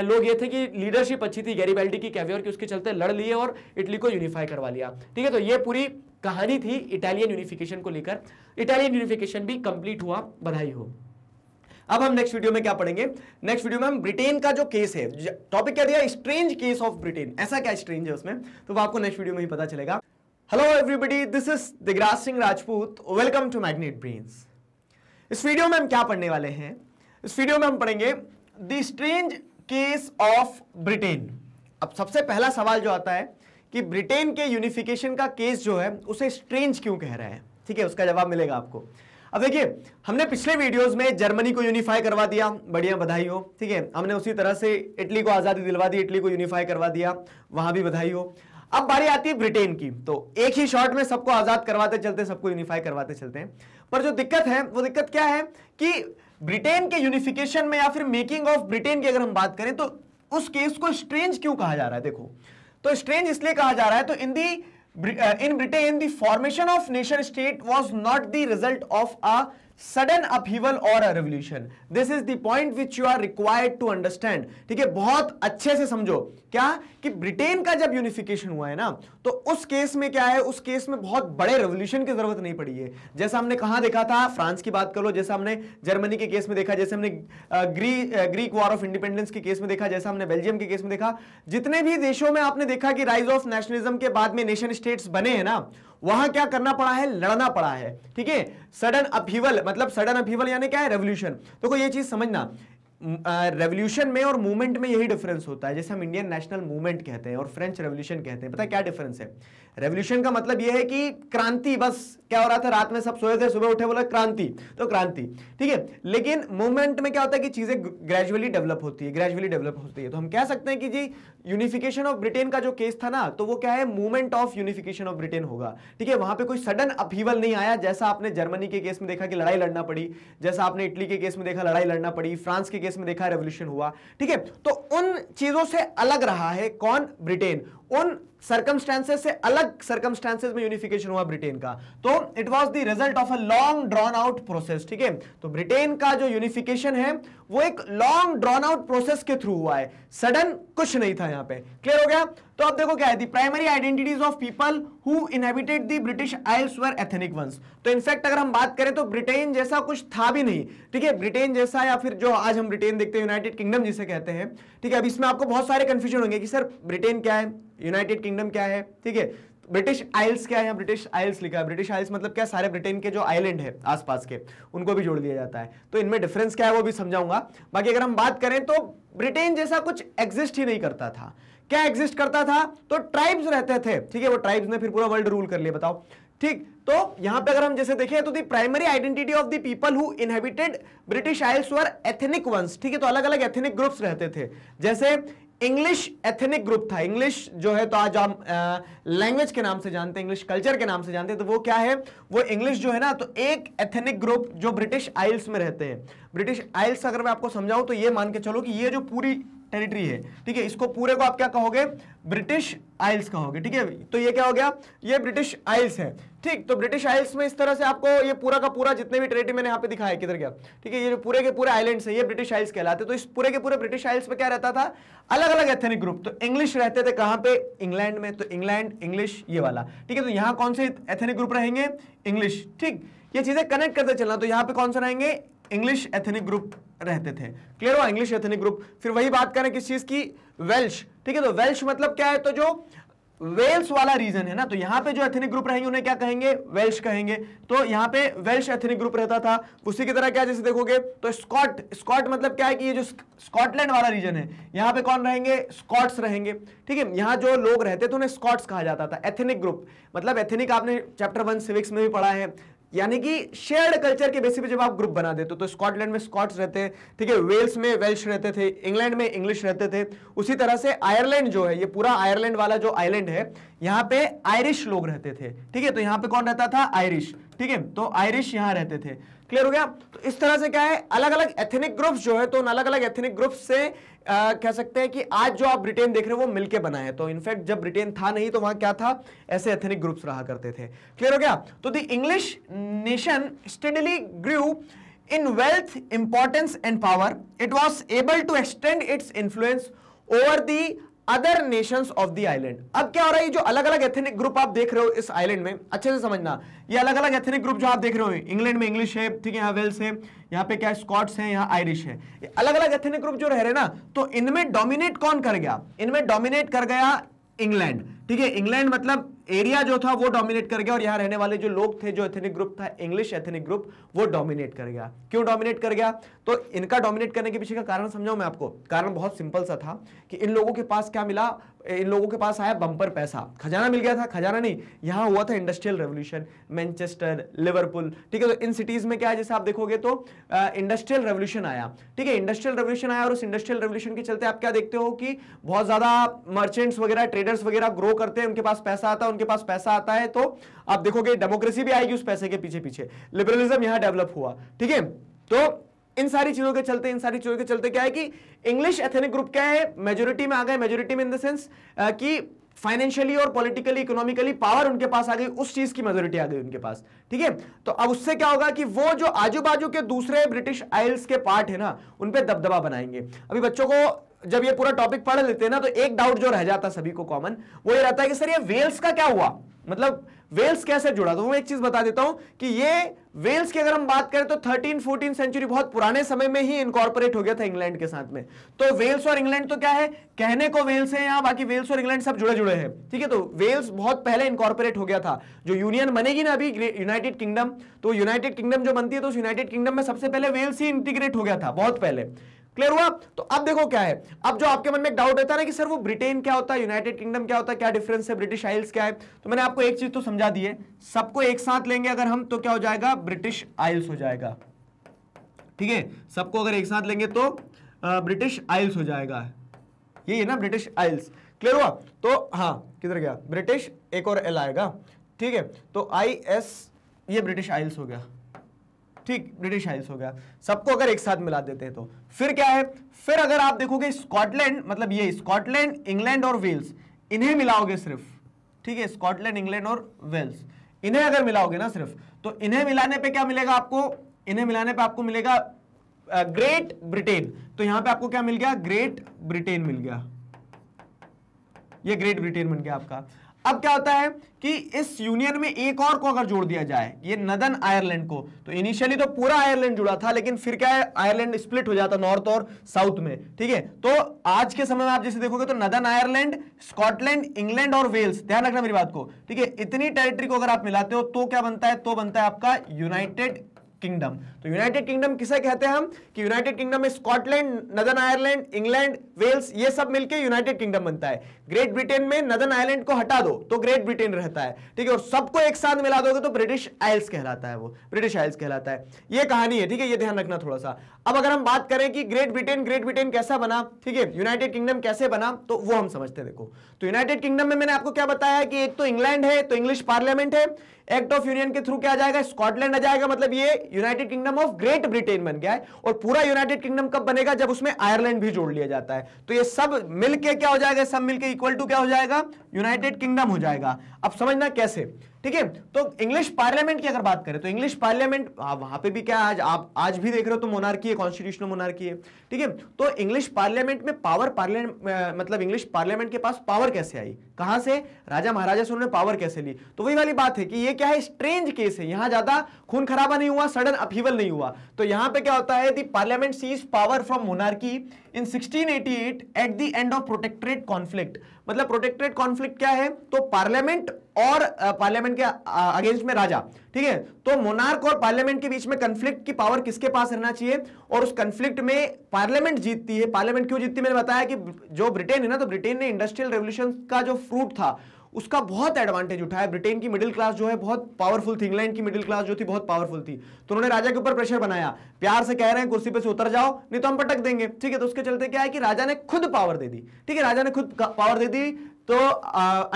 लोग ये थे कि लीडरशिप अच्छी थी गैरीबेल्टी की कैवियर की उसके चलते लड़ लिए और इटली को यूनिफाई करवा लिया ठीक है तो ये पूरी कहानी थी इटालियन यूनिफिकेशन को लेकर इटालियन यूनिफिकेशन भी कंप्लीट हुआ बधाई हो अब हम नेक्स्ट वीडियो में क्या पढ़ेंगे नेक्स्ट वीडियो में हम ब्रिटेन का जो केस है टॉपिक क्या दिया स्ट्रेंज केस ऑफ ब्रिटेन ऐसा क्या स्ट्रेंज है उसमें तो वो आपको नेक्स्ट वीडियो में ही पता चलेगा hello everybody this is Digraj Singh Rajput welcome to magnet brains इस वीडियो में हम क्या पढ़ने वाले हैं इस वीडियो में हम पढ़ेंगे the strange case of Britain अब सबसे पहला सवाल जो आता है कि ब्रिटेन के यूनिफिकेशन का केस जो है उसे स्ट्रेंज क्यों कह रहा है ठीक है उसका जवाब मिलेगा आपको अब देखिए हमने पिछले वीडियोस में जर्मनी को यूनिफाई करवा दिया बढ़िया बधाई हो ठीक है हमने उसी तरह से इटली को आज़ादी दिलवा दी इटली को यूनिफाई करवा दिया वहां भी बधाई हो अब बारी आती है ब्रिटेन की तो एक ही शॉट में सबको आज़ाद करवाते चलते सबको यूनिफाई करवाते चलते हैं पर जो दिक्कत है वो दिक्कत क्या है कि ब्रिटेन के यूनिफिकेशन में या फिर मेकिंग ऑफ ब्रिटेन की अगर हम बात करें तो उस केस को स्ट्रेंज क्यों कहा जा रहा है देखो तो स्ट्रेंज इसलिए कहा जा रहा है तो in the in Britain the formation of nation state was not the result of a sudden upheaval और a revolution this is the point which you are required to understand ठीक है बहुत अच्छे से समझो क्या कि ब्रिटेन का जब यूनिफिकेशन हुआ है ना तो उस केस में क्या है उस केस में बहुत बड़े रेवोल्यूशन की जरूरत नहीं पड़ी है जैसा हमने कहा देखा था फ्रांस की बात करो जैसा हमने जर्मनी के केस में देखा जैसे हमने ग्री ग्रीक वॉर ऑफ इंडिपेंडेंस के केस में देखा जैसा हमने बेल्जियम के केस में देखा जितने भी देशों में आपने देखा कि राइज ऑफ नेशनलिज्म के बाद में नेशन स्टेट्स बने हैं ना वहां क्या करना पड़ा है लड़ना पड़ा है ठीक है सडन अपीवल मतलब सडन अपीवल यानी क्या है रेवोल्यूशन देखो तो ये चीज समझना रेवोल्यूशन में और मूवमेंट में यही डिफरेंस होता है जैसे हम इंडियन नेशनल मूवमेंट कहते हैं और फ्रेंच रेवोल्यूशन कहते हैं पता है क्या डिफरेंस है रेवोल्यूशन का मतलब यह है कि क्रांति बस क्या हो रहा था रात में सब सोए थे सुबह उठे बोला क्रांति तो क्रांति ठीक है लेकिन मूवमेंट में क्या होता है कि चीज़ें ग्रेजुअली डेवलप होती है ग्रेजुअली डेवलप होती है तो हम कह सकते हैं कि जी यूनिफिकेशन ऑफ ब्रिटेन का जो केस था ना तो वो क्या है movement of unification of Britain होगा ठीक है वहां पर कोई सडन अपीवल नहीं आया जैसा आपने जर्मनी के केस में देखा कि लड़ाई लड़ना पड़ी जैसा आपने इटली के केस में देखा लड़ाई लड़ना पड़ी फ्रांस के केस में देखा रेवोल्यूशन हुआ ठीक है तो उन चीज़ों से अलग रहा है कौन ब्रिटेन उन सर्कमस्टांसेस से अलग सर्कमस्टांसेस में यूनिफिकेशन हुआ ब्रिटेन का तो it was the result of a long drawn out process ठीक है तो ब्रिटेन का जो यूनिफिकेशन है वो एक लॉन्ग ड्रॉन आउट प्रोसेस के थ्रू हुआ है सडन कुछ नहीं था यहां पे क्लियर हो गया तो अब देखो क्या है the primary identities of people who inhabited the British Isles were ethnic ones तो इनफैक्ट अगर हम बात करें तो ब्रिटेन जैसा कुछ था भी नहीं ठीक है ब्रिटेन जैसा या फिर जो आज हम ब्रिटेन देखते हैं यूनाइटेड किंगडम जिसे कहते हैं ठीक है अब इसमें आपको बहुत सारे कंफ्यूजन होंगे कि सर ब्रिटेन क्या है यूनाइटेड किंगडम क्या है ठीक है ब्रिटिश आइल्स क्या है ब्रिटिश आइल्स लिखा है ब्रिटिश आइल्स मतलब क्या सारे ब्रिटेन के जो आइलैंड है आसपास के उनको भी जोड़ दिया जाता है तो इनमें डिफरेंस क्या है वो भी समझाऊंगा बाकी अगर हम बात करें तो ब्रिटेन जैसा कुछ एग्जिस्ट ही नहीं करता था क्या एग्जिस्ट करता था तो ट्राइब्स रहते थे ठीक है वो ट्राइब्स ने फिर पूरा वर्ल्ड रूल कर लिया बताओ ठीक तो यहां पे अगर हम जैसे देखें तो the primary identity of the people who inhabited British Isles were ethnic ones ठीक है तो अलग अलग एथनिक ग्रुप्स रहते थे जैसे इंग्लिश एथनिक ग्रुप था इंग्लिश जो है तो आज हम लैंग्वेज के नाम से जानते हैं इंग्लिश कल्चर के नाम से जानते हैं तो वो क्या है वो इंग्लिश जो है ना तो एक एथनिक ग्रुप जो ब्रिटिश आइल्स में रहते हैं ब्रिटिश आइल्स अगर मैं आपको समझाऊं तो ये मान के चलो कि ये जो पूरी टेरिटरी है ठीक है इसको पूरे को आप क्या कहोगे ब्रिटिश आइल्स कहोगे ठीक है तो ये क्या हो गया ये ब्रिटिश आइल्स है ठीक तो ब्रिटिश आइल्स में इस तरह से आपको ये पूरा का पूरा जितने भी टेरिटरी मैंने यहाँ पे दिखाया किधर गया ठीक है ये पूरे के पूरे आइलैंड्स है ये ब्रिटिश आइल्स कहलाते तो इस पूरे के पूरे ब्रिटिश आइल्स में क्या रहता था अलग अलग एथनिक ग्रुप तो इंग्लिश रहते थे कहां पे इंग्लैंड में तो इंग्लैंड इंग्लिश ये वाला ठीक है तो यहां कौन से एथनिक ग्रुप रहेंगे इंग्लिश ठीक ये चीजें कनेक्ट करते चलना तो यहां पे कौन सा रहेंगे इंग्लिश एथनिक ग्रुप रहते थे क्लियर हुआ इंग्लिश एथनिक ग्रुप फिर वही बात करें किस चीज़ की वेल्श ठीक है तो वेल्श मतलब क्या है तो जो वेल्स वाला रीजन है ना तो यहां पे जो एथनिक ग्रुप रहेंगे उन्हें क्या कहेंगे वेल्श कहेंगे तो यहां पे वेल्श एथनिक ग्रुप रहता था उसी की तरह क्या जैसे देखोगे तो स्कॉट स्कॉट मतलब क्या है कि ये जो स्कॉटलैंड वाला रीजन है यहां पे कौन रहेंगे स्कॉट्स रहेंगे ठीक है यहां जो लोग रहते थे उन्हें स्कॉट्स कहा जाता था एथनिक ग्रुप मतलब एथनिक आपने चैप्टर वन सिविक्स में भी पढ़ा है यानी कि शेयर्ड कल्चर के बेसिस पे जब आप ग्रुप बना देते हो तो स्कॉटलैंड में स्कॉट्स रहते हैं ठीक है वेल्स में वेल्श रहते थे इंग्लैंड में इंग्लिश रहते थे उसी तरह से आयरलैंड जो है ये पूरा आयरलैंड वाला जो आइलैंड है यहाँ पे आयरिश लोग रहते थे ठीक है तो यहाँ पे कौन रहता था आयरिश ठीक है तो आयरिश यहाँ रहते थे क्लियर हो गया तो इस तरह से क्या है अलग अलग एथनिक ग्रुप्स जो है तो उन अलग अलग एथनिक ग्रुप्स से आ, कह सकते हैं कि आज जो आप ब्रिटेन देख रहे हो वो मिलके बनाए तो इनफैक्ट जब ब्रिटेन था नहीं तो वहां क्या था ऐसे एथनिक ग्रुप्स रहा करते थे क्लियर हो गया तो the English nation steadily grew in wealth importance and power it was able to extend its influence over the other nations of the island अब क्या हो रहा है जो अलग अलग एथेनिक ग्रुप आप देख रहे हो इस आइलैंड में अच्छे से समझना ये अलग अलग एथेनिक ग्रुप जो आप देख रहे हो इंग्लैंड में इंग्लिश है ठीक है यहाँ वेल्स है यहाँ पे क्या स्कॉट्स है यहाँ आयरिश है ये अलग अलग एथेनिक ग्रुप जो रह रहे ना तो इनमें डोमिनेट कौन कर गया इनमें डोमिनेट कर गया इंग्लैंड ठीक है इंग्लैंड मतलब एरिया जो था वो डोमिनेट कर गया और यहां रहने वाले जो लोग थे जो एथनिक ग्रुप था इंग्लिश एथनिक ग्रुप वो डोमिनेट कर गया क्यों डोमिनेट कर गया तो इनका डोमिनेट करने के पीछे का कारण समझाऊं मैं आपको कारण बहुत सिंपल सा था कि इन लोगों के पास क्या मिला इन लोगों के पास आया बंपर पैसा खजाना मिल गया था खजाना नहीं यहां हुआ था इंडस्ट्रियल रेवोल्यूशन मैनचेस्टर लिवरपूल ठीक है तो इन सिटीज में क्या है जैसे आप देखोगे तो इंडस्ट्रियल रेवोल्यूशन आया ठीक है इंडस्ट्रियल रेवोल्यूशन आया और उस इंडस्ट्रियल रेवोल्यूशन के चलते आप क्या देखते हो कि बहुत ज्यादा मर्चेंट्स वगैरह ट्रेडर्स वगैरह ग्रो करते हैं उनके पास पैसा आता है उनके पास पैसा आता है तो आप देखोगे डेमोक्रेसी भी आएगी उस पैसे के पीछे पीछे लिबरलिज्म यहां डेवलप हुआ ठीक है तो इन सारी चीजों के चलते इन सारी चीजों के चलते क्या है कि इंग्लिश एथेनिक ग्रुप क्या है मेजोरिटी में आ गए मेजोरिटी में इन द सेंस कि फाइनेंशियली और पॉलिटिकली इकोनॉमिकली पावर उनके पास आ गई उस चीज की मेजोरिटी आ गई उनके पास ठीक है तो अब उससे क्या होगा कि वो जो आजू बाजू के दूसरे ब्रिटिश आइल्स के पार्ट है ना उनपे दबदबा बनाएंगे अभी बच्चों को जब ये पूरा टॉपिक पढ़ लेते हैं ना तो एक डाउट जो रह जाता है सभी को कॉमन वो ये रहता है कि सर ये वेल्स का क्या हुआ मतलब वेल्स कैसे जुड़ा तो मैं एक चीज बता देता हूं कि ये वेल्स की अगर हम बात करें तो थर्टीन फोर्टीन सेंचुरी बहुत पुराने समय में ही इनकॉर्पोरेट हो गया था इंग्लैंड के साथ में तो वेल्स और इंग्लैंड तो क्या है कहने को वेल्स है यहाँ बाकी वेल्स और इंग्लैंड सब जुड़े जुड़े हैं ठीक है तो वेल्स बहुत पहले इनकॉर्पोरेट हो गया था जो यूनियन बनेगी ना अभी यूनाइटेड किंगडम तो यूनाइटेड किंगडम जो बनती है तो उस यूनाइटेड किंगडम में सबसे पहले वेल्स ही इंटीग्रेट हो गया था बहुत पहले क्लियर हुआ तो अब देखो क्या है अब जो आपके मन में एक डाउट रहता है ना कि सर वो ब्रिटेन क्या होता है यूनाइटेड किंगडम क्या होता है क्या डिफरेंस है ब्रिटिश आइल्स क्या है तो मैंने आपको एक चीज तो समझा दी है सबको एक साथ लेंगे अगर हम तो क्या हो जाएगा ब्रिटिश आइल्स हो जाएगा ठीक है सबको अगर एक साथ लेंगे तो ब्रिटिश आइल्स हो जाएगा यही है ना ब्रिटिश आइल्स क्लियर हुआ तो हाँ किधर गया ब्रिटिश एक और एल आएगा ठीक है तो आई एस ये ब्रिटिश आइल्स हो गया ठीक ब्रिटिश आइल्स हो गया सबको अगर एक साथ मिला देते हैं तो फिर क्या है फिर अगर आप देखोगे स्कॉटलैंड मतलब ये स्कॉटलैंड इंग्लैंड और वेल्स इन्हें मिलाओगे सिर्फ ठीक है स्कॉटलैंड इंग्लैंड और वेल्स इन्हें अगर मिलाओगे ना सिर्फ तो इन्हें मिलाने पे क्या मिलेगा आपको इन्हें मिलाने पे आपको मिलेगा ग्रेट ब्रिटेन तो यहां पे आपको क्या मिल गया ग्रेट ब्रिटेन मिल गया ये ग्रेट ब्रिटेन बन गया आपका अब क्या होता है कि इस यूनियन में एक और को अगर जोड़ दिया जाए ये नदन आयरलैंड को तो इनिशियली तो पूरा आयरलैंड जुड़ा था लेकिन फिर क्या है आयरलैंड स्प्लिट हो जाता नॉर्थ और साउथ में ठीक है तो आज के समय में आप जैसे देखोगे तो नदन आयरलैंड स्कॉटलैंड इंग्लैंड और वेल्स ध्यान रखना मेरी बात को ठीक है इतनी टेरिटरी को अगर आप मिलाते हो तो क्या बनता है तो बनता है आपका यूनाइटेड किंगडम तो यूनाइटेड किंगडम किसे कहते हैं हम कि यूनाइटेड किंगडम में Scotland Northern Ireland England Wales ये सब मिलकर यूनाइटेड किंगडम बनता है ग्रेट ब्रिटेन में नदन आयरलैंड को हटा दो तो ग्रेट ब्रिटेन रहता है ठीक है और सबको एक साथ मिला दोगे तो ब्रिटिश आयल्स कहलाता है वो ब्रिटिश आयल्स कहलाता है ये कहानी है ठीक है ये ध्यान रखना थोड़ा सा अब अगर हम बात करें कि ग्रेट ब्रिटेन ग्रेट ब्रिटेन कैसा बना ठीक है यूनाइटेड किंगडम कैसे बना तो वो हम समझते देखो तो यूनाइटेड किंगडम में मैंने आपको क्या बताया कि एक तो इंग्लैंड है तो इंग्लिश पार्लियामेंट है एक्ट ऑफ यूनियन के थ्रू क्या जाएगा स्कॉटलैंड आ जाएगा मतलब ये United Kingdom of Great Britain बन गया है और पूरा यूनाइटेड किंगडम कब बनेगा जब उसमें आयरलैंड भी जोड़ लिया जाता है तो ये सब मिलके क्या हो जाएगा सब मिलके इक्वल टू क्या हो जाएगा यूनाइटेड किंगडम हो जाएगा अब समझना कैसे ठीक है तो इंग्लिश पार्लियामेंट की अगर बात करें तो इंग्लिश पार्लियामेंट वहां पे भी क्या आज आप आज भी देख रहे हो तो मोनार्की है कॉन्स्टिट्यूशनल मोनार्की है ठीक है तो इंग्लिश पार्लियामेंट में पावर पार्लियामेंट मतलब इंग्लिश पार्लियामेंट के पास पावर कैसे आई कहां से राजा महाराजा से उन्होंने पावर कैसे ली तो वही वाली बात है कि ये क्या है स्ट्रेंज केस है यहां ज्यादा खून खराबा नहीं हुआ सडन अपीवल नहीं हुआ तो यहां पर क्या होता है the parliament seized power from monarchy in 1688 at the end of protectorate conflict मतलब प्रोटेक्टरेट कॉन्फ्लिक्ट क्या है तो पार्लियामेंट और पार्लियामेंट के अगेंस्ट में राजा ठीक है तो मोनार्क और पार्लियामेंट के बीच में कंफ्लिक्ट की पावर किसके पास रहना चाहिए और उस कंफ्लिक्ट में पार्लियामेंट जीतती है पार्लियामेंट क्यों जीतती है मैंने बताया कि जो ब्रिटेन है ना तो ब्रिटेन ने इंडस्ट्रियल रेवोल्यूशन का जो फ्रूट था उसका बहुत एडवांटेज उठाया ब्रिटेन की मिडिल क्लास जो है बहुत पावरफुल थी इंग्लैंड की मिडिल क्लास जो थी बहुत पावरफुल थी तो उन्होंने राजा के ऊपर प्रेशर बनाया प्यार से कह रहे हैं कुर्सी पे से उतर जाओ नहीं तो हम पटक देंगे ठीक है तो उसके चलते क्या है कि राजा ने खुद पावर दे दी ठीक है राजा ने खुद पावर दे दी तो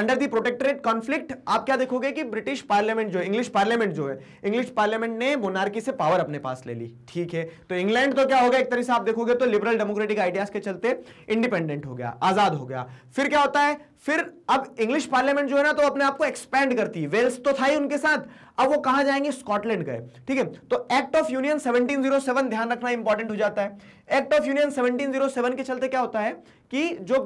अंडर दी प्रोटेक्टरेट कॉन्फ्लिक्ट आप क्या देखोगे कि ब्रिटिश पार्लियामेंट जो इंग्लिश पार्लियामेंट जो है इंग्लिश पार्लियामेंट ने मोनार्की से पावर अपने पास ले ली ठीक है तो इंग्लैंड तो क्या होगा एक तरह से आप देखोगे तो लिबरल डेमोक्रेटिक आइडियाज के चलते इंडिपेंडेंट हो गया आजाद हो गया फिर क्या होता है फिर अब इंग्लिश पार्लियामेंट जो है ना तो अपने आप को एक्सपेंड करती है वेल्स तो था ही उनके साथ अब वो कहा जाएंगे स्कॉटलैंड गए ठीक है तो एक्ट ऑफ यूनियन 1707 ध्यान रखना इंपॉर्टेंट हो जाता है एक्ट ऑफ यूनियन 1707 के चलते क्या होता है कि जो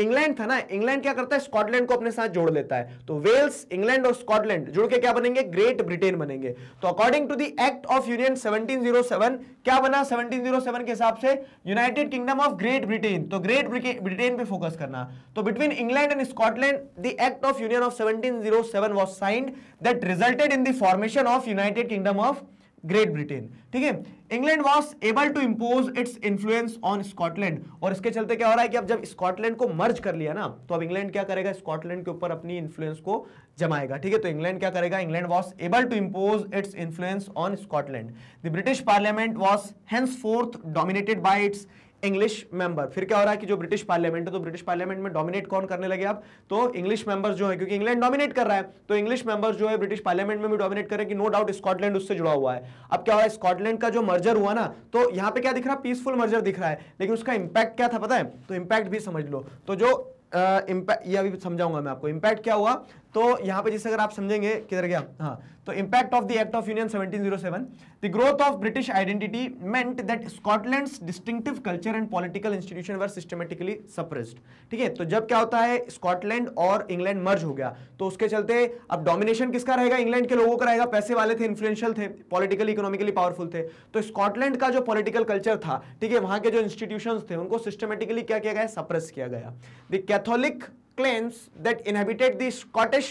इंग्लैंड था ना इंग्लैंड क्या करता है स्कॉटलैंड को अपने साथ जोड़ लेता है तो वेल्स इंग्लैंड और स्कॉटलैंड जुड़ के क्या बनेंगे ग्रेट ब्रिटेन बनेंगे तो according to the Act of Union 1707 क्या बना 1707 के हिसाब से United Kingdom of Great Britain तो ग्रेट ब्रिटेन पे फोकस करना तो between England and Scotland the Act of Union of seventeen zero seven was signed that resulted in the formation of United Kingdom of Great Britain ठीक है England was able to impose its influence on Scotland और इसके चलते क्या हो रहा है कि अब जब स्कॉटलैंड को मर्ज कर लिया ना तो अब इंग्लैंड क्या करेगा स्कॉटलैंड के ऊपर अपनी इन्फ्लुएंस को जमाएगा ठीक है तो इंग्लैंड क्या करेगा England was able to impose its influence on Scotland the British parliament was henceforth dominated by its English member फिर क्या हो रहा है कि जो ब्रिटिश पार्लियामेंट है तो ब्रिटिश पार्लियामेंट में डोमिनेट कौन करने लगे आप तो इंग्लिश मेंबर्स जो है क्योंकि इंग्लैंड डोमिनेट कर रहा है तो इंग्लिश मेंबर्स जो है ब्रिटिश पार्लियामेंट में भी डोमिनेट करें कि नो डाउट स्कॉटलैंड उससे जुड़ा हुआ है अब क्या हो रहा है स्कॉटलैंड का जो मर्जर हुआ ना तो यहाँ पे क्या दिख रहा है पीसफुल मर्जर दिख रहा है लेकिन उसका इंपैक्ट क्या था पता है तो इंपैक्ट भी समझ लो तो जो uh, ये अभी समझाऊंगा मैं आपको इम्पैक्ट क्या हुआ तो यहां पे जैसे अगर आप समझेंगे किधर गया हाँ तो impact of the Act of Union 1707 the growth of British identity meant that Scotland's distinctive culture and political institution were systematically suppressed ठीक है तो जब क्या होता है स्कॉटलैंड और इंग्लैंड मर्ज हो गया तो उसके चलते अब डोमिनेशन किसका रहेगा इंग्लैंड के लोगों का रहेगा पैसे वाले थे इन्फ्लुएंशियल थे पॉलिटिकली इकोनॉमिकली पावरफुल थे तो स्कॉटलैंड का जो पॉलिटिकल कल्चर था ठीक है वहां के जो इंस्टीट्यूशन थे उनको सिस्टमेटिकली क्या किया गया सप्रेस किया गया the Catholic claims that inhabited the Scottish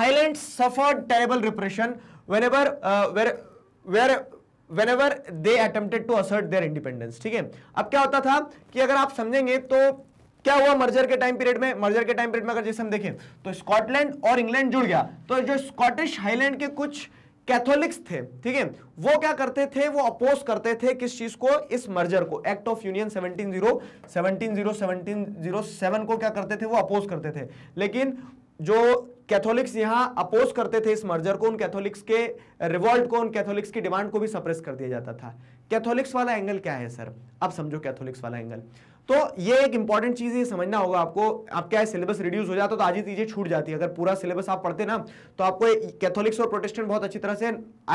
Highlands suffered terrible repression whenever uh, where where whenever they attempted to assert their independence ठीक है अब क्या होता था कि अगर आप समझेंगे तो क्या हुआ मर्जर के टाइम पीरियड में मर्जर के टाइम पीरियड में अगर जैसे हम देखें तो स्कॉटलैंड और इंग्लैंड जुड़ गया तो जो स्कॉटिश हाईलैंड के कुछ कैथोलिक्स थे ठीक है वो क्या करते थे वो अपोज करते थे किस चीज को इस मर्जर को एक्ट ऑफ यूनियन 1700 1700 1707 को क्या करते थे वो अपोज करते थे लेकिन जो कैथोलिक्स यहां अपोज करते थे इस मर्जर को उन कैथोलिक्स के रिवॉल्ट को उन कैथोलिक्स की डिमांड को भी सप्रेस कर दिया जाता था कैथोलिक्स वाला एंगल क्या है सर अब समझो कैथोलिक्स वाला एंगल तो ये एक इंपॉर्टेंट चीज ये समझना होगा आपको आप क्या है सिलेबस रिड्यूस हो जाता तो आज ही चीजें छूट जाती है अगर पूरा सिलेबस आप पढ़ते ना तो आपको कैथोलिक्स और प्रोटेस्टेंट बहुत अच्छी तरह से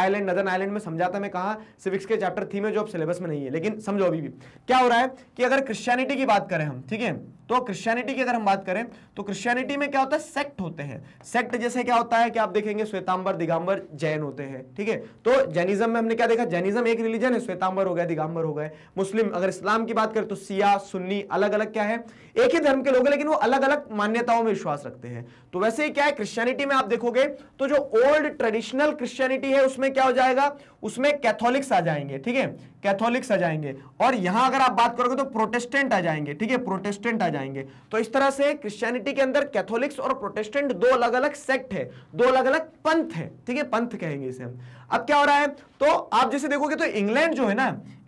आयरलैंड नदर आयलैंड में समझाता मैं कहा सिविक्स के चैप्टर थी में जो अब सिलेबस में नहीं है लेकिन समझो अभी भी क्या हो रहा है कि अगर क्रिश्चियनिटी की बात करें हम ठीक है तो क्रिश्चियनिटी की अगर हम बात करें तो क्रिश्चियनिटी में क्या होता है सेक्ट होते हैं सेक्ट जैसे क्या होता है कि आप देखेंगे श्वेतांबर दिगंबर जैन होते हैं ठीक है थीके? तो जैनिज्म में हमने क्या देखा जैनिज्म एक रिलीजन है श्वेतांबर हो गए दिगंबर हो गए मुस्लिम अगर इस्लाम की बात करें तो सिया सुन्नी अलग अलग क्या है एक ही धर्म के लोग हैं लेकिन वो अलग अलग मान्यताओं में विश्वास रखते हैं तो वैसे ही क्या है क्रिश्चियनिटी में आप देखोगे तो जो ओल्ड ट्रेडिशनल क्रिश्चियनिटी है उसमें क्या हो जाएगा उसमें कैथोलिक्स आ जाएंगे ठीक है कैथोलिक्स आ जाएंगे और यहां अगर आप बात करोगे तो प्रोटेस्टेंट आ जाएंगे ठीक है प्रोटेस्टेंट आ जाएंगे तो इस तरह से क्रिश्चियनिटी के अंदर कैथोलिक्स और प्रोटेस्टेंट दो अलग अलग सेक्ट है दो अलग अलग पंथ है ठीक है पंथ कहेंगे इसे हम अब क्या हो रहा है तो आप जैसे देखोगे तो इंग्लैंड जो है ना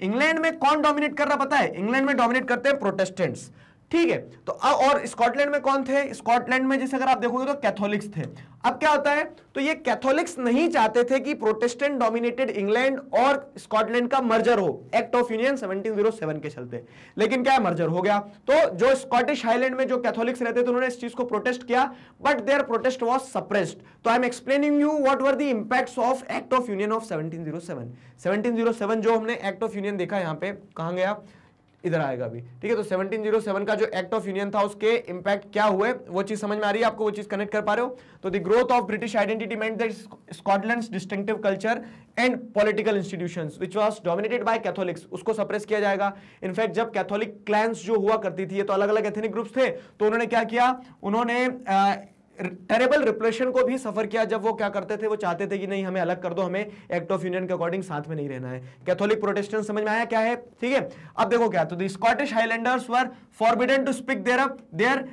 इंग्लैंड में कौन डोमिनेट कर रहा पता है इंग्लैंड में डोमिनेट करते हैं प्रोटेस्टेंट्स ठीक है तो और स्कॉटलैंड में कौन थे स्कॉटलैंड में जैसे अगर आप देखोगे तो कैथोलिक्स थे अब क्या होता है तो ये कैथोलिक्स नहीं चाहते थे कि प्रोटेस्टेंट डोमिनेटेड इंग्लैंड और स्कॉटलैंड का मर्जर हो एक्ट ऑफ यूनियन 1707 के चलते लेकिन क्या है मर्जर हो गया तो जो स्कॉटिश हाईलैंड में जो कैथोलिक्स रहते थे उन्होंने इस चीज को प्रोटेस्ट किया but their protest was suppressed so I am explaining you what were the impact of Act of Union of seventeen zero जो हमने एक्ट ऑफ यूनियन देखा यहाँ पे कहा गया इधर आएगा भी ठीक है तो 1707 का जो एक्ट ऑफ यूनियन था उसके इंपैक्ट क्या हुए वो चीज समझ में आ रही है आपको वो चीज कनेक्ट कर पा रहे हो तो the growth of British identity meant that Scotland's distinctive culture and political institutions which was dominated by Catholics उसको सप्रेस किया जाएगा इनफैक्ट जब कैथोलिक क्लैंस जो हुआ करती थी ये तो अलग अलग एथेनिक ग्रुप्स थे तो उन्होंने क्या किया उन्होंने टेरेबल रिप्रेशन को भी सफर किया जब वो क्या करते थे वो चाहते थे कि नहीं हमें अलग कर दो हमें एक्ट ऑफ यूनियन के अकॉर्डिंग साथ में नहीं रहना है कैथोलिक प्रोटेस्टेंट समझ में आया क्या है ठीक है अब देखो क्या तो Scottish highlanders were forbidden to speak their their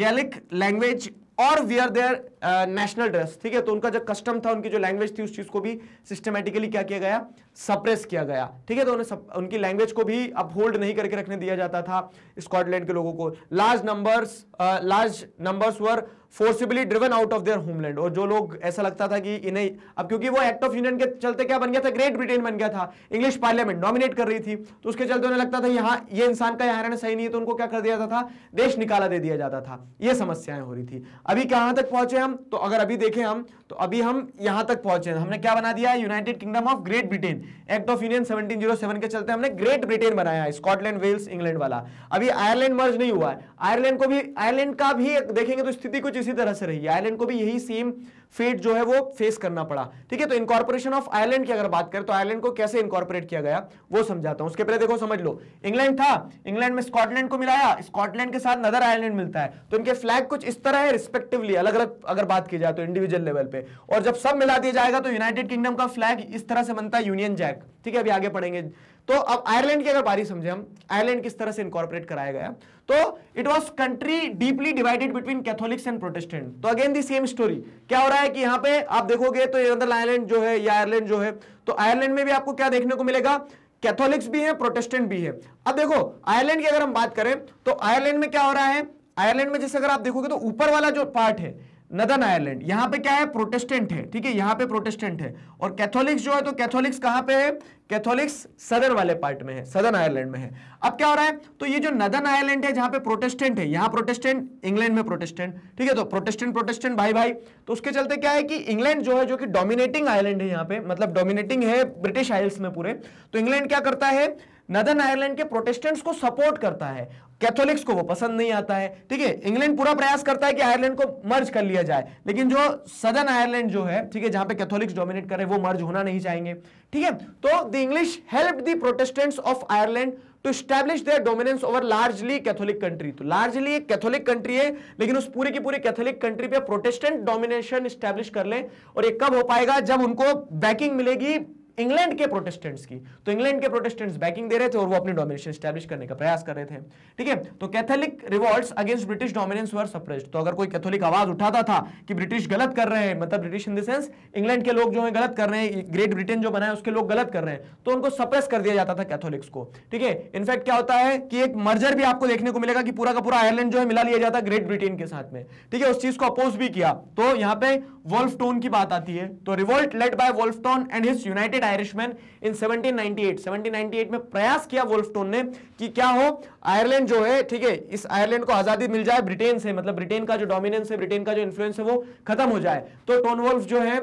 Gaelic language और वियर देयर नेशनल ड्रेस ठीक है तो उनका जो कस्टम था उनकी जो लैंग्वेज थी उस चीज को भी सिस्टमेटिकली क्या किया गया सप्रेस किया गया ठीक है तो उन्हें सप, उनकी लैंग्वेज को भी अब होल्ड नहीं करके रखने दिया जाता था स्कॉटलैंड के लोगों को large numbers large numbers were forcibly driven out of their homeland और जो लोग ऐसा लगता था कि इन्हें अब क्योंकि वो एक्ट ऑफ यूनियन के चलते क्या बन गया था ग्रेट ब्रिटेन बन गया था इंग्लिश पार्लियामेंट नॉमिनेट कर रही थी तो उसके चलते उन्हें लगता था यहाँ ये इंसान का यहाँ रहना सही नहीं है तो उनको क्या कर दिया जाता था देश निकाला दे दिया जाता था ये समस्याएं हो रही थी अभी कहाँ तक पहुंचे हम तो अगर अभी देखें हम तो अभी हम यहां तक पहुंचे हमने क्या बना दिया है United Kingdom of Great Britain Act of Union 1707 के चलते हमने ग्रेट ब्रिटेन बनाया है स्कॉटलैंड वेल्स इंग्लैंड वाला अभी आयरलैंड मर्ज नहीं हुआ है आयरलैंड को भी आयरलैंड का भी देखेंगे तो स्थिति कुछ इसी तरह से रही है आयरलैंड को भी यही सेम फेट जो है वो फेस करना पड़ा ठीक है तो इनकॉर्पोरेशन ऑफ आयरलैंड की अगर बात करें तो आयरलैंड को कैसे इनकॉर्पोरेट किया गया वो समझाता हूं उसके पहले देखो समझ लो इंग्लैंड था इंग्लैंड में स्कॉटलैंड को मिलाया स्कॉटलैंड के साथ नदर आयरलैंड मिलता है तो इनके फ्लैग कुछ इस तरह है रिस्पेक्टिवली अलग अलग अगर बात की जाए तो इंडिविजुअल लेवल पे और जब सब मिला दिया जाएगा तो यूनाइटेड किंगडम का फ्लैग इस तरह से बनता है यूनियन जैक ठीक है अभी आगे पढ़ेंगे तो अब आयरलैंड की अगर बारी समझे हम आयरलैंड किस तरह से इनकॉर्पोरेट कराया गया तो it was country deeply divided between Catholics and Protestant तो अगेन दी सेम स्टोरी क्या हो रहा है कि यहाँ पे आप देखोगे तो अंदर आयरलैंड जो है या आयरलैंड जो है तो आयरलैंड में भी आपको क्या देखने को मिलेगा कैथोलिक्स भी है प्रोटेस्टेंट भी है अब देखो आयरलैंड की अगर हम बात करें तो आयरलैंड में क्या हो रहा है आयरलैंड में जैसे अगर आप देखोगे तो ऊपर वाला जो पार्ट है नदन आयरलैंड यहां पे क्या है प्रोटेस्टेंट है ठीक है यहां पे प्रोटेस्टेंट है और कैथोलिक्स जो है तो कैथोलिक्स कहां पे है कैथोलिक्स सदर वाले पार्ट में है सदर्न आयरलैंड में है अब क्या हो रहा है तो ये जो नदन आयरलैंड है जहां पे प्रोटेस्टेंट है यहां प्रोटेस्टेंट इंग्लैंड में प्रोटेस्टेंट ठीक है तो प्रोटेस्टेंट प्रोटेस्टेंट भाई भाई तो उसके चलते क्या है कि इंग्लैंड जो है जो कि डोमिनेटिंग आयलैंड है यहाँ पे मतलब डोमिनेटिंग है ब्रिटिश आयल्स में पूरे तो इंग्लैंड क्या करता है नदर्न आयरलैंड के प्रोटेस्टेंट्स को सपोर्ट करता है कैथोलिक्स को वो पसंद नहीं आता है ठीक है इंग्लैंड पूरा प्रयास करता है कि आयरलैंड को मर्ज कर लिया जाए लेकिन जो सदर्न आयरलैंड जो है ठीक है जहां पे कैथोलिक्स डोमिनेट कर रहे वो मर्ज होना नहीं चाहेंगे ठीक है तो the English help the Protestants of Ireland to establish their dominance over largely Catholic country तो लार्जली एक कैथोलिक कंट्री है लेकिन उस पूरी की पूरी कैथोलिक कंट्री पे प्रोटेस्टेंट डोमिनेशन स्टैब्लिश कर ले और ये कब हो पाएगा जब उनको बैकिंग मिलेगी इंग्लैंड के प्रोटेस्टेंट्स की तो इंग्लैंड के प्रोटेस्टेंट्स बैकिंग दे रहे थे और वो अपनी डोमिनेशन स्टैब्लिश करने का प्रयास कर रहे थे ठीक है तो Catholic revolt against British dominance were suppressed तो अगर कोई कैथोलिक आवाज उठाता था कि ब्रिटिश गलत कर रहे हैं मतलब British in the sense England के लोग जो है गलत कर रहे हैं ग्रेट ब्रिटेन जो बनाए उसके लोग गलत कर रहे हैं तो उनको सप्रेस कर दिया जाता था कैथोलिक्स को ठीक है इनफैक्ट क्या होता है कि एक मर्जर भी आपको देखने को मिलेगा कि पूरा का पूरा आयरलैंड जो है मिला लिया जाता ग्रेट ब्रिटेन के साथ में ठीक है उस चीज को अपोज भी किया तो यहाँ पे वोल्फ की बात आती है तो revolt led by Wolfe and his United great Irishmen in 1798 1798 में प्रयास किया वोल्फटोन ने कि क्या हो आयरलैंड जो है ठीक है इस आयरलैंड को आजादी मिल जाए ब्रिटेन से मतलब ब्रिटेन का जो डोमिनेंस है ब्रिटेन का जो इन्फ्लुएंस है वो खत्म हो जाए तो टोन वोल्फ जो है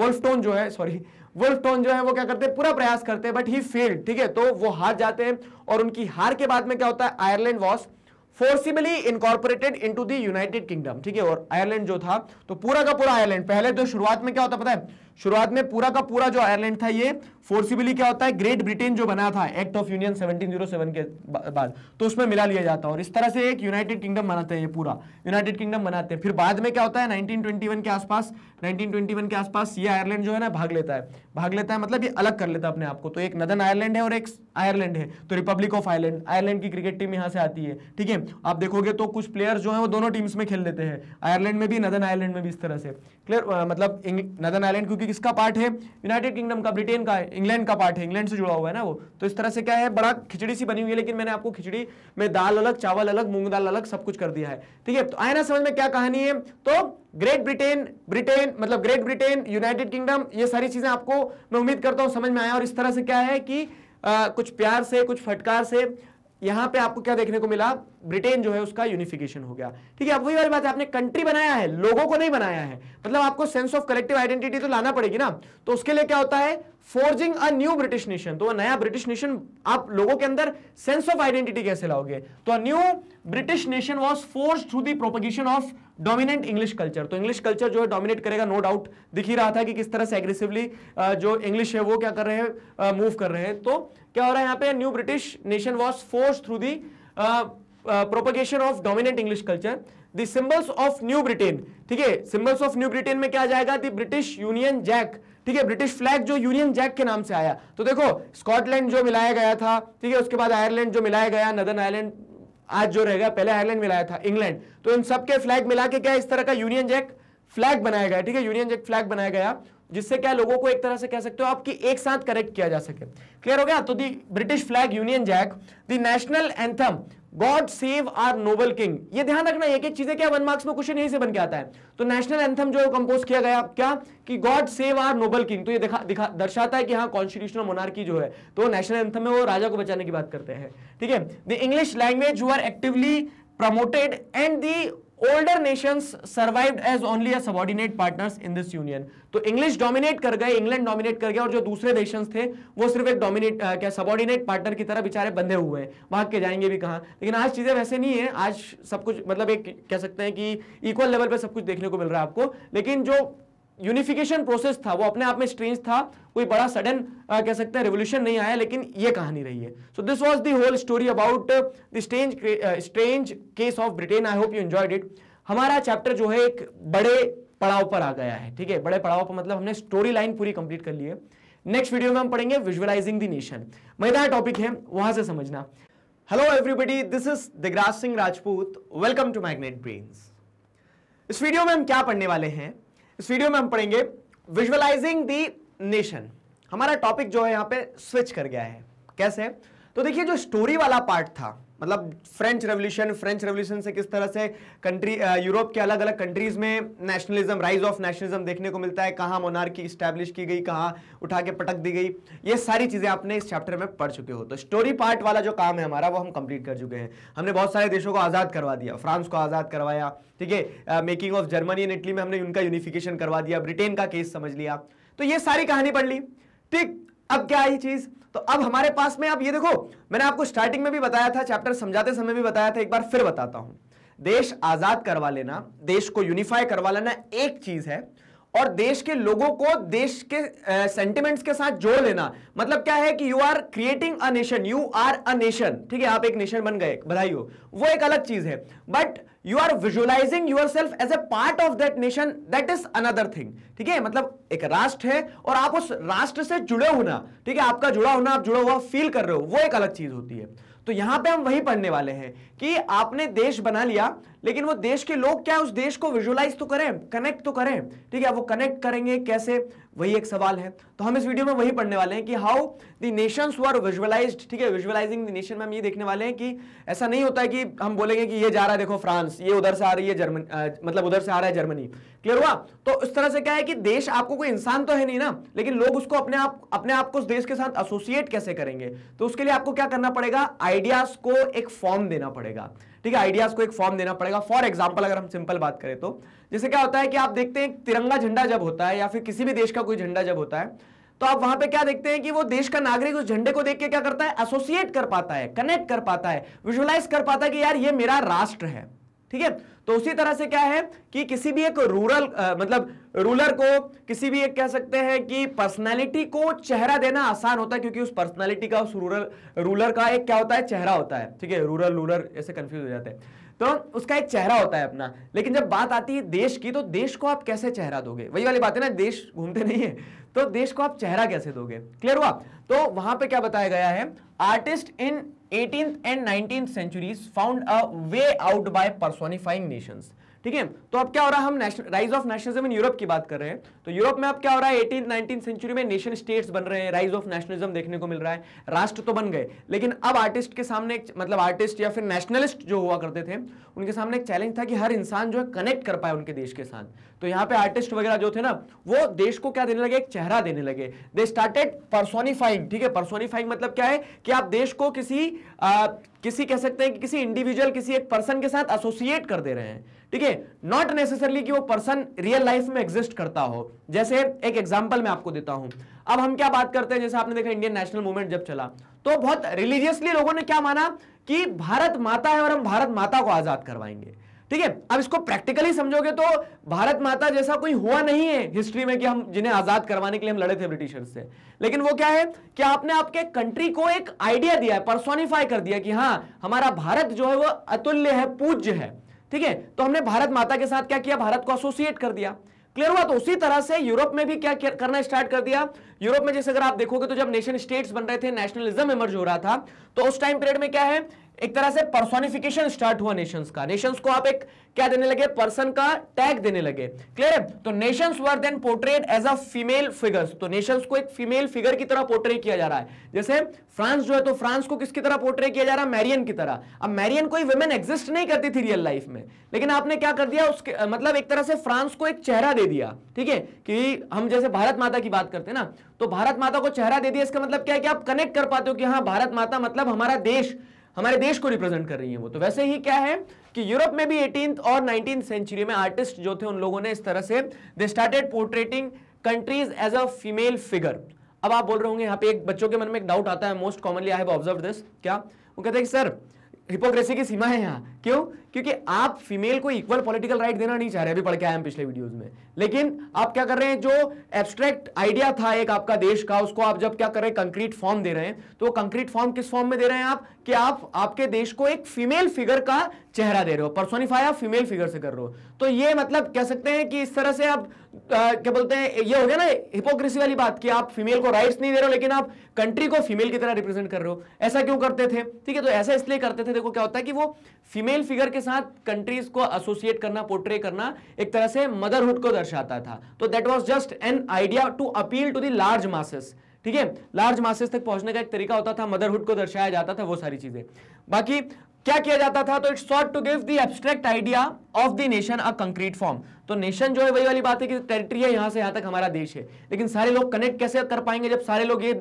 वोल्फटोन जो है सॉरी वुल्फटोन जो है वो क्या करते हैं पूरा प्रयास करते हैं बट ही फेल्ड ठीक है तो वो हार जाते हैं और उनकी हार के बाद में क्या होता है Ireland was forcibly incorporated into the United Kingdom ठीक है और आयरलैंड जो था तो पूरा का पूरा आयरलैंड पहले तो शुरुआत में क्या होता पता है शुरुआत में पूरा का पूरा जो आयरलैंड था ये फोर्सिबली क्या होता है ग्रेट ब्रिटेन जो बना था एक्ट ऑफ यूनियन 1707 के बाद तो उसमें मिला लिया जाता है और इस तरह से एक यूनाइटेड किंगडम बनाते हैं ये पूरा यूनाइटेड किंगडम बनाते हैं फिर बाद में क्या होता है 1921 के आसपास 1921 के आसपास ये आयरलैंड जो है ना भाग लेता है भाग लेता है मतलब ये अलग कर लेता है अपने आप को तो एक नदन आयरलैंड है और एक आयरलैंड है तो रिपब्लिक ऑफ आयरलैंड आयरलैंड की क्रिकेट टीम यहाँ से आती है ठीक है आप देखोगे तो कुछ प्लेयर्स जो है वो दोनों टीम्स में खेल लेते हैं आयरलैंड में भी नदन आयरलैंड में भी इस तरह से क्लियर मतलब नदन आयरलैंड क्योंकि किसका पार्ट है यूनाइटेड किंगडम का ब्रिटेन का इंग्लैंड का पार्ट है इंग्लैंड से जुड़ा हुआ है ना वो तो इस तरह से क्या है बड़ा खिचड़ी सी बनी हुई है लेकिन मैंने आपको खिचड़ी में दाल अलग चावल अलग मूंग दाल अलग सब कुछ कर दिया है ठीक है तो आए ना समझ में क्या कहानी है तो ग्रेट ब्रिटेन ब्रिटेन मतलब ग्रेट ब्रिटेन यूनाइटेड किंगडम ये सारी चीजें आपको मैं उम्मीद करता हूं समझ में आया और इस तरह से क्या है कि आ, कुछ प्यार से कुछ फटकार से यहां पे आपको क्या देखने को मिला ब्रिटेन जो है उसका यूनिफिकेशन हो गया ठीक है अब वही वाली बात है आपने कंट्री बनाया है लोगों को नहीं बनाया है मतलब आपको सेंस ऑफ कलेक्टिव आइडेंटिटी तो लाना पड़ेगी ना तो उसके लिए क्या होता है forging a new British nation तो नया ब्रिटिश नेशन आप लोगों के अंदर सेंस ऑफ आइडेंटिटी कैसे लाओगे तो a new British nation was force through the propagation of dominant English culture तो इंग्लिश कल्चर जो है डोमिनेट करेगा नो डाउट दिख ही रहा था कि किस तरह से एग्रेसिवली जो इंग्लिश है वो क्या कर रहे हैं मूव कर रहे हैं तो क्या हो रहा है यहाँ पे new British nation was force through the propagation of dominant English culture the symbols of new Britain ठीक है सिंबल्स ऑफ न्यू ब्रिटेन में क्या जाएगा दी ब्रिटिश यूनियन जैक ठीक है ब्रिटिश फ्लैग जो यूनियन जैक के नाम से आया तो देखो स्कॉटलैंड जो मिलाया गया था ठीक है उसके बाद आयरलैंड जो मिलाया गया नदर आयरलैंड आज जो रहेगा पहले आयरलैंड मिलाया था इंग्लैंड तो इन सबके फ्लैग मिला के क्या इस तरह का यूनियन जैक फ्लैग बनाया गया ठीक है यूनियन जैक फ्लैग बनाया गया जिससे क्या लोगों को एक तरह से कह सकते हो आपकी एक साथ करेक्ट किया जा सके क्लियर हो गया तो the British flag Union Jack the national anthem God save our noble king ये ध्यान रखना एक एक चीजें क्या वन मार्क्स में क्वेश्चन यही से बन के आता है तो नेशनल एंथम जो कंपोज किया गया क्या कि God save our noble king तो ये दिखा दिखा दर्शाता है कि हाँ कॉन्स्टिट्यूशनल मोनार्की जो है तो नेशनल एंथम में वो राजा को बचाने की बात करते हैं ठीक है the English language you are actively promoted and the older nations survive as only subordinate partners in this union तो इंग्लिश डोमिनेट कर गए इंग्लैंड डोमिनेट कर गया और जो दूसरे नेशंस थे वो सिर्फ एक डोमिनेट क्या सबॉर्डिनेट पार्टनर की तरह बेचारे बंधे हुए हैं भाग के जाएंगे भी कहां लेकिन आज चीज़ें वैसे नहीं है आज सब कुछ मतलब एक कह सकते हैं कि इक्वल लेवल पर सब कुछ देखने को मिल रहा है आपको लेकिन जो यूनिफिकेशन प्रोसेस था वो अपने आप में स्ट्रेंज था कोई बड़ा सडन कह सकते हैं रेवोल्यूशन नहीं आया लेकिन ये कहानी रही है so this was the whole story about the strange strange case of Britain I hope you enjoyed it हमारा चैप्टर जो है एक बड़े पड़ाव पर आ गया है ठीक है बड़े पड़ाव पर मतलब हमने स्टोरी लाइन पूरी कंप्लीट कर ली है नेक्स्ट वीडियो में हम पढ़ेंगे विजुअलाइजिंग द नेशन मैदान टॉपिक है वहां से समझना hello everybody this is Digraj Singh Rajput welcome to magnet brain इस वीडियो में हम क्या पढ़ने वाले हैं इस वीडियो में हम पढ़ेंगे विजुअलाइजिंग दी नेशन हमारा टॉपिक जो है यहाँ पे स्विच कर गया है कैसे तो देखिए जो स्टोरी वाला पार्ट था मतलब फ्रेंच रेवल्यूशन फ्रेंच रेवल्यूशन से किस तरह से कंट्री यूरोप uh, के अलग अलग कंट्रीज में नेशनलिज्म राइज ऑफ नेशनलिज्म देखने को मिलता है कहाँ मोनार्की स्टैब्लिश की गई कहाँ उठा के पटक दी गई ये सारी चीज़ें आपने इस चैप्टर में पढ़ चुके हो तो स्टोरी पार्ट वाला जो काम है हमारा वो हम कंप्लीट कर चुके हैं हमने बहुत सारे देशों को आज़ाद करवा दिया फ्रांस को आज़ाद करवाया ठीक है making of Germany and Italy में हमने उनका यूनिफिकेशन करवा दिया ब्रिटेन का केस समझ लिया तो ये सारी कहानी पढ़ ली ठीक अब क्या आई चीज़ तो अब हमारे पास में आप ये देखो मैंने आपको स्टार्टिंग में भी बताया था चैप्टर समझाते समय भी बताया था एक बार फिर बताता हूं देश आजाद करवा लेना देश को यूनिफाई करवा लेना एक चीज है और देश के लोगों को देश के सेंटिमेंट्स uh, के साथ जोड़ लेना मतलब क्या है कि you are creating a nation you are a nation ठीक है आप एक नेशन बन गए बधाई हो वो एक अलग चीज है but you are visualising yourself as a part of that nation that is another thing ठीक है मतलब एक राष्ट्र है और आप उस राष्ट्र से जुड़े होना ठीक है आपका जुड़ा होना आप जुड़ा हुआ फील कर रहे हो वो एक अलग चीज होती है तो यहां पे हम वही पढ़ने वाले हैं कि आपने देश बना लिया लेकिन वो देश के लोग क्या उस देश को विजुलाइज तो करें कनेक्ट तो करें ठीक है वो कनेक्ट करेंगे कैसे वही एक सवाल है तो हम इस वीडियो में वही पढ़ने वाले हैं कि how the nations were visualised ठीक है विजुअलाइजिंग द नेशन में हम ये देखने वाले हैं कि ऐसा नहीं होता है कि हम बोलेंगे कि ये जा रहा है देखो फ्रांस ये उधर से आ रही है जर्मन मतलब उधर से आ रहा है जर्मनी क्लियर हुआ तो इस तरह से क्या है कि देश आपको कोई इंसान तो है नहीं ना लेकिन लोग उसको अपने आप अपने आप को उस देश के साथ एसोसिएट कैसे करेंगे तो उसके लिए आपको क्या करना पड़ेगा आइडियाज को एक फॉर्म देना पड़ेगा ठीक है आइडियाज को एक फॉर्म देना पड़ेगा फॉर एग्जाम्पल अगर हम सिंपल बात करें तो जैसे क्या होता है कि आप देखते हैं तिरंगा झंडा जब होता है या फिर किसी भी देश का कोई झंडा जब होता है तो आप वहां पे क्या देखते हैं कि वो देश का नागरिक उस झंडे को देख के क्या करता है एसोसिएट कर पाता है कनेक्ट कर पाता है विजुअलाइज कर पाता है कि यार ये मेरा राष्ट्र है ठीक है तो उसी तरह से क्या है कि किसी भी एक रूरल मतलब रूलर को किसी भी एक कह सकते हैं कि पर्सनालिटी को चेहरा देना आसान होता है क्योंकि उस पर्सनालिटी का उस रूरल रूलर का एक क्या होता है चेहरा होता है ठीक है रूरल रूलर ऐसे कंफ्यूज हो जाते हैं तो उसका एक चेहरा होता है अपना लेकिन जब बात आती है देश की तो देश को आप कैसे चेहरा दोगे वही वाली बात है ना देश घूमते नहीं है तो देश को आप चेहरा कैसे दोगे क्लियर हुआ तो वहां पे क्या बताया गया है artist in eighteen and nineteen centuries found a way out by personifying nations ठीक है तो अब क्या हो रहा है हम rise of nationalism in Europe की बात कर रहे हैं तो यूरोप में अब क्या हो रहा है एटीन नाइनटीन सेंचुरी में नेशन स्टेट्स बन रहे हैं राइज ऑफ नेशनलिज्म देखने को मिल रहा है राष्ट्र तो बन गए लेकिन अब आर्टिस्ट के सामने एक मतलब आर्टिस्ट या फिर नेशनलिस्ट जो हुआ करते थे उनके सामने एक चैलेंज था कि हर इंसान जो है कनेक्ट कर पाए उनके देश के साथ तो यहाँ पे आर्टिस्ट वगैरह जो थे ना वो देश को क्या देने लगे एक चेहरा देने लगे दे स्टार्टेड परसोनीफाइंग ठीक है परसोनिफाइंग मतलब क्या है कि आप देश को किसी आ, किसी कह सकते हैं कि किसी इंडिविजुअल किसी एक पर्सन के साथ एसोसिएट कर दे रहे हैं ठीक है नॉट नेसेसरली कि वो पर्सन रियल लाइफ में एग्जिस्ट करता हो जैसे एक एग्जाम्पल मैं आपको देता हूं अब हम क्या बात करते हैं जैसे आपने देखा इंडियन नेशनल मूवमेंट जब चला तो बहुत रिलीजियसली लोगों ने क्या माना कि भारत माता है और हम भारत माता को आजाद करवाएंगे ठीक है अब इसको प्रैक्टिकली समझोगे तो भारत माता जैसा कोई हुआ नहीं है हिस्ट्री में कि हम जिन्हें आजाद करवाने के लिए हम लड़े थे ब्रिटिशर्स से लेकिन वो क्या है कि आपने आपके कंट्री को एक आइडिया दिया है परसोनिफाई कर दिया कि हाँ हमारा भारत जो है वो अतुल्य है पूज्य है ठीक है तो हमने भारत माता के साथ क्या किया भारत को एसोसिएट कर दिया क्लियर हुआ तो उसी तरह से यूरोप में भी क्या करना स्टार्ट कर दिया यूरोप में जैसे अगर आप देखोगे तो जब नेशन स्टेट्स बन रहे थे नेशनलिज्म इमर्ज हो रहा था तो उस टाइम पीरियड में क्या है एक तरह से पर्सोनिफिकेशन स्टार्ट हुआ नेशंस का नेशंस को आप एक क्या देने लगे पर्सन का टैग देने लगे क्लियर है तो nations were then portrait as a female figures तो नेशंस को एक फीमेल फिगर की तरह पोर्ट्रेट किया जा रहा है जैसे फ्रांस जो है तो फ्रांस को किसकी तरह पोर्ट्रेट किया जा रहा है मैरियन की तरह अब मैरियन कोई वुमेन एग्जिस्ट नहीं करती थी रियल लाइफ में लेकिन आपने क्या कर दिया उसके मतलब एक तरह से फ्रांस को एक चेहरा दे दिया ठीक है कि हम जैसे भारत माता की बात करते हैं ना तो भारत माता को चेहरा दे दिया इसका मतलब क्या है कि आप कनेक्ट कर पाते हो कि हाँ भारत माता मतलब हमारा देश हमारे देश को रिप्रेजेंट कर रही है वो तो वैसे ही क्या है कि यूरोप में भी एटीन और नाइनटीन सेंचुरी में आर्टिस्ट जो थे उन लोगों ने इस तरह से they started portraiting countries as a female figure अब आप बोल रहे होंगे यहाँ पे एक बच्चों के मन में एक डाउट आता है most commonly I have observe this क्या वो कहते हैं कि सर हिपोक्रेसी की सीमा है यहाँ क्यों क्योंकि आप फीमेल को इक्वल पॉलिटिकल राइट देना नहीं चाह रहे अभी पढ़ के आए हम पिछले वीडियोस में लेकिन आप क्या कर रहे हैं जो एब्स्ट्रैक्ट आइडिया था एक आपका देश का उसको आप जब क्या कर रहे हैं कंक्रीट फॉर्म दे रहे हैं तो कंक्रीट फॉर्म किस फॉर्म में दे रहे हैं आप कि आप आपके देश को एक फीमेल फिगर का चेहरा दे रहे हो परसोनिफाई आप फीमेल फिगर से कर रहे हो तो ये मतलब कह सकते हैं कि इस तरह से आप क्या बोलते हैं ये हो गया ना हिपोक्रेसी वाली बात कि आप फीमेल को राइट्स नहीं दे रहे हो लेकिन आप कंट्री को फीमेल की तरह रिप्रेजेंट कर रहे हो ऐसा क्यों करते थे ठीक है तो ऐसा इसलिए करते थे देखो क्या होता है कि वो फीमेल फिगर के साथ कंट्रीज को एसोसिएट करना पोर्ट्रे करना एक तरह से मदरहुड को दर्शाता था तो that was just an idea to appeal to the large masses ठीक है लार्ज मासेस तक पहुंचने का एक तरीका होता था मदरहुड को दर्शाया जाता था वो सारी चीजें बाकी क्या किया जाता था तो it's sought to give the abstract idea of the nation a concrete form तो नेशन जो है वही वाली बात है कि टेरिटरी है यहां से यहां तक हमारा देश है लेकिन सारे लोग कनेक्ट कैसे कर पाएंगे जब सारे लोग ये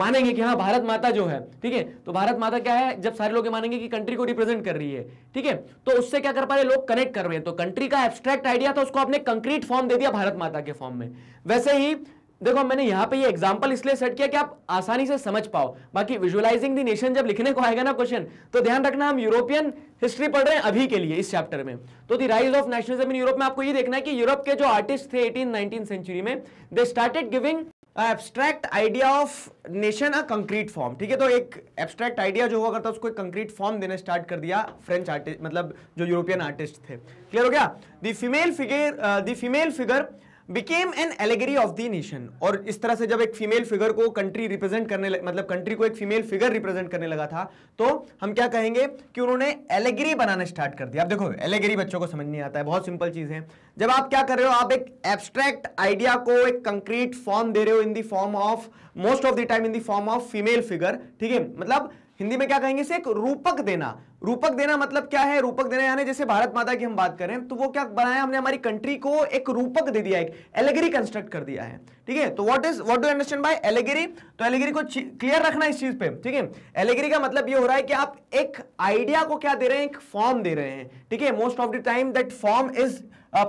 मानेंगे कि हाँ भारत माता जो है ठीक है तो भारत माता क्या है जब सारे लोग ये मानेंगे कि कंट्री को रिप्रेजेंट कर रही है ठीक है तो उससे क्या कर पा रहे लोग कनेक्ट कर रहे हैं तो कंट्री का एब्स्ट्रैक्ट आइडिया था उसको आपने कंक्रीट फॉर्म दे दिया भारत माता के फॉर्म में वैसे ही देखो मैंने यहाँ पे ये एग्जाम्पल इसलिए सेट किया कि आप आसानी से समझ पाओ बाकी विजुअलाइजिंग दी नेशन जब लिखने को आएगा ना क्वेश्चन तो ध्यान रखना हम यूरोपियन हिस्ट्री पढ़ रहे हैं अभी के लिए इस चैप्टर में तो the rise of nationalism in Europe में आपको ये देखना है कि यूरोप के जो आर्टिस्ट थे एटीन नाइनटीन सेंचुरी में they started giving abstract idea of nation a concrete form ठीक है तो एक एब्स्ट्रैक्ट आइडिया जो हुआ करता उसको एक कंक्रीट फॉर्म देने स्टार्ट कर दिया फ्रेंच आर्टिस्ट मतलब जो यूरोपियन आर्टिस्ट थे क्लियर हो गया the female figure the female figure became an allegory of the nation और इस तरह से जब एक फीमेल फिगर को कंट्री रिप्रेजेंट करने मतलब कंट्री को एक फीमेल फिगर रिप्रेजेंट करने लगा था तो हम क्या कहेंगे कि उन्होंने एलेगरी बनाना स्टार्ट कर दिया आप देखो एलेगरी बच्चों को समझ नहीं आता है बहुत सिंपल चीज़ है जब आप क्या कर रहे हो आप एक एब्स्ट्रैक्ट आइडिया को एक कंक्रीट फॉर्म दे रहे हो in the form of most of the time in the form of female figure ठीक है मतलब हिंदी में क्या कहेंगे इसे एक रूपक देना रूपक देना मतलब क्या है रूपक देना यानी जैसे भारत माता की हम बात करें तो वो क्या बनाया हमने हमारी कंट्री को एक रूपक दे दिया एक एलेगरी कंस्ट्रक्ट कर दिया है ठीक है तो what is what do understand by allegory तो एलेगरी को क्लियर रखना इस चीज पे ठीक है एलेगरी का मतलब ये हो रहा है कि आप एक आइडिया को क्या दे रहे हैं एक फॉर्म दे रहे हैं ठीक है most of the time that form is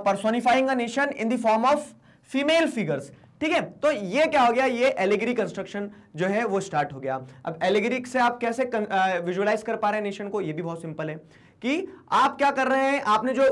personifying a nation in the form of female figures ठीक है तो ये क्या हो गया ये एलेगरी कंस्ट्रक्शन जो है वो स्टार्ट हो गया अब एलेगरी से आप कैसे विजुअलाइज कर पा रहे हैं नेशन को ये भी बहुत सिंपल है कि आप क्या कर रहे हैं आपने जो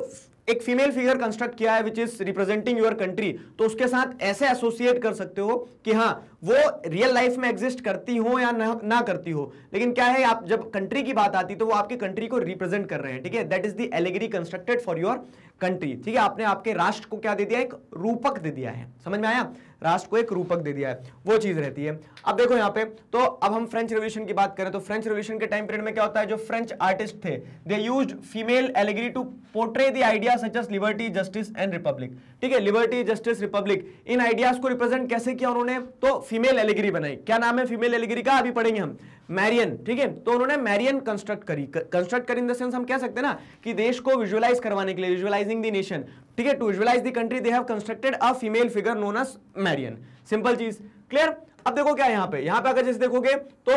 एक फीमेल फिगर कंस्ट्रक्ट किया है which is representing your country तो उसके साथ ऐसे एसोसिएट कर सकते हो कि हाँ वो रियल लाइफ में एग्जिस्ट करती हो या ना, ना करती हो लेकिन क्या है आप जब कंट्री की बात आती तो वो आपकी कंट्री को रिप्रेजेंट कर रहे हैं ठीक है that is the allegory constructed for your country ठीक है आपने आपके राष्ट्र को क्या दे दिया एक रूपक दे दिया है समझ में आया राष्ट्र को एक रूपक दे दिया है वो चीज़ रहती है अब देखो यहाँ पे तो अब हम फ्रेंच रेवल्यूशन की बात करें तो फ्रेंच रिव्यूशन के टाइम पीरियड में क्या होता है जो फ्रेंच आर्टिस्ट थे they use female allegory to portray the idea such as liberty justice and republic ठीक है लिबर्टी जस्टिस रिपब्लिक इन आइडियाज को रिप्रेजेंट कैसे किया उन्होंने तो फीमेल एलिग्री बनाई क्या नाम है फीमेल एलेगरी का अभी पढ़ेंगे हम मैरियन ठीक है तो उन्होंने मैरियन कंस्ट्रक्ट करी कंस्ट्रक्ट करी इन द सेंस हम कह सकते हैं ना कि देश को विजुअलाइज करवाने के लिए विजुअलाइजिंग द नेशन ठीक है to visualise the country they have constructed a female figure known as Marianne simple चीज क्लियर अब देखो क्या यहां पे यहां पे अगर जैसे देखोगे तो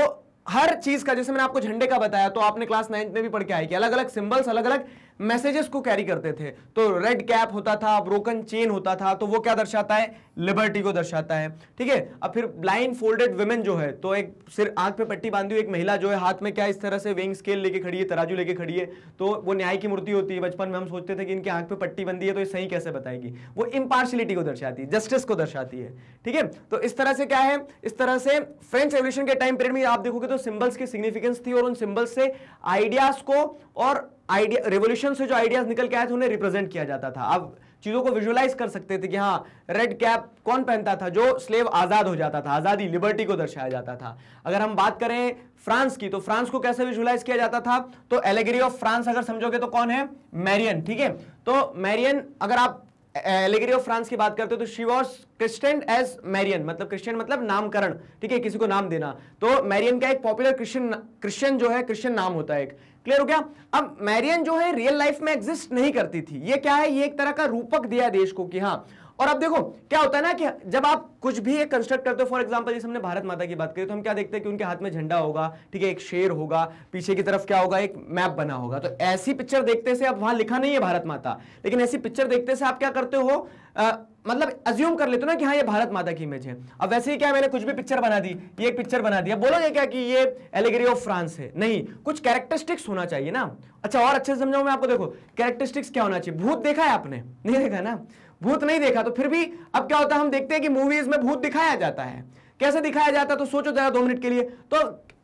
हर चीज का जैसे मैंने आपको झंडे का बताया तो आपने क्लास नाइन्थ में भी पढ़ के आया कि अलग अलग सिंबल्स अलग अलग मैसेजेस को कैरी करते थे तो रेड कैप होता था ब्रोकन चेन होता था तो वो क्या दर्शाता है लिबर्टी को दर्शाता है ठीक है अब फिर ब्लाइंड फोल्डेड वुमेन जो है तो एक सिर आंख पे पट्टी बांधी हुई एक महिला जो है हाथ में क्या इस तरह से विंग स्केल लेके खड़ी है तराजू लेके खड़ी है तो वो न्याय की मूर्ति होती है बचपन में हम सोचते थे कि इनकी आंख पे पट्टी बंदी है तो ये सही कैसे बताएगी वो इम्पार्शलिटी को दर्शाती है जस्टिस को दर्शाती है ठीक है तो इस तरह से क्या है इस तरह से फ्रेंच रेवल्यूशन के टाइम पीरियड में आप देखोगे तो सिंबल्स की सिग्निफिकेंस थी और उन सिंबल्स से आइडियाज को और आइडिया रेवोल्यूशन से जो आइडियाज निकल के आए थे उन्हें रिप्रेजेंट किया जाता था अब चीज़ों को विजुअलाइज कर सकते थे कि हाँ रेड कैप कौन पहनता था जो स्लेव आज़ाद हो जाता था आज़ादी लिबर्टी को दर्शाया जाता था अगर हम बात करें फ्रांस की तो फ्रांस को कैसे विजुअलाइज किया जाता था तो एलेगरी ऑफ फ्रांस अगर समझोगे तो कौन है मैरियन ठीक है तो मैरियन अगर आप एलेगरी ऑफ फ्रांस की बात करते हो तो she was christened as Marianne मतलब क्रिस्टियन मतलब नामकरण ठीक है किसी को नाम देना तो मैरियन का एक पॉपुलर क्रिश्चियन क्रिश्चियन जो है क्रिश्चियन नाम होता है एक क्लियर हो गया अब मैरियन जो है रियल लाइफ में एग्जिस्ट नहीं करती थी ये क्या है ये एक तरह का रूपक दिया देश को कि हाँ और अब देखो क्या होता है ना कि जब आप कुछ भी एक कंस्ट्रक्ट करते हो फॉर एग्जाम्पल जैसे हमने भारत माता की बात करी तो हम क्या देखते हैं कि उनके हाथ में झंडा होगा ठीक है एक शेर होगा पीछे की तरफ क्या होगा एक मैप बना होगा तो ऐसी पिक्चर देखते से अब वहां लिखा नहीं है भारत माता लेकिन ऐसी पिक्चर देखते से आप क्या करते हो आ, मतलब अज्यूम कर लेते हो ना कि हाँ ये भारत माता की इमेज है अब वैसे ही क्या मैंने कुछ भी पिक्चर बना दी ये एक पिक्चर बना दी अब बोलोगे क्या कि ये एलिगरी ऑफ फ्रांस है नहीं कुछ कैरेक्टरिस्टिक्स होना चाहिए ना अच्छा और अच्छे से समझाऊ मैं आपको देखो कैरेक्टरिस्टिक्स क्या होना चाहिए भूत देखा है आपने नहीं देखा ना भूत नहीं देखा तो फिर भी अब क्या होता है हम देखते हैं कि मूवीज में भूत दिखाया जाता है कैसे दिखाया जाता है तो सोचो जरा दो मिनट के लिए तो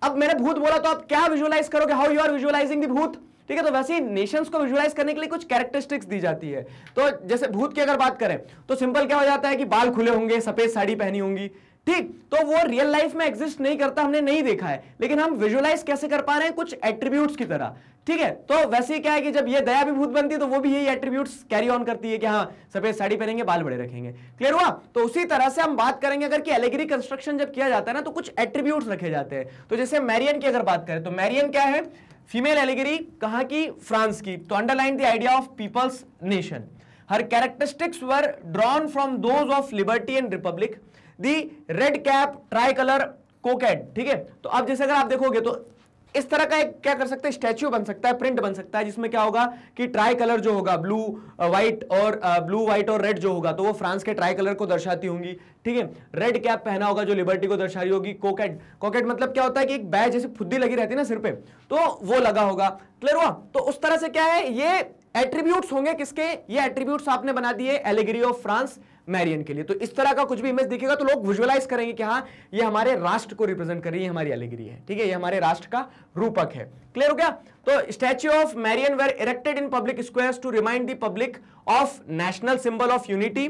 अब मैंने भूत बोला तो आप क्या विजुअलाइज करोगे how you are visualising the भूत ठीक है तो वैसे ही नेशंस को विजुअलाइज करने के लिए कुछ कैरेक्टरिस्टिक्स दी जाती है तो जैसे भूत की अगर बात करें तो सिंपल क्या हो जाता है कि बाल खुले होंगे सफेद साड़ी पहनी होंगी ठीक तो वो रियल लाइफ में एग्जिस्ट नहीं करता हमने नहीं देखा है लेकिन हम विजुअलाइज कैसे कर पा रहे हैं कुछ एट्रीब्यूट्स की तरह ठीक है तो वैसे ही क्या है कि जब ये दया भी भूत बनती है तो वो भी यही एट्रीब्यूट कैरी ऑन करती है कि हाँ सफेद साड़ी पहनेंगे बाल बड़े रखेंगे क्लियर हुआ तो उसी तरह से हम बात करेंगे अगर कि एलेगरी कंस्ट्रक्शन जब किया जाता है ना तो कुछ एट्रीब्यूट रखे जाते हैं तो जैसे मैरियन की अगर बात करें तो मैरियन क्या है फीमेल एलेगरी कहा की फ्रांस की तो underline the idea of people's nation her characteristics were drawn from those of liberty and republic the red cap tricolour cockade ठीक है तो अब जैसे अगर आप देखोगे तो इस तरह का एक क्या कर सकते हैं स्टैच्यू बन सकता है प्रिंट बन सकता है जिसमें क्या होगा कि ट्राई कलर जो होगा ब्लू व्हाइट और ब्लू व्हाइट और रेड जो होगा तो वो फ्रांस के ट्राई कलर को दर्शाती होंगी ठीक है रेड कैप पहना होगा जो लिबर्टी को दर्शा रही होगी कोकेट कोकेट मतलब क्या होता है कि एक बैच जैसे फुद्दी लगी रहती है ना सिर पर तो वो लगा होगा क्लियर हुआ तो उस तरह से क्या है ये एट्रीब्यूट होंगे किसके ये एट्रीब्यूट आपने बना दिए एलेगरी ऑफ फ्रांस मैरियन के लिए तो इस तरह का कुछ भी इमेज देखेगा तो लोग विजुअलाइज करेंगे कि हाँ ये हमारे राष्ट्र को रिप्रेजेंट कर रही है हमारी अलीगिरी है ठीक है ये हमारे राष्ट्र का रूपक है क्लियर हो गया तो statue of Marianne were erected in public square to remind the public of national symbol of unity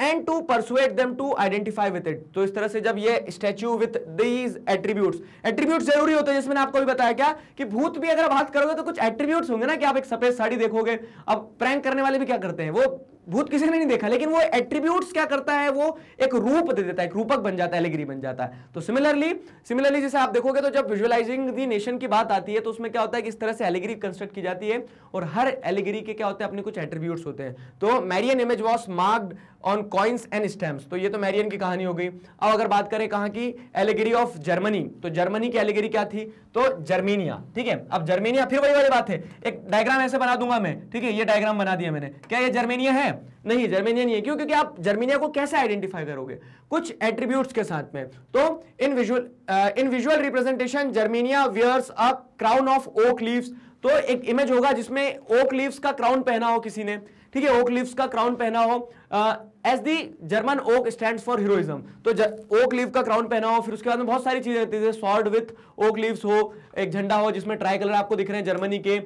and to persuade them to identify with it तो इस तरह से जब ये statue with these attribute attribute जरूरी होते हैं जिसमें आपको भी बताया क्या कि भूत भी अगर बात करोगे तो कुछ एट्रीब्यूट होंगे ना कि आप एक सफेद साड़ी देखोगे अब प्रैंक करने वाले भी क्या करते हैं वो भूत किसी ने नहीं देखा लेकिन वो एट्रीब्यूट्स क्या करता है वो एक रूप दे देता है एक रूपक बन जाता है एलेगरी बन जाता है तो सिमिलरली सिमिलरली जैसे आप देखोगे तो जब विजुअलाइजिंग दी नेशन की बात आती है तो उसमें क्या होता है कि इस तरह से एलेगरी कंस्ट्रक्ट की जाती है और हर एलेगरी के क्या होते हैं अपने कुछ एट्रीब्यूट्स होते हैं तो Marianne image was marked on coins and stamp तो ये तो मैरियन की कहानी हो गई अब अगर बात करें कहा की एलिगरी ऑफ जर्मनी तो जर्मनी की एलिगरी क्या थी तो जर्मीनिया ठीक है अब जर्मीनिया फिर वही वाली बात है एक डायग्राम ऐसे बना दूंगा मैं ठीक है ये डायग्राम बना दिया मैंने क्या ये जर्मेनिया है नहीं जर्मेनिया नहीं है क्यों क्योंकि आप जर्मेनिया को कैसे आइडेंटिफाई करोगे कुछ एट्रीब्यूट के साथ में तो in visual in visual representation Germania wears a crown of oak leaves तो एक इमेज होगा जिसमें ओक लीव्स का क्राउन पहना हो किसी ने ठीक है ओक लीव्स का क्राउन पहना हो uh, as the German oak stand for heroism तो ओक लीव का क्राउन पहना हो फिर उसके बाद में बहुत सारी चीजें रहती थी सॉर्ड विथ ओक लीव्स हो एक झंडा हो जिसमें ट्राई कलर आपको दिख रहे हैं जर्मनी के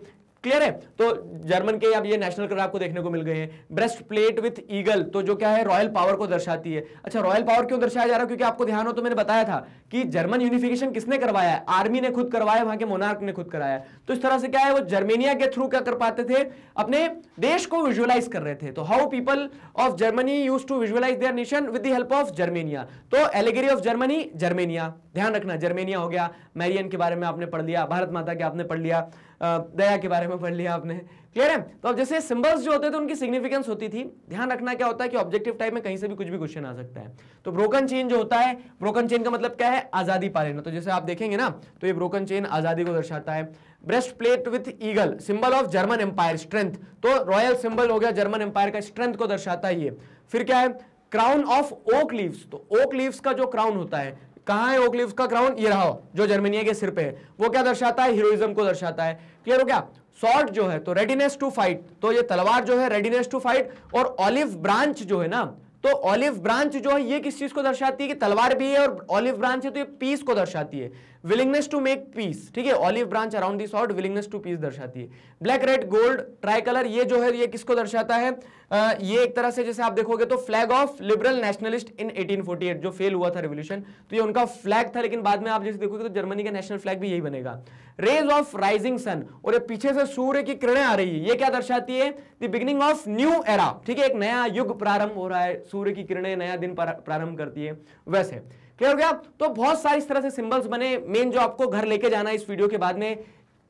क्लियर है तो जर्मन के अब ये नेशनल कलर आपको देखने को मिल गए हैं ब्रेस्ट प्लेट विथ ईगल तो जो क्या है रॉयल पावर को दर्शाती है अच्छा रॉयल पावर क्यों दर्शाया जा रहा है क्योंकि आपको ध्यान हो तो मैंने बताया था कि जर्मन यूनिफिकेशन किसने करवाया है आर्मी ने खुद करवाया वहां के मोनार्क ने खुद कराया तो इस तरह से क्या है वो जर्मेनिया के थ्रू क्या कर पाते थे अपने देश को विजुअलाइज कर रहे थे तो how people of Germany use to visualise their nation with help of Germania तो एलेगरी ऑफ जर्मनी जर्मेनिया ध्यान रखना जर्मेनिया हो गया मैरियन के बारे में आपने पढ़ लिया भारत माता के आपने पढ़ लिया दया के बारे में पढ़ लिया आपने क्लियर है तो अब जैसे सिंबल्स जो होते थे तो उनकी सिग्निफिकेंस होती थी ध्यान रखना क्या होता है कि ऑब्जेक्टिव टाइप में कहीं से भी कुछ भी क्वेश्चन आ सकता है तो ब्रोकन चेन जो होता है ब्रोकन चेन का मतलब क्या है आजादी पा लेना तो जैसे आप देखेंगे ना तो ये ब्रोकन चेन आजादी को दर्शाता है breast plate with eagle symbol of German empire strength तो रॉयल सिंबल हो गया जर्मन एम्पायर का स्ट्रेंथ को दर्शाता है ये फिर क्या है क्राउन ऑफ ओक लीव्स तो ओक लीव्स का जो क्राउन होता है कहाँ है ओकलिव्स का क्राउन ये रहा जो जर्मनी के सिर पे है वो क्या दर्शाता है हीरोइज्म को दर्शाता है क्लियर हो क्या सॉर्ट जो है तो रेडीनेस टू फाइट तो ये तलवार जो है रेडीनेस टू फाइट और ऑलिव ब्रांच जो है ना तो ऑलिव ब्रांच जो है ये किस चीज को दर्शाती है कि तलवार भी है और ऑलिव ब्रांच है तो ये पीस को दर्शाती है विलिंगनेस टू मेक पीस ठीक है olive branch around this hot willingness to peace दर्शाती है black red gold tricolour ये जो है ये किसको दर्शाता है आ, ये एक तरह से जैसे आप देखोगे तो flag of liberal nationalist in 1848 जो फेल हुआ था रिवोल्यूशन तो ये उनका फ्लैग था लेकिन बाद में आप जैसे देखोगे तो जर्मनी का नेशनल फ्लैग भी यही बनेगा रेज ऑफ राइजिंग सन और ये पीछे से सूर्य की किरणें आ रही है ये क्या दर्शाती है the beginning of new era ठीक है एक नया युग प्रारंभ हो रहा है सूर्य की किरणें नया दिन प्रारंभ करती है वैसे क्लियर हो गया तो बहुत सारे इस तरह से सिंबल्स बने मेन जो आपको घर लेके जाना है इस वीडियो के बाद में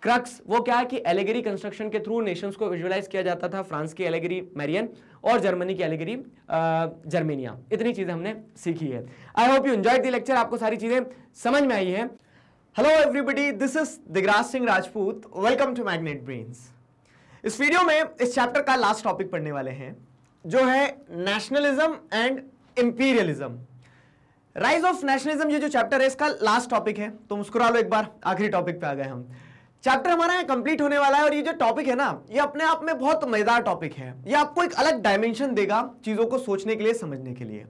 क्रक्स वो क्या है कि एलेगरी कंस्ट्रक्शन के थ्रू नेशंस को विजुअलाइज किया जाता था फ्रांस की एलेगरी मैरियन और जर्मनी की एलेगरी जर्मेनिया इतनी चीज़ें हमने सीखी है I hope you enjoy the lecture आपको सारी चीज़ें समझ में आई है hello everybody this is Digraj Singh Rajput welcome to magnet brains इस वीडियो में इस चैप्टर का लास्ट टॉपिक पढ़ने वाले हैं जो है nationalism and imperialism rise of nationalism ये जो चैप्टर है इसका लास्ट टॉपिक है तो मुस्कुरा लो एक बार आखिरी टॉपिक पे आ गए हम चैप्टर हमारा कंप्लीट होने वाला है और ये जो टॉपिक है ना ये अपने आप में बहुत मजेदार टॉपिक है ये आपको एक अलग डायमेंशन देगा चीजों को सोचने के लिए समझने के लिए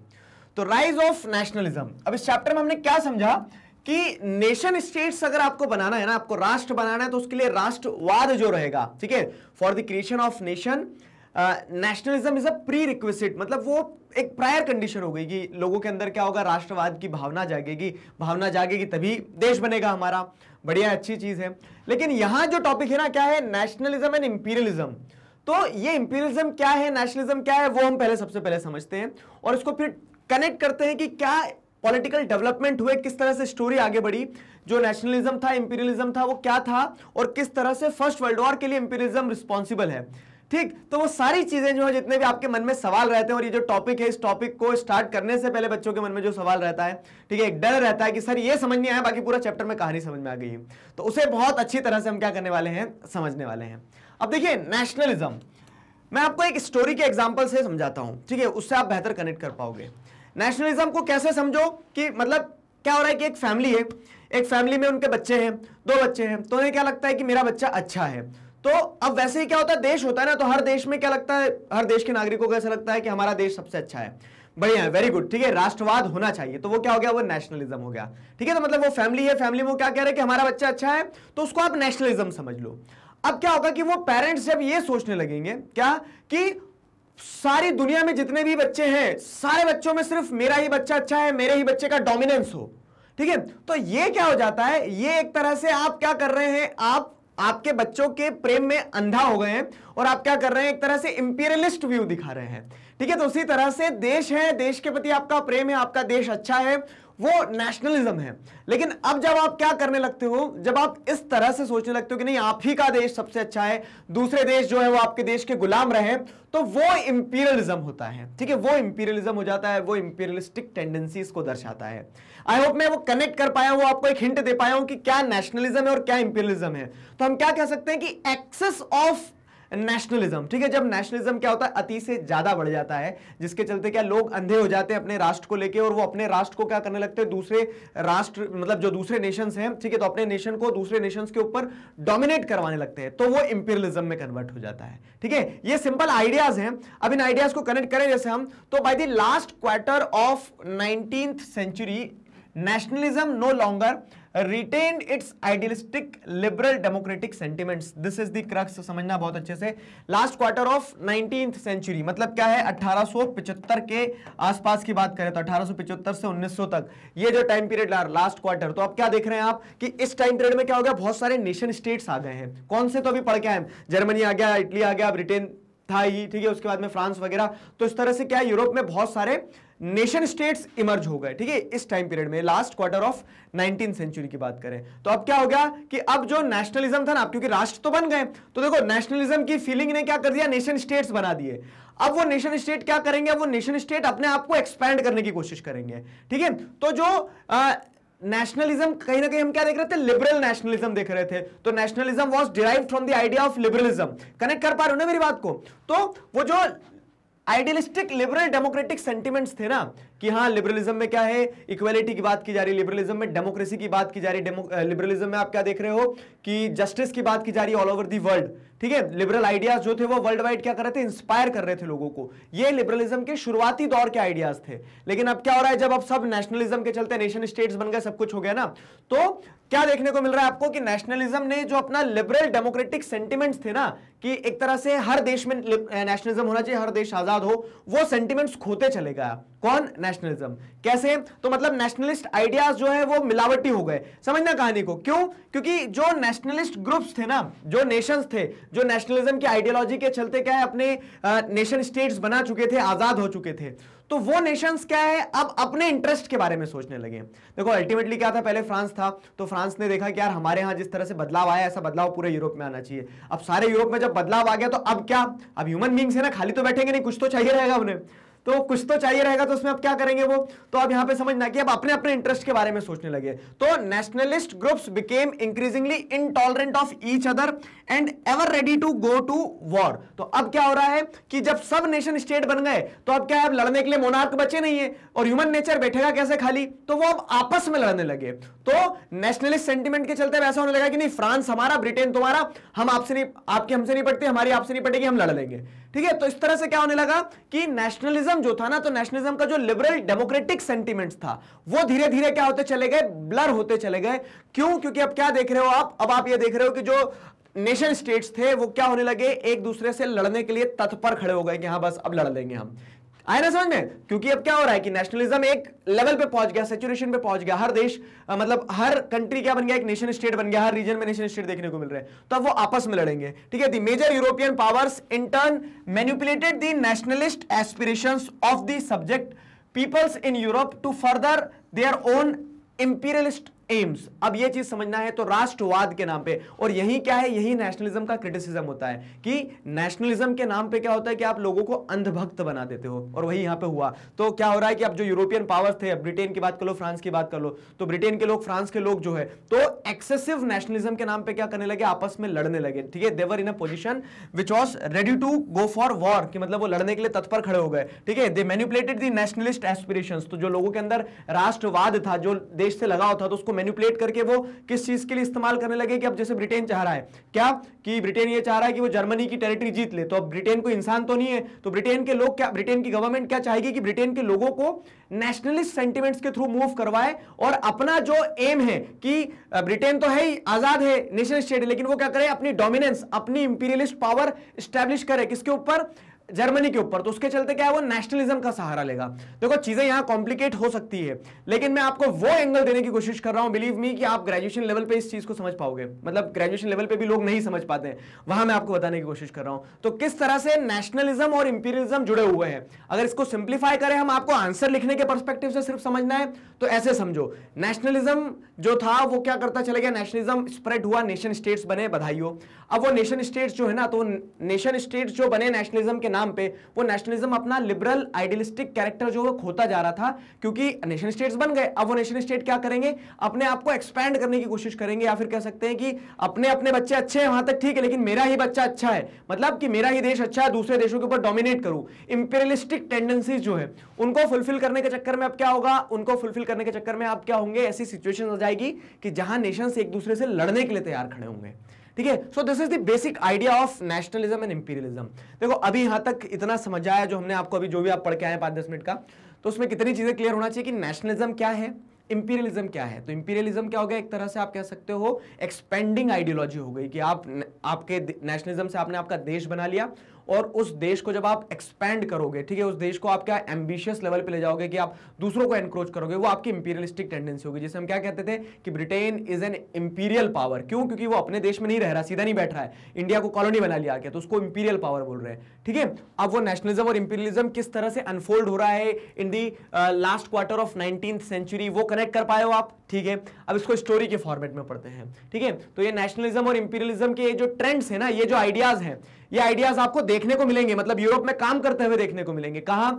तो राइज ऑफ नेशनलिज्म अब इस चैप्टर में हमने क्या समझा कि नेशन स्टेट्स अगर आपको बनाना है ना आपको राष्ट्र बनाना है तो उसके लिए राष्ट्रवाद जो रहेगा ठीक है for the creation of nation nationalism is a pre request मतलब वो एक प्रायर कंडीशन हो गई कि लोगों के अंदर क्या होगा राष्ट्रवाद की भावना जागेगी भावना जागेगी तभी देश बनेगा हमारा बढ़िया अच्छी चीज़ है लेकिन यहां जो टॉपिक है ना क्या है नेशनलिज्म एंड इंपीरियलिज्म तो ये इंपीरियलिज्म क्या है नेशनलिज्म क्या है वो हम पहले सबसे पहले समझते हैं और इसको फिर कनेक्ट करते हैं कि क्या पॉलिटिकल डेवलपमेंट हुए किस तरह से स्टोरी आगे बढ़ी जो नेशनलिज्म था इंपीरियलिज्म था वो क्या था और किस तरह से फर्स्ट वर्ल्ड वॉर के लिए इंपीरियलिज्म रिस्पॉन्सिबल है ठीक तो वो सारी चीजें जो है जितने भी आपके मन में सवाल रहते हैं और ये जो टॉपिक है इस टॉपिक को स्टार्ट करने से पहले बच्चों के मन में जो सवाल रहता है ठीक है एक डर रहता है कि सर ये समझ नहीं आया बाकी पूरा चैप्टर में कहानी समझ में आ गई है तो उसे बहुत अच्छी तरह से हम क्या करने वाले हैं समझने वाले हैं अब देखिए नेशनलिज्म मैं आपको एक स्टोरी के एग्जाम्पल से समझाता हूँ ठीक है उससे आप बेहतर कनेक्ट कर पाओगे नेशनलिज्म को कैसे समझो कि मतलब क्या हो रहा है कि एक फैमिली है एक फैमिली में उनके बच्चे हैं दो बच्चे हैं तो उन्हें क्या लगता है कि मेरा बच्चा अच्छा है तो अब वैसे ही क्या होता है देश होता है ना तो हर देश में क्या लगता है हर देश के नागरिकों को ऐसा लगता है कि हमारा देश सबसे अच्छा है बढ़िया है वेरी गुड ठीक है राष्ट्रवाद होना चाहिए तो वो क्या हो गया वो नेशनलिज्म हो गया ठीक है तो मतलब वो फैमिली है फैमिली में क्या कह रहे कि हमारा बच्चा अच्छा है तो उसको आप नेशनलिज्म समझ लो अब क्या होगा कि वो पेरेंट्स जब ये सोचने लगेंगे क्या कि सारी दुनिया में जितने भी बच्चे हैं सारे बच्चों में सिर्फ मेरा ही बच्चा अच्छा है मेरे ही बच्चे का डोमिनेंस हो ठीक है तो ये क्या हो जाता है ये एक तरह से आप क्या कर रहे हैं आप आपके बच्चों के प्रेम में अंधा हो गए हैं और आप क्या कर रहे हैं एक तरह से इंपीरियलिस्ट व्यू दिखा रहे हैं ठीक है तो उसी तरह से देश है देश के प्रति आपका प्रेम है आपका देश अच्छा है वो नेशनलिज्म है लेकिन अब जब आप क्या करने लगते हो जब आप इस तरह से सोचने लगते हो कि नहीं आप ही का देश सबसे अच्छा है दूसरे देश जो है वो आपके देश के गुलाम रहे तो वो इंपीरियलिज्म होता है ठीक है वो इंपीरियलिज्म हो जाता है वो इंपीरियलिस्टिक टेंडेंसी को दर्शाता है आई होप मैं वो कनेक्ट कर पाया हूं आपको एक हिंट दे पाया हूं कि क्या नेशनलिज्म है और क्या इंपीरियलिज्म है तो हम क्या कह सकते हैं कि एक्सेस ऑफ नेशनलिज्म ठीक है जब नेशनलिज्म क्या होता है अति से ज्यादा बढ़ जाता है जिसके चलते क्या लोग अंधे हो जाते हैं अपने राष्ट्र को लेके और वो अपने राष्ट्र को क्या करने लगते हैं दूसरे राष्ट्र मतलब जो दूसरे नेशंस हैं ठीक है तो अपने नेशन को दूसरे नेशंस के ऊपर डोमिनेट करवाने लगते हैं तो वो इंपीरियलिज्म में कन्वर्ट हो जाता है ठीक है ये सिंपल आइडियाज हैं अब इन आइडियाज को कनेक्ट करें जैसे हम तो by the last quarter of nineteen century nationalism no longer retain its idealistic liberal democratic sentiment this is the crux समझना बहुत अच्छे से last quarter of nineteen century मतलब क्या है 1875 के आसपास की बात करें तो 1875 से 1900 तक ये जो टाइम पीरियड लास्ट क्वार्टर तो अब क्या देख रहे हैं आप कि इस टाइम पीरियड में क्या हो गया बहुत सारे नेशन स्टेट्स आ गए हैं कौन से तो अभी पढ़ के आए जर्मनी आ गया इटली आ गया ब्रिटेन था ही ठीक है उसके बाद में फ्रांस वगैरह तो इस तरह से क्या यूरोप में बहुत सारे नेशन स्टेट्स इमर्ज हो गए ठीक है इस टाइम पीरियड में last quarter of nineteen century की बात करें तो अब क्या हो गया कि अब जो नेशनलिज्म था ना क्योंकि राष्ट्र तो बन गए तो देखो नेशनलिज्म की फीलिंग ने क्या कर दिया नेशन स्टेट्स बना दिए अब वो नेशन स्टेट क्या करेंगे वो नेशन स्टेट अपने आप को एक्सपैंड करने की कोशिश करेंगे ठीक है तो जो आ, नेशनलिज्म कहीं ना कहीं हम क्या देख रहे थे लिबरल नेशनलिज्म देख रहे थे तो nationalism was derived from the idea of liberalism connect कर पा रहे हो ना मेरी बात को तो वो जो आइडियलिस्टिक लिबरल डेमोक्रेटिक सेंटीमेंट्स थे ना कि हाँ लिबरलिज्म में क्या है इक्वेलिटी की बात की जा रही है लिबरलिज्म में डेमोक्रेसी की बात की जा रही है लिबरलिज्म में आप क्या देख रहे हो कि जस्टिस की बात की जा रही है ऑल ओवर दी वर्ल्ड ठीक है लिबरल आइडियाज जो थे वो वर्ल्ड वाइड क्या कर रहे थे इंस्पायर कर रहे थे लोगों को ये लिबरलिज्म के शुरुआती दौर के आइडियाज थे लेकिन अब क्या हो रहा है जब अब सब नेशनलिज्म के चलते नेशन स्टेट्स बन गए सब कुछ हो गया ना तो क्या देखने को मिल रहा है आपको कि नेशनलिज्म ने जो अपना लिबरल डेमोक्रेटिक सेंटिमेंट्स थे ना कि एक तरह से हर देश में नेशनलिज्म होना चाहिए हर देश आजाद हो वो सेंटिमेंट्स खोते चले गया कौन नेशनलिज्म कैसे तो मतलब नेशनलिस्ट आइडियाज जो है वो मिलावटी हो गए समझना कहानी को क्यों क्योंकि जो नेशनलिस्ट ग्रुप्स थे ना जो नेशंस थे जो नेशनलिज्म की आइडियोलॉजी के चलते क्या है अपने नेशन स्टेट्स बना चुके थे आज़ाद हो चुके थे तो वो नेशंस क्या है अब अपने इंटरेस्ट के बारे में सोचने लगे देखो अल्टीमेटली क्या था पहले फ्रांस था तो फ्रांस ने देखा कि यार हमारे यहां जिस तरह से बदलाव आया ऐसा बदलाव पूरे यूरोप में आना चाहिए अब सारे यूरोप में जब बदलाव आ गया तो अब क्या अब ह्यूमन बींग्स है ना खाली तो बैठेंगे नहीं कुछ तो चाहिए रहेगा उन्हें तो कुछ तो चाहिए रहेगा तो उसमें अब क्या करेंगे वो तो अब यहां पे समझना कि अब अपने अपने इंटरेस्ट के बारे में सोचने लगे तो nationalist groups became increasingly intolerant of each other and ever ready to go to war तो अब क्या हो रहा है कि जब सब नेशन स्टेट बन गए तो अब क्या है अब लड़ने के लिए मोनार्क बचे नहीं है और ह्यूमन नेचर बैठेगा कैसे खाली तो वो अब आपस में लड़ने लगे तो नेशनलिस्ट सेंटिमेंट के चलते ऐसा होने लगा कि नहीं फ्रांस हमारा ब्रिटेन तुम्हारा हम आपसे नहीं आपके हमसे नहीं पड़ते हमारी आपसे नहीं पड़ेगी हम लड़ लेंगे ठीक है तो इस तरह से क्या होने लगा कि नेशनलिज्म जो था ना तो नेशनलिज्म का जो लिबरल डेमोक्रेटिक सेंटीमेंट था वो धीरे धीरे क्या होते चले गए ब्लर होते चले गए क्यों क्योंकि अब क्या देख रहे हो आप अब आप ये देख रहे हो कि जो नेशन स्टेट्स थे वो क्या होने लगे एक दूसरे से लड़ने के लिए तत्पर खड़े हो गए कि हाँ बस अब लड़ लेंगे हम आया ना समझ में क्योंकि अब क्या हो रहा है कि नेशनलिज्म एक लेवल पे पहुंच गया सेचुरेशन पे पहुंच गया हर देश आ, मतलब हर कंट्री क्या बन गया एक नेशन स्टेट बन गया हर रीजन में नेशन स्टेट देखने को मिल रहा है तो अब वो आपस में लड़ेंगे ठीक है the major European powers in turn manipulated the nationalist aspiration of the subject peoples in Europe to further their own imperialist aims अब ये चीज समझना है तो राष्ट्रवाद के नाम पे और यही क्या है यही नेशनलिज्म का क्रिटिसिज्म होता है कि नेशनलिज्म के नाम पे क्या होता है कि आप लोगों को अंधभक्त बना देते हो और वही यहां पे हुआ तो क्या हो रहा है कि अब जो यूरोपियन पावर्स थे ब्रिटेन की बात कर लो फ्रांस की बात कर लो तो ब्रिटेन के लोग फ्रांस के लोग जो है तो एक्सेसिव नेशनलिज्म के नाम पर क्या करने लगे आपस में लड़ने लगे ठीक है they were in a position which was ready to go for war कि मतलब वो लड़ने के लिए तत्पर खड़े हो गए ठीक है they manipulated the nationalist aspiration तो जो लोगों के अंदर राष्ट्रवाद था जो देश से लगाव था तो उसको मैनिपुलेट करके वो किस चीज के लिए इस्तेमाल करने लगे कि अब जैसे ब्रिटेन चाह रहा है क्या कि ब्रिटेन ये चाह रहा है कि वो जर्मनी की टेरिटरी जीत ले तो अब ब्रिटेन को इंसान तो नहीं है तो ब्रिटेन के लोग क्या ब्रिटेन की गवर्नमेंट क्या चाहेगी कि ब्रिटेन के लोगों को नेशनलिस्ट सेंटिमेंट्स के थ्रू मूव करवाए और अपना जो एम है कि ब्रिटेन तो है ही आजाद है नेशनल स्टेट लेकिन वो क्या करे अपनी डोमिनेंस अपनी इंपीरियलिस्ट पावर स्टैब्लिश करे किसके ऊपर जर्मनी के ऊपर तो उसके चलते क्या है वो नेशनलिज्म का सहारा लेगा देखो चीजें यहां कॉम्प्लिकेट हो सकती है लेकिन मैं आपको वो एंगल देने की कोशिश कर रहा हूं बिलीव मी कि आप ग्रेजुएशन लेवल पे इस चीज को समझ पाओगे मतलब ग्रेजुएशन लेवल पे भी लोग नहीं समझ पाते वहां मैं आपको बताने की कोशिश कर रहा हूं तो किस तरह से नेशनलिज्म और इंपीरियलिज्म जुड़े हुए हैं अगर इसको सिंप्लीफाई करें हम आपको आंसर लिखने के परस्पेक्टिव से सिर्फ समझना है तो ऐसे समझो नेशनलिज्म जो था वो क्या करता चले गया नेशनलिज्म स्प्रेड हुआ नेशन स्टेट्स बने बधाई अब वो नेशन स्टेट्स जो है ना तो नेशन स्टेट्स जो बने नेशनलिज्म के नाम नाम पे वो नेशनलिज्म अपना लिबरल आइडियलिस्टिक कैरेक्टर जो वो खोता जा रहा था क्योंकि नेशन स्टेट्स बन गए अब वो नेशन स्टेट क्या करेंगे अपने आप को एक्सपैंड करने की कोशिश करेंगे या फिर कह सकते हैं कि अपने अपने बच्चे अच्छे हैं वहां तक ठीक है लेकिन मेरा ही बच्चा अच्छा है मतलब कि मेरा ही देश अच्छा है दूसरे देशों के ऊपर डोमिनेट करूं इंपेरियलिस्टिक टेंडेंसीज जो है उनको फुलफिल करने के चक्कर में अब क्या होगा उनको फुलफिल करने के चक्कर में आप क्या होंगे ऐसी सिचुएशन हो जाएगी कि जहां नेशंस एक दूसरे से लड़ने के लिए तैयार खड़े होंगे ठीक है so this is the basic idea of nationalism and imperialism देखो अभी यहां तक इतना समझ आया जो हमने आपको अभी जो भी आप पढ़ के आए पांच दस मिनट का तो उसमें कितनी चीज़ें क्लियर होना चाहिए कि नेशनलिज्म क्या है इंपीरियलिज्म क्या है तो इंपीरियलिज्म क्या हो गया एक तरह से आप कह सकते हो एक्सपेंडिंग आइडियोलॉजी हो गई कि आप आपके नेशनलिज्म से आपने आपका देश बना लिया और उस देश को जब आप एक्सपैंड करोगे ठीक है उस देश को आप क्या एम्बिशियस लेवल पे ले जाओगे कि आप दूसरों को एनक्रोच करोगे वो आपकी इंपीरियलिस्टिक टेंडेंसी होगी जिसे हम क्या कहते थे कि Britain is an imperial power क्यों क्योंकि वो अपने देश में नहीं रह रहा सीधा नहीं बैठ रहा है इंडिया को कॉलोनी बना लिया गया तो उसको इंपीरियल पावर बोल रहे हैं ठीक है अब वो नेशनलिज्म और इंपीरियलिज्म किस तरह से अनफोल्ड हो रहा है in the last quarter of nineteen century वो कनेक्ट कर पाए हो आप ठीक है अब इसको स्टोरी के फॉर्मेट में पढ़ते हैं ठीक है तो ये नेशनलिज्म और इंपीरियलिज्म के जो ट्रेंड्स है ना ये जो आइडियाज हैं ये आइडियाज आपको देखने को मिलेंगे मतलब यूरोप में काम करते हुए देखने को मिलेंगे कहा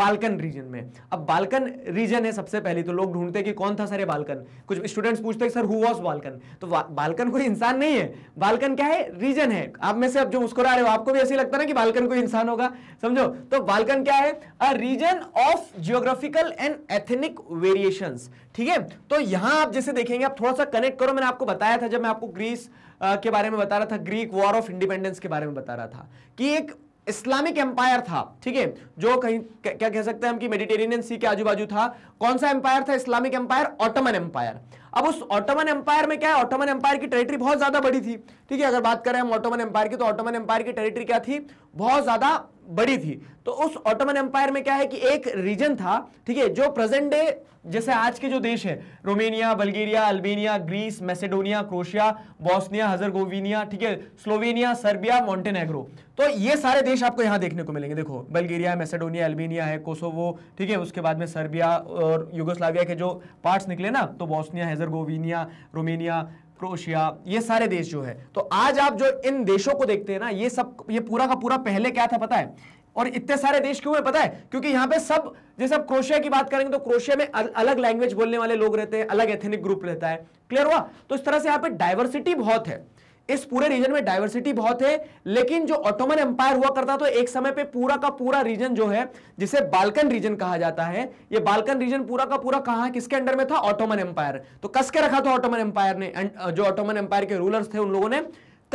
बाल्कन रीजन में अब बाल्कन रीजन है सबसे पहले तो लोग ढूंढते कि कौन था सर बाल्कन कुछ स्टूडेंट्स पूछते हैं सर हु वॉज बाल्कन तो बाल्कन कोई इंसान नहीं है बाल्कन क्या है रीजन है आप में से अब जो मुस्कुरा रहे हो आपको भी ऐसे लगता ना कि बाल्कन कोई इंसान होगा समझो तो बाल्कन क्या है a region of geographical and ethnic variation ठीक है तो यहां आप जैसे देखेंगे आप थोड़ा सा कनेक्ट करो मैंने आपको बताया था जब मैं आपको ग्रीस के बारे में बता रहा था ग्रीक वॉर ऑफ इंडिपेंडेंस के बारे में बता रहा था कि एक इस्लामिक एम्पायर था ठीक है जो कहीं क्या कह सकते हैं हम कि मेडिटेरियन सी के आजू बाजू था कौन सा एम्पायर था इस्लामिक एम्पायर ऑटोमन एम्पायर अब उस ऑटोमन एम्पायर में क्या है ऑटोमन एम्पायर की टेरिटरी बहुत ज्यादा बड़ी थी ठीक है अगर बात करें हम ऑटोमन एम्पायर की तो ऑटोमन एम्पायर की टेरिटरी क्या थी बहुत ज्यादा बड़ी थी तो उस ऑटोमन एम्पायर में क्या है कि एक रीजन था ठीक है जो प्रेजेंट डे जैसे आज के जो देश है Romania Bulgaria Albania Greece Macedonia Croatia Bosnia Herzegovina ठीक है स्लोवेनिया सर्बिया मॉन्टेनेग्रो तो ये सारे देश आपको यहां देखने को मिलेंगे देखो बल्गेरिया मैसेडोनिया अल्बेनिया है कोसोवो ठीक है उसके बाद में सर्बिया और युगोस्लाविया के जो पार्ट्स निकले ना तो बॉस्निया हेजरगोविनिया रोमेनिया क्रोशिया ये सारे देश जो है तो आज आप जो इन देशों को देखते हैं ना ये सब ये पूरा का पूरा पहले क्या था पता है और इतने सारे देश क्यों है पता है क्योंकि यहाँ पे सब जैसे आप क्रोशिया की बात करेंगे तो क्रोशिया में अलग लैंग्वेज बोलने वाले लोग रहते हैं अलग एथेनिक ग्रुप रहता है क्लियर हुआ तो इस तरह से यहाँ पे डायवर्सिटी बहुत है इस पूरे रीजन में डायवर्सिटी बहुत है लेकिन जो ऑटोमन एम्पायर हुआ करता तो एक समय पे पूरा का पूरा रीजन जो है जिसे बाल्कन रीजन कहा जाता है ये बाल्कन रीजन पूरा का पूरा कहा किसके अंडर में था ऑटोमन एम्पायर तो कस के रखा था ऑटोमन एम्पायर ने जो ऑटोमन एम्पायर के रूलर्स थे उन लोगों ने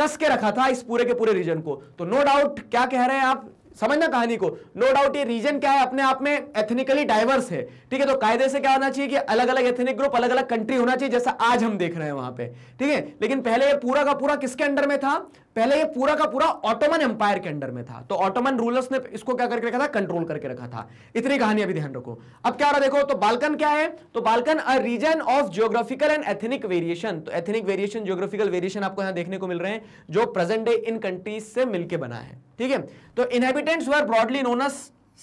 कस के रखा था इस पूरे के पूरे रीजन को तो नो डाउट क्या कह रहे हैं आप समझना कहानी को नो डाउट ये रीजन क्या है अपने आप में एथनिकली डाइवर्स है ठीक है तो कायदे से क्या होना चाहिए कि अलग अलग एथनिक ग्रुप अलग अलग कंट्री होना चाहिए जैसा आज हम देख रहे हैं वहां पे ठीक है लेकिन पहले ये पूरा का पूरा किसके अंडर में था पहले ये पूरा का पूरा ऑटोमन एम्पायर के अंडर में था तो ऑटोमन रूलर्स ने इसको क्या करके रखा था कंट्रोल करके रखा था इतनी कहानी अभी ध्यान रखो अब क्या हो रहा देखो तो बालकन क्या है तो Balkan a region of geographical and ethnic variation तो एथनिक वेरिएशन जियोग्राफिकल वेरिएशन आपको यहां देखने को मिल रहे हैं जो प्रेजेंट डे इन कंट्रीज से मिलकर बना है ठीक है तो inhabitants were broadly known as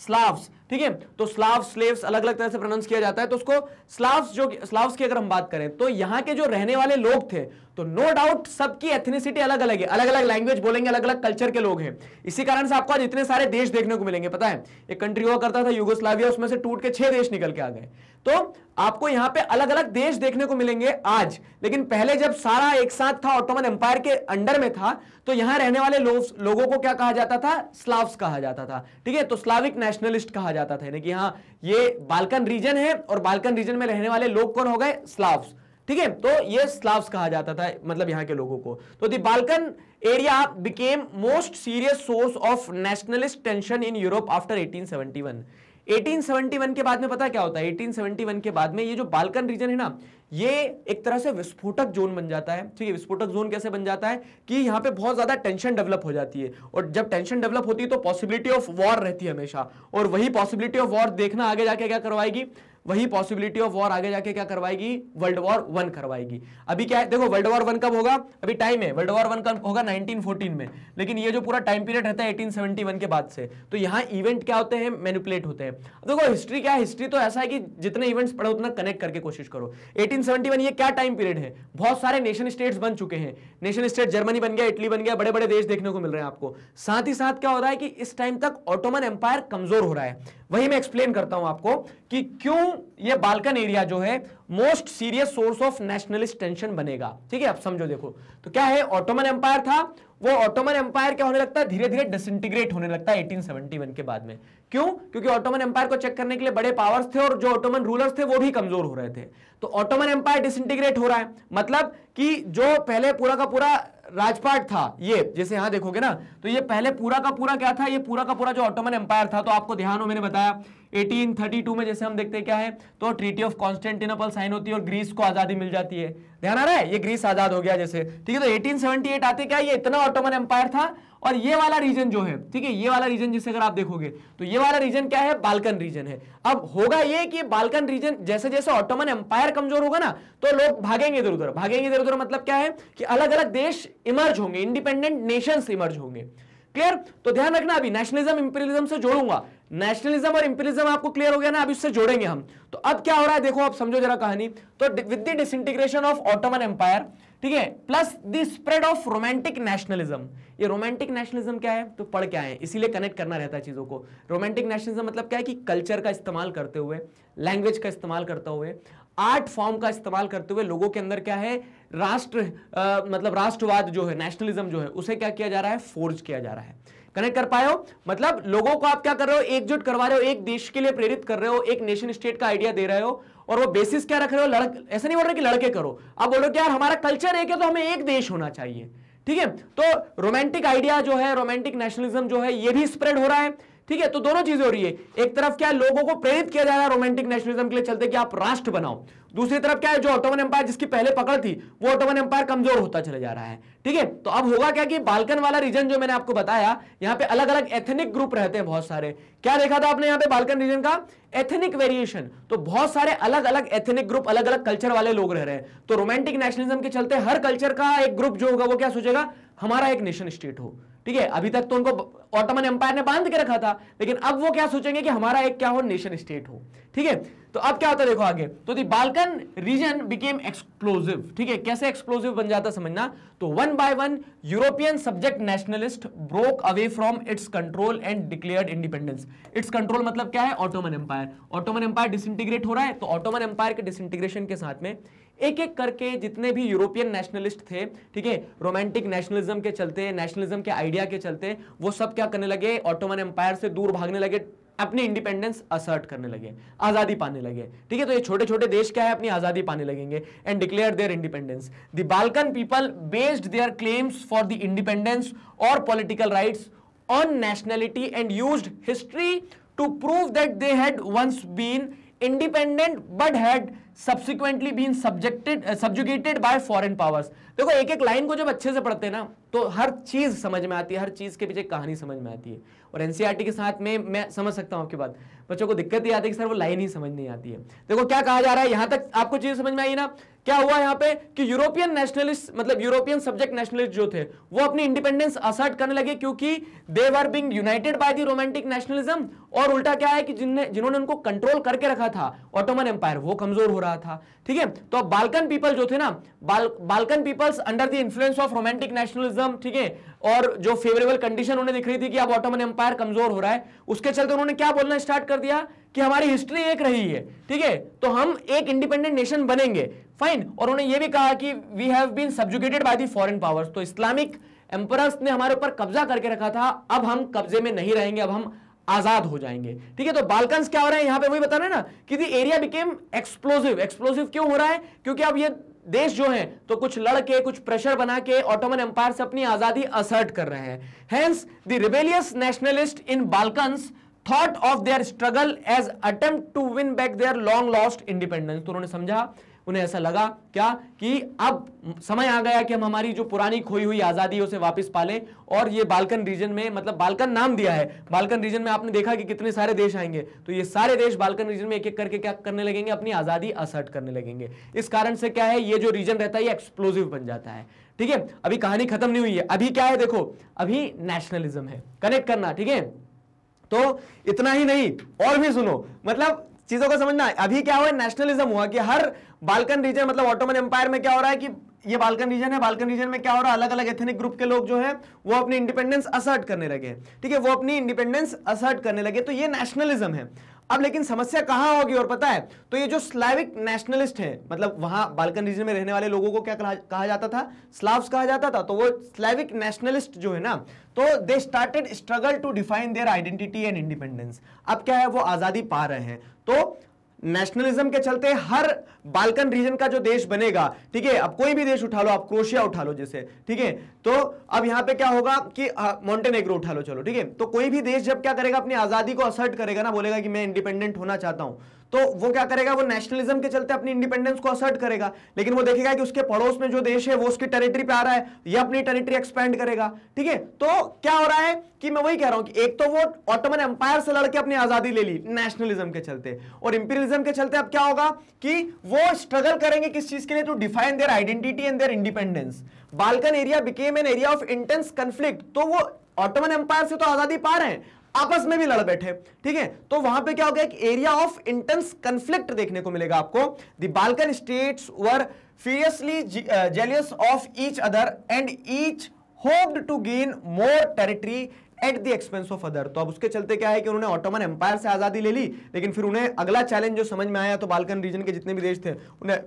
Slavs ठीक है तो स्लाव स्लेव्स अलग अलग तरह से प्रोनाउंस किया जाता है तो उसको स्लाव्स जो स्लाव्स की अगर हम बात करें तो यहाँ के जो रहने वाले लोग थे तो नो डाउट सबकी एथनिसिटी अलग अलग है अलग अलग लैंग्वेज बोलेंगे अलग अलग कल्चर के लोग हैं इसी कारण से आपको आज इतने सारे देश देखने को मिलेंगे पता है एक कंट्री हुआ करता था यूगोस्लाविया उसमें से टूट के छह देश निकल के आ गए तो आपको यहां पे अलग अलग देश देखने को मिलेंगे आज लेकिन पहले जब सारा एक साथ था ऑटोमन एम्पायर के अंडर में था तो यहां रहने वाले लो, लोगों को क्या कहा जाता था स्लाव्स कहा जाता था ठीक है तो स्लाविक नेशनलिस्ट कहा जाता था यानी कि यहां ये बाल्कन रीजन है और बाल्कन रीजन में रहने वाले लोग कौन हो गए स्लाव्स ठीक है तो ये स्लाव्स कहा जाता था मतलब यहाँ के लोगों को तो the Balkan area became most serious source of nationalist tension in Europe after 1871 1871 के बाद में पता क्या होता है 1871 के बाद में ये जो बालकन रीजन है ना ये एक तरह से विस्फोटक जोन बन जाता है ठीक है विस्फोटक जोन कैसे बन जाता है कि यहाँ पे बहुत ज्यादा टेंशन डेवलप हो जाती है और जब टेंशन डेवलप होती है तो पॉसिबिलिटी ऑफ वॉर रहती है हमेशा और वही पॉसिबिलिटी ऑफ वॉर देखना आगे जाके क्या करवाएगी वही पॉसिबिलिटी ऑफ वॉर आगे जाके क्या करवाएगी वर्ल्ड वॉर वन करवाएगी अभी क्या है देखो वर्ल्ड वॉर वन कब होगा अभी टाइम है वर्ल्ड वॉर वन कब होगा 1914 में लेकिन ये जो पूरा टाइम पीरियड रहता है 1871 के बाद से तो यहाँ इवेंट क्या होते हैं मैनिपुलेट होते हैं देखो हिस्ट्री क्या हिस्ट्री तो ऐसा है कि जितने इवेंट्स पढ़ो उतना कनेक्ट करके कोशिश करो एटीन ये क्या टाइम पीरियड है बहुत सारे नेशन स्टेट्स बन चुके हैं नेशन स्टेट जर्मनी बन गया इटली बन गया बड़े बड़े देश देखने को मिल रहे हैं आपको साथ ही साथ क्या हो रहा है कि इस टाइम तक ऑटोमन एम्पायर कमजोर हो रहा है वही मैं एक्सप्लेन करता हूं आपको कि क्यों ये बाल्कन एरिया जो है most serious source of nationalist tension बनेगा ठीक है आप समझो देखो तो क्या है ऑटोमन एम्पायर था वो ऑटोमन एम्पायर क्या होने लगता है धीरे धीरे डिसइंटीग्रेट होने लगता है 1871 के बाद में क्यों क्योंकि ऑटोमन एम्पायर को चेक करने के लिए बड़े पावर्स थे और जो ऑटोमन रूलर्स थे वो भी कमजोर हो रहे थे तो ऑटोमन एम्पायर डिसइंटीग्रेट हो रहा है मतलब कि जो पहले पूरा का पूरा राजपाट था ये जैसे यहां देखोगे ना तो ये पहले पूरा का पूरा क्या था ये पूरा का पूरा जो ऑटोमन एम्पायर था तो आपको ध्यान हो मैंने बताया 1832 में जैसे हम देखते हैं क्या है तो ट्रीटी ऑफ कॉन्स्टेंटिनोपल साइन होती है और ग्रीस को आजादी मिल जाती है ध्यान आ रहा है ये ग्रीस आजाद हो गया जैसे ठीक है तो 1878 आते क्या ये इतना ऑटोमन एम्पायर था और ये वाला रीजन जो है ठीक है ये वाला रीजन जिसे अगर आप देखोगे तो ये वाला रीजन क्या है बालकन रीजन है अब होगा ये कि बालकन रीजन जैसे जैसे ऑटोमन एम्पायर कमजोर होगा ना तो लोग भागेंगे इधर उधर भागेंगे इधर उधर मतलब क्या है कि अलग अलग देश इमर्ज होंगे इंडिपेंडेंट नेशंस इमर्ज होंगे क्लियर तो ध्यान रखना अभी नेशनलिज्म इंपेरियलिज्म से जोड़ूंगा नेशनलिज्म और इंपेरियलिज्म आपको क्लियर हो गया ना अभी उससे जोड़ेंगे हम तो अब क्या हो रहा है देखो आप समझो जरा कहानी तो with the disintegration of Ottoman empire ठीक है plus the spread of romantic nationalism ये रोमांटिक नेशनलिज्म क्या है तो पढ़ क्या है इसीलिए कनेक्ट करना रहता है चीज़ों को रोमांटिक नेशनलिज्म मतलब क्या है कि कल्चर का इस्तेमाल करते हुए लैंग्वेज का इस्तेमाल करते हुए आर्ट फॉर्म का इस्तेमाल करते हुए लोगों के अंदर क्या है राष्ट्र आ, मतलब राष्ट्रवाद जो है नेशनलिज्म जो है उसे क्या किया जा रहा है फोर्ज किया जा रहा है कनेक्ट कर पाए हो मतलब लोगों को आप क्या कर रहे हो एकजुट करवा रहे हो एक देश के लिए प्रेरित कर रहे हो एक नेशन स्टेट का आइडिया दे रहे हो और वो बेसिस क्या रख रहे हो लड़क ऐसा नहीं बोल रहे कि लड़के करो आप बोलो कि यार हमारा कल्चर एक है तो हमें एक देश होना चाहिए ठीक है तो रोमांटिक आइडिया जो है रोमांटिक नेशनलिज्म जो है ये भी स्प्रेड हो रहा है ठीक है तो दोनों चीजें हो रही है एक तरफ क्या है लोगों को प्रेरित किया जा रहा है रोमांटिक नेशनलिज्म के लिए चलते कि आप राष्ट्र बनाओ दूसरी तरफ क्या है जो ऑटोमन एम्पायर जिसकी पहले पकड़ थी वो ऑटोमन एम्पायर कमजोर होता चला जा रहा है ठीक है तो अब होगा क्या कि बालकन वाला रीजन जो मैंने आपको बताया यहाँ पे अलग अलग एथनिक ग्रुप रहते हैं बहुत सारे क्या देखा था आपने यहाँ पे बालकन रीजन का एथनिक वेरिएशन तो बहुत सारे अलग अलग एथनिक ग्रुप अलग अलग कल्चर वाले लोग रह रहे हैं तो रोमांटिक नेशनलिज्म के चलते हर कल्चर का एक ग्रुप जो होगा वो क्या सोचेगा हमारा एक नेशन स्टेट हो ठीक है अभी तक तो उनको ऑटोमन एम्पायर ने बांध के रखा था लेकिन अब वो क्या सोचेंगे कि हमारा एक क्या हो नेशन स्टेट हो ठीक है तो अब क्या होता है देखो आगे तो the Balkan region became explosive ठीक है कैसे एक्सप्लोजिव बन जाता समझना तो one by one European subject nationalist broke away from its control and declared independence its control मतलब क्या है Ottoman empire Ottoman empire disintegrate हो रहा है तो ऑटोमन एम्पायर के डिसइंटीग्रेशन के साथ में एक एक करके जितने भी यूरोपियन नेशनलिस्ट थे ठीक है रोमांटिक नेशनलिज्म के चलते नेशनलिज्म के आइडिया के चलते वो सब क्या करने लगे ऑटोमन एम्पायर से दूर भागने लगे अपनी इंडिपेंडेंस असर्ट करने लगे आज़ादी पाने लगे ठीक है तो ये छोटे छोटे देश क्या है अपनी आज़ादी पाने लगेंगे and declare their independence the Balkan people based their claims for the independence और political rights on nationality and used history to prove that they had once been independent but had subsequently been subjected subjugated by foreign powers देखो एक एक line को जब अच्छे से पढ़ते हैं ना तो हर चीज़ समझ में आती है हर चीज़ के पीछे कहानी समझ में आती है और एनसीईआरटी e के साथ में मैं समझ सकता हूं आपके बाद बच्चों को दिक्कत ही आती है कि सर वो लाइन ही समझ नहीं आती है देखो क्या कहा जा रहा है यहां तक आपको चीज़ समझ में आई ना क्या हुआ यहाँ पे कि यूरोपियन नेशनलिस्ट मतलब यूरोपियन सब्जेक्ट नेशनलिस्ट जो थे वो अपनी इंडिपेंडेंस असर्ट करने लगे क्योंकि they were being united by the romantic nationalism और उल्टा क्या है कि जिनने जिन्होंने उनको कंट्रोल करके रखा था ऑटोमन एम्पायर वो कमजोर हो रहा था ठीक है तो अब बाल्कन पीपल जो थे ना बाल, Balkan peoples under the influence of romantic nationalism ठीक है और जो फेवरेबल कंडीशन उन्हें दिख रही थी कि अब ऑटोमन एम्पायर कमजोर हो रहा है उसके चलते उन्होंने क्या बोलना स्टार्ट कर दिया कि हमारी हिस्ट्री एक रही है ठीक है तो हम एक इंडिपेंडेंट नेशन बनेंगे फाइन और उन्होंने ये भी कहा कि we have been subjugated by the foreign powers तो इस्लामिक एम्परस ने हमारे ऊपर कब्जा करके रखा था अब हम कब्जे में नहीं रहेंगे अब हम आजाद हो जाएंगे ठीक है तो बालकन क्या हो रहे हैं यहां पर वही बता रहे ना कि the area became explosive explosive क्यों हो रहा है क्योंकि अब ये देश जो है तो कुछ लड़के कुछ प्रेशर बना के ऑटोमन एम्पायर से अपनी आजादी असर्ट कर रहे हैं hence the rebellious nationalist in Balkans thought of their struggle as attempt to win back their long lost independence तो उन्होंने समझा उन्हें ऐसा लगा क्या कि अब समय आ गया कि हम हमारी जो पुरानी खोई हुई आज़ादी है उसे वापस लें और ये बाल्कन रीजन में मतलब बाल्कन नाम दिया है बाल्कन रीजन में आपने देखा कि कितने सारे देश आएंगे तो ये सारे देश बाल्कन रीजन में एक एक करके क्या करने लगेंगे अपनी आज़ादी असर्ट करने लगेंगे इस कारण से क्या है ये जो रीजन रहता है ये एक्सप्लोजिव बन जाता है ठीक है अभी कहानी खत्म नहीं हुई है अभी क्या है देखो अभी नेशनलिज्म है कनेक्ट करना ठीक है तो इतना ही नहीं और भी सुनो मतलब चीजों को समझना अभी क्या हुआ नेशनलिज्म हुआ कि हर बालकन रीजन मतलब ऑटोमन एम्पायर में क्या हो रहा है कि ये बालकन रीजन है बालकन रीजन में क्या हो रहा है अलग अलग एथनिक ग्रुप के लोग जो है वो अपनी इंडिपेंडेंस असर्ट करने लगे ठीक है वो अपनी इंडिपेंडेंस असर्ट करने लगे तो ये नेशनलिज्म है अब लेकिन समस्या कहां होगी और पता है तो ये जो स्लाविक नेशनलिस्ट है मतलब वहां बालकन रीजन में रहने वाले लोगों को क्या कहा जाता था स्लाव्स कहा जाता था तो वो स्लाविक नेशनलिस्ट जो है ना तो they started struggle to define their identity and independence अब क्या है वो आज़ादी पा रहे हैं तो नेशनलिज्म के चलते हर बाल्कन रीजन का जो देश बनेगा ठीक है अब कोई भी देश उठा लो आप क्रोशिया उठा लो जैसे ठीक है तो अब यहां पे क्या होगा कि हाँ, मॉन्टेनेग्रो उठा लो चलो ठीक है तो कोई भी देश जब क्या करेगा अपनी आज़ादी को असर्ट करेगा ना बोलेगा कि मैं इंडिपेंडेंट होना चाहता हूं तो वो क्या करेगा वो नेशनलिज्म के चलते अपनी इंडिपेंडेंस को असर्ट करेगा लेकिन वो देखेगा कि उसके पड़ोस में जो देश है वो उसकी टेरिटरी पे आ रहा है ये अपनी टेरिटरी एक्सपेंड करेगा ठीक है तो क्या हो रहा है कि मैं वही कह रहा हूं कि एक तो वो ऑटोमन एम्पायर से लड़के अपनी आजादी ले ली नेशनलिज्म के चलते और इंपीरियलिज्म के चलते अब क्या होगा कि वो स्ट्रगल करेंगे किस चीज के लिए to define their identity and their independence Balkan area became an area of intense conflict तो वो ऑटोमन एम्पायर से तो आजादी पा रहे हैं आपस में भी लड़ बैठे ठीक है तो वहां पे क्या हो गया एक एरिया ऑफ इंटेंस कंफ्लिक्ट देखने को मिलेगा आपको the Balkan states were fiercely jealous of each other and each hoped to gain more territory at the expense of other तो अब उसके चलते क्या है कि उन्होंने ऑटोमन एम्पायर से आज़ादी ले ली लेकिन फिर उन्हें अगला चैलेंज जो समझ में आया तो बाल्कन रीजन के जितने भी देश थे उन्हें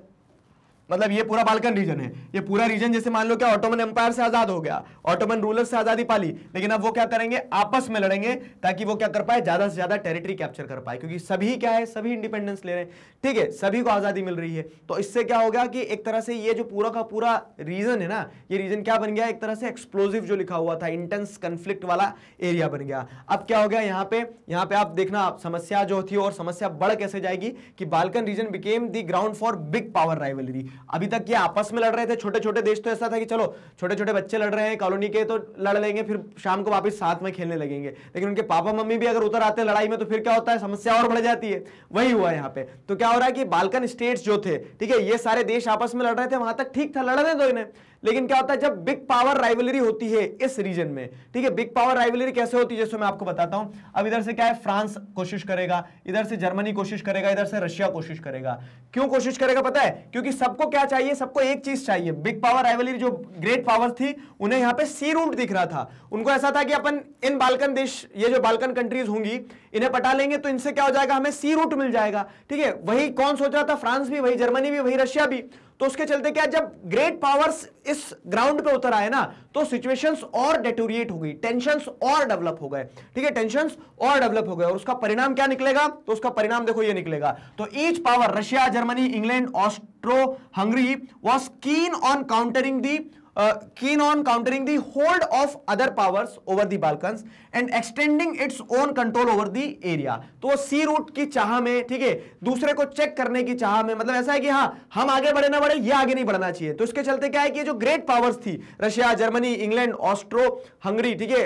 मतलब ये पूरा बालकन रीजन है ये पूरा रीजन जैसे मान लो क्या ऑटोमन एम्पायर से आजाद हो गया ऑटोमन रूलर से आजादी पाली लेकिन अब वो क्या करेंगे आपस में लड़ेंगे ताकि वो क्या कर पाए ज्यादा से ज्यादा टेरिटरी कैप्चर कर पाए क्योंकि सभी क्या है सभी इंडिपेंडेंस ले रहे हैं ठीक है सभी को आजादी मिल रही है तो इससे क्या हो गया कि एक तरह से ये जो पूरा का पूरा रीजन है ना ये रीजन क्या बन गया एक तरह से एक्सप्लोजिव जो लिखा हुआ था इंटेंस कंफ्लिक्ट वाला एरिया बन गया अब क्या हो गया यहाँ पे यहाँ पे आप देखना समस्या जो थी और समस्या बढ़ कैसे जाएगी कि Balkan region became the ground for big power rivalry अभी तक ये आपस में लड़ रहे थे छोटे छोटे देश तो ऐसा था कि चलो छोटे छोटे बच्चे लड़ रहे हैं कॉलोनी के तो लड़ लेंगे फिर शाम को वापस साथ में खेलने लगेंगे लेकिन उनके पापा मम्मी भी अगर उतर आते हैं लड़ाई में तो फिर क्या होता है समस्या और बढ़ जाती है वही हुआ यहाँ पे तो क्या हो रहा है कि बालकन स्टेट्स जो थे ठीक है ये सारे देश आपस में लड़ रहे थे वहां तक ठीक था लड़ रहे दो तो इन्हें लेकिन क्या होता है जब बिग पावर राइवलरी होती है इस रीजन में ठीक है बिग पावर राइवलरी कैसे होती है जैसे मैं आपको बताता हूं अब इधर से क्या है फ्रांस कोशिश करेगा इधर से जर्मनी कोशिश करेगा इधर से रशिया कोशिश करेगा क्यों कोशिश करेगा पता है क्योंकि सबको क्या चाहिए सबको एक चीज चाहिए बिग पावर राइवलरी जो ग्रेट पावर थी उन्हें यहां पर सी रूट दिख रहा था उनको ऐसा था कि अपन इन बालकन देश ये जो बालकन कंट्रीज होंगी इन्हें पटा लेंगे तो इनसे क्या हो जाएगा हमें सी रूट मिल जाएगा ठीक है वही कौन सोच रहा था फ्रांस भी वही जर्मनी भी वही रशिया भी तो उसके चलते क्या जब ग्रेट पावर्स इस ग्राउंड पे उतर आए ना तो सिचुएशंस और डेटोरिएट हो गई टेंशन और डेवलप हो गए ठीक है टेंशन और डेवलप हो गए और उसका परिणाम क्या निकलेगा तो उसका परिणाम देखो ये निकलेगा तो each power Russia Germany England Austro Hungary was keen on countering the uh, keen on countering the hold of other powers over the Balkans and extending its own control over the area तो sea root की चाह में ठीक है दूसरे को check करने की चाह में मतलब ऐसा है कि हाँ हम आगे बढ़े ना बढ़े ये आगे नहीं बढ़ना चाहिए तो इसके चलते क्या है कि जो ग्रेट पावर्स थी Russia Germany England Austro Hungary ठीक है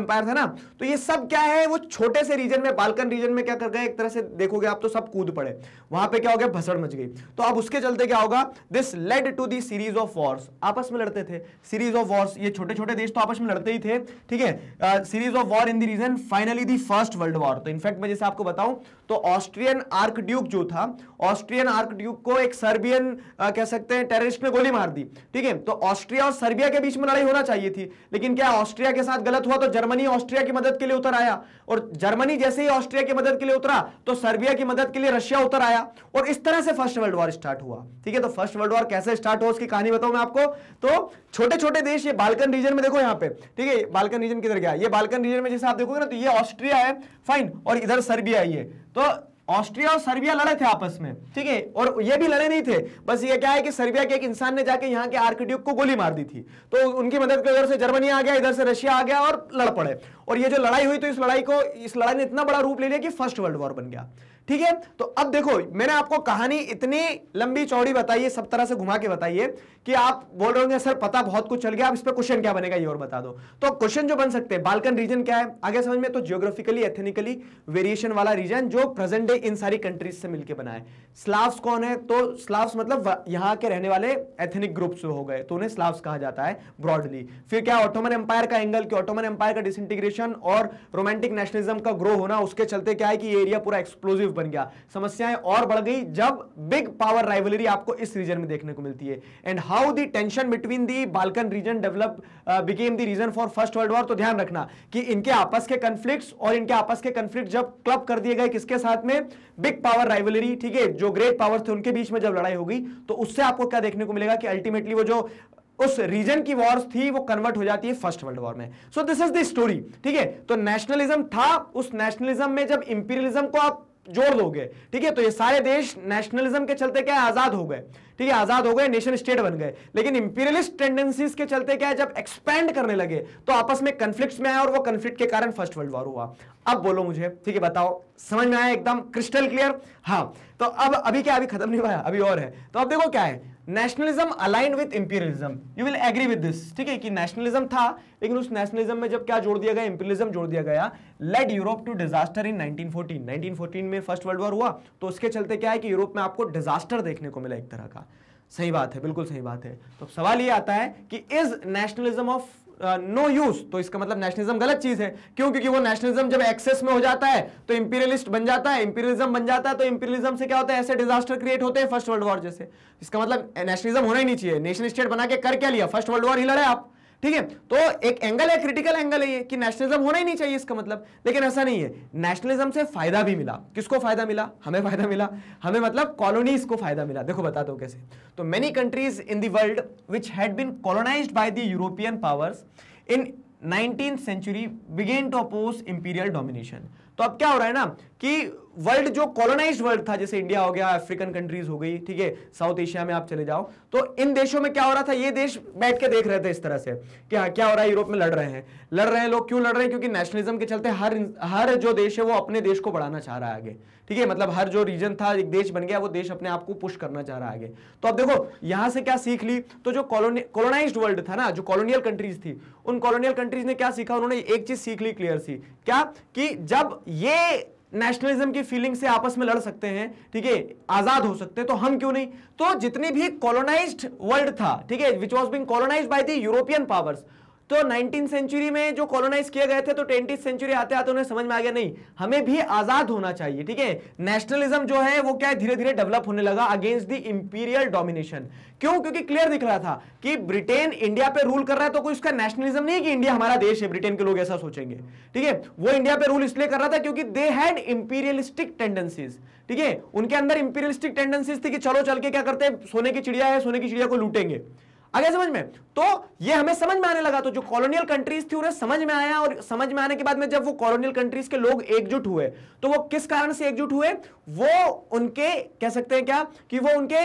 एम्पायर था ना तो ये सब क्या है वो छोटे से रीजन में बालकन रीजन में क्या कर गए एक तरह से देखोगे आप तो सब कूद पड़े वहां पर क्या हो गया भसड़ मच गई तो अब उसके चलते क्या होगा this led to the series of wars आपस में लड़ते थे सीरीज ऑफ वॉर्स ये छोटे छोटे देश तो आपस में लड़ते ही थे ठीक है series casualties of war in the region finally the first world war तो इनफैक्ट मैं जैसे आपको बताऊं तो ऑस्ट्रियन आर्क ड्यूक जो था ऑस्ट्रियन आर्क ड्यूक को एक सर्बियन आ, कह सकते हैं टेररिस्ट ने गोली मार दी ठीक है तो ऑस्ट्रिया और सर्बिया के बीच में लड़ाई होना चाहिए थी लेकिन क्या ऑस्ट्रिया के साथ गलत हुआ तो जर्मनी ऑस्ट्रिया की मदद के लिए उतर आया और जर्मनी जैसे ही ऑस्ट्रिया की मदद के लिए उतरा तो सर्बिया की मदद के लिए रशिया उतर आया और इस तरह से फर्स्ट वर्ल्ड वॉर स्टार्ट हुआ ठीक है तो फर्स्ट वर्ल्ड वॉर कैसे स्टार्ट हुआ उसकी कहानी बताऊं मैं आपको तो छोटे छोटे देश ये बालकन रीजन में देखो यहाँ पे ठीक है बालकन रीजन किधर गया ये बालकन बॉस्टन रीजन में जैसे आप देखोगे ना तो ये ऑस्ट्रिया है फाइन और इधर सर्बिया ये तो ऑस्ट्रिया और सर्बिया लड़े थे आपस में ठीक है और ये भी लड़े नहीं थे बस ये क्या है कि सर्बिया के एक इंसान ने जाके यहाँ के आर्किड्यूक को गोली मार दी थी तो उनकी मदद के उधर से जर्मनी आ गया इधर से रशिया आ गया और लड़ पड़े और ये जो लड़ाई हुई तो इस लड़ाई को इस लड़ाई ने इतना बड़ा रूप ले लिया कि फर्स्ट वर्ल्ड वॉर बन गया ठीक है तो अब देखो मैंने आपको कहानी इतनी लंबी चौड़ी बताई है सब तरह से घुमा के बताइए कि आप बोल रहे होंगे सर पता बहुत कुछ चल गया आप इस पर क्वेश्चन क्या बनेगा ये और बता दो तो क्वेश्चन जो बन सकते हैं बालकन रीजन क्या है आगे समझ में तो जियोग्राफिकली एथनिकली वेरिएशन वाला रीजन जो प्रेजेंट डे इन सारी कंट्रीज से मिलकर बना है स्लाव्स कौन है तो स्लाव्स मतलब यहाँ के रहने वाले एथनिक ग्रुप्स हो गए तो उन्हें स्लाव्स कहा जाता है ब्रॉडली फिर क्या ऑटोमन एम्पायर का एंगल कि ऑटोमन एम्पायर का डिसइंटीग्रेशन और रोमांटिक नेशनलिज्म का ग्रो होना उसके चलते क्या है कि एरिया पूरा एक्सप्लोजिव एक्सक्लूसिव बन गया समस्याएं और बढ़ गई जब बिग पावर राइवलरी आपको इस रीजन में देखने को मिलती है and how the tension between the Balkan region develop became the region for first world war तो ध्यान रखना कि इनके आपस के कंफ्लिक्ट और इनके आपस के कंफ्लिक्ट जब क्लब कर दिए गए किसके साथ में बिग पावर राइवलरी ठीक है जो ग्रेट पावर थे उनके बीच में जब लड़ाई होगी तो उससे आपको क्या देखने को मिलेगा कि अल्टीमेटली वो जो उस रीजन की वॉर्स थी वो कन्वर्ट हो जाती है फर्स्ट वर्ल्ड वॉर में so this is the story ठीक है तो नेशनलिज्म था उस नेशनलिज्म में जब इंपीरियलिज्म को आप जोड़ दोगे ठीक है तो ये सारे देश नेशनलिज्म के चलते क्या है आजाद हो गए ठीक है आजाद हो गए नेशन स्टेट बन गए लेकिन इंपीरियलिस्ट टेंडेंसीज के चलते क्या है जब एक्सपेंड करने लगे तो आपस में कंफ्लिक्ट में आया और वो कंफ्लिक्ट के कारण फर्स्ट वर्ल्ड वॉर हुआ अब बोलो मुझे ठीक है बताओ समझ में आया एकदम क्रिस्टल क्लियर हाँ तो अब अभी क्या अभी खत्म नहीं हुआ अभी और है तो अब देखो क्या है nationalism align with imperialism you will agree with this ठीक है कि नेशनलिज्म था लेकिन उस नेशनलिज्म में जब क्या जोड़ दिया गया इंपीरियलिज्म जोड़ दिया गया led Europe to disaster in 1914 1914 में फर्स्ट वर्ल्ड वॉर हुआ तो उसके चलते क्या है कि यूरोप में आपको डिजास्टर देखने को मिला एक तरह का सही बात है बिल्कुल सही बात है तो सवाल ये आता है कि is nationalism of no use तो इसका मतलब नेशनलिज्म गलत चीज है क्यों क्योंकि वो नेशनलिज्म जब एक्सेस में हो जाता है तो इंपीरियलिस्ट बन जाता है इंपीरियलिज्म बन जाता है तो इंपीरियलिज्म से क्या होता है ऐसे डिजास्टर क्रिएट होते हैं फर्स्ट वर्ल्ड वॉर जैसे इसका मतलब नेशनलिज्म होना ही नहीं चाहिए नेशन स्टेट बना के कर क्या लिया फर्स्ट वर्ल्ड वॉर ही लड़े आप ठीक है तो एक एंगल है क्रिटिकल एंगल है ये कि नेशनलिज्म होना ही नहीं चाहिए इसका मतलब लेकिन ऐसा नहीं है नेशनलिज्म से फायदा भी मिला किसको फायदा मिला हमें फायदा मिला हमें मतलब कॉलोनीज को फायदा मिला देखो बता दो कैसे तो many countries in the world which had been colonise by the European powers in nineteen century began to oppose imperial domination तो अब क्या हो रहा है ना कि वर्ल्ड जो कॉलोनाइज वर्ल्ड था जैसे इंडिया हो गया अफ्रीकन कंट्रीज हो गई ठीक है साउथ एशिया में आप चले जाओ तो इन देशों में क्या हो रहा था ये देश बैठ के देख रहे थे इस तरह से कि हाँ क्या हो रहा है यूरोप में लड़ रहे हैं लड़ रहे हैं लोग क्यों लड़ रहे हैं क्योंकि नेशनलिज्म के चलते हर हर जो देश है वो अपने देश को बढ़ाना चाह रहा है आगे ठीक है मतलब हर जो रीजन था एक देश बन गया वो देश अपने आप को पुश करना चाह रहा है आगे तो अब देखो यहां से क्या सीख ली तो जो कॉलोनाइज वर्ल्ड था ना जो कॉलोनियल कंट्रीज थी उन कॉलोनियल कंट्रीज ने क्या सीखा उन्होंने एक चीज सीख ली क्लियर सी क्या कि जब ये नेशनलिज्म की फीलिंग से आपस में लड़ सकते हैं ठीक है आजाद हो सकते हैं तो हम क्यों नहीं तो जितनी भी कॉलोनाइज्ड वर्ल्ड था ठीक है which was being colonise by the European powers तो नाइनटीन सेंचुरी में जो कॉलोनाइज किए गए थे तो ट्वेंटी सेंचुरी आते आते उन्हें समझ में आ गया नहीं हमें भी आजाद होना चाहिए ठीक है नेशनलिज्म जो है वो क्या है धीरे धीरे डेवलप होने लगा अगेंस्ट द इंपीरियल डोमिनेशन क्यों क्योंकि क्लियर दिख रहा था कि ब्रिटेन इंडिया पे रूल कर रहा है तो कोई उसका नेशनलिज्म नहीं है कि इंडिया हमारा देश है ब्रिटेन के लोग ऐसा सोचेंगे ठीक है वो इंडिया पे रूल इसलिए कर रहा था क्योंकि दे हैड इंपीरियलिस्टिक टेंडेंसीज ठीक है उनके अंदर इंपीरियलिस्टिक टेंडेंसीज थी कि चलो चल के क्या करते हैं सोने की चिड़िया है सोने की चिड़िया को लूटेंगे आगे समझ में तो ये हमें समझ में आने लगा तो जो कॉलोनियल कंट्रीज थी उन्हें समझ में आया और समझ में आने के बाद में जब वो कॉलोनियल कंट्रीज के लोग एकजुट हुए तो वो किस कारण से एकजुट हुए वो उनके कह सकते हैं क्या कि वो उनके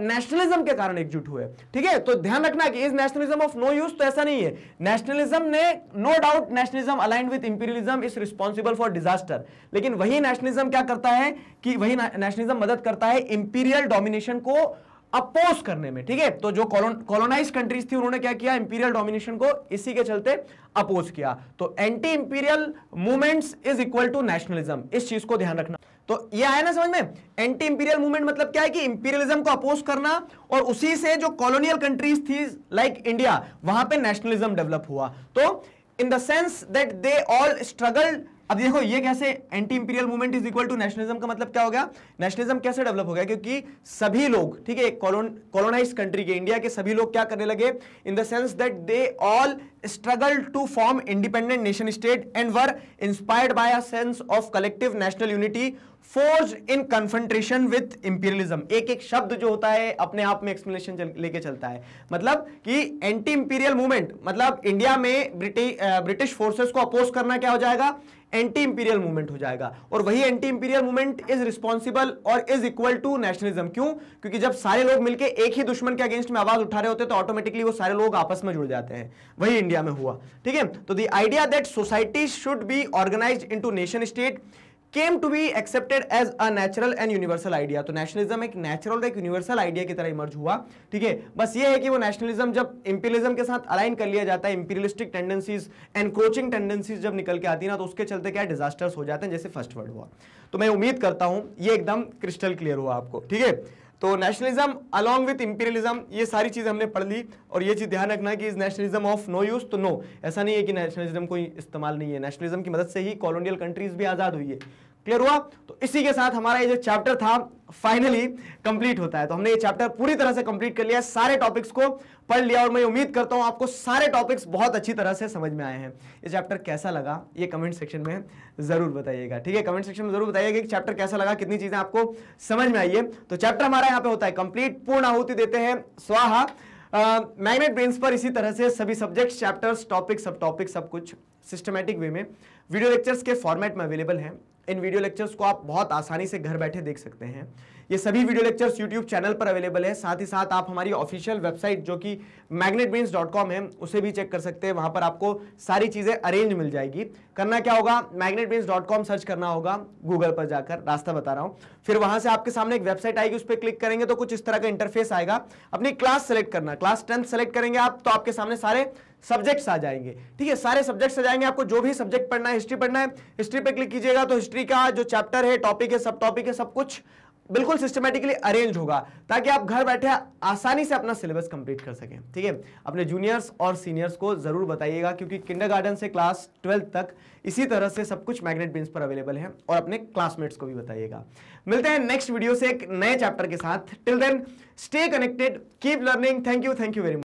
नेशनलिज्म के कारण एकजुट हुए ठीक है तो ध्यान रखना कि is nationalism of no use तो ऐसा नहीं है नेशनलिज्म ने no doubt nationalism aligned with imperialism is responsible for disaster लेकिन वही नेशनलिज्म क्या करता है कि वही नेशनलिज्म मदद करता है इंपीरियल डोमिनेशन को अपोज करने में ठीक है तो जो कॉलोनाइज कंट्रीज थी उन्होंने क्या किया इंपीरियल डोमिनेशन को इसी के चलते अपोज किया तो anti imperial movements is equal to nationalism इस चीज को ध्यान रखना तो ये आया ना समझ में एंटी इंपीरियल मूवमेंट मतलब क्या है कि इंपीरियलिज्म को अपोज करना और उसी से जो कॉलोनियल कंट्रीज थी लाइक like इंडिया वहां पर नेशनलिज्म डेवलप हुआ तो in the sense that they all struggled अब देखो ये कैसे anti imperial movement is equal to nationalism का मतलब क्या हो गया नेशनलिज्म कैसे डेवलप हो गया क्योंकि सभी लोग ठीक है कॉलोनाइज कंट्री के इंडिया के सभी लोग क्या करने लगे in the sense that they all struggle to form independent nation state and were inspired by a sense of collective national unity forge in confrontation with imperialism एक एक शब्द जो होता है अपने आप में एक्सप्लेनेशन चल, लेके चलता है मतलब कि एंटी इंपीरियल मूवमेंट मतलब इंडिया में ब्रिटिश ब्रिटिश फोर्सेस को अपोज करना क्या हो जाएगा एंटी इंपीरियल मूवमेंट हो जाएगा और वही anti imperial movement is responsible और इज इक्वल टू नेशनलिज्म क्यों क्योंकि जब सारे लोग मिलकर एक ही दुश्मन के अगेंस्ट में आवाज उठा रहे होते तो ऑटोमेटिकली वो सारे लोग आपस में जुड़ जाते हैं वही इंडिया में हुआ ठीक है तो the idea that society should be organise in nation state came to be accepted as a natural and universal idea तो नेशनलिज्म एक नेचुरल एक यूनिवर्सल आइडिया की तरह इमर्ज हुआ ठीक है बस ये है कि वो नेशनलिज्म जब इंपीरियलिज्म के साथ अलाइन कर लिया जाता है इंपीरियलिस्टिक टेंडेंसीज एनक्रोचिंग टेंडेंसीज जब निकल के आती है ना तो उसके चलते क्या डिजास्टर्स हो जाते हैं जैसे फर्स्ट वर्ड हुआ तो मैं उम्मीद करता हूं ये एकदम क्रिस्टल क्लियर हुआ आपको ठीक है तो नेशनलिज्म अलॉन्ग विथ इंपीरियलिज्म ये सारी चीज़ हमने पढ़ ली और ये चीज़ ध्यान रखना कि is nationalism of no use तो नो ऐसा नहीं है कि नेशनलिज्म कोई इस्तेमाल नहीं है नेशनलिज्म की मदद से ही कॉलोनियल कंट्रीज भी आज़ाद हुई है क्लियर हुआ तो इसी के साथ हमारा ये जो चैप्टर था फाइनली कंप्लीट होता है तो हमने ये चैप्टर पूरी तरह से कंप्लीट कर लिया सारे टॉपिक्स को पढ़ लिया और मैं उम्मीद करता हूं आपको सारे टॉपिक्स बहुत अच्छी तरह से समझ में आए हैं ये चैप्टर कैसा लगा ये कमेंट सेक्शन में ज़रूर बताइएगा ठीक है कमेंट सेक्शन में ज़रूर बताइएगा कि चैप्टर कैसा लगा कितनी चीज़ें आपको समझ में आई है तो चैप्टर हमारा यहाँ पे होता है कंप्लीट पूर्ण आहुति देते हैं स्वाहा मैग्नेट ब्रेन्स पर इसी तरह से सभी सब्जेक्ट्स चैप्टर्स टॉपिक सब टॉपिक सब कुछ सिस्टमेटिक वे में वीडियो लेक्चर्स के फॉर्मेट में अवेलेबल हैं इन वीडियो लेक्चर्स को आप बहुत आसानी से घर बैठे देख सकते हैं ये सभी वीडियो लेक्चर्स यूट्यूब चैनल पर अवेलेबल है साथ ही साथ आप हमारी ऑफिशियल वेबसाइट जो कि कॉम है उसे भी चेक कर सकते हैं वहां पर आपको सारी चीज़ें अरेंज मिल जाएगी करना क्या होगा कॉम सर्च करना होगा गूगल पर जाकर रास्ता बता रहा हूँ फिर वहां से आपके सामने एक वेबसाइट आएगी उस पर क्लिक करेंगे तो कुछ इस तरह का इंटरफेस आएगा अपनी क्लास सेलेक्ट करना क्लास टेंथ सेलेक्ट करेंगे आप तो आपके सामने सारे सब्जेक्ट्स आ जाएंगे ठीक है सारे सब्जेक्ट्स आ जाएंगे आपको जो भी सब्जेक्ट पढ़ना है हिस्ट्री पढ़ना है हिस्ट्री पे क्लिक कीजिएगा तो हिस्ट्री का जो चैप्टर है टॉपिक है सब टॉपिक है सब कुछ बिल्कुल सिस्टमेटिकली अरेंज होगा ताकि आप घर बैठे आसानी से अपना सिलेबस कंप्लीट कर सकें ठीक है अपने जूनियर्स और सीनियर्स को ज़रूर बताइएगा क्योंकि किंडरगार्टन से क्लास ट्वेल्थ तक इसी तरह से सब कुछ मैग्नेट बिन्स पर अवेलेबल है और अपने क्लासमेट्स को भी बताइएगा मिलते हैं नेक्स्ट वीडियो से एक नए चैप्टर के साथ till then stay connected keep learning thank you thank you very much